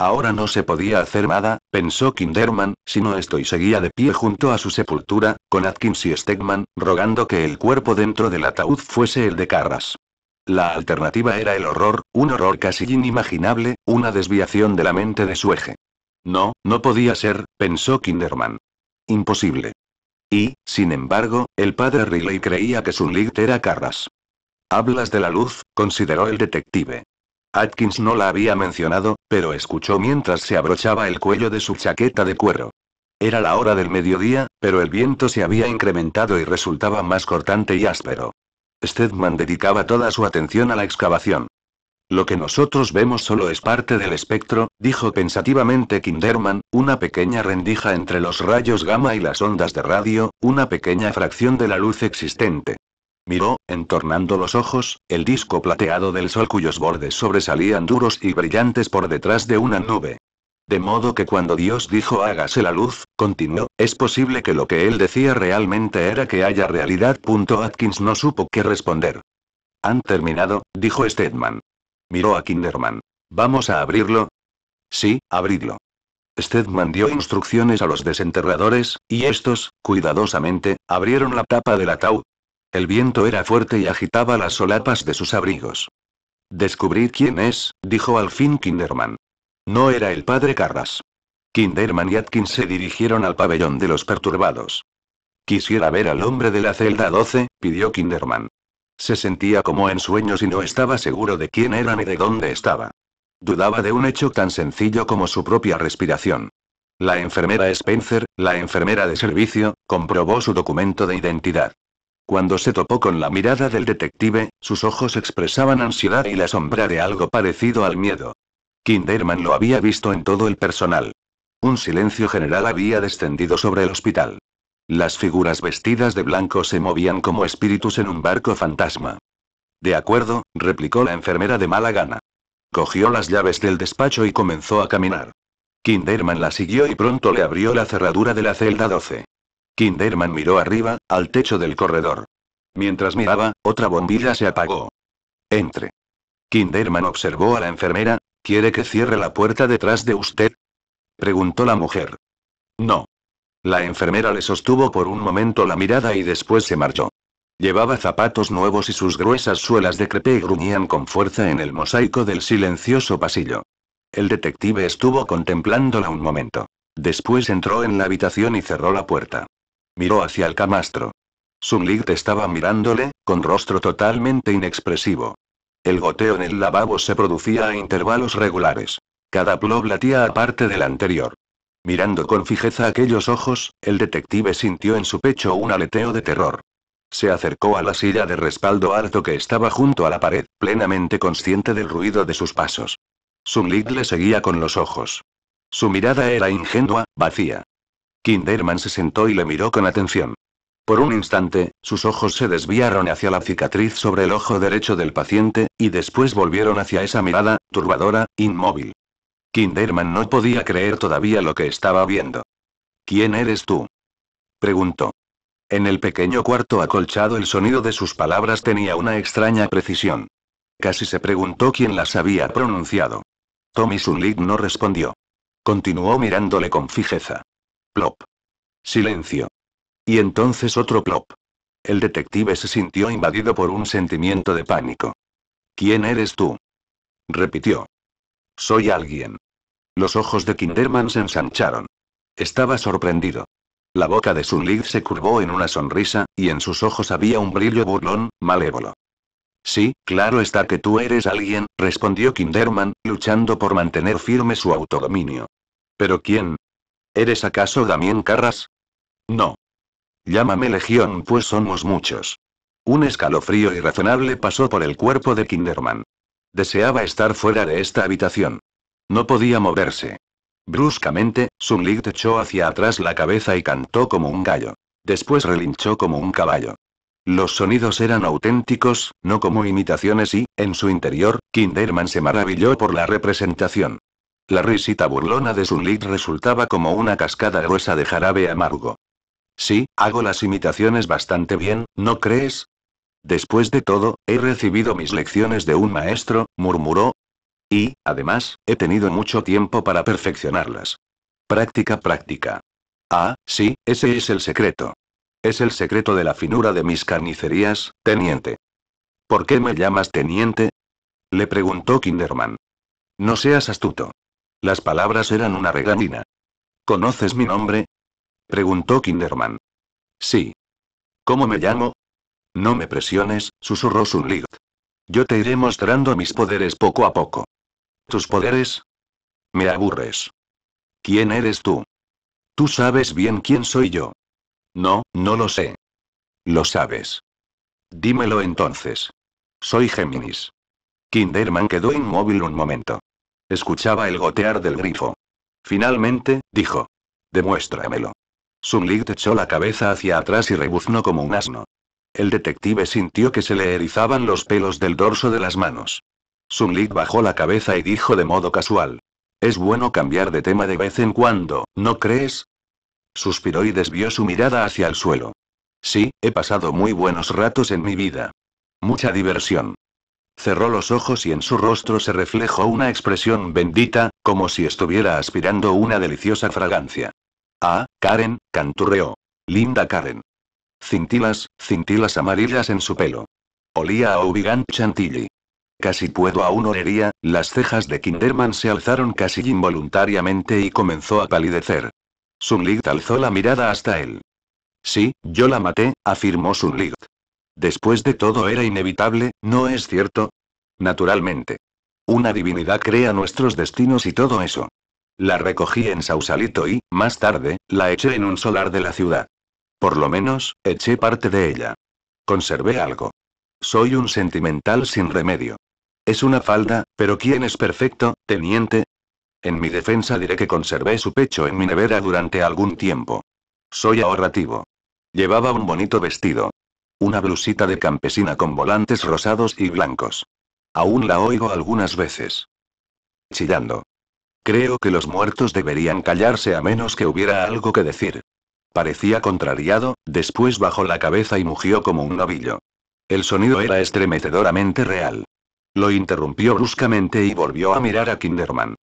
Ahora no se podía hacer nada, pensó Kinderman, sino esto y seguía de pie junto a su sepultura, con Atkins y Stegman, rogando que el cuerpo dentro del ataúd fuese el de Carras. La alternativa era el horror, un horror casi inimaginable, una desviación de la mente de su eje. No, no podía ser, pensó Kinderman. Imposible. Y, sin embargo, el padre Riley creía que su era Carras. Hablas de la luz, consideró el detective. Atkins no la había mencionado, pero escuchó mientras se abrochaba el cuello de su chaqueta de cuero. Era la hora del mediodía, pero el viento se había incrementado y resultaba más cortante y áspero. Stedman dedicaba toda su atención a la excavación. Lo que nosotros vemos solo es parte del espectro, dijo pensativamente Kinderman, una pequeña rendija entre los rayos gamma y las ondas de radio, una pequeña fracción de la luz existente. Miró, entornando los ojos, el disco plateado del sol cuyos bordes sobresalían duros y brillantes por detrás de una nube. De modo que cuando Dios dijo hágase la luz, continuó, es posible que lo que él decía realmente era que haya realidad. Atkins no supo qué responder. Han terminado, dijo Stedman. Miró a Kinderman. ¿Vamos a abrirlo? Sí, abridlo. Stedman dio instrucciones a los desenterradores, y estos, cuidadosamente, abrieron la tapa del ataúd, el viento era fuerte y agitaba las solapas de sus abrigos. Descubrid quién es, dijo al fin Kinderman. No era el padre Carras. Kinderman y Atkins se dirigieron al pabellón de los perturbados. Quisiera ver al hombre de la celda 12, pidió Kinderman. Se sentía como en sueños y no estaba seguro de quién era ni de dónde estaba. Dudaba de un hecho tan sencillo como su propia respiración. La enfermera Spencer, la enfermera de servicio, comprobó su documento de identidad. Cuando se topó con la mirada del detective, sus ojos expresaban ansiedad y la sombra de algo parecido al miedo. Kinderman lo había visto en todo el personal. Un silencio general había descendido sobre el hospital. Las figuras vestidas de blanco se movían como espíritus en un barco fantasma. De acuerdo, replicó la enfermera de mala gana. Cogió las llaves del despacho y comenzó a caminar. Kinderman la siguió y pronto le abrió la cerradura de la celda 12. Kinderman miró arriba, al techo del corredor. Mientras miraba, otra bombilla se apagó. Entre. Kinderman observó a la enfermera. ¿Quiere que cierre la puerta detrás de usted? Preguntó la mujer. No. La enfermera le sostuvo por un momento la mirada y después se marchó. Llevaba zapatos nuevos y sus gruesas suelas de crepe gruñían con fuerza en el mosaico del silencioso pasillo. El detective estuvo contemplándola un momento. Después entró en la habitación y cerró la puerta. Miró hacia el camastro. Sunlit estaba mirándole, con rostro totalmente inexpresivo. El goteo en el lavabo se producía a intervalos regulares. Cada plob latía aparte del anterior. Mirando con fijeza aquellos ojos, el detective sintió en su pecho un aleteo de terror. Se acercó a la silla de respaldo alto que estaba junto a la pared, plenamente consciente del ruido de sus pasos. Sunlit le seguía con los ojos. Su mirada era ingenua, vacía. Kinderman se sentó y le miró con atención. Por un instante, sus ojos se desviaron hacia la cicatriz sobre el ojo derecho del paciente, y después volvieron hacia esa mirada, turbadora, inmóvil. Kinderman no podía creer todavía lo que estaba viendo. ¿Quién eres tú? preguntó. En el pequeño cuarto acolchado el sonido de sus palabras tenía una extraña precisión. Casi se preguntó quién las había pronunciado. Tommy Sunlit no respondió. Continuó mirándole con fijeza. Plop. Silencio. Y entonces otro plop. El detective se sintió invadido por un sentimiento de pánico. ¿Quién eres tú? repitió. Soy alguien. Los ojos de Kinderman se ensancharon. Estaba sorprendido. La boca de Sun se curvó en una sonrisa, y en sus ojos había un brillo burlón, malévolo. Sí, claro está que tú eres alguien, respondió Kinderman, luchando por mantener firme su autodominio. Pero ¿quién? ¿Eres acaso Damián Carras? No. Llámame Legión, pues somos muchos. Un escalofrío irrazonable pasó por el cuerpo de Kinderman. Deseaba estar fuera de esta habitación. No podía moverse. Bruscamente, Sunlit echó hacia atrás la cabeza y cantó como un gallo. Después relinchó como un caballo. Los sonidos eran auténticos, no como imitaciones y, en su interior, Kinderman se maravilló por la representación. La risita burlona de Sunlit resultaba como una cascada gruesa de jarabe amargo. Sí, hago las imitaciones bastante bien, ¿no crees? Después de todo, he recibido mis lecciones de un maestro, murmuró. Y, además, he tenido mucho tiempo para perfeccionarlas. Práctica, práctica. Ah, sí, ese es el secreto. Es el secreto de la finura de mis carnicerías, teniente. ¿Por qué me llamas teniente? Le preguntó Kinderman. No seas astuto. Las palabras eran una regalina. ¿Conoces mi nombre? Preguntó Kinderman. Sí. ¿Cómo me llamo? No me presiones, susurró Sunlight. Yo te iré mostrando mis poderes poco a poco. ¿Tus poderes? Me aburres. ¿Quién eres tú? Tú sabes bien quién soy yo. No, no lo sé. Lo sabes. Dímelo entonces. Soy Géminis. Kinderman quedó inmóvil un momento. Escuchaba el gotear del grifo. Finalmente, dijo. Demuéstramelo. Sunlit echó la cabeza hacia atrás y rebuznó como un asno. El detective sintió que se le erizaban los pelos del dorso de las manos. Sunlit bajó la cabeza y dijo de modo casual. Es bueno cambiar de tema de vez en cuando, ¿no crees? Suspiró y desvió su mirada hacia el suelo. Sí, he pasado muy buenos ratos en mi vida. Mucha diversión. Cerró los ojos y en su rostro se reflejó una expresión bendita, como si estuviera aspirando una deliciosa fragancia. Ah, Karen, canturreó. Linda Karen. Cintilas, cintilas amarillas en su pelo. Olía a ubigant Chantilly. Casi puedo aún olería, las cejas de Kinderman se alzaron casi involuntariamente y comenzó a palidecer. Sunlit alzó la mirada hasta él. Sí, yo la maté, afirmó Sunlit. Después de todo era inevitable, ¿no es cierto? Naturalmente. Una divinidad crea nuestros destinos y todo eso. La recogí en Sausalito y, más tarde, la eché en un solar de la ciudad. Por lo menos, eché parte de ella. Conservé algo. Soy un sentimental sin remedio. Es una falda, pero ¿quién es perfecto, teniente? En mi defensa diré que conservé su pecho en mi nevera durante algún tiempo. Soy ahorrativo. Llevaba un bonito vestido, una blusita de campesina con volantes rosados y blancos. Aún la oigo algunas veces. Chillando. Creo que los muertos deberían callarse a menos que hubiera algo que decir. Parecía contrariado, después bajó la cabeza y mugió como un novillo. El sonido era estremecedoramente real. Lo interrumpió bruscamente y volvió a mirar a Kinderman.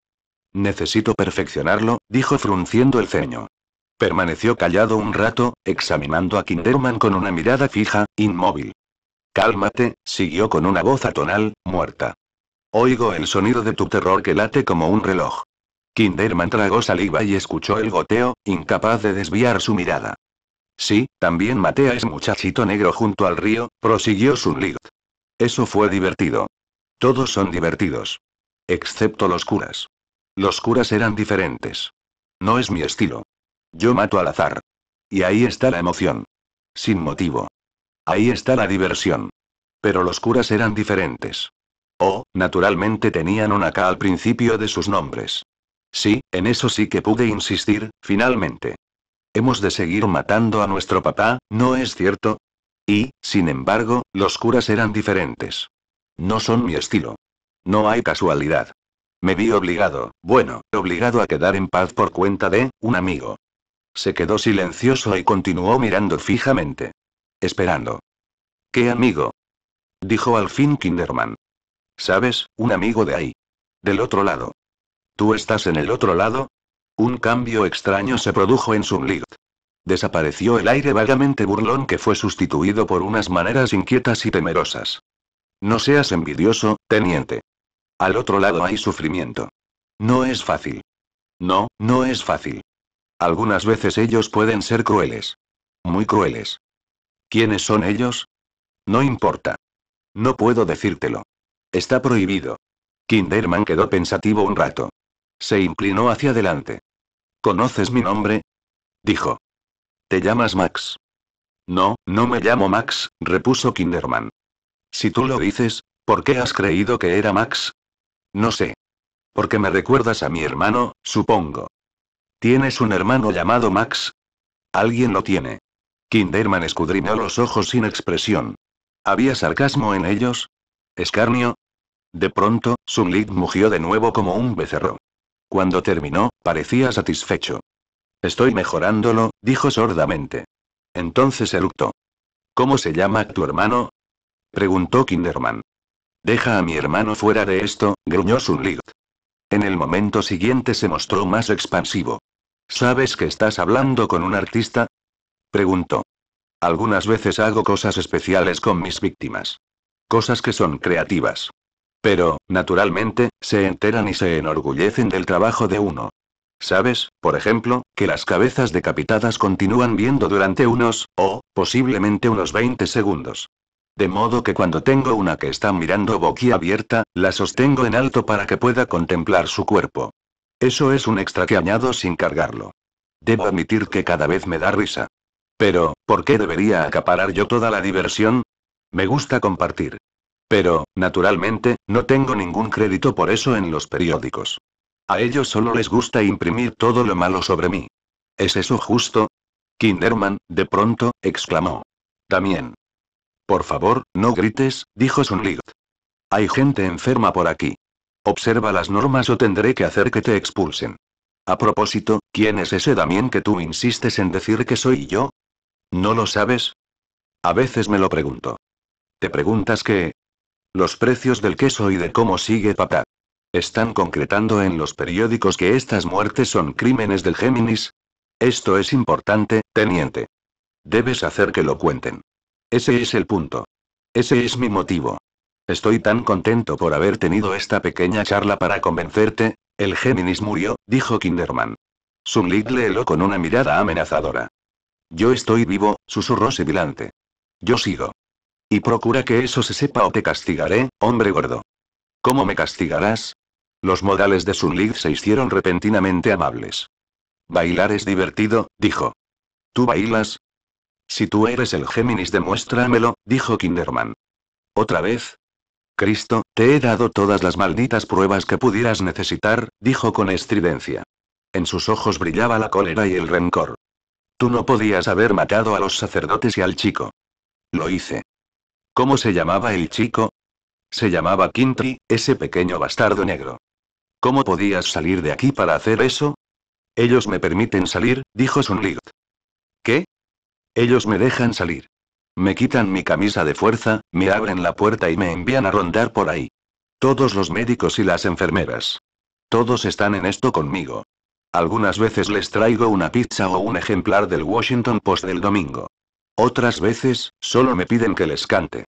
Necesito perfeccionarlo, dijo frunciendo el ceño. Permaneció callado un rato, examinando a Kinderman con una mirada fija, inmóvil. Cálmate, siguió con una voz atonal, muerta. Oigo el sonido de tu terror que late como un reloj. Kinderman tragó saliva y escuchó el goteo, incapaz de desviar su mirada. Sí, también maté a ese muchachito negro junto al río, prosiguió Sunlight. Eso fue divertido. Todos son divertidos. Excepto los curas. Los curas eran diferentes. No es mi estilo. Yo mato al azar. Y ahí está la emoción. Sin motivo. Ahí está la diversión. Pero los curas eran diferentes. Oh, naturalmente tenían un acá al principio de sus nombres. Sí, en eso sí que pude insistir, finalmente. Hemos de seguir matando a nuestro papá, ¿no es cierto? Y, sin embargo, los curas eran diferentes. No son mi estilo. No hay casualidad. Me vi obligado, bueno, obligado a quedar en paz por cuenta de, un amigo. Se quedó silencioso y continuó mirando fijamente. Esperando. ¿Qué amigo? Dijo al fin Kinderman. ¿Sabes? Un amigo de ahí. Del otro lado. ¿Tú estás en el otro lado? Un cambio extraño se produjo en Sunlit. Desapareció el aire vagamente burlón que fue sustituido por unas maneras inquietas y temerosas. No seas envidioso, teniente. Al otro lado hay sufrimiento. No es fácil. No, no es fácil. Algunas veces ellos pueden ser crueles. Muy crueles. ¿Quiénes son ellos? No importa. No puedo decírtelo. Está prohibido. Kinderman quedó pensativo un rato. Se inclinó hacia adelante. ¿Conoces mi nombre? Dijo. ¿Te llamas Max? No, no me llamo Max, repuso Kinderman. Si tú lo dices, ¿por qué has creído que era Max? No sé. Porque me recuerdas a mi hermano, supongo. ¿Tienes un hermano llamado Max? Alguien lo tiene. Kinderman escudriñó los ojos sin expresión. ¿Había sarcasmo en ellos? ¿Escarnio? De pronto, Sunlit mugió de nuevo como un becerro. Cuando terminó, parecía satisfecho. Estoy mejorándolo, dijo sordamente. Entonces eructó. ¿Cómo se llama tu hermano? preguntó Kinderman. Deja a mi hermano fuera de esto, gruñó Sunlit. En el momento siguiente se mostró más expansivo. ¿Sabes que estás hablando con un artista? Preguntó. Algunas veces hago cosas especiales con mis víctimas. Cosas que son creativas. Pero, naturalmente, se enteran y se enorgullecen del trabajo de uno. ¿Sabes, por ejemplo, que las cabezas decapitadas continúan viendo durante unos, o, posiblemente unos 20 segundos? De modo que cuando tengo una que está mirando boquiabierta, la sostengo en alto para que pueda contemplar su cuerpo. Eso es un extra que añado sin cargarlo. Debo admitir que cada vez me da risa. Pero, ¿por qué debería acaparar yo toda la diversión? Me gusta compartir. Pero, naturalmente, no tengo ningún crédito por eso en los periódicos. A ellos solo les gusta imprimir todo lo malo sobre mí. ¿Es eso justo? Kinderman, de pronto, exclamó. También. Por favor, no grites, dijo Sunlight. Hay gente enferma por aquí. Observa las normas o tendré que hacer que te expulsen. A propósito, ¿quién es ese Damián que tú insistes en decir que soy yo? ¿No lo sabes? A veces me lo pregunto. ¿Te preguntas qué? Los precios del queso y de cómo sigue papá. ¿Están concretando en los periódicos que estas muertes son crímenes del Géminis? Esto es importante, teniente. Debes hacer que lo cuenten. Ese es el punto. Ese es mi motivo. Estoy tan contento por haber tenido esta pequeña charla para convencerte, el Géminis murió, dijo Kinderman. Sunlit le con una mirada amenazadora. Yo estoy vivo, susurró sibilante. Yo sigo. Y procura que eso se sepa o te castigaré, hombre gordo. ¿Cómo me castigarás? Los modales de Sunlit se hicieron repentinamente amables. Bailar es divertido, dijo. ¿Tú bailas? Si tú eres el Géminis, demuéstramelo, dijo Kinderman. ¿Otra vez? Cristo, te he dado todas las malditas pruebas que pudieras necesitar, dijo con estridencia. En sus ojos brillaba la cólera y el rencor. Tú no podías haber matado a los sacerdotes y al chico. Lo hice. ¿Cómo se llamaba el chico? Se llamaba Quintri, ese pequeño bastardo negro. ¿Cómo podías salir de aquí para hacer eso? Ellos me permiten salir, dijo Sunlight. ¿Qué? Ellos me dejan salir. Me quitan mi camisa de fuerza, me abren la puerta y me envían a rondar por ahí. Todos los médicos y las enfermeras. Todos están en esto conmigo. Algunas veces les traigo una pizza o un ejemplar del Washington Post del domingo. Otras veces, solo me piden que les cante.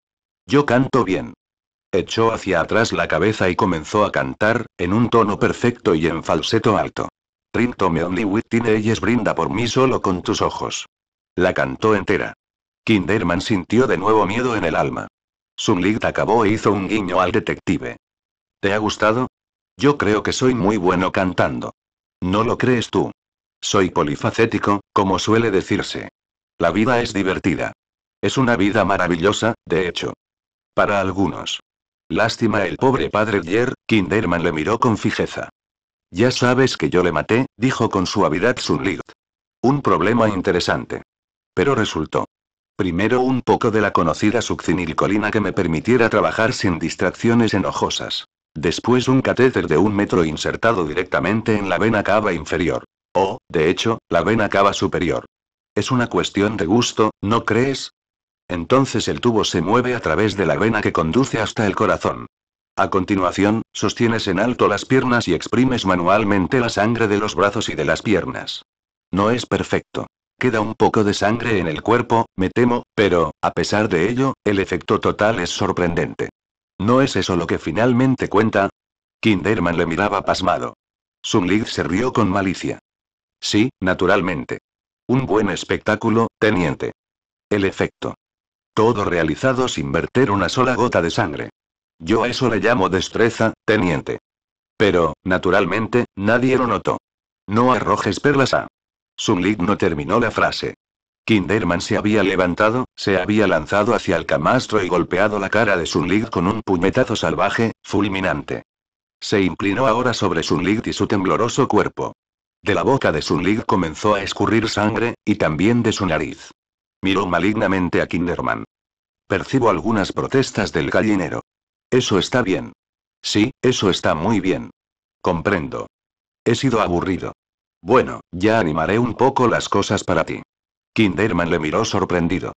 Yo canto bien. Echó hacia atrás la cabeza y comenzó a cantar, en un tono perfecto y en falseto alto. Trinto me only with teenagers brinda por mí solo con tus ojos. La cantó entera. Kinderman sintió de nuevo miedo en el alma. Sunlit acabó e hizo un guiño al detective. ¿Te ha gustado? Yo creo que soy muy bueno cantando. ¿No lo crees tú? Soy polifacético, como suele decirse. La vida es divertida. Es una vida maravillosa, de hecho. Para algunos. Lástima el pobre padre Jer, Kinderman le miró con fijeza. Ya sabes que yo le maté, dijo con suavidad Sunlit. Un problema interesante. Pero resultó. Primero un poco de la conocida succinilcolina que me permitiera trabajar sin distracciones enojosas. Después un catéter de un metro insertado directamente en la vena cava inferior. O, de hecho, la vena cava superior. Es una cuestión de gusto, ¿no crees? Entonces el tubo se mueve a través de la vena que conduce hasta el corazón. A continuación, sostienes en alto las piernas y exprimes manualmente la sangre de los brazos y de las piernas. No es perfecto. Queda un poco de sangre en el cuerpo, me temo, pero, a pesar de ello, el efecto total es sorprendente. ¿No es eso lo que finalmente cuenta? Kinderman le miraba pasmado. Sunlid se rió con malicia. Sí, naturalmente. Un buen espectáculo, teniente. El efecto. Todo realizado sin verter una sola gota de sangre. Yo a eso le llamo destreza, teniente. Pero, naturalmente, nadie lo notó. No arrojes perlas a. Sunlit no terminó la frase. Kinderman se había levantado, se había lanzado hacia el camastro y golpeado la cara de Sunlig con un puñetazo salvaje, fulminante. Se inclinó ahora sobre Sunlig y su tembloroso cuerpo. De la boca de Sunlig comenzó a escurrir sangre, y también de su nariz. Miró malignamente a Kinderman. Percibo algunas protestas del gallinero. Eso está bien. Sí, eso está muy bien. Comprendo. He sido aburrido. Bueno, ya animaré un poco las cosas para ti. Kinderman le miró sorprendido.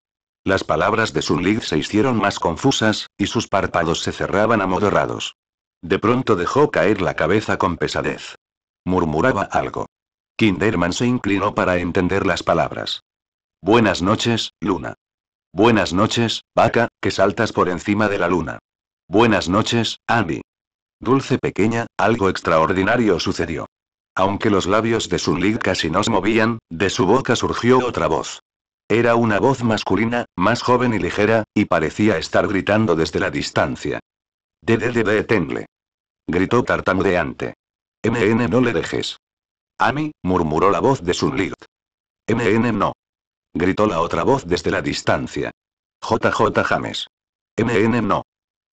Las palabras de Sun se hicieron más confusas, y sus párpados se cerraban amodorrados. De pronto dejó caer la cabeza con pesadez. Murmuraba algo. Kinderman se inclinó para entender las palabras. Buenas noches, Luna. Buenas noches, vaca, que saltas por encima de la luna. Buenas noches, Andy. Dulce pequeña, algo extraordinario sucedió. Aunque los labios de Sun casi no se movían, de su boca surgió otra voz. Era una voz masculina, más joven y ligera, y parecía estar gritando desde la distancia. de tenle. Gritó tartamudeante. MN no le dejes. mí, murmuró la voz de Sun MN no. Gritó la otra voz desde la distancia. JJ James. MN no.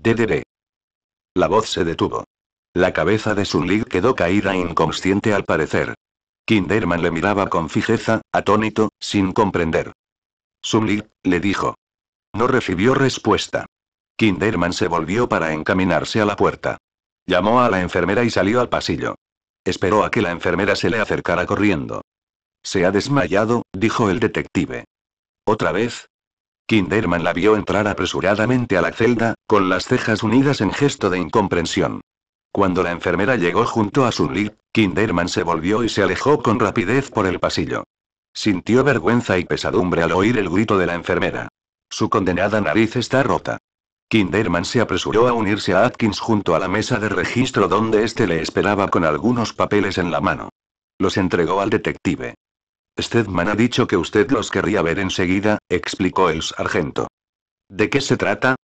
DDD. La voz se detuvo. La cabeza de Sun quedó caída inconsciente al parecer. Kinderman le miraba con fijeza, atónito, sin comprender. Sun le dijo. No recibió respuesta. Kinderman se volvió para encaminarse a la puerta. Llamó a la enfermera y salió al pasillo. Esperó a que la enfermera se le acercara corriendo. Se ha desmayado, dijo el detective. ¿Otra vez? Kinderman la vio entrar apresuradamente a la celda, con las cejas unidas en gesto de incomprensión. Cuando la enfermera llegó junto a Sully, Kinderman se volvió y se alejó con rapidez por el pasillo. Sintió vergüenza y pesadumbre al oír el grito de la enfermera. Su condenada nariz está rota. Kinderman se apresuró a unirse a Atkins junto a la mesa de registro donde éste le esperaba con algunos papeles en la mano. Los entregó al detective. Stedman ha dicho que usted los querría ver enseguida, explicó el sargento. ¿De qué se trata?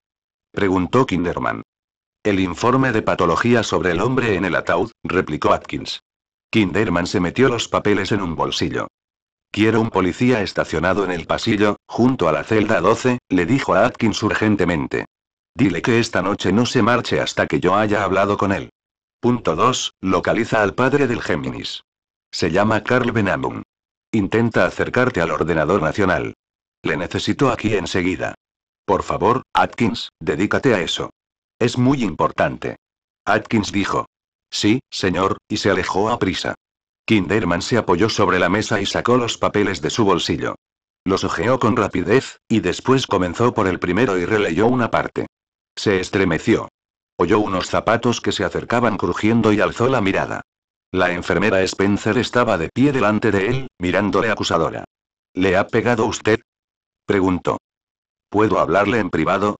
preguntó Kinderman. El informe de patología sobre el hombre en el ataúd, replicó Atkins. Kinderman se metió los papeles en un bolsillo. Quiero un policía estacionado en el pasillo, junto a la celda 12, le dijo a Atkins urgentemente. Dile que esta noche no se marche hasta que yo haya hablado con él. Punto 2. Localiza al padre del Géminis. Se llama Carl Benamum. Intenta acercarte al ordenador nacional. Le necesito aquí enseguida. Por favor, Atkins, dedícate a eso. Es muy importante. Atkins dijo. Sí, señor, y se alejó a prisa. Kinderman se apoyó sobre la mesa y sacó los papeles de su bolsillo. Los ojeó con rapidez, y después comenzó por el primero y releyó una parte. Se estremeció. Oyó unos zapatos que se acercaban crujiendo y alzó la mirada. La enfermera Spencer estaba de pie delante de él, mirándole acusadora. ¿Le ha pegado usted? preguntó. ¿Puedo hablarle en privado?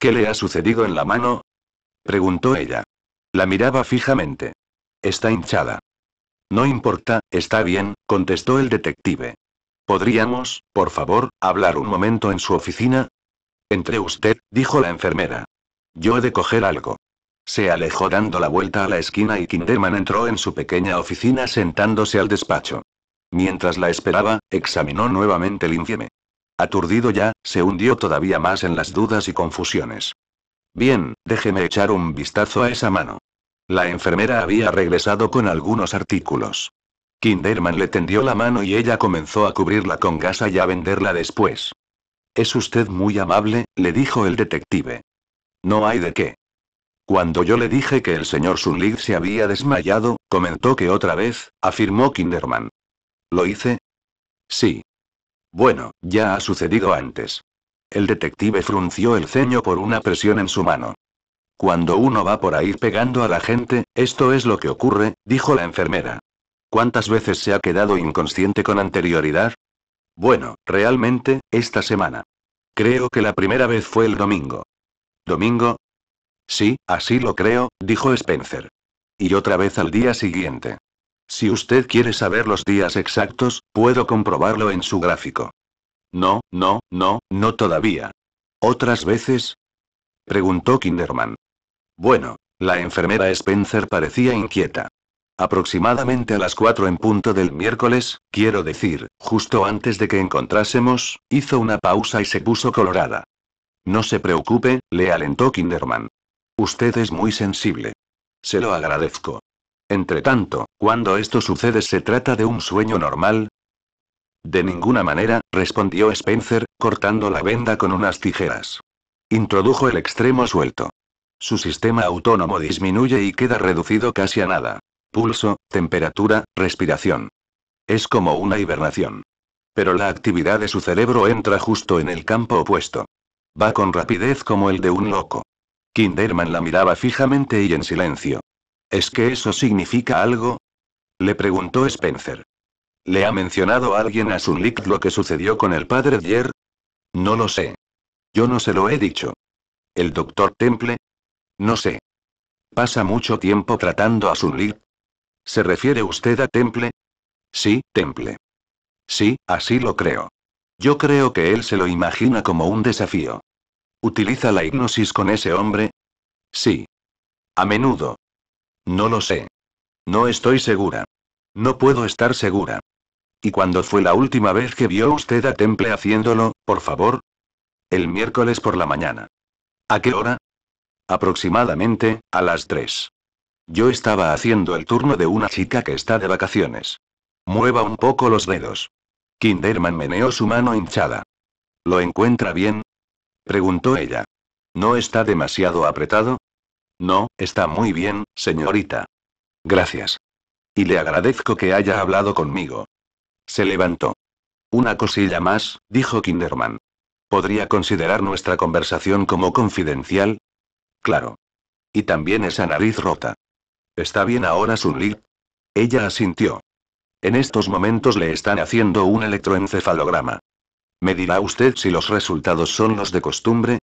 ¿Qué le ha sucedido en la mano? preguntó ella. La miraba fijamente. Está hinchada. No importa, está bien, contestó el detective. ¿Podríamos, por favor, hablar un momento en su oficina? Entre usted, dijo la enfermera. Yo he de coger algo. Se alejó dando la vuelta a la esquina y Kinderman entró en su pequeña oficina sentándose al despacho. Mientras la esperaba, examinó nuevamente el infieme. Aturdido ya, se hundió todavía más en las dudas y confusiones. Bien, déjeme echar un vistazo a esa mano. La enfermera había regresado con algunos artículos. Kinderman le tendió la mano y ella comenzó a cubrirla con gasa y a venderla después. Es usted muy amable, le dijo el detective. No hay de qué. Cuando yo le dije que el señor Sunlig se había desmayado, comentó que otra vez, afirmó Kinderman. ¿Lo hice? Sí. Bueno, ya ha sucedido antes. El detective frunció el ceño por una presión en su mano. Cuando uno va por ahí pegando a la gente, esto es lo que ocurre, dijo la enfermera. ¿Cuántas veces se ha quedado inconsciente con anterioridad? Bueno, realmente, esta semana. Creo que la primera vez fue el domingo. ¿Domingo? Sí, así lo creo, dijo Spencer. Y otra vez al día siguiente. Si usted quiere saber los días exactos, puedo comprobarlo en su gráfico. No, no, no, no todavía. ¿Otras veces? preguntó Kinderman. Bueno, la enfermera Spencer parecía inquieta. Aproximadamente a las 4 en punto del miércoles, quiero decir, justo antes de que encontrásemos, hizo una pausa y se puso colorada. No se preocupe, le alentó Kinderman. Usted es muy sensible. Se lo agradezco. Entretanto, cuando esto sucede se trata de un sueño normal, de ninguna manera, respondió Spencer, cortando la venda con unas tijeras. Introdujo el extremo suelto. Su sistema autónomo disminuye y queda reducido casi a nada. Pulso, temperatura, respiración. Es como una hibernación. Pero la actividad de su cerebro entra justo en el campo opuesto. Va con rapidez como el de un loco. Kinderman la miraba fijamente y en silencio. ¿Es que eso significa algo? Le preguntó Spencer. ¿Le ha mencionado alguien a Sunlit lo que sucedió con el padre ayer? No lo sé. Yo no se lo he dicho. ¿El doctor Temple? No sé. Pasa mucho tiempo tratando a Sunlit? ¿Se refiere usted a Temple? Sí, Temple. Sí, así lo creo. Yo creo que él se lo imagina como un desafío. ¿Utiliza la hipnosis con ese hombre? Sí. A menudo, no lo sé. No estoy segura. No puedo estar segura. ¿Y cuándo fue la última vez que vio usted a Temple haciéndolo, por favor? El miércoles por la mañana. ¿A qué hora? Aproximadamente, a las 3. Yo estaba haciendo el turno de una chica que está de vacaciones. Mueva un poco los dedos. Kinderman meneó su mano hinchada. ¿Lo encuentra bien? preguntó ella. ¿No está demasiado apretado? No, está muy bien, señorita. Gracias. Y le agradezco que haya hablado conmigo. Se levantó. Una cosilla más, dijo Kinderman. ¿Podría considerar nuestra conversación como confidencial? Claro. Y también esa nariz rota. ¿Está bien ahora, Sunlit? Ella asintió. En estos momentos le están haciendo un electroencefalograma. ¿Me dirá usted si los resultados son los de costumbre?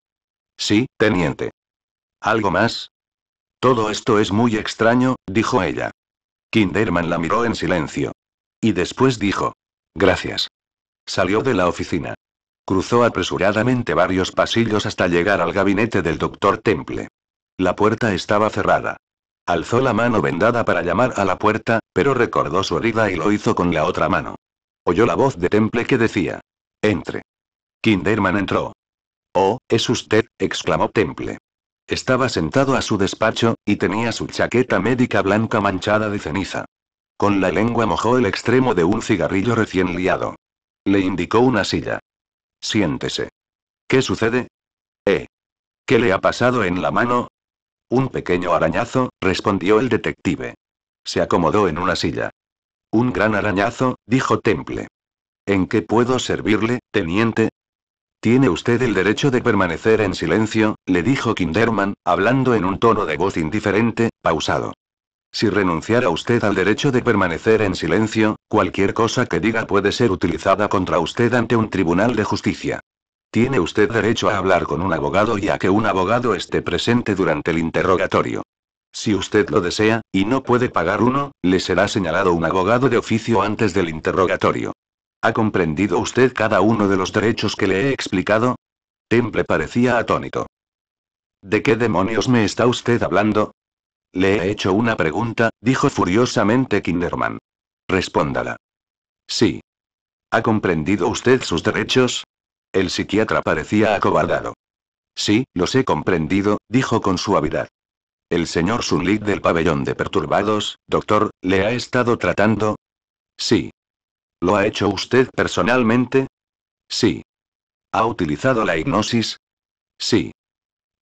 Sí, teniente. ¿Algo más? Todo esto es muy extraño, dijo ella. Kinderman la miró en silencio. Y después dijo. Gracias. Salió de la oficina. Cruzó apresuradamente varios pasillos hasta llegar al gabinete del doctor Temple. La puerta estaba cerrada. Alzó la mano vendada para llamar a la puerta, pero recordó su herida y lo hizo con la otra mano. Oyó la voz de Temple que decía. Entre. Kinderman entró. Oh, es usted, exclamó Temple. Estaba sentado a su despacho, y tenía su chaqueta médica blanca manchada de ceniza. Con la lengua mojó el extremo de un cigarrillo recién liado. Le indicó una silla. Siéntese. ¿Qué sucede? Eh. ¿Qué le ha pasado en la mano? Un pequeño arañazo, respondió el detective. Se acomodó en una silla. Un gran arañazo, dijo Temple. ¿En qué puedo servirle, teniente? Tiene usted el derecho de permanecer en silencio, le dijo Kinderman, hablando en un tono de voz indiferente, pausado. Si renunciara usted al derecho de permanecer en silencio, cualquier cosa que diga puede ser utilizada contra usted ante un tribunal de justicia. Tiene usted derecho a hablar con un abogado y a que un abogado esté presente durante el interrogatorio. Si usted lo desea, y no puede pagar uno, le será señalado un abogado de oficio antes del interrogatorio. ¿Ha comprendido usted cada uno de los derechos que le he explicado? Temple parecía atónito. ¿De qué demonios me está usted hablando? Le he hecho una pregunta, dijo furiosamente Kinderman. Respóndala. Sí. ¿Ha comprendido usted sus derechos? El psiquiatra parecía acobardado. Sí, los he comprendido, dijo con suavidad. El señor Sunlit del pabellón de perturbados, doctor, ¿le ha estado tratando? Sí. ¿Lo ha hecho usted personalmente? Sí. ¿Ha utilizado la hipnosis? Sí.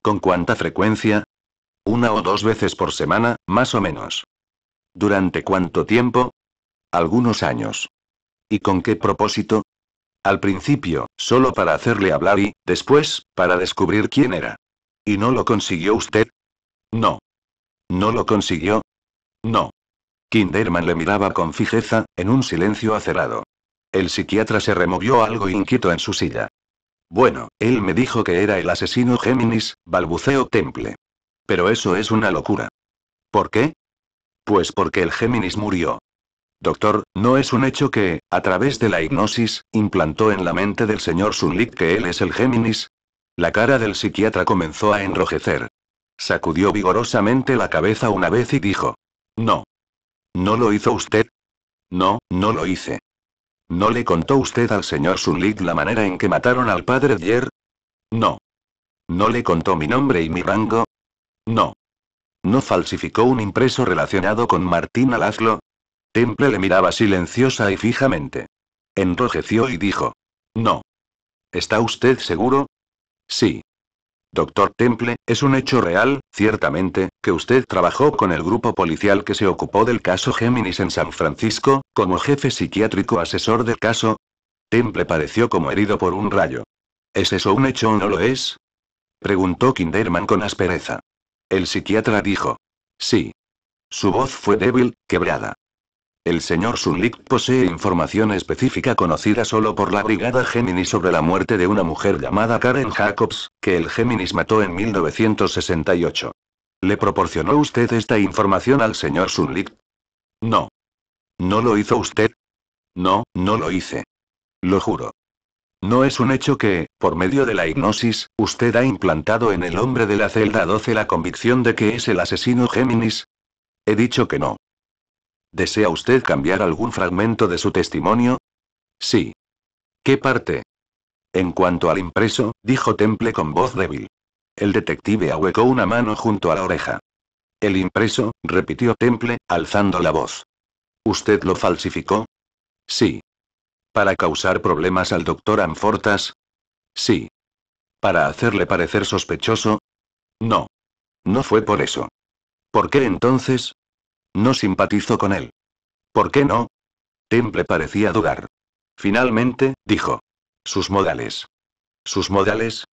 ¿Con cuánta frecuencia? Una o dos veces por semana, más o menos. ¿Durante cuánto tiempo? Algunos años. ¿Y con qué propósito? Al principio, solo para hacerle hablar y, después, para descubrir quién era. ¿Y no lo consiguió usted? No. ¿No lo consiguió? No. Kinderman le miraba con fijeza, en un silencio acerado. El psiquiatra se removió algo inquieto en su silla. Bueno, él me dijo que era el asesino Géminis, balbuceo temple. Pero eso es una locura. ¿Por qué? Pues porque el Géminis murió. Doctor, ¿no es un hecho que, a través de la hipnosis, implantó en la mente del señor Sunlit que él es el Géminis? La cara del psiquiatra comenzó a enrojecer. Sacudió vigorosamente la cabeza una vez y dijo. No. ¿No lo hizo usted? No, no lo hice. ¿No le contó usted al señor Sunlit la manera en que mataron al padre ayer? No. ¿No le contó mi nombre y mi rango? No. ¿No falsificó un impreso relacionado con Martín Alaslo. Temple le miraba silenciosa y fijamente. Enrojeció y dijo. No. ¿Está usted seguro? Sí. Doctor Temple, es un hecho real, ciertamente, que usted trabajó con el grupo policial que se ocupó del caso Géminis en San Francisco, como jefe psiquiátrico asesor del caso. Temple pareció como herido por un rayo. ¿Es eso un hecho o no lo es? Preguntó Kinderman con aspereza. El psiquiatra dijo. Sí. Su voz fue débil, quebrada. El señor Sunlick posee información específica conocida solo por la Brigada Gemini sobre la muerte de una mujer llamada Karen Jacobs, que el Géminis mató en 1968. ¿Le proporcionó usted esta información al señor Sunlick? No. ¿No lo hizo usted? No, no lo hice. Lo juro. No es un hecho que, por medio de la hipnosis, usted ha implantado en el hombre de la celda 12 la convicción de que es el asesino Géminis. He dicho que no. ¿Desea usted cambiar algún fragmento de su testimonio? Sí. ¿Qué parte? En cuanto al impreso, dijo Temple con voz débil. El detective ahuecó una mano junto a la oreja. El impreso, repitió Temple, alzando la voz. ¿Usted lo falsificó? Sí. ¿Para causar problemas al doctor Anfortas? Sí. ¿Para hacerle parecer sospechoso? No. No fue por eso. ¿Por qué entonces? No simpatizo con él. ¿Por qué no? Temple parecía dudar. Finalmente, dijo. Sus modales. ¿Sus modales?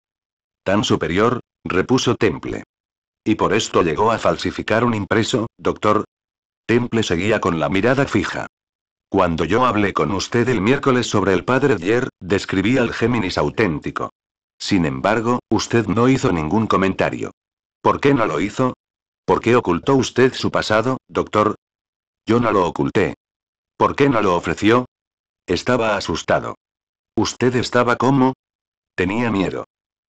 Tan superior, repuso Temple. ¿Y por esto llegó a falsificar un impreso, doctor? Temple seguía con la mirada fija. Cuando yo hablé con usted el miércoles sobre el padre Dier, describí al Géminis auténtico. Sin embargo, usted no hizo ningún comentario. ¿Por qué no lo hizo? ¿Por qué ocultó usted su pasado, doctor? Yo no lo oculté. ¿Por qué no lo ofreció? Estaba asustado. ¿Usted estaba cómo? Tenía miedo.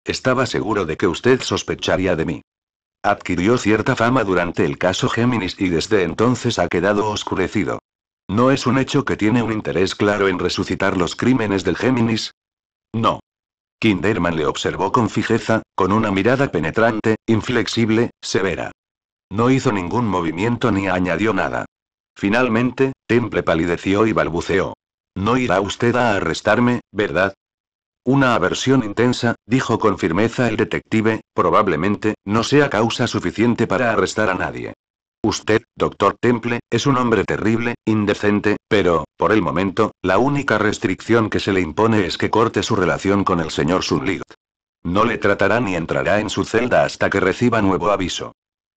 Estaba seguro de que usted sospecharía de mí. Adquirió cierta fama durante el caso Géminis y desde entonces ha quedado oscurecido. ¿No es un hecho que tiene un interés claro en resucitar los crímenes del Géminis? No. Kinderman le observó con fijeza, con una mirada penetrante, inflexible, severa. No hizo ningún movimiento ni añadió nada. Finalmente, Temple palideció y balbuceó. No irá usted a arrestarme, ¿verdad? Una aversión intensa, dijo con firmeza el detective, probablemente, no sea causa suficiente para arrestar a nadie. Usted, doctor Temple, es un hombre terrible, indecente, pero, por el momento, la única restricción que se le impone es que corte su relación con el señor Sunlight. No le tratará ni entrará en su celda hasta que reciba nuevo aviso.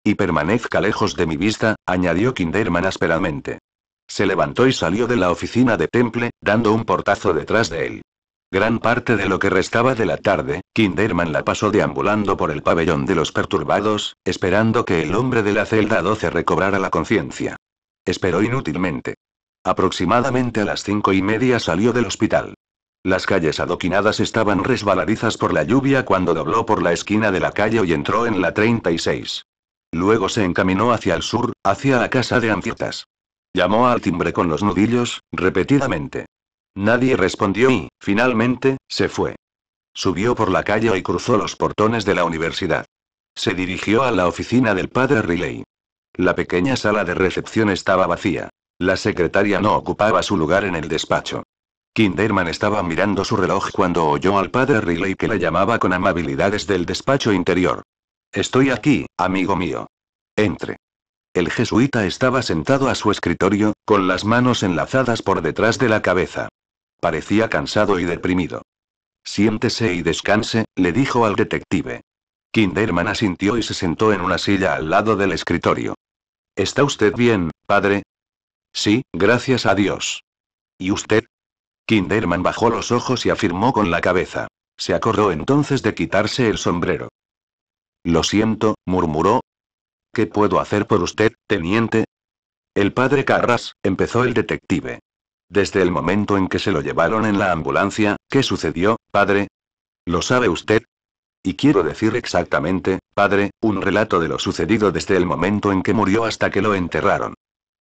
Y permanezca lejos de mi vista, añadió Kinderman ásperamente. Se levantó y salió de la oficina de Temple, dando un portazo detrás de él. Gran parte de lo que restaba de la tarde, Kinderman la pasó deambulando por el pabellón de los perturbados, esperando que el hombre de la celda 12 recobrara la conciencia. Esperó inútilmente. Aproximadamente a las cinco y media salió del hospital. Las calles adoquinadas estaban resbaladizas por la lluvia cuando dobló por la esquina de la calle y entró en la 36. Luego se encaminó hacia el sur, hacia la casa de anfiotas Llamó al timbre con los nudillos, repetidamente. Nadie respondió y, finalmente, se fue. Subió por la calle y cruzó los portones de la universidad. Se dirigió a la oficina del padre Riley. La pequeña sala de recepción estaba vacía. La secretaria no ocupaba su lugar en el despacho. Kinderman estaba mirando su reloj cuando oyó al padre Riley que le llamaba con amabilidad desde el despacho interior. Estoy aquí, amigo mío. Entre. El jesuita estaba sentado a su escritorio, con las manos enlazadas por detrás de la cabeza. Parecía cansado y deprimido. Siéntese y descanse, le dijo al detective. Kinderman asintió y se sentó en una silla al lado del escritorio. ¿Está usted bien, padre? Sí, gracias a Dios. ¿Y usted? Kinderman bajó los ojos y afirmó con la cabeza. Se acordó entonces de quitarse el sombrero. Lo siento, murmuró. ¿Qué puedo hacer por usted, teniente? El padre Carras, empezó el detective. Desde el momento en que se lo llevaron en la ambulancia, ¿qué sucedió, padre? ¿Lo sabe usted? Y quiero decir exactamente, padre, un relato de lo sucedido desde el momento en que murió hasta que lo enterraron.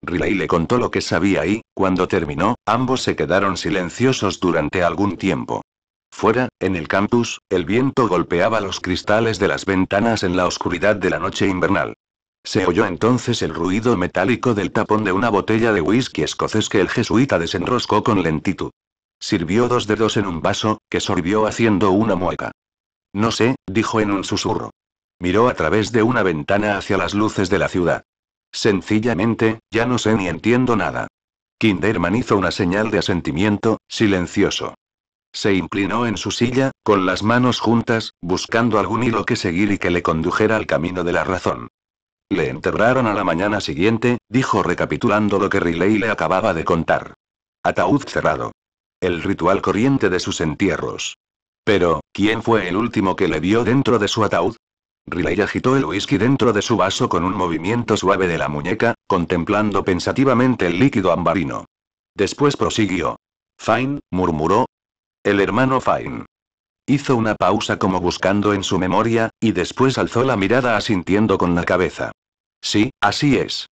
Riley le contó lo que sabía y, cuando terminó, ambos se quedaron silenciosos durante algún tiempo. Fuera, en el campus, el viento golpeaba los cristales de las ventanas en la oscuridad de la noche invernal. Se oyó entonces el ruido metálico del tapón de una botella de whisky escocés que el jesuita desenroscó con lentitud. Sirvió dos dedos en un vaso, que sorbió haciendo una mueca. No sé, dijo en un susurro. Miró a través de una ventana hacia las luces de la ciudad. Sencillamente, ya no sé ni entiendo nada. Kinderman hizo una señal de asentimiento, silencioso. Se inclinó en su silla, con las manos juntas, buscando algún hilo que seguir y que le condujera al camino de la razón. Le enterraron a la mañana siguiente, dijo recapitulando lo que Riley le acababa de contar. Ataúd cerrado. El ritual corriente de sus entierros. Pero, ¿quién fue el último que le vio dentro de su ataúd? Riley agitó el whisky dentro de su vaso con un movimiento suave de la muñeca, contemplando pensativamente el líquido ambarino. Después prosiguió. Fine, murmuró, el hermano Fine. Hizo una pausa como buscando en su memoria, y después alzó la mirada asintiendo con la cabeza. Sí, así es.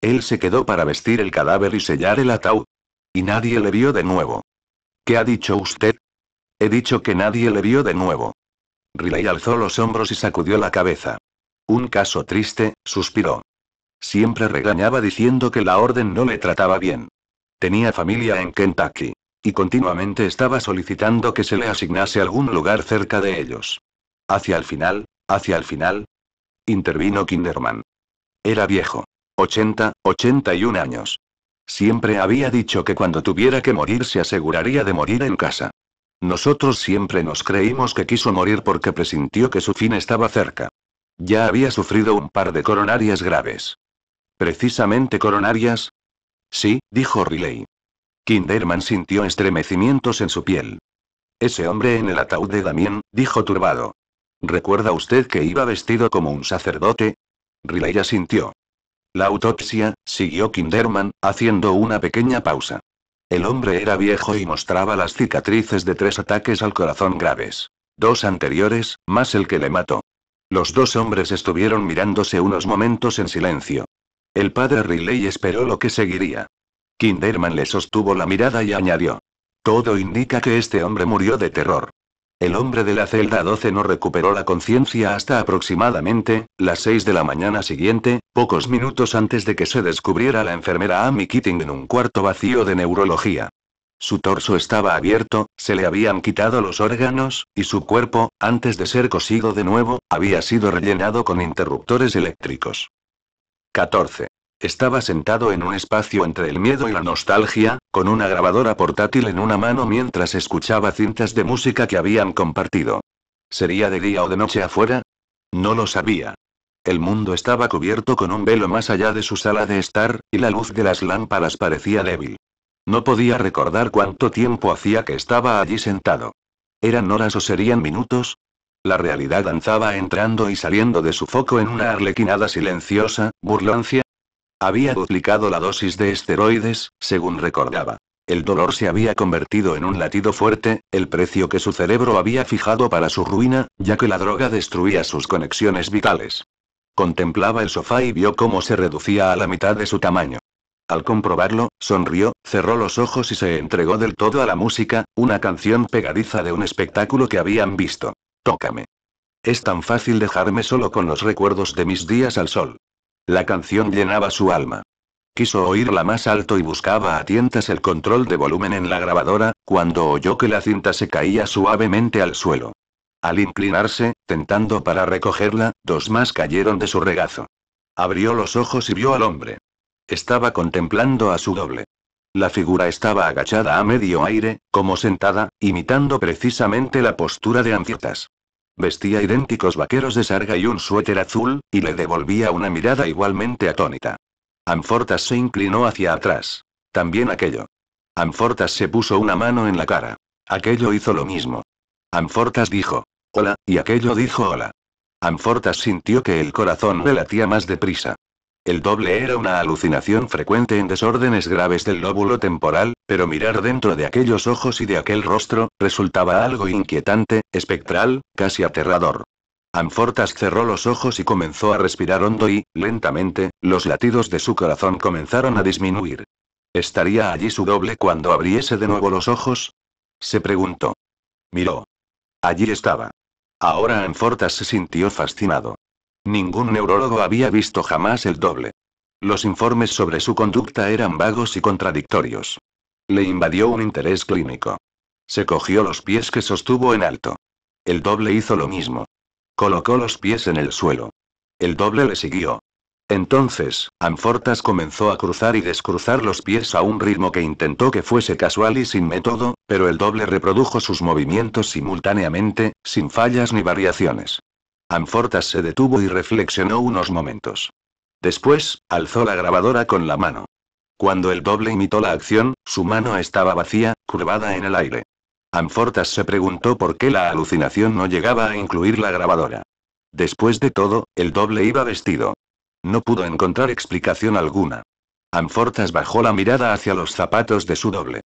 Él se quedó para vestir el cadáver y sellar el ataúd. Y nadie le vio de nuevo. ¿Qué ha dicho usted? He dicho que nadie le vio de nuevo. Riley alzó los hombros y sacudió la cabeza. Un caso triste, suspiró. Siempre regañaba diciendo que la orden no le trataba bien. Tenía familia en Kentucky. Y continuamente estaba solicitando que se le asignase algún lugar cerca de ellos. Hacia el final, hacia el final. Intervino Kinderman. Era viejo. 80, 81 años. Siempre había dicho que cuando tuviera que morir se aseguraría de morir en casa. Nosotros siempre nos creímos que quiso morir porque presintió que su fin estaba cerca. Ya había sufrido un par de coronarias graves. ¿Precisamente coronarias? Sí, dijo Riley. Kinderman sintió estremecimientos en su piel. Ese hombre en el ataúd de Damien, dijo turbado. ¿Recuerda usted que iba vestido como un sacerdote? Riley asintió. La autopsia, siguió Kinderman, haciendo una pequeña pausa. El hombre era viejo y mostraba las cicatrices de tres ataques al corazón graves. Dos anteriores, más el que le mató. Los dos hombres estuvieron mirándose unos momentos en silencio. El padre Riley esperó lo que seguiría. Kinderman le sostuvo la mirada y añadió. Todo indica que este hombre murió de terror. El hombre de la celda 12 no recuperó la conciencia hasta aproximadamente las 6 de la mañana siguiente, pocos minutos antes de que se descubriera la enfermera Amy Keating en un cuarto vacío de neurología. Su torso estaba abierto, se le habían quitado los órganos, y su cuerpo, antes de ser cosido de nuevo, había sido rellenado con interruptores eléctricos. 14. Estaba sentado en un espacio entre el miedo y la nostalgia, con una grabadora portátil en una mano mientras escuchaba cintas de música que habían compartido. ¿Sería de día o de noche afuera? No lo sabía. El mundo estaba cubierto con un velo más allá de su sala de estar, y la luz de las lámparas parecía débil. No podía recordar cuánto tiempo hacía que estaba allí sentado. ¿Eran horas o serían minutos? La realidad danzaba entrando y saliendo de su foco en una arlequinada silenciosa, burlancia, había duplicado la dosis de esteroides, según recordaba. El dolor se había convertido en un latido fuerte, el precio que su cerebro había fijado para su ruina, ya que la droga destruía sus conexiones vitales. Contemplaba el sofá y vio cómo se reducía a la mitad de su tamaño. Al comprobarlo, sonrió, cerró los ojos y se entregó del todo a la música, una canción pegadiza de un espectáculo que habían visto. Tócame. Es tan fácil dejarme solo con los recuerdos de mis días al sol. La canción llenaba su alma. Quiso oírla más alto y buscaba a tientas el control de volumen en la grabadora, cuando oyó que la cinta se caía suavemente al suelo. Al inclinarse, tentando para recogerla, dos más cayeron de su regazo. Abrió los ojos y vio al hombre. Estaba contemplando a su doble. La figura estaba agachada a medio aire, como sentada, imitando precisamente la postura de Antietas. Vestía idénticos vaqueros de sarga y un suéter azul, y le devolvía una mirada igualmente atónita. Amfortas se inclinó hacia atrás. También aquello. Amfortas se puso una mano en la cara. Aquello hizo lo mismo. Amfortas dijo, hola, y aquello dijo hola. Amfortas sintió que el corazón le latía más deprisa. El doble era una alucinación frecuente en desórdenes graves del lóbulo temporal, pero mirar dentro de aquellos ojos y de aquel rostro, resultaba algo inquietante, espectral, casi aterrador. Anfortas cerró los ojos y comenzó a respirar hondo y, lentamente, los latidos de su corazón comenzaron a disminuir. ¿Estaría allí su doble cuando abriese de nuevo los ojos? Se preguntó. Miró. Allí estaba. Ahora Anfortas se sintió fascinado. Ningún neurólogo había visto jamás el doble. Los informes sobre su conducta eran vagos y contradictorios. Le invadió un interés clínico. Se cogió los pies que sostuvo en alto. El doble hizo lo mismo. Colocó los pies en el suelo. El doble le siguió. Entonces, Anfortas comenzó a cruzar y descruzar los pies a un ritmo que intentó que fuese casual y sin método, pero el doble reprodujo sus movimientos simultáneamente, sin fallas ni variaciones. Amfortas se detuvo y reflexionó unos momentos. Después, alzó la grabadora con la mano. Cuando el doble imitó la acción, su mano estaba vacía, curvada en el aire. Amfortas se preguntó por qué la alucinación no llegaba a incluir la grabadora. Después de todo, el doble iba vestido. No pudo encontrar explicación alguna. Amfortas bajó la mirada hacia los zapatos de su doble.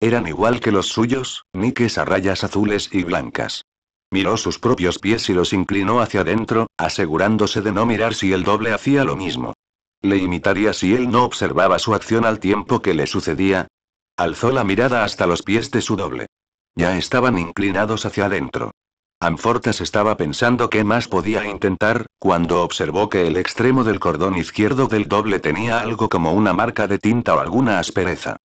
Eran igual que los suyos, niques a rayas azules y blancas. Miró sus propios pies y los inclinó hacia adentro, asegurándose de no mirar si el doble hacía lo mismo. Le imitaría si él no observaba su acción al tiempo que le sucedía. Alzó la mirada hasta los pies de su doble. Ya estaban inclinados hacia adentro. Anfortas estaba pensando qué más podía intentar, cuando observó que el extremo del cordón izquierdo del doble tenía algo como una marca de tinta o alguna aspereza.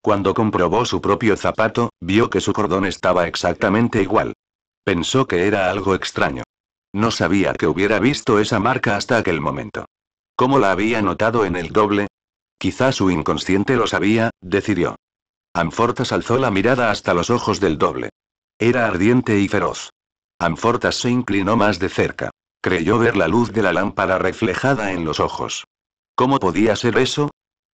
Cuando comprobó su propio zapato, vio que su cordón estaba exactamente igual. Pensó que era algo extraño. No sabía que hubiera visto esa marca hasta aquel momento. ¿Cómo la había notado en el doble? Quizá su inconsciente lo sabía, decidió. Amfortas alzó la mirada hasta los ojos del doble. Era ardiente y feroz. Amfortas se inclinó más de cerca. Creyó ver la luz de la lámpara reflejada en los ojos. ¿Cómo podía ser eso?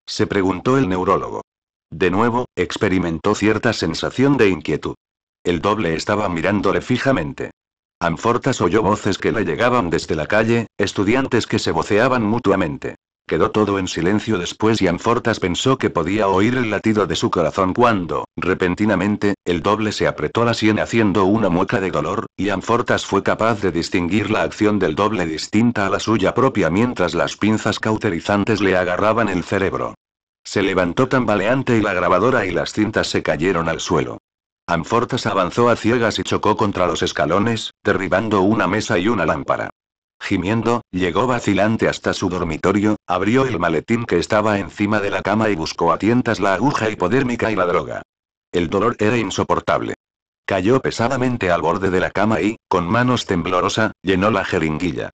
se preguntó el neurólogo. De nuevo, experimentó cierta sensación de inquietud. El doble estaba mirándole fijamente. Anfortas oyó voces que le llegaban desde la calle, estudiantes que se voceaban mutuamente. Quedó todo en silencio después y Anfortas pensó que podía oír el latido de su corazón cuando, repentinamente, el doble se apretó la sien haciendo una mueca de dolor, y Anfortas fue capaz de distinguir la acción del doble distinta a la suya propia mientras las pinzas cauterizantes le agarraban el cerebro. Se levantó tambaleante y la grabadora y las cintas se cayeron al suelo. Amfortas avanzó a ciegas y chocó contra los escalones, derribando una mesa y una lámpara. Gimiendo, llegó vacilante hasta su dormitorio, abrió el maletín que estaba encima de la cama y buscó a tientas la aguja hipodérmica y la droga. El dolor era insoportable. Cayó pesadamente al borde de la cama y, con manos temblorosa, llenó la jeringuilla.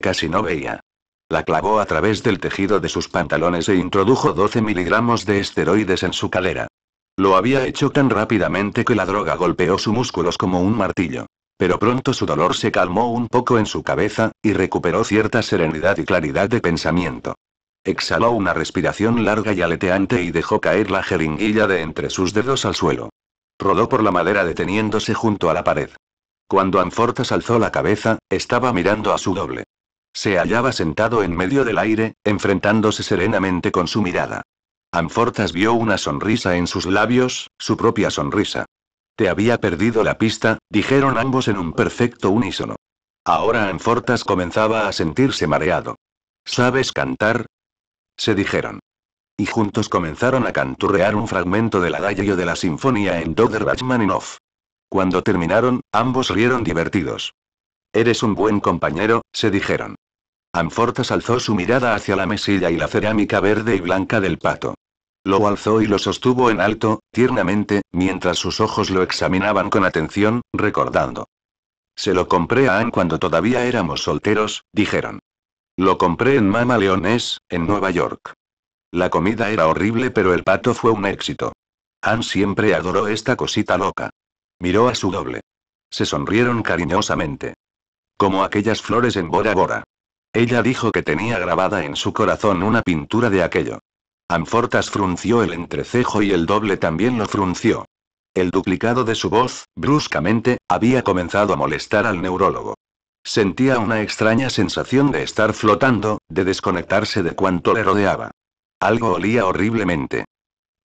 Casi no veía. La clavó a través del tejido de sus pantalones e introdujo 12 miligramos de esteroides en su calera. Lo había hecho tan rápidamente que la droga golpeó sus músculos como un martillo. Pero pronto su dolor se calmó un poco en su cabeza, y recuperó cierta serenidad y claridad de pensamiento. Exhaló una respiración larga y aleteante y dejó caer la jeringuilla de entre sus dedos al suelo. Rodó por la madera deteniéndose junto a la pared. Cuando Anfortas alzó la cabeza, estaba mirando a su doble. Se hallaba sentado en medio del aire, enfrentándose serenamente con su mirada. Amfortas vio una sonrisa en sus labios, su propia sonrisa. Te había perdido la pista, dijeron ambos en un perfecto unísono. Ahora Anfortas comenzaba a sentirse mareado. ¿Sabes cantar? Se dijeron. Y juntos comenzaron a canturrear un fragmento de la adagio de la sinfonía en do de Cuando terminaron, ambos rieron divertidos. Eres un buen compañero, se dijeron. Anfortas alzó su mirada hacia la mesilla y la cerámica verde y blanca del pato. Lo alzó y lo sostuvo en alto, tiernamente, mientras sus ojos lo examinaban con atención, recordando. Se lo compré a Ann cuando todavía éramos solteros, dijeron. Lo compré en Mama Leones, en Nueva York. La comida era horrible pero el pato fue un éxito. Ann siempre adoró esta cosita loca. Miró a su doble. Se sonrieron cariñosamente. Como aquellas flores en Bora Bora. Ella dijo que tenía grabada en su corazón una pintura de aquello. Amfortas frunció el entrecejo y el doble también lo frunció. El duplicado de su voz, bruscamente, había comenzado a molestar al neurólogo. Sentía una extraña sensación de estar flotando, de desconectarse de cuanto le rodeaba. Algo olía horriblemente.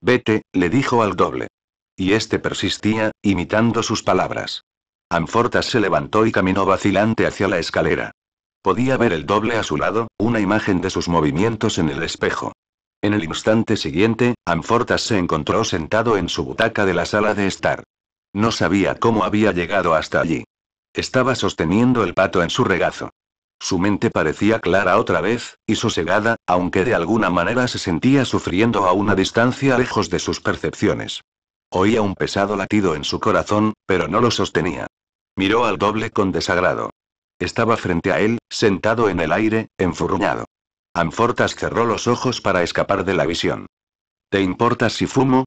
Vete, le dijo al doble. Y este persistía, imitando sus palabras. Anfortas se levantó y caminó vacilante hacia la escalera. Podía ver el doble a su lado, una imagen de sus movimientos en el espejo. En el instante siguiente, Amfortas se encontró sentado en su butaca de la sala de estar. No sabía cómo había llegado hasta allí. Estaba sosteniendo el pato en su regazo. Su mente parecía clara otra vez, y sosegada, aunque de alguna manera se sentía sufriendo a una distancia lejos de sus percepciones. Oía un pesado latido en su corazón, pero no lo sostenía. Miró al doble con desagrado. Estaba frente a él, sentado en el aire, enfurruñado. Anfortas cerró los ojos para escapar de la visión. ¿Te importa si fumo?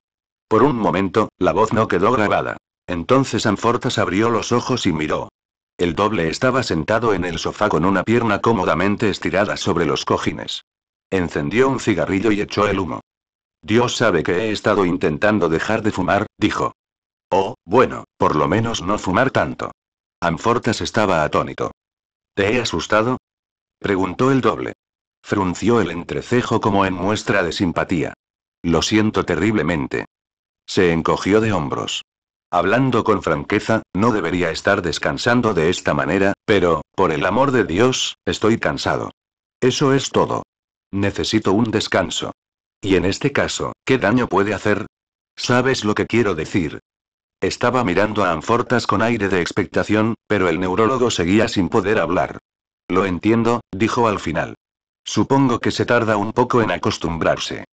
Por un momento, la voz no quedó grabada. Entonces Anfortas abrió los ojos y miró. El doble estaba sentado en el sofá con una pierna cómodamente estirada sobre los cojines. Encendió un cigarrillo y echó el humo. Dios sabe que he estado intentando dejar de fumar, dijo. Oh, bueno, por lo menos no fumar tanto. Anfortas estaba atónito. ¿Te he asustado? preguntó el doble. Frunció el entrecejo como en muestra de simpatía. Lo siento terriblemente. Se encogió de hombros. Hablando con franqueza, no debería estar descansando de esta manera, pero, por el amor de Dios, estoy cansado. Eso es todo. Necesito un descanso. Y en este caso, ¿qué daño puede hacer? ¿Sabes lo que quiero decir? Estaba mirando a Anfortas con aire de expectación, pero el neurólogo seguía sin poder hablar. Lo entiendo, dijo al final. Supongo que se tarda un poco en acostumbrarse.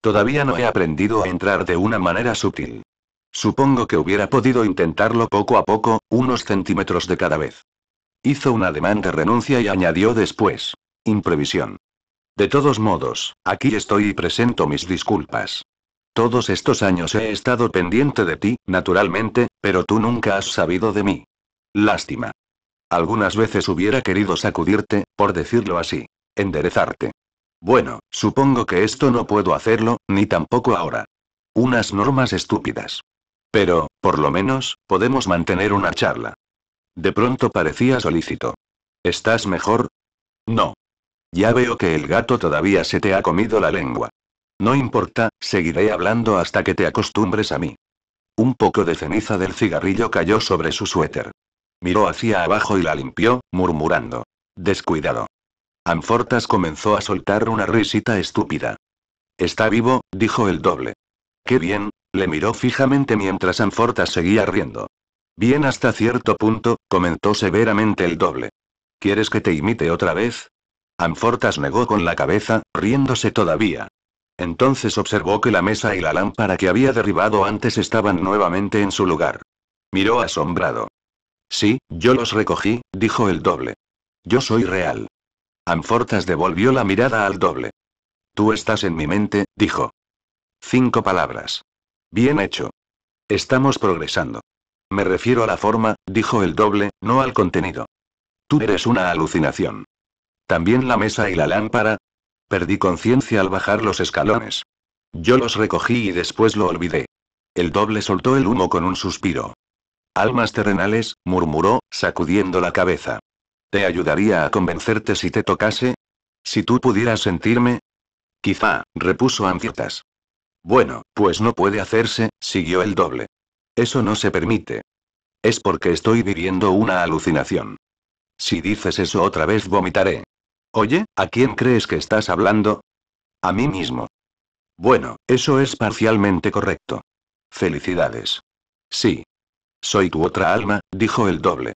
Todavía no he aprendido a entrar de una manera sutil. Supongo que hubiera podido intentarlo poco a poco, unos centímetros de cada vez. Hizo un ademán de renuncia y añadió después. Imprevisión. De todos modos, aquí estoy y presento mis disculpas. Todos estos años he estado pendiente de ti, naturalmente, pero tú nunca has sabido de mí. Lástima. Algunas veces hubiera querido sacudirte, por decirlo así enderezarte. Bueno, supongo que esto no puedo hacerlo, ni tampoco ahora. Unas normas estúpidas. Pero, por lo menos, podemos mantener una charla. De pronto parecía solícito. ¿Estás mejor? No. Ya veo que el gato todavía se te ha comido la lengua. No importa, seguiré hablando hasta que te acostumbres a mí. Un poco de ceniza del cigarrillo cayó sobre su suéter. Miró hacia abajo y la limpió, murmurando. Descuidado. Anfortas comenzó a soltar una risita estúpida. Está vivo, dijo el doble. Qué bien, le miró fijamente mientras Anfortas seguía riendo. Bien hasta cierto punto, comentó severamente el doble. ¿Quieres que te imite otra vez? Anfortas negó con la cabeza, riéndose todavía. Entonces observó que la mesa y la lámpara que había derribado antes estaban nuevamente en su lugar. Miró asombrado. Sí, yo los recogí, dijo el doble. Yo soy real. Amfortas devolvió la mirada al doble. Tú estás en mi mente, dijo. Cinco palabras. Bien hecho. Estamos progresando. Me refiero a la forma, dijo el doble, no al contenido. Tú eres una alucinación. También la mesa y la lámpara. Perdí conciencia al bajar los escalones. Yo los recogí y después lo olvidé. El doble soltó el humo con un suspiro. Almas terrenales, murmuró, sacudiendo la cabeza. ¿Te ayudaría a convencerte si te tocase? Si tú pudieras sentirme. Quizá, repuso Anfiotas. Bueno, pues no puede hacerse, siguió el doble. Eso no se permite. Es porque estoy viviendo una alucinación. Si dices eso otra vez vomitaré. Oye, ¿a quién crees que estás hablando? A mí mismo. Bueno, eso es parcialmente correcto. Felicidades. Sí. Soy tu otra alma, dijo el doble.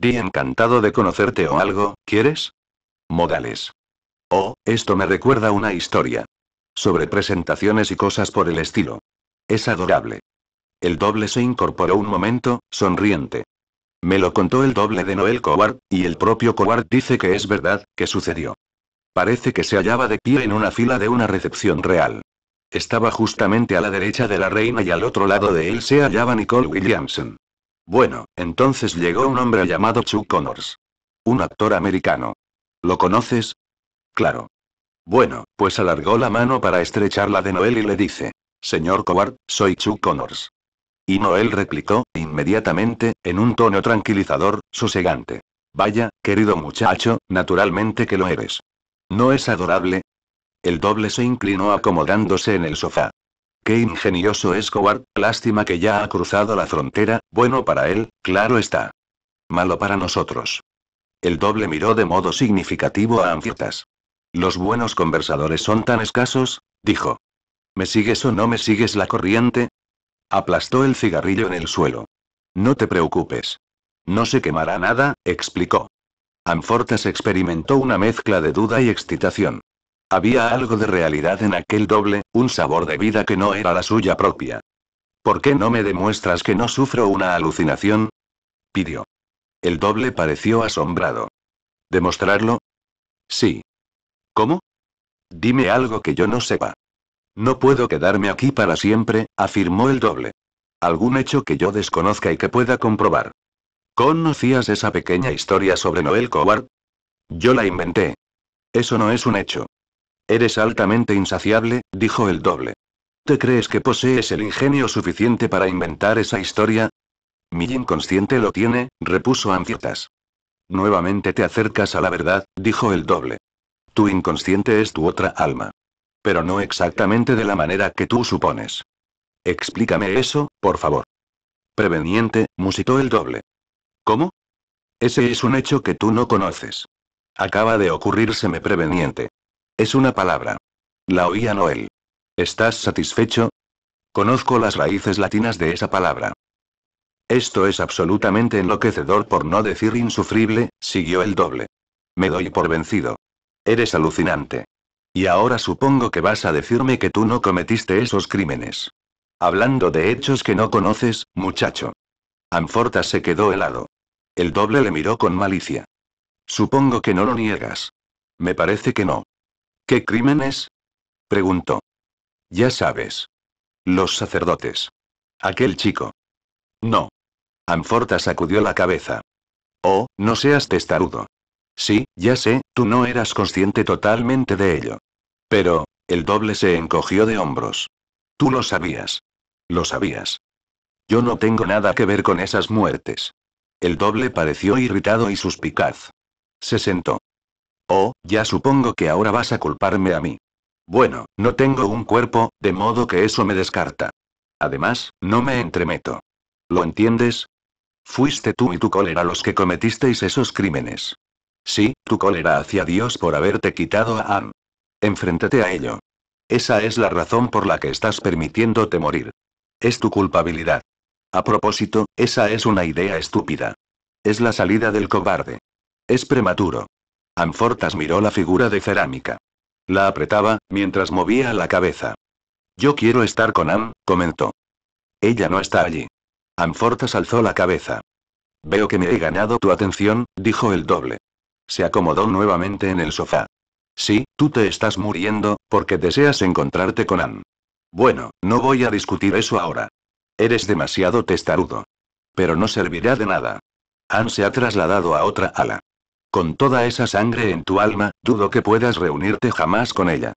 Di encantado de conocerte o algo, ¿quieres? Modales. Oh, esto me recuerda una historia. Sobre presentaciones y cosas por el estilo. Es adorable. El doble se incorporó un momento, sonriente. Me lo contó el doble de Noel Coward, y el propio Coward dice que es verdad, que sucedió. Parece que se hallaba de pie en una fila de una recepción real. Estaba justamente a la derecha de la reina y al otro lado de él se hallaba Nicole Williamson. Bueno, entonces llegó un hombre llamado Chuck Connors. Un actor americano. ¿Lo conoces? Claro. Bueno, pues alargó la mano para estrecharla de Noel y le dice, Señor Coward, soy Chuck Connors. Y Noel replicó, inmediatamente, en un tono tranquilizador, sosegante. Vaya, querido muchacho, naturalmente que lo eres. ¿No es adorable? El doble se inclinó acomodándose en el sofá. Qué ingenioso es Coward, lástima que ya ha cruzado la frontera, bueno para él, claro está. Malo para nosotros. El doble miró de modo significativo a anfortas. Los buenos conversadores son tan escasos, dijo. ¿Me sigues o no me sigues la corriente? Aplastó el cigarrillo en el suelo. No te preocupes. No se quemará nada, explicó. Anfortas experimentó una mezcla de duda y excitación. Había algo de realidad en aquel doble, un sabor de vida que no era la suya propia. ¿Por qué no me demuestras que no sufro una alucinación? pidió. El doble pareció asombrado. ¿Demostrarlo? Sí. ¿Cómo? Dime algo que yo no sepa. No puedo quedarme aquí para siempre, afirmó el doble. Algún hecho que yo desconozca y que pueda comprobar. ¿Conocías esa pequeña historia sobre Noel Coward? Yo la inventé. Eso no es un hecho. Eres altamente insaciable, dijo el doble. ¿Te crees que posees el ingenio suficiente para inventar esa historia? Mi inconsciente lo tiene, repuso Anciertas. Nuevamente te acercas a la verdad, dijo el doble. Tu inconsciente es tu otra alma. Pero no exactamente de la manera que tú supones. Explícame eso, por favor. Preveniente, musitó el doble. ¿Cómo? Ese es un hecho que tú no conoces. Acaba de ocurrírseme preveniente. Es una palabra. La oía Noel. ¿Estás satisfecho? Conozco las raíces latinas de esa palabra. Esto es absolutamente enloquecedor por no decir insufrible, siguió el doble. Me doy por vencido. Eres alucinante. Y ahora supongo que vas a decirme que tú no cometiste esos crímenes. Hablando de hechos que no conoces, muchacho. Anforta se quedó helado. El doble le miró con malicia. Supongo que no lo niegas. Me parece que no. ¿Qué crímenes? preguntó. Ya sabes. Los sacerdotes. Aquel chico. No. Anforta sacudió la cabeza. Oh, no seas testarudo. Sí, ya sé, tú no eras consciente totalmente de ello. Pero, el doble se encogió de hombros. Tú lo sabías. Lo sabías. Yo no tengo nada que ver con esas muertes. El doble pareció irritado y suspicaz. Se sentó. Oh, ya supongo que ahora vas a culparme a mí. Bueno, no tengo un cuerpo, de modo que eso me descarta. Además, no me entremeto. ¿Lo entiendes? Fuiste tú y tu cólera los que cometisteis esos crímenes. Sí, tu cólera hacia Dios por haberte quitado a Am. Enfréntate a ello. Esa es la razón por la que estás permitiéndote morir. Es tu culpabilidad. A propósito, esa es una idea estúpida. Es la salida del cobarde. Es prematuro. Anfortas miró la figura de cerámica. La apretaba, mientras movía la cabeza. Yo quiero estar con Ann, comentó. Ella no está allí. Anfortas alzó la cabeza. Veo que me he ganado tu atención, dijo el doble. Se acomodó nuevamente en el sofá. Sí, tú te estás muriendo, porque deseas encontrarte con Ann. Bueno, no voy a discutir eso ahora. Eres demasiado testarudo. Pero no servirá de nada. Ann se ha trasladado a otra ala. Con toda esa sangre en tu alma, dudo que puedas reunirte jamás con ella.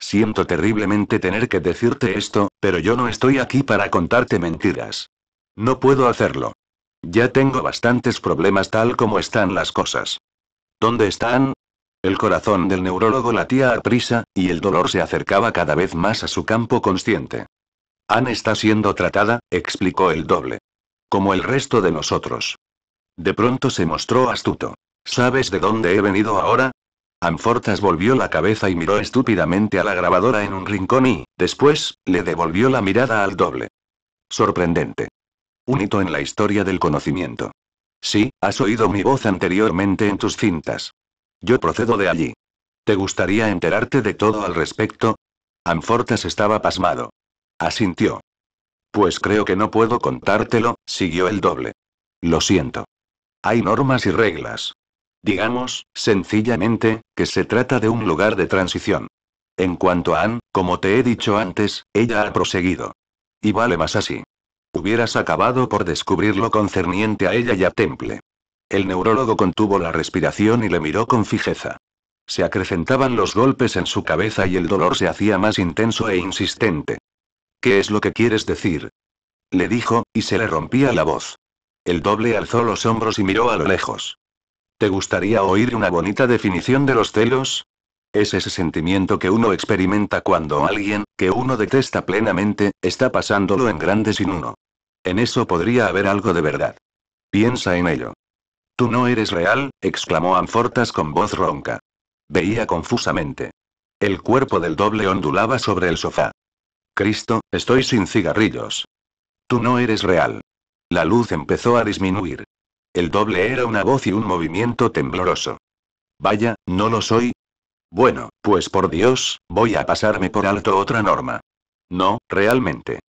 Siento terriblemente tener que decirte esto, pero yo no estoy aquí para contarte mentiras. No puedo hacerlo. Ya tengo bastantes problemas tal como están las cosas. ¿Dónde están? El corazón del neurólogo latía a prisa, y el dolor se acercaba cada vez más a su campo consciente. Anne está siendo tratada, explicó el doble. Como el resto de nosotros. De pronto se mostró astuto. ¿Sabes de dónde he venido ahora? Anfortas volvió la cabeza y miró estúpidamente a la grabadora en un rincón y, después, le devolvió la mirada al doble. Sorprendente. Un hito en la historia del conocimiento. Sí, has oído mi voz anteriormente en tus cintas. Yo procedo de allí. ¿Te gustaría enterarte de todo al respecto? Anfortas estaba pasmado. Asintió. Pues creo que no puedo contártelo, siguió el doble. Lo siento. Hay normas y reglas. Digamos, sencillamente, que se trata de un lugar de transición. En cuanto a Anne, como te he dicho antes, ella ha proseguido. Y vale más así. Hubieras acabado por descubrir lo concerniente a ella y a Temple. El neurólogo contuvo la respiración y le miró con fijeza. Se acrecentaban los golpes en su cabeza y el dolor se hacía más intenso e insistente. ¿Qué es lo que quieres decir? Le dijo, y se le rompía la voz. El doble alzó los hombros y miró a lo lejos. ¿Te gustaría oír una bonita definición de los celos? Es ese sentimiento que uno experimenta cuando alguien, que uno detesta plenamente, está pasándolo en grande sin uno. En eso podría haber algo de verdad. Piensa en ello. Tú no eres real, exclamó Anfortas con voz ronca. Veía confusamente. El cuerpo del doble ondulaba sobre el sofá. Cristo, estoy sin cigarrillos. Tú no eres real. La luz empezó a disminuir. El doble era una voz y un movimiento tembloroso. Vaya, ¿no lo soy? Bueno, pues por Dios, voy a pasarme por alto otra norma. No, realmente.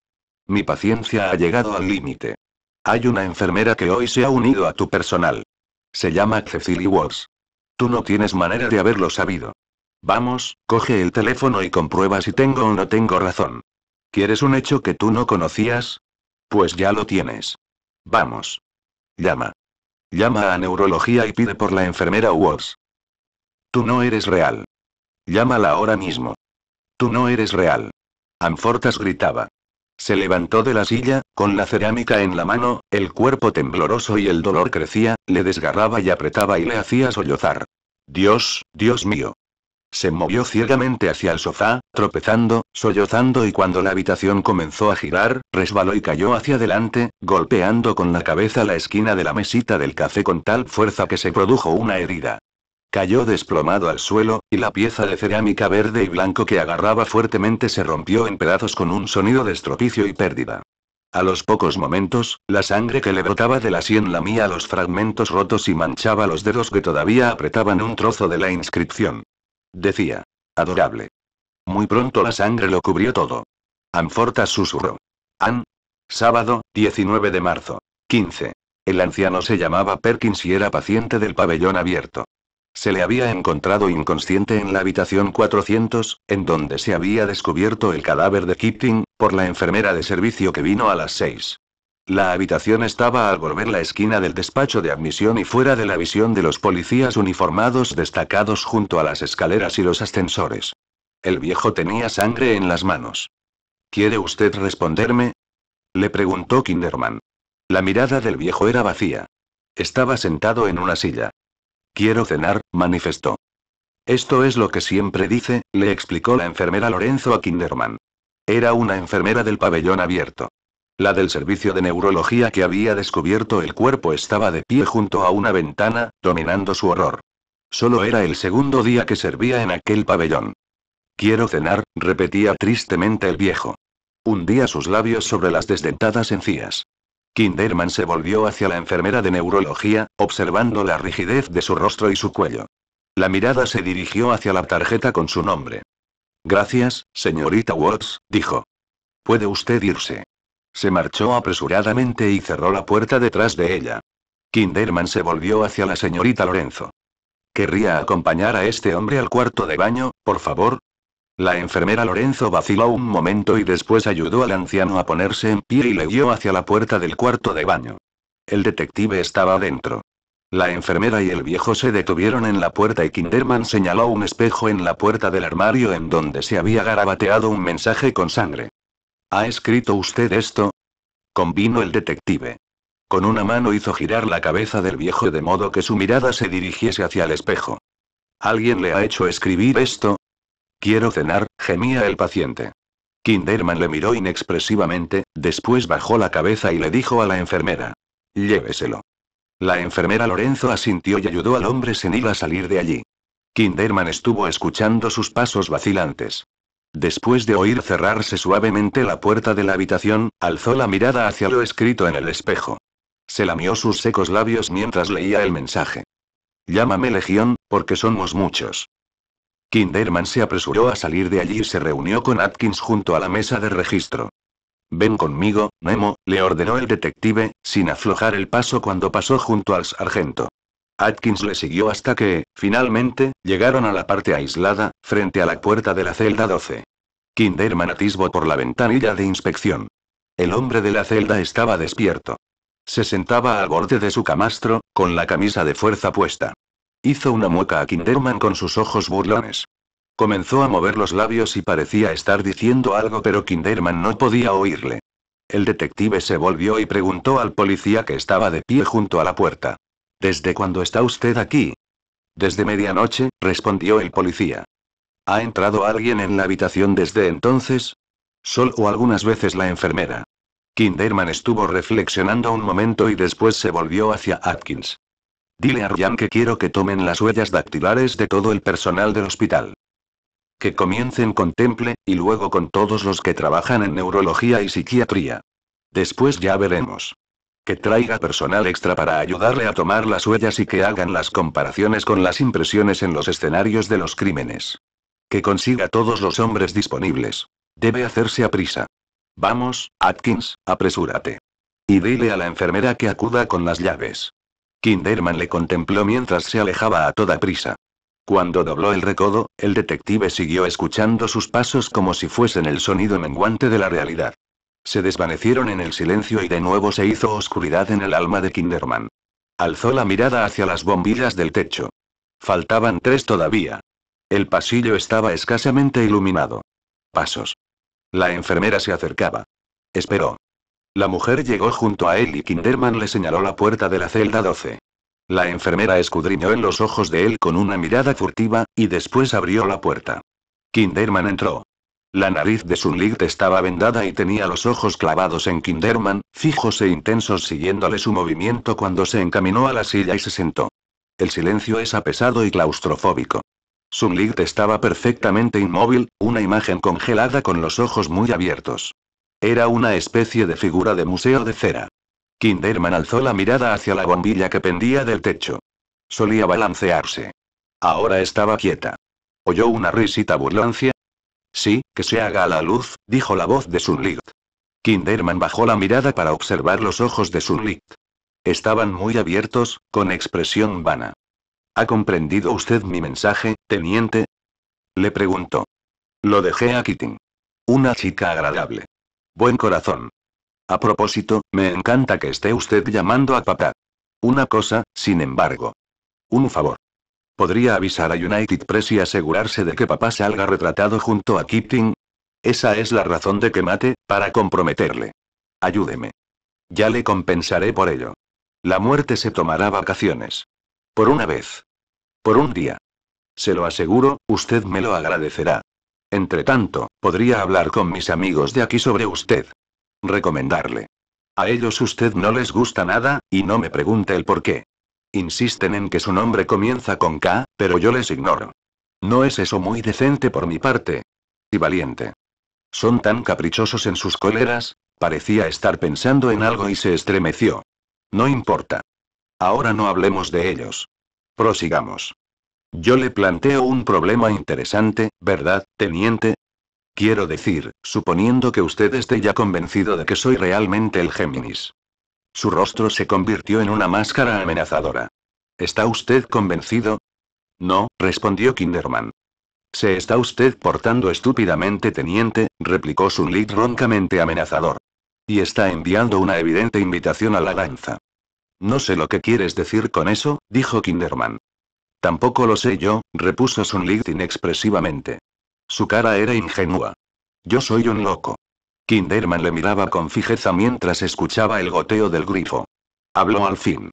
Mi paciencia ha llegado al límite. Hay una enfermera que hoy se ha unido a tu personal. Se llama Cecily Walsh. Tú no tienes manera de haberlo sabido. Vamos, coge el teléfono y comprueba si tengo o no tengo razón. ¿Quieres un hecho que tú no conocías? Pues ya lo tienes. Vamos. Llama. Llama a neurología y pide por la enfermera Woods. Tú no eres real. Llámala ahora mismo. Tú no eres real. Anfortas gritaba. Se levantó de la silla, con la cerámica en la mano, el cuerpo tembloroso y el dolor crecía, le desgarraba y apretaba y le hacía sollozar. Dios, Dios mío. Se movió ciegamente hacia el sofá, tropezando, sollozando y cuando la habitación comenzó a girar, resbaló y cayó hacia adelante, golpeando con la cabeza la esquina de la mesita del café con tal fuerza que se produjo una herida. Cayó desplomado al suelo, y la pieza de cerámica verde y blanco que agarraba fuertemente se rompió en pedazos con un sonido de estropicio y pérdida. A los pocos momentos, la sangre que le brotaba de la sien lamía los fragmentos rotos y manchaba los dedos que todavía apretaban un trozo de la inscripción. Decía. Adorable. Muy pronto la sangre lo cubrió todo. Anforta susurró. An. Sábado, 19 de marzo. 15. El anciano se llamaba Perkins y era paciente del pabellón abierto. Se le había encontrado inconsciente en la habitación 400, en donde se había descubierto el cadáver de Kipling, por la enfermera de servicio que vino a las 6. La habitación estaba al volver la esquina del despacho de admisión y fuera de la visión de los policías uniformados destacados junto a las escaleras y los ascensores. El viejo tenía sangre en las manos. ¿Quiere usted responderme? Le preguntó Kinderman. La mirada del viejo era vacía. Estaba sentado en una silla. Quiero cenar, manifestó. Esto es lo que siempre dice, le explicó la enfermera Lorenzo a Kinderman. Era una enfermera del pabellón abierto. La del servicio de neurología que había descubierto el cuerpo estaba de pie junto a una ventana, dominando su horror. Solo era el segundo día que servía en aquel pabellón. Quiero cenar, repetía tristemente el viejo. Hundía sus labios sobre las desdentadas encías. Kinderman se volvió hacia la enfermera de neurología, observando la rigidez de su rostro y su cuello. La mirada se dirigió hacia la tarjeta con su nombre. Gracias, señorita Watts, dijo. Puede usted irse. Se marchó apresuradamente y cerró la puerta detrás de ella. Kinderman se volvió hacia la señorita Lorenzo. ¿Querría acompañar a este hombre al cuarto de baño, por favor? La enfermera Lorenzo vaciló un momento y después ayudó al anciano a ponerse en pie y le guió hacia la puerta del cuarto de baño. El detective estaba dentro. La enfermera y el viejo se detuvieron en la puerta y Kinderman señaló un espejo en la puerta del armario en donde se había garabateado un mensaje con sangre. ¿Ha escrito usted esto? Convino el detective. Con una mano hizo girar la cabeza del viejo de modo que su mirada se dirigiese hacia el espejo. ¿Alguien le ha hecho escribir esto? Quiero cenar, gemía el paciente. Kinderman le miró inexpresivamente, después bajó la cabeza y le dijo a la enfermera. Lléveselo. La enfermera Lorenzo asintió y ayudó al hombre senil a salir de allí. Kinderman estuvo escuchando sus pasos vacilantes. Después de oír cerrarse suavemente la puerta de la habitación, alzó la mirada hacia lo escrito en el espejo. Se lamió sus secos labios mientras leía el mensaje. Llámame Legión, porque somos muchos. Kinderman se apresuró a salir de allí y se reunió con Atkins junto a la mesa de registro. Ven conmigo, Nemo, le ordenó el detective, sin aflojar el paso cuando pasó junto al sargento. Atkins le siguió hasta que, finalmente, llegaron a la parte aislada, frente a la puerta de la celda 12. Kinderman atisbo por la ventanilla de inspección. El hombre de la celda estaba despierto. Se sentaba al borde de su camastro, con la camisa de fuerza puesta. Hizo una mueca a Kinderman con sus ojos burlones. Comenzó a mover los labios y parecía estar diciendo algo, pero Kinderman no podía oírle. El detective se volvió y preguntó al policía que estaba de pie junto a la puerta. ¿Desde cuándo está usted aquí? Desde medianoche, respondió el policía. ¿Ha entrado alguien en la habitación desde entonces? Sol o algunas veces la enfermera. Kinderman estuvo reflexionando un momento y después se volvió hacia Atkins. Dile a Ryan que quiero que tomen las huellas dactilares de todo el personal del hospital. Que comiencen con Temple, y luego con todos los que trabajan en neurología y psiquiatría. Después ya veremos. Que traiga personal extra para ayudarle a tomar las huellas y que hagan las comparaciones con las impresiones en los escenarios de los crímenes. Que consiga todos los hombres disponibles. Debe hacerse a prisa. Vamos, Atkins, apresúrate. Y dile a la enfermera que acuda con las llaves. Kinderman le contempló mientras se alejaba a toda prisa. Cuando dobló el recodo, el detective siguió escuchando sus pasos como si fuesen el sonido menguante de la realidad. Se desvanecieron en el silencio y de nuevo se hizo oscuridad en el alma de Kinderman. Alzó la mirada hacia las bombillas del techo. Faltaban tres todavía, el pasillo estaba escasamente iluminado. Pasos. La enfermera se acercaba. Esperó. La mujer llegó junto a él y Kinderman le señaló la puerta de la celda 12. La enfermera escudriñó en los ojos de él con una mirada furtiva, y después abrió la puerta. Kinderman entró. La nariz de Sunlight estaba vendada y tenía los ojos clavados en Kinderman, fijos e intensos siguiéndole su movimiento cuando se encaminó a la silla y se sentó. El silencio es apesado y claustrofóbico. Sunlight estaba perfectamente inmóvil, una imagen congelada con los ojos muy abiertos. Era una especie de figura de museo de cera. Kinderman alzó la mirada hacia la bombilla que pendía del techo. Solía balancearse. Ahora estaba quieta. Oyó una risita burlancia, Sí, que se haga la luz, dijo la voz de Sunlit. Kinderman bajó la mirada para observar los ojos de Sunlit. Estaban muy abiertos, con expresión vana. ¿Ha comprendido usted mi mensaje, teniente? Le pregunto. Lo dejé a Kitty. Una chica agradable. Buen corazón. A propósito, me encanta que esté usted llamando a papá. Una cosa, sin embargo. Un favor. ¿Podría avisar a United Press y asegurarse de que papá salga retratado junto a Kitting. Esa es la razón de que mate, para comprometerle. Ayúdeme. Ya le compensaré por ello. La muerte se tomará vacaciones. Por una vez. Por un día. Se lo aseguro, usted me lo agradecerá. Entre tanto, podría hablar con mis amigos de aquí sobre usted. Recomendarle. A ellos usted no les gusta nada, y no me pregunte el por qué. Insisten en que su nombre comienza con K, pero yo les ignoro. No es eso muy decente por mi parte. Y valiente. Son tan caprichosos en sus cóleras. parecía estar pensando en algo y se estremeció. No importa. Ahora no hablemos de ellos. Prosigamos. Yo le planteo un problema interesante, ¿verdad, teniente? Quiero decir, suponiendo que usted esté ya convencido de que soy realmente el Géminis. Su rostro se convirtió en una máscara amenazadora. ¿Está usted convencido? No, respondió Kinderman. Se está usted portando estúpidamente, teniente, replicó Sunlit roncamente amenazador. Y está enviando una evidente invitación a la danza. No sé lo que quieres decir con eso, dijo Kinderman. Tampoco lo sé yo, repuso Sunlight inexpresivamente. Su cara era ingenua. Yo soy un loco. Kinderman le miraba con fijeza mientras escuchaba el goteo del grifo. Habló al fin.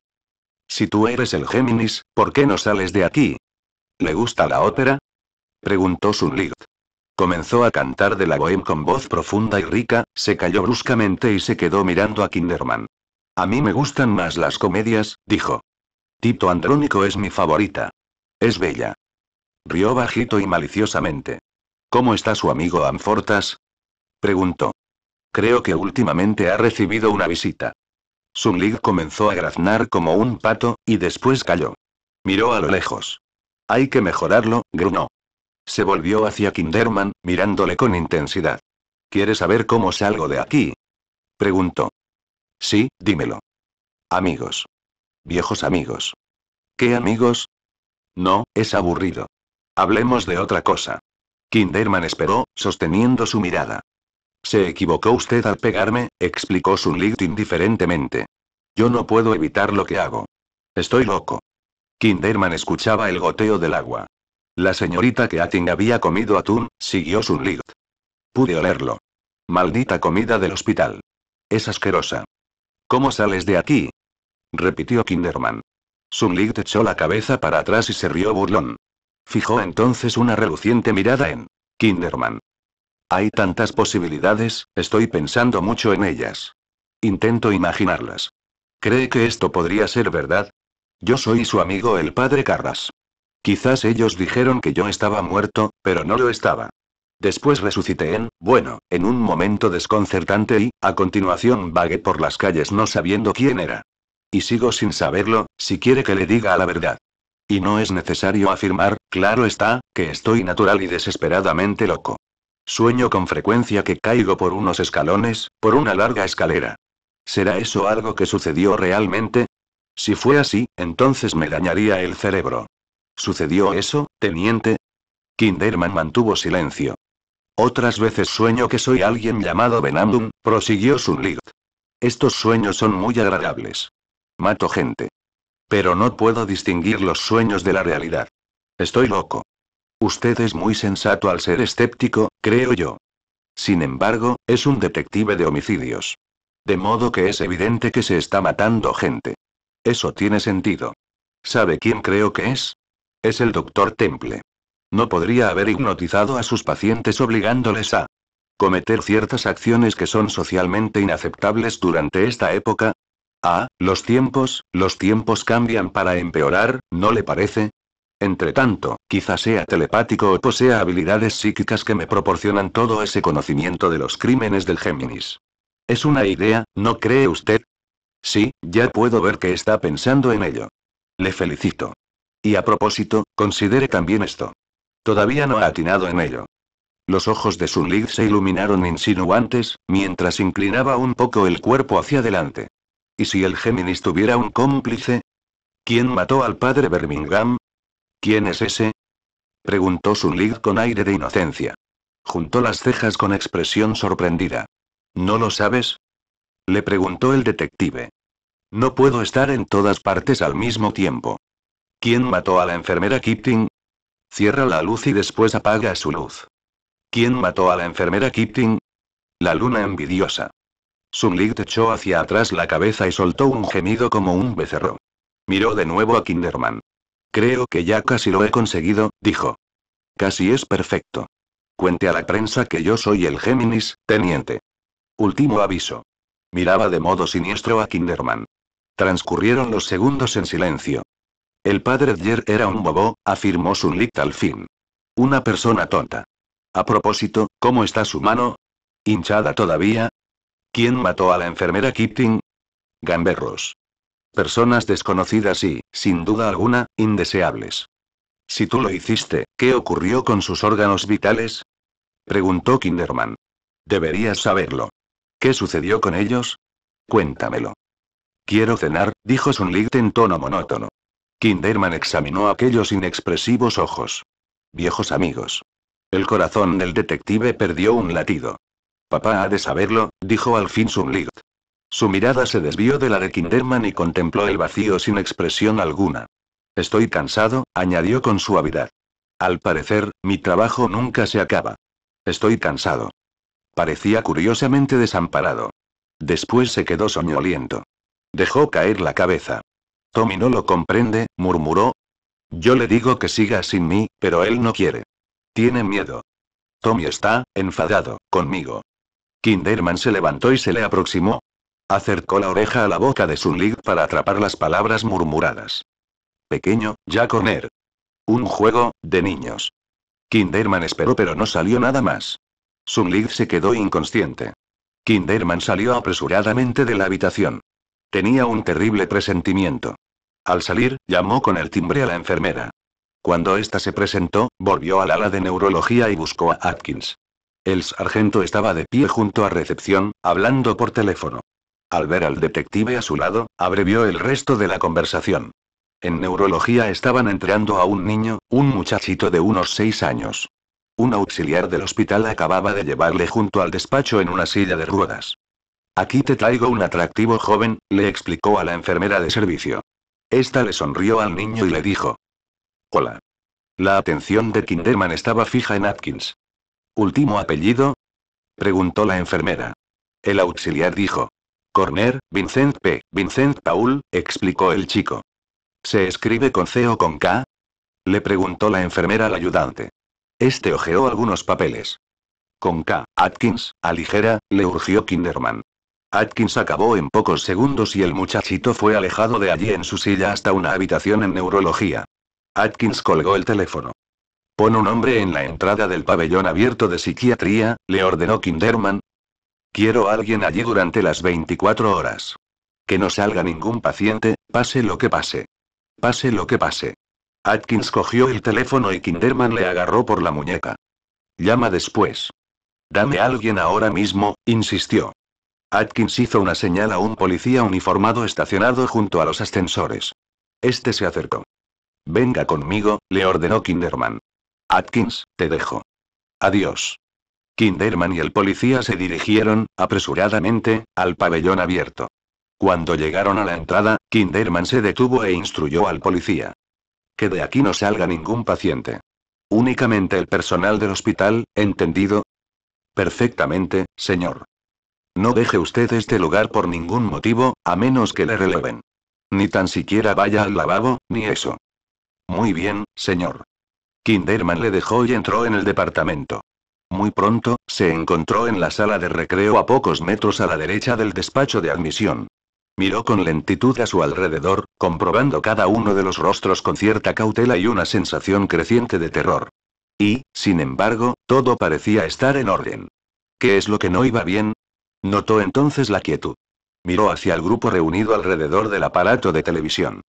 Si tú eres el Géminis, ¿por qué no sales de aquí? ¿Le gusta la ópera? Preguntó Sunlight. Comenzó a cantar de la bohème con voz profunda y rica, se calló bruscamente y se quedó mirando a Kinderman. A mí me gustan más las comedias, dijo. Tito Andrónico es mi favorita. Es bella. Rió bajito y maliciosamente. ¿Cómo está su amigo Amfortas? Preguntó. Creo que últimamente ha recibido una visita. Sun comenzó a graznar como un pato, y después calló. Miró a lo lejos. Hay que mejorarlo, grunó. Se volvió hacia Kinderman, mirándole con intensidad. ¿Quieres saber cómo salgo de aquí? Preguntó. Sí, dímelo. Amigos. Viejos amigos. ¿Qué amigos? No, es aburrido. Hablemos de otra cosa. Kinderman esperó, sosteniendo su mirada. Se equivocó usted al pegarme, explicó Sunlit indiferentemente. Yo no puedo evitar lo que hago. Estoy loco. Kinderman escuchaba el goteo del agua. La señorita que Keating había comido atún, siguió Sunlit. Pude olerlo. Maldita comida del hospital. Es asquerosa. ¿Cómo sales de aquí? repitió Kinderman. Sunlit echó la cabeza para atrás y se rió burlón. Fijó entonces una reluciente mirada en Kinderman. Hay tantas posibilidades, estoy pensando mucho en ellas. Intento imaginarlas. ¿Cree que esto podría ser verdad? Yo soy su amigo el padre Carras. Quizás ellos dijeron que yo estaba muerto, pero no lo estaba. Después resucité en, bueno, en un momento desconcertante y, a continuación vagué por las calles no sabiendo quién era. Y sigo sin saberlo, si quiere que le diga la verdad. Y no es necesario afirmar, claro está, que estoy natural y desesperadamente loco. Sueño con frecuencia que caigo por unos escalones, por una larga escalera. ¿Será eso algo que sucedió realmente? Si fue así, entonces me dañaría el cerebro. ¿Sucedió eso, teniente? Kinderman mantuvo silencio. Otras veces sueño que soy alguien llamado Venandum, prosiguió Sunlit. Estos sueños son muy agradables. Mato gente. Pero no puedo distinguir los sueños de la realidad. Estoy loco. Usted es muy sensato al ser escéptico, creo yo. Sin embargo, es un detective de homicidios. De modo que es evidente que se está matando gente. Eso tiene sentido. ¿Sabe quién creo que es? Es el doctor Temple. No podría haber hipnotizado a sus pacientes obligándoles a cometer ciertas acciones que son socialmente inaceptables durante esta época. Ah, los tiempos, los tiempos cambian para empeorar, ¿no le parece? Entretanto, quizá sea telepático o posea habilidades psíquicas que me proporcionan todo ese conocimiento de los crímenes del Géminis. Es una idea, ¿no cree usted? Sí, ya puedo ver que está pensando en ello. Le felicito. Y a propósito, considere también esto. Todavía no ha atinado en ello. Los ojos de Sun se iluminaron insinuantes, mientras inclinaba un poco el cuerpo hacia adelante. ¿Y si el Géminis tuviera un cómplice? ¿Quién mató al padre Birmingham? ¿Quién es ese? Preguntó Sun con aire de inocencia. Juntó las cejas con expresión sorprendida. ¿No lo sabes? Le preguntó el detective. No puedo estar en todas partes al mismo tiempo. ¿Quién mató a la enfermera Kipting? Cierra la luz y después apaga su luz. ¿Quién mató a la enfermera Kipting? La luna envidiosa. Sunlit echó hacia atrás la cabeza y soltó un gemido como un becerro. Miró de nuevo a Kinderman. Creo que ya casi lo he conseguido, dijo. Casi es perfecto. Cuente a la prensa que yo soy el Géminis, teniente. Último aviso. Miraba de modo siniestro a Kinderman. Transcurrieron los segundos en silencio. El padre Dyer era un bobo, afirmó Sunlit al fin. Una persona tonta. A propósito, ¿cómo está su mano? ¿Hinchada todavía? ¿Quién mató a la enfermera Kipting? Gamberros. Personas desconocidas y, sin duda alguna, indeseables. Si tú lo hiciste, ¿qué ocurrió con sus órganos vitales? Preguntó Kinderman. Deberías saberlo. ¿Qué sucedió con ellos? Cuéntamelo. Quiero cenar, dijo Sunlit en tono monótono. Kinderman examinó aquellos inexpresivos ojos. Viejos amigos. El corazón del detective perdió un latido. Papá ha de saberlo, dijo al fin Sunlight. Su mirada se desvió de la de Kinderman y contempló el vacío sin expresión alguna. Estoy cansado, añadió con suavidad. Al parecer, mi trabajo nunca se acaba. Estoy cansado. Parecía curiosamente desamparado. Después se quedó soñoliento. Dejó caer la cabeza. Tommy no lo comprende, murmuró. Yo le digo que siga sin mí, pero él no quiere. Tiene miedo. Tommy está, enfadado, conmigo. Kinderman se levantó y se le aproximó. Acercó la oreja a la boca de Sunlig para atrapar las palabras murmuradas. Pequeño, con él. Un juego, de niños. Kinderman esperó pero no salió nada más. Sunlig se quedó inconsciente. Kinderman salió apresuradamente de la habitación. Tenía un terrible presentimiento. Al salir, llamó con el timbre a la enfermera. Cuando ésta se presentó, volvió al ala de neurología y buscó a Atkins. El sargento estaba de pie junto a recepción, hablando por teléfono. Al ver al detective a su lado, abrevió el resto de la conversación. En neurología estaban entrando a un niño, un muchachito de unos seis años. Un auxiliar del hospital acababa de llevarle junto al despacho en una silla de ruedas. Aquí te traigo un atractivo joven, le explicó a la enfermera de servicio. Esta le sonrió al niño y le dijo. Hola. La atención de Kinderman estaba fija en Atkins. ¿Último apellido? Preguntó la enfermera. El auxiliar dijo. Corner, Vincent P. Vincent Paul, explicó el chico. ¿Se escribe con C o con K? Le preguntó la enfermera al ayudante. Este ojeó algunos papeles. Con K, Atkins, a ligera, le urgió Kinderman. Atkins acabó en pocos segundos y el muchachito fue alejado de allí en su silla hasta una habitación en neurología. Atkins colgó el teléfono. Pon un hombre en la entrada del pabellón abierto de psiquiatría, le ordenó Kinderman. Quiero a alguien allí durante las 24 horas. Que no salga ningún paciente, pase lo que pase. Pase lo que pase. Atkins cogió el teléfono y Kinderman le agarró por la muñeca. Llama después. Dame alguien ahora mismo, insistió. Atkins hizo una señal a un policía uniformado estacionado junto a los ascensores. Este se acercó. Venga conmigo, le ordenó Kinderman. Atkins, te dejo. Adiós. Kinderman y el policía se dirigieron, apresuradamente, al pabellón abierto. Cuando llegaron a la entrada, Kinderman se detuvo e instruyó al policía. Que de aquí no salga ningún paciente. Únicamente el personal del hospital, ¿entendido? Perfectamente, señor. No deje usted este lugar por ningún motivo, a menos que le releven. Ni tan siquiera vaya al lavabo, ni eso. Muy bien, señor. Kinderman le dejó y entró en el departamento. Muy pronto, se encontró en la sala de recreo a pocos metros a la derecha del despacho de admisión. Miró con lentitud a su alrededor, comprobando cada uno de los rostros con cierta cautela y una sensación creciente de terror. Y, sin embargo, todo parecía estar en orden. ¿Qué es lo que no iba bien? Notó entonces la quietud. Miró hacia el grupo reunido alrededor del aparato de televisión.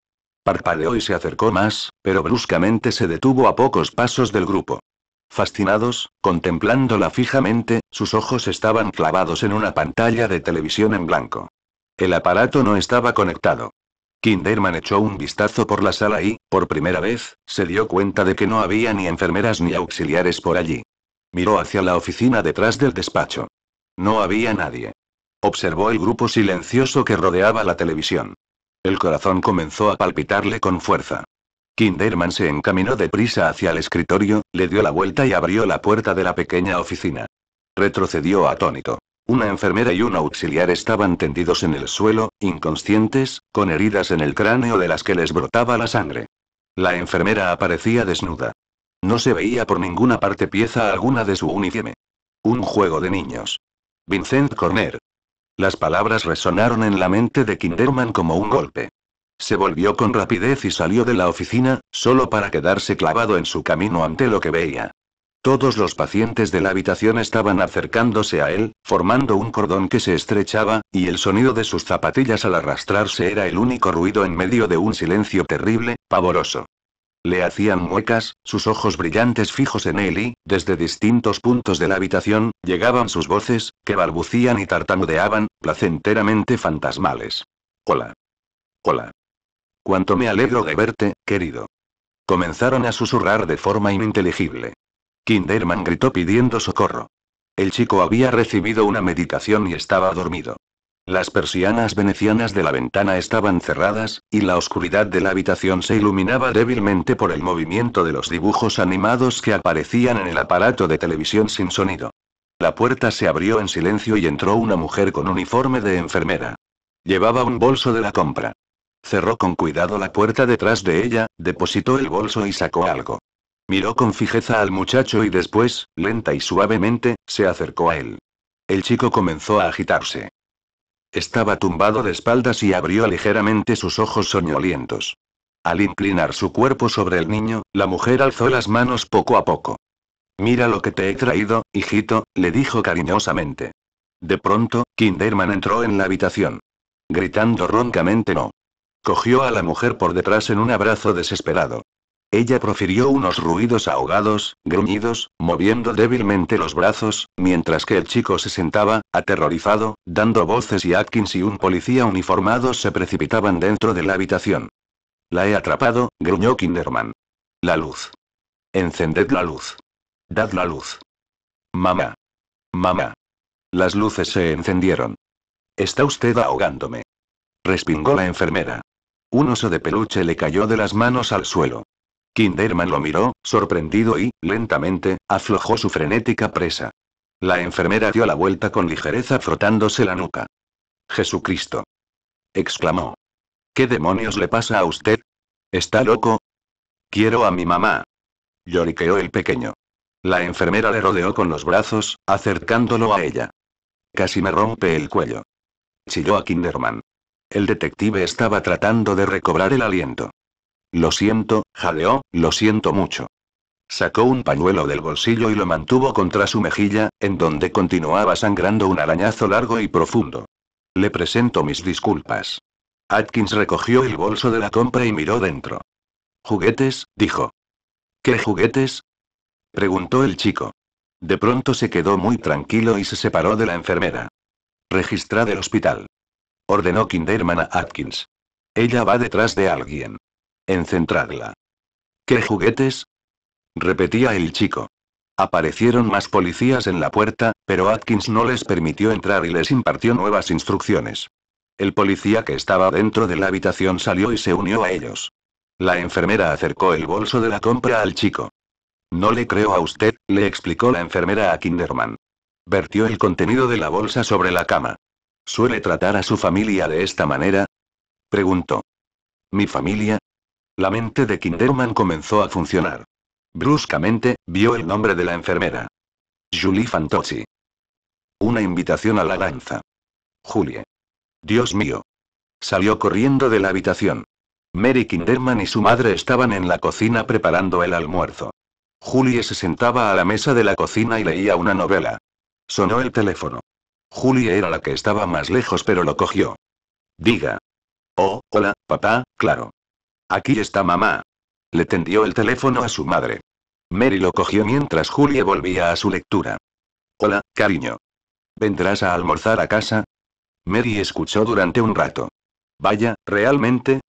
Parpadeó y se acercó más, pero bruscamente se detuvo a pocos pasos del grupo. Fascinados, contemplándola fijamente, sus ojos estaban clavados en una pantalla de televisión en blanco. El aparato no estaba conectado. Kinderman echó un vistazo por la sala y, por primera vez, se dio cuenta de que no había ni enfermeras ni auxiliares por allí. Miró hacia la oficina detrás del despacho. No había nadie. Observó el grupo silencioso que rodeaba la televisión. El corazón comenzó a palpitarle con fuerza. Kinderman se encaminó deprisa hacia el escritorio, le dio la vuelta y abrió la puerta de la pequeña oficina. Retrocedió atónito. Una enfermera y un auxiliar estaban tendidos en el suelo, inconscientes, con heridas en el cráneo de las que les brotaba la sangre. La enfermera aparecía desnuda. No se veía por ninguna parte pieza alguna de su uniforme. Un juego de niños. Vincent Corner. Las palabras resonaron en la mente de Kinderman como un golpe. Se volvió con rapidez y salió de la oficina, solo para quedarse clavado en su camino ante lo que veía. Todos los pacientes de la habitación estaban acercándose a él, formando un cordón que se estrechaba, y el sonido de sus zapatillas al arrastrarse era el único ruido en medio de un silencio terrible, pavoroso. Le hacían muecas, sus ojos brillantes fijos en él y, desde distintos puntos de la habitación, llegaban sus voces, que balbucían y tartamudeaban, placenteramente fantasmales. Hola. Hola. Cuánto me alegro de verte, querido. Comenzaron a susurrar de forma ininteligible. Kinderman gritó pidiendo socorro. El chico había recibido una meditación y estaba dormido. Las persianas venecianas de la ventana estaban cerradas, y la oscuridad de la habitación se iluminaba débilmente por el movimiento de los dibujos animados que aparecían en el aparato de televisión sin sonido. La puerta se abrió en silencio y entró una mujer con uniforme de enfermera. Llevaba un bolso de la compra. Cerró con cuidado la puerta detrás de ella, depositó el bolso y sacó algo. Miró con fijeza al muchacho y después, lenta y suavemente, se acercó a él. El chico comenzó a agitarse. Estaba tumbado de espaldas y abrió ligeramente sus ojos soñolientos. Al inclinar su cuerpo sobre el niño, la mujer alzó las manos poco a poco. Mira lo que te he traído, hijito, le dijo cariñosamente. De pronto, Kinderman entró en la habitación. Gritando roncamente no. Cogió a la mujer por detrás en un abrazo desesperado. Ella profirió unos ruidos ahogados, gruñidos, moviendo débilmente los brazos, mientras que el chico se sentaba, aterrorizado, dando voces y Atkins y un policía uniformado se precipitaban dentro de la habitación. La he atrapado, gruñó Kinderman. La luz. Encended la luz. Dad la luz. Mamá. Mamá. Las luces se encendieron. Está usted ahogándome. Respingó la enfermera. Un oso de peluche le cayó de las manos al suelo. Kinderman lo miró, sorprendido y, lentamente, aflojó su frenética presa. La enfermera dio la vuelta con ligereza frotándose la nuca. Jesucristo. exclamó. ¿Qué demonios le pasa a usted? ¿Está loco? Quiero a mi mamá. lloriqueó el pequeño. La enfermera le rodeó con los brazos, acercándolo a ella. Casi me rompe el cuello. Chilló a Kinderman. El detective estaba tratando de recobrar el aliento. Lo siento, jaleó, lo siento mucho. Sacó un pañuelo del bolsillo y lo mantuvo contra su mejilla, en donde continuaba sangrando un arañazo largo y profundo. Le presento mis disculpas. Atkins recogió el bolso de la compra y miró dentro. Juguetes, dijo. ¿Qué juguetes? preguntó el chico. De pronto se quedó muy tranquilo y se separó de la enfermera. Registrad el hospital. Ordenó Kinderman a Atkins. Ella va detrás de alguien. Encentrarla. ¿Qué juguetes? repetía el chico. Aparecieron más policías en la puerta, pero Atkins no les permitió entrar y les impartió nuevas instrucciones. El policía que estaba dentro de la habitación salió y se unió a ellos. La enfermera acercó el bolso de la compra al chico. No le creo a usted, le explicó la enfermera a Kinderman. Vertió el contenido de la bolsa sobre la cama. ¿Suele tratar a su familia de esta manera? Preguntó. ¿Mi familia? La mente de Kinderman comenzó a funcionar. Bruscamente, vio el nombre de la enfermera. Julie Fantocci. Una invitación a la danza. Julie. Dios mío. Salió corriendo de la habitación. Mary Kinderman y su madre estaban en la cocina preparando el almuerzo. Julie se sentaba a la mesa de la cocina y leía una novela. Sonó el teléfono. Julie era la que estaba más lejos pero lo cogió. Diga. Oh, hola, papá, claro. Aquí está mamá. Le tendió el teléfono a su madre. Mary lo cogió mientras Julia volvía a su lectura. Hola, cariño. ¿Vendrás a almorzar a casa? Mary escuchó durante un rato. Vaya, ¿realmente?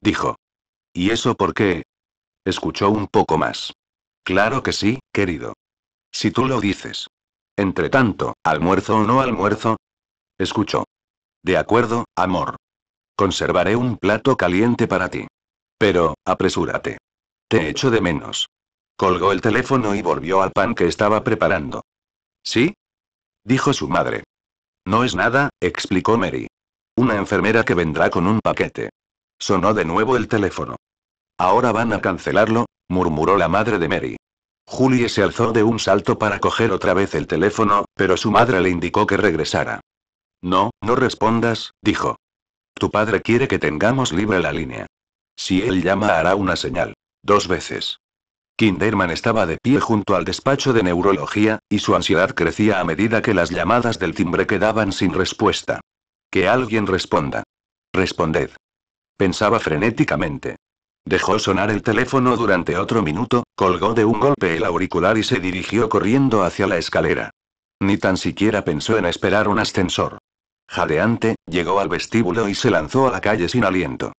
Dijo. ¿Y eso por qué? Escuchó un poco más. Claro que sí, querido. Si tú lo dices. Entre tanto, almuerzo o no almuerzo. Escuchó. De acuerdo, amor. Conservaré un plato caliente para ti. Pero, apresúrate. Te echo de menos. Colgó el teléfono y volvió al pan que estaba preparando. ¿Sí? dijo su madre. No es nada, explicó Mary. Una enfermera que vendrá con un paquete. Sonó de nuevo el teléfono. Ahora van a cancelarlo, murmuró la madre de Mary. Julie se alzó de un salto para coger otra vez el teléfono, pero su madre le indicó que regresara. No, no respondas, dijo. Tu padre quiere que tengamos libre la línea. Si él llama hará una señal. Dos veces. Kinderman estaba de pie junto al despacho de neurología, y su ansiedad crecía a medida que las llamadas del timbre quedaban sin respuesta. Que alguien responda. Responded. Pensaba frenéticamente. Dejó sonar el teléfono durante otro minuto, colgó de un golpe el auricular y se dirigió corriendo hacia la escalera. Ni tan siquiera pensó en esperar un ascensor. Jadeante, llegó al vestíbulo y se lanzó a la calle sin aliento.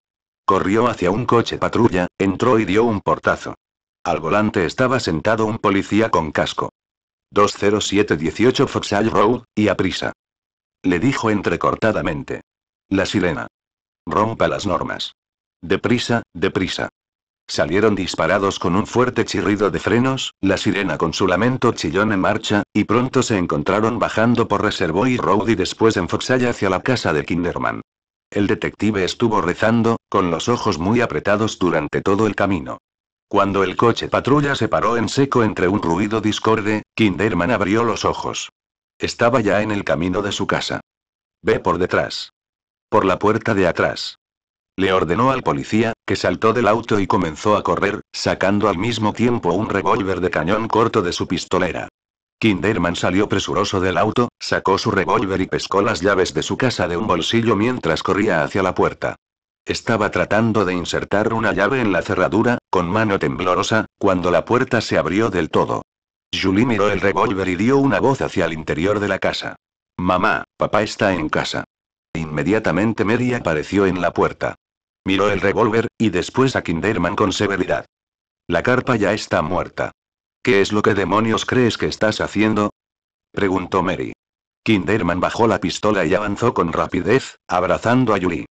Corrió hacia un coche patrulla, entró y dio un portazo. Al volante estaba sentado un policía con casco. 20718 Foxhall Road, y a prisa. Le dijo entrecortadamente. La sirena. Rompa las normas. Deprisa, deprisa. Salieron disparados con un fuerte chirrido de frenos, la sirena con su lamento chillón en marcha, y pronto se encontraron bajando por Reservoir Road y después en Foxhall hacia la casa de Kinderman. El detective estuvo rezando, con los ojos muy apretados durante todo el camino. Cuando el coche patrulla se paró en seco entre un ruido discorde, Kinderman abrió los ojos. Estaba ya en el camino de su casa. Ve por detrás. Por la puerta de atrás. Le ordenó al policía, que saltó del auto y comenzó a correr, sacando al mismo tiempo un revólver de cañón corto de su pistolera. Kinderman salió presuroso del auto, sacó su revólver y pescó las llaves de su casa de un bolsillo mientras corría hacia la puerta. Estaba tratando de insertar una llave en la cerradura, con mano temblorosa, cuando la puerta se abrió del todo. Julie miró el revólver y dio una voz hacia el interior de la casa. Mamá, papá está en casa. Inmediatamente Mary apareció en la puerta. Miró el revólver, y después a Kinderman con severidad. La carpa ya está muerta. ¿Qué es lo que demonios crees que estás haciendo? preguntó Mary. Kinderman bajó la pistola y avanzó con rapidez, abrazando a Julie.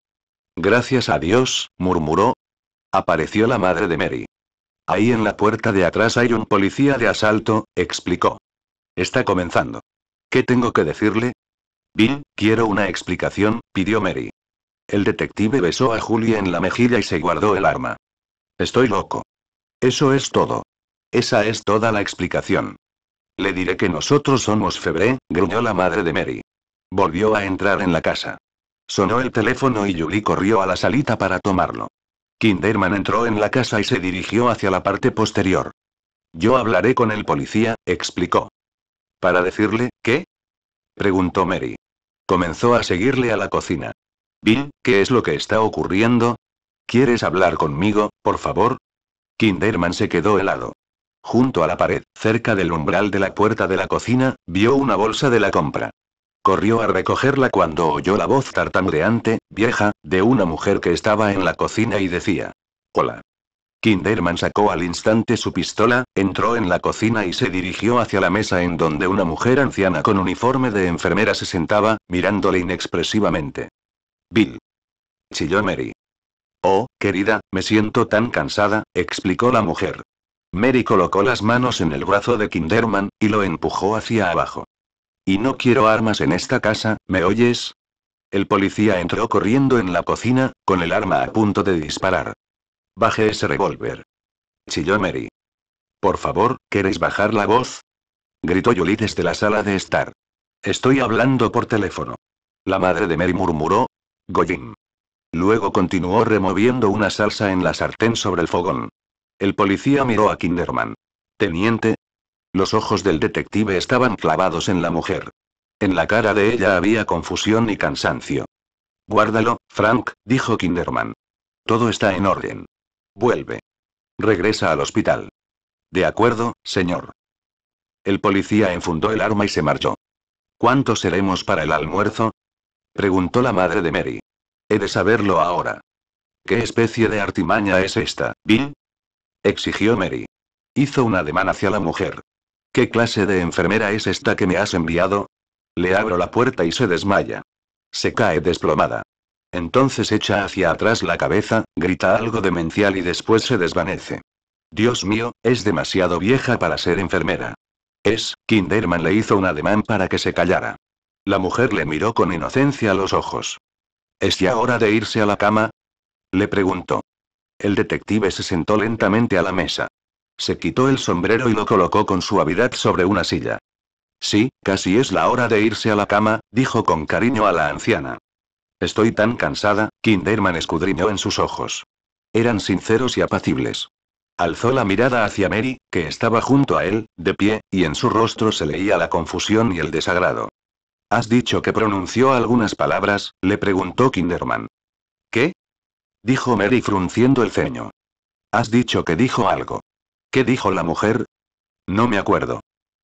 Gracias a Dios, murmuró. Apareció la madre de Mary. Ahí en la puerta de atrás hay un policía de asalto, explicó. Está comenzando. ¿Qué tengo que decirle? Bill, quiero una explicación, pidió Mary. El detective besó a Julie en la mejilla y se guardó el arma. Estoy loco. Eso es todo. Esa es toda la explicación. Le diré que nosotros somos febre, gruñó la madre de Mary. Volvió a entrar en la casa. Sonó el teléfono y Julie corrió a la salita para tomarlo. Kinderman entró en la casa y se dirigió hacia la parte posterior. Yo hablaré con el policía, explicó. ¿Para decirle qué? preguntó Mary. Comenzó a seguirle a la cocina. Bill, ¿qué es lo que está ocurriendo? ¿Quieres hablar conmigo, por favor? Kinderman se quedó helado. Junto a la pared, cerca del umbral de la puerta de la cocina, vio una bolsa de la compra. Corrió a recogerla cuando oyó la voz tartamudeante, vieja, de una mujer que estaba en la cocina y decía. Hola. Kinderman sacó al instante su pistola, entró en la cocina y se dirigió hacia la mesa en donde una mujer anciana con uniforme de enfermera se sentaba, mirándole inexpresivamente. Bill. Chilló Mary. Oh, querida, me siento tan cansada, explicó la mujer. Mary colocó las manos en el brazo de Kinderman, y lo empujó hacia abajo. Y no quiero armas en esta casa, ¿me oyes? El policía entró corriendo en la cocina, con el arma a punto de disparar. Baje ese revólver. Chilló Mary. Por favor, ¿queréis bajar la voz? Gritó Julie desde la sala de estar. Estoy hablando por teléfono. La madre de Mary murmuró. Goyim. Luego continuó removiendo una salsa en la sartén sobre el fogón. El policía miró a Kinderman. Teniente. Los ojos del detective estaban clavados en la mujer. En la cara de ella había confusión y cansancio. Guárdalo, Frank, dijo Kinderman. Todo está en orden. Vuelve. Regresa al hospital. De acuerdo, señor. El policía enfundó el arma y se marchó. ¿Cuánto seremos para el almuerzo? preguntó la madre de Mary. He de saberlo ahora. ¿Qué especie de artimaña es esta, Bill? exigió Mary. Hizo un ademán hacia la mujer. ¿Qué clase de enfermera es esta que me has enviado? Le abro la puerta y se desmaya. Se cae desplomada. Entonces echa hacia atrás la cabeza, grita algo demencial y después se desvanece. Dios mío, es demasiado vieja para ser enfermera. Es, Kinderman le hizo un ademán para que se callara. La mujer le miró con inocencia a los ojos. ¿Es ya hora de irse a la cama? Le preguntó. El detective se sentó lentamente a la mesa. Se quitó el sombrero y lo colocó con suavidad sobre una silla. Sí, casi es la hora de irse a la cama, dijo con cariño a la anciana. Estoy tan cansada, Kinderman escudriñó en sus ojos. Eran sinceros y apacibles. Alzó la mirada hacia Mary, que estaba junto a él, de pie, y en su rostro se leía la confusión y el desagrado. ¿Has dicho que pronunció algunas palabras? le preguntó Kinderman. ¿Qué? Dijo Mary frunciendo el ceño. Has dicho que dijo algo. ¿Qué dijo la mujer? No me acuerdo.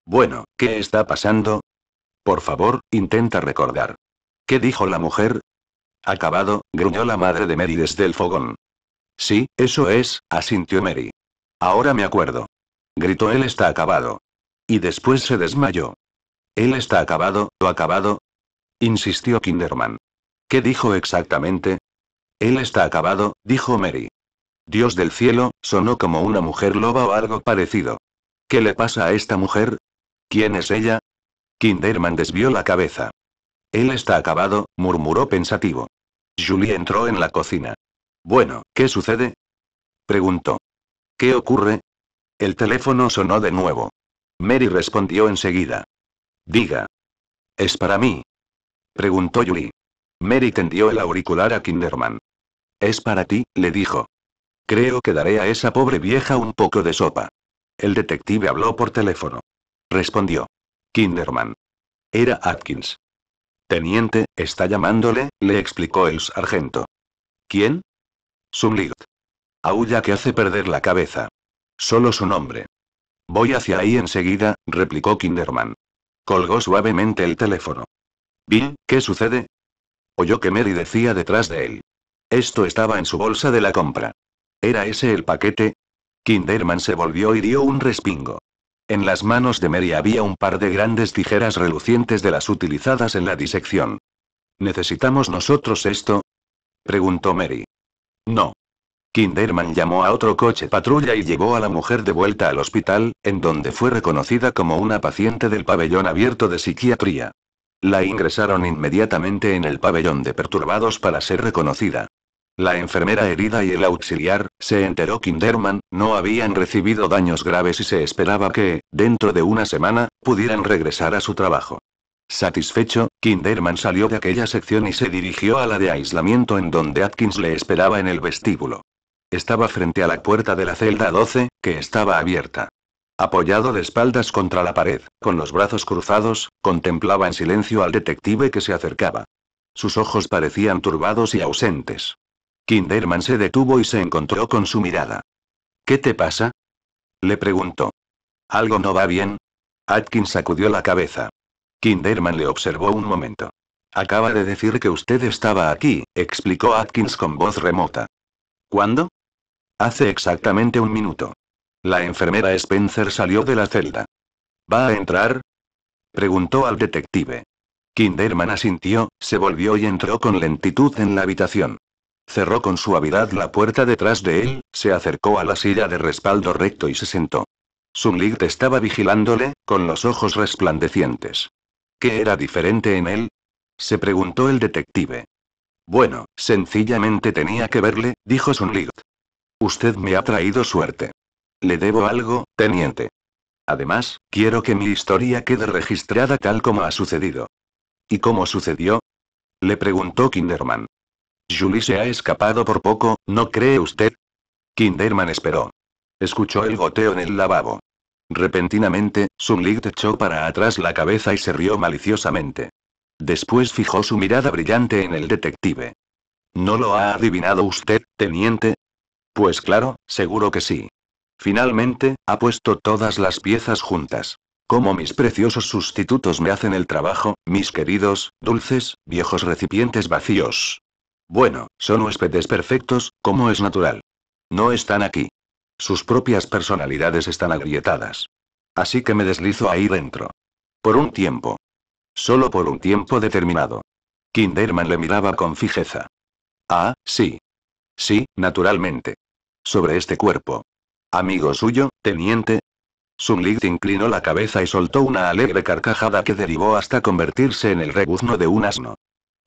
Bueno, ¿qué está pasando? Por favor, intenta recordar. ¿Qué dijo la mujer? Acabado, gruñó la madre de Mary desde el fogón. Sí, eso es, asintió Mary. Ahora me acuerdo. Gritó él está acabado. Y después se desmayó. Él está acabado, lo acabado. Insistió Kinderman. ¿Qué dijo exactamente? Él está acabado, dijo Mary. Dios del cielo, sonó como una mujer loba o algo parecido. ¿Qué le pasa a esta mujer? ¿Quién es ella? Kinderman desvió la cabeza. Él está acabado, murmuró pensativo. Julie entró en la cocina. Bueno, ¿qué sucede? preguntó. ¿Qué ocurre? El teléfono sonó de nuevo. Mary respondió enseguida. Diga. ¿Es para mí? preguntó Julie. Mary tendió el auricular a Kinderman. Es para ti, le dijo. Creo que daré a esa pobre vieja un poco de sopa. El detective habló por teléfono. Respondió. Kinderman. Era Atkins. Teniente, está llamándole, le explicó el sargento. ¿Quién? Sumligot. Aulla que hace perder la cabeza. Solo su nombre. Voy hacia ahí enseguida, replicó Kinderman. Colgó suavemente el teléfono. Bill, ¿qué sucede? Oyó que Mary decía detrás de él. Esto estaba en su bolsa de la compra. ¿Era ese el paquete? Kinderman se volvió y dio un respingo. En las manos de Mary había un par de grandes tijeras relucientes de las utilizadas en la disección. ¿Necesitamos nosotros esto? preguntó Mary. No. Kinderman llamó a otro coche patrulla y llevó a la mujer de vuelta al hospital, en donde fue reconocida como una paciente del pabellón abierto de psiquiatría. La ingresaron inmediatamente en el pabellón de perturbados para ser reconocida. La enfermera herida y el auxiliar, se enteró Kinderman, no habían recibido daños graves y se esperaba que, dentro de una semana, pudieran regresar a su trabajo. Satisfecho, Kinderman salió de aquella sección y se dirigió a la de aislamiento en donde Atkins le esperaba en el vestíbulo. Estaba frente a la puerta de la celda 12, que estaba abierta. Apoyado de espaldas contra la pared, con los brazos cruzados, contemplaba en silencio al detective que se acercaba. Sus ojos parecían turbados y ausentes. Kinderman se detuvo y se encontró con su mirada. ¿Qué te pasa? Le preguntó. ¿Algo no va bien? Atkins sacudió la cabeza. Kinderman le observó un momento. Acaba de decir que usted estaba aquí, explicó Atkins con voz remota. ¿Cuándo? Hace exactamente un minuto. La enfermera Spencer salió de la celda. ¿Va a entrar? preguntó al detective. Kinderman asintió, se volvió y entró con lentitud en la habitación. Cerró con suavidad la puerta detrás de él, se acercó a la silla de respaldo recto y se sentó. Sunlight estaba vigilándole, con los ojos resplandecientes. ¿Qué era diferente en él? se preguntó el detective. Bueno, sencillamente tenía que verle, dijo Sunlight. Usted me ha traído suerte. Le debo algo, teniente. Además, quiero que mi historia quede registrada tal como ha sucedido. ¿Y cómo sucedió? Le preguntó Kinderman. Julie se ha escapado por poco, ¿no cree usted? Kinderman esperó. Escuchó el goteo en el lavabo. Repentinamente, Sunlit echó para atrás la cabeza y se rió maliciosamente. Después fijó su mirada brillante en el detective. ¿No lo ha adivinado usted, teniente? Pues claro, seguro que sí. Finalmente, ha puesto todas las piezas juntas. Como mis preciosos sustitutos me hacen el trabajo, mis queridos, dulces, viejos recipientes vacíos. Bueno, son huéspedes perfectos, como es natural. No están aquí. Sus propias personalidades están agrietadas. Así que me deslizo ahí dentro. Por un tiempo. Solo por un tiempo determinado. Kinderman le miraba con fijeza. Ah, sí. Sí, naturalmente. Sobre este cuerpo. Amigo suyo, teniente. Sunlit inclinó la cabeza y soltó una alegre carcajada que derivó hasta convertirse en el rebuzno de un asno.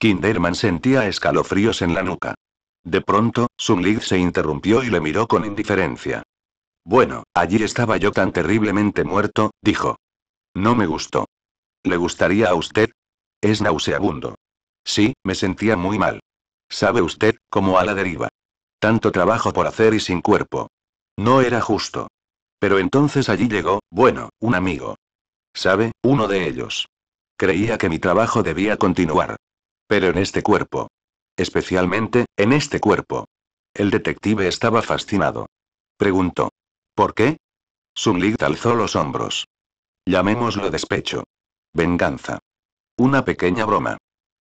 Kinderman sentía escalofríos en la nuca. De pronto, Sun se interrumpió y le miró con indiferencia. Bueno, allí estaba yo tan terriblemente muerto, dijo. No me gustó. ¿Le gustaría a usted? Es nauseabundo. Sí, me sentía muy mal. Sabe usted, como a la deriva. Tanto trabajo por hacer y sin cuerpo. No era justo. Pero entonces allí llegó, bueno, un amigo. ¿Sabe? Uno de ellos. Creía que mi trabajo debía continuar. Pero en este cuerpo. Especialmente, en este cuerpo. El detective estaba fascinado. Preguntó. ¿Por qué? Sunlit alzó los hombros. Llamémoslo despecho. Venganza. Una pequeña broma.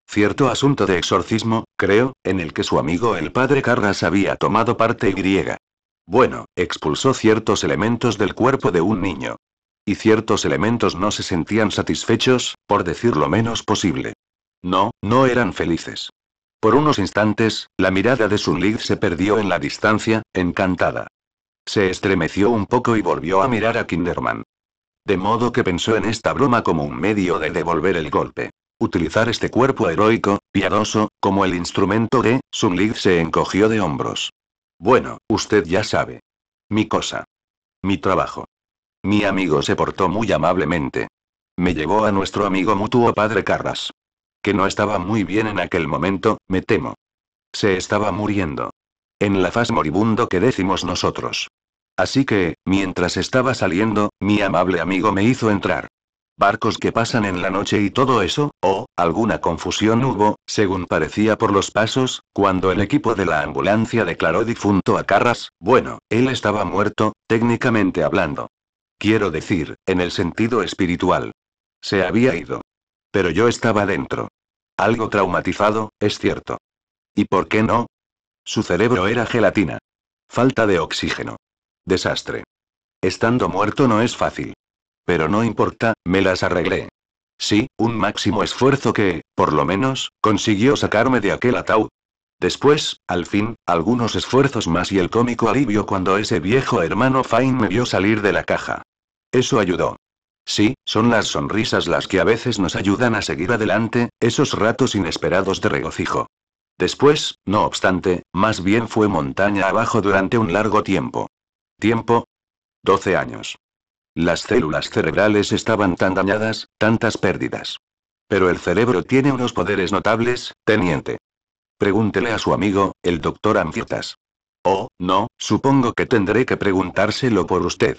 Cierto asunto de exorcismo, creo, en el que su amigo el padre Cargas había tomado parte griega. Bueno, expulsó ciertos elementos del cuerpo de un niño. Y ciertos elementos no se sentían satisfechos, por decir lo menos posible. No, no eran felices. Por unos instantes, la mirada de Sun Lig se perdió en la distancia, encantada. Se estremeció un poco y volvió a mirar a Kinderman. De modo que pensó en esta broma como un medio de devolver el golpe. Utilizar este cuerpo heroico, piadoso, como el instrumento de, Sun Lig se encogió de hombros. Bueno, usted ya sabe. Mi cosa. Mi trabajo. Mi amigo se portó muy amablemente. Me llevó a nuestro amigo mutuo padre Carras que no estaba muy bien en aquel momento, me temo. Se estaba muriendo. En la faz moribundo que decimos nosotros. Así que, mientras estaba saliendo, mi amable amigo me hizo entrar. Barcos que pasan en la noche y todo eso, o, alguna confusión hubo, según parecía por los pasos, cuando el equipo de la ambulancia declaró difunto a Carras, bueno, él estaba muerto, técnicamente hablando. Quiero decir, en el sentido espiritual. Se había ido. Pero yo estaba dentro. Algo traumatizado, es cierto. ¿Y por qué no? Su cerebro era gelatina. Falta de oxígeno. Desastre. Estando muerto no es fácil. Pero no importa, me las arreglé. Sí, un máximo esfuerzo que, por lo menos, consiguió sacarme de aquel ataúd. Después, al fin, algunos esfuerzos más y el cómico alivio cuando ese viejo hermano Fine me vio salir de la caja. Eso ayudó. Sí, son las sonrisas las que a veces nos ayudan a seguir adelante, esos ratos inesperados de regocijo. Después, no obstante, más bien fue montaña abajo durante un largo tiempo. ¿Tiempo? 12 años. Las células cerebrales estaban tan dañadas, tantas pérdidas. Pero el cerebro tiene unos poderes notables, teniente. Pregúntele a su amigo, el doctor Anfiotas. Oh, no, supongo que tendré que preguntárselo por usted.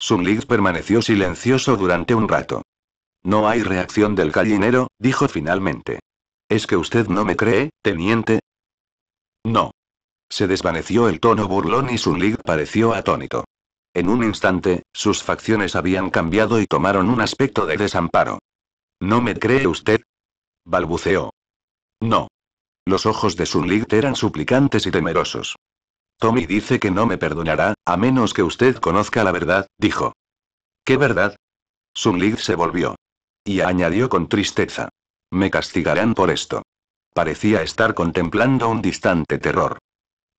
Sunlig permaneció silencioso durante un rato. No hay reacción del gallinero, dijo finalmente. ¿Es que usted no me cree, teniente? No. Se desvaneció el tono burlón y Sunlig pareció atónito. En un instante, sus facciones habían cambiado y tomaron un aspecto de desamparo. ¿No me cree usted? balbuceó. No. Los ojos de Sunlig eran suplicantes y temerosos. Tommy dice que no me perdonará, a menos que usted conozca la verdad, dijo. ¿Qué verdad? Sun se volvió. Y añadió con tristeza. Me castigarán por esto. Parecía estar contemplando un distante terror.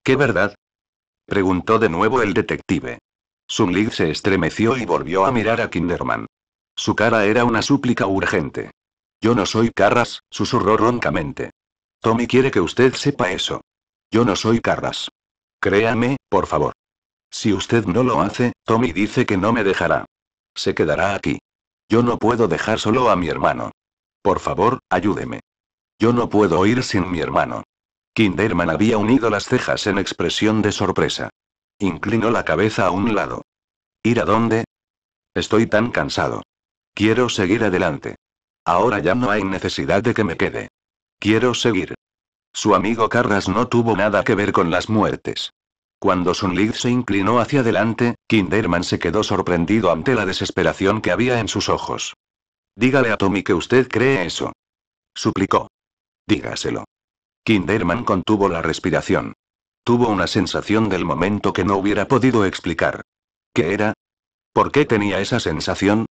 ¿Qué verdad? Preguntó de nuevo el detective. Sun se estremeció y volvió a mirar a Kinderman. Su cara era una súplica urgente. Yo no soy Carras, susurró roncamente. Tommy quiere que usted sepa eso. Yo no soy Carras. Créame, por favor. Si usted no lo hace, Tommy dice que no me dejará. Se quedará aquí. Yo no puedo dejar solo a mi hermano. Por favor, ayúdeme. Yo no puedo ir sin mi hermano. Kinderman había unido las cejas en expresión de sorpresa. Inclinó la cabeza a un lado. ¿Ir a dónde? Estoy tan cansado. Quiero seguir adelante. Ahora ya no hay necesidad de que me quede. Quiero seguir. Su amigo Carras no tuvo nada que ver con las muertes. Cuando Sun se inclinó hacia adelante, Kinderman se quedó sorprendido ante la desesperación que había en sus ojos. Dígale a Tommy que usted cree eso. Suplicó. Dígaselo. Kinderman contuvo la respiración. Tuvo una sensación del momento que no hubiera podido explicar. ¿Qué era? ¿Por qué tenía esa sensación?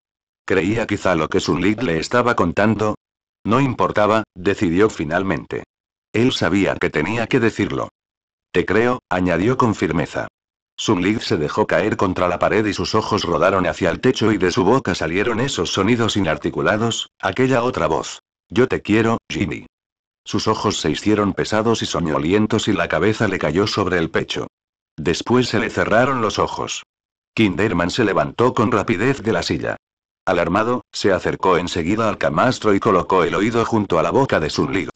¿Creía quizá lo que Sun le estaba contando? No importaba, decidió finalmente. Él sabía que tenía que decirlo. Te creo, añadió con firmeza. Sunlig se dejó caer contra la pared y sus ojos rodaron hacia el techo y de su boca salieron esos sonidos inarticulados, aquella otra voz. Yo te quiero, Jimmy. Sus ojos se hicieron pesados y soñolientos y la cabeza le cayó sobre el pecho. Después se le cerraron los ojos. Kinderman se levantó con rapidez de la silla. Alarmado, se acercó enseguida al camastro y colocó el oído junto a la boca de Sunlight.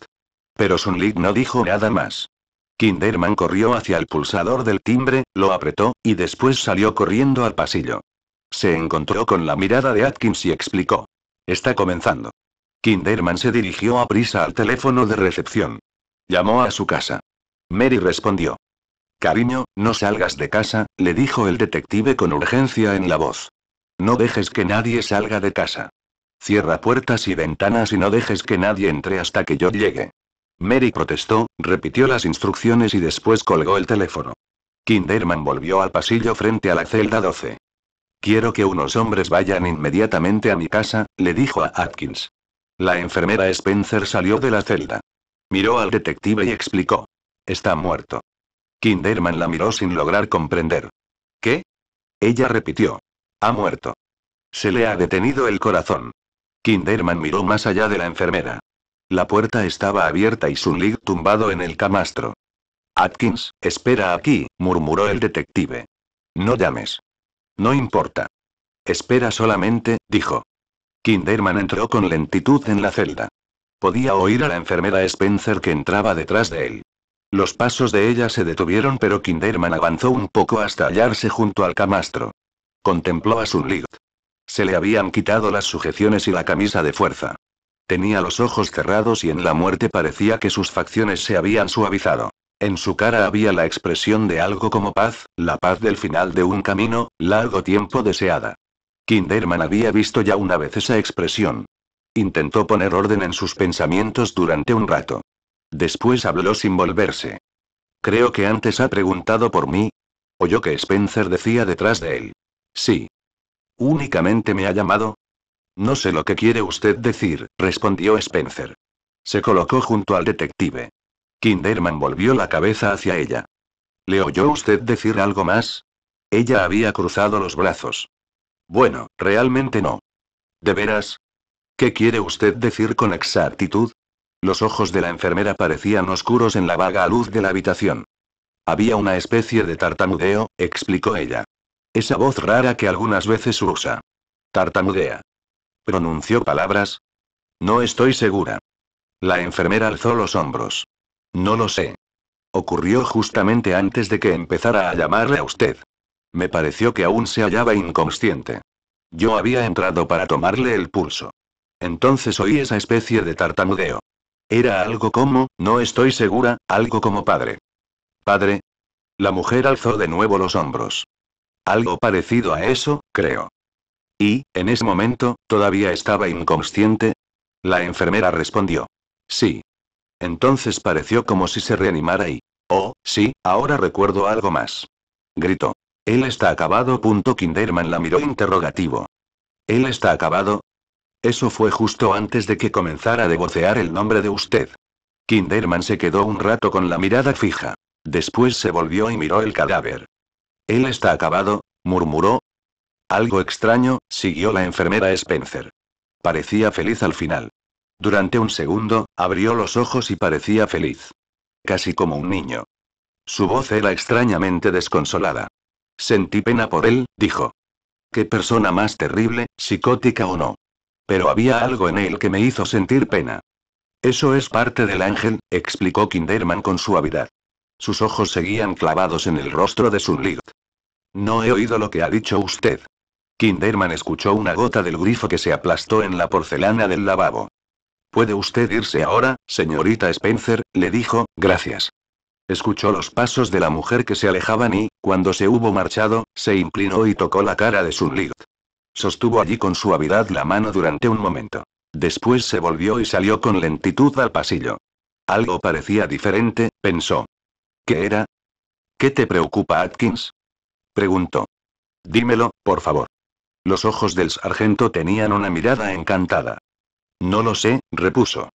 Pero Sun no dijo nada más. Kinderman corrió hacia el pulsador del timbre, lo apretó, y después salió corriendo al pasillo. Se encontró con la mirada de Atkins y explicó. Está comenzando. Kinderman se dirigió a prisa al teléfono de recepción. Llamó a su casa. Mary respondió. Cariño, no salgas de casa, le dijo el detective con urgencia en la voz. No dejes que nadie salga de casa. Cierra puertas y ventanas y no dejes que nadie entre hasta que yo llegue. Mary protestó, repitió las instrucciones y después colgó el teléfono. Kinderman volvió al pasillo frente a la celda 12. Quiero que unos hombres vayan inmediatamente a mi casa, le dijo a Atkins. La enfermera Spencer salió de la celda. Miró al detective y explicó. Está muerto. Kinderman la miró sin lograr comprender. ¿Qué? Ella repitió. Ha muerto. Se le ha detenido el corazón. Kinderman miró más allá de la enfermera. La puerta estaba abierta y Lig tumbado en el camastro. Atkins, espera aquí, murmuró el detective. No llames. No importa. Espera solamente, dijo. Kinderman entró con lentitud en la celda. Podía oír a la enfermera Spencer que entraba detrás de él. Los pasos de ella se detuvieron pero Kinderman avanzó un poco hasta hallarse junto al camastro. Contempló a Sunlight. Se le habían quitado las sujeciones y la camisa de fuerza. Tenía los ojos cerrados y en la muerte parecía que sus facciones se habían suavizado. En su cara había la expresión de algo como paz, la paz del final de un camino, largo tiempo deseada. Kinderman había visto ya una vez esa expresión. Intentó poner orden en sus pensamientos durante un rato. Después habló sin volverse. Creo que antes ha preguntado por mí. Oyó que Spencer decía detrás de él. Sí. Únicamente me ha llamado, no sé lo que quiere usted decir, respondió Spencer. Se colocó junto al detective. Kinderman volvió la cabeza hacia ella. ¿Le oyó usted decir algo más? Ella había cruzado los brazos. Bueno, realmente no. ¿De veras? ¿Qué quiere usted decir con exactitud? Los ojos de la enfermera parecían oscuros en la vaga luz de la habitación. Había una especie de tartamudeo, explicó ella. Esa voz rara que algunas veces usa. Tartamudea. Pronunció palabras. No estoy segura. La enfermera alzó los hombros. No lo sé. Ocurrió justamente antes de que empezara a llamarle a usted. Me pareció que aún se hallaba inconsciente. Yo había entrado para tomarle el pulso. Entonces oí esa especie de tartamudeo. Era algo como, no estoy segura, algo como padre. Padre. La mujer alzó de nuevo los hombros. Algo parecido a eso, creo. Y, en ese momento, todavía estaba inconsciente. La enfermera respondió. Sí. Entonces pareció como si se reanimara y... Oh, sí, ahora recuerdo algo más. Gritó. Él está acabado. Kinderman la miró interrogativo. Él está acabado. Eso fue justo antes de que comenzara a devocear el nombre de usted. Kinderman se quedó un rato con la mirada fija. Después se volvió y miró el cadáver. Él está acabado, murmuró, algo extraño, siguió la enfermera Spencer. Parecía feliz al final. Durante un segundo, abrió los ojos y parecía feliz. Casi como un niño. Su voz era extrañamente desconsolada. Sentí pena por él, dijo. Qué persona más terrible, psicótica o no. Pero había algo en él que me hizo sentir pena. Eso es parte del ángel, explicó Kinderman con suavidad. Sus ojos seguían clavados en el rostro de Sunlit. No he oído lo que ha dicho usted. Kinderman escuchó una gota del grifo que se aplastó en la porcelana del lavabo. Puede usted irse ahora, señorita Spencer, le dijo, gracias. Escuchó los pasos de la mujer que se alejaban y, cuando se hubo marchado, se inclinó y tocó la cara de Sunlight. Sostuvo allí con suavidad la mano durante un momento. Después se volvió y salió con lentitud al pasillo. Algo parecía diferente, pensó. ¿Qué era? ¿Qué te preocupa, Atkins? Preguntó. Dímelo, por favor. Los ojos del sargento tenían una mirada encantada. No lo sé, repuso.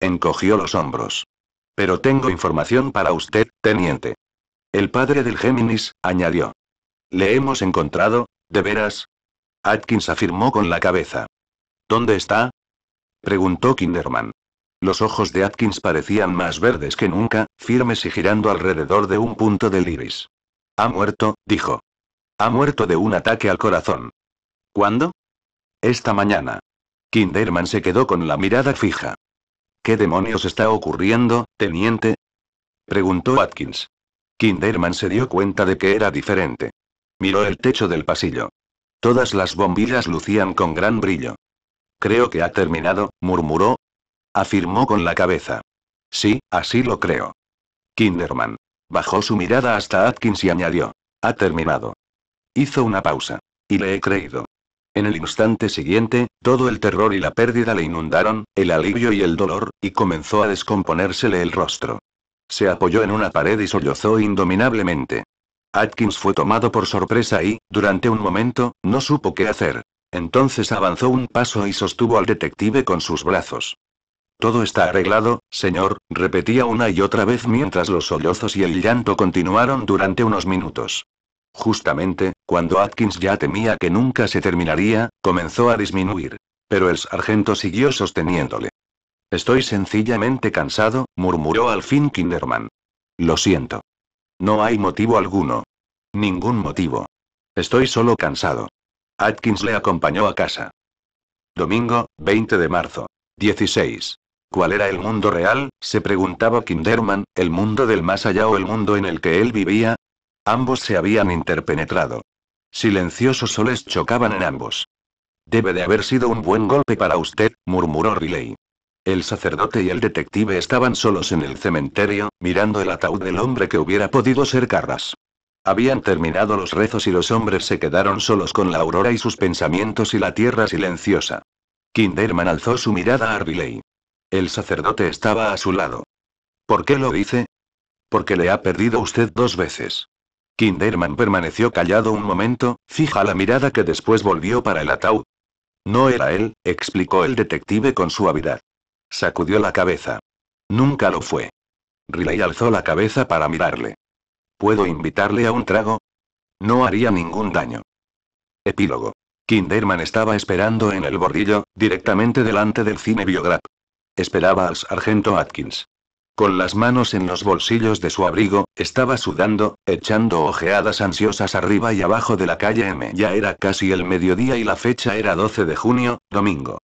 Encogió los hombros. Pero tengo información para usted, teniente. El padre del Géminis, añadió. ¿Le hemos encontrado? ¿De veras? Atkins afirmó con la cabeza. ¿Dónde está? preguntó Kinderman. Los ojos de Atkins parecían más verdes que nunca, firmes y girando alrededor de un punto del iris. Ha muerto, dijo. Ha muerto de un ataque al corazón. ¿Cuándo? Esta mañana. Kinderman se quedó con la mirada fija. ¿Qué demonios está ocurriendo, teniente? preguntó Atkins. Kinderman se dio cuenta de que era diferente. Miró el techo del pasillo. Todas las bombillas lucían con gran brillo. Creo que ha terminado, murmuró. Afirmó con la cabeza. Sí, así lo creo. Kinderman. Bajó su mirada hasta Atkins y añadió. Ha terminado. Hizo una pausa. Y le he creído. En el instante siguiente, todo el terror y la pérdida le inundaron, el alivio y el dolor, y comenzó a descomponérsele el rostro. Se apoyó en una pared y sollozó indominablemente. Atkins fue tomado por sorpresa y, durante un momento, no supo qué hacer. Entonces avanzó un paso y sostuvo al detective con sus brazos. Todo está arreglado, señor, repetía una y otra vez mientras los sollozos y el llanto continuaron durante unos minutos. Justamente, cuando Atkins ya temía que nunca se terminaría, comenzó a disminuir. Pero el sargento siguió sosteniéndole. Estoy sencillamente cansado, murmuró al fin Kinderman. Lo siento. No hay motivo alguno. Ningún motivo. Estoy solo cansado. Atkins le acompañó a casa. Domingo, 20 de marzo. 16. ¿Cuál era el mundo real? se preguntaba Kinderman, el mundo del más allá o el mundo en el que él vivía, Ambos se habían interpenetrado. Silenciosos soles chocaban en ambos. Debe de haber sido un buen golpe para usted, murmuró Riley. El sacerdote y el detective estaban solos en el cementerio, mirando el ataúd del hombre que hubiera podido ser Carras. Habían terminado los rezos y los hombres se quedaron solos con la aurora y sus pensamientos y la tierra silenciosa. Kinderman alzó su mirada a Riley. El sacerdote estaba a su lado. ¿Por qué lo hice? Porque le ha perdido usted dos veces. Kinderman permaneció callado un momento, fija la mirada que después volvió para el ataúd. No era él, explicó el detective con suavidad. Sacudió la cabeza. Nunca lo fue. Riley alzó la cabeza para mirarle. ¿Puedo invitarle a un trago? No haría ningún daño. Epílogo. Kinderman estaba esperando en el bordillo, directamente delante del cine Biograph. Esperaba al sargento Atkins. Con las manos en los bolsillos de su abrigo, estaba sudando, echando ojeadas ansiosas arriba y abajo de la calle M. Ya era casi el mediodía y la fecha era 12 de junio, domingo.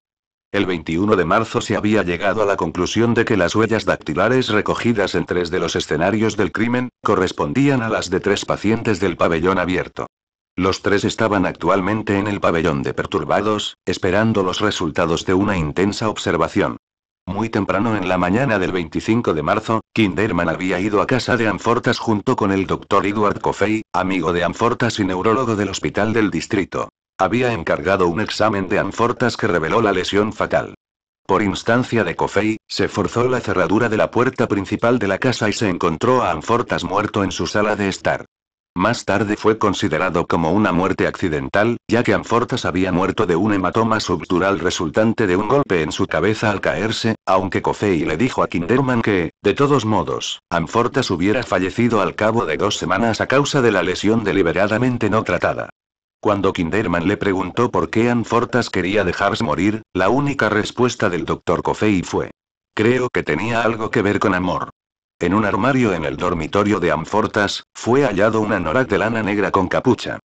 El 21 de marzo se había llegado a la conclusión de que las huellas dactilares recogidas en tres de los escenarios del crimen, correspondían a las de tres pacientes del pabellón abierto. Los tres estaban actualmente en el pabellón de perturbados, esperando los resultados de una intensa observación. Muy temprano en la mañana del 25 de marzo, Kinderman había ido a casa de Anfortas junto con el doctor Edward Coffey, amigo de Anfortas y neurólogo del hospital del distrito. Había encargado un examen de Anfortas que reveló la lesión fatal. Por instancia de Coffey, se forzó la cerradura de la puerta principal de la casa y se encontró a Anfortas muerto en su sala de estar. Más tarde fue considerado como una muerte accidental, ya que Anfortas había muerto de un hematoma subdural resultante de un golpe en su cabeza al caerse, aunque Coffey le dijo a Kinderman que, de todos modos, Anfortas hubiera fallecido al cabo de dos semanas a causa de la lesión deliberadamente no tratada. Cuando Kinderman le preguntó por qué Anfortas quería dejarse morir, la única respuesta del doctor Coffey fue, creo que tenía algo que ver con amor. En un armario en el dormitorio de Amfortas, fue hallado un anorak de lana negra con capucha.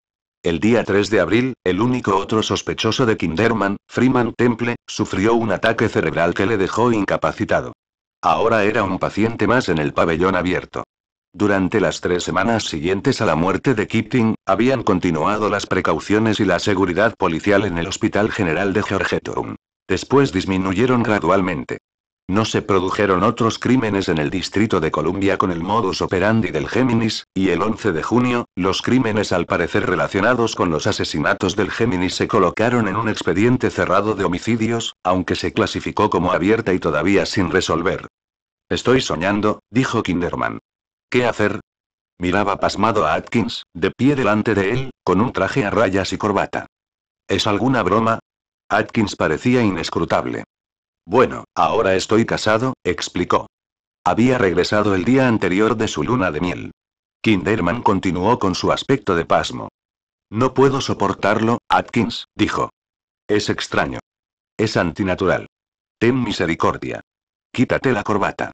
El día 3 de abril, el único otro sospechoso de Kinderman, Freeman Temple, sufrió un ataque cerebral que le dejó incapacitado. Ahora era un paciente más en el pabellón abierto. Durante las tres semanas siguientes a la muerte de Kipting, habían continuado las precauciones y la seguridad policial en el Hospital General de Georgetown. Después disminuyeron gradualmente. No se produjeron otros crímenes en el Distrito de Columbia con el modus operandi del Géminis, y el 11 de junio, los crímenes al parecer relacionados con los asesinatos del Géminis se colocaron en un expediente cerrado de homicidios, aunque se clasificó como abierta y todavía sin resolver. Estoy soñando, dijo Kinderman. ¿Qué hacer? Miraba pasmado a Atkins, de pie delante de él, con un traje a rayas y corbata. ¿Es alguna broma? Atkins parecía inescrutable. Bueno, ahora estoy casado, explicó. Había regresado el día anterior de su luna de miel. Kinderman continuó con su aspecto de pasmo. No puedo soportarlo, Atkins, dijo. Es extraño. Es antinatural. Ten misericordia. Quítate la corbata.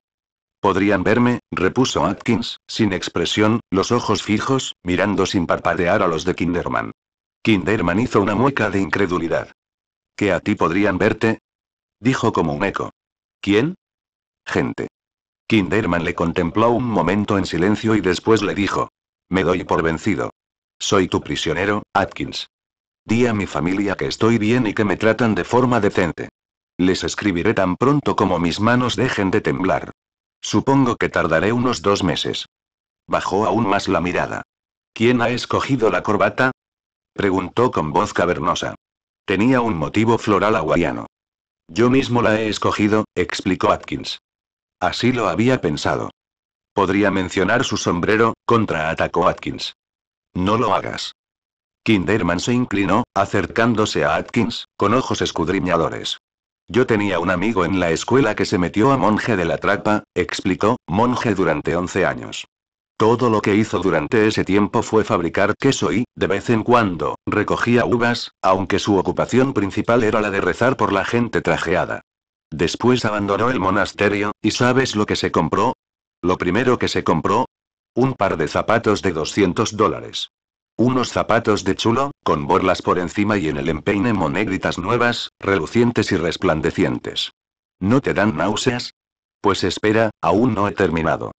Podrían verme, repuso Atkins, sin expresión, los ojos fijos, mirando sin parpadear a los de Kinderman. Kinderman hizo una mueca de incredulidad. ¿Que a ti podrían verte? dijo como un eco. ¿Quién? Gente. Kinderman le contempló un momento en silencio y después le dijo. Me doy por vencido. Soy tu prisionero, Atkins. Di a mi familia que estoy bien y que me tratan de forma decente. Les escribiré tan pronto como mis manos dejen de temblar. Supongo que tardaré unos dos meses. Bajó aún más la mirada. ¿Quién ha escogido la corbata? Preguntó con voz cavernosa. Tenía un motivo floral hawaiano. Yo mismo la he escogido, explicó Atkins. Así lo había pensado. Podría mencionar su sombrero, contraatacó Atkins. No lo hagas. Kinderman se inclinó, acercándose a Atkins, con ojos escudriñadores. Yo tenía un amigo en la escuela que se metió a monje de la trapa, explicó, monje durante once años. Todo lo que hizo durante ese tiempo fue fabricar queso y, de vez en cuando, recogía uvas, aunque su ocupación principal era la de rezar por la gente trajeada. Después abandonó el monasterio, ¿y sabes lo que se compró? Lo primero que se compró, un par de zapatos de 200 dólares. Unos zapatos de chulo, con borlas por encima y en el empeine monégritas nuevas, relucientes y resplandecientes. ¿No te dan náuseas? Pues espera, aún no he terminado.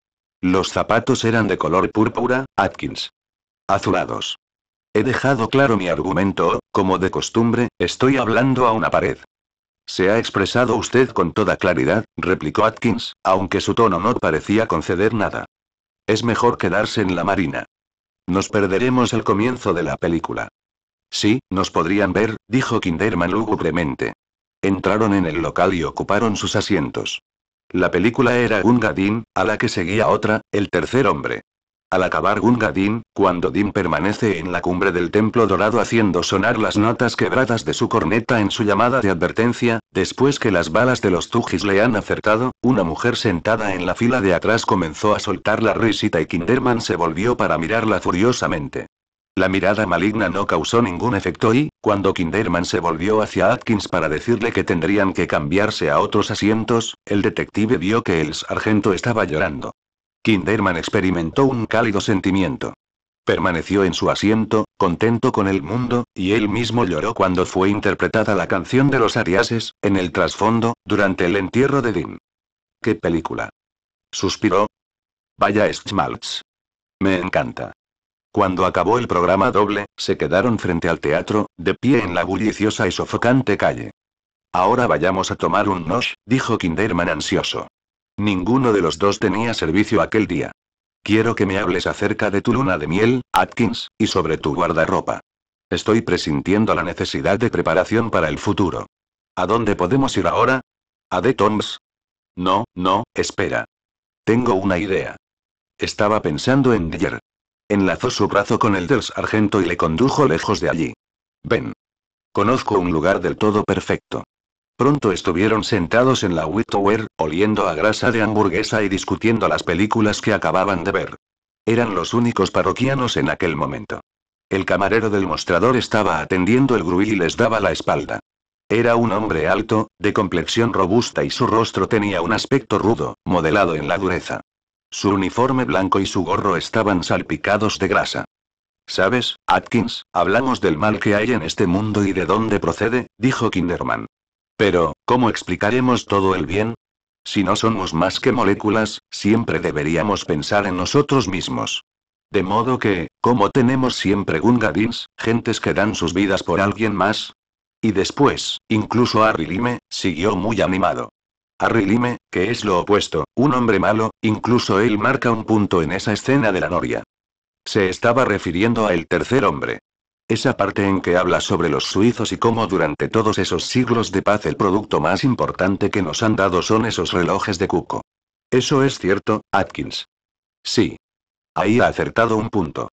Los zapatos eran de color púrpura, Atkins. Azulados. He dejado claro mi argumento, como de costumbre, estoy hablando a una pared. Se ha expresado usted con toda claridad, replicó Atkins, aunque su tono no parecía conceder nada. Es mejor quedarse en la marina. Nos perderemos el comienzo de la película. Sí, nos podrían ver, dijo Kinderman lúgubremente. Entraron en el local y ocuparon sus asientos. La película era Gunga a la que seguía otra, El tercer hombre. Al acabar Gunga Din, cuando Din permanece en la cumbre del templo dorado haciendo sonar las notas quebradas de su corneta en su llamada de advertencia, después que las balas de los Tujis le han acertado, una mujer sentada en la fila de atrás comenzó a soltar la risita y Kinderman se volvió para mirarla furiosamente. La mirada maligna no causó ningún efecto y, cuando Kinderman se volvió hacia Atkins para decirle que tendrían que cambiarse a otros asientos, el detective vio que el sargento estaba llorando. Kinderman experimentó un cálido sentimiento. Permaneció en su asiento, contento con el mundo, y él mismo lloró cuando fue interpretada la canción de los Ariases, en el trasfondo, durante el entierro de Dean. ¡Qué película! Suspiró. Vaya Schmaltz. Me encanta. Cuando acabó el programa doble, se quedaron frente al teatro, de pie en la bulliciosa y sofocante calle. Ahora vayamos a tomar un nosh, dijo Kinderman ansioso. Ninguno de los dos tenía servicio aquel día. Quiero que me hables acerca de tu luna de miel, Atkins, y sobre tu guardarropa. Estoy presintiendo la necesidad de preparación para el futuro. ¿A dónde podemos ir ahora? ¿A The Toms? No, no, espera. Tengo una idea. Estaba pensando en Dyer, Enlazó su brazo con el del sargento y le condujo lejos de allí. Ven. Conozco un lugar del todo perfecto. Pronto estuvieron sentados en la Whittower, oliendo a grasa de hamburguesa y discutiendo las películas que acababan de ver. Eran los únicos parroquianos en aquel momento. El camarero del mostrador estaba atendiendo el gruil y les daba la espalda. Era un hombre alto, de complexión robusta y su rostro tenía un aspecto rudo, modelado en la dureza. Su uniforme blanco y su gorro estaban salpicados de grasa. ¿Sabes, Atkins? Hablamos del mal que hay en este mundo y de dónde procede, dijo Kinderman. Pero, ¿cómo explicaremos todo el bien? Si no somos más que moléculas, siempre deberíamos pensar en nosotros mismos. De modo que, como tenemos siempre Gungadins, gentes que dan sus vidas por alguien más. Y después, incluso Harry Lime, siguió muy animado. Harry Lime, que es lo opuesto, un hombre malo, incluso él marca un punto en esa escena de la noria. Se estaba refiriendo a el tercer hombre. Esa parte en que habla sobre los suizos y cómo durante todos esos siglos de paz el producto más importante que nos han dado son esos relojes de cuco. Eso es cierto, Atkins. Sí. Ahí ha acertado un punto.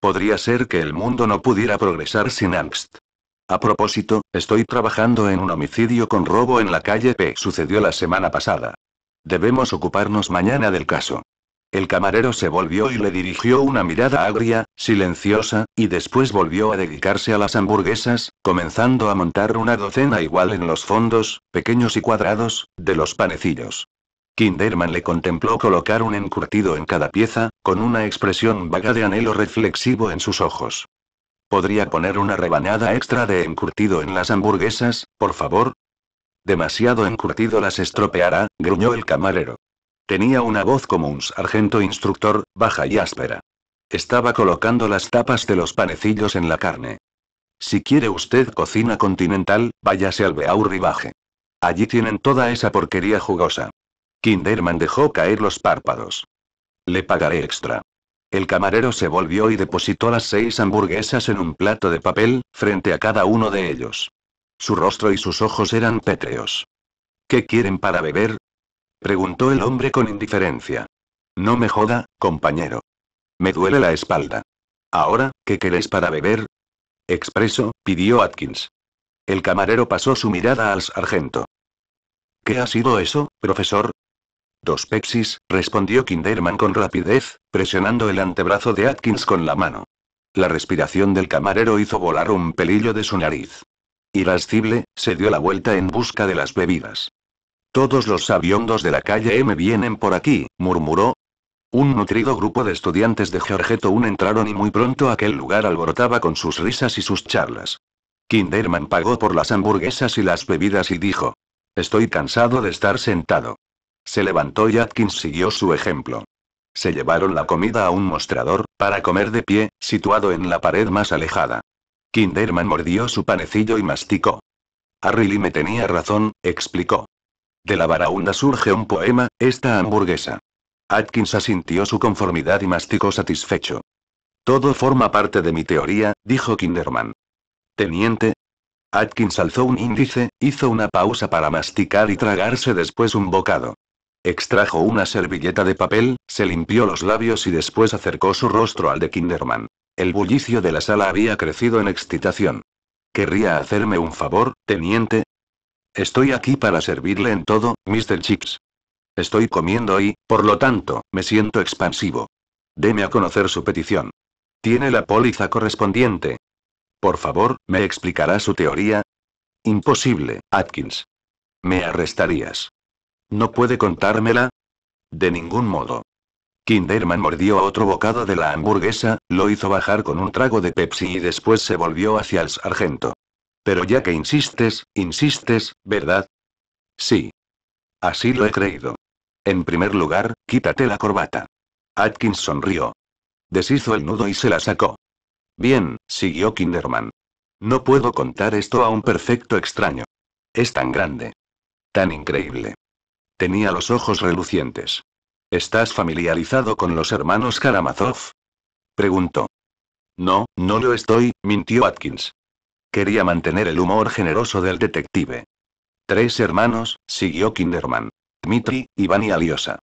Podría ser que el mundo no pudiera progresar sin angst. A propósito, estoy trabajando en un homicidio con robo en la calle P. Sucedió la semana pasada. Debemos ocuparnos mañana del caso. El camarero se volvió y le dirigió una mirada agria, silenciosa, y después volvió a dedicarse a las hamburguesas, comenzando a montar una docena igual en los fondos, pequeños y cuadrados, de los panecillos. Kinderman le contempló colocar un encurtido en cada pieza, con una expresión vaga de anhelo reflexivo en sus ojos. ¿Podría poner una rebanada extra de encurtido en las hamburguesas, por favor? Demasiado encurtido las estropeará, gruñó el camarero. Tenía una voz como un sargento instructor, baja y áspera. Estaba colocando las tapas de los panecillos en la carne. Si quiere usted cocina continental, váyase al beau Allí tienen toda esa porquería jugosa. Kinderman dejó caer los párpados. Le pagaré extra. El camarero se volvió y depositó las seis hamburguesas en un plato de papel, frente a cada uno de ellos. Su rostro y sus ojos eran pétreos. ¿Qué quieren para beber? preguntó el hombre con indiferencia. No me joda, compañero. Me duele la espalda. Ahora, ¿qué queréis para beber? Expreso, pidió Atkins. El camarero pasó su mirada al sargento. ¿Qué ha sido eso, profesor? Dos Pepsis, respondió Kinderman con rapidez, presionando el antebrazo de Atkins con la mano. La respiración del camarero hizo volar un pelillo de su nariz. Irascible, se dio la vuelta en busca de las bebidas. Todos los sabiondos de la calle M vienen por aquí, murmuró. Un nutrido grupo de estudiantes de Georgetown entraron y muy pronto aquel lugar alborotaba con sus risas y sus charlas. Kinderman pagó por las hamburguesas y las bebidas y dijo. Estoy cansado de estar sentado. Se levantó y Atkins siguió su ejemplo. Se llevaron la comida a un mostrador, para comer de pie, situado en la pared más alejada. Kinderman mordió su panecillo y masticó. Harry me tenía razón, explicó. De la varaunda surge un poema, esta hamburguesa. Atkins asintió su conformidad y masticó satisfecho. Todo forma parte de mi teoría, dijo Kinderman. Teniente. Atkins alzó un índice, hizo una pausa para masticar y tragarse después un bocado. Extrajo una servilleta de papel, se limpió los labios y después acercó su rostro al de Kinderman. El bullicio de la sala había crecido en excitación. ¿Querría hacerme un favor, teniente? Estoy aquí para servirle en todo, Mr. Chips. Estoy comiendo y, por lo tanto, me siento expansivo. Deme a conocer su petición. Tiene la póliza correspondiente. Por favor, ¿me explicará su teoría? Imposible, Atkins. Me arrestarías. ¿No puede contármela? De ningún modo. Kinderman mordió otro bocado de la hamburguesa, lo hizo bajar con un trago de Pepsi y después se volvió hacia el sargento. Pero ya que insistes, insistes, ¿verdad? Sí. Así lo he creído. En primer lugar, quítate la corbata. Atkins sonrió. Deshizo el nudo y se la sacó. Bien, siguió Kinderman. No puedo contar esto a un perfecto extraño. Es tan grande. Tan increíble. Tenía los ojos relucientes. ¿Estás familiarizado con los hermanos Karamazov? Preguntó. No, no lo estoy, mintió Atkins. Quería mantener el humor generoso del detective. Tres hermanos, siguió Kinderman. Dmitri, Iván y Aliosa.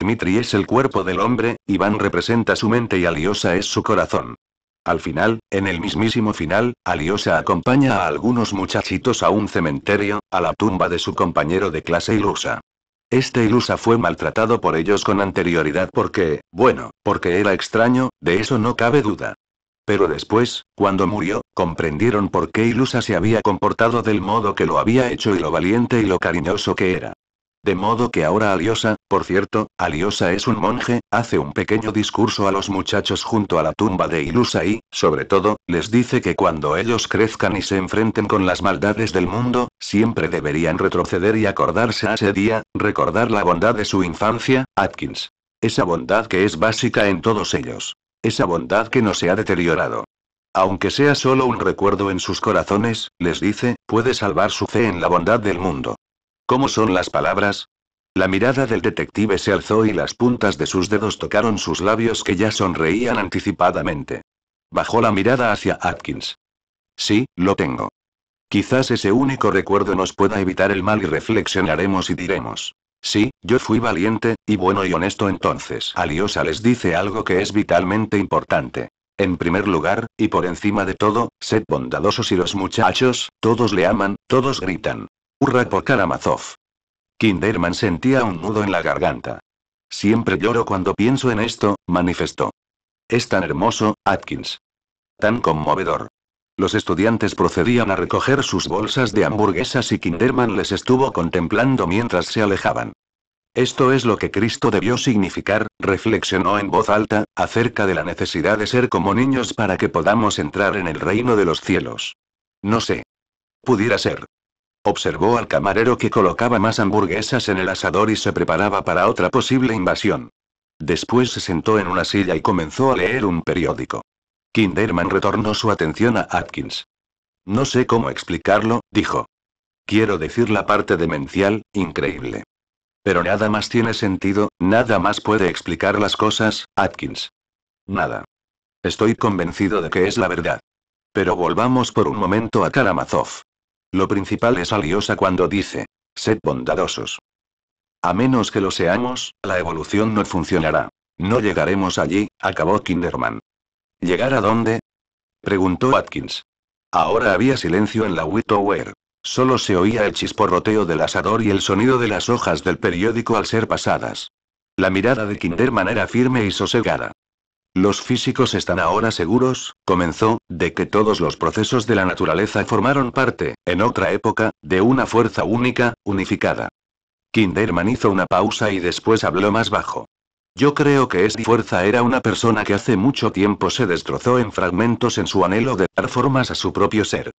Dmitri es el cuerpo del hombre, Iván representa su mente y Aliosa es su corazón. Al final, en el mismísimo final, Aliosa acompaña a algunos muchachitos a un cementerio, a la tumba de su compañero de clase Ilusa. Este ilusa fue maltratado por ellos con anterioridad porque, bueno, porque era extraño, de eso no cabe duda. Pero después, cuando murió, comprendieron por qué Ilusa se había comportado del modo que lo había hecho y lo valiente y lo cariñoso que era. De modo que ahora Aliosa, por cierto, Aliosa es un monje, hace un pequeño discurso a los muchachos junto a la tumba de Ilusa y, sobre todo, les dice que cuando ellos crezcan y se enfrenten con las maldades del mundo, siempre deberían retroceder y acordarse a ese día, recordar la bondad de su infancia, Atkins. Esa bondad que es básica en todos ellos. Esa bondad que no se ha deteriorado. Aunque sea solo un recuerdo en sus corazones, les dice, puede salvar su fe en la bondad del mundo. ¿Cómo son las palabras? La mirada del detective se alzó y las puntas de sus dedos tocaron sus labios que ya sonreían anticipadamente. Bajó la mirada hacia Atkins. Sí, lo tengo. Quizás ese único recuerdo nos pueda evitar el mal y reflexionaremos y diremos. Sí, yo fui valiente, y bueno y honesto entonces. Aliosa les dice algo que es vitalmente importante. En primer lugar, y por encima de todo, sed bondadosos y los muchachos, todos le aman, todos gritan, Urra por Karamazov. Kinderman sentía un nudo en la garganta. Siempre lloro cuando pienso en esto, manifestó. Es tan hermoso, Atkins. Tan conmovedor. Los estudiantes procedían a recoger sus bolsas de hamburguesas y Kinderman les estuvo contemplando mientras se alejaban. Esto es lo que Cristo debió significar, reflexionó en voz alta, acerca de la necesidad de ser como niños para que podamos entrar en el reino de los cielos. No sé. Pudiera ser. Observó al camarero que colocaba más hamburguesas en el asador y se preparaba para otra posible invasión. Después se sentó en una silla y comenzó a leer un periódico. Kinderman retornó su atención a Atkins. No sé cómo explicarlo, dijo. Quiero decir la parte demencial, increíble. Pero nada más tiene sentido, nada más puede explicar las cosas, Atkins. Nada. Estoy convencido de que es la verdad. Pero volvamos por un momento a Karamazov. Lo principal es aliosa cuando dice, sed bondadosos. A menos que lo seamos, la evolución no funcionará. No llegaremos allí, acabó Kinderman. ¿Llegar a dónde? preguntó Atkins. Ahora había silencio en la Wittower. Solo se oía el chisporroteo del asador y el sonido de las hojas del periódico al ser pasadas. La mirada de Kinderman era firme y sosegada. Los físicos están ahora seguros, comenzó, de que todos los procesos de la naturaleza formaron parte, en otra época, de una fuerza única, unificada. Kinderman hizo una pausa y después habló más bajo. Yo creo que esa fuerza era una persona que hace mucho tiempo se destrozó en fragmentos en su anhelo de dar formas a su propio ser.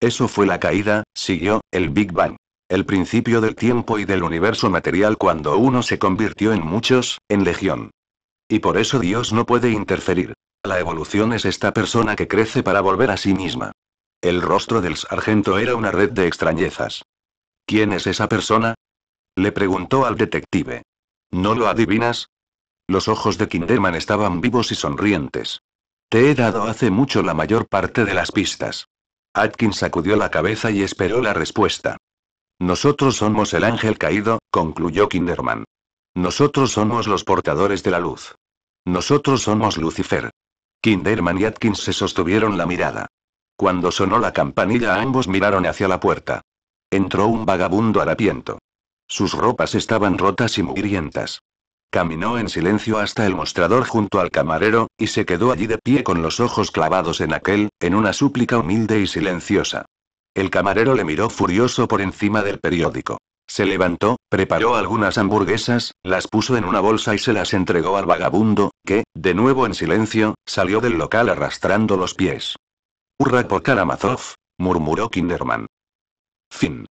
Eso fue la caída, siguió, el Big Bang. El principio del tiempo y del universo material cuando uno se convirtió en muchos, en legión. Y por eso Dios no puede interferir. La evolución es esta persona que crece para volver a sí misma. El rostro del sargento era una red de extrañezas. ¿Quién es esa persona? Le preguntó al detective. ¿No lo adivinas? Los ojos de Kinderman estaban vivos y sonrientes. Te he dado hace mucho la mayor parte de las pistas. Atkins sacudió la cabeza y esperó la respuesta. Nosotros somos el ángel caído, concluyó Kinderman. Nosotros somos los portadores de la luz. Nosotros somos Lucifer. Kinderman y Atkins se sostuvieron la mirada. Cuando sonó la campanilla ambos miraron hacia la puerta. Entró un vagabundo harapiento. Sus ropas estaban rotas y mugrientas. Caminó en silencio hasta el mostrador junto al camarero, y se quedó allí de pie con los ojos clavados en aquel, en una súplica humilde y silenciosa. El camarero le miró furioso por encima del periódico. Se levantó, preparó algunas hamburguesas, las puso en una bolsa y se las entregó al vagabundo, que, de nuevo en silencio, salió del local arrastrando los pies. Hurra por Karamazov, murmuró Kinderman. Fin.